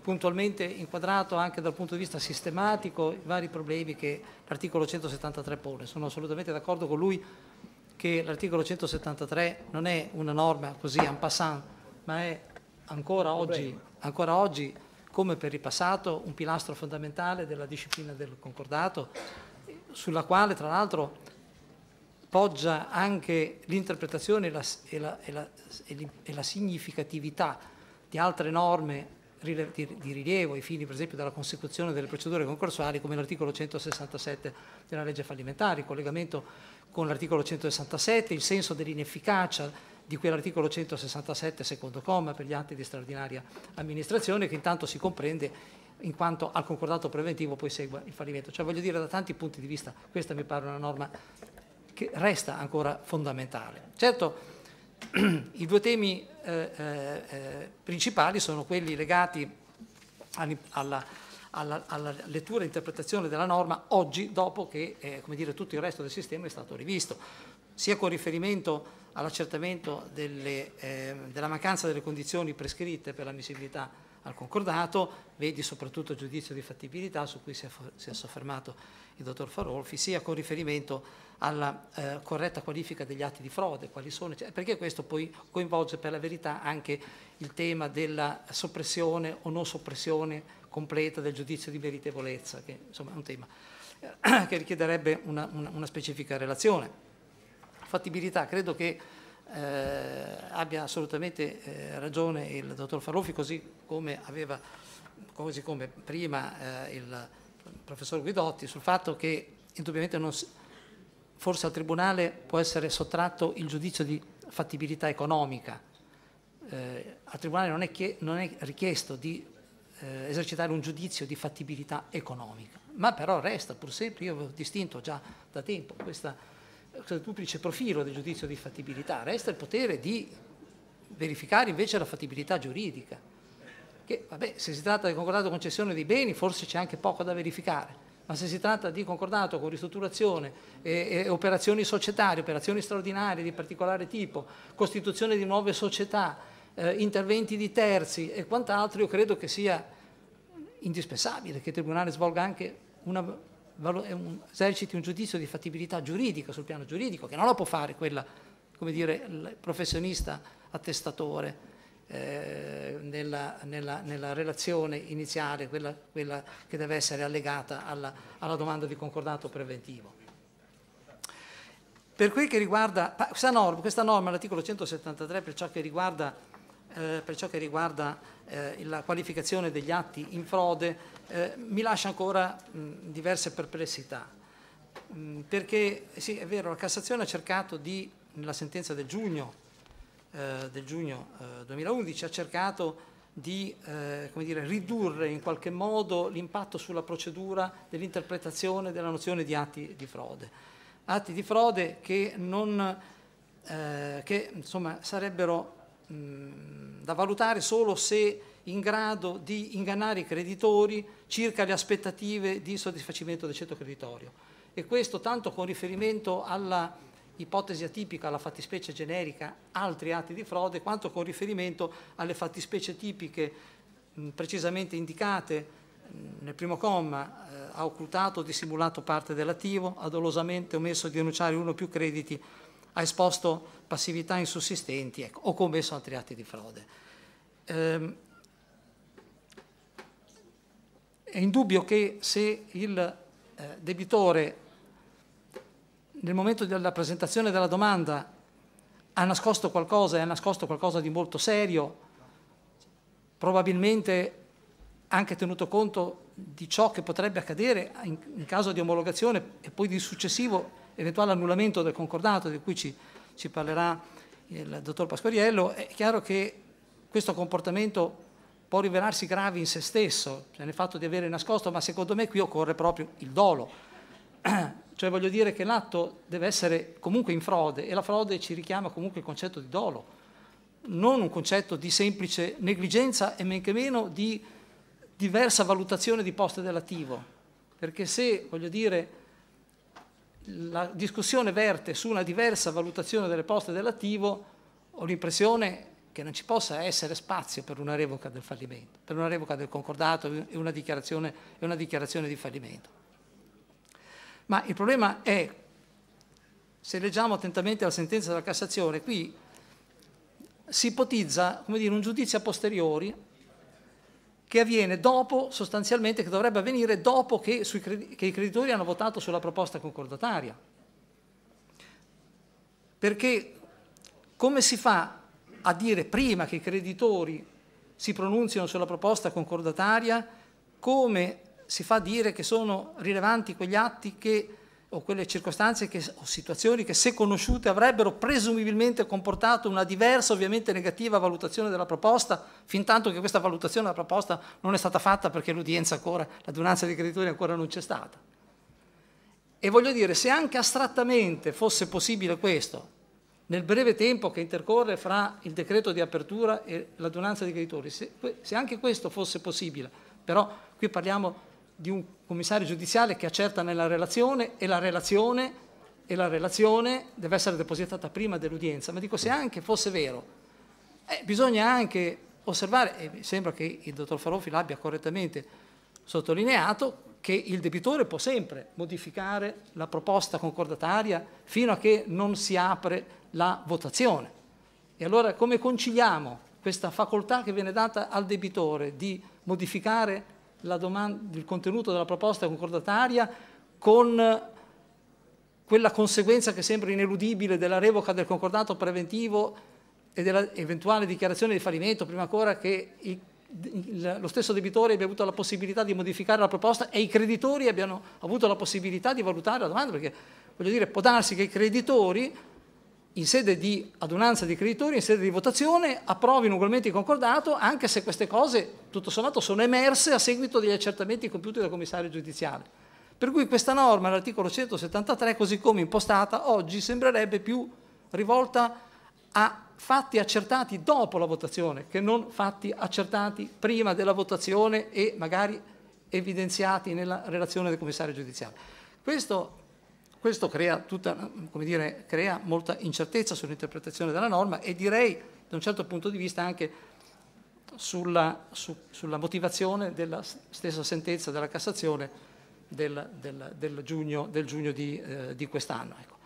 S1: puntualmente inquadrato anche dal punto di vista sistematico i vari problemi che l'articolo 173 pone. Sono assolutamente d'accordo con lui che l'articolo 173 non è una norma così en passant, ma è ancora oggi, ancora oggi, come per il passato, un pilastro fondamentale della disciplina del concordato, sulla quale tra l'altro poggia anche l'interpretazione e la, e, la, e, la, e la, significatività di altre norme di, di rilievo ai fini per esempio della consecuzione delle procedure concorsuali come l'articolo 167 della legge fallimentare, il collegamento con l'articolo 167, il senso dell'inefficacia di quell'articolo 167 secondo comma per gli atti di straordinaria amministrazione che intanto si comprende in quanto al concordato preventivo poi segua il fallimento. Cioè voglio dire da tanti punti di vista questa mi pare una norma che resta ancora fondamentale. Certo, i due temi eh, eh, eh, principali sono quelli legati alla, alla, alla, lettura e interpretazione della norma oggi, dopo che eh, dire, tutto il resto del sistema è stato rivisto, sia con riferimento all'accertamento eh, della mancanza delle condizioni prescritte per l'ammissibilità al concordato, vedi soprattutto il giudizio di fattibilità su cui si è, si è soffermato il dottor Farolfi, sia con riferimento alla eh, corretta qualifica degli atti di frode, quali sono, perché questo poi coinvolge per la verità anche il tema della soppressione o non soppressione completa del giudizio di meritevolezza, che insomma è un tema eh, che richiederebbe una, una, una, specifica relazione. Fattibilità, credo che eh, abbia assolutamente eh, ragione il dottor Farolfi, così come aveva, così come prima eh, il il professor Guidotti sul fatto che indubbiamente si, forse al Tribunale può essere sottratto il giudizio di fattibilità economica. Eh, al Tribunale non è, chie, non è richiesto di eh, esercitare un giudizio di fattibilità economica, ma però resta pur sempre, io ho distinto già da tempo questa, questo duplice profilo del giudizio di fattibilità, resta il potere di verificare invece la fattibilità giuridica che vabbè, se si tratta di concordato concessione di beni forse c'è anche poco da verificare, ma se si tratta di concordato con ristrutturazione, eh, eh, operazioni societarie, operazioni straordinarie di particolare tipo, costituzione di nuove società, eh, interventi di terzi e quant'altro, io credo che sia indispensabile che il Tribunale svolga anche una eh, un, eserciti un giudizio di fattibilità giuridica sul piano giuridico, che non lo può fare quella, come dire, il professionista attestatore eh, nella, nella, nella, relazione iniziale, quella, quella, che deve essere allegata alla, alla domanda di concordato preventivo. Per quel che riguarda questa norma, questa norma l'articolo 173, per ciò che riguarda, eh, ciò che riguarda eh, la qualificazione degli atti in frode, eh, mi lascia ancora mh, diverse perplessità. Mh, perché sì, è vero, la Cassazione ha cercato di, nella sentenza del giugno eh, del giugno eh, 2011 ha cercato di eh, dire, ridurre in qualche modo l'impatto sulla procedura dell'interpretazione della nozione di atti di frode. Atti di frode che, non, eh, che insomma, sarebbero mh, mm, da valutare solo se in grado di ingannare i creditori circa le aspettative di soddisfacimento del ceto creditorio. E questo tanto con riferimento alla ipotesi atipica alla fattispecie generica altri atti di frode, quanto con riferimento alle fattispecie tipiche precisamente indicate nel primo comma, eh, ha occultato o dissimulato parte dell'attivo, ha dolosamente omesso di denunciare uno o più crediti, ha esposto passività insussistenti ecco, o commesso altri atti di frode. Ehm, è indubbio che se il eh, debitore nel momento della presentazione della domanda ha nascosto qualcosa e ha nascosto qualcosa di molto serio, probabilmente anche tenuto conto di ciò che potrebbe accadere in, in caso di omologazione e poi di successivo eventuale annullamento del concordato di cui ci, ci parlerà il dottor Pasquariello, è chiaro che questo comportamento può rivelarsi grave in se stesso, cioè nel fatto di avere nascosto, ma secondo me qui occorre proprio il dolo. Cioè voglio dire che l'atto deve essere comunque in frode e la frode ci richiama comunque il concetto di dolo, non un concetto di semplice negligenza e men che meno di diversa valutazione di poste dell'attivo. Perché se, voglio dire, la discussione verte su una diversa valutazione delle poste dell'attivo, ho l'impressione che non ci possa essere spazio per una revoca del fallimento, per una revoca del concordato e una dichiarazione, una dichiarazione di fallimento. Ma il problema è, se leggiamo attentamente la sentenza della Cassazione, qui si ipotizza dire, un giudizio a posteriori che avviene dopo, sostanzialmente, che dovrebbe avvenire dopo che, credi che i creditori hanno votato sulla proposta concordataria. Perché come si fa a dire prima che i creditori si pronunziano sulla proposta concordataria come si fa dire che sono rilevanti quegli atti che, o quelle circostanze che, o situazioni che se conosciute avrebbero presumibilmente comportato una diversa, ovviamente negativa valutazione della proposta, fin tanto che questa valutazione della proposta non è stata fatta perché l'udienza ancora, l'adunanza dei creditori ancora non c'è stata. E voglio dire, se anche astrattamente fosse possibile questo, nel breve tempo che intercorre fra il decreto di apertura e l'adunanza dei creditori, se, se anche questo fosse possibile, però qui parliamo di un commissario giudiziale che accerta nella relazione e la relazione, e la relazione deve essere depositata prima dell'udienza. Ma dico, se anche fosse vero, eh, bisogna anche osservare, e mi sembra che il dottor Farofi l'abbia correttamente sottolineato, che il debitore può sempre modificare la proposta concordataria fino a che non si apre la votazione. E allora come conciliamo questa facoltà che viene data al debitore di modificare domanda, il contenuto della proposta concordataria con quella conseguenza che sembra ineludibile della revoca del concordato preventivo e dell'eventuale dichiarazione di fallimento prima ancora che i, lo stesso debitore abbia avuto la possibilità di modificare la proposta e i creditori abbiano avuto la possibilità di valutare la domanda, perché voglio dire, può darsi che i creditori in sede di adunanza di creditori, in sede di votazione, approvino ugualmente il concordato, anche se queste cose, tutto sommato, sono emerse a seguito degli accertamenti compiuti dal commissario giudiziale. Per cui questa norma, l'articolo 173, così come impostata, oggi sembrerebbe più rivolta a fatti accertati dopo la votazione che non fatti accertati prima della votazione e magari evidenziati nella relazione del commissario giudiziale. Questo questo crea, tutta, dire, crea molta incertezza sull'interpretazione della norma e direi da un certo punto di vista anche sulla, su, sulla motivazione della stessa sentenza della Cassazione del, del, del giugno, del giugno di, eh, di, quest'anno. Ecco.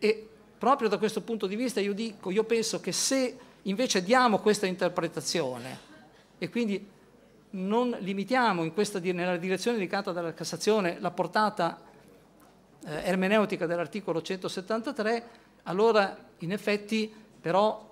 S1: E proprio da questo punto di vista io dico, io penso che se invece diamo questa interpretazione e quindi non limitiamo questa, nella direzione indicata dalla Cassazione la portata eh, ermeneutica dell'articolo 173, allora in effetti però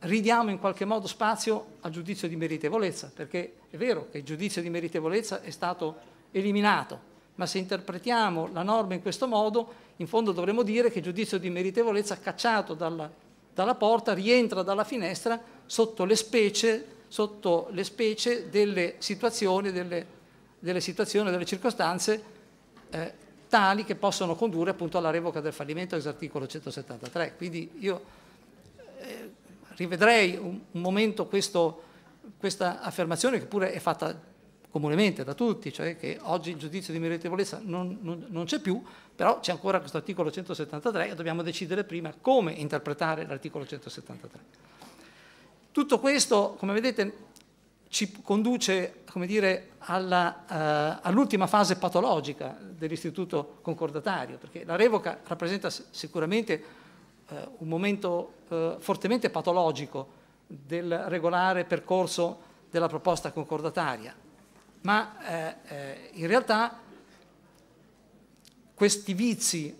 S1: ridiamo in qualche modo spazio al giudizio di meritevolezza, perché è vero che il giudizio di meritevolezza è stato eliminato, ma se interpretiamo la norma in questo modo, in fondo dovremmo dire che il giudizio di meritevolezza cacciato dalla, dalla porta rientra dalla finestra sotto le specie, sotto le specie delle situazioni, delle, delle situazioni, delle circostanze eh, tali che possono condurre appunto alla revoca del fallimento ex articolo 173. Quindi io eh, rivedrei un, un momento questo, questa affermazione che pure è fatta comunemente da tutti, cioè che oggi il giudizio di meritevolezza non, non, non c'è più, però c'è ancora questo articolo 173 e dobbiamo decidere prima come interpretare l'articolo 173. Tutto questo, come vedete, ci conduce dire, alla, uh, all'ultima fase patologica dell'istituto concordatario, perché la revoca rappresenta sicuramente uh, un momento uh, fortemente patologico del regolare percorso della proposta concordataria, ma in realtà questi vizi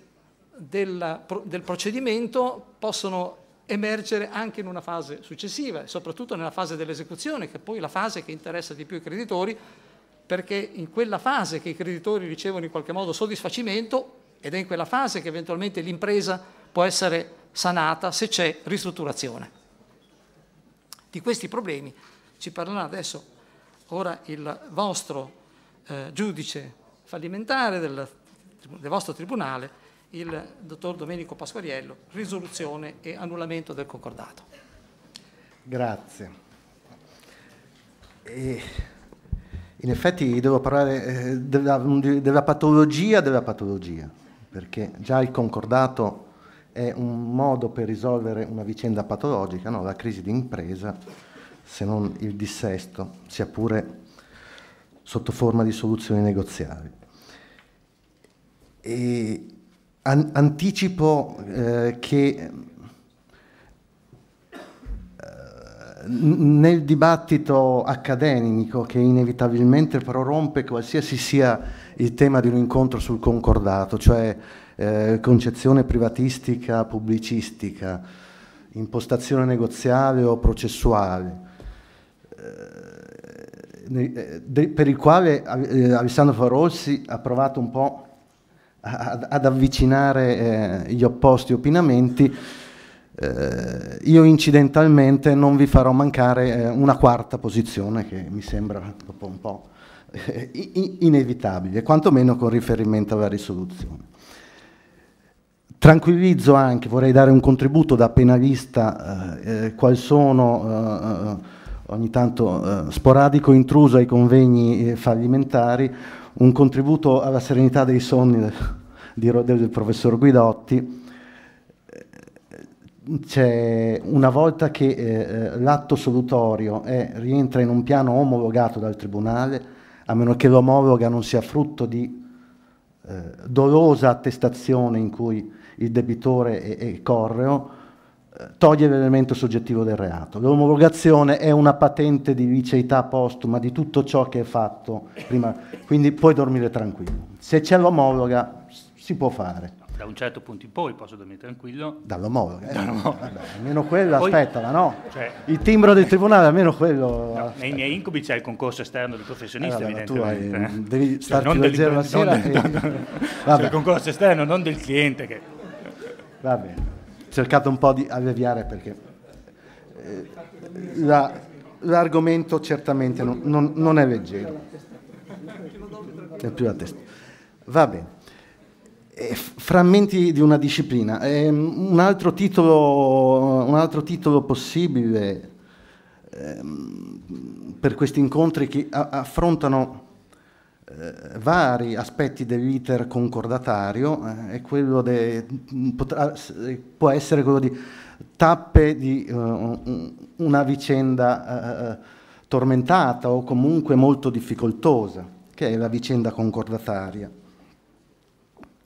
S1: del, del procedimento possono emergere anche in una fase successiva, soprattutto nella fase dell'esecuzione, che è poi la fase che interessa di più i creditori, perché in quella fase che i creditori ricevono in qualche modo soddisfacimento ed è in quella fase che eventualmente l'impresa può essere sanata se c'è ristrutturazione. Di questi problemi ci parlerà adesso ora il vostro eh, giudice fallimentare del, del vostro tribunale il dottor Domenico Pasquariello, risoluzione e annullamento del concordato.
S6: Grazie. E in effetti devo parlare eh, della, della patologia della patologia, perché già il concordato è un modo per risolvere una vicenda patologica, no? la crisi di impresa, se non il dissesto, sia pure sotto forma di soluzioni negoziali. E an anticipo eh, che eh, nel dibattito accademico che inevitabilmente prorompe qualsiasi sia il tema di un incontro sul concordato, cioè eh, concezione privatistica, pubblicistica, impostazione negoziale o processuale, eh, eh, per il quale Alessandro Farolsi ha provato un po' ad, ad avvicinare eh, gli opposti opinamenti, eh, io incidentalmente non vi farò mancare eh, una quarta posizione che mi sembra dopo un po' eh, inevitabile, quantomeno con riferimento alla risoluzione. Tranquillizzo anche, vorrei dare un contributo da penalista, eh, eh qual sono eh, ogni tanto eh, sporadico intruso ai convegni fallimentari, un contributo alla serenità dei sonni del, del professor Guidotti, c'è una volta che eh, eh, l'atto solutorio è, rientra in un piano omologato dal Tribunale, a meno che l'omologa non sia frutto di eh, dolosa attestazione in cui il debitore è, è correo, toglie l'elemento soggettivo del reato. L'omologazione è una patente di liceità postuma di tutto ciò che è fatto prima, quindi puoi dormire tranquillo. Se c'è l'omologa si può fare.
S3: Da un certo punto in poi posso dormire tranquillo.
S6: Dall'omologa. Eh. Dall'omologa. Vabbè, almeno quello poi, aspettala, no? Cioè, Il timbro del tribunale, almeno quello... No, nei
S3: miei incubi c'è il concorso esterno del professionista, eh, vabbè, Tu hai, devi cioè, starti leggero la sera. Del, e... non, no, no. Cioè, il concorso esterno, non del cliente che...
S6: Va bene cercato un po' di alleviare perché eh, la, l'argomento certamente non, non, non, è leggero. È più la testa. Va bene. Eh, frammenti di una disciplina. Ehm, un, altro titolo, un, altro titolo, possibile ehm, per questi incontri che affrontano eh, vari aspetti dell'iter concordatario eh, de, potrà, eh, può essere quello di tappe di uh, una vicenda uh, tormentata o comunque molto difficoltosa, che è la vicenda concordataria,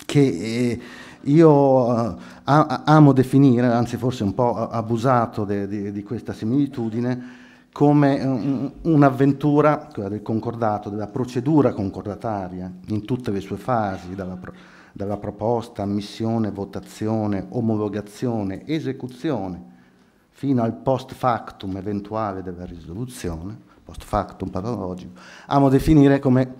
S6: che io uh, amo definire, anzi forse un po' abusato di questa similitudine, come eh, un'avventura, quella del concordato, della procedura concordataria, in tutte le sue fasi, dalla, pro, dalla proposta, ammissione, votazione, omologazione, esecuzione, fino al post factum eventuale della risoluzione, post factum patologico, amo definire come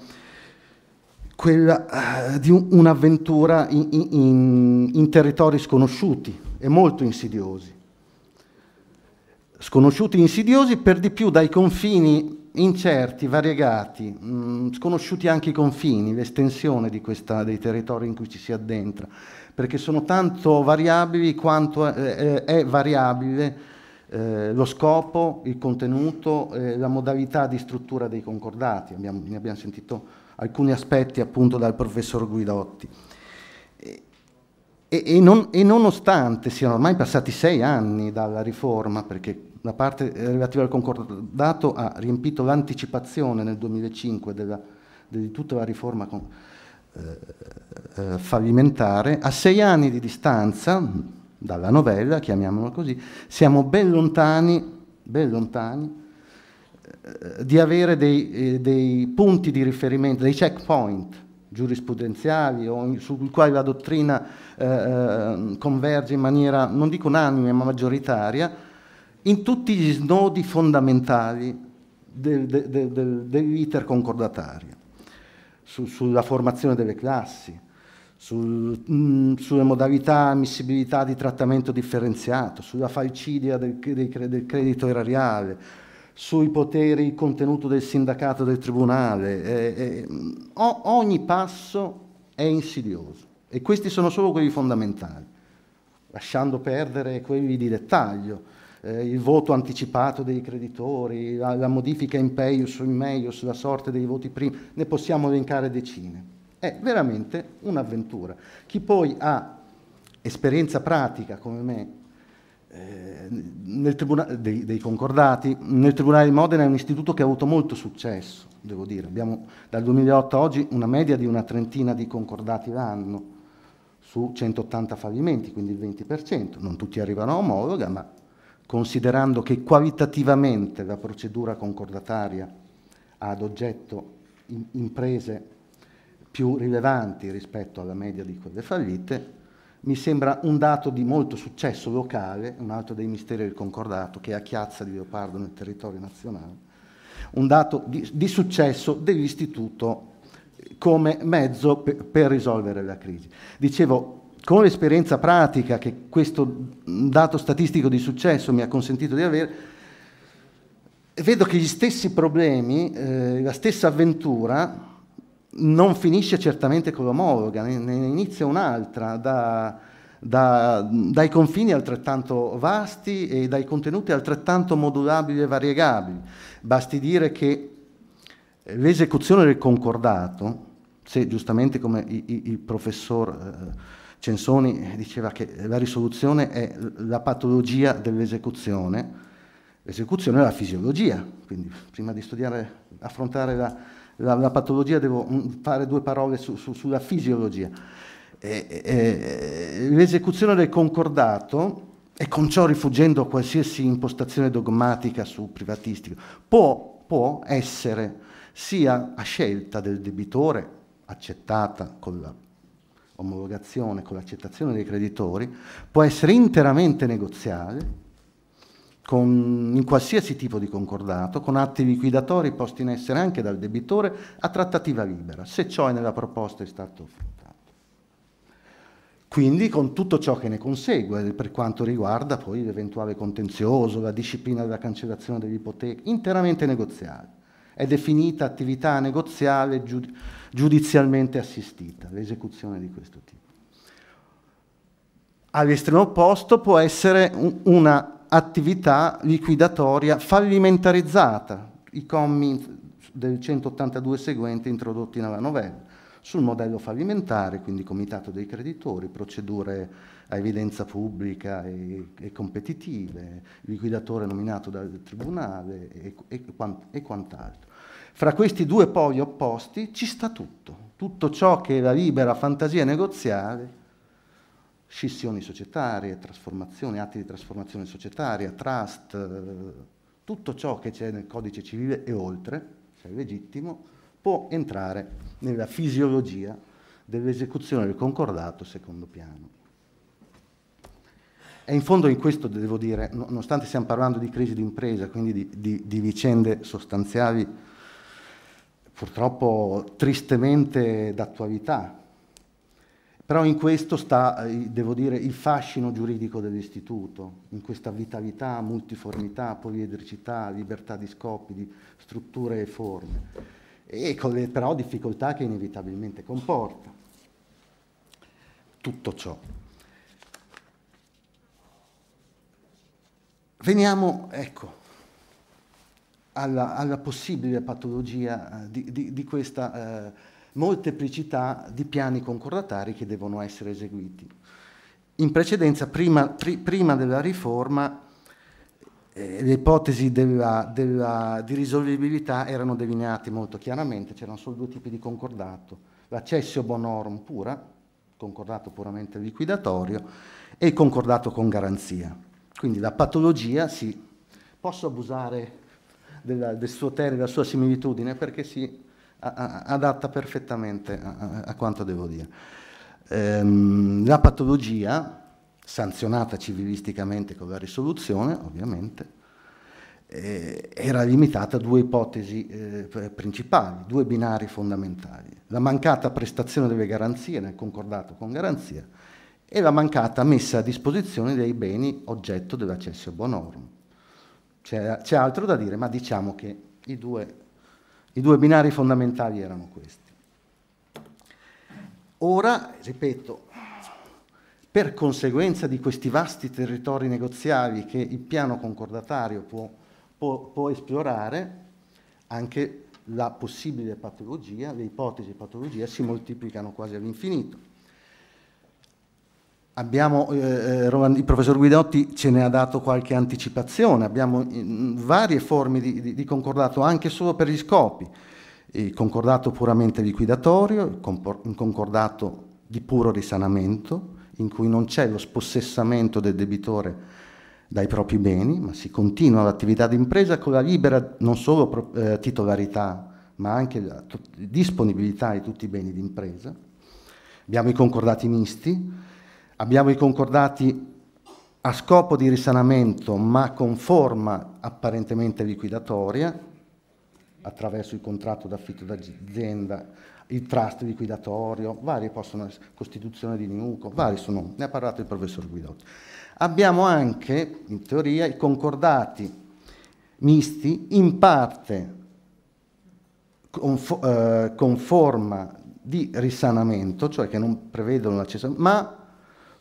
S6: quella eh, di un'avventura in, in, in territori sconosciuti e molto insidiosi, sconosciuti insidiosi, per di più dai confini incerti, variegati, mh, mm, sconosciuti anche i confini, l'estensione dei territori in cui ci si addentra, perché sono tanto variabili quanto eh, eh è variabile eh, lo scopo, il contenuto, eh, la modalità di struttura dei concordati, abbiamo, ne abbiamo sentito alcuni aspetti appunto dal professor Guidotti. E, e, non, e, nonostante siano ormai passati sei anni dalla riforma, perché la parte relativa al concordato ha riempito l'anticipazione nel 2005 della, di tutta la riforma con, eh, eh, fallimentare, a sei anni di distanza dalla novella, chiamiamola così, siamo ben lontani, ben lontani eh, di avere dei, eh, dei punti di riferimento, dei checkpoint giurisprudenziali o sui quali la dottrina eh, ehm, converge in maniera, non dico unanime, ma maggioritaria, in tutti gli snodi fondamentali del, del, del, dell'iter concordatario, su, sulla formazione delle classi, sul, mh, mm, sulle modalità ammissibilità di trattamento differenziato, sulla falcidia del, credito erariale, sui poteri contenuti del sindacato del tribunale. Eh, eh, ogni passo è insidioso e questi sono solo quelli fondamentali, lasciando perdere quelli di dettaglio. Eh, il voto anticipato dei creditori, la, la modifica in peius o in meius, la sorte dei voti primi, ne possiamo elencare decine. È veramente un'avventura. Chi poi ha esperienza pratica come me eh, tribunale, dei, dei, concordati. Nel Tribunale di Modena è un istituto che ha avuto molto successo, devo dire. Abbiamo dal 2008 a oggi una media di una trentina di concordati l'anno su 180 fallimenti, quindi il 20%. Non tutti arrivano a omologa, ma considerando che qualitativamente la procedura concordataria ha ad oggetto imprese più rilevanti rispetto alla media di quelle fallite, mi sembra un dato di molto successo locale, un altro dei misteri del concordato che è a Chiazza di Leopardo nel territorio nazionale, un dato di, di successo dell'istituto come mezzo per, per risolvere la crisi. Dicevo, con l'esperienza pratica che questo dato statistico di successo mi ha consentito di avere, vedo che gli stessi problemi, eh, la stessa avventura, non finisce certamente con l'omologa, ne, ne inizia un'altra da, da, dai confini altrettanto vasti e dai contenuti altrettanto modulabili e variegabili. Basti dire che l'esecuzione del concordato, se giustamente come i, il professor eh, Censoni diceva che la risoluzione è la patologia dell'esecuzione, l'esecuzione è la fisiologia, quindi prima di studiare, affrontare la la, la patologia, devo mm, fare due parole su, su, sulla fisiologia. E, e, l'esecuzione del concordato, e con ciò rifuggendo a qualsiasi impostazione dogmatica su privatistico, può, può essere sia a scelta del debitore, accettata con la omologazione, con l'accettazione dei creditori, può essere interamente negoziale con, in qualsiasi tipo di concordato, con atti liquidatori posti in essere anche dal debitore a trattativa libera, se ciò è nella proposta è stato affrontato. Quindi con tutto ciò che ne consegue per quanto riguarda poi l'eventuale contenzioso, la disciplina della cancellazione dell'ipoteca, interamente negoziale. È definita attività negoziale giud giudizialmente assistita, l'esecuzione di questo tipo all'estremo opposto può essere una attività liquidatoria fallimentarizzata, i commi del 182 seguente introdotti nella novella, sul modello fallimentare, quindi comitato dei creditori, procedure a evidenza pubblica e, e competitive, liquidatore nominato dal tribunale e, e, e quant'altro. Fra questi due poli opposti ci sta tutto, tutto ciò che la libera fantasia negoziale scissioni societarie, trasformazioni, atti di trasformazione societaria, trust, eh, tutto ciò che c'è nel codice civile e oltre, se è cioè legittimo, può entrare nella fisiologia dell'esecuzione del concordato secondo piano. E in fondo in questo devo dire, nonostante stiamo parlando di crisi d'impresa, quindi di, di, di vicende sostanziali purtroppo tristemente d'attualità, però in questo sta, eh, devo dire, il fascino giuridico dell'istituto, in questa vitalità, multiformità, poliedricità, libertà di scopi, di strutture e forme, e con le però difficoltà che inevitabilmente comporta tutto ciò. Veniamo, ecco, alla, alla possibile patologia eh, di, di, di questa... Eh, molteplicità di piani concordatari che devono essere eseguiti. In precedenza, prima, pri, prima della riforma, eh, le ipotesi della, della, di risolvibilità erano delineate molto chiaramente, c'erano solo due tipi di concordato, l'accessio bonorum pura, concordato puramente liquidatorio, e il concordato con garanzia. Quindi la patologia si... Sì, posso abusare della, del suo termine, della sua similitudine, perché si adatta perfettamente a, a quanto devo dire. Ehm, la patologia, sanzionata civilisticamente con la risoluzione, ovviamente, eh, era limitata a due ipotesi eh, principali, due binari fondamentali. La mancata prestazione delle garanzie nel concordato con garanzia e la mancata messa a disposizione dei beni oggetto dell'accesso bonorum. C'è, c'è altro da dire, ma diciamo che i due i due binari fondamentali erano questi. Ora, ripeto, per conseguenza di questi vasti territori negoziali che il piano concordatario può, può, può esplorare, anche la possibile patologia, le ipotesi di patologia si moltiplicano quasi all'infinito. Abbiamo, eh, eh il professor Guidotti ce ne ha dato qualche anticipazione, abbiamo mm, varie forme di, di, di, concordato anche solo per gli scopi, il concordato puramente liquidatorio, il concordato di puro risanamento, in cui non c'è lo spossessamento del debitore dai propri beni, ma si continua l'attività d'impresa con la libera non solo eh, titolarità, ma anche la disponibilità di tutti i beni d'impresa. Abbiamo i concordati misti, Abbiamo i concordati a scopo di risanamento ma con forma apparentemente liquidatoria, attraverso il contratto d'affitto d'azienda, il trust liquidatorio, varie possono essere, costituzione di Niuco, vari sono, ne ha parlato il professor Guidotti. Abbiamo anche, in teoria, i concordati misti, in parte con, eh, con forma di risanamento, cioè che non prevedono l'accesso, ma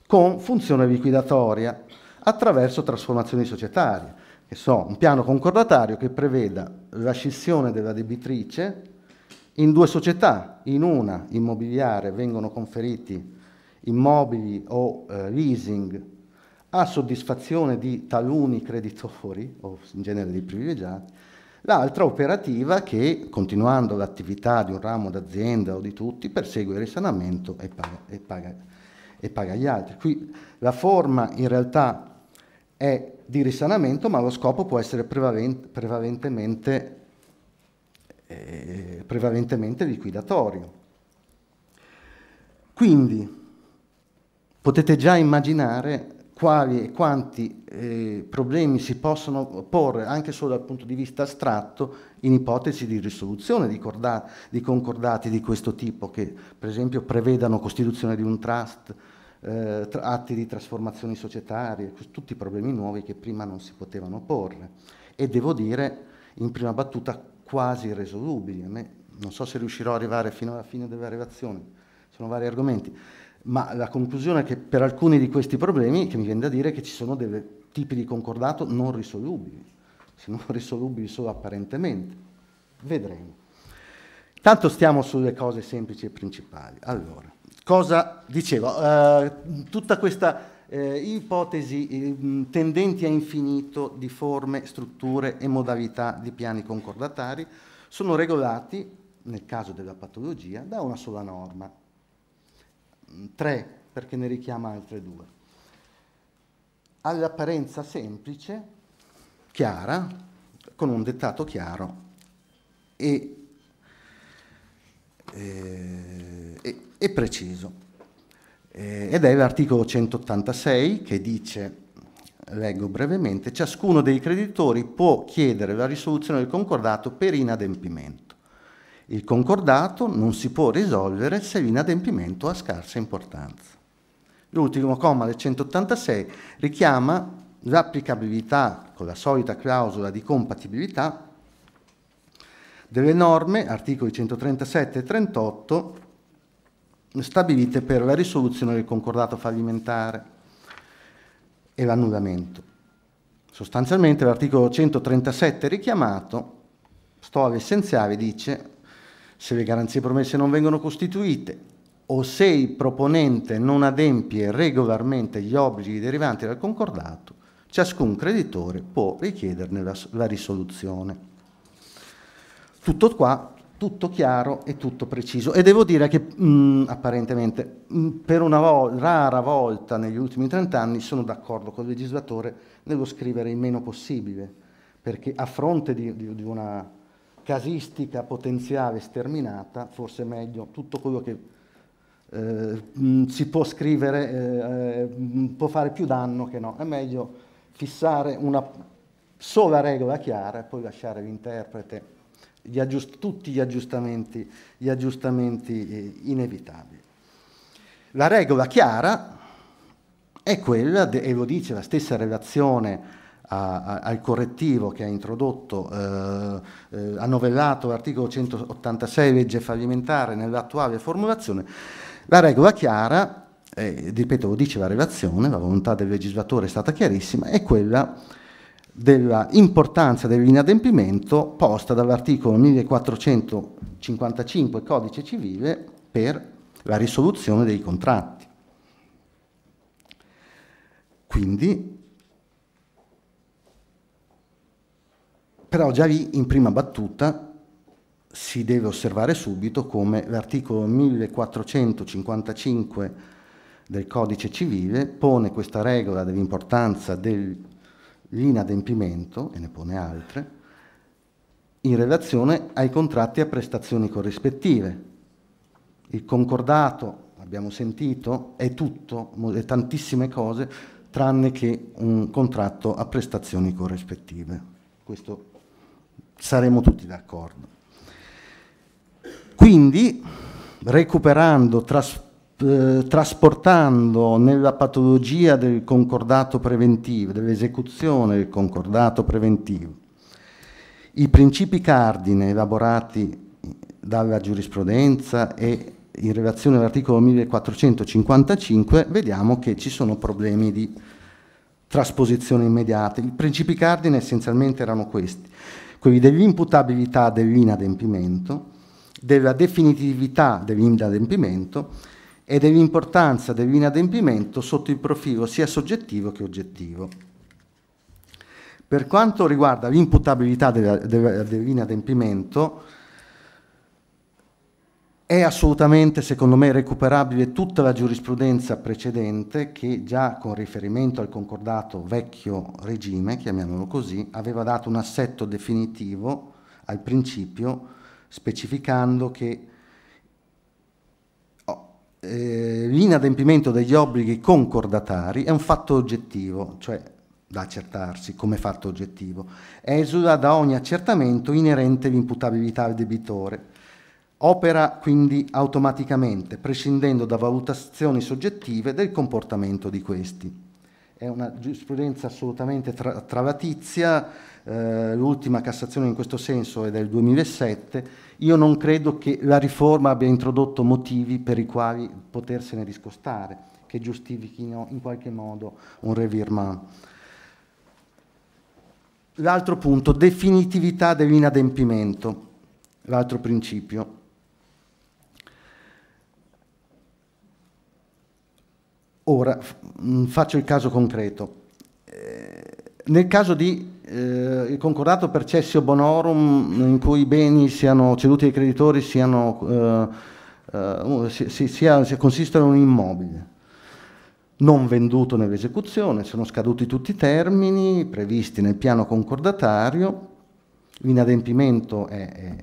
S6: con funzione liquidatoria attraverso trasformazioni societarie, che so, un piano concordatario che preveda la scissione della debitrice in due società, in una immobiliare vengono conferiti immobili o eh, leasing a soddisfazione di taluni creditori o in genere di privilegiati, l'altra operativa che, continuando l'attività di un ramo d'azienda o di tutti, persegue il risanamento e paga, e paga e paga gli altri. Qui la forma in realtà è di risanamento, ma lo scopo può essere prevalentemente, eh, prevalentemente liquidatorio. Quindi potete già immaginare quali e quanti eh, problemi si possono porre anche solo dal punto di vista astratto in ipotesi di risoluzione di, corda- di concordati di questo tipo che per esempio prevedano costituzione di un trust eh, atti di trasformazioni societarie, tutti problemi nuovi che prima non si potevano porre e devo dire in prima battuta quasi irresolubili. Me, non so se riuscirò ad arrivare fino alla fine della relazione, sono vari argomenti, ma la conclusione è che per alcuni di questi problemi che mi viene da dire che ci sono dei tipi di concordato non risolubili, se non risolubili solo apparentemente. Vedremo. Tanto stiamo sulle cose semplici e principali. Allora, cosa dicevo? Uh, tutta questa eh, ipotesi eh, tendenti a infinito di forme, strutture e modalità di piani concordatari sono regolati, nel caso della patologia, da una sola norma. Mm, tre, perché ne richiama altre due. All'apparenza semplice, chiara, con un dettato chiaro e, eh, e e preciso. Eh, ed è l'articolo 186 che dice, leggo brevemente, ciascuno dei creditori può chiedere la risoluzione del concordato per inadempimento. Il concordato non si può risolvere se l'inadempimento ha scarsa importanza. L'ultimo comma del 186 richiama l'applicabilità, con la solita clausola di compatibilità, delle norme, articoli 137 e 38, stabilite per la risoluzione del concordato fallimentare e l'annullamento. Sostanzialmente l'articolo 137 richiamato, sto all'essenziale, dice se le garanzie promesse non vengono costituite o se il proponente non adempie regolarmente gli obblighi derivanti dal concordato, ciascun creditore può richiederne la, la risoluzione. Tutto qua tutto chiaro e tutto preciso. E devo dire che mh, mm, apparentemente, mh, mm, per una vol- rara volta negli ultimi 30 anni, sono d'accordo con il legislatore nello scrivere il meno possibile, perché a fronte di, di, di una casistica potenziale sterminata, forse è meglio tutto quello che eh, mh, mm, si può scrivere eh, eh, può fare più danno che no. È meglio fissare una sola regola chiara e poi lasciare l'interprete gli aggiust- tutti gli aggiustamenti, gli aggiustamenti eh, inevitabili. La regola chiara è quella, de- e lo dice la stessa relazione a, a, al correttivo che ha introdotto, eh, eh, ha novellato l'articolo 186 legge fallimentare nell'attuale formulazione, la regola chiara, eh, ripeto lo dice la relazione, la volontà del legislatore è stata chiarissima, è quella della importanza dell'inadempimento posta dall'articolo 1455 Codice Civile per la risoluzione dei contratti. Quindi, però già lì in prima battuta si deve osservare subito come l'articolo 1455 del Codice Civile pone questa regola dell'importanza del l'inadempimento, e ne pone altre, in relazione ai contratti a prestazioni corrispettive. Il concordato, abbiamo sentito, è tutto, è tantissime cose, tranne che un contratto a prestazioni corrispettive. Questo saremo tutti d'accordo. Quindi, recuperando, tras eh, trasportando nella patologia del concordato preventivo, dell'esecuzione del concordato preventivo, i principi cardine elaborati dalla giurisprudenza e in relazione all'articolo 1455 vediamo che ci sono problemi di trasposizione immediata. I principi cardine essenzialmente erano questi, quelli dell'imputabilità dell'inadempimento, della definitività dell'inadempimento e dell'importanza dell'inadempimento sotto il profilo sia soggettivo che oggettivo. Per quanto riguarda l'imputabilità dell'inadempimento, è assolutamente, secondo me, recuperabile tutta la giurisprudenza precedente che già con riferimento al concordato vecchio regime, chiamiamolo così, aveva dato un assetto definitivo al principio specificando che eh, l'inadempimento degli obblighi concordatari è un fatto oggettivo, cioè da accertarsi come fatto oggettivo, esula da ogni accertamento inerente l'imputabilità al debitore. Opera quindi automaticamente, prescindendo da valutazioni soggettive del comportamento di questi. È una giurisprudenza assolutamente tra- travatizia, eh, l'ultima Cassazione in questo senso è del 2007, io non credo che la riforma abbia introdotto motivi per i quali potersene discostare, che giustifichino in qualche modo un revirement. L'altro punto, definitività dell'inadempimento, l'altro principio. Ora mm, faccio il caso concreto. Eh, nel caso di eh, il concordato per cessio bonorum in cui i beni siano ceduti ai creditori siano, eh, eh si, si, si consistano in un immobile non venduto nell'esecuzione, sono scaduti tutti i termini previsti nel piano concordatario, l'inadempimento è, è,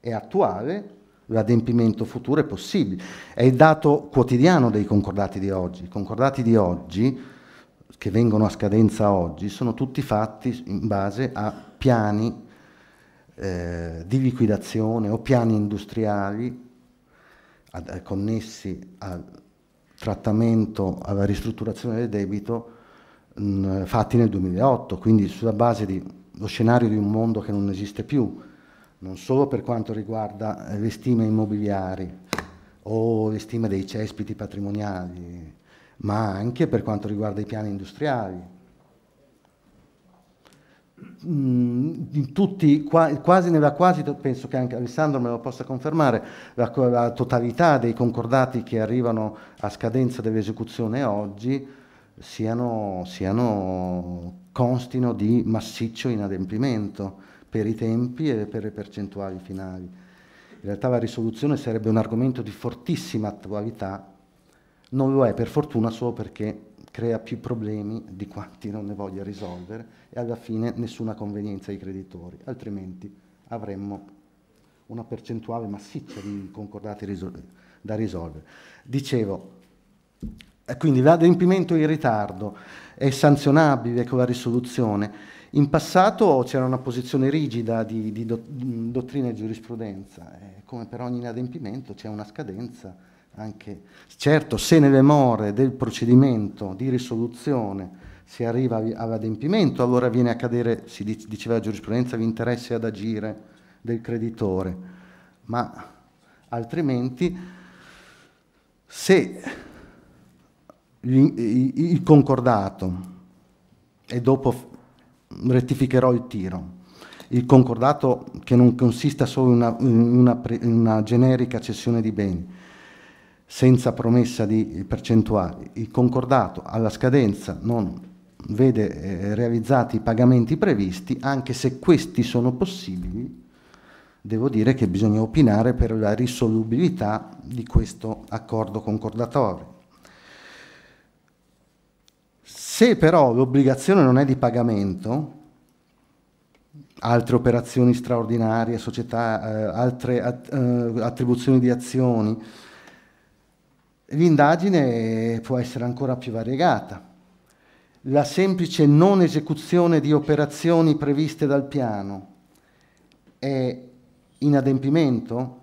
S6: è, attuale, l'adempimento futuro è possibile. È il dato quotidiano dei concordati di oggi. I concordati di oggi che vengono a scadenza oggi sono tutti fatti in base a piani eh, di liquidazione o piani industriali ad, ad, connessi al trattamento, alla ristrutturazione del debito mh, mm, fatti nel 2008, quindi sulla base dello scenario di un mondo che non esiste più, non solo per quanto riguarda eh, le stime immobiliari o le stime dei cespiti patrimoniali, ma anche per quanto riguarda i piani industriali. Mm, tutti, quasi nella quasi, penso che anche Alessandro me lo possa confermare, la, la totalità dei concordati che arrivano a scadenza dell'esecuzione oggi siano, siano, constino di massiccio inadempimento per i tempi e per le percentuali finali. In realtà la risoluzione sarebbe un argomento di fortissima attualità non lo è per fortuna solo perché crea più problemi di quanti non ne voglia risolvere e alla fine nessuna convenienza ai creditori, altrimenti avremmo una percentuale massiccia di concordati risol da risolvere. Dicevo, eh, quindi l'adempimento in ritardo è sanzionabile con la risoluzione. In passato c'era una posizione rigida di, di dottrina e giurisprudenza, eh, come per ogni adempimento c'è una scadenza anche, certo, se nelle more del procedimento di risoluzione si arriva all'adempimento, allora viene a cadere, si diceva la giurisprudenza, l'interesse ad agire del creditore, ma altrimenti se il concordato, e dopo rettificherò il tiro, il concordato che non consista solo in una, in una, in una generica cessione di beni, senza promessa di percentuali. Il concordato alla scadenza non vede eh, realizzati i pagamenti previsti, anche se questi sono possibili, devo dire che bisogna opinare per la risolubilità di questo accordo concordatorio. Se però l'obbligazione non è di pagamento, altre operazioni straordinarie, società, eh, altre at eh, attribuzioni di azioni, L'indagine può essere ancora più variegata. La semplice non esecuzione di operazioni previste dal piano è inadempimento?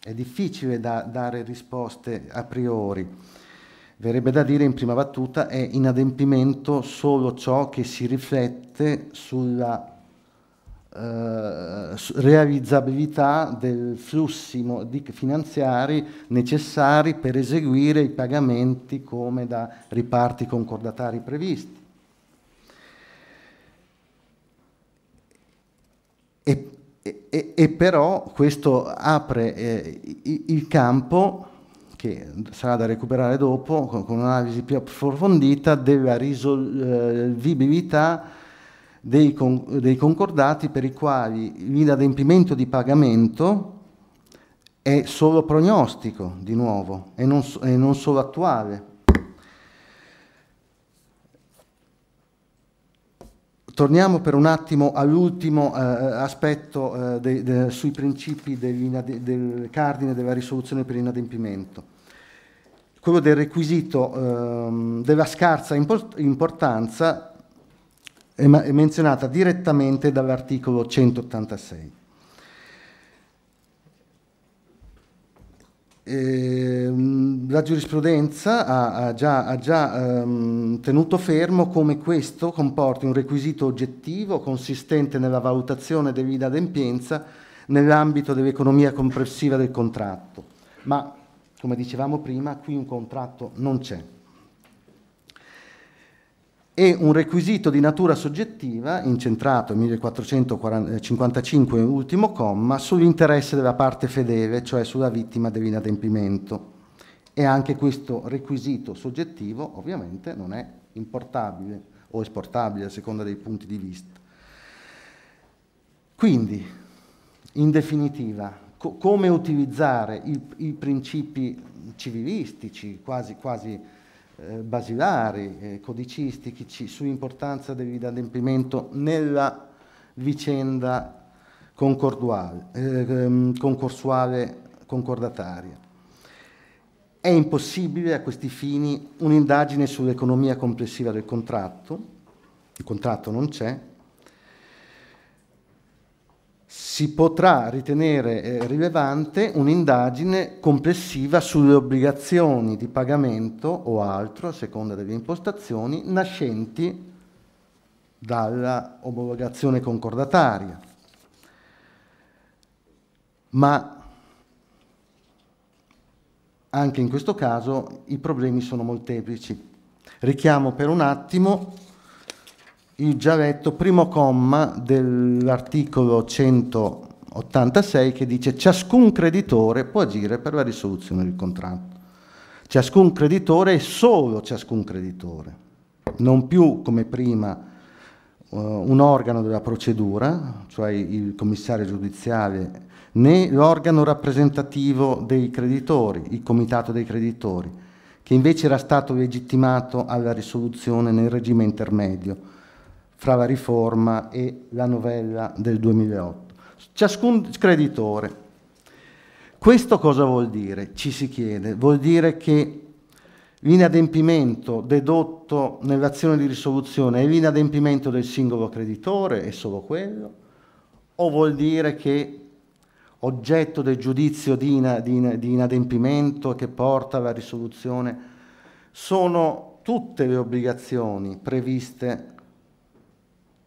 S6: È difficile da dare risposte a priori. Verrebbe da dire in prima battuta è inadempimento solo ciò che si riflette sulla eh, realizzabilità dei flussi finanziari necessari per eseguire i pagamenti come da riparti concordatari previsti. E, e, e però questo apre eh, il campo che sarà da recuperare dopo con, un'analisi più approfondita della risolvibilità eh, dei, con, dei concordati per i quali l'inadempimento di pagamento è solo prognostico, di nuovo, e non, e non solo attuale. Torniamo per un attimo all'ultimo eh, eh aspetto eh, de, de, sui principi del cardine della risoluzione per inadempimento quello del requisito ehm, della scarsa import importanza è menzionata direttamente dall'articolo 186. Ehm, la giurisprudenza ha, già, ha già ehm, tenuto fermo come questo comporti un requisito oggettivo consistente nella valutazione dell'inadempienza nell'ambito dell'economia complessiva del contratto. Ma, come dicevamo prima, qui un contratto non c'è e un requisito di natura soggettiva, incentrato 1455 eh, ultimo comma, sull'interesse della parte fedele, cioè sulla vittima dell'inadempimento. E anche questo requisito soggettivo ovviamente non è importabile o esportabile a seconda dei punti di vista. Quindi, in definitiva, co come utilizzare i, i, principi civilistici, quasi, quasi eh, basilari, eh, codicistici sull'importanza dell'adempimento nella vicenda ehm, concorsuale concordataria. È impossibile a questi fini un'indagine sull'economia complessiva del contratto, il contratto non c'è, si potrà ritenere eh, rilevante un'indagine complessiva sulle obbligazioni di pagamento o altro, a seconda delle impostazioni, nascenti dalla omologazione concordataria. Ma anche in questo caso i problemi sono molteplici. Richiamo per un attimo il già letto primo comma dell'articolo 186 che dice ciascun creditore può agire per la risoluzione del contratto. Ciascun creditore e solo ciascun creditore, non più come prima eh, un organo della procedura, cioè il commissario giudiziale, né l'organo rappresentativo dei creditori, il comitato dei creditori, che invece era stato legittimato alla risoluzione nel regime intermedio fra la riforma e la novella del 2008. Ciascun creditore. Questo cosa vuol dire? Ci si chiede. Vuol dire che l'inadempimento dedotto nell'azione di risoluzione è l'inadempimento del singolo creditore, è solo quello, o vuol dire che oggetto del giudizio di, ina, di, di inadempimento che porta alla risoluzione sono tutte le obbligazioni previste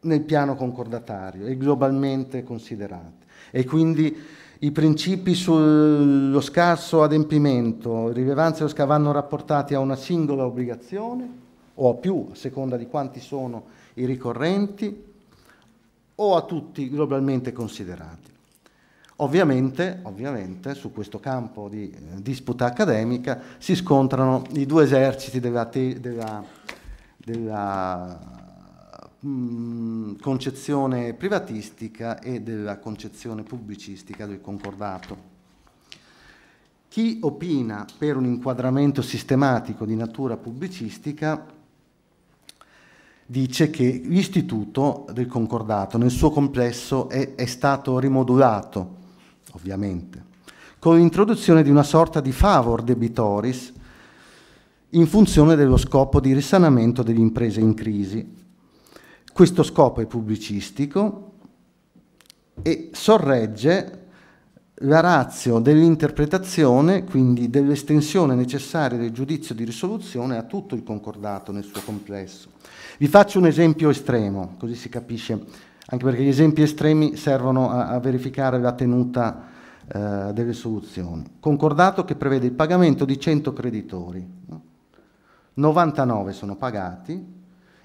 S6: nel piano concordatario e globalmente considerate. E quindi i principi sullo scarso adempimento, rilevanza dello scarso, vanno rapportati a una singola obbligazione o a più, a seconda di quanti sono i ricorrenti, o a tutti globalmente considerati. Ovviamente, ovviamente, su questo campo di eh, disputa accademica si scontrano i due eserciti della, della, della Mm, concezione privatistica e della concezione pubblicistica del concordato. Chi opina per un inquadramento sistematico di natura pubblicistica dice che l'istituto del concordato nel suo complesso è, è stato rimodulato, ovviamente, con l'introduzione di una sorta di favor debitoris in funzione dello scopo di risanamento delle imprese in crisi, questo scopo è pubblicistico e sorregge la razio dell'interpretazione, quindi dell'estensione necessaria del giudizio di risoluzione a tutto il concordato nel suo complesso. Vi faccio un esempio estremo, così si capisce, anche perché gli esempi estremi servono a, a verificare la tenuta eh, delle soluzioni. Concordato che prevede il pagamento di 100 creditori, 99 sono pagati,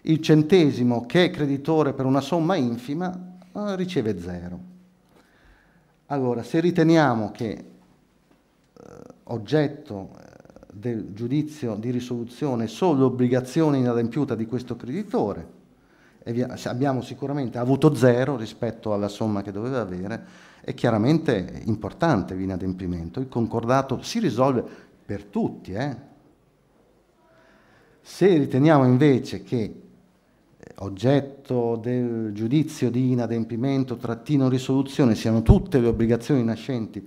S6: il centesimo che è creditore per una somma infima eh, riceve zero. Allora, se riteniamo che eh, oggetto eh, del giudizio di risoluzione solo l'obbligazione inadempiuta di questo creditore, via, abbiamo sicuramente avuto zero rispetto alla somma che doveva avere, è chiaramente importante l'inadempimento. Il concordato si risolve per tutti. Eh? Se riteniamo invece che oggetto del giudizio di inadempimento, trattino, risoluzione siano tutte le obbligazioni nascenti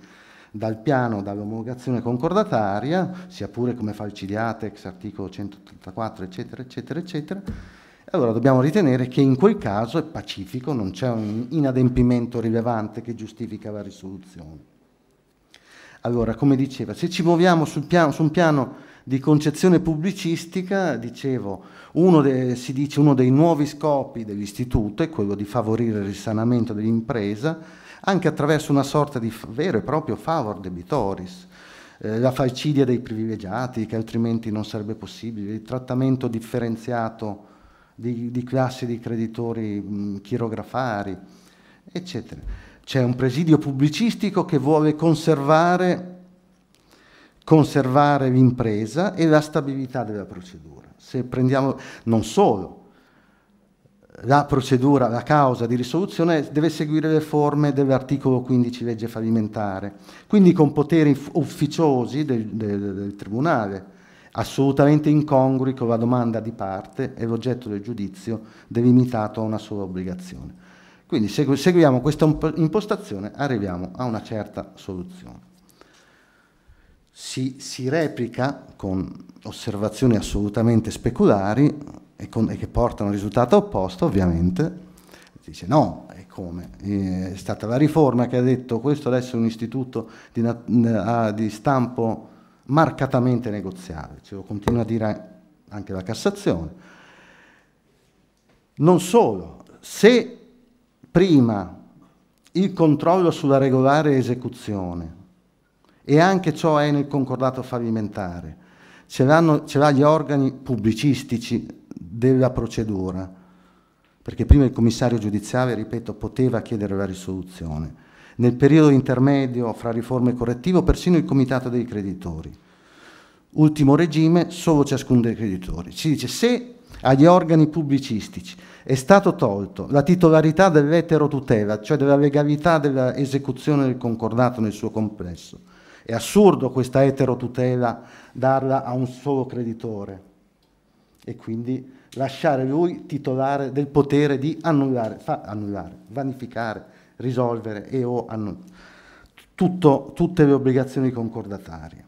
S6: dal piano dall'omologazione concordataria, sia pure come fa il CDATEX, articolo 184 eccetera, eccetera, eccetera, allora dobbiamo ritenere che in quel caso è pacifico, non c'è un inadempimento rilevante che giustifica la risoluzione. Allora, come diceva, se ci muoviamo piano, su un piano di concezione pubblicistica, dicevo, uno de, si dice uno dei nuovi scopi dell'istituto è quello di favorire il risanamento dell'impresa anche attraverso una sorta di vero e proprio favor debitoris, eh, la falcidia dei privilegiati che altrimenti non sarebbe possibile, il trattamento differenziato di, di classi di creditori mh, chirografari, eccetera. C'è un presidio pubblicistico che vuole conservare conservare l'impresa e la stabilità della procedura. Se prendiamo non solo la procedura, la causa di risoluzione deve seguire le forme dell'articolo 15 legge fallimentare, quindi con poteri ufficiosi del, del, del Tribunale, assolutamente incongrui con la domanda di parte e l'oggetto del giudizio delimitato a una sola obbligazione. Quindi segu seguiamo questa impostazione, arriviamo a una certa soluzione si, si replica con osservazioni assolutamente speculari e, con, e che portano al risultato opposto, ovviamente, dice no, e come? Eh, è stata la riforma che ha detto questo adesso è un istituto di, ah, di stampo marcatamente negoziale, ce cioè, lo continua a dire anche la Cassazione. Non solo, se prima il controllo sulla regolare esecuzione e anche ciò è nel concordato fallimentare. Ce C'erano gli organi pubblicistici della procedura, perché prima il commissario giudiziale, ripeto, poteva chiedere la risoluzione. Nel periodo intermedio fra riforma e correttivo, persino il comitato dei creditori. Ultimo regime, solo ciascuno dei creditori. Si dice se agli organi pubblicistici è stato tolto la titolarità dell'eterotutela, cioè della legalità dell'esecuzione del concordato nel suo complesso, è assurdo questa eterotutela darla a un solo creditore e quindi lasciare lui titolare del potere di annullare, annullare vanificare, risolvere e o annullare tutte le obbligazioni concordatarie.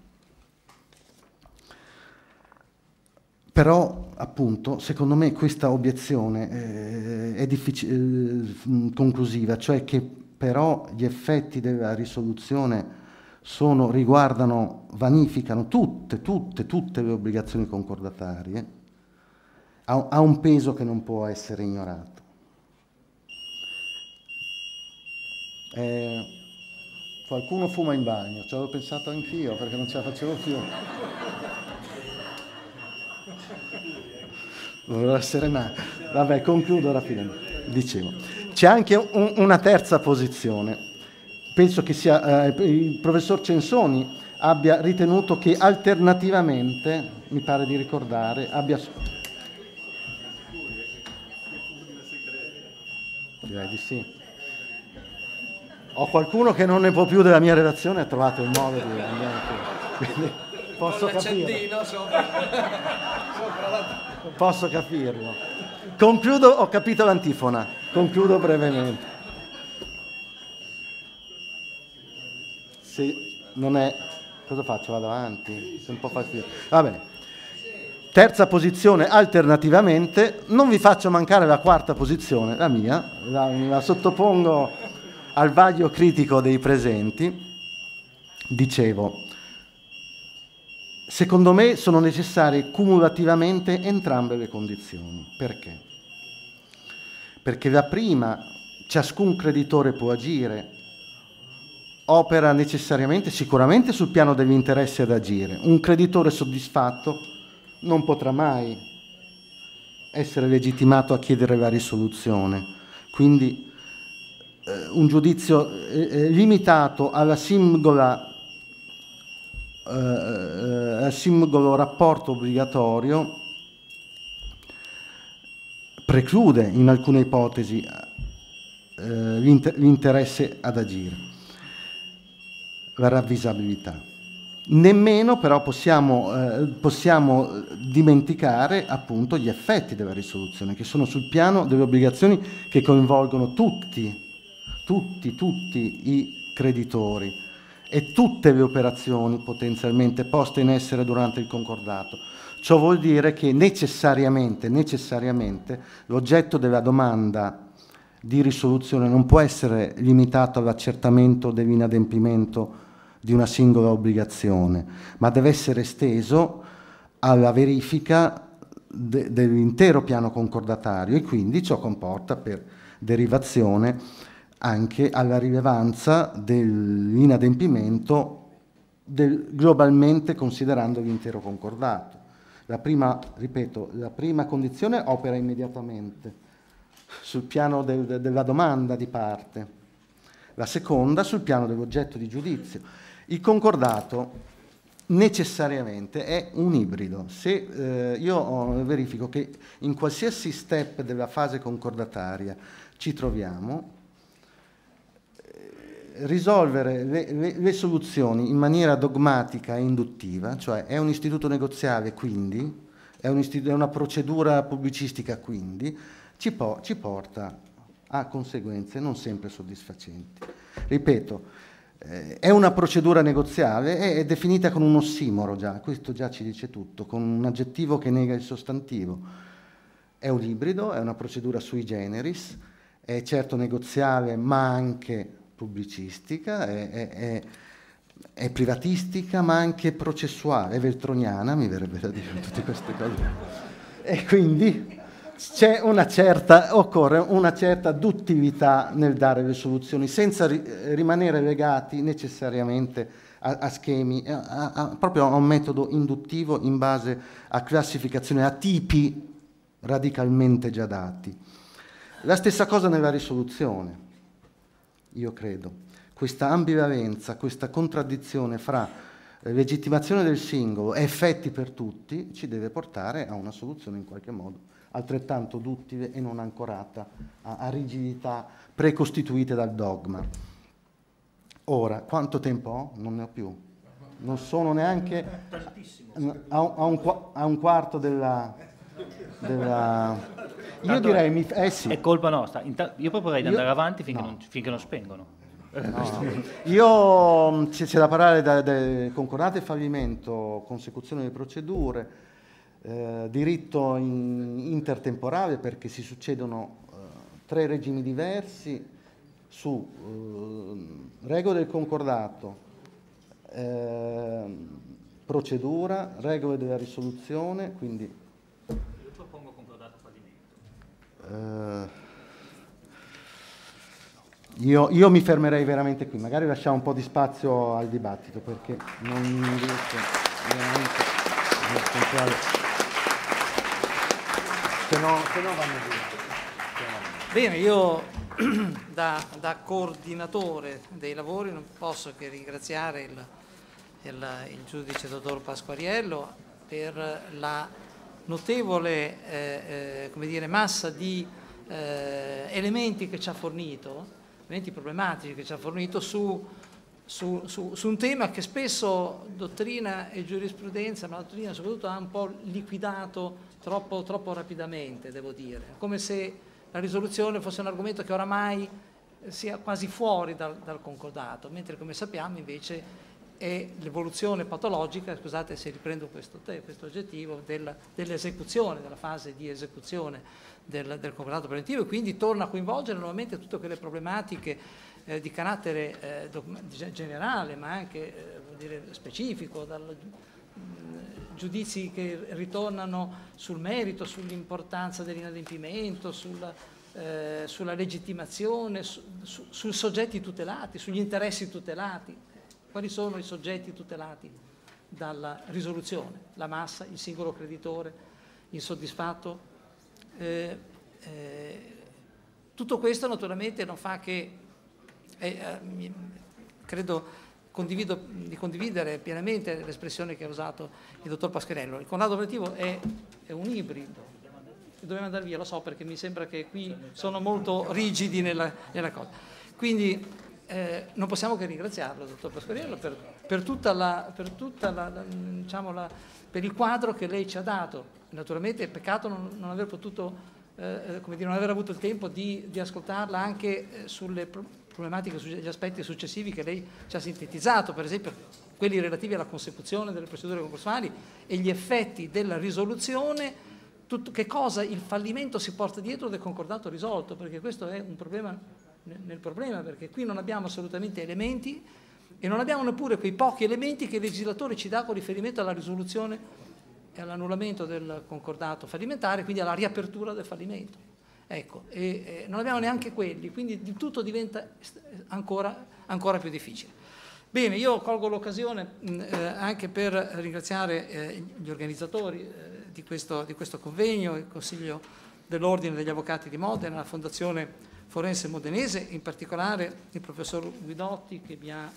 S6: Però, appunto, secondo me questa obiezione eh, è difficile, eh, conclusiva, cioè che però gli effetti della risoluzione sono, riguardano, vanificano tutte, tutte, tutte le obbligazioni concordatarie, ha, ha un peso che non può essere ignorato. Eh, qualcuno fuma in bagno, ci avevo pensato anch'io perché non ce la facevo più. Dovrò essere ma... Vabbè, concludo rapidamente. Dicevo, c'è anche un, una terza posizione penso che sia eh, il professor Censoni abbia ritenuto che alternativamente, mi pare di ricordare, abbia... Direi di sì. Ho qualcuno che non ne può più della mia redazione ha trovato il modo di andare qui. Posso capirlo. Posso capirlo. Concludo, ho capito l'antifona. Concludo brevemente. se non è... Cosa faccio? Vado avanti? Sono un po' fastidio. Va bene. Terza posizione alternativamente, non vi faccio mancare la quarta posizione, la mia, la, la sottopongo al vaglio critico dei presenti. Dicevo, secondo me sono necessarie cumulativamente entrambe le condizioni. Perché? Perché da prima ciascun creditore può agire opera necessariamente, sicuramente sul piano degli interessi ad agire. Un creditore soddisfatto non potrà mai essere legittimato a chiedere la risoluzione. Quindi eh, un giudizio eh, eh limitato alla singola, eh, eh, al singolo rapporto obbligatorio preclude in alcune ipotesi eh, l'interesse ad agire la ravvisabilità. Nemmeno però possiamo, eh, possiamo, dimenticare appunto gli effetti della risoluzione, che sono sul piano delle obbligazioni che coinvolgono tutti, tutti, tutti i creditori e tutte le operazioni potenzialmente poste in essere durante il concordato. Ciò vuol dire che necessariamente, necessariamente l'oggetto della domanda di risoluzione non può essere limitato all'accertamento dell'inadempimento di una singola obbligazione, ma deve essere esteso alla verifica de dell'intero piano concordatario e quindi ciò comporta per derivazione anche alla rilevanza dell'inadempimento del, globalmente considerando l'intero concordato. La prima, ripeto, la prima condizione opera immediatamente sul piano del, della domanda di parte, la seconda sul piano dell'oggetto di giudizio. Il concordato necessariamente è un ibrido. Se eh, io oh, verifico che in qualsiasi step della fase concordataria ci troviamo, eh, risolvere le, le, le, soluzioni in maniera dogmatica e induttiva, cioè è un istituto negoziale quindi, è, un istituto, è una procedura pubblicistica quindi, ci, po ci porta a conseguenze non sempre soddisfacenti. Ripeto, eh, è una procedura negoziale, è, definita con un ossimoro già, questo già ci dice tutto, con un aggettivo che nega il sostantivo. È un ibrido, è una procedura sui generis, è certo negoziale ma anche pubblicistica, è, è, è privatistica ma anche processuale, è veltroniana, mi verrebbe da dire tutte queste cose. E quindi una certa, occorre una certa duttività nel dare le soluzioni, senza ri, rimanere legati necessariamente a, a schemi, eh, a, a, proprio a un metodo induttivo in base a classificazioni, a tipi radicalmente già dati. La stessa cosa nella risoluzione, io credo. Questa ambivalenza, questa contraddizione fra eh, legittimazione del singolo e effetti per tutti ci deve portare a una soluzione in qualche modo altrettanto duttile e non ancorata a, a rigidità precostituite dal dogma. Ora, quanto tempo ho? Non ne ho più. Non sono neanche a, a, un, a un quarto della, della... Io direi, mi...
S3: eh sì. È colpa nostra. Io proporrei di andare io... avanti finché, no. non, finché, non, spengono. No.
S6: io c'è, da parlare da, da concordate fallimento, consecuzione delle procedure, eh, diritto in, intertemporale perché si succedono eh, tre regimi diversi su eh, regole del concordato, eh, procedura, regole della risoluzione, quindi... Io propongo concordato fallimento. Io, io, mi fermerei veramente qui, magari lasciamo un po' di spazio al dibattito perché non riesco veramente a riscontrare se no, se no
S1: vanno
S5: via.
S1: Bene, io da, da, coordinatore dei lavori non posso che ringraziare il, il, il giudice dottor Pasquariello per la notevole eh, eh, dire, massa di eh, elementi che ci ha fornito, elementi problematici che ci ha fornito su, su, su, su un tema che spesso dottrina e giurisprudenza, ma la dottrina soprattutto ha un po' liquidato troppo, troppo rapidamente, devo dire, come se la risoluzione fosse un argomento che oramai sia quasi fuori dal, dal concordato, mentre come sappiamo invece è l'evoluzione patologica, scusate se riprendo questo, te, questo aggettivo, del, dell'esecuzione, della fase di esecuzione del, del concordato preventivo e quindi torna a coinvolgere nuovamente tutte quelle problematiche eh, di carattere eh, generale ma anche eh, dire, specifico, dal, giudizi che ritornano sul merito, sull'importanza dell'inadempimento, sulla, eh, sulla legittimazione, su, su, sui soggetti tutelati, sugli interessi tutelati. Quali sono i soggetti tutelati dalla risoluzione? La massa, il singolo creditore, insoddisfatto? Eh, eh, tutto questo naturalmente non fa che, eh, eh, credo, di condividere pienamente l'espressione che ha usato il dottor Pascherello. Il condato operativo è, è un ibrido. Dobbiamo andare via, lo so perché mi sembra che qui sono molto rigidi nella, nella cosa. Quindi eh, non possiamo che ringraziarlo, dottor Pasquariello, per, per, la, per, la, diciamo la, per, il quadro che lei ci ha dato. Naturalmente è peccato non, non aver potuto, eh, eh dire, non aver avuto il tempo di, di ascoltarla anche eh, sulle problematiche, gli aspetti successivi che lei ci ha sintetizzato, per esempio quelli relativi alla consecuzione delle procedure concorsuali e gli effetti della risoluzione, tutto, che cosa il fallimento si porta dietro del concordato risolto, perché questo è un problema nel problema, perché qui non abbiamo assolutamente elementi e non abbiamo neppure quei pochi elementi che il legislatore ci dà con riferimento alla risoluzione e all'annullamento del concordato fallimentare, quindi alla riapertura del fallimento. Ecco, e, e non abbiamo neanche quelli, quindi tutto diventa ancora, ancora più difficile. Bene, io colgo l'occasione eh, anche per ringraziare eh, gli organizzatori eh, di, questo, di, questo, convegno, il Consiglio dell'Ordine degli Avvocati di Modena, la Fondazione Forense Modenese, in particolare il professor Guidotti che mi ha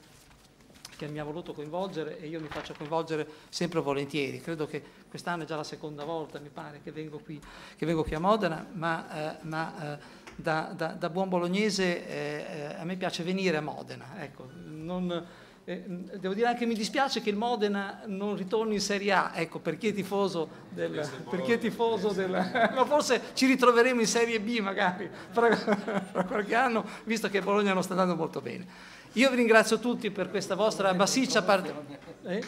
S1: che mi ha voluto coinvolgere e io mi faccio coinvolgere sempre volentieri. Credo che quest'anno è già la seconda volta, mi pare, che vengo qui, che vengo qui a Modena, ma, eh, ma eh, da, da, da, buon bolognese eh, eh a me piace venire a Modena. Ecco, non, eh, devo dire anche che mi dispiace che il Modena non ritorni in Serie A, ecco, per chi è tifoso, del, chi è tifoso della, no, forse ci ritroveremo in Serie B magari tra qualche anno, visto che Bologna non sta andando molto bene. Io vi ringrazio tutti per questa vostra massiccia parte... Eh?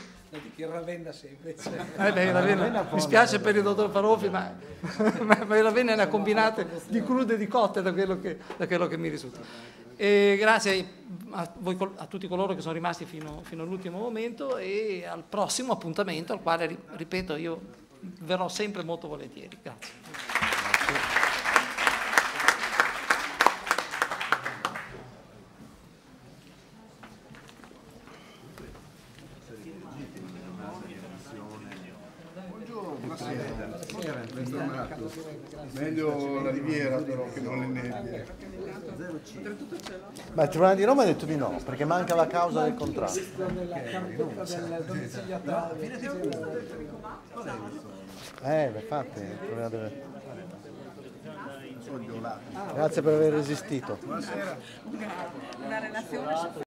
S1: Il Ravenna
S5: sempre. Eh beh, Ravenna, mi spiace
S1: eh. per il dottor Parofi, ma, ma, ma il Ravenna è una combinata di crude e di cotte da quello che, da quello che mi risulta. E grazie a, voi, a, tutti coloro che sono rimasti fino, fino all'ultimo momento e al prossimo appuntamento al quale, ripeto, io verrò sempre molto volentieri. Grazie.
S5: Meglio
S6: la riviera però che non le nebbie. Ma il Tribunale di Roma ha detto di no, perché manca la causa del contratto. Eh, infatti, il problema delle... Grazie per aver resistito. Una
S4: relazione